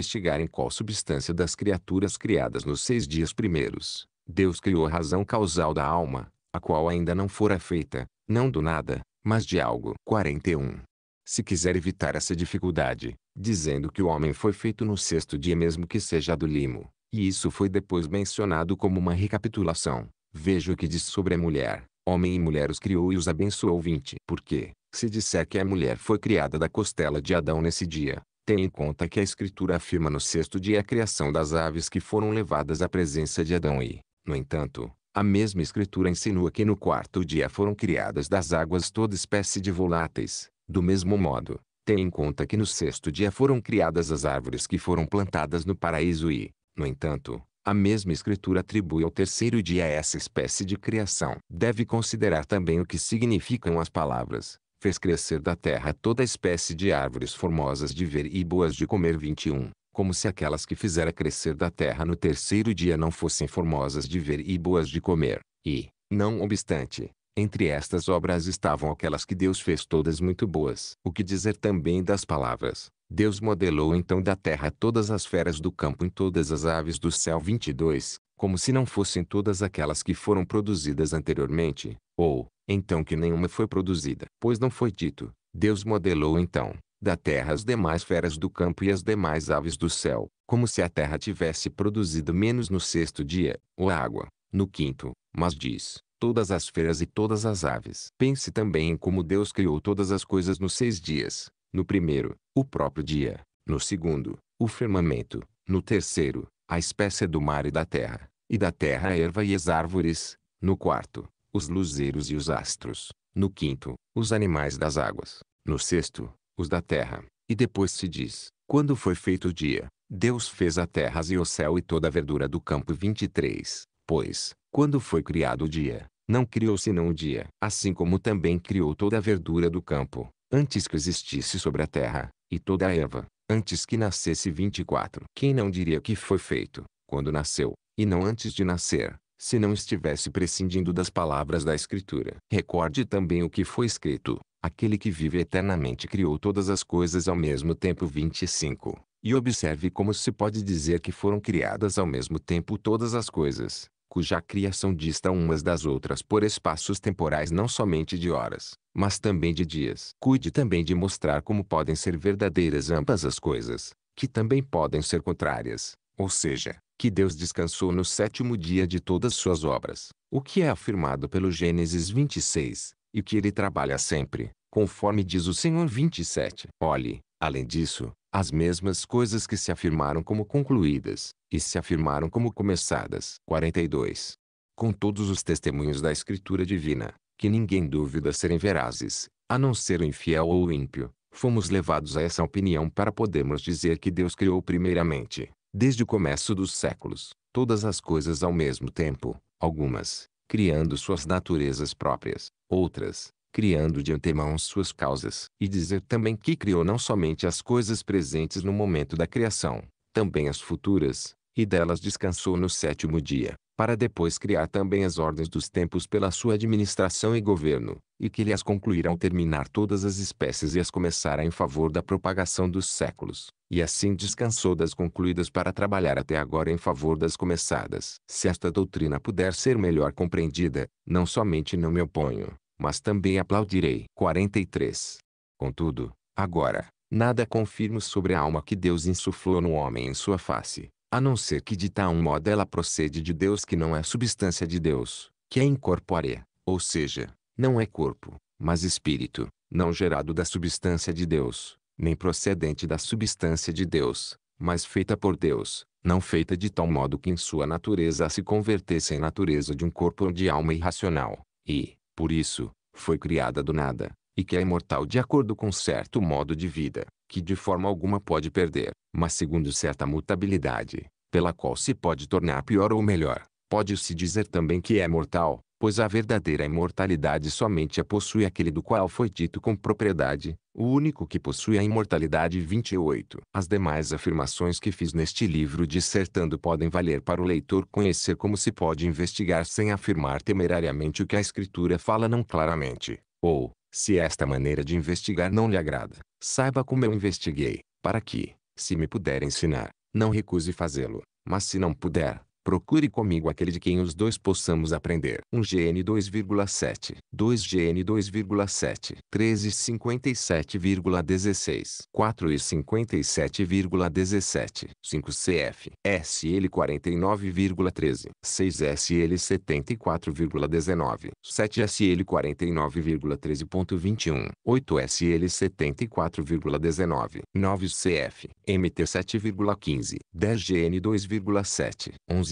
qual substância das criaturas criadas nos seis dias primeiros. Deus criou a razão causal da alma, a qual ainda não fora feita, não do nada, mas de algo. 41. Se quiser evitar essa dificuldade, dizendo que o homem foi feito no sexto dia mesmo que seja do limo, e isso foi depois mencionado como uma recapitulação. Veja o que diz sobre a mulher. Homem e mulher os criou e os abençoou 20. Porque, se disser que a mulher foi criada da costela de Adão nesse dia, Tenha em conta que a Escritura afirma no sexto dia a criação das aves que foram levadas à presença de Adão e, no entanto, a mesma Escritura insinua que no quarto dia foram criadas das águas toda espécie de voláteis. Do mesmo modo, tenha em conta que no sexto dia foram criadas as árvores que foram plantadas no paraíso e, no entanto, a mesma escritura atribui ao terceiro dia essa espécie de criação. Deve considerar também o que significam as palavras. Fez crescer da terra toda espécie de árvores formosas de ver e boas de comer 21 como se aquelas que fizera crescer da terra no terceiro dia não fossem formosas de ver e boas de comer. E, não obstante, entre estas obras estavam aquelas que Deus fez todas muito boas. O que dizer também das palavras, Deus modelou então da terra todas as feras do campo e todas as aves do céu 22, como se não fossem todas aquelas que foram produzidas anteriormente, ou, então que nenhuma foi produzida. Pois não foi dito, Deus modelou então, da terra as demais feras do campo e as demais aves do céu, como se a terra tivesse produzido menos no sexto dia, ou a água, no quinto, mas diz, todas as feras e todas as aves. Pense também em como Deus criou todas as coisas nos seis dias, no primeiro, o próprio dia. No segundo, o firmamento. No terceiro, a espécie do mar e da terra. E da terra a erva e as árvores. No quarto, os luzeiros e os astros. No quinto, os animais das águas. No sexto, os da terra. E depois se diz, quando foi feito o dia, Deus fez a terra e o céu e toda a verdura do campo 23. Pois, quando foi criado o dia, não criou senão o dia, assim como também criou toda a verdura do campo, antes que existisse sobre a terra, e toda a Eva, antes que nascesse 24. Quem não diria que foi feito, quando nasceu, e não antes de nascer, se não estivesse prescindindo das palavras da Escritura. Recorde também o que foi escrito, aquele que vive eternamente criou todas as coisas ao mesmo tempo 25. E observe como se pode dizer que foram criadas ao mesmo tempo todas as coisas, cuja criação dista umas das outras por espaços temporais não somente de horas, mas também de dias. Cuide também de mostrar como podem ser verdadeiras ambas as coisas, que também podem ser contrárias, ou seja, que Deus descansou no sétimo dia de todas suas obras, o que é afirmado pelo Gênesis 26, e que ele trabalha sempre, conforme diz o Senhor 27. Olhe, além disso, as mesmas coisas que se afirmaram como concluídas, e se afirmaram como começadas. 42. Com todos os testemunhos da Escritura Divina, que ninguém duvida serem verazes, a não ser o infiel ou o ímpio, fomos levados a essa opinião para podermos dizer que Deus criou primeiramente, desde o começo dos séculos, todas as coisas ao mesmo tempo, algumas, criando suas naturezas próprias, outras, criando de antemão suas causas. E dizer também que criou não somente as coisas presentes no momento da criação, também as futuras, e delas descansou no sétimo dia para depois criar também as ordens dos tempos pela sua administração e governo, e que lhe as concluirá ao terminar todas as espécies e as começará em favor da propagação dos séculos, e assim descansou das concluídas para trabalhar até agora em favor das começadas. Se esta doutrina puder ser melhor compreendida, não somente não me oponho, mas também aplaudirei. 43. Contudo, agora, nada confirmo sobre a alma que Deus insuflou no homem em sua face, a não ser que de tal modo ela procede de Deus que não é substância de Deus, que é incorpórea, ou seja, não é corpo, mas espírito, não gerado da substância de Deus, nem procedente da substância de Deus, mas feita por Deus, não feita de tal modo que em sua natureza se convertesse em natureza de um corpo ou de alma irracional, e, por isso, foi criada do nada, e que é imortal de acordo com certo modo de vida, que de forma alguma pode perder, mas segundo certa mutabilidade, pela qual se pode tornar pior ou melhor. Pode-se dizer também que é mortal, pois a verdadeira imortalidade somente a possui aquele do qual foi dito com propriedade, o único que possui a imortalidade 28. As demais afirmações que fiz neste livro dissertando podem valer para o leitor conhecer como se pode investigar sem afirmar temerariamente o que a escritura fala não claramente, ou, se esta maneira de investigar não lhe agrada, Saiba como eu investiguei, para que, se me puder ensinar, não recuse fazê-lo, mas se não puder, Procure comigo aquele de quem os dois possamos aprender. 1GN 2,7, 2GN 2,7, 57,16 4 e 57,17 5CF, SL 49,13, 6SL 74,19, 7SL 49,13.21, 8SL 74,19, 9CF, MT 7,15, 10GN 2,7, 11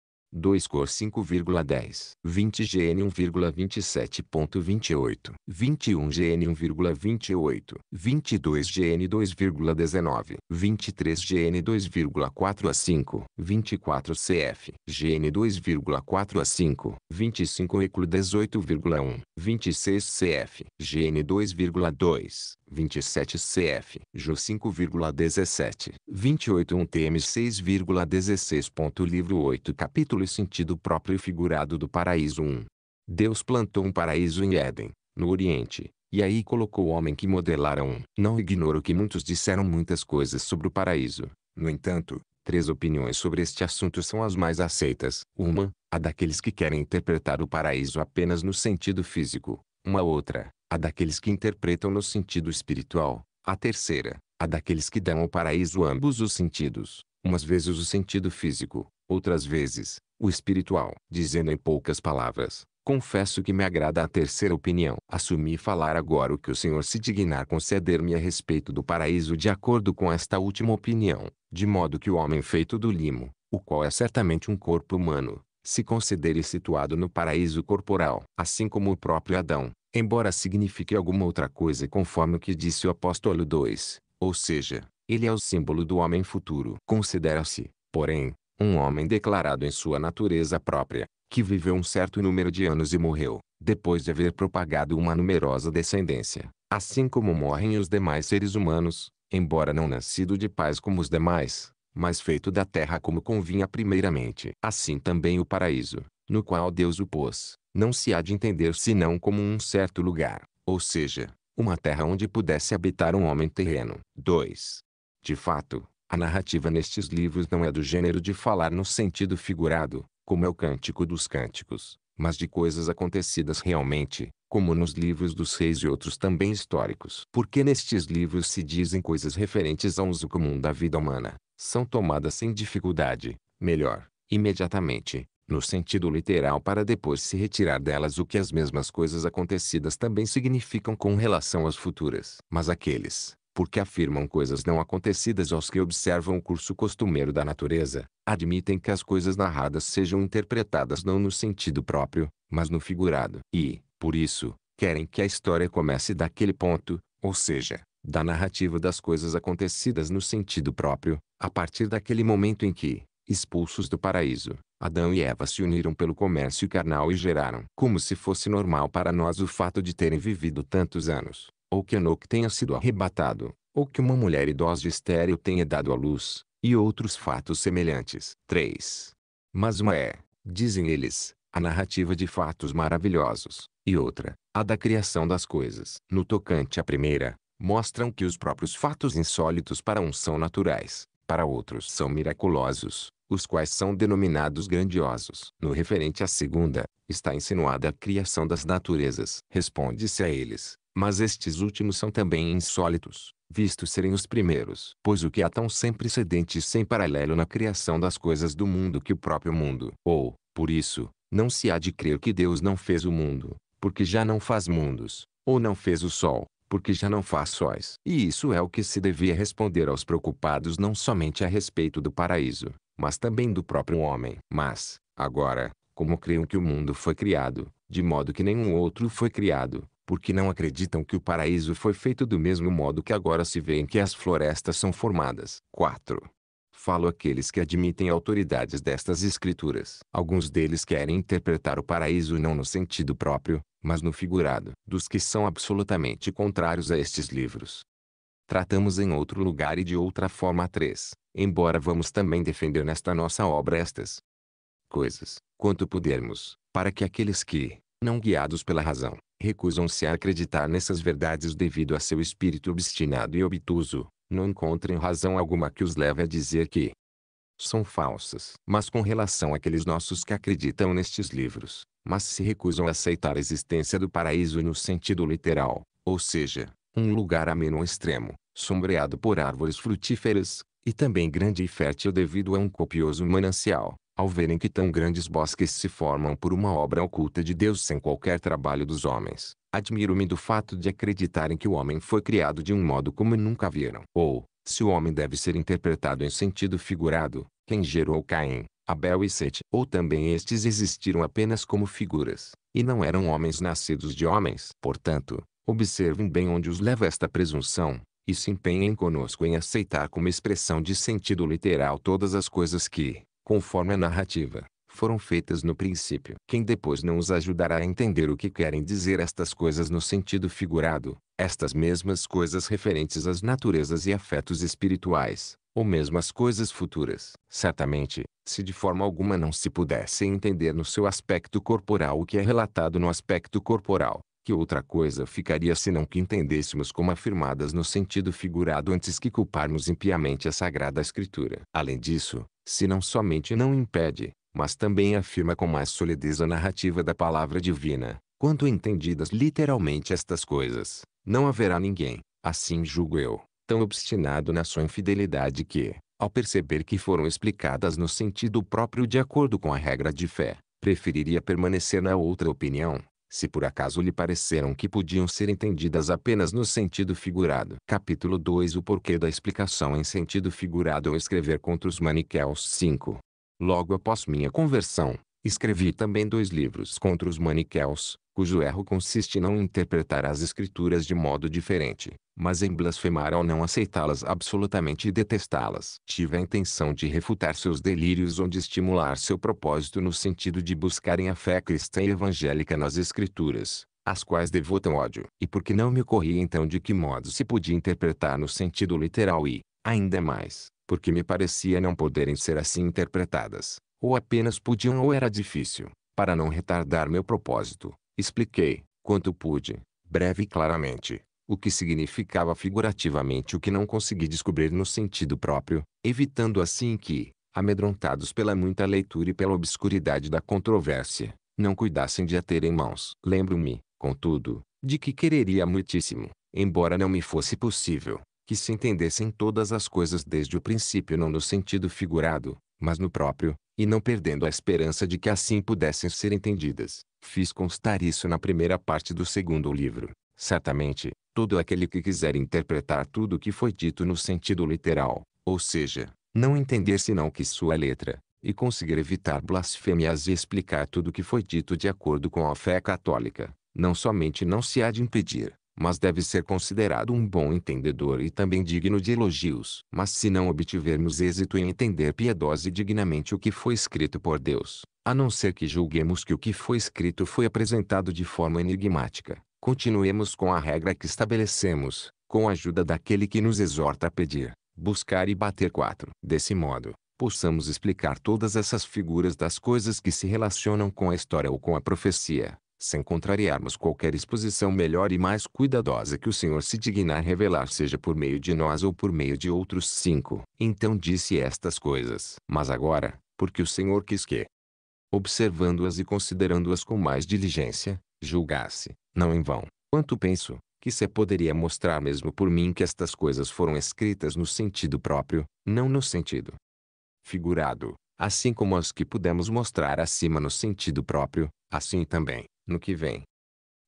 2 cor 5,10, 20 GN 1,27.28, 21 GN 1,28, 22 GN 2,19, 23 GN 2,4 a 5, 24 CF, GN 2,4 a 5, 25 ECLO 18,1, 26 CF, GN 2,2, 27 CF, Ju 5,17, 28 1 TM 6,16. Livro 8 Capítulo e Sentido Próprio e Figurado do Paraíso 1 Deus plantou um paraíso em Éden, no Oriente, e aí colocou o homem que modelara um. Não ignoro que muitos disseram muitas coisas sobre o paraíso. No entanto, três opiniões sobre este assunto são as mais aceitas. Uma, a daqueles que querem interpretar o paraíso apenas no sentido físico. Uma outra, a daqueles que interpretam no sentido espiritual, a terceira, a daqueles que dão ao paraíso ambos os sentidos, umas vezes o sentido físico, outras vezes, o espiritual. Dizendo em poucas palavras, confesso que me agrada a terceira opinião. Assumi falar agora o que o Senhor se dignar conceder-me a respeito do paraíso de acordo com esta última opinião, de modo que o homem feito do limo, o qual é certamente um corpo humano, se considere situado no paraíso corporal, assim como o próprio Adão, embora signifique alguma outra coisa conforme o que disse o apóstolo 2, ou seja, ele é o símbolo do homem futuro. Considera-se, porém, um homem declarado em sua natureza própria, que viveu um certo número de anos e morreu, depois de haver propagado uma numerosa descendência, assim como morrem os demais seres humanos, embora não nascido de paz como os demais, mas feito da terra como convinha primeiramente. Assim também o paraíso, no qual Deus o pôs, não se há de entender senão como um certo lugar, ou seja, uma terra onde pudesse habitar um homem terreno. 2. De fato, a narrativa nestes livros não é do gênero de falar no sentido figurado, como é o Cântico dos Cânticos, mas de coisas acontecidas realmente, como nos livros dos reis e outros também históricos. Porque nestes livros se dizem coisas referentes ao uso comum da vida humana, são tomadas sem dificuldade, melhor, imediatamente, no sentido literal para depois se retirar delas o que as mesmas coisas acontecidas também significam com relação às futuras. Mas aqueles, porque afirmam coisas não acontecidas aos que observam o curso costumeiro da natureza, admitem que as coisas narradas sejam interpretadas não no sentido próprio, mas no figurado. E, por isso, querem que a história comece daquele ponto, ou seja, da narrativa das coisas acontecidas no sentido próprio, a partir daquele momento em que, Expulsos do paraíso, Adão e Eva se uniram pelo comércio carnal e geraram. Como se fosse normal para nós o fato de terem vivido tantos anos, ou que Enoque tenha sido arrebatado, ou que uma mulher idosa estéreo tenha dado à luz, e outros fatos semelhantes. 3. Mas uma é, dizem eles, a narrativa de fatos maravilhosos, e outra, a da criação das coisas. No tocante à primeira, mostram que os próprios fatos insólitos para uns são naturais, para outros são miraculosos, os quais são denominados grandiosos. No referente à segunda, está insinuada a criação das naturezas. Responde-se a eles, mas estes últimos são também insólitos, visto serem os primeiros. Pois o que há tão sem precedente e sem paralelo na criação das coisas do mundo que o próprio mundo. Ou, por isso, não se há de crer que Deus não fez o mundo, porque já não faz mundos, ou não fez o sol, porque já não faço sóis. E isso é o que se devia responder aos preocupados não somente a respeito do paraíso, mas também do próprio homem. Mas, agora, como creiam que o mundo foi criado, de modo que nenhum outro foi criado, porque não acreditam que o paraíso foi feito do mesmo modo que agora se vê em que as florestas são formadas. 4. Falo aqueles que admitem autoridades destas escrituras. Alguns deles querem interpretar o paraíso não no sentido próprio, mas no figurado, dos que são absolutamente contrários a estes livros. Tratamos em outro lugar e de outra forma três, embora vamos também defender nesta nossa obra estas coisas, quanto pudermos, para que aqueles que, não guiados pela razão, recusam-se a acreditar nessas verdades devido a seu espírito obstinado e obtuso, não encontrem razão alguma que os leve a dizer que, são falsas. Mas com relação àqueles nossos que acreditam nestes livros, mas se recusam a aceitar a existência do paraíso no sentido literal, ou seja, um lugar ameno ao extremo, sombreado por árvores frutíferas, e também grande e fértil devido a um copioso manancial, ao verem que tão grandes bosques se formam por uma obra oculta de Deus sem qualquer trabalho dos homens. Admiro-me do fato de acreditarem que o homem foi criado de um modo como nunca viram. Ou, se o homem deve ser interpretado em sentido figurado, quem gerou Caim, Abel e Sete, ou também estes existiram apenas como figuras, e não eram homens nascidos de homens. Portanto, observem bem onde os leva esta presunção, e se empenhem conosco em aceitar como expressão de sentido literal todas as coisas que, conforme a narrativa, foram feitas no princípio. Quem depois não os ajudará a entender o que querem dizer estas coisas no sentido figurado, estas mesmas coisas referentes às naturezas e afetos espirituais, ou mesmo às coisas futuras. Certamente, se de forma alguma não se pudesse entender no seu aspecto corporal o que é relatado no aspecto corporal, que outra coisa ficaria senão que entendêssemos como afirmadas no sentido figurado antes que culparmos impiamente a Sagrada Escritura? Além disso, se não somente não impede, mas também afirma com mais solidez a narrativa da palavra divina. Quando entendidas literalmente estas coisas, não haverá ninguém, assim julgo eu, tão obstinado na sua infidelidade que, ao perceber que foram explicadas no sentido próprio de acordo com a regra de fé, preferiria permanecer na outra opinião, se por acaso lhe pareceram que podiam ser entendidas apenas no sentido figurado. Capítulo 2 O porquê da explicação em sentido figurado ao escrever contra os maniqueus 5 Logo após minha conversão, escrevi também dois livros contra os maniqueus, cujo erro consiste em não interpretar as escrituras de modo diferente, mas em blasfemar ao não aceitá-las absolutamente e detestá-las. Tive a intenção de refutar seus delírios ou de estimular seu propósito no sentido de buscarem a fé cristã e evangélica nas escrituras, as quais devotam ódio. E porque não me ocorria então de que modo se podia interpretar no sentido literal e, ainda mais, porque me parecia não poderem ser assim interpretadas, ou apenas podiam ou era difícil. Para não retardar meu propósito, expliquei, quanto pude, breve e claramente, o que significava figurativamente o que não consegui descobrir no sentido próprio, evitando assim que, amedrontados pela muita leitura e pela obscuridade da controvérsia, não cuidassem de a ter em mãos. Lembro-me, contudo, de que quereria muitíssimo, embora não me fosse possível, que se entendessem todas as coisas desde o princípio não no sentido figurado, mas no próprio, e não perdendo a esperança de que assim pudessem ser entendidas. Fiz constar isso na primeira parte do segundo livro. Certamente, todo aquele que quiser interpretar tudo o que foi dito no sentido literal, ou seja, não entender senão que sua letra, e conseguir evitar blasfêmias e explicar tudo o que foi dito de acordo com a fé católica, não somente não se há de impedir, mas deve ser considerado um bom entendedor e também digno de elogios. Mas se não obtivermos êxito em entender piedosa e dignamente o que foi escrito por Deus, a não ser que julguemos que o que foi escrito foi apresentado de forma enigmática, continuemos com a regra que estabelecemos, com a ajuda daquele que nos exorta a pedir, buscar e bater quatro. Desse modo, possamos explicar todas essas figuras das coisas que se relacionam com a história ou com a profecia, sem contrariarmos qualquer exposição melhor e mais cuidadosa que o Senhor se dignar revelar seja por meio de nós ou por meio de outros cinco. Então disse estas coisas. Mas agora, porque o Senhor quis que, observando-as e considerando-as com mais diligência, julgasse, não em vão, quanto penso, que se poderia mostrar mesmo por mim que estas coisas foram escritas no sentido próprio, não no sentido figurado, assim como as que pudemos mostrar acima no sentido próprio, assim também, no que vem.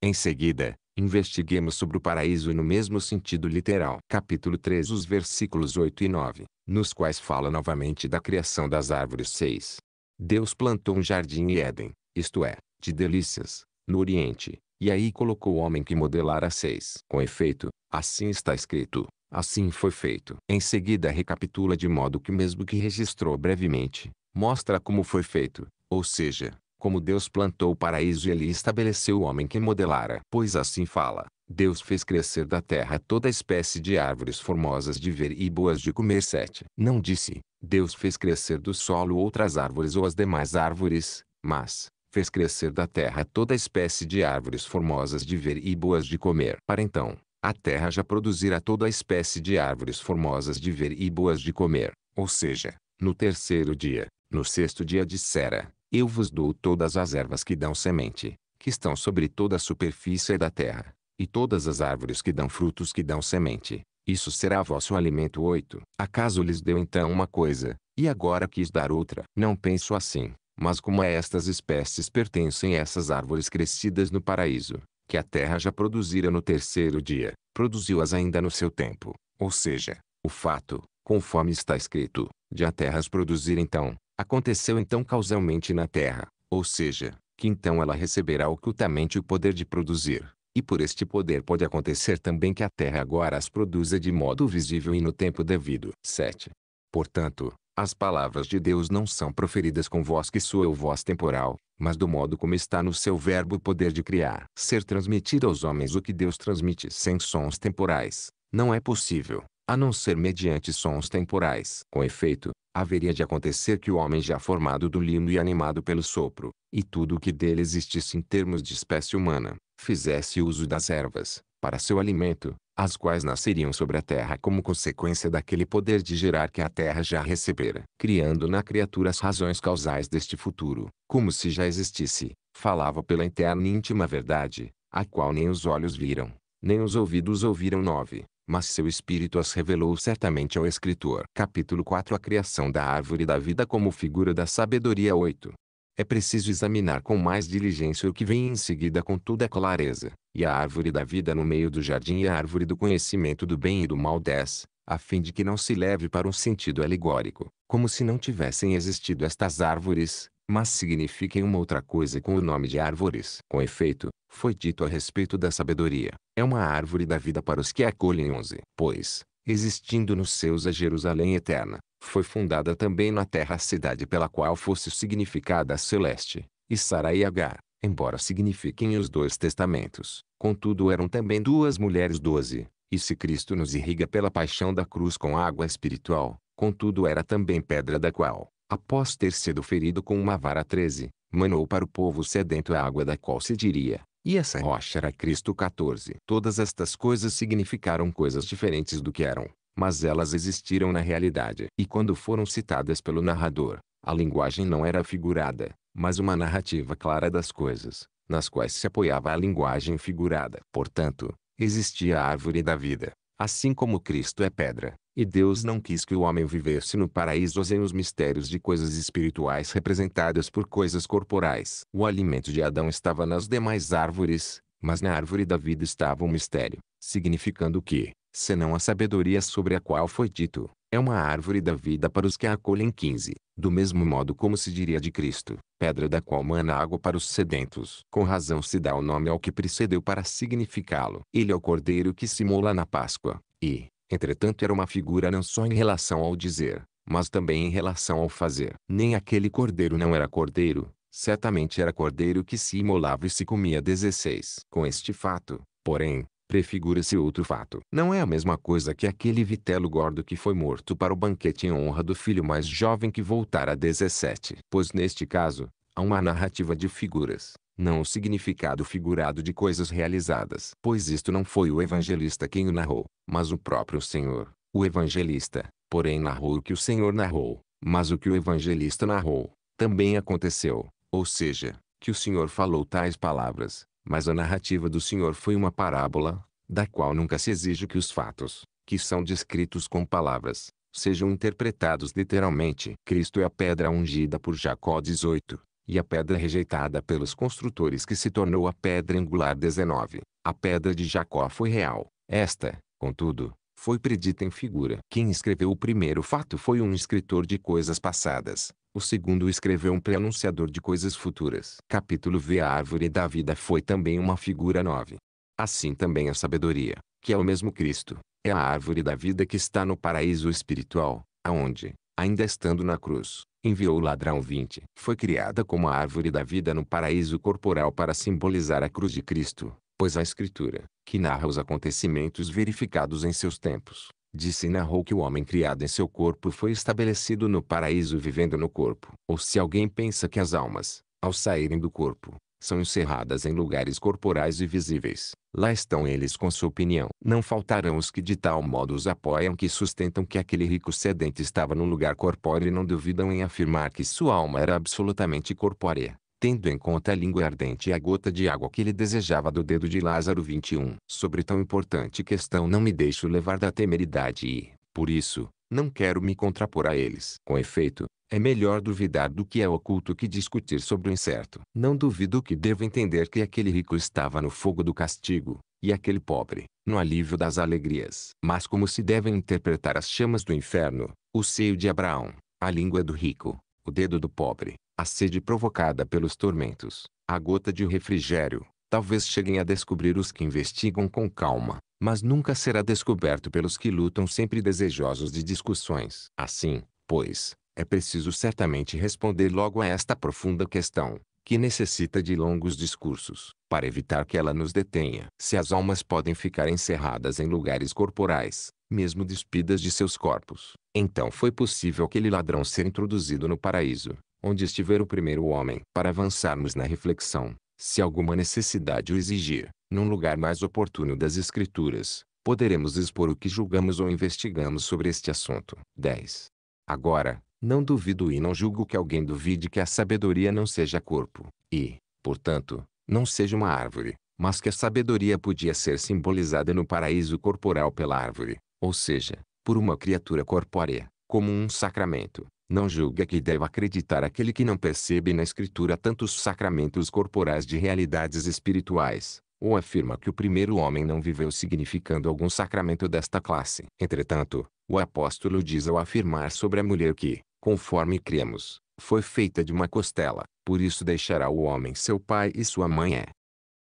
Em seguida, investiguemos sobre o paraíso no mesmo sentido literal. Capítulo 3 Os versículos 8 e 9, nos quais fala novamente da criação das árvores 6. Deus plantou um jardim em Éden, isto é, de delícias, no Oriente, e aí colocou o homem que modelara seis. Com efeito, assim está escrito, assim foi feito. Em seguida recapitula de modo que mesmo que registrou brevemente, mostra como foi feito, ou seja, como Deus plantou o paraíso ele estabeleceu o homem que modelara. Pois assim fala, Deus fez crescer da terra toda espécie de árvores formosas de ver e boas de comer sete. Não disse, Deus fez crescer do solo outras árvores ou as demais árvores, mas, fez crescer da terra toda espécie de árvores formosas de ver e boas de comer. Para então, a terra já produzirá toda espécie de árvores formosas de ver e boas de comer. Ou seja, no terceiro dia, no sexto dia dissera, eu vos dou todas as ervas que dão semente, que estão sobre toda a superfície da terra, e todas as árvores que dão frutos que dão semente. Isso será vosso alimento. 8. Acaso lhes deu então uma coisa, e agora quis dar outra? Não penso assim, mas como a estas espécies pertencem essas árvores crescidas no paraíso, que a terra já produzira no terceiro dia, produziu-as ainda no seu tempo. Ou seja, o fato, conforme está escrito, de a terra as produzir então, aconteceu então causalmente na Terra, ou seja, que então ela receberá ocultamente o poder de produzir. E por este poder pode acontecer também que a Terra agora as produza de modo visível e no tempo devido. 7. Portanto, as palavras de Deus não são proferidas com voz que sua ou voz temporal, mas do modo como está no seu verbo poder de criar. Ser transmitido aos homens o que Deus transmite sem sons temporais, não é possível, a não ser mediante sons temporais. Com efeito, haveria de acontecer que o homem já formado do limo e animado pelo sopro, e tudo o que dele existisse em termos de espécie humana, fizesse uso das ervas, para seu alimento, as quais nasceriam sobre a terra como consequência daquele poder de gerar que a terra já recebera, criando na criatura as razões causais deste futuro, como se já existisse, falava pela interna e íntima verdade, a qual nem os olhos viram, nem os ouvidos ouviram. Nove mas seu espírito as revelou certamente ao escritor. Capítulo 4 A criação da árvore da vida como figura da sabedoria 8. É preciso examinar com mais diligência o que vem em seguida com toda clareza, e a árvore da vida no meio do jardim e a árvore do conhecimento do bem e do mal 10, a fim de que não se leve para um sentido alegórico, como se não tivessem existido estas árvores, mas signifiquem uma outra coisa com o nome de árvores. Com efeito, foi dito a respeito da sabedoria, é uma árvore da vida para os que a acolhem 11. Pois, existindo nos seus a Jerusalém eterna, foi fundada também na terra a cidade pela qual fosse significada a celeste, e Sara e Agar, embora signifiquem os dois testamentos, contudo eram também duas mulheres doze, e se Cristo nos irriga pela paixão da cruz com água espiritual, contudo era também pedra da qual, após ter sido ferido com uma vara 13, manou para o povo sedento a água da qual se diria, e essa rocha era Cristo 14. Todas estas coisas significaram coisas diferentes do que eram, mas elas existiram na realidade. E quando foram citadas pelo narrador, a linguagem não era figurada, mas uma narrativa clara das coisas, nas quais se apoiava a linguagem figurada. Portanto, existia a árvore da vida, Assim como Cristo é pedra, e Deus não quis que o homem vivesse no paraíso sem os mistérios de coisas espirituais representadas por coisas corporais. O alimento de Adão estava nas demais árvores, mas na árvore da vida estava o um mistério, significando que, senão a sabedoria sobre a qual foi dito, é uma árvore da vida para os que a acolhem. 15. Do mesmo modo como se diria de Cristo, pedra da qual mana água para os sedentos. Com razão se dá o nome ao que precedeu para significá-lo. Ele é o cordeiro que se mola na Páscoa, e, entretanto era uma figura não só em relação ao dizer, mas também em relação ao fazer. Nem aquele cordeiro não era cordeiro, certamente era cordeiro que se imolava e se comia 16. Com este fato, porém, prefigura-se outro fato. Não é a mesma coisa que aquele vitelo gordo que foi morto para o banquete em honra do filho mais jovem que voltara a 17. Pois neste caso, há uma narrativa de figuras, não o significado figurado de coisas realizadas. Pois isto não foi o evangelista quem o narrou, mas o próprio Senhor. O evangelista, porém, narrou o que o Senhor narrou, mas o que o evangelista narrou, também aconteceu, ou seja, que o Senhor falou tais palavras, mas a narrativa do Senhor foi uma parábola, da qual nunca se exige que os fatos, que são descritos com palavras, sejam interpretados literalmente. Cristo é a pedra ungida por Jacó 18, e a pedra rejeitada pelos construtores que se tornou a pedra angular 19. A pedra de Jacó foi real. Esta, contudo, foi predita em figura. Quem escreveu o primeiro fato foi um escritor de coisas passadas. O segundo escreveu um preanunciador de coisas futuras. Capítulo V A árvore da vida foi também uma figura 9. Assim também a sabedoria, que é o mesmo Cristo, é a árvore da vida que está no paraíso espiritual, aonde, ainda estando na cruz, enviou o ladrão 20. Foi criada como a árvore da vida no paraíso corporal para simbolizar a cruz de Cristo, pois a Escritura, que narra os acontecimentos verificados em seus tempos, disse e narrou que o homem criado em seu corpo foi estabelecido no paraíso vivendo no corpo. Ou se alguém pensa que as almas, ao saírem do corpo, são encerradas em lugares corporais e visíveis. Lá estão eles com sua opinião. Não faltarão os que de tal modo os apoiam que sustentam que aquele rico sedente estava num lugar corpóreo e não duvidam em afirmar que sua alma era absolutamente corpórea tendo em conta a língua ardente e a gota de água que ele desejava do dedo de Lázaro 21. Sobre tão importante questão não me deixo levar da temeridade e, por isso, não quero me contrapor a eles. Com efeito, é melhor duvidar do que é oculto que discutir sobre o incerto. Não duvido que devo entender que aquele rico estava no fogo do castigo, e aquele pobre, no alívio das alegrias. Mas como se devem interpretar as chamas do inferno, o seio de Abraão, a língua do rico, o dedo do pobre, a sede provocada pelos tormentos, a gota de refrigério, talvez cheguem a descobrir os que investigam com calma, mas nunca será descoberto pelos que lutam sempre desejosos de discussões. Assim, pois, é preciso certamente responder logo a esta profunda questão, que necessita de longos discursos, para evitar que ela nos detenha. Se as almas podem ficar encerradas em lugares corporais, mesmo despidas de seus corpos, então foi possível aquele ladrão ser introduzido no paraíso, onde estiver o primeiro homem. Para avançarmos na reflexão, se alguma necessidade o exigir, num lugar mais oportuno das Escrituras, poderemos expor o que julgamos ou investigamos sobre este assunto. 10. Agora, não duvido e não julgo que alguém duvide que a sabedoria não seja corpo, e, portanto, não seja uma árvore, mas que a sabedoria podia ser simbolizada no paraíso corporal pela árvore, ou seja, por uma criatura corpórea, como um sacramento, não julga que deva acreditar aquele que não percebe na Escritura tantos sacramentos corporais de realidades espirituais, ou afirma que o primeiro homem não viveu significando algum sacramento desta classe. Entretanto, o apóstolo diz ao afirmar sobre a mulher que, conforme cremos, foi feita de uma costela, por isso deixará o homem seu pai e sua mãe é.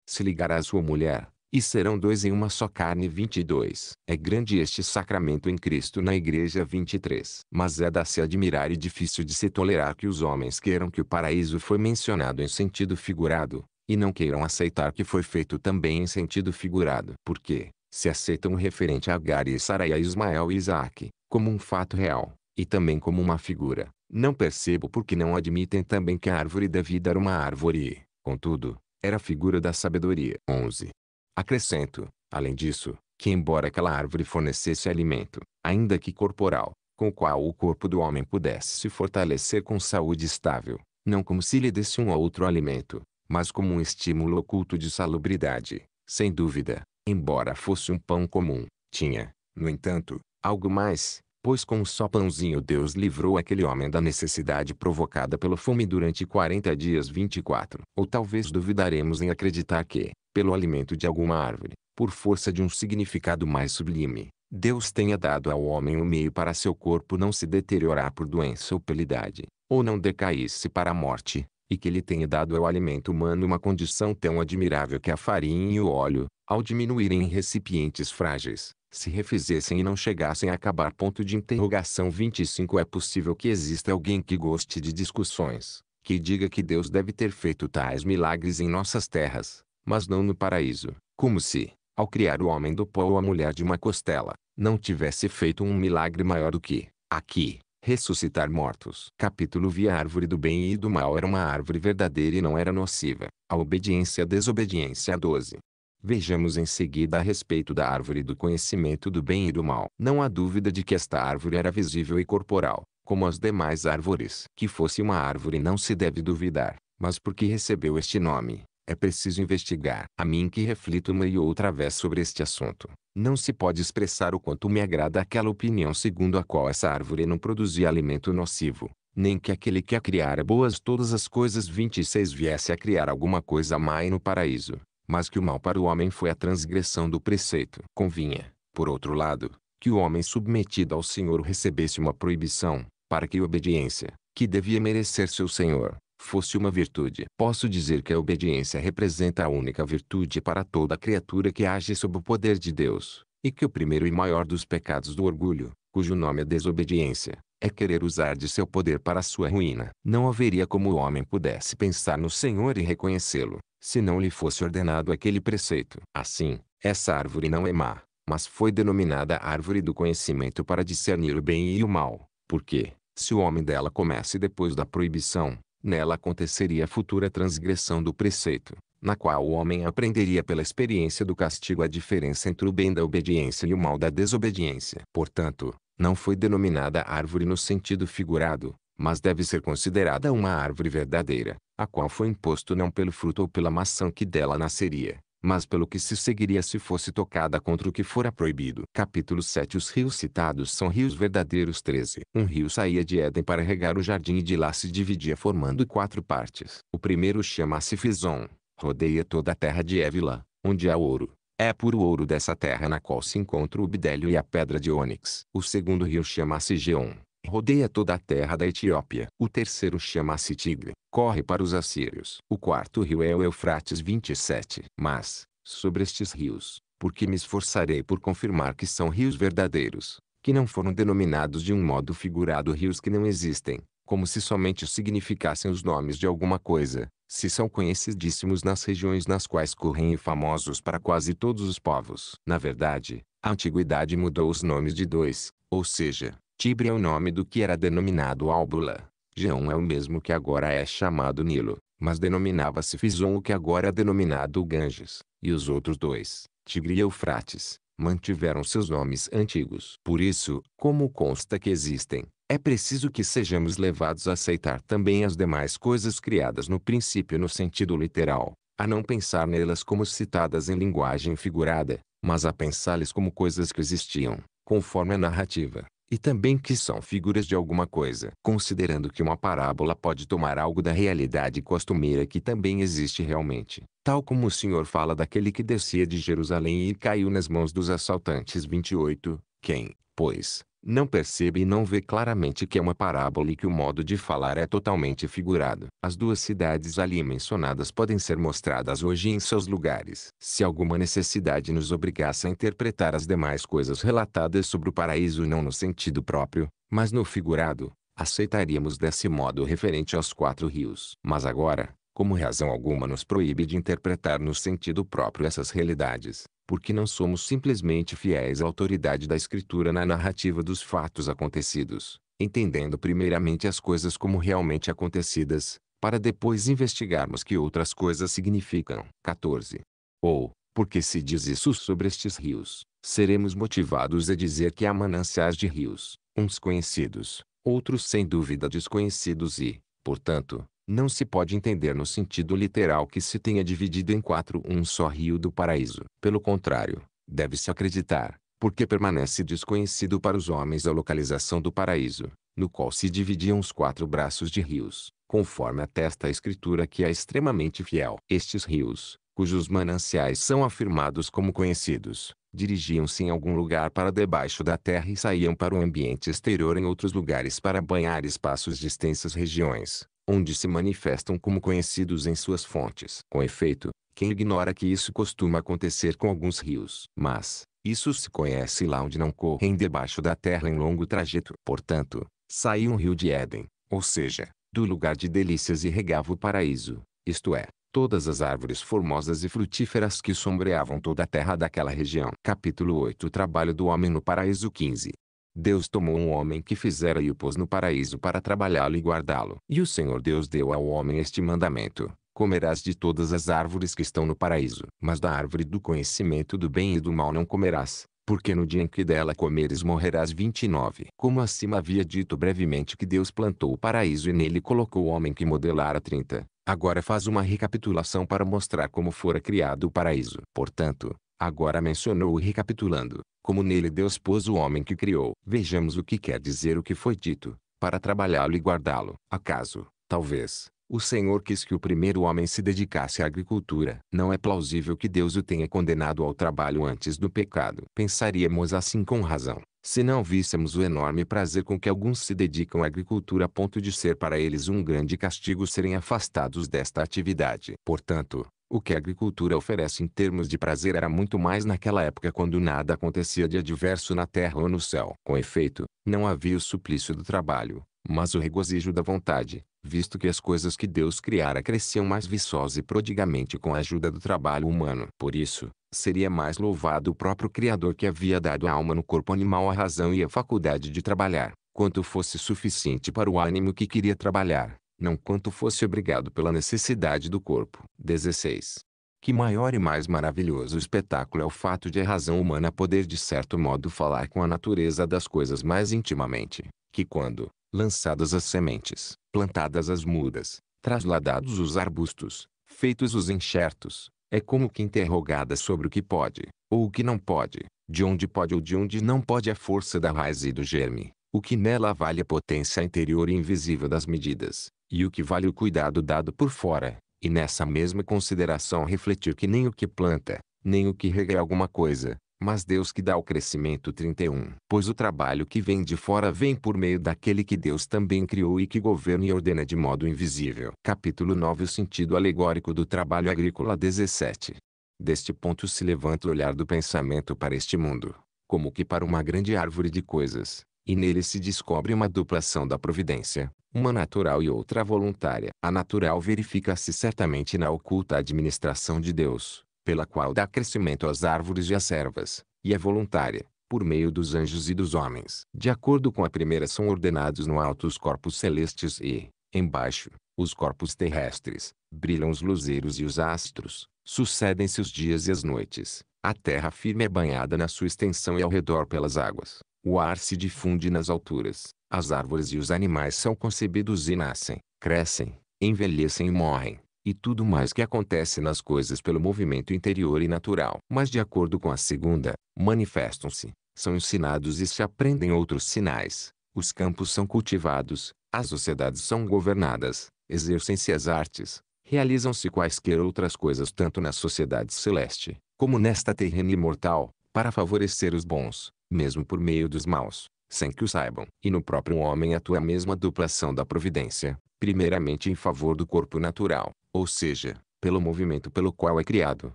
Se ligará à sua mulher, e serão dois em uma só carne. 22. É grande este sacramento em Cristo na Igreja 23. Mas é da se admirar e difícil de se tolerar que os homens queiram que o paraíso foi mencionado em sentido figurado, e não queiram aceitar que foi feito também em sentido figurado. Porque, se aceitam o referente a Agar e Sarai a Ismael e Isaac, como um fato real, e também como uma figura, não percebo porque não admitem também que a árvore da vida era uma árvore e, contudo, era figura da sabedoria. 11. Acrescento, além disso, que embora aquela árvore fornecesse alimento, ainda que corporal, com o qual o corpo do homem pudesse se fortalecer com saúde estável, não como se lhe desse um ou outro alimento, mas como um estímulo oculto de salubridade, sem dúvida, embora fosse um pão comum, tinha, no entanto, algo mais, pois com um só pãozinho Deus livrou aquele homem da necessidade provocada pelo fome durante 40 dias 24. Ou talvez duvidaremos em acreditar que, pelo alimento de alguma árvore, por força de um significado mais sublime, Deus tenha dado ao homem o um meio para seu corpo não se deteriorar por doença ou pelidade, ou não decaísse para a morte, e que ele tenha dado ao alimento humano uma condição tão admirável que a farinha e o óleo, ao diminuírem em recipientes frágeis, se refizessem e não chegassem a acabar. Ponto de interrogação 25 É possível que exista alguém que goste de discussões, que diga que Deus deve ter feito tais milagres em nossas terras, mas não no paraíso, como se, ao criar o homem do pó ou a mulher de uma costela, não tivesse feito um milagre maior do que, aqui, ressuscitar mortos. Capítulo vi A árvore do bem e do mal era uma árvore verdadeira e não era nociva. A obediência a desobediência 12. Vejamos em seguida a respeito da árvore do conhecimento do bem e do mal. Não há dúvida de que esta árvore era visível e corporal, como as demais árvores. Que fosse uma árvore não se deve duvidar, mas porque recebeu este nome, é preciso investigar. A mim que reflito uma e outra vez sobre este assunto, não se pode expressar o quanto me agrada aquela opinião segundo a qual essa árvore não produzia alimento nocivo, nem que aquele que a criara boas todas as coisas 26 viesse a criar alguma coisa má no paraíso mas que o mal para o homem foi a transgressão do preceito. Convinha, por outro lado, que o homem submetido ao Senhor recebesse uma proibição, para que a obediência, que devia merecer seu Senhor, fosse uma virtude. Posso dizer que a obediência representa a única virtude para toda criatura que age sob o poder de Deus, e que o primeiro e maior dos pecados do orgulho, cujo nome é desobediência, é querer usar de seu poder para sua ruína. Não haveria como o homem pudesse pensar no Senhor e reconhecê-lo, se não lhe fosse ordenado aquele preceito. Assim, essa árvore não é má, mas foi denominada árvore do conhecimento para discernir o bem e o mal, porque, se o homem dela comece depois da proibição, nela aconteceria a futura transgressão do preceito, na qual o homem aprenderia pela experiência do castigo a diferença entre o bem da obediência e o mal da desobediência. Portanto, não foi denominada árvore no sentido figurado, mas deve ser considerada uma árvore verdadeira, a qual foi imposto não pelo fruto ou pela maçã que dela nasceria, mas pelo que se seguiria se fosse tocada contra o que fora proibido. Capítulo 7 Os rios citados são rios verdadeiros 13. Um rio saía de Éden para regar o jardim e de lá se dividia formando quatro partes. O primeiro chama-se Fison, rodeia toda a terra de Évila, onde há ouro. É puro ouro dessa terra na qual se encontra o bidélio e a pedra de ônix. O segundo rio chama-se Geon, Rodeia toda a terra da Etiópia. O terceiro chama-se Tigre, corre para os assírios. O quarto rio é o Eufrates 27. Mas, sobre estes rios, porque me esforçarei por confirmar que são rios verdadeiros, que não foram denominados de um modo figurado rios que não existem, como se somente significassem os nomes de alguma coisa, se são conhecidíssimos nas regiões nas quais correm e famosos para quase todos os povos. Na verdade, a antiguidade mudou os nomes de dois, ou seja, Tibre é o nome do que era denominado Álbula. Geon é o mesmo que agora é chamado Nilo, mas denominava-se Fison o que agora é denominado Ganges, e os outros dois, Tigre e Eufrates, mantiveram seus nomes antigos. Por isso, como consta que existem, é preciso que sejamos levados a aceitar também as demais coisas criadas no princípio no sentido literal, a não pensar nelas como citadas em linguagem figurada, mas a pensá-las como coisas que existiam, conforme a narrativa e também que são figuras de alguma coisa, considerando que uma parábola pode tomar algo da realidade costumeira que também existe realmente, tal como o Senhor fala daquele que descia de Jerusalém e caiu nas mãos dos assaltantes 28, quem, pois, não percebe e não vê claramente que é uma parábola e que o modo de falar é totalmente figurado. As duas cidades ali mencionadas podem ser mostradas hoje em seus lugares. Se alguma necessidade nos obrigasse a interpretar as demais coisas relatadas sobre o paraíso não no sentido próprio, mas no figurado, aceitaríamos desse modo referente aos quatro rios. Mas agora, como razão alguma nos proíbe de interpretar no sentido próprio essas realidades, porque não somos simplesmente fiéis à autoridade da Escritura na narrativa dos fatos acontecidos, entendendo primeiramente as coisas como realmente acontecidas, para depois investigarmos que outras coisas significam. 14. Ou, porque se diz isso sobre estes rios, seremos motivados a dizer que há mananciais de rios, uns conhecidos, outros sem dúvida desconhecidos e, portanto, não se pode entender no sentido literal que se tenha dividido em quatro um só rio do paraíso. Pelo contrário, deve-se acreditar, porque permanece desconhecido para os homens a localização do paraíso, no qual se dividiam os quatro braços de rios, conforme atesta a escritura que é extremamente fiel. Estes rios, cujos mananciais são afirmados como conhecidos, dirigiam-se em algum lugar para debaixo da terra e saíam para o ambiente exterior em outros lugares para banhar espaços de extensas regiões onde se manifestam como conhecidos em suas fontes. Com efeito, quem ignora que isso costuma acontecer com alguns rios. Mas, isso se conhece lá onde não correm debaixo da terra em longo trajeto. Portanto, saiu um rio de Éden, ou seja, do lugar de delícias e regava o paraíso, isto é, todas as árvores formosas e frutíferas que sombreavam toda a terra daquela região. Capítulo 8 Trabalho do Homem no Paraíso 15 Deus tomou um homem que fizera e o pôs no paraíso para trabalhá-lo e guardá-lo. E o Senhor Deus deu ao homem este mandamento: Comerás de todas as árvores que estão no paraíso, mas da árvore do conhecimento do bem e do mal não comerás, porque no dia em que dela comeres morrerás 29. Como acima havia dito brevemente que Deus plantou o paraíso e nele colocou o homem que modelara 30, agora faz uma recapitulação para mostrar como fora criado o paraíso. Portanto, Agora mencionou recapitulando, como nele Deus pôs o homem que criou. Vejamos o que quer dizer o que foi dito, para trabalhá-lo e guardá-lo. Acaso, talvez, o Senhor quis que o primeiro homem se dedicasse à agricultura. Não é plausível que Deus o tenha condenado ao trabalho antes do pecado. Pensaríamos assim com razão, se não víssemos o enorme prazer com que alguns se dedicam à agricultura a ponto de ser para eles um grande castigo serem afastados desta atividade. Portanto, o que a agricultura oferece em termos de prazer era muito mais naquela época quando nada acontecia de adverso na terra ou no céu. Com efeito, não havia o suplício do trabalho, mas o regozijo da vontade, visto que as coisas que Deus criara cresciam mais viçosa e prodigamente com a ajuda do trabalho humano. Por isso, seria mais louvado o próprio Criador que havia dado à alma no corpo animal a razão e a faculdade de trabalhar, quanto fosse suficiente para o ânimo que queria trabalhar não quanto fosse obrigado pela necessidade do corpo. 16. Que maior e mais maravilhoso espetáculo é o fato de a razão humana poder de certo modo falar com a natureza das coisas mais intimamente, que quando, lançadas as sementes, plantadas as mudas, trasladados os arbustos, feitos os enxertos, é como que interrogada sobre o que pode, ou o que não pode, de onde pode ou de onde não pode a força da raiz e do germe, o que nela vale a potência interior e invisível das medidas, e o que vale o cuidado dado por fora, e nessa mesma consideração refletir que nem o que planta, nem o que rega é alguma coisa, mas Deus que dá o crescimento 31. Pois o trabalho que vem de fora vem por meio daquele que Deus também criou e que governa e ordena de modo invisível. Capítulo 9 O sentido alegórico do trabalho agrícola 17. Deste ponto se levanta o olhar do pensamento para este mundo, como que para uma grande árvore de coisas, e nele se descobre uma duplação da providência, uma natural e outra voluntária. A natural verifica-se certamente na oculta administração de Deus, pela qual dá crescimento às árvores e às ervas, e a é voluntária, por meio dos anjos e dos homens. De acordo com a primeira são ordenados no alto os corpos celestes e, embaixo, os corpos terrestres, brilham os luzeiros e os astros, sucedem-se os dias e as noites. A terra firme é banhada na sua extensão e ao redor pelas águas. O ar se difunde nas alturas, as árvores e os animais são concebidos e nascem, crescem, envelhecem e morrem, e tudo mais que acontece nas coisas pelo movimento interior e natural. Mas de acordo com a segunda, manifestam-se, são ensinados e se aprendem outros sinais. Os campos são cultivados, as sociedades são governadas, exercem-se as artes, realizam-se quaisquer outras coisas tanto na sociedade celeste, como nesta terrena imortal, para favorecer os bons, mesmo por meio dos maus, sem que o saibam. E no próprio homem atua a mesma duplação da providência, primeiramente em favor do corpo natural, ou seja, pelo movimento pelo qual é criado,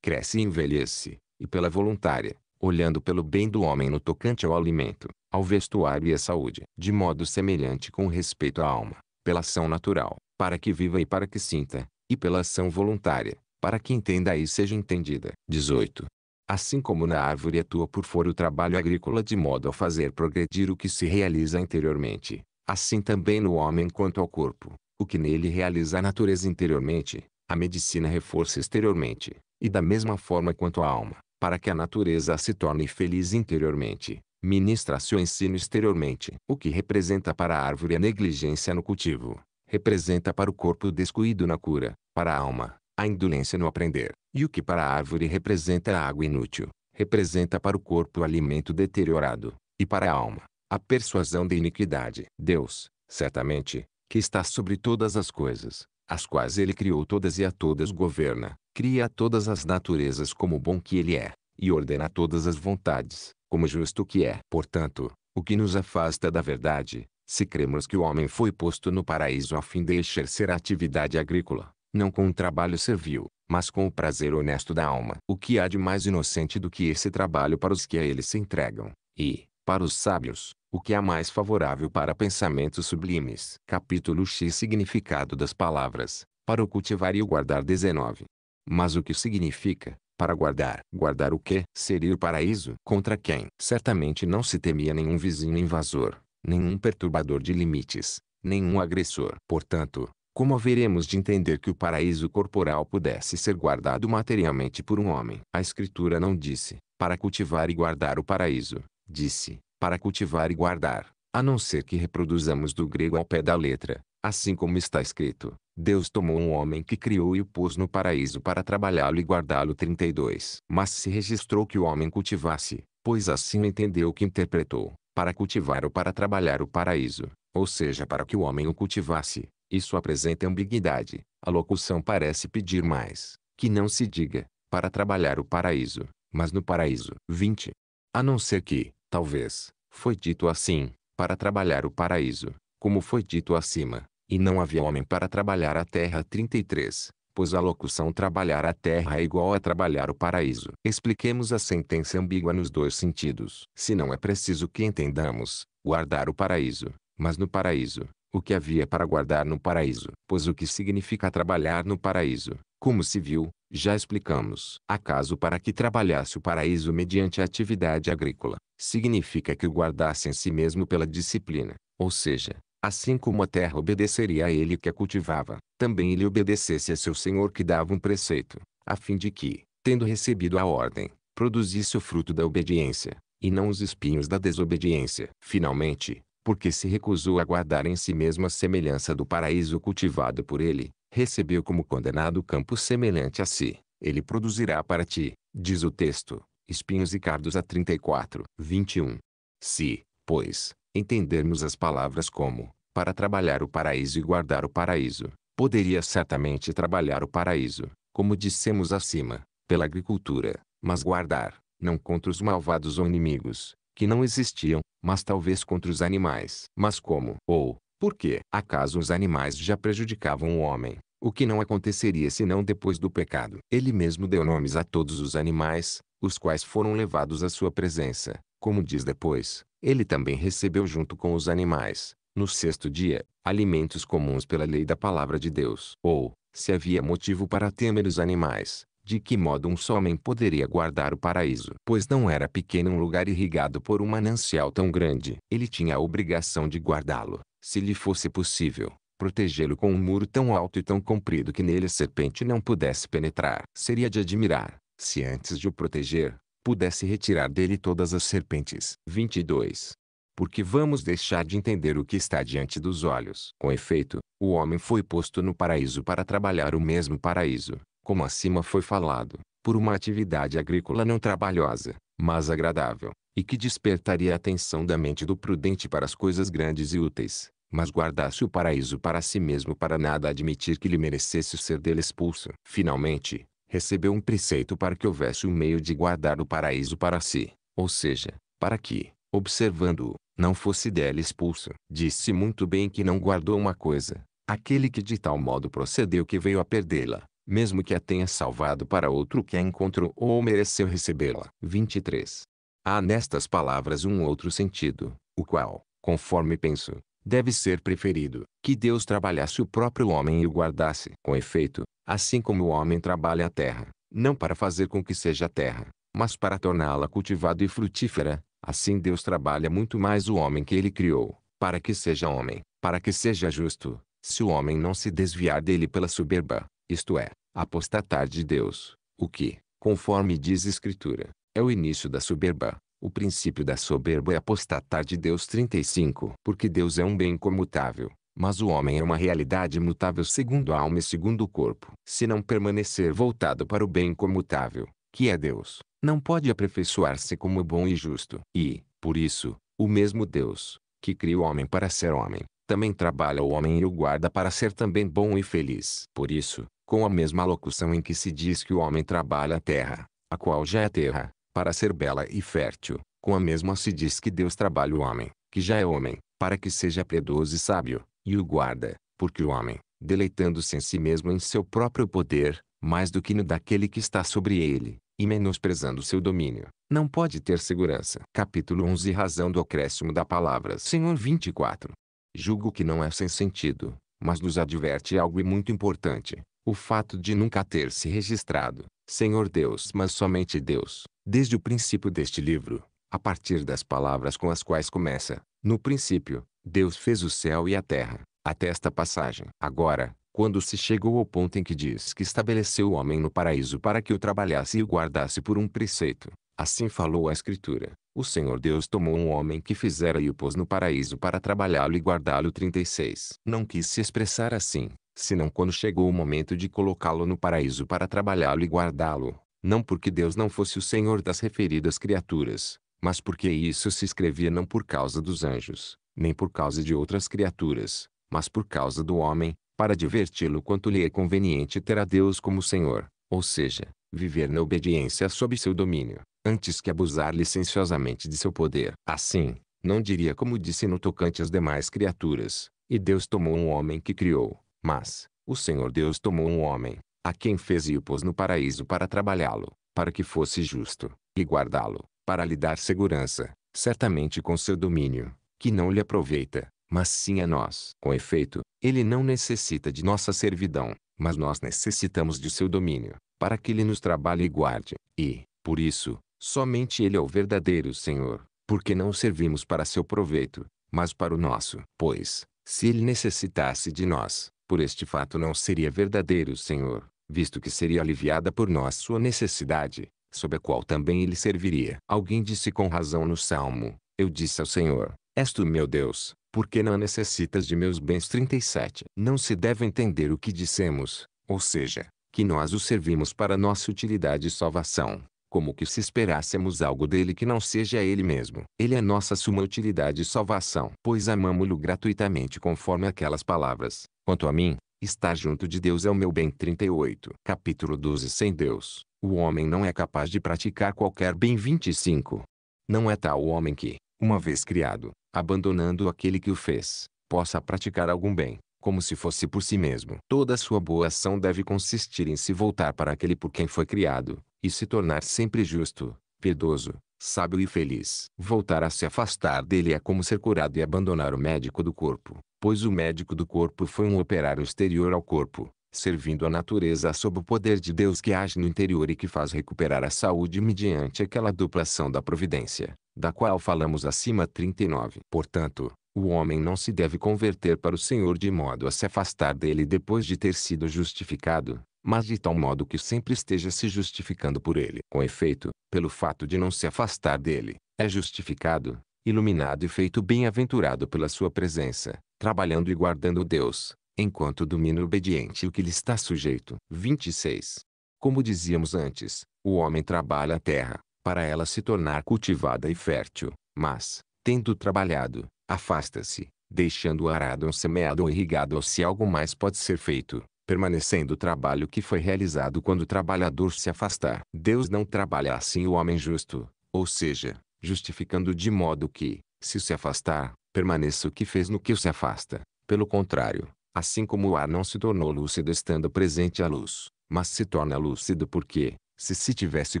cresce e envelhece, e pela voluntária, olhando pelo bem do homem no tocante ao alimento, ao vestuário e à saúde, de modo semelhante com respeito à alma, pela ação natural, para que viva e para que sinta, e pela ação voluntária, para que entenda e seja entendida. 18. Assim como na árvore atua por fora o trabalho agrícola de modo a fazer progredir o que se realiza interiormente, assim também no homem quanto ao corpo, o que nele realiza a natureza interiormente, a medicina reforça exteriormente, e da mesma forma quanto à alma, para que a natureza se torne feliz interiormente, ministra seu ensino exteriormente. O que representa para a árvore a negligência no cultivo, representa para o corpo o descuido na cura, para a alma, a indolência no aprender, e o que para a árvore representa a água inútil, representa para o corpo o alimento deteriorado, e para a alma, a persuasão da iniquidade. Deus, certamente, que está sobre todas as coisas, as quais ele criou todas e a todas governa, cria todas as naturezas como bom que ele é, e ordena todas as vontades, como justo que é. Portanto, o que nos afasta da verdade, se cremos que o homem foi posto no paraíso a fim de exercer a atividade agrícola, não com um trabalho servil, mas com o prazer honesto da alma. O que há de mais inocente do que esse trabalho para os que a ele se entregam? E, para os sábios, o que há mais favorável para pensamentos sublimes? Capítulo X Significado das palavras, para o cultivar e o guardar 19. Mas o que significa, para guardar? Guardar o quê? Seria o paraíso? Contra quem? Certamente não se temia nenhum vizinho invasor, nenhum perturbador de limites, nenhum agressor. Portanto, como haveremos de entender que o paraíso corporal pudesse ser guardado materialmente por um homem? A Escritura não disse, para cultivar e guardar o paraíso, disse, para cultivar e guardar, a não ser que reproduzamos do grego ao pé da letra, assim como está escrito. Deus tomou um homem que criou e o pôs no paraíso para trabalhá-lo e guardá-lo. 32. Mas se registrou que o homem cultivasse, pois assim entendeu que interpretou, para cultivar ou para trabalhar o paraíso, ou seja, para que o homem o cultivasse, isso apresenta ambiguidade. A locução parece pedir mais, que não se diga, para trabalhar o paraíso, mas no paraíso. 20. A não ser que, talvez, foi dito assim, para trabalhar o paraíso, como foi dito acima, e não havia homem para trabalhar a terra. 33 pois a locução trabalhar a terra é igual a trabalhar o paraíso. Expliquemos a sentença ambígua nos dois sentidos. Se não é preciso que entendamos, guardar o paraíso, mas no paraíso, o que havia para guardar no paraíso. Pois o que significa trabalhar no paraíso, como se viu, já explicamos. Acaso para que trabalhasse o paraíso mediante a atividade agrícola, significa que o guardasse em si mesmo pela disciplina, ou seja, Assim como a terra obedeceria a ele que a cultivava, também ele obedecesse a seu senhor que dava um preceito, a fim de que, tendo recebido a ordem, produzisse o fruto da obediência, e não os espinhos da desobediência. Finalmente, porque se recusou a guardar em si mesmo a semelhança do paraíso cultivado por ele, recebeu como condenado campo semelhante a si. Ele produzirá para ti, diz o texto, espinhos e cardos a 34, 21. Se, pois, entendermos as palavras como, para trabalhar o paraíso e guardar o paraíso, poderia certamente trabalhar o paraíso, como dissemos acima, pela agricultura, mas guardar, não contra os malvados ou inimigos, que não existiam, mas talvez contra os animais. Mas como? Ou, por que? Acaso os animais já prejudicavam o homem? O que não aconteceria senão depois do pecado. Ele mesmo deu nomes a todos os animais, os quais foram levados à sua presença. Como diz depois, ele também recebeu junto com os animais, no sexto dia, alimentos comuns pela lei da palavra de Deus. Ou, se havia motivo para temer os animais, de que modo um só homem poderia guardar o paraíso? Pois não era pequeno um lugar irrigado por um manancial tão grande. Ele tinha a obrigação de guardá-lo, se lhe fosse possível, protegê-lo com um muro tão alto e tão comprido que nele a serpente não pudesse penetrar. Seria de admirar, se antes de o proteger, pudesse retirar dele todas as serpentes. 22 porque vamos deixar de entender o que está diante dos olhos. Com efeito, o homem foi posto no paraíso para trabalhar o mesmo paraíso, como acima foi falado, por uma atividade agrícola não trabalhosa, mas agradável, e que despertaria a atenção da mente do prudente para as coisas grandes e úteis, mas guardasse o paraíso para si mesmo para nada admitir que lhe merecesse ser dele expulso. Finalmente, recebeu um preceito para que houvesse um meio de guardar o paraíso para si, ou seja, para que, observando-o, não fosse dele expulso. Disse muito bem que não guardou uma coisa, aquele que de tal modo procedeu que veio a perdê-la, mesmo que a tenha salvado para outro que a encontrou ou mereceu recebê-la. 23. Há nestas palavras um outro sentido, o qual, conforme penso, deve ser preferido, que Deus trabalhasse o próprio homem e o guardasse. Com efeito, assim como o homem trabalha a terra, não para fazer com que seja terra, mas para torná-la cultivada e frutífera, assim Deus trabalha muito mais o homem que ele criou, para que seja homem, para que seja justo, se o homem não se desviar dele pela soberba, isto é, apostatar de Deus, o que, conforme diz a Escritura, é o início da soberba. O princípio da soberba é apostatar de Deus 35. Porque Deus é um bem comutável, mas o homem é uma realidade mutável segundo a alma e segundo o corpo. Se não permanecer voltado para o bem comutável, que é Deus, não pode aperfeiçoar-se como é bom e justo. E, por isso, o mesmo Deus, que cria o homem para ser homem, também trabalha o homem e o guarda para ser também bom e feliz. Por isso, com a mesma locução em que se diz que o homem trabalha a terra, a qual já é terra, para ser bela e fértil, com a mesma se diz que Deus trabalha o homem, que já é homem, para que seja piedoso e sábio, e o guarda, porque o homem, deleitando-se em si mesmo em seu próprio poder, mais do que no daquele que está sobre ele, e menosprezando seu domínio, não pode ter segurança. Capítulo 11 Razão do acréscimo da palavra Senhor 24 Julgo que não é sem sentido, mas nos adverte algo muito importante. O fato de nunca ter se registrado, Senhor Deus, mas somente Deus, desde o princípio deste livro, a partir das palavras com as quais começa, no princípio, Deus fez o céu e a terra, até esta passagem. Agora, quando se chegou ao ponto em que diz que estabeleceu o homem no paraíso para que o trabalhasse e o guardasse por um preceito, assim falou a Escritura. O Senhor Deus tomou um homem que fizera e o pôs no paraíso para trabalhá-lo e guardá-lo. 36. Não quis se expressar assim, senão quando chegou o momento de colocá-lo no paraíso para trabalhá-lo e guardá-lo, não porque Deus não fosse o Senhor das referidas criaturas, mas porque isso se escrevia não por causa dos anjos, nem por causa de outras criaturas, mas por causa do homem, para diverti-lo quanto lhe é conveniente ter a Deus como Senhor, ou seja, viver na obediência sob seu domínio, antes que abusar licenciosamente de seu poder. Assim, não diria como disse no tocante às demais criaturas, e Deus tomou um homem que criou, mas, o Senhor Deus tomou um homem, a quem fez e o pôs no paraíso para trabalhá-lo, para que fosse justo, e guardá-lo, para lhe dar segurança, certamente com seu domínio, que não lhe aproveita, mas sim a nós. Com efeito, ele não necessita de nossa servidão, mas nós necessitamos de seu domínio, para que ele nos trabalhe e guarde. E, por isso, somente ele é o verdadeiro Senhor, porque não servimos para seu proveito, mas para o nosso. Pois, se ele necessitasse de nós, por este fato não seria verdadeiro Senhor, visto que seria aliviada por nós sua necessidade, sob a qual também ele serviria. Alguém disse com razão no Salmo, eu disse ao Senhor, és tu meu Deus, porque não necessitas de meus bens 37. Não se deve entender o que dissemos, ou seja, que nós o servimos para nossa utilidade e salvação, como que se esperássemos algo dele que não seja ele mesmo. Ele é nossa suma utilidade e salvação, pois amamos lo gratuitamente conforme aquelas palavras. Quanto a mim, estar junto de Deus é o meu bem. 38. Capítulo 12 Sem Deus, o homem não é capaz de praticar qualquer bem. 25. Não é tal o homem que, uma vez criado, abandonando aquele que o fez, possa praticar algum bem como se fosse por si mesmo. Toda sua boa ação deve consistir em se voltar para aquele por quem foi criado, e se tornar sempre justo, piedoso, sábio e feliz. Voltar a se afastar dele é como ser curado e abandonar o médico do corpo, pois o médico do corpo foi um operário exterior ao corpo, servindo a natureza sob o poder de Deus que age no interior e que faz recuperar a saúde mediante aquela duplação da providência, da qual falamos acima 39. Portanto, o homem não se deve converter para o Senhor de modo a se afastar dele depois de ter sido justificado, mas de tal modo que sempre esteja se justificando por ele. Com efeito, pelo fato de não se afastar dele, é justificado, iluminado e feito bem-aventurado pela sua presença, trabalhando e guardando Deus, enquanto domina obediente o que lhe está sujeito. 26. Como dizíamos antes, o homem trabalha a terra, para ela se tornar cultivada e fértil, mas, Tendo trabalhado, afasta-se, deixando o arado ou semeado ou irrigado ou se algo mais pode ser feito, permanecendo o trabalho que foi realizado quando o trabalhador se afastar. Deus não trabalha assim o homem justo, ou seja, justificando de modo que, se se afastar, permaneça o que fez no que se afasta. Pelo contrário, assim como o ar não se tornou lúcido estando presente à luz, mas se torna lúcido porque, se se tivesse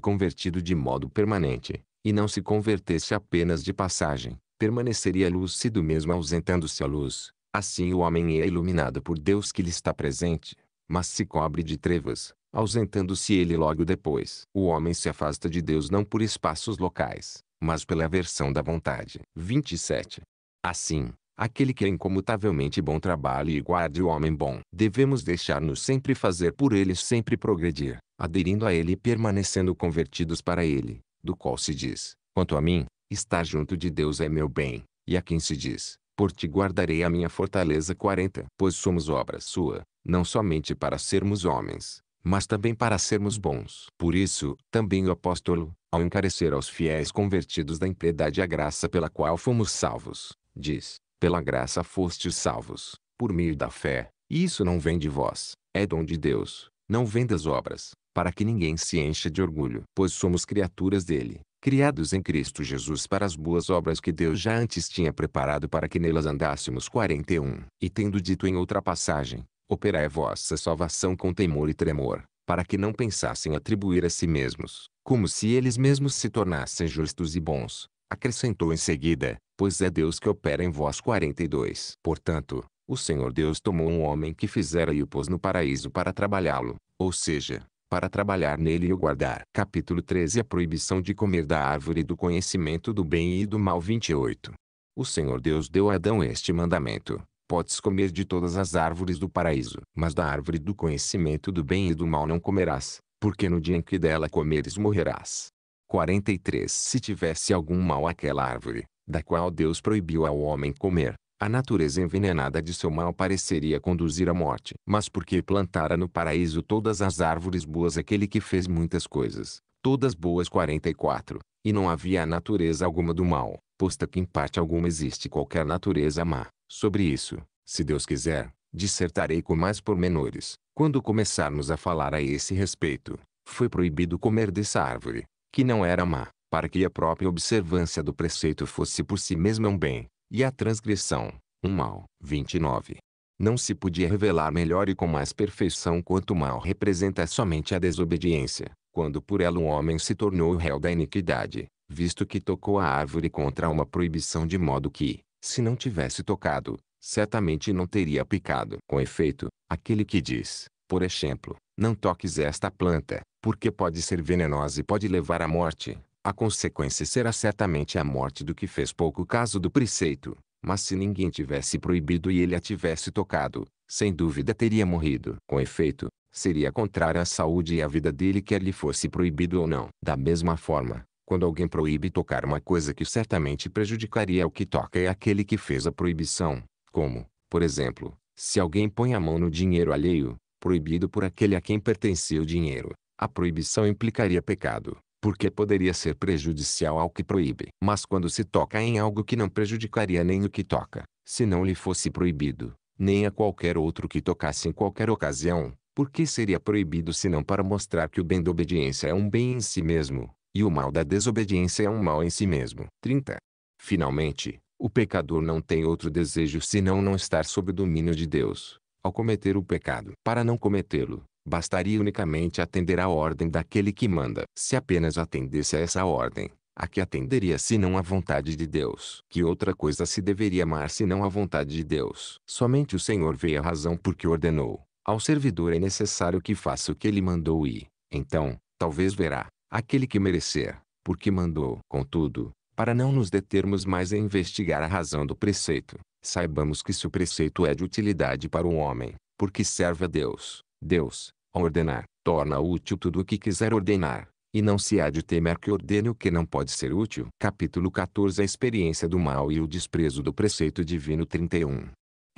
convertido de modo permanente, e não se convertesse apenas de passagem, permaneceria lúcido mesmo ausentando-se a luz. Assim o homem é iluminado por Deus que lhe está presente, mas se cobre de trevas, ausentando-se ele logo depois. O homem se afasta de Deus não por espaços locais, mas pela aversão da vontade. 27. Assim, aquele que é incomutavelmente bom trabalho e guarde o homem bom. Devemos deixar-nos sempre fazer por ele sempre progredir, aderindo a ele e permanecendo convertidos para ele do qual se diz: Quanto a mim, estar junto de Deus é meu bem, e a quem se diz: Por ti guardarei a minha fortaleza 40. Pois somos obra sua, não somente para sermos homens, mas também para sermos bons. Por isso, também o apóstolo, ao encarecer aos fiéis convertidos da impiedade a graça pela qual fomos salvos, diz: Pela graça fostes salvos, por meio da fé, e isso não vem de vós, é dom de Deus, não vem das obras, para que ninguém se encha de orgulho, pois somos criaturas dele, criados em Cristo Jesus para as boas obras que Deus já antes tinha preparado para que nelas andássemos. 41. E tendo dito em outra passagem, operai vossa salvação com temor e tremor, para que não pensassem atribuir a si mesmos, como se eles mesmos se tornassem justos e bons. Acrescentou em seguida, pois é Deus que opera em vós. 42. Portanto, o Senhor Deus tomou um homem que fizera e o pôs no paraíso para trabalhá-lo, ou seja, para trabalhar nele e o guardar. Capítulo 13 A proibição de comer da árvore do conhecimento do bem e do mal 28. O Senhor Deus deu a Adão este mandamento. Podes comer de todas as árvores do paraíso, mas da árvore do conhecimento do bem e do mal não comerás, porque no dia em que dela comeres morrerás. 43 Se tivesse algum mal aquela árvore, da qual Deus proibiu ao homem comer, a natureza envenenada de seu mal pareceria conduzir à morte. Mas porque plantara no paraíso todas as árvores boas aquele que fez muitas coisas, todas boas 44, e não havia natureza alguma do mal, posta que em parte alguma existe qualquer natureza má. Sobre isso, se Deus quiser, dissertarei com mais pormenores, quando começarmos a falar a esse respeito. Foi proibido comer dessa árvore, que não era má, para que a própria observância do preceito fosse por si mesma um bem, e a transgressão, um mal. 29. Não se podia revelar melhor e com mais perfeição quanto o mal representa somente a desobediência, quando por ela um homem se tornou o réu da iniquidade, visto que tocou a árvore contra uma proibição de modo que, se não tivesse tocado, certamente não teria picado. Com efeito, aquele que diz, por exemplo, não toques esta planta, porque pode ser venenosa e pode levar à morte, a consequência será certamente a morte do que fez pouco caso do preceito. Mas se ninguém tivesse proibido e ele a tivesse tocado, sem dúvida teria morrido. Com efeito, seria contrário à saúde e à vida dele quer lhe fosse proibido ou não. Da mesma forma, quando alguém proíbe tocar uma coisa que certamente prejudicaria o que toca e é aquele que fez a proibição, como, por exemplo, se alguém põe a mão no dinheiro alheio, proibido por aquele a quem pertencia o dinheiro, a proibição implicaria pecado porque poderia ser prejudicial ao que proíbe. Mas quando se toca em algo que não prejudicaria nem o que toca, se não lhe fosse proibido, nem a qualquer outro que tocasse em qualquer ocasião, porque seria proibido senão para mostrar que o bem da obediência é um bem em si mesmo, e o mal da desobediência é um mal em si mesmo. 30. Finalmente, o pecador não tem outro desejo senão não estar sob o domínio de Deus, ao cometer o pecado. Para não cometê-lo, bastaria unicamente atender à ordem daquele que manda. Se apenas atendesse a essa ordem, a que atenderia senão a vontade de Deus? Que outra coisa se deveria amar senão a vontade de Deus? Somente o Senhor vê a razão porque ordenou. Ao servidor é necessário que faça o que ele mandou e, então, talvez verá, aquele que merecer, porque mandou. Contudo, para não nos determos mais a investigar a razão do preceito, saibamos que se o preceito é de utilidade para o homem, porque serve a Deus, Deus, Ordenar, torna útil tudo o que quiser ordenar, e não se há de temer que ordene o que não pode ser útil. Capítulo 14 A experiência do mal e o desprezo do preceito divino 31.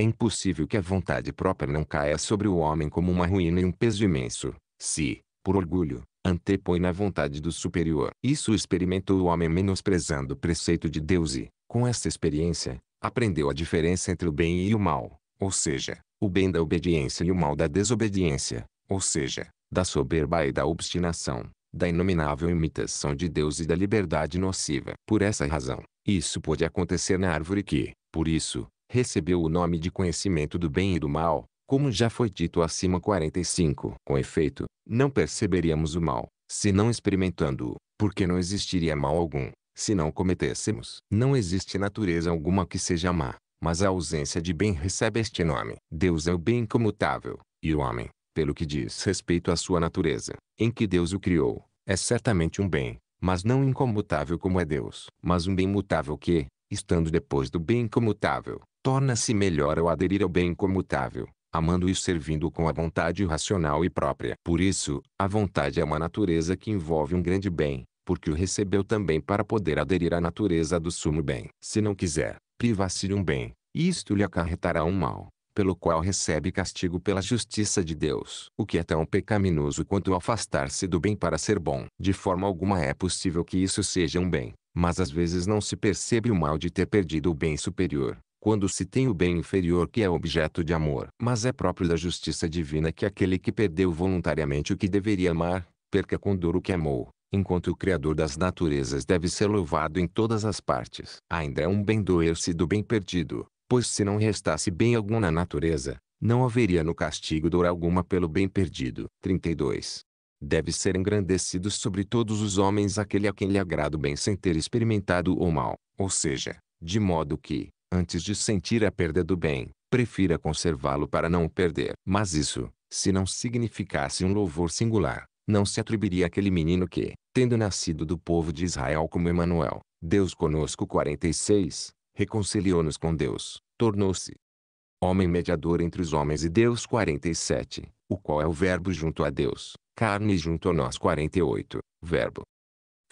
É impossível que a vontade própria não caia sobre o homem como uma ruína e um peso imenso, se, por orgulho, antepõe na vontade do superior. Isso experimentou o homem menosprezando o preceito de Deus e, com essa experiência, aprendeu a diferença entre o bem e o mal, ou seja, o bem da obediência e o mal da desobediência ou seja, da soberba e da obstinação, da inominável imitação de Deus e da liberdade nociva. Por essa razão, isso pôde acontecer na árvore que, por isso, recebeu o nome de conhecimento do bem e do mal, como já foi dito acima 45. Com efeito, não perceberíamos o mal, se não experimentando-o, porque não existiria mal algum, se não cometêssemos. Não existe natureza alguma que seja má, mas a ausência de bem recebe este nome. Deus é o bem icomutável, e o homem, pelo que diz respeito à sua natureza, em que Deus o criou, é certamente um bem, mas não incomutável como é Deus, mas um bem mutável que, estando depois do bem incomutável, torna-se melhor ao aderir ao bem incomutável, amando e servindo com a vontade racional e própria. Por isso, a vontade é uma natureza que envolve um grande bem, porque o recebeu também para poder aderir à natureza do sumo bem. Se não quiser, priva se de um bem, isto lhe acarretará um mal pelo qual recebe castigo pela justiça de Deus. O que é tão pecaminoso quanto afastar-se do bem para ser bom. De forma alguma é possível que isso seja um bem, mas às vezes não se percebe o mal de ter perdido o bem superior, quando se tem o bem inferior que é objeto de amor. Mas é próprio da justiça divina que aquele que perdeu voluntariamente o que deveria amar, perca com dor o que amou. Enquanto o Criador das naturezas deve ser louvado em todas as partes. Ainda é um bem doer-se do bem perdido pois se não restasse bem algum na natureza, não haveria no castigo dor alguma pelo bem perdido. 32. Deve ser engrandecido sobre todos os homens aquele a quem lhe agrada o bem sem ter experimentado o mal, ou seja, de modo que, antes de sentir a perda do bem, prefira conservá-lo para não o perder. Mas isso, se não significasse um louvor singular, não se atribuiria àquele menino que, tendo nascido do povo de Israel como Emanuel, Deus conosco 46, reconciliou-nos com Deus, tornou-se homem mediador entre os homens e Deus 47, o qual é o verbo junto a Deus, carne junto a nós 48, verbo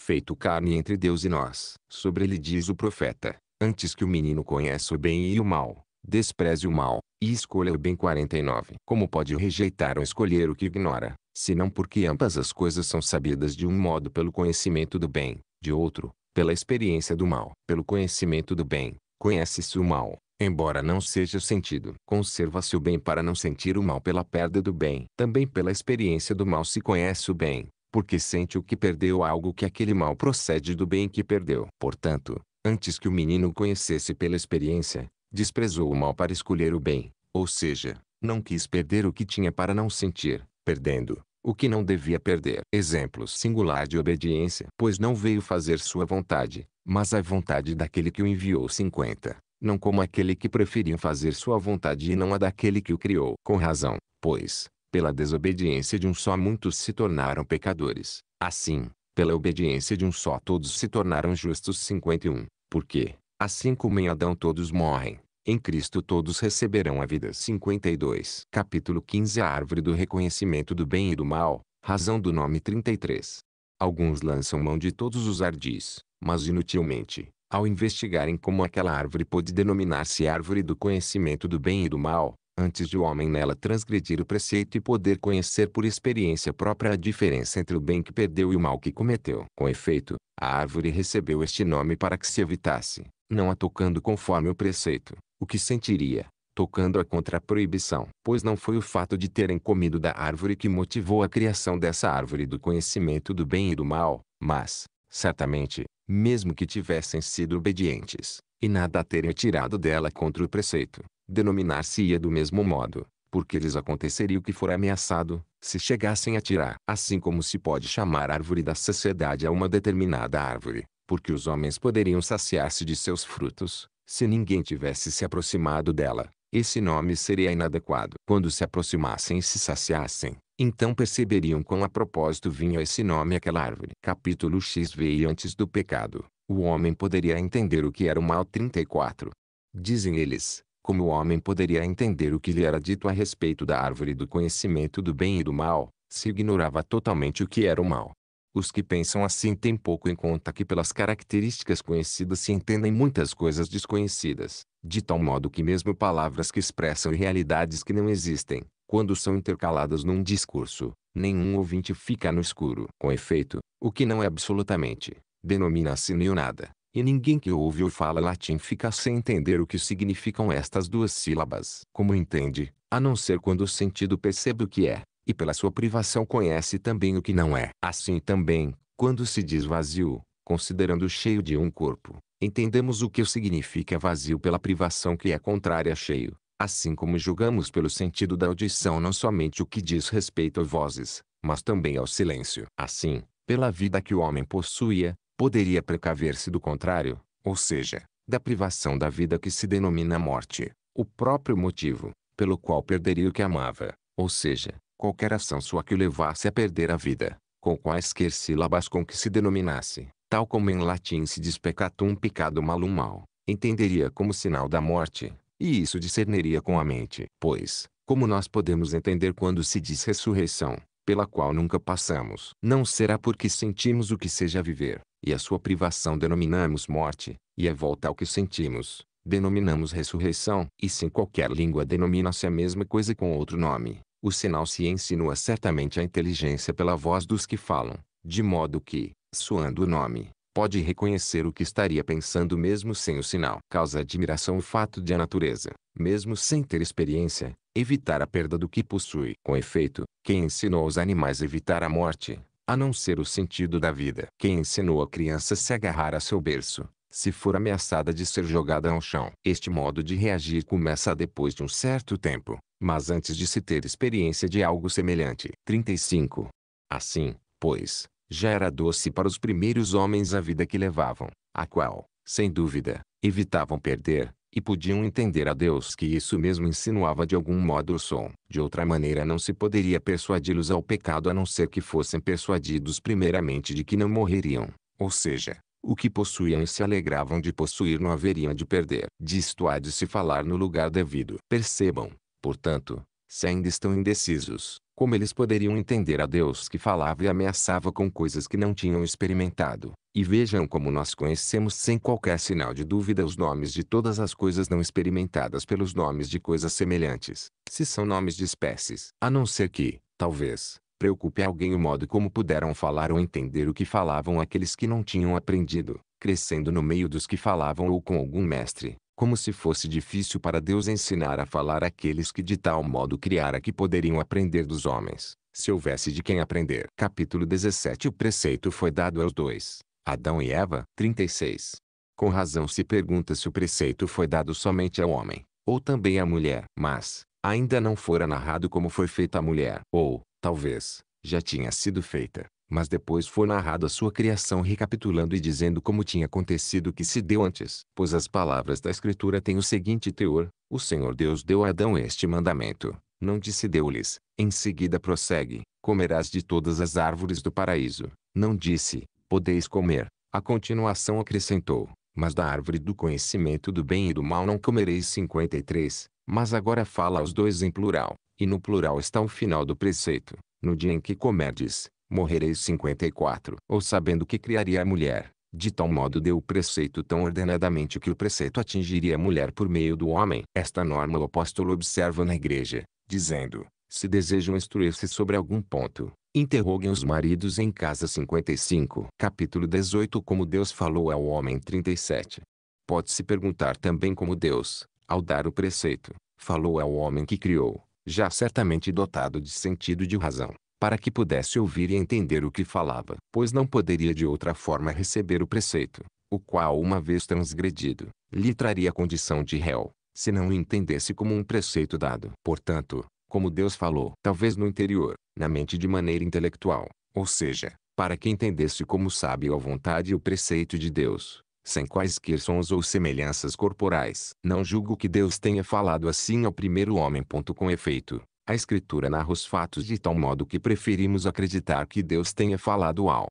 feito carne entre Deus e nós. Sobre ele diz o profeta, antes que o menino conheça o bem e o mal, despreze o mal, e escolha o bem 49. Como pode rejeitar ou escolher o que ignora, senão porque ambas as coisas são sabidas de um modo pelo conhecimento do bem, de outro, pela experiência do mal. Pelo conhecimento do bem, conhece-se o mal, embora não seja sentido. Conserva-se o bem para não sentir o mal pela perda do bem. Também pela experiência do mal se conhece o bem, porque sente o que perdeu algo que aquele mal procede do bem que perdeu. Portanto, antes que o menino conhecesse pela experiência, desprezou o mal para escolher o bem, ou seja, não quis perder o que tinha para não sentir, perdendo, o que não devia perder. Exemplo singular de obediência, pois não veio fazer sua vontade, mas a vontade daquele que o enviou 50, não como aquele que preferiu fazer sua vontade e não a daquele que o criou. Com razão, pois, pela desobediência de um só muitos se tornaram pecadores. Assim, pela obediência de um só todos se tornaram justos 51, porque, assim como em Adão todos morrem, em Cristo todos receberão a vida. 52. Capítulo 15 A árvore do reconhecimento do bem e do mal, razão do nome 33. Alguns lançam mão de todos os ardis, mas inutilmente, ao investigarem como aquela árvore pode denominar-se árvore do conhecimento do bem e do mal, antes de o homem nela transgredir o preceito e poder conhecer por experiência própria a diferença entre o bem que perdeu e o mal que cometeu. Com efeito, a árvore recebeu este nome para que se evitasse, não a tocando conforme o preceito, o que sentiria, tocando-a contra a proibição. Pois não foi o fato de terem comido da árvore que motivou a criação dessa árvore do conhecimento do bem e do mal, mas, certamente, mesmo que tivessem sido obedientes, e nada a terem tirado dela contra o preceito, denominar-se-ia do mesmo modo, porque lhes aconteceria o que for ameaçado, se chegassem a tirar. Assim como se pode chamar árvore da sociedade a uma determinada árvore, porque os homens poderiam saciar-se de seus frutos, se ninguém tivesse se aproximado dela. Esse nome seria inadequado. Quando se aproximassem e se saciassem, então perceberiam com a propósito vinha esse nome àquela árvore. Capítulo X veio antes do pecado. O homem poderia entender o que era o mal 34. Dizem eles, como o homem poderia entender o que lhe era dito a respeito da árvore do conhecimento do bem e do mal, se ignorava totalmente o que era o mal. Os que pensam assim têm pouco em conta que pelas características conhecidas se entendem muitas coisas desconhecidas, de tal modo que mesmo palavras que expressam realidades que não existem, quando são intercaladas num discurso, nenhum ouvinte fica no escuro. Com efeito, o que não é absolutamente, denomina-se neonada. E ninguém que ouve ou fala latim fica sem entender o que significam estas duas sílabas. Como entende, a não ser quando o sentido percebe o que é, e pela sua privação conhece também o que não é. Assim também, quando se diz vazio, considerando cheio de um corpo, entendemos o que significa vazio pela privação que é contrária a cheio. Assim como julgamos pelo sentido da audição não somente o que diz respeito a vozes, mas também ao silêncio. Assim, pela vida que o homem possuía, poderia precaver-se do contrário, ou seja, da privação da vida que se denomina morte, o próprio motivo pelo qual perderia o que amava, ou seja, qualquer ação sua que o levasse a perder a vida, com quaisquer sílabas com que se denominasse, tal como em latim se diz peccatum picado malum mal, entenderia como sinal da morte, e isso discerniria com a mente. Pois, como nós podemos entender quando se diz ressurreição, pela qual nunca passamos. Não será porque sentimos o que seja viver, e a sua privação denominamos morte, e a volta ao que sentimos, denominamos ressurreição, e se em qualquer língua denomina-se a mesma coisa com outro nome, o sinal se insinua certamente à inteligência pela voz dos que falam, de modo que, soando o nome, pode reconhecer o que estaria pensando mesmo sem o sinal. Causa admiração o fato de a natureza, mesmo sem ter experiência, evitar a perda do que possui. Com efeito, quem ensinou aos animais a evitar a morte, a não ser o sentido da vida. Quem ensinou a criança a se agarrar a seu berço, se for ameaçada de ser jogada ao chão. Este modo de reagir começa depois de um certo tempo, mas antes de se ter experiência de algo semelhante. 35. Assim, pois, já era doce para os primeiros homens a vida que levavam, a qual, sem dúvida, evitavam perder, e podiam entender a Deus que isso mesmo insinuava de algum modo o som. De outra maneira não se poderia persuadi-los ao pecado a não ser que fossem persuadidos primeiramente de que não morreriam, ou seja, o que possuíam e se alegravam de possuir não haveriam de perder. Disto há de se falar no lugar devido. Percebam, portanto, se ainda estão indecisos, como eles poderiam entender a Deus que falava e ameaçava com coisas que não tinham experimentado? E vejam como nós conhecemos sem qualquer sinal de dúvida os nomes de todas as coisas não experimentadas pelos nomes de coisas semelhantes, se são nomes de espécies. A não ser que, talvez, preocupe alguém o modo como puderam falar ou entender o que falavam aqueles que não tinham aprendido, crescendo no meio dos que falavam ou com algum mestre, como se fosse difícil para Deus ensinar a falar aqueles que de tal modo criara que poderiam aprender dos homens, se houvesse de quem aprender. Capítulo 17 O preceito foi dado aos dois, Adão e Eva. 36. Com razão se pergunta se o preceito foi dado somente ao homem, ou também à mulher. Mas, ainda não fora narrado como foi feita a mulher, ou, talvez, já tinha sido feita mas depois foi narrada sua criação recapitulando e dizendo como tinha acontecido o que se deu antes. Pois as palavras da Escritura têm o seguinte teor, o Senhor Deus deu a Adão este mandamento, não disse deu-lhes, em seguida prossegue, comerás de todas as árvores do paraíso, não disse, podeis comer, a continuação acrescentou, mas da árvore do conhecimento do bem e do mal não comereis 53, mas agora fala aos dois em plural, e no plural está o final do preceito, no dia em que comerdes, morrereis 54. Ou sabendo que criaria a mulher, de tal modo deu o preceito tão ordenadamente que o preceito atingiria a mulher por meio do homem. Esta norma o apóstolo observa na igreja, dizendo, se desejam instruir-se sobre algum ponto, interroguem os maridos em casa 55. Capítulo 18 Como Deus falou ao homem 37. Pode-se perguntar também como Deus, ao dar o preceito, falou ao homem que criou, já certamente dotado de sentido de razão, para que pudesse ouvir e entender o que falava, pois não poderia de outra forma receber o preceito, o qual, uma vez transgredido, lhe traria condição de réu, se não o entendesse como um preceito dado. Portanto, como Deus falou, talvez no interior, na mente de maneira intelectual, ou seja, para que entendesse como sábio a vontade e o preceito de Deus, sem quaisquer sons ou semelhanças corporais. Não julgo que Deus tenha falado assim ao primeiro homem. Com efeito, a Escritura narra os fatos de tal modo que preferimos acreditar que Deus tenha falado ao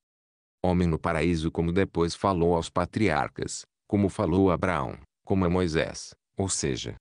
homem no paraíso como depois falou aos patriarcas, como falou a Abraão, como a Moisés, ou seja,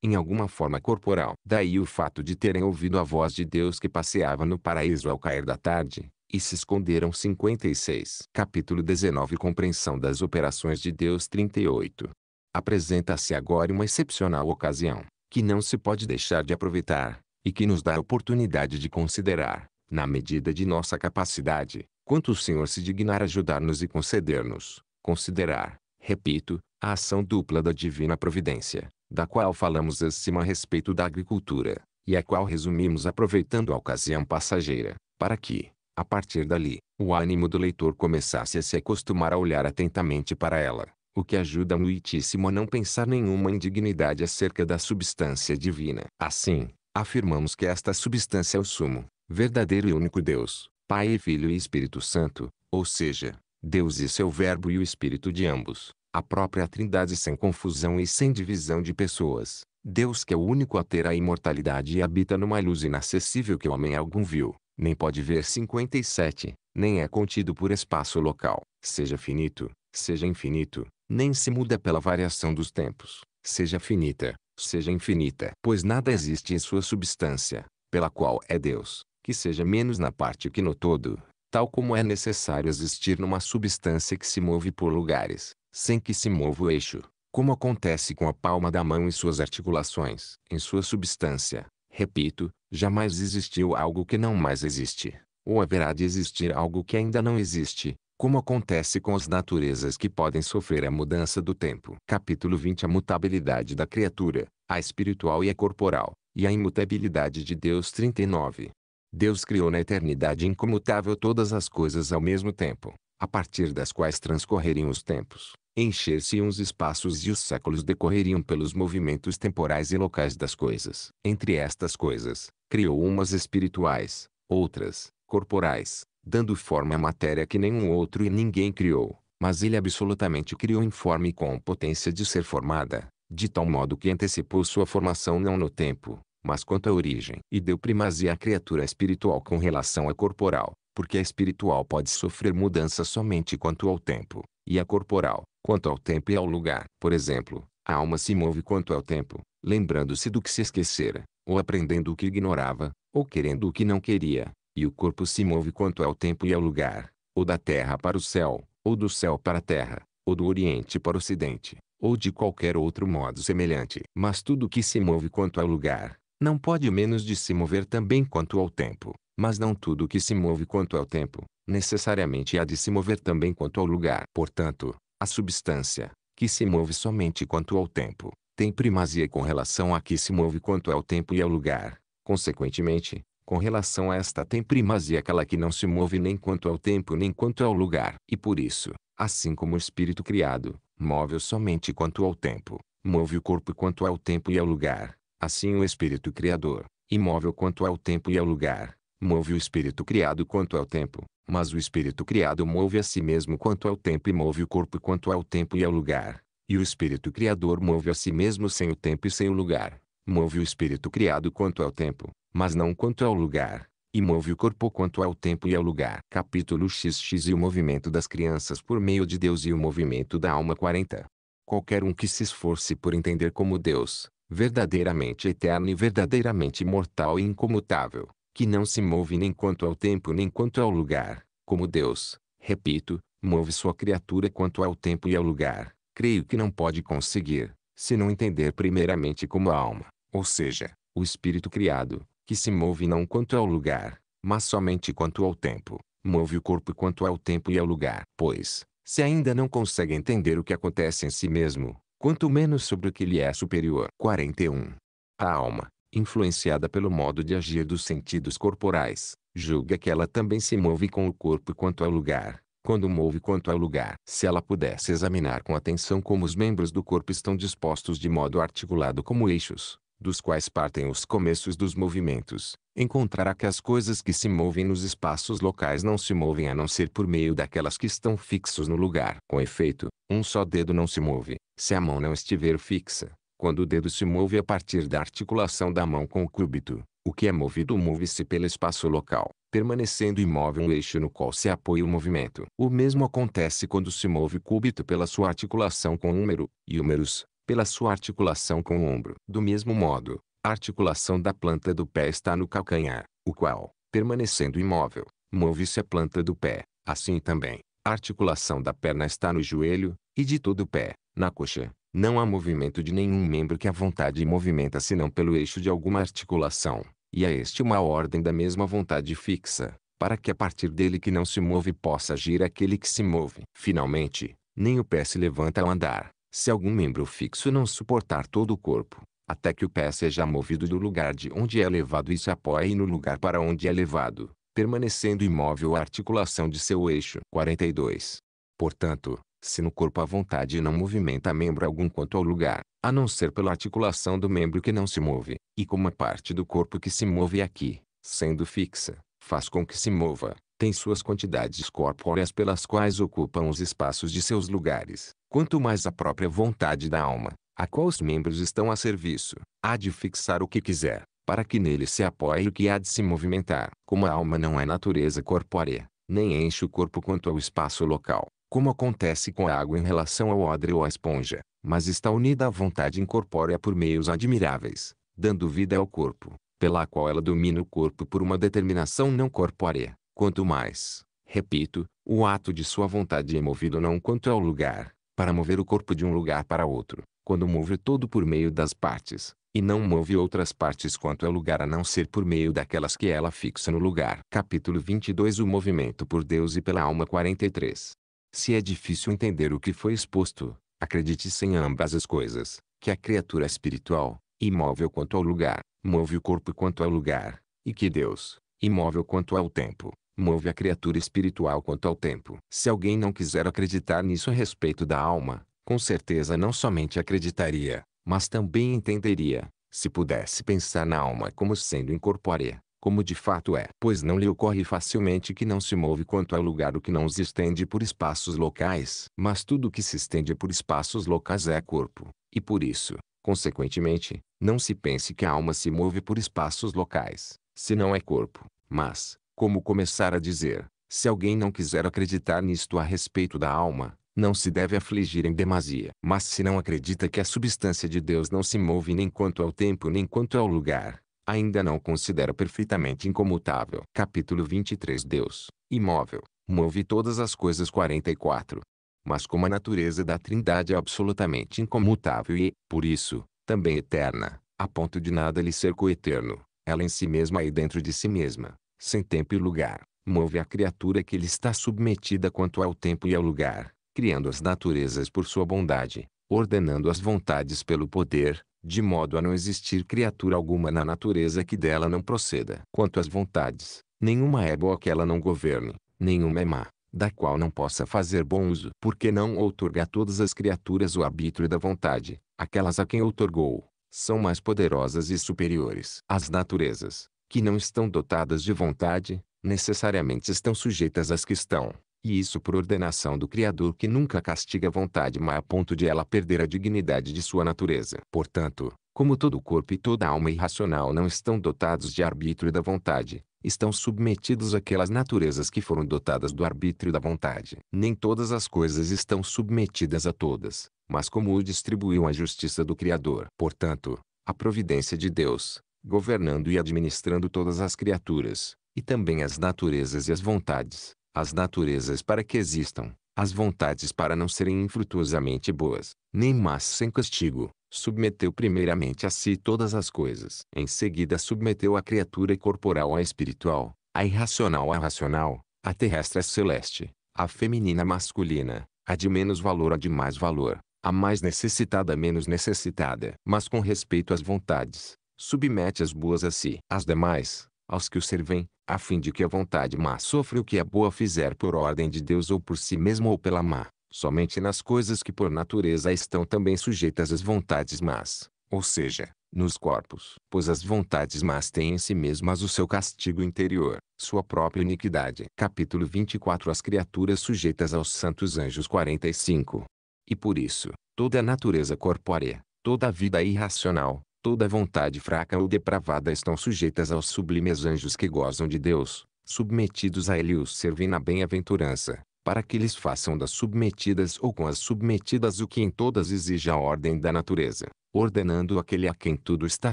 em alguma forma corporal. Daí o fato de terem ouvido a voz de Deus que passeava no paraíso ao cair da tarde, e se esconderam 56. Capítulo 19 Compreensão das operações de Deus 38 Apresenta-se agora uma excepcional ocasião, que não se pode deixar de aproveitar, e que nos dá a oportunidade de considerar, na medida de nossa capacidade, quanto o Senhor se dignar ajudar-nos e conceder-nos, considerar, repito, a ação dupla da divina providência, da qual falamos acima a respeito da agricultura, e a qual resumimos aproveitando a ocasião passageira, para que, a partir dali, o ânimo do leitor começasse a se acostumar a olhar atentamente para ela, o que ajuda muitíssimo a não pensar nenhuma indignidade acerca da substância divina. Assim, afirmamos que esta substância é o sumo, verdadeiro e único Deus, Pai e Filho e Espírito Santo, ou seja, Deus e seu Verbo e o Espírito de ambos, a própria Trindade sem confusão e sem divisão de pessoas, Deus que é o único a ter a imortalidade e habita numa luz inacessível que o homem algum viu, nem pode ver 57, nem é contido por espaço local, seja finito, seja infinito, nem se muda pela variação dos tempos, seja finita, seja infinita. Pois nada existe em sua substância, pela qual é Deus, que seja menos na parte que no todo, tal como é necessário existir numa substância que se move por lugares, sem que se mova o eixo, como acontece com a palma da mão e suas articulações. Em sua substância, repito, jamais existiu algo que não mais existe, ou haverá de existir algo que ainda não existe, como acontece com as naturezas que podem sofrer a mudança do tempo. Capítulo 20 A mutabilidade da criatura, a espiritual e a corporal, e a imutabilidade de Deus 39. Deus criou na eternidade incomutável todas as coisas ao mesmo tempo, a partir das quais transcorreriam os tempos, encher-se uns espaços e os séculos decorreriam pelos movimentos temporais e locais das coisas. Entre estas coisas, criou umas espirituais, outras, corporais, dando forma à matéria que nenhum outro e ninguém criou, mas ele absolutamente criou em forma e com potência de ser formada, de tal modo que antecipou sua formação não no tempo, mas quanto à origem, e deu primazia à criatura espiritual com relação à corporal, porque a espiritual pode sofrer mudança somente quanto ao tempo, e a corporal, quanto ao tempo e ao lugar. Por exemplo, a alma se move quanto ao tempo, lembrando-se do que se esquecera, ou aprendendo o que ignorava, ou querendo o que não queria, e o corpo se move quanto ao tempo e ao lugar, ou da terra para o céu, ou do céu para a terra, ou do oriente para o ocidente, ou de qualquer outro modo semelhante. Mas tudo que se move quanto ao lugar, não pode menos de se mover também quanto ao tempo. Mas não tudo que se move quanto ao tempo, necessariamente há de se mover também quanto ao lugar. Portanto, a substância, que se move somente quanto ao tempo, tem primazia com relação à que se move quanto ao tempo e ao lugar. Consequentemente, com relação a esta tem primazia aquela que não se move nem quanto ao tempo nem quanto ao lugar. E por isso, assim como o espírito criado, move-o somente quanto ao tempo, move o corpo quanto ao tempo e ao lugar, assim o espírito criador, imóvel quanto ao tempo e ao lugar, move o espírito criado quanto ao tempo, mas o espírito criado move a si mesmo quanto ao tempo e move o corpo quanto ao tempo e ao lugar, e o espírito criador move a si mesmo sem o tempo e sem o lugar. Move o espírito criado quanto ao tempo, mas não quanto ao lugar. E move o corpo quanto ao tempo e ao lugar. Capítulo XX E o movimento das crianças por meio de Deus e o movimento da alma 40. Qualquer um que se esforce por entender como Deus, verdadeiramente eterno e verdadeiramente imortal e incomutável, que não se move nem quanto ao tempo nem quanto ao lugar, como Deus, repito, move sua criatura quanto ao tempo e ao lugar, creio que não pode conseguir, se não entender primeiramente como a alma, ou seja, o espírito criado, que se move não quanto ao lugar, mas somente quanto ao tempo, move o corpo quanto ao tempo e ao lugar. Pois, se ainda não consegue entender o que acontece em si mesmo, quanto menos sobre o que lhe é superior. 41. A alma, influenciada pelo modo de agir dos sentidos corporais, julga que ela também se move com o corpo quanto ao lugar, quando move quanto ao lugar. Se ela pudesse examinar com atenção como os membros do corpo estão dispostos de modo articulado como eixos, dos quais partem os começos dos movimentos, encontrará que as coisas que se movem nos espaços locais não se movem a não ser por meio daquelas que estão fixos no lugar. Com efeito, um só dedo não se move, se a mão não estiver fixa. Quando o dedo se move a partir da articulação da mão com o cúbito, o que é movido move-se pelo espaço local, permanecendo imóvel o eixo no qual se apoia o movimento. O mesmo acontece quando se move o cúbito pela sua articulação com o número, e números, pela sua articulação com o ombro. Do mesmo modo, a articulação da planta do pé está no calcanhar, o qual, permanecendo imóvel, move-se a planta do pé. Assim também, a articulação da perna está no joelho, e de todo o pé, na coxa. Não há movimento de nenhum membro que a vontade movimenta senão pelo eixo de alguma articulação, e a este uma ordem da mesma vontade fixa, para que a partir dele que não se move possa agir aquele que se move. Finalmente, nem o pé se levanta ao andar, se algum membro fixo não suportar todo o corpo, até que o pé seja movido do lugar de onde é levado e se apoie no lugar para onde é levado, permanecendo imóvel a articulação de seu eixo. 42. Portanto, se no corpo a vontade não movimenta membro algum quanto ao lugar, a não ser pela articulação do membro que não se move, e como a parte do corpo que se move aqui, sendo fixa, faz com que se mova, tem suas quantidades corpóreas pelas quais ocupam os espaços de seus lugares, quanto mais a própria vontade da alma, a qual os membros estão a serviço, há de fixar o que quiser, para que nele se apoie o que há de se movimentar. Como a alma não é natureza corpórea, nem enche o corpo quanto ao espaço local, como acontece com a água em relação ao odre ou à esponja, mas está unida à vontade incorpórea por meios admiráveis, dando vida ao corpo, pela qual ela domina o corpo por uma determinação não corpórea. Quanto mais, repito, o ato de sua vontade é movido não quanto ao lugar, para mover o corpo de um lugar para outro, quando move o todo por meio das partes, e não move outras partes quanto ao é lugar a não ser por meio daquelas que ela fixa no lugar. Capítulo 22 O movimento por Deus e pela alma 43 Se é difícil entender o que foi exposto, acredite-se em ambas as coisas, que a criatura espiritual, imóvel quanto ao lugar, move o corpo quanto ao lugar, e que Deus, imóvel quanto ao tempo, move a criatura espiritual quanto ao tempo. Se alguém não quiser acreditar nisso a respeito da alma, com certeza não somente acreditaria, mas também entenderia, se pudesse pensar na alma como sendo incorpórea, como de fato é. Pois não lhe ocorre facilmente que não se move quanto ao lugar o que não se estende por espaços locais. Mas tudo que se estende por espaços locais é corpo, e por isso, consequentemente, não se pense que a alma se move por espaços locais, se não é corpo. Mas, como começar a dizer, se alguém não quiser acreditar nisto a respeito da alma, não se deve afligir em demasia. Mas se não acredita que a substância de Deus não se move nem quanto ao tempo nem quanto ao lugar, ainda não considera perfeitamente incomutável. Capítulo 23 Deus, imóvel, move todas as coisas 44. Mas como a natureza da Trindade é absolutamente incomutável e, por isso, também eterna, a ponto de nada lhe ser coeterno, ela em si mesma e dentro de si mesma, sem tempo e lugar, move a criatura que lhe está submetida quanto ao tempo e ao lugar, criando as naturezas por sua bondade, ordenando as vontades pelo poder, de modo a não existir criatura alguma na natureza que dela não proceda. Quanto às vontades, nenhuma é boa que ela não governe, nenhuma é má, da qual não possa fazer bom uso. Porque não outorga a todas as criaturas o arbítrio da vontade, aquelas a quem outorgou, são mais poderosas e superiores às naturezas, que não estão dotadas de vontade, necessariamente estão sujeitas às que estão, e isso por ordenação do Criador que nunca castiga a vontade má a ponto de ela perder a dignidade de sua natureza. Portanto, como todo corpo e toda alma irracional não estão dotados de arbítrio da vontade, estão submetidos àquelas naturezas que foram dotadas do arbítrio da vontade. Nem todas as coisas estão submetidas a todas, mas como o distribuiu a justiça do Criador. Portanto, a providência de Deus, governando e administrando todas as criaturas, e também as naturezas e as vontades, as naturezas para que existam, as vontades para não serem infrutuosamente boas, nem más sem castigo, submeteu primeiramente a si todas as coisas. Em seguida submeteu a criatura corporal à espiritual, a irracional à racional, a terrestre à celeste, a feminina à masculina, a de menos valor à de mais valor, a mais necessitada à menos necessitada. Mas com respeito às vontades, submete as boas a si, as demais, aos que o servem, a fim de que a vontade má sofra o que a boa fizer por ordem de Deus ou por si mesma ou pela má, somente nas coisas que por natureza estão também sujeitas às vontades más, ou seja, nos corpos. Pois as vontades más têm em si mesmas o seu castigo interior, sua própria iniquidade. Capítulo 24 As criaturas sujeitas aos santos anjos 45 E por isso, toda a natureza corpórea, toda a vida irracional, Toda vontade fraca ou depravada estão sujeitas aos sublimes anjos que gozam de Deus, submetidos a Ele e os servem na bem-aventurança, para que lhes façam das submetidas ou com as submetidas o que em todas exige a ordem da natureza, ordenando aquele a quem tudo está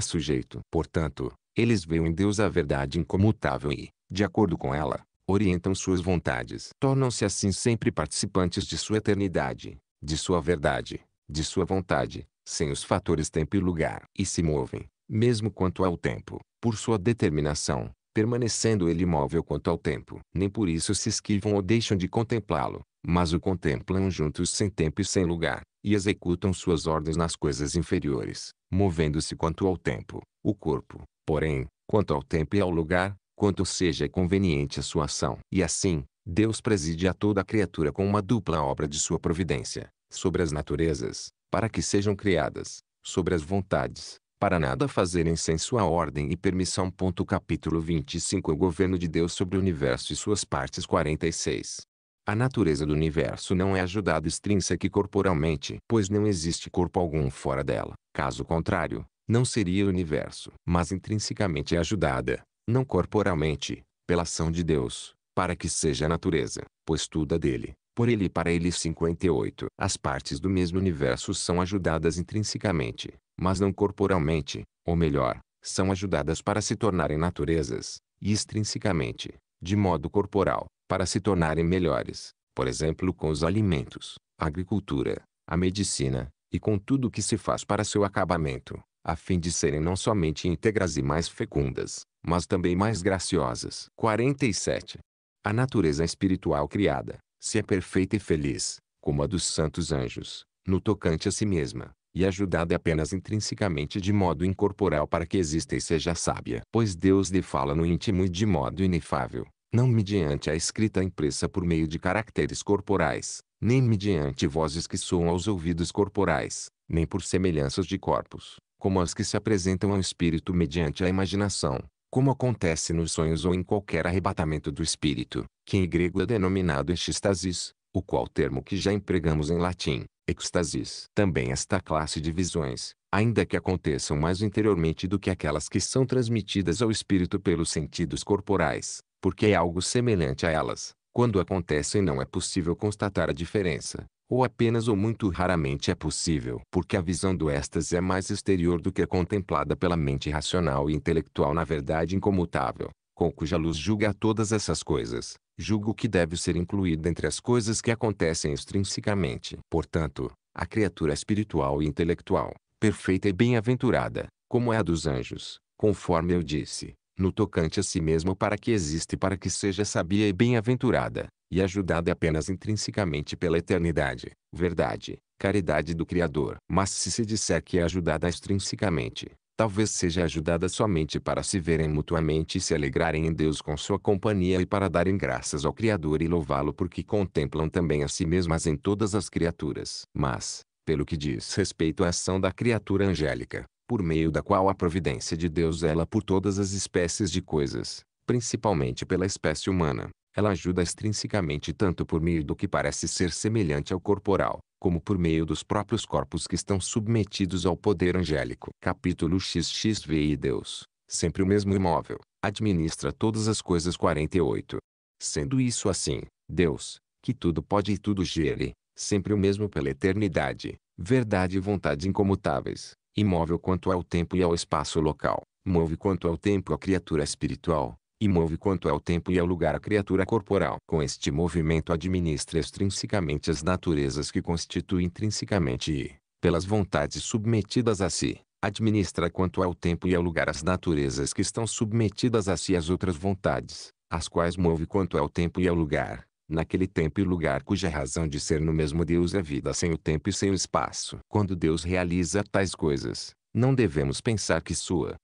sujeito. Portanto, eles veem em Deus a verdade incomutável e, de acordo com ela, orientam suas vontades. Tornam-se assim sempre participantes de sua eternidade, de sua verdade, de sua vontade, sem os fatores tempo e lugar, e se movem, mesmo quanto ao tempo, por sua determinação, permanecendo ele imóvel quanto ao tempo. Nem por isso se esquivam ou deixam de contemplá-lo, mas o contemplam juntos sem tempo e sem lugar, e executam suas ordens nas coisas inferiores, movendo-se quanto ao tempo, o corpo, porém, quanto ao tempo e ao lugar, quanto seja conveniente a sua ação. E assim, Deus preside a toda a criatura com uma dupla obra de sua providência, sobre as naturezas, para que sejam criadas, sobre as vontades, para nada fazerem sem sua ordem e permissão. Capítulo 25 O governo de Deus sobre o universo e suas partes 46. A natureza do universo não é ajudada extrínseca corporalmente, pois não existe corpo algum fora dela. Caso contrário, não seria o universo. Mas intrinsecamente é ajudada, não corporalmente, pela ação de Deus, para que seja a natureza, pois tudo é dele, por ele e para ele 58. As partes do mesmo universo são ajudadas intrinsecamente, mas não corporalmente, ou melhor, são ajudadas para se tornarem naturezas, e extrinsecamente, de modo corporal, para se tornarem melhores, por exemplo com os alimentos, a agricultura, a medicina, e com tudo o que se faz para seu acabamento, a fim de serem não somente íntegras e mais fecundas, mas também mais graciosas. 47. A natureza espiritual criada, se é perfeita e feliz, como a dos santos anjos, no tocante a si mesma, e ajudada apenas intrinsecamente de modo incorporal para que exista e seja sábia. Pois Deus lhe fala no íntimo e de modo inefável, não mediante a escrita impressa por meio de caracteres corporais, nem mediante vozes que soam aos ouvidos corporais, nem por semelhanças de corpos, como as que se apresentam ao espírito mediante a imaginação, como acontece nos sonhos ou em qualquer arrebatamento do espírito, que em grego é denominado ecstasis, o qual termo que já empregamos em latim, ecstasis. Também esta classe de visões, ainda que aconteçam mais interiormente do que aquelas que são transmitidas ao espírito pelos sentidos corporais, porque é algo semelhante a elas, quando acontecem não é possível constatar a diferença, ou apenas ou muito raramente é possível, porque a visão do êxtase é mais exterior do que a contemplada pela mente racional e intelectual na verdade incomutável, com cuja luz julga todas essas coisas, julgo que deve ser incluído entre as coisas que acontecem extrinsecamente. Portanto, a criatura espiritual e intelectual, perfeita e bem-aventurada, como é a dos anjos, conforme eu disse, no tocante a si mesma para que existe, e para que seja sabia e bem-aventurada, e ajudada apenas intrinsecamente pela eternidade, verdade, caridade do Criador. Mas se se disser que é ajudada extrinsecamente, talvez seja ajudada somente para se verem mutuamente e se alegrarem em Deus com sua companhia e para darem graças ao Criador e louvá-lo porque contemplam também a si mesmas em todas as criaturas. Mas, pelo que diz respeito à ação da criatura angélica, por meio da qual a providência de Deus ela por todas as espécies de coisas, principalmente pela espécie humana, ela ajuda extrinsecamente tanto por meio do que parece ser semelhante ao corporal, como por meio dos próprios corpos que estão submetidos ao poder angélico. Capítulo XXV e Deus, sempre o mesmo imóvel, administra todas as coisas 48. Sendo isso assim, Deus, que tudo pode e tudo gere, sempre o mesmo pela eternidade, verdade e vontade incomutáveis, imóvel quanto ao tempo e ao espaço local, move quanto ao tempo a criatura espiritual, e move quanto ao é tempo e ao é lugar a criatura corporal. Com este movimento administra extrinsecamente as naturezas que constituem intrinsecamente e, pelas vontades submetidas a si, administra quanto ao é tempo e ao lugar as naturezas que estão submetidas a si as outras vontades, as quais move quanto ao tempo e ao lugar, naquele tempo e lugar cuja razão de ser no mesmo Deus é vida sem o tempo e sem o espaço. Quando Deus realiza tais coisas, não devemos pensar que sua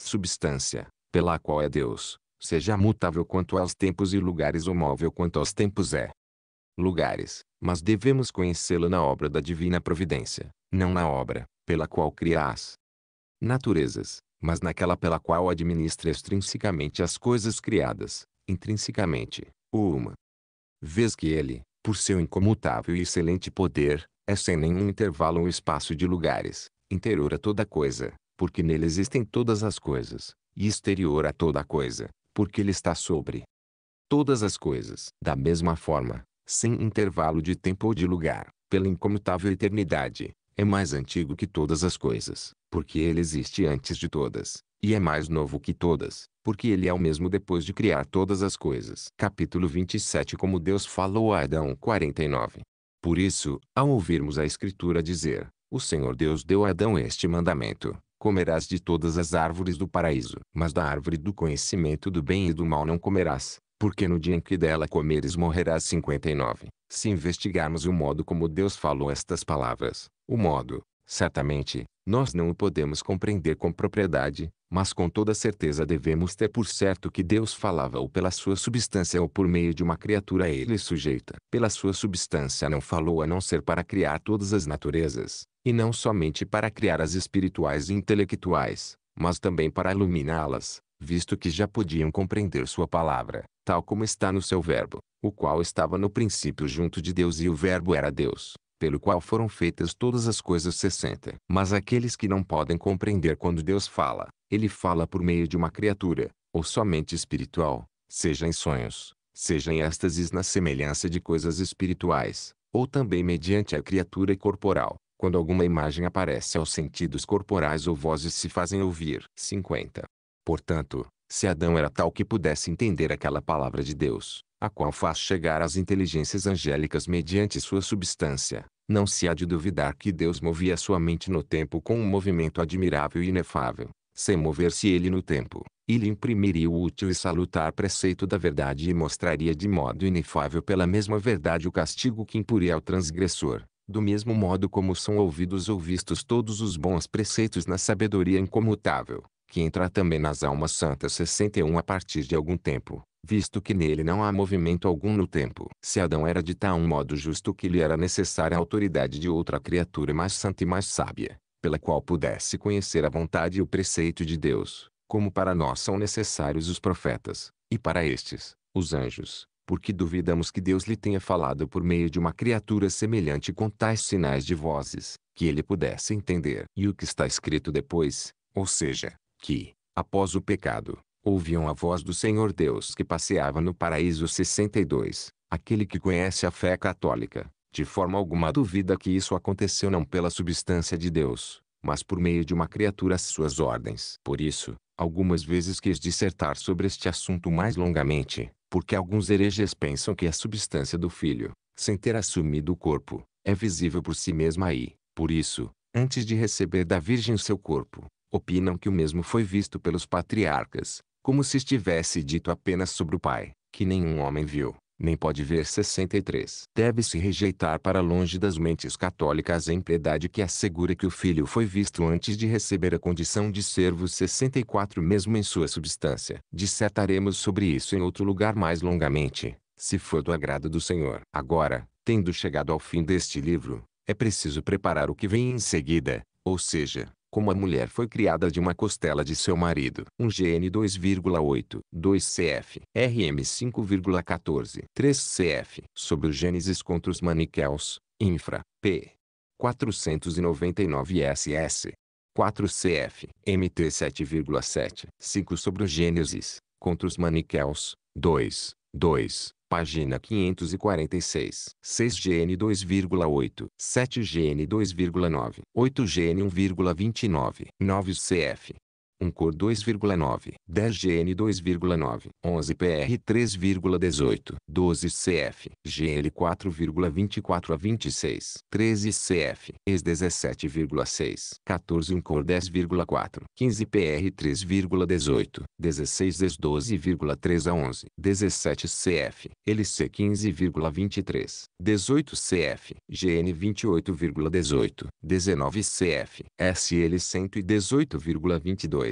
substância, pela qual é Deus, seja mutável quanto aos tempos e lugares ou móvel quanto aos tempos é lugares, mas devemos conhecê lo na obra da divina providência, não na obra pela qual cria as naturezas, mas naquela pela qual administra extrinsecamente as coisas criadas, intrinsecamente, ou uma vez que ele, por seu incomutável e excelente poder, é sem nenhum intervalo um espaço de lugares, interior a toda coisa, porque nele existem todas as coisas, e exterior a toda coisa, porque ele está sobre todas as coisas. Da mesma forma, sem intervalo de tempo ou de lugar, pela incomutável eternidade, é mais antigo que todas as coisas, porque ele existe antes de todas, e é mais novo que todas, porque ele é o mesmo depois de criar todas as coisas. Capítulo 27 Como Deus falou a Adão 49 Por isso, ao ouvirmos a Escritura dizer, o Senhor Deus deu a Adão este mandamento, comerás de todas as árvores do paraíso. Mas da árvore do conhecimento do bem e do mal não comerás, porque no dia em que dela comeres morrerás 59. Se investigarmos o modo como Deus falou estas palavras, o modo, certamente, nós não o podemos compreender com propriedade, mas com toda certeza devemos ter por certo que Deus falava ou pela sua substância ou por meio de uma criatura a ele sujeita. Pela sua substância não falou a não ser para criar todas as naturezas, e não somente para criar as espirituais e intelectuais, mas também para iluminá-las, visto que já podiam compreender sua palavra, tal como está no seu Verbo, o qual estava no princípio junto de Deus e o Verbo era Deus, pelo qual foram feitas todas as coisas 60. Mas aqueles que não podem compreender quando Deus fala, ele fala por meio de uma criatura, ou somente espiritual, seja em sonhos, seja em êxtases na semelhança de coisas espirituais, ou também mediante a criatura corporal, quando alguma imagem aparece aos sentidos corporais ou vozes se fazem ouvir. 50. Portanto, se Adão era tal que pudesse entender aquela palavra de Deus, a qual faz chegar às inteligências angélicas mediante sua substância, não se há de duvidar que Deus movia sua mente no tempo com um movimento admirável e inefável. Sem mover-se ele no tempo, ele imprimiria o útil e salutar preceito da verdade e mostraria de modo inefável pela mesma verdade o castigo que impuria ao transgressor do mesmo modo como são ouvidos ou vistos todos os bons preceitos na sabedoria incomutável, que entra também nas almas santas 61 a partir de algum tempo, visto que nele não há movimento algum no tempo. Se Adão era de tal modo justo que lhe era necessária a autoridade de outra criatura mais santa e mais sábia, pela qual pudesse conhecer a vontade e o preceito de Deus, como para nós são necessários os profetas, e para estes, os anjos, porque duvidamos que Deus lhe tenha falado por meio de uma criatura semelhante com tais sinais de vozes, que ele pudesse entender. E o que está escrito depois, ou seja, que, após o pecado, ouviam a voz do Senhor Deus que passeava no paraíso 62, aquele que conhece a fé católica, de forma alguma duvida que isso aconteceu não pela substância de Deus, mas por meio de uma criatura às suas ordens. Por isso, algumas vezes quis dissertar sobre este assunto mais longamente, porque alguns hereges pensam que a substância do filho, sem ter assumido o corpo, é visível por si mesma e, por isso, antes de receber da Virgem seu corpo, opinam que o mesmo foi visto pelos patriarcas, como se estivesse dito apenas sobre o Pai, que nenhum homem viu, nem pode ver 63. Deve-se rejeitar para longe das mentes católicas a impiedade que assegura que o filho foi visto antes de receber a condição de servo 64 mesmo em sua substância. Dissertaremos sobre isso em outro lugar mais longamente, se for do agrado do Senhor. Agora, tendo chegado ao fim deste livro, é preciso preparar o que vem em seguida, ou seja, como a mulher foi criada de uma costela de seu marido. Um GN 2,8, 2 CF, RM 5,14, 3 CF, sobre o Gênesis contra os maniqueus, infra, p. 499 SS. 4 CF, MT 7,7, 5 sobre o Gênesis, contra os maniqueus, 2, 2, Página 546. 6GN 2,8. 7GN 2,9. 8GN 1,29. 9CF. 1 cor 2,9, 10 GN 2,9, 11 PR 3,18, 12 CF, GL 4,24 a 26, 13 CF, ES 17,6, 14 1 cor 10,4, 15 PR 3,18, 16 ES 12,3 a 11, 17 CF, LC 15,23, 18 CF, GN 28,18, 19 CF, SL 118,22,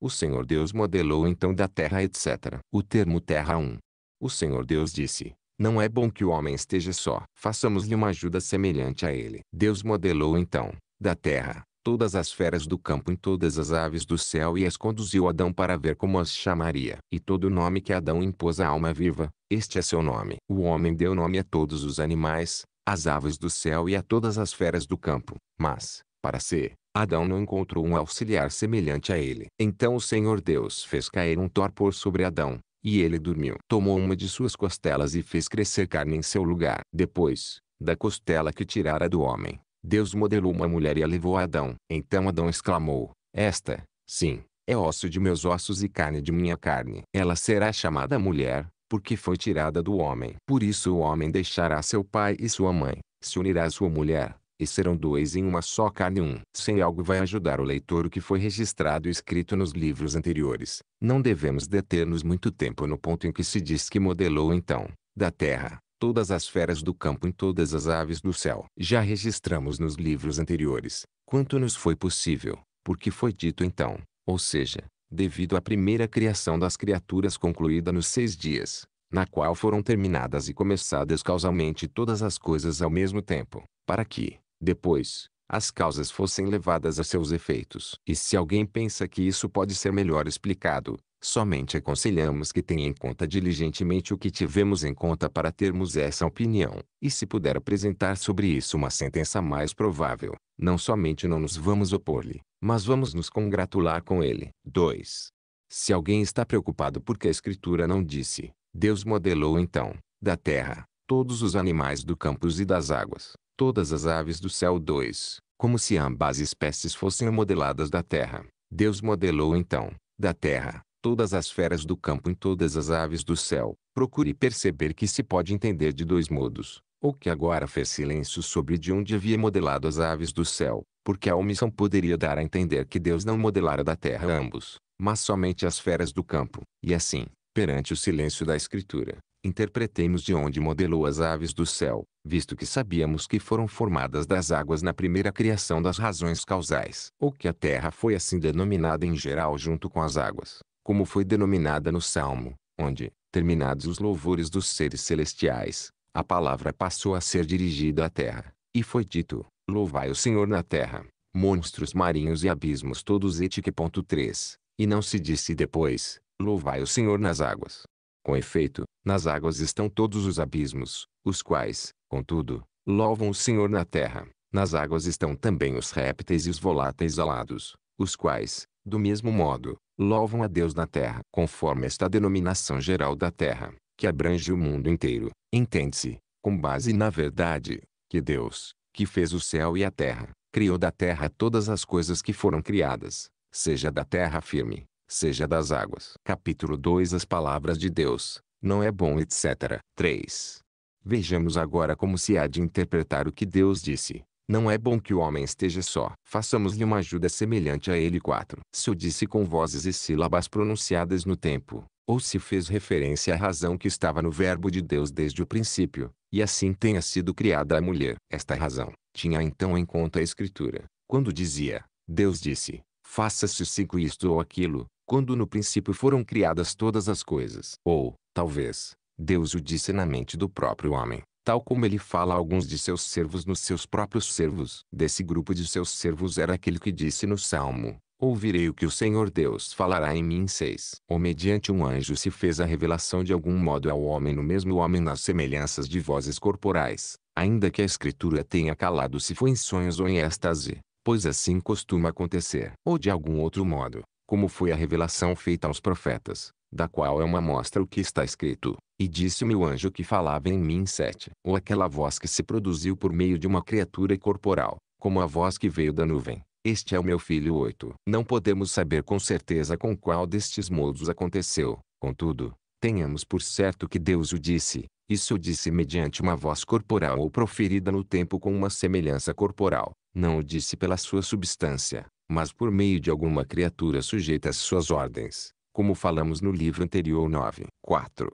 O Senhor Deus modelou então da terra etc. O termo terra 1. O Senhor Deus disse, não é bom que o homem esteja só. Façamos-lhe uma ajuda semelhante a ele. Deus modelou então, da terra, todas as feras do campo e todas as aves do céu e as conduziu Adão para ver como as chamaria. E todo o nome que Adão impôs à alma viva, este é seu nome. O homem deu nome a todos os animais, às aves do céu e a todas as feras do campo. Mas, para ser, Adão não encontrou um auxiliar semelhante a ele. Então o Senhor Deus fez cair um torpor sobre Adão, e ele dormiu. Tomou uma de suas costelas e fez crescer carne em seu lugar. Depois, da costela que tirara do homem, Deus modelou uma mulher e a levou a Adão. Então Adão exclamou: Esta, sim, é osso de meus ossos e carne de minha carne. Ela será chamada mulher, porque foi tirada do homem. Por isso o homem deixará seu pai e sua mãe, se unirá à sua mulher e serão dois em uma só carne um. Sem algo vai ajudar o leitor o que foi registrado e escrito nos livros anteriores. Não devemos deter-nos muito tempo no ponto em que se diz que modelou então, da terra, todas as feras do campo em todas as aves do céu. Já registramos nos livros anteriores, quanto nos foi possível, porque foi dito então, ou seja, devido à primeira criação das criaturas concluída nos seis dias, na qual foram terminadas e começadas causalmente todas as coisas ao mesmo tempo, para que, depois, as causas fossem levadas a seus efeitos. E se alguém pensa que isso pode ser melhor explicado, somente aconselhamos que tenha em conta diligentemente o que tivemos em conta para termos essa opinião, e se puder apresentar sobre isso uma sentença mais provável, não somente não nos vamos opor-lhe, mas vamos nos congratular com ele. 2. Se alguém está preocupado porque a Escritura não disse, Deus modelou então, da terra, todos os animais do campo e das águas, todas as aves do céu 2, como se ambas espécies fossem modeladas da terra. Deus modelou então, da terra, todas as feras do campo em todas as aves do céu. Procure perceber que se pode entender de dois modos, ou que agora fez silêncio sobre de onde havia modelado as aves do céu, porque a omissão poderia dar a entender que Deus não modelara da terra ambos, mas somente as feras do campo, e assim, perante o silêncio da Escritura, interpretemos de onde modelou as aves do céu, visto que sabíamos que foram formadas das águas na primeira criação das razões causais, ou que a terra foi assim denominada em geral junto com as águas, como foi denominada no Salmo, onde, terminados os louvores dos seres celestiais, a palavra passou a ser dirigida à terra, e foi dito, louvai o Senhor na terra, monstros marinhos e abismos todos etique.3, e não se disse depois, louvai o Senhor nas águas. Com efeito, nas águas estão todos os abismos, os quais, contudo, louvam o Senhor na terra. Nas águas estão também os répteis e os voláteis alados, os quais, do mesmo modo, louvam a Deus na terra, conforme esta denominação geral da terra, que abrange o mundo inteiro, entende-se, com base na verdade, que Deus, que fez o céu e a terra, criou da terra todas as coisas que foram criadas, seja da terra firme, seja das águas. Capítulo 2 As palavras de Deus, não é bom etc. 3. Vejamos agora como se há de interpretar o que Deus disse. Não é bom que o homem esteja só. Façamos-lhe uma ajuda semelhante a ele. 4. Se o disse com vozes e sílabas pronunciadas no tempo, ou se fez referência à razão que estava no verbo de Deus desde o princípio, e assim tenha sido criada a mulher. Esta razão, tinha então em conta a Escritura, quando dizia, Deus disse, faça-se cinco isto ou aquilo, quando no princípio foram criadas todas as coisas. Ou, talvez, Deus o disse na mente do próprio homem, tal como ele fala a alguns de seus servos nos seus próprios servos. Desse grupo de seus servos era aquele que disse no Salmo, Ouvirei o que o Senhor Deus falará em mim. 6. Ou mediante um anjo se fez a revelação de algum modo ao homem no mesmo homem nas semelhanças de vozes corporais, ainda que a escritura tenha calado se foi em sonhos ou em êxtase, pois assim costuma acontecer. Ou de algum outro modo, como foi a revelação feita aos profetas, da qual é uma mostra o que está escrito. E disse-me o anjo que falava em mim sete, ou aquela voz que se produziu por meio de uma criatura corporal, como a voz que veio da nuvem. Este é o meu filho oito. Não podemos saber com certeza com qual destes modos aconteceu. Contudo, tenhamos por certo que Deus o disse. Isso o disse mediante uma voz corporal ou proferida no tempo com uma semelhança corporal. Não o disse pela sua substância, mas por meio de alguma criatura sujeita às suas ordens, como falamos no livro anterior 9. 4.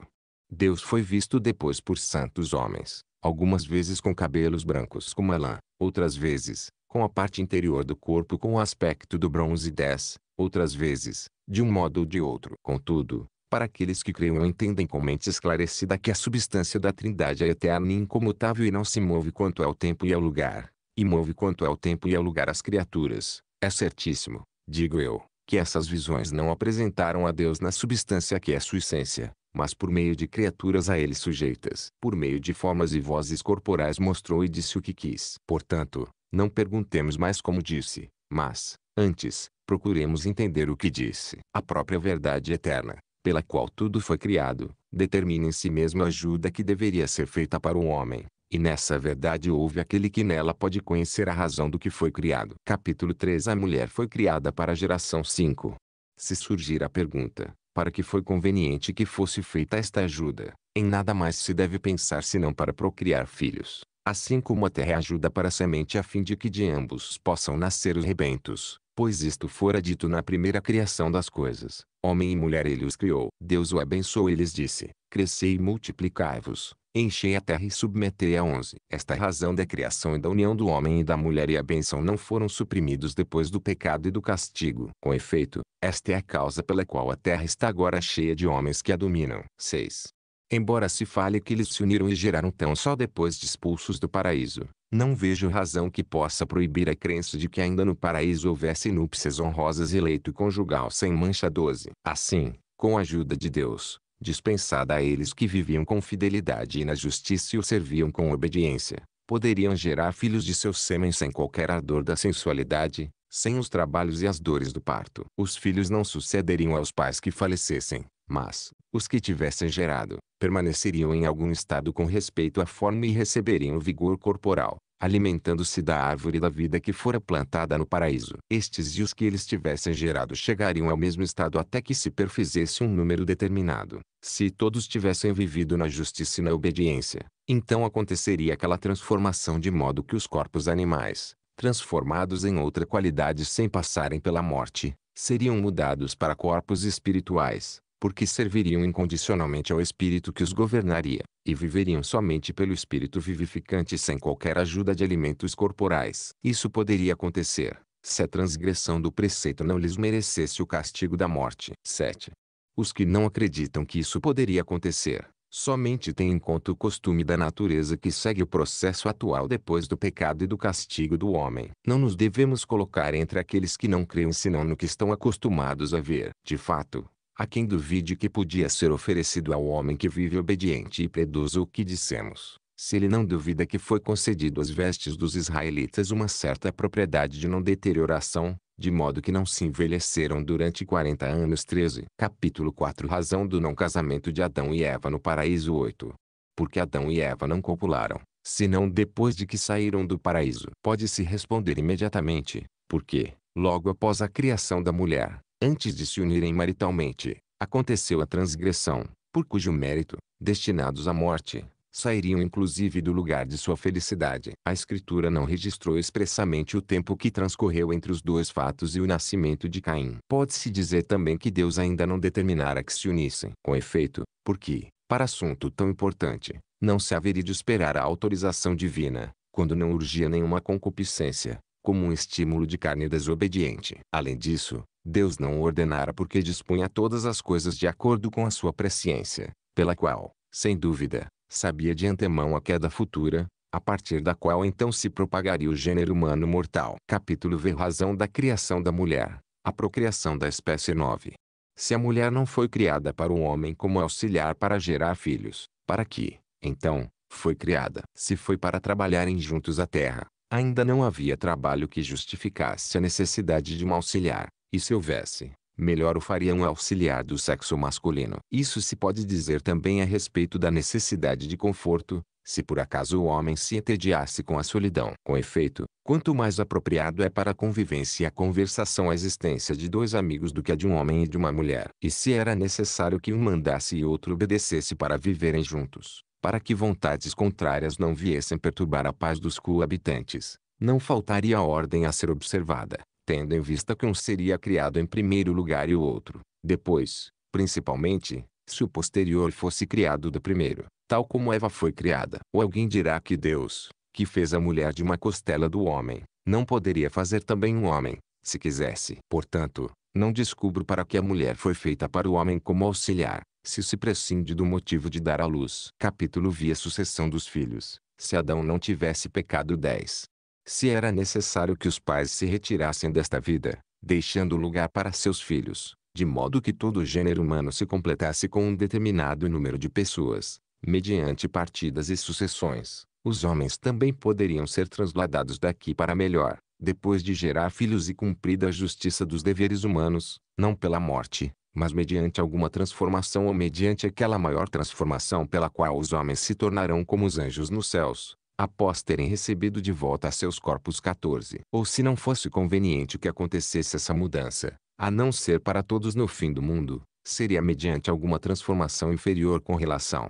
Deus foi visto depois por santos homens, algumas vezes com cabelos brancos como a lã, outras vezes, com a parte interior do corpo com o aspecto do bronze 10, outras vezes, de um modo ou de outro. Contudo, para aqueles que creiam ou entendem com mente esclarecida que a substância da trindade é eterna e incomutável e não se move quanto ao tempo e ao lugar, e move quanto ao tempo e ao lugar as criaturas, é certíssimo, digo eu, que essas visões não apresentaram a Deus na substância que é sua essência, mas por meio de criaturas a ele sujeitas. Por meio de formas e vozes corporais mostrou e disse o que quis. Portanto, não perguntemos mais como disse, mas, antes, procuremos entender o que disse. A própria verdade eterna, pela qual tudo foi criado, determina em si mesma a ajuda que deveria ser feita para o homem. E nessa verdade houve aquele que nela pode conhecer a razão do que foi criado. Capítulo 3 A mulher foi criada para a geração 5. Se surgir a pergunta, para que foi conveniente que fosse feita esta ajuda, em nada mais se deve pensar senão para procriar filhos. Assim como a terra ajuda para a semente a fim de que de ambos possam nascer os rebentos, pois isto fora dito na primeira criação das coisas. Homem e mulher ele os criou. Deus o abençoou e lhes disse, crescei e multiplicai-vos, enchei a terra e submetei a onze. Esta é razão da criação e da união do homem e da mulher e a benção não foram suprimidos depois do pecado e do castigo. Com efeito, esta é a causa pela qual a terra está agora cheia de homens que a dominam. 6. Embora se fale que eles se uniram e geraram tão só depois de expulsos do paraíso, não vejo razão que possa proibir a crença de que ainda no paraíso houvesse núpcias honrosas e leito conjugal sem mancha 12. Assim, com a ajuda de Deus, dispensada a eles que viviam com fidelidade e na justiça e o serviam com obediência, poderiam gerar filhos de seu sêmen sem qualquer ardor da sensualidade, sem os trabalhos e as dores do parto. Os filhos não sucederiam aos pais que falecessem, mas, os que tivessem gerado, permaneceriam em algum estado com respeito à forma e receberiam vigor corporal, alimentando-se da árvore da vida que fora plantada no paraíso. Estes e os que eles tivessem gerado chegariam ao mesmo estado até que se perfizesse um número determinado. Se todos tivessem vivido na justiça e na obediência, então aconteceria aquela transformação de modo que os corpos animais, transformados em outra qualidade sem passarem pela morte, seriam mudados para corpos espirituais, porque serviriam incondicionalmente ao espírito que os governaria, e viveriam somente pelo espírito vivificante sem qualquer ajuda de alimentos corporais. Isso poderia acontecer, se a transgressão do preceito não lhes merecesse o castigo da morte. 7. Os que não acreditam que isso poderia acontecer, somente têm em conta o costume da natureza que segue o processo atual depois do pecado e do castigo do homem. Não nos devemos colocar entre aqueles que não creem senão no que estão acostumados a ver. De fato, a quem duvide que podia ser oferecido ao homem que vive obediente e produz o que dissemos, se ele não duvida que foi concedido às vestes dos israelitas uma certa propriedade de não deterioração, de modo que não se envelheceram durante 40 anos 13. Capítulo 4 Razão do não casamento de Adão e Eva no paraíso 8. Porque Adão e Eva não copularam, senão depois de que saíram do paraíso. Pode-se responder imediatamente, porque, logo após a criação da mulher, antes de se unirem maritalmente, aconteceu a transgressão, por cujo mérito, destinados à morte, sairiam inclusive do lugar de sua felicidade. A escritura não registrou expressamente o tempo que transcorreu entre os dois fatos e o nascimento de Caim. Pode-se dizer também que Deus ainda não determinara que se unissem. Com efeito, porque, para assunto tão importante, não se haveria de esperar a autorização divina, quando não urgia nenhuma concupiscência, como um estímulo de carne desobediente. Além disso, Deus não ordenara porque dispunha todas as coisas de acordo com a sua presciência, pela qual, sem dúvida, sabia de antemão a queda futura, a partir da qual então se propagaria o gênero humano mortal. Capítulo V Razão da criação da mulher, a procriação da espécie 9. Se a mulher não foi criada para o homem como auxiliar para gerar filhos, para que, então, foi criada? Se foi para trabalharem juntos a terra, ainda não havia trabalho que justificasse a necessidade de um auxiliar. E se houvesse, melhor o faria um auxiliar do sexo masculino. Isso se pode dizer também a respeito da necessidade de conforto, se por acaso o homem se entediasse com a solidão. Com efeito, quanto mais apropriado é para a convivência e a conversação a existência de dois amigos do que a de um homem e de uma mulher. E se era necessário que um mandasse e outro obedecesse para viverem juntos, para que vontades contrárias não viessem perturbar a paz dos coabitantes, não faltaria ordem a ser observada tendo em vista que um seria criado em primeiro lugar e o outro, depois, principalmente, se o posterior fosse criado do primeiro, tal como Eva foi criada. Ou alguém dirá que Deus, que fez a mulher de uma costela do homem, não poderia fazer também um homem, se quisesse. Portanto, não descubro para que a mulher foi feita para o homem como auxiliar, se se prescinde do motivo de dar à luz. Capítulo via sucessão dos filhos. Se Adão não tivesse pecado 10 se era necessário que os pais se retirassem desta vida, deixando lugar para seus filhos, de modo que todo o gênero humano se completasse com um determinado número de pessoas, mediante partidas e sucessões, os homens também poderiam ser transladados daqui para melhor, depois de gerar filhos e cumprida a justiça dos deveres humanos, não pela morte, mas mediante alguma transformação ou mediante aquela maior transformação pela qual os homens se tornarão como os anjos nos céus, após terem recebido de volta a seus corpos 14, ou se não fosse conveniente que acontecesse essa mudança, a não ser para todos no fim do mundo, seria mediante alguma transformação inferior com relação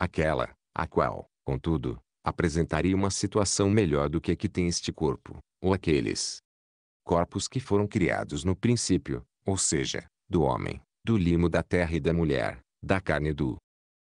àquela, a qual, contudo, apresentaria uma situação melhor do que a que tem este corpo, ou aqueles corpos que foram criados no princípio, ou seja, do homem, do limo da terra e da mulher, da carne do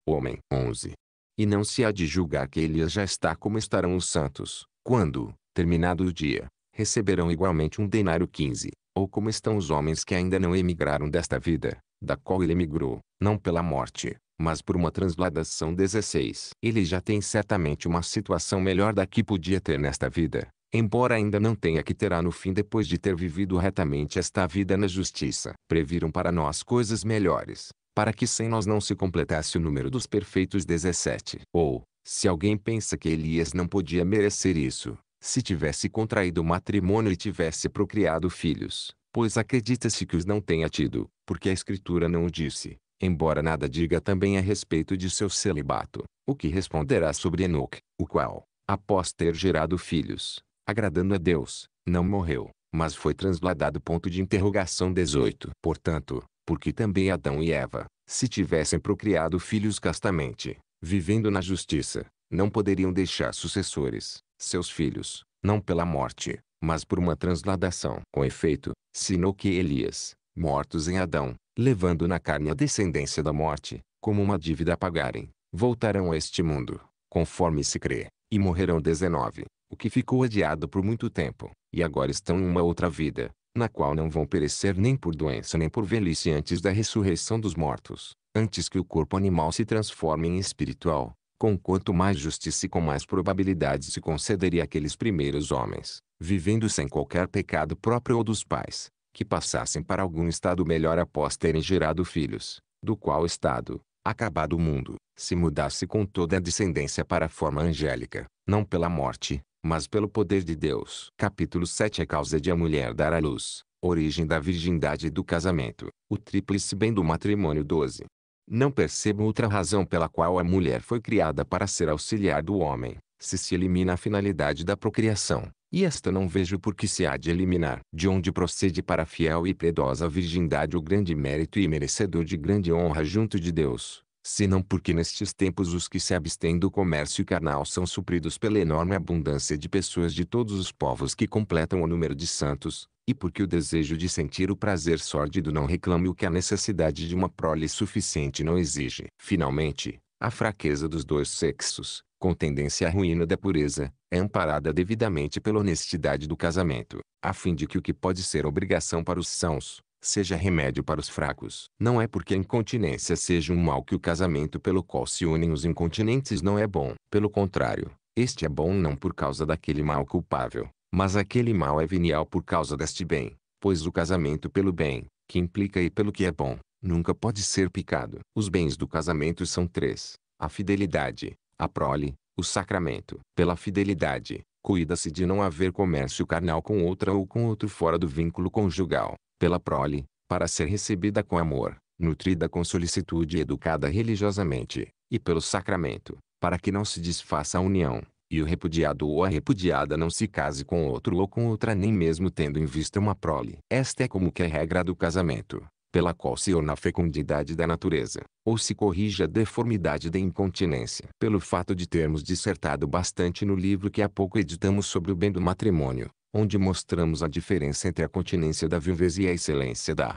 homem. 11. E não se há de julgar que Elias já está como estarão os santos, quando, terminado o dia, receberão igualmente um denário quinze, ou como estão os homens que ainda não emigraram desta vida, da qual ele emigrou, não pela morte, mas por uma transladação 16. Ele já tem certamente uma situação melhor da que podia ter nesta vida, embora ainda não tenha que terá no fim depois de ter vivido retamente esta vida na justiça. Previram para nós coisas melhores, para que sem nós não se completasse o número dos perfeitos 17. Ou, se alguém pensa que Elias não podia merecer isso, se tivesse contraído matrimônio e tivesse procriado filhos, pois acredita-se que os não tenha tido, porque a Escritura não o disse, embora nada diga também a respeito de seu celibato, o que responderá sobre Enoch, o qual, após ter gerado filhos, agradando a Deus, não morreu, mas foi transladado ponto de interrogação 18. Portanto, porque também Adão e Eva, se tivessem procriado filhos castamente, vivendo na justiça, não poderiam deixar sucessores, seus filhos, não pela morte, mas por uma transladação. Com efeito, Sinoque que Elias, mortos em Adão, levando na carne a descendência da morte, como uma dívida a pagarem, voltarão a este mundo, conforme se crê, e morrerão 19, o que ficou adiado por muito tempo, e agora estão em uma outra vida, na qual não vão perecer nem por doença nem por velhice antes da ressurreição dos mortos, antes que o corpo animal se transforme em espiritual, com quanto mais justiça e com mais probabilidade se concederia àqueles primeiros homens, vivendo sem qualquer pecado próprio ou dos pais, que passassem para algum estado melhor após terem gerado filhos, do qual estado, acabado o mundo, se mudasse com toda a descendência para a forma angélica, não pela morte, mas pelo poder de Deus. Capítulo 7 A causa de a mulher dar à luz, origem da virgindade e do casamento, o tríplice bem do matrimônio 12. Não percebo outra razão pela qual a mulher foi criada para ser auxiliar do homem, se se elimina a finalidade da procriação, e esta não vejo por que se há de eliminar. De onde procede para a fiel e piedosa virgindade o grande mérito e merecedor de grande honra junto de Deus, senão porque nestes tempos os que se abstêm do comércio carnal são supridos pela enorme abundância de pessoas de todos os povos que completam o número de santos, e porque o desejo de sentir o prazer sórdido não reclame o que a necessidade de uma prole suficiente não exige. Finalmente, a fraqueza dos dois sexos, com tendência à ruína da pureza, é amparada devidamente pela honestidade do casamento, a fim de que o que pode ser obrigação para os sãos, seja remédio para os fracos. Não é porque a incontinência seja um mal que o casamento pelo qual se unem os incontinentes não é bom. Pelo contrário, este é bom não por causa daquele mal culpável, mas aquele mal é venial por causa deste bem, pois o casamento pelo bem, que implica e pelo que é bom, nunca pode ser picado. Os bens do casamento são três: a fidelidade, a prole, o sacramento. Pela fidelidade, cuida-se de não haver comércio carnal com outra ou com outro fora do vínculo conjugal pela prole, para ser recebida com amor, nutrida com solicitude e educada religiosamente, e pelo sacramento, para que não se desfaça a união, e o repudiado ou a repudiada não se case com outro ou com outra nem mesmo tendo em vista uma prole. Esta é como que a regra do casamento, pela qual se orna a fecundidade da natureza, ou se corrige a deformidade da incontinência. Pelo fato de termos dissertado bastante no livro que há pouco editamos sobre o bem do matrimônio, onde mostramos a diferença entre a continência da viuvez e a excelência da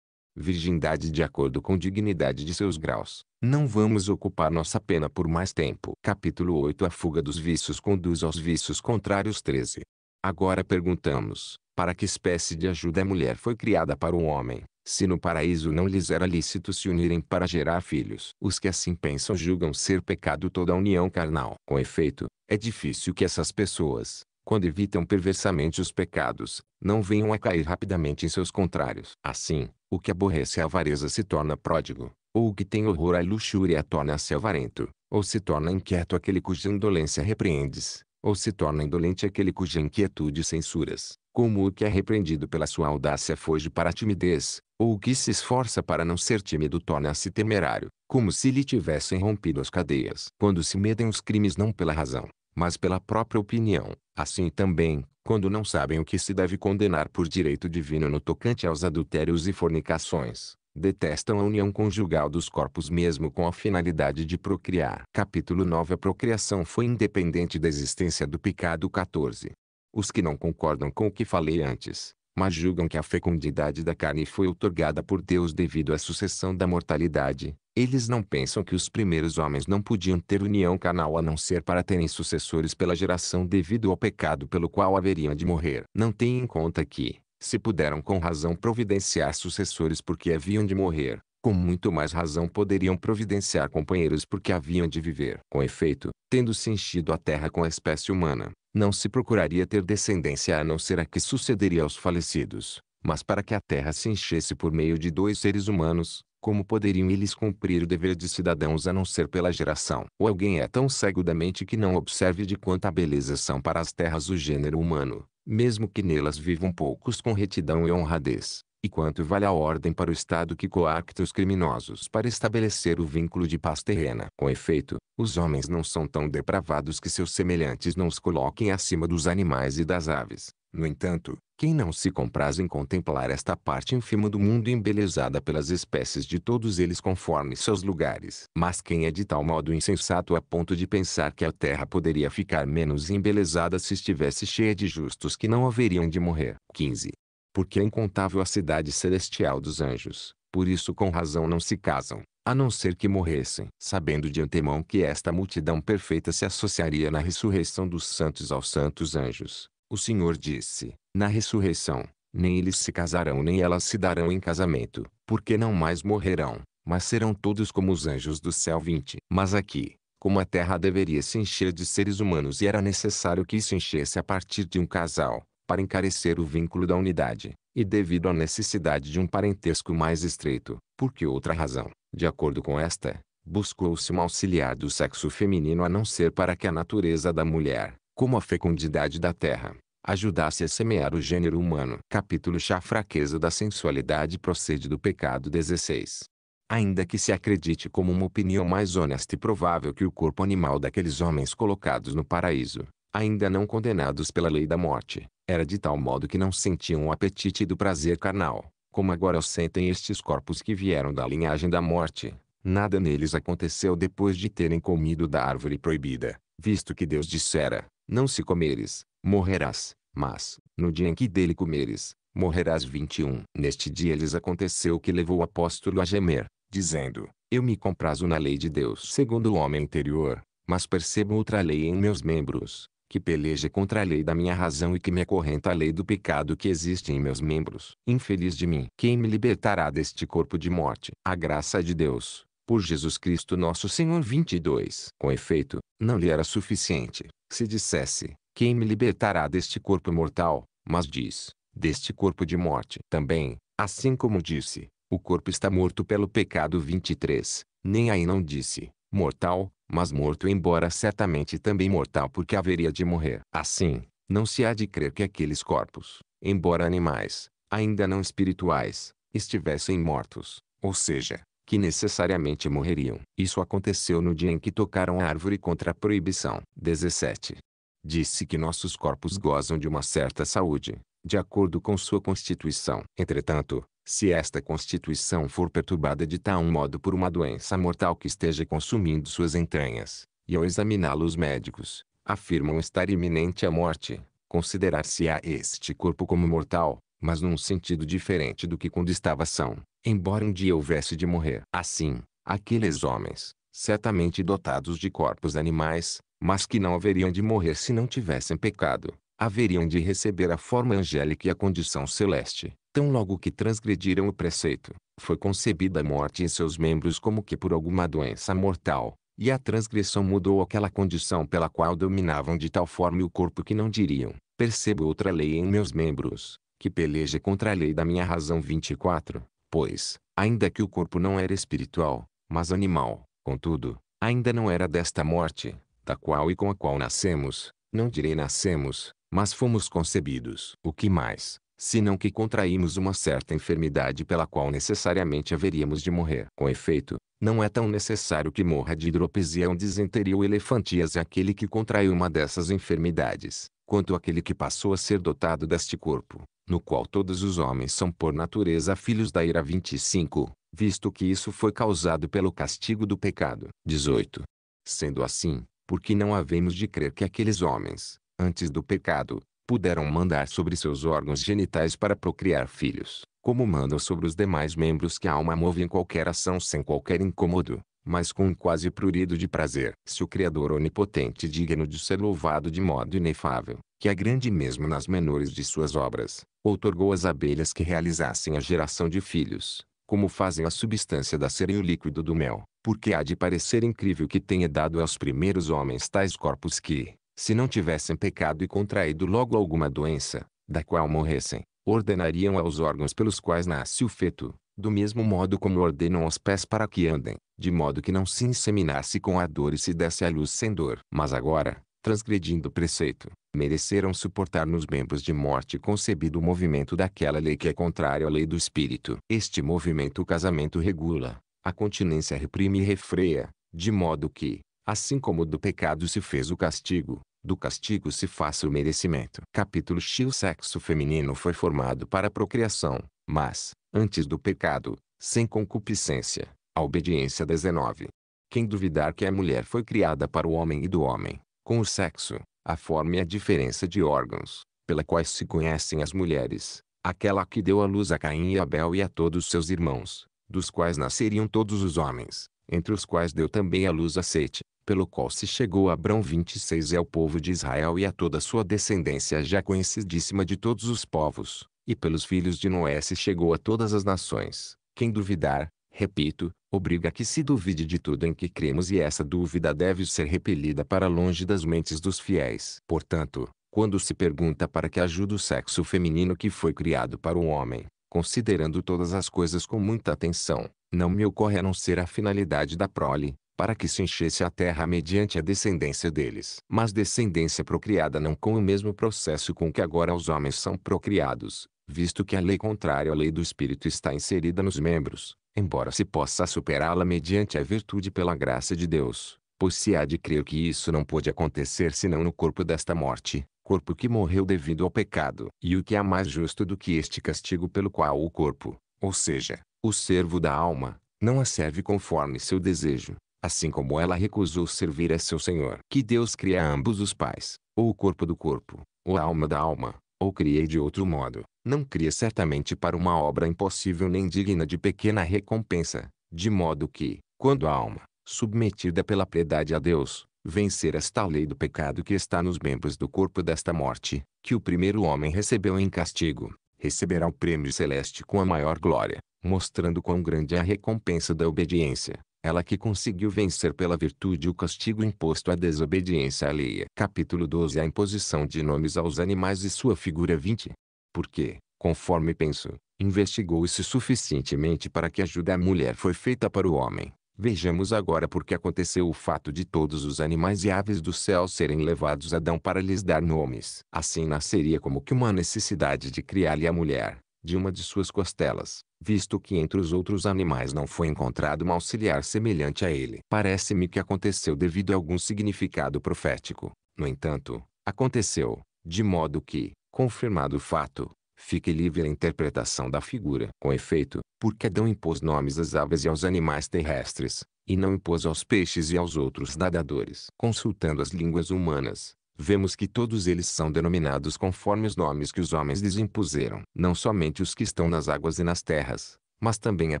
virgindade de acordo com dignidade de seus graus. Não vamos ocupar nossa pena por mais tempo. Capítulo 8 A fuga dos vícios conduz aos vícios contrários 13. Agora perguntamos, para que espécie de ajuda a mulher foi criada para o homem, se no paraíso não lhes era lícito se unirem para gerar filhos? Os que assim pensam julgam ser pecado toda união carnal. Com efeito, é difícil que essas pessoas, quando evitam perversamente os pecados, não venham a cair rapidamente em seus contrários. Assim, o que aborrece a avareza se torna pródigo, ou o que tem horror à luxúria torna-se avarento, ou se torna inquieto aquele cuja indolência repreendes, ou se torna indolente aquele cuja inquietude censuras, como o que é repreendido pela sua audácia foge para a timidez, ou o que se esforça para não ser tímido torna-se temerário, como se lhe tivessem rompido as cadeias. Quando se medem os crimes não pela razão, mas pela própria opinião. Assim também, quando não sabem o que se deve condenar por direito divino no tocante aos adultérios e fornicações, detestam a união conjugal dos corpos mesmo com a finalidade de procriar. Capítulo 9 A procriação foi independente da existência do pecado 14. Os que não concordam com o que falei antes, mas julgam que a fecundidade da carne foi outorgada por Deus devido à sucessão da mortalidade, eles não pensam que os primeiros homens não podiam ter união carnal a não ser para terem sucessores pela geração devido ao pecado pelo qual haveriam de morrer. Não têm em conta que, se puderam com razão providenciar sucessores porque haviam de morrer, com muito mais razão poderiam providenciar companheiros porque haviam de viver. Com efeito, tendo-se enchido a terra com a espécie humana, não se procuraria ter descendência a não ser a que sucederia aos falecidos. Mas para que a terra se enchesse por meio de dois seres humanos, como poderiam eles cumprir o dever de cidadãos a não ser pela geração? Ou alguém é tão cego da mente que não observe de quanta beleza são para as terras o gênero humano, mesmo que nelas vivam poucos com retidão e honradez? E quanto vale a ordem para o Estado que coacta os criminosos para estabelecer o vínculo de paz terrena? Com efeito, os homens não são tão depravados que seus semelhantes não os coloquem acima dos animais e das aves. No entanto, quem não se compraz em contemplar esta parte ínfima do mundo embelezada pelas espécies de todos eles conforme seus lugares. Mas quem é de tal modo insensato a ponto de pensar que a terra poderia ficar menos embelezada se estivesse cheia de justos que não haveriam de morrer. 15. Porque é incontável a cidade celestial dos anjos, por isso com razão não se casam, a não ser que morressem. Sabendo de antemão que esta multidão perfeita se associaria na ressurreição dos santos aos santos anjos, o Senhor disse, na ressurreição, nem eles se casarão nem elas se darão em casamento, porque não mais morrerão, mas serão todos como os anjos do céu 20. Mas aqui, como a terra deveria se encher de seres humanos e era necessário que isso enchesse a partir de um casal, para encarecer o vínculo da unidade, e devido à necessidade de um parentesco mais estreito, por que outra razão, de acordo com esta, buscou-se um auxiliar do sexo feminino a não ser para que a natureza da mulher, como a fecundidade da terra, ajudasse a semear o gênero humano. Capítulo Chá Fraqueza da sensualidade procede do pecado 16. Ainda que se acredite como uma opinião mais honesta e provável que o corpo animal daqueles homens colocados no paraíso, ainda não condenados pela lei da morte, era de tal modo que não sentiam o apetite do prazer carnal, como agora sentem estes corpos que vieram da linhagem da morte. Nada neles aconteceu depois de terem comido da árvore proibida, visto que Deus dissera: não se comeres, morrerás, mas, no dia em que dele comeres, morrerás 21. Neste dia lhes aconteceu que levou o apóstolo a gemer, dizendo, eu me comprazo na lei de Deus segundo o homem interior, mas percebo outra lei em meus membros, que peleja contra a lei da minha razão e que me acorrenta a lei do pecado que existe em meus membros. Infeliz de mim! Quem me libertará deste corpo de morte? A graça de Deus, por Jesus Cristo nosso Senhor 22. Com efeito, não lhe era suficiente, se dissesse, quem me libertará deste corpo mortal, mas diz, deste corpo de morte também, assim como disse, o corpo está morto pelo pecado 23, nem aí não disse, mortal, mas morto embora certamente também mortal porque haveria de morrer. Assim, não se há de crer que aqueles corpos, embora animais, ainda não espirituais, estivessem mortos, ou seja, que necessariamente morreriam. Isso aconteceu no dia em que tocaram a árvore contra a proibição. 17. Disse que nossos corpos gozam de uma certa saúde, de acordo com sua constituição. Entretanto, se esta constituição for perturbada de tal modo por uma doença mortal que esteja consumindo suas entranhas, e ao examiná-lo os médicos, afirmam estar iminente a morte, considerar-se-á este corpo como mortal, mas num sentido diferente do que quando estava são, embora um dia houvesse de morrer. Assim, aqueles homens, certamente dotados de corpos animais, mas que não haveriam de morrer se não tivessem pecado, haveriam de receber a forma angélica e a condição celeste. Tão logo que transgrediram o preceito, foi concebida a morte em seus membros como que por alguma doença mortal, e a transgressão mudou aquela condição pela qual dominavam de tal forma o corpo que não diriam, percebo outra lei em meus membros, que peleja contra a lei da minha razão 24, pois, ainda que o corpo não era espiritual, mas animal, contudo, ainda não era desta morte, da qual e com a qual nascemos, não direi nascemos, mas fomos concebidos. O que mais, senão que contraímos uma certa enfermidade pela qual necessariamente haveríamos de morrer. Com efeito, não é tão necessário que morra de hidropesia ou desenteria ou elefantias aquele que contraiu uma dessas enfermidades, quanto aquele que passou a ser dotado deste corpo no qual todos os homens são por natureza filhos da ira 25, visto que isso foi causado pelo castigo do pecado. 18. Sendo assim, por que não havemos de crer que aqueles homens, antes do pecado, puderam mandar sobre seus órgãos genitais para procriar filhos, como mandam sobre os demais membros que a alma move em qualquer ação sem qualquer incômodo, mas com um quase prurido de prazer. Se o Criador onipotente digno de ser louvado de modo inefável, que é grande mesmo nas menores de suas obras, outorgou às abelhas que realizassem a geração de filhos, como fazem a substância da cera e o líquido do mel, porque há de parecer incrível que tenha dado aos primeiros homens tais corpos que, se não tivessem pecado e contraído logo alguma doença, da qual morressem, ordenariam aos órgãos pelos quais nasce o feto, do mesmo modo como ordenam aos pés para que andem, de modo que não se inseminasse com a dor e se desse à luz sem dor. Mas agora, transgredindo o preceito, mereceram suportar nos membros de morte concebido o movimento daquela lei que é contrária à lei do espírito. Este movimento o casamento regula, a continência reprime e refreia, de modo que, assim como do pecado se fez o castigo, do castigo se faça o merecimento. Capítulo X O sexo feminino foi formado para a procriação, mas, antes do pecado, sem concupiscência, a obediência 19. Quem duvidar que a mulher foi criada para o homem e do homem, com o sexo, a forma e a diferença de órgãos, pela quais se conhecem as mulheres, aquela que deu à luz a Caim e Abel e a todos seus irmãos, dos quais nasceriam todos os homens, entre os quais deu também à luz a Sete, pelo qual se chegou a Abrão 26 e ao povo de Israel e a toda sua descendência já conhecidíssima de todos os povos, e pelos filhos de Noé se chegou a todas as nações. Quem duvidar, repito, obriga que se duvide de tudo em que cremos e essa dúvida deve ser repelida para longe das mentes dos fiéis. Portanto, quando se pergunta para que ajuda o sexo feminino que foi criado para o homem, considerando todas as coisas com muita atenção, não me ocorre a não ser a finalidade da prole, para que se enchesse a terra mediante a descendência deles. Mas descendência procriada não com o mesmo processo com que agora os homens são procriados, visto que a lei contrária à lei do espírito está inserida nos membros, embora se possa superá-la mediante a virtude pela graça de Deus, pois se há de crer que isso não pôde acontecer senão no corpo desta morte, corpo que morreu devido ao pecado, e o que há é mais justo do que este castigo pelo qual o corpo, ou seja, o servo da alma, não a serve conforme seu desejo, assim como ela recusou servir a seu Senhor. Que Deus cria ambos os pais, ou o corpo do corpo, ou a alma da alma, ou criei de outro modo, não cria certamente para uma obra impossível nem digna de pequena recompensa, de modo que, quando a alma, submetida pela piedade a Deus, vencer esta lei do pecado que está nos membros do corpo desta morte, que o primeiro homem recebeu em castigo, receberá o prêmio celeste com a maior glória, mostrando quão grande é a recompensa da obediência, ela que conseguiu vencer pela virtude o castigo imposto à desobediência alheia. Capítulo 12 A imposição de nomes aos animais e sua figura 20 porque, conforme penso, investigou isso suficientemente para que a ajuda à mulher foi feita para o homem. Vejamos agora por que aconteceu o fato de todos os animais e aves do céu serem levados a Adão para lhes dar nomes. Assim nasceria como que uma necessidade de criar-lhe a mulher, de uma de suas costelas, visto que entre os outros animais não foi encontrado um auxiliar semelhante a ele. Parece-me que aconteceu devido a algum significado profético. No entanto, aconteceu, de modo que, Confirmado o fato, fique livre a interpretação da figura. Com efeito, porque Adão impôs nomes às aves e aos animais terrestres, e não impôs aos peixes e aos outros nadadores. Consultando as línguas humanas, vemos que todos eles são denominados conforme os nomes que os homens lhes impuseram. Não somente os que estão nas águas e nas terras, mas também a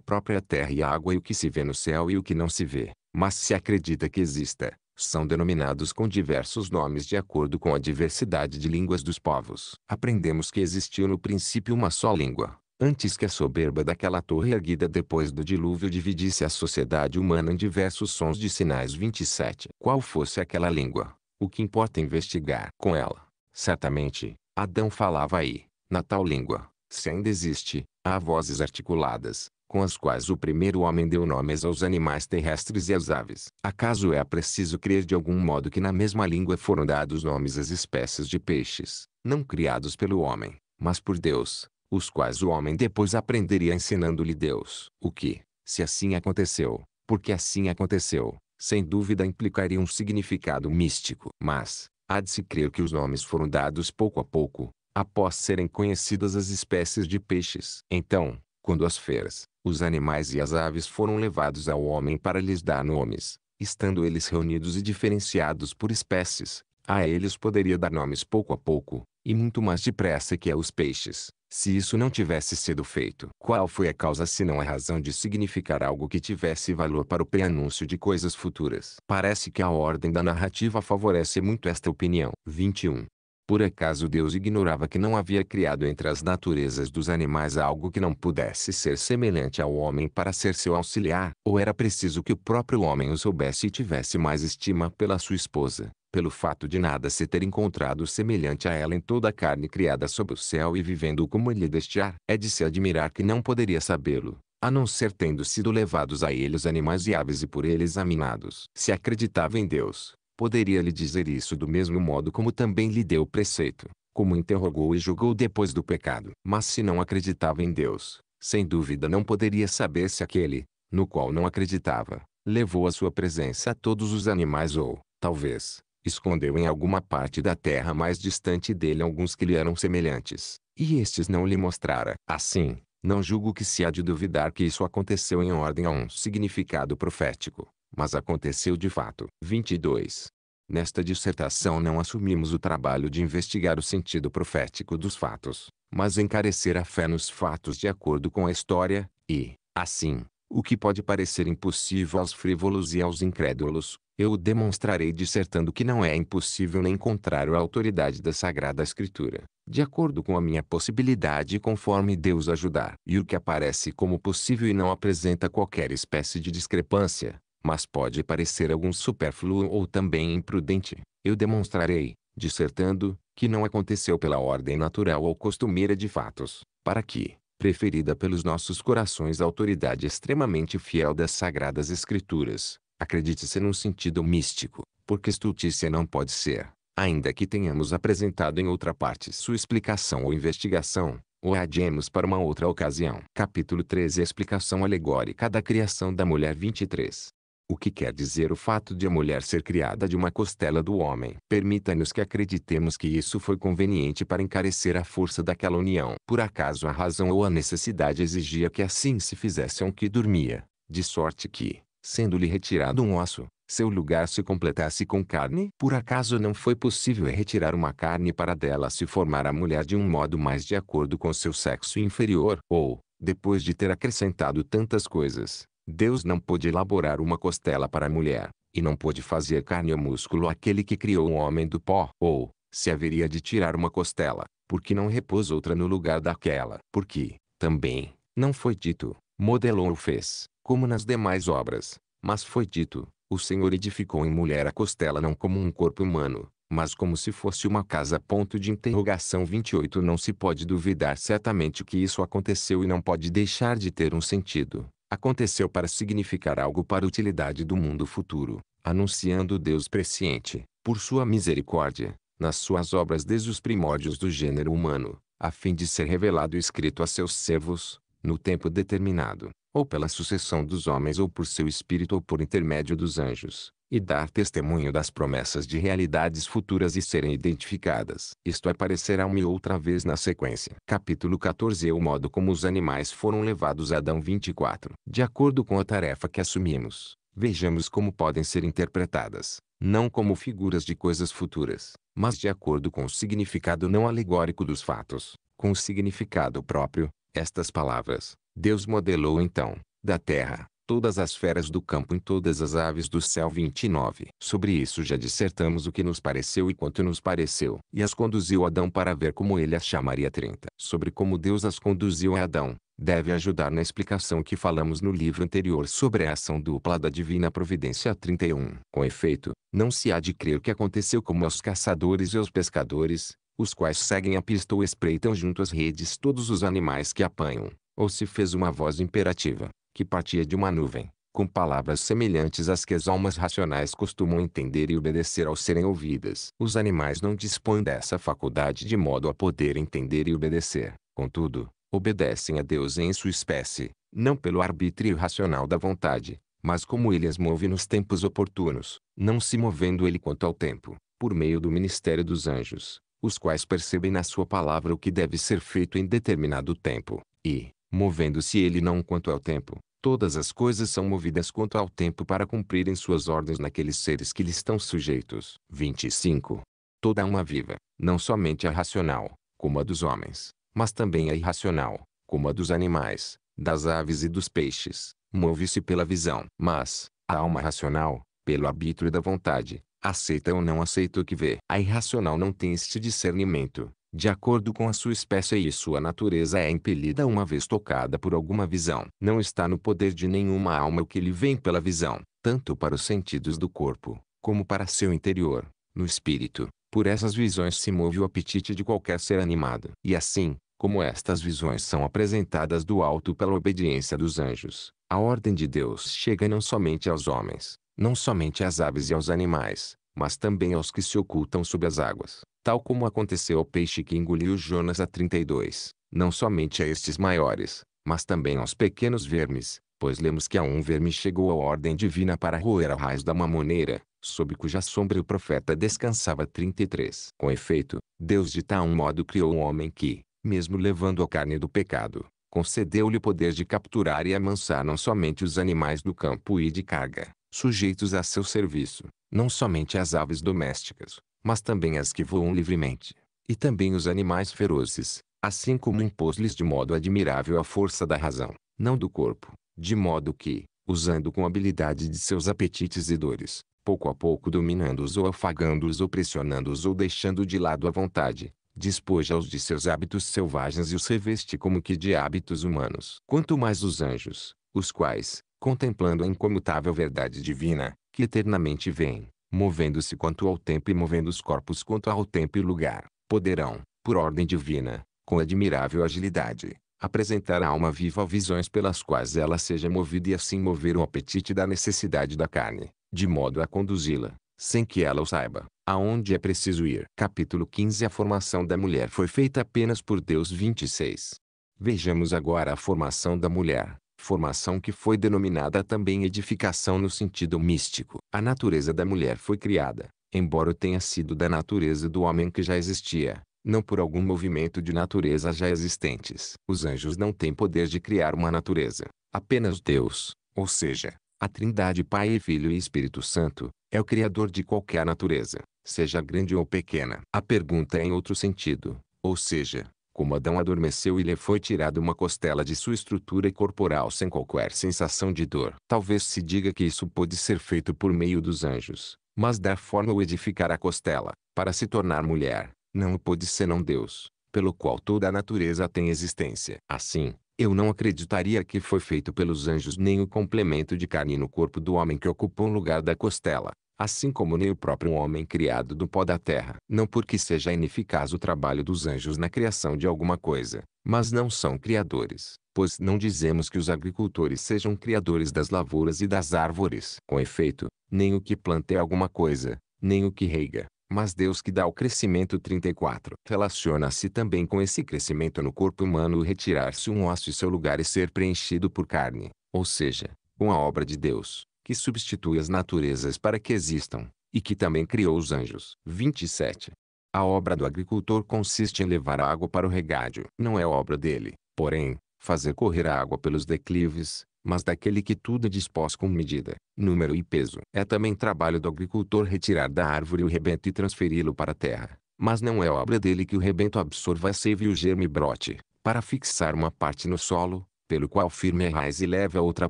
própria terra e a água e o que se vê no céu e o que não se vê, mas se acredita que exista, são denominados com diversos nomes de acordo com a diversidade de línguas dos povos. Aprendemos que existiu no princípio uma só língua, antes que a soberba daquela torre erguida depois do dilúvio dividisse a sociedade humana em diversos sons de sinais 27. Qual fosse aquela língua, o que importa investigar com ela. Certamente, Adão falava aí, na tal língua, se ainda existe, há vozes articuladas, com as quais o primeiro homem deu nomes aos animais terrestres e às aves. Acaso é preciso crer de algum modo que na mesma língua foram dados nomes às espécies de peixes, não criados pelo homem, mas por Deus, os quais o homem depois aprenderia ensinando-lhe Deus. O que, se assim aconteceu, porque assim aconteceu, sem dúvida implicaria um significado místico. Mas, há de se crer que os nomes foram dados pouco a pouco, após serem conhecidas as espécies de peixes. Então, quando as feras, os animais e as aves foram levados ao homem para lhes dar nomes, estando eles reunidos e diferenciados por espécies. A eles poderia dar nomes pouco a pouco, e muito mais depressa que aos peixes, se isso não tivesse sido feito. Qual foi a causa se não a razão de significar algo que tivesse valor para o preanúncio de coisas futuras? Parece que a ordem da narrativa favorece muito esta opinião. 21. Por acaso Deus ignorava que não havia criado entre as naturezas dos animais algo que não pudesse ser semelhante ao homem para ser seu auxiliar? Ou era preciso que o próprio homem o soubesse e tivesse mais estima pela sua esposa, pelo fato de nada se ter encontrado semelhante a ela em toda a carne criada sob o céu e vivendo como ele deste ar? É de se admirar que não poderia sabê-lo, a não ser tendo sido levados a ele os animais e aves e por eles examinados. Se acreditava em Deus, Poderia lhe dizer isso do mesmo modo como também lhe deu o preceito, como interrogou e julgou depois do pecado. Mas se não acreditava em Deus, sem dúvida não poderia saber se aquele, no qual não acreditava, levou a sua presença a todos os animais ou, talvez, escondeu em alguma parte da terra mais distante dele alguns que lhe eram semelhantes, e estes não lhe mostrara. Assim, não julgo que se há de duvidar que isso aconteceu em ordem a um significado profético, mas aconteceu de fato. 22. Nesta dissertação não assumimos o trabalho de investigar o sentido profético dos fatos, mas encarecer a fé nos fatos de acordo com a história, e, assim, o que pode parecer impossível aos frívolos e aos incrédulos, eu o demonstrarei dissertando que não é impossível nem contrário à autoridade da Sagrada Escritura, de acordo com a minha possibilidade e conforme Deus ajudar. E o que aparece como possível e não apresenta qualquer espécie de discrepância, mas pode parecer algum supérfluo ou também imprudente. Eu demonstrarei, dissertando, que não aconteceu pela ordem natural ou costumeira de fatos, para que, preferida pelos nossos corações a autoridade extremamente fiel das Sagradas Escrituras, acredite-se num sentido místico, porque estultícia não pode ser, ainda que tenhamos apresentado em outra parte sua explicação ou investigação, ou a adiemos para uma outra ocasião. Capítulo 13 Explicação alegórica da criação da mulher 23 o que quer dizer o fato de a mulher ser criada de uma costela do homem. Permita-nos que acreditemos que isso foi conveniente para encarecer a força daquela união. Por acaso a razão ou a necessidade exigia que assim se fizesse um que dormia, de sorte que, sendo-lhe retirado um osso, seu lugar se completasse com carne? Por acaso não foi possível retirar uma carne para dela se formar a mulher de um modo mais de acordo com seu sexo inferior? Ou, depois de ter acrescentado tantas coisas, Deus não pôde elaborar uma costela para a mulher, e não pôde fazer carne ou músculo aquele que criou o homem do pó. Ou, se haveria de tirar uma costela, porque não repôs outra no lugar daquela? Porque, também, não foi dito, modelou ou fez, como nas demais obras, mas foi dito, o Senhor edificou em mulher a costela não como um corpo humano, mas como se fosse uma casa. Ponto de interrogação 28 Não se pode duvidar certamente que isso aconteceu e não pode deixar de ter um sentido, aconteceu para significar algo para a utilidade do mundo futuro, anunciando Deus presciente, por sua misericórdia, nas suas obras desde os primórdios do gênero humano, a fim de ser revelado e escrito a seus servos, no tempo determinado, ou pela sucessão dos homens ou por seu espírito ou por intermédio dos anjos, e dar testemunho das promessas de realidades futuras e serem identificadas. Isto aparecerá é, uma e outra vez na sequência. Capítulo 14 O modo como os animais foram levados a Adão 24. De acordo com a tarefa que assumimos, vejamos como podem ser interpretadas, não como figuras de coisas futuras, mas de acordo com o significado não alegórico dos fatos, com o significado próprio, estas palavras, Deus modelou então, da terra, todas as feras do campo e todas as aves do céu 29. Sobre isso já dissertamos o que nos pareceu e quanto nos pareceu, e as conduziu Adão para ver como ele as chamaria 30. Sobre como Deus as conduziu a Adão, deve ajudar na explicação que falamos no livro anterior sobre a ação dupla da divina providência 31. Com efeito, não se há de crer que aconteceu como aos caçadores e aos pescadores, os quais seguem a pista ou espreitam junto às redes todos os animais que apanham, ou se fez uma voz imperativa, que partia de uma nuvem, com palavras semelhantes às que as almas racionais costumam entender e obedecer ao serem ouvidas. Os animais não dispõem dessa faculdade de modo a poder entender e obedecer. Contudo, obedecem a Deus em sua espécie, não pelo arbítrio racional da vontade, mas como ele as move nos tempos oportunos, não se movendo ele quanto ao tempo, por meio do ministério dos anjos, os quais percebem na sua palavra o que deve ser feito em determinado tempo, e, movendo-se ele não quanto ao tempo. Todas as coisas são movidas quanto ao tempo para cumprirem suas ordens naqueles seres que lhe estão sujeitos. 25. Toda alma viva, não somente a racional, como a dos homens, mas também a irracional, como a dos animais, das aves e dos peixes, move-se pela visão. Mas, a alma racional, pelo arbítrio da vontade, aceita ou não aceita o que vê. A irracional não tem este discernimento, de acordo com a sua espécie e sua natureza é impelida uma vez tocada por alguma visão. Não está no poder de nenhuma alma o que lhe vem pela visão, tanto para os sentidos do corpo, como para seu interior, no espírito. Por essas visões se move o apetite de qualquer ser animado. E assim, como estas visões são apresentadas do alto pela obediência dos anjos, a ordem de Deus chega não somente aos homens, não somente às aves e aos animais, mas também aos que se ocultam sob as águas, tal como aconteceu ao peixe que engoliu Jonas a 32, não somente a estes maiores, mas também aos pequenos vermes, pois lemos que a um verme chegou a ordem divina para roer a raiz da mamoneira, sob cuja sombra o profeta descansava 33. Com efeito, Deus de tal modo criou o um homem que, mesmo levando a carne do pecado, concedeu-lhe o poder de capturar e amansar não somente os animais do campo e de carga, sujeitos a seu serviço, não somente as aves domésticas, mas também as que voam livremente, e também os animais ferozes, assim como impôs-lhes de modo admirável a força da razão, não do corpo, de modo que, usando com habilidade de seus apetites e dores, pouco a pouco dominando-os ou afagando-os ou pressionando-os ou deixando de lado a vontade, despoja-os de seus hábitos selvagens e os reveste como que de hábitos humanos. Quanto mais os anjos, os quais, contemplando a incomutável verdade divina, que eternamente vêm, movendo-se quanto ao tempo e movendo os corpos quanto ao tempo e lugar, poderão, por ordem divina, com admirável agilidade, apresentar à alma viva visões pelas quais ela seja movida e assim mover o apetite da necessidade da carne, de modo a conduzi-la, sem que ela o saiba, aonde é preciso ir. Capítulo 15 A formação da mulher foi feita apenas por Deus 26. Vejamos agora a formação da mulher formação que foi denominada também edificação no sentido místico. A natureza da mulher foi criada, embora tenha sido da natureza do homem que já existia, não por algum movimento de natureza já existentes. Os anjos não têm poder de criar uma natureza, apenas Deus, ou seja, a Trindade Pai e Filho e Espírito Santo, é o criador de qualquer natureza, seja grande ou pequena. A pergunta é em outro sentido, ou seja, como Adão adormeceu e lhe foi tirada uma costela de sua estrutura corporal sem qualquer sensação de dor. Talvez se diga que isso pôde ser feito por meio dos anjos, mas da forma o edificar a costela, para se tornar mulher, não o pôde não Deus, pelo qual toda a natureza tem existência. Assim, eu não acreditaria que foi feito pelos anjos nem o complemento de carne no corpo do homem que ocupou o lugar da costela, assim como nem o próprio homem criado do pó da terra. Não porque seja ineficaz o trabalho dos anjos na criação de alguma coisa, mas não são criadores, pois não dizemos que os agricultores sejam criadores das lavouras e das árvores. Com efeito, nem o que planta é alguma coisa, nem o que reiga, mas Deus que dá o crescimento 34. Relaciona-se também com esse crescimento no corpo humano o retirar-se um osso de seu lugar e ser preenchido por carne, ou seja, com a obra de Deus que substitui as naturezas para que existam, e que também criou os anjos. 27. A obra do agricultor consiste em levar a água para o regádio. Não é obra dele, porém, fazer correr a água pelos declives, mas daquele que tudo dispôs com medida, número e peso. É também trabalho do agricultor retirar da árvore o rebento e transferi-lo para a terra, mas não é obra dele que o rebento absorva a seiva e o germe brote, para fixar uma parte no solo, pelo qual firme a raiz e leve a outra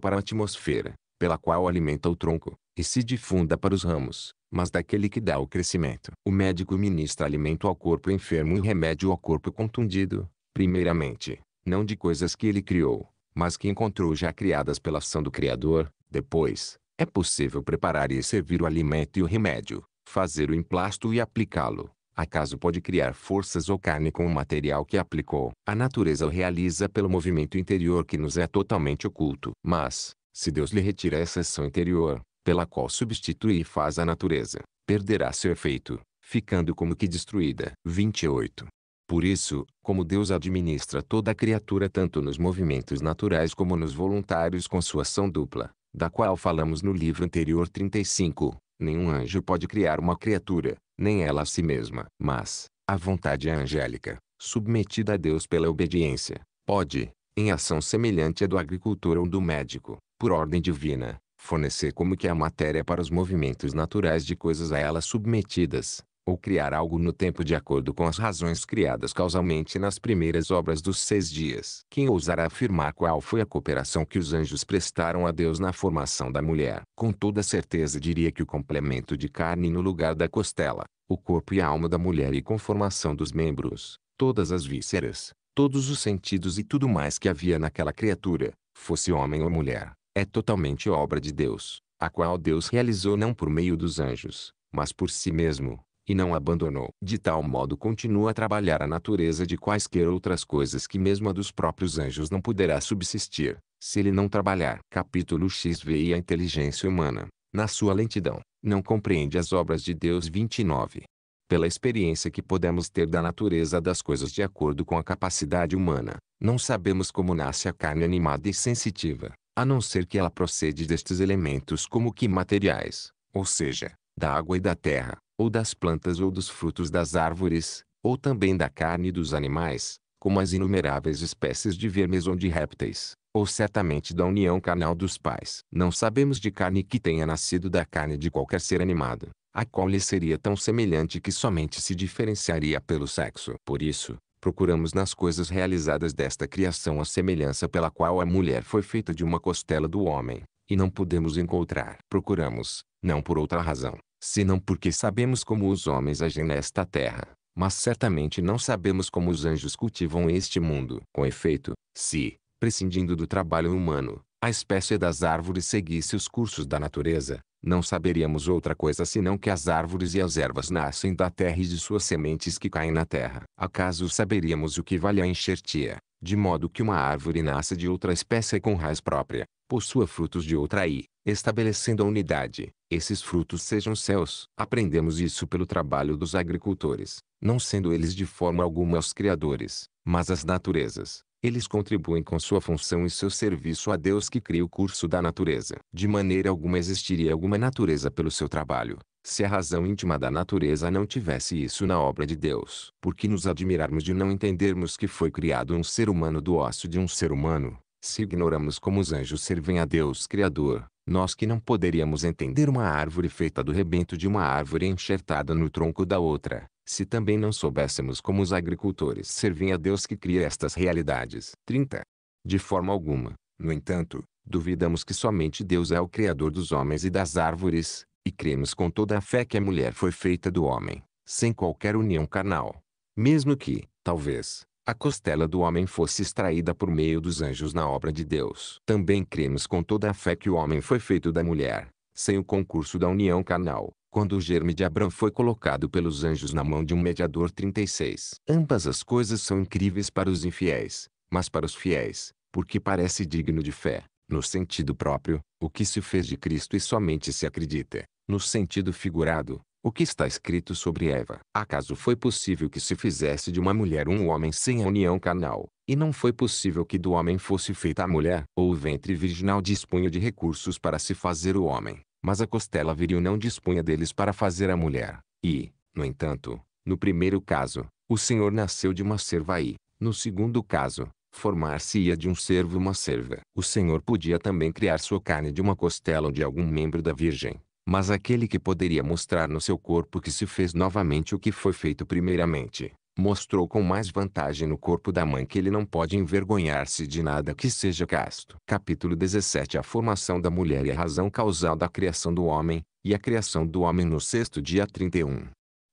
para a atmosfera pela qual alimenta o tronco, e se difunda para os ramos, mas daquele que dá o crescimento. O médico ministra alimento ao corpo enfermo e remédio ao corpo contundido, primeiramente, não de coisas que ele criou, mas que encontrou já criadas pela ação do Criador, depois, é possível preparar e servir o alimento e o remédio, fazer o emplasto e aplicá-lo. Acaso pode criar forças ou carne com o material que aplicou? A natureza o realiza pelo movimento interior que nos é totalmente oculto. Mas, se Deus lhe retira essa ação interior, pela qual substitui e faz a natureza, perderá seu efeito, ficando como que destruída. 28. Por isso, como Deus administra toda a criatura tanto nos movimentos naturais como nos voluntários com sua ação dupla, da qual falamos no livro anterior 35, nenhum anjo pode criar uma criatura, nem ela a si mesma. Mas, a vontade angélica, submetida a Deus pela obediência, pode, em ação semelhante à do agricultor ou do médico, por ordem divina, fornecer como que a matéria para os movimentos naturais de coisas a elas submetidas, ou criar algo no tempo de acordo com as razões criadas causalmente nas primeiras obras dos seis dias. Quem ousará afirmar qual foi a cooperação que os anjos prestaram a Deus na formação da mulher? Com toda certeza diria que o complemento de carne no lugar da costela, o corpo e a alma da mulher e conformação dos membros, todas as vísceras, todos os sentidos e tudo mais que havia naquela criatura, fosse homem ou mulher, é totalmente obra de Deus, a qual Deus realizou não por meio dos anjos, mas por si mesmo, e não abandonou. De tal modo continua a trabalhar a natureza de quaisquer outras coisas que mesmo a dos próprios anjos não poderá subsistir, se ele não trabalhar. Capítulo X XVI A inteligência humana, na sua lentidão, não compreende as obras de Deus 29. Pela experiência que podemos ter da natureza das coisas de acordo com a capacidade humana, não sabemos como nasce a carne animada e sensitiva, a não ser que ela procede destes elementos como que materiais, ou seja, da água e da terra, ou das plantas ou dos frutos das árvores, ou também da carne dos animais, como as inumeráveis espécies de vermes ou de répteis, ou certamente da união carnal dos pais. Não sabemos de carne que tenha nascido da carne de qualquer ser animado, a qual lhe seria tão semelhante que somente se diferenciaria pelo sexo. Por isso, procuramos nas coisas realizadas desta criação a semelhança pela qual a mulher foi feita de uma costela do homem, e não podemos encontrar. Procuramos, não por outra razão, senão porque sabemos como os homens agem nesta terra, mas certamente não sabemos como os anjos cultivam este mundo. Com efeito, se, prescindindo do trabalho humano, a espécie das árvores seguisse os cursos da natureza, não saberíamos outra coisa senão que as árvores e as ervas nascem da terra e de suas sementes que caem na terra. Acaso saberíamos o que vale a enxertia, de modo que uma árvore nasce de outra espécie com raiz própria, possua frutos de outra e, estabelecendo a unidade, esses frutos sejam céus. Aprendemos isso pelo trabalho dos agricultores, não sendo eles de forma alguma os criadores, mas as naturezas. Eles contribuem com sua função e seu serviço a Deus que cria o curso da natureza. De maneira alguma existiria alguma natureza pelo seu trabalho, se a razão íntima da natureza não tivesse isso na obra de Deus. Por que nos admirarmos de não entendermos que foi criado um ser humano do osso de um ser humano, se ignoramos como os anjos servem a Deus Criador? Nós que não poderíamos entender uma árvore feita do rebento de uma árvore enxertada no tronco da outra, se também não soubéssemos como os agricultores servem a Deus que cria estas realidades. 30. De forma alguma, no entanto, duvidamos que somente Deus é o Criador dos homens e das árvores, e cremos com toda a fé que a mulher foi feita do homem, sem qualquer união carnal. Mesmo que, talvez, a costela do homem fosse extraída por meio dos anjos na obra de Deus. Também cremos com toda a fé que o homem foi feito da mulher, sem o concurso da união carnal, quando o germe de Abraão foi colocado pelos anjos na mão de um mediador 36. Ambas as coisas são incríveis para os infiéis, mas para os fiéis, porque parece digno de fé, no sentido próprio, o que se fez de Cristo e somente se acredita, no sentido figurado, o que está escrito sobre Eva. Acaso foi possível que se fizesse de uma mulher um homem sem a união carnal, e não foi possível que do homem fosse feita a mulher, ou o ventre virginal dispunha de recursos para se fazer o homem, mas a costela viril não dispunha deles para fazer a mulher. E, no entanto, no primeiro caso, o senhor nasceu de uma serva e, no segundo caso, formar-se-ia de um servo uma serva. O senhor podia também criar sua carne de uma costela ou de algum membro da Virgem, mas aquele que poderia mostrar no seu corpo que se fez novamente o que foi feito primeiramente, mostrou com mais vantagem no corpo da mãe que ele não pode envergonhar-se de nada que seja casto. Capítulo 17 A formação da mulher e a razão causal da criação do homem, e a criação do homem no sexto dia 31.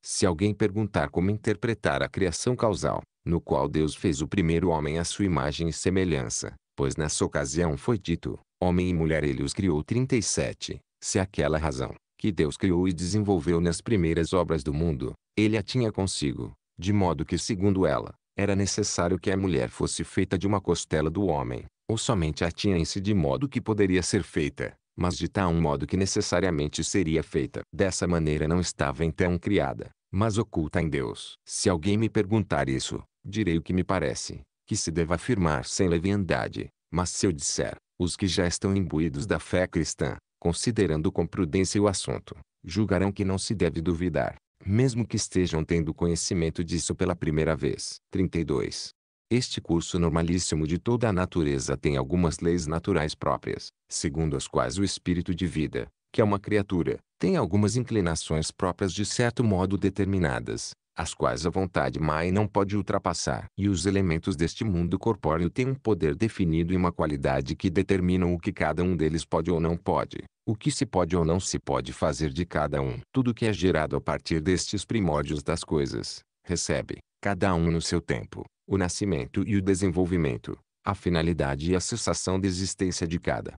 Se alguém perguntar como interpretar a criação causal, no qual Deus fez o primeiro homem à sua imagem e semelhança, pois nessa ocasião foi dito, homem e mulher ele os criou 37, se aquela razão, que Deus criou e desenvolveu nas primeiras obras do mundo, ele a tinha consigo, de modo que, segundo ela, era necessário que a mulher fosse feita de uma costela do homem, ou somente atinha-se de modo que poderia ser feita, mas de tal modo que necessariamente seria feita. Dessa maneira não estava então criada, mas oculta em Deus. Se alguém me perguntar isso, direi o que me parece, que se deva afirmar sem leviandade, mas se eu disser, os que já estão imbuídos da fé cristã, considerando com prudência o assunto, julgarão que não se deve duvidar mesmo que estejam tendo conhecimento disso pela primeira vez. 32. Este curso normalíssimo de toda a natureza tem algumas leis naturais próprias, segundo as quais o espírito de vida, que é uma criatura, tem algumas inclinações próprias de certo modo determinadas, as quais a vontade má não pode ultrapassar. E os elementos deste mundo corpóreo têm um poder definido e uma qualidade que determinam o que cada um deles pode ou não pode, o que se pode ou não se pode fazer de cada um. Tudo que é gerado a partir destes primórdios das coisas, recebe, cada um no seu tempo, o nascimento e o desenvolvimento, a finalidade e a cessação da existência de cada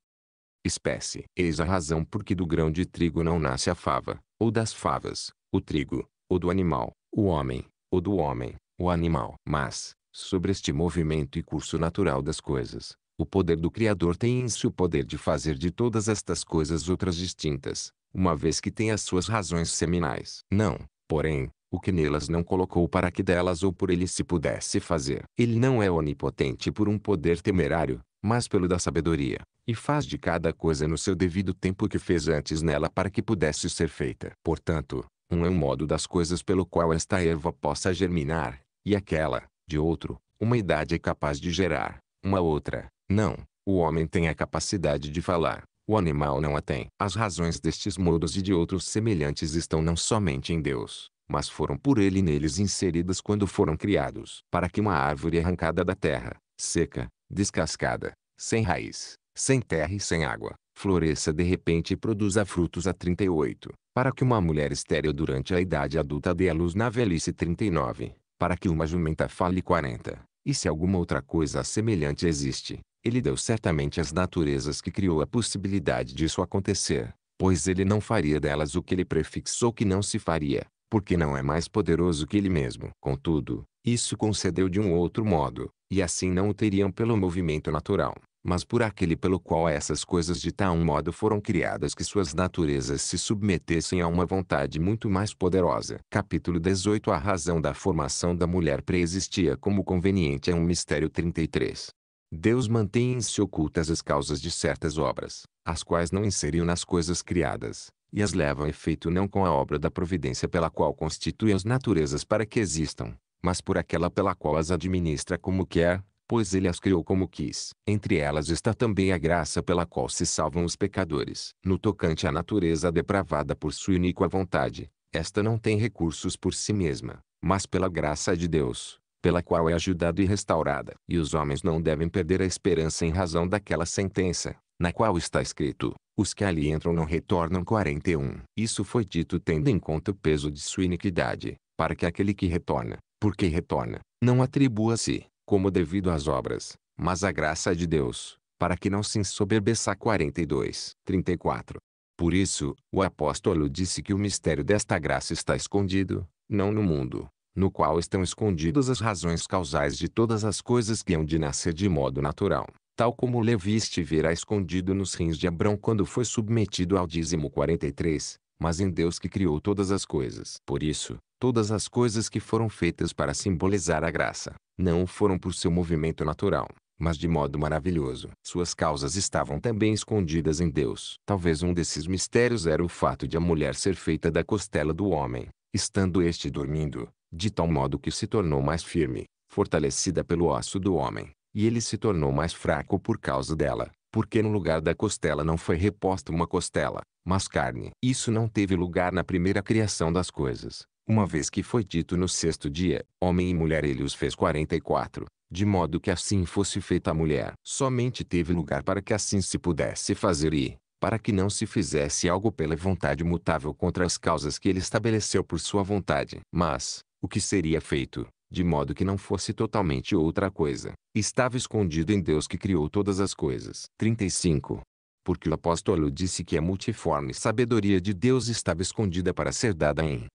espécie. Eis a razão por que do grão de trigo não nasce a fava, ou das favas, o trigo, ou do animal, o homem, ou do homem, o animal. Mas, sobre este movimento e curso natural das coisas, o poder do Criador tem em si o poder de fazer de todas estas coisas outras distintas, uma vez que tem as suas razões seminais. Não, porém, o que nelas não colocou para que delas ou por ele se pudesse fazer. Ele não é onipotente por um poder temerário, mas pelo da sabedoria, e faz de cada coisa no seu devido tempo que fez antes nela para que pudesse ser feita. Portanto, um é um modo das coisas pelo qual esta erva possa germinar, e aquela, de outro, uma idade é capaz de gerar, uma outra, não. O homem tem a capacidade de falar, o animal não a tem. As razões destes modos e de outros semelhantes estão não somente em Deus, mas foram por ele neles inseridas quando foram criados. Para que uma árvore arrancada da terra, seca, descascada, sem raiz, sem terra e sem água, floresça de repente e produza frutos a 38, para que uma mulher estéril durante a idade adulta dê a luz na velhice 39, para que uma jumenta fale 40, e se alguma outra coisa semelhante existe, ele deu certamente às naturezas que criou a possibilidade disso acontecer, pois ele não faria delas o que ele prefixou que não se faria, porque não é mais poderoso que ele mesmo. Contudo, isso concedeu de um outro modo, e assim não o teriam pelo movimento natural mas por aquele pelo qual essas coisas de tal modo foram criadas que suas naturezas se submetessem a uma vontade muito mais poderosa. Capítulo 18 A razão da formação da mulher preexistia como conveniente a um mistério 33. Deus mantém em si ocultas as causas de certas obras, as quais não inseriu nas coisas criadas, e as leva a efeito não com a obra da providência pela qual constitui as naturezas para que existam, mas por aquela pela qual as administra como quer, pois ele as criou como quis. Entre elas está também a graça pela qual se salvam os pecadores. No tocante à natureza depravada por sua iníqua vontade, esta não tem recursos por si mesma, mas pela graça de Deus, pela qual é ajudada e restaurada. E os homens não devem perder a esperança em razão daquela sentença, na qual está escrito, os que ali entram não retornam 41. Isso foi dito tendo em conta o peso de sua iniquidade, para que aquele que retorna, porque retorna, não atribua se como devido às obras, mas à graça de Deus, para que não se ensoberbeça 42, 34. Por isso, o apóstolo disse que o mistério desta graça está escondido, não no mundo, no qual estão escondidas as razões causais de todas as coisas que hão de nascer de modo natural, tal como Levi estiverá escondido nos rins de Abrão quando foi submetido ao dízimo 43, mas em Deus que criou todas as coisas. Por isso, todas as coisas que foram feitas para simbolizar a graça, não foram por seu movimento natural, mas de modo maravilhoso. Suas causas estavam também escondidas em Deus. Talvez um desses mistérios era o fato de a mulher ser feita da costela do homem, estando este dormindo, de tal modo que se tornou mais firme, fortalecida pelo osso do homem, e ele se tornou mais fraco por causa dela, porque no lugar da costela não foi reposta uma costela, mas carne. Isso não teve lugar na primeira criação das coisas uma vez que foi dito no sexto dia, homem e mulher ele os fez quarenta e quatro, de modo que assim fosse feita a mulher. Somente teve lugar para que assim se pudesse fazer e, para que não se fizesse algo pela vontade mutável contra as causas que ele estabeleceu por sua vontade. Mas, o que seria feito, de modo que não fosse totalmente outra coisa, estava escondido em Deus que criou todas as coisas. 35 porque o apóstolo disse que a multiforme sabedoria de Deus estava escondida para ser dada em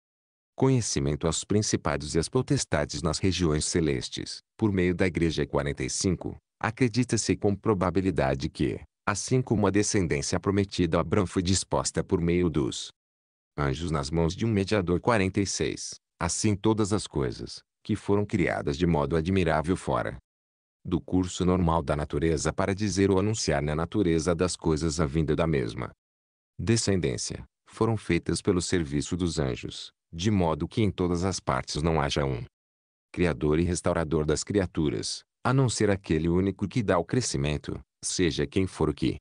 conhecimento aos principados e às potestades nas regiões celestes, por meio da Igreja 45, acredita-se com probabilidade que, assim como a descendência prometida a Abraão foi disposta por meio dos anjos nas mãos de um mediador 46, assim todas as coisas, que foram criadas de modo admirável fora do curso normal da natureza para dizer ou anunciar na natureza das coisas a vinda da mesma descendência, foram feitas pelo serviço dos anjos, de modo que em todas as partes não haja um Criador e restaurador das criaturas, a não ser aquele único que dá o crescimento, seja quem for o que.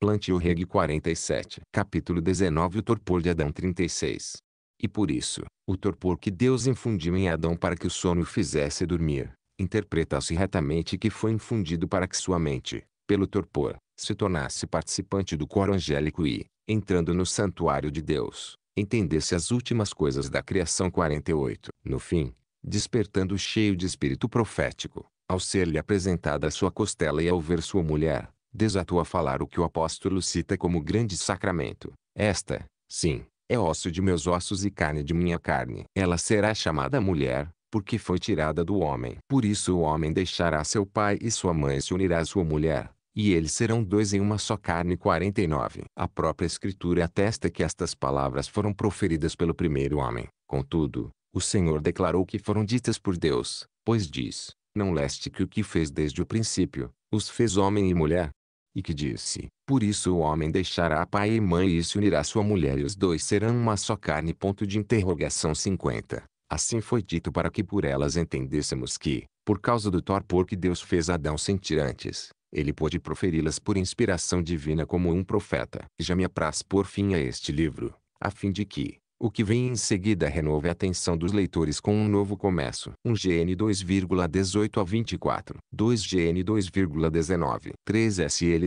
Plante o regue 47. Capítulo 19 O torpor de Adão 36. E por isso, o torpor que Deus infundiu em Adão para que o sono o fizesse dormir, interpreta-se retamente que foi infundido para que sua mente, pelo torpor, se tornasse participante do coro angélico e, entrando no santuário de Deus, entendesse as últimas coisas da criação 48. No fim, despertando cheio de espírito profético, ao ser-lhe apresentada a sua costela e ao ver sua mulher, desatou a falar o que o apóstolo cita como grande sacramento. Esta, sim, é osso de meus ossos e carne de minha carne. Ela será chamada mulher, porque foi tirada do homem. Por isso o homem deixará seu pai e sua mãe e se unirá à sua mulher, e eles serão dois em uma só carne. 49. A própria Escritura atesta que estas palavras foram proferidas pelo primeiro homem. Contudo, o Senhor declarou que foram ditas por Deus, pois diz: Não leste que o que fez desde o princípio, os fez homem e mulher. E que disse: Por isso o homem deixará pai e mãe e se unirá sua mulher e os dois serão uma só carne. Ponto de interrogação 50. Assim foi dito para que por elas entendêssemos que, por causa do torpor que Deus fez Adão sentir antes, ele pôde proferi-las por inspiração divina como um profeta. Já me apraz por fim a este livro, a fim de que, o que vem em seguida renova a atenção dos leitores com um novo começo. 1GN 2,18 a 24, 2GN 2,19, 3SL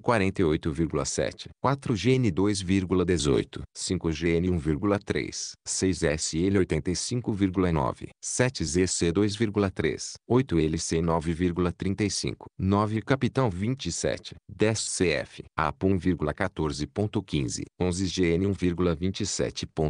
148,7, 4GN 2,18, 5GN 1,3, 6SL 85,9, 7ZC 2,3, 8LC 9,35, 9 Capitão 27, 10CF, AP 1,14.15, 11GN 1,27.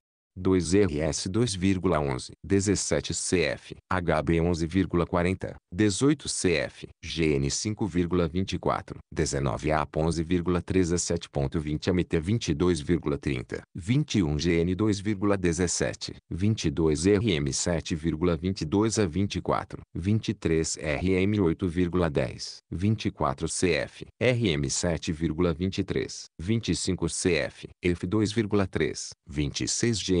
2RS 2,11, 17CF, HB 11,40, 18CF, GN 5,24, 19AP 11,3 a 7.20 MT 22,30, 21GN 2,17, 22RM 7,22 a 24, 23RM 8,10, 24CF, RM 7,23, 25CF, F 2,3, 26GN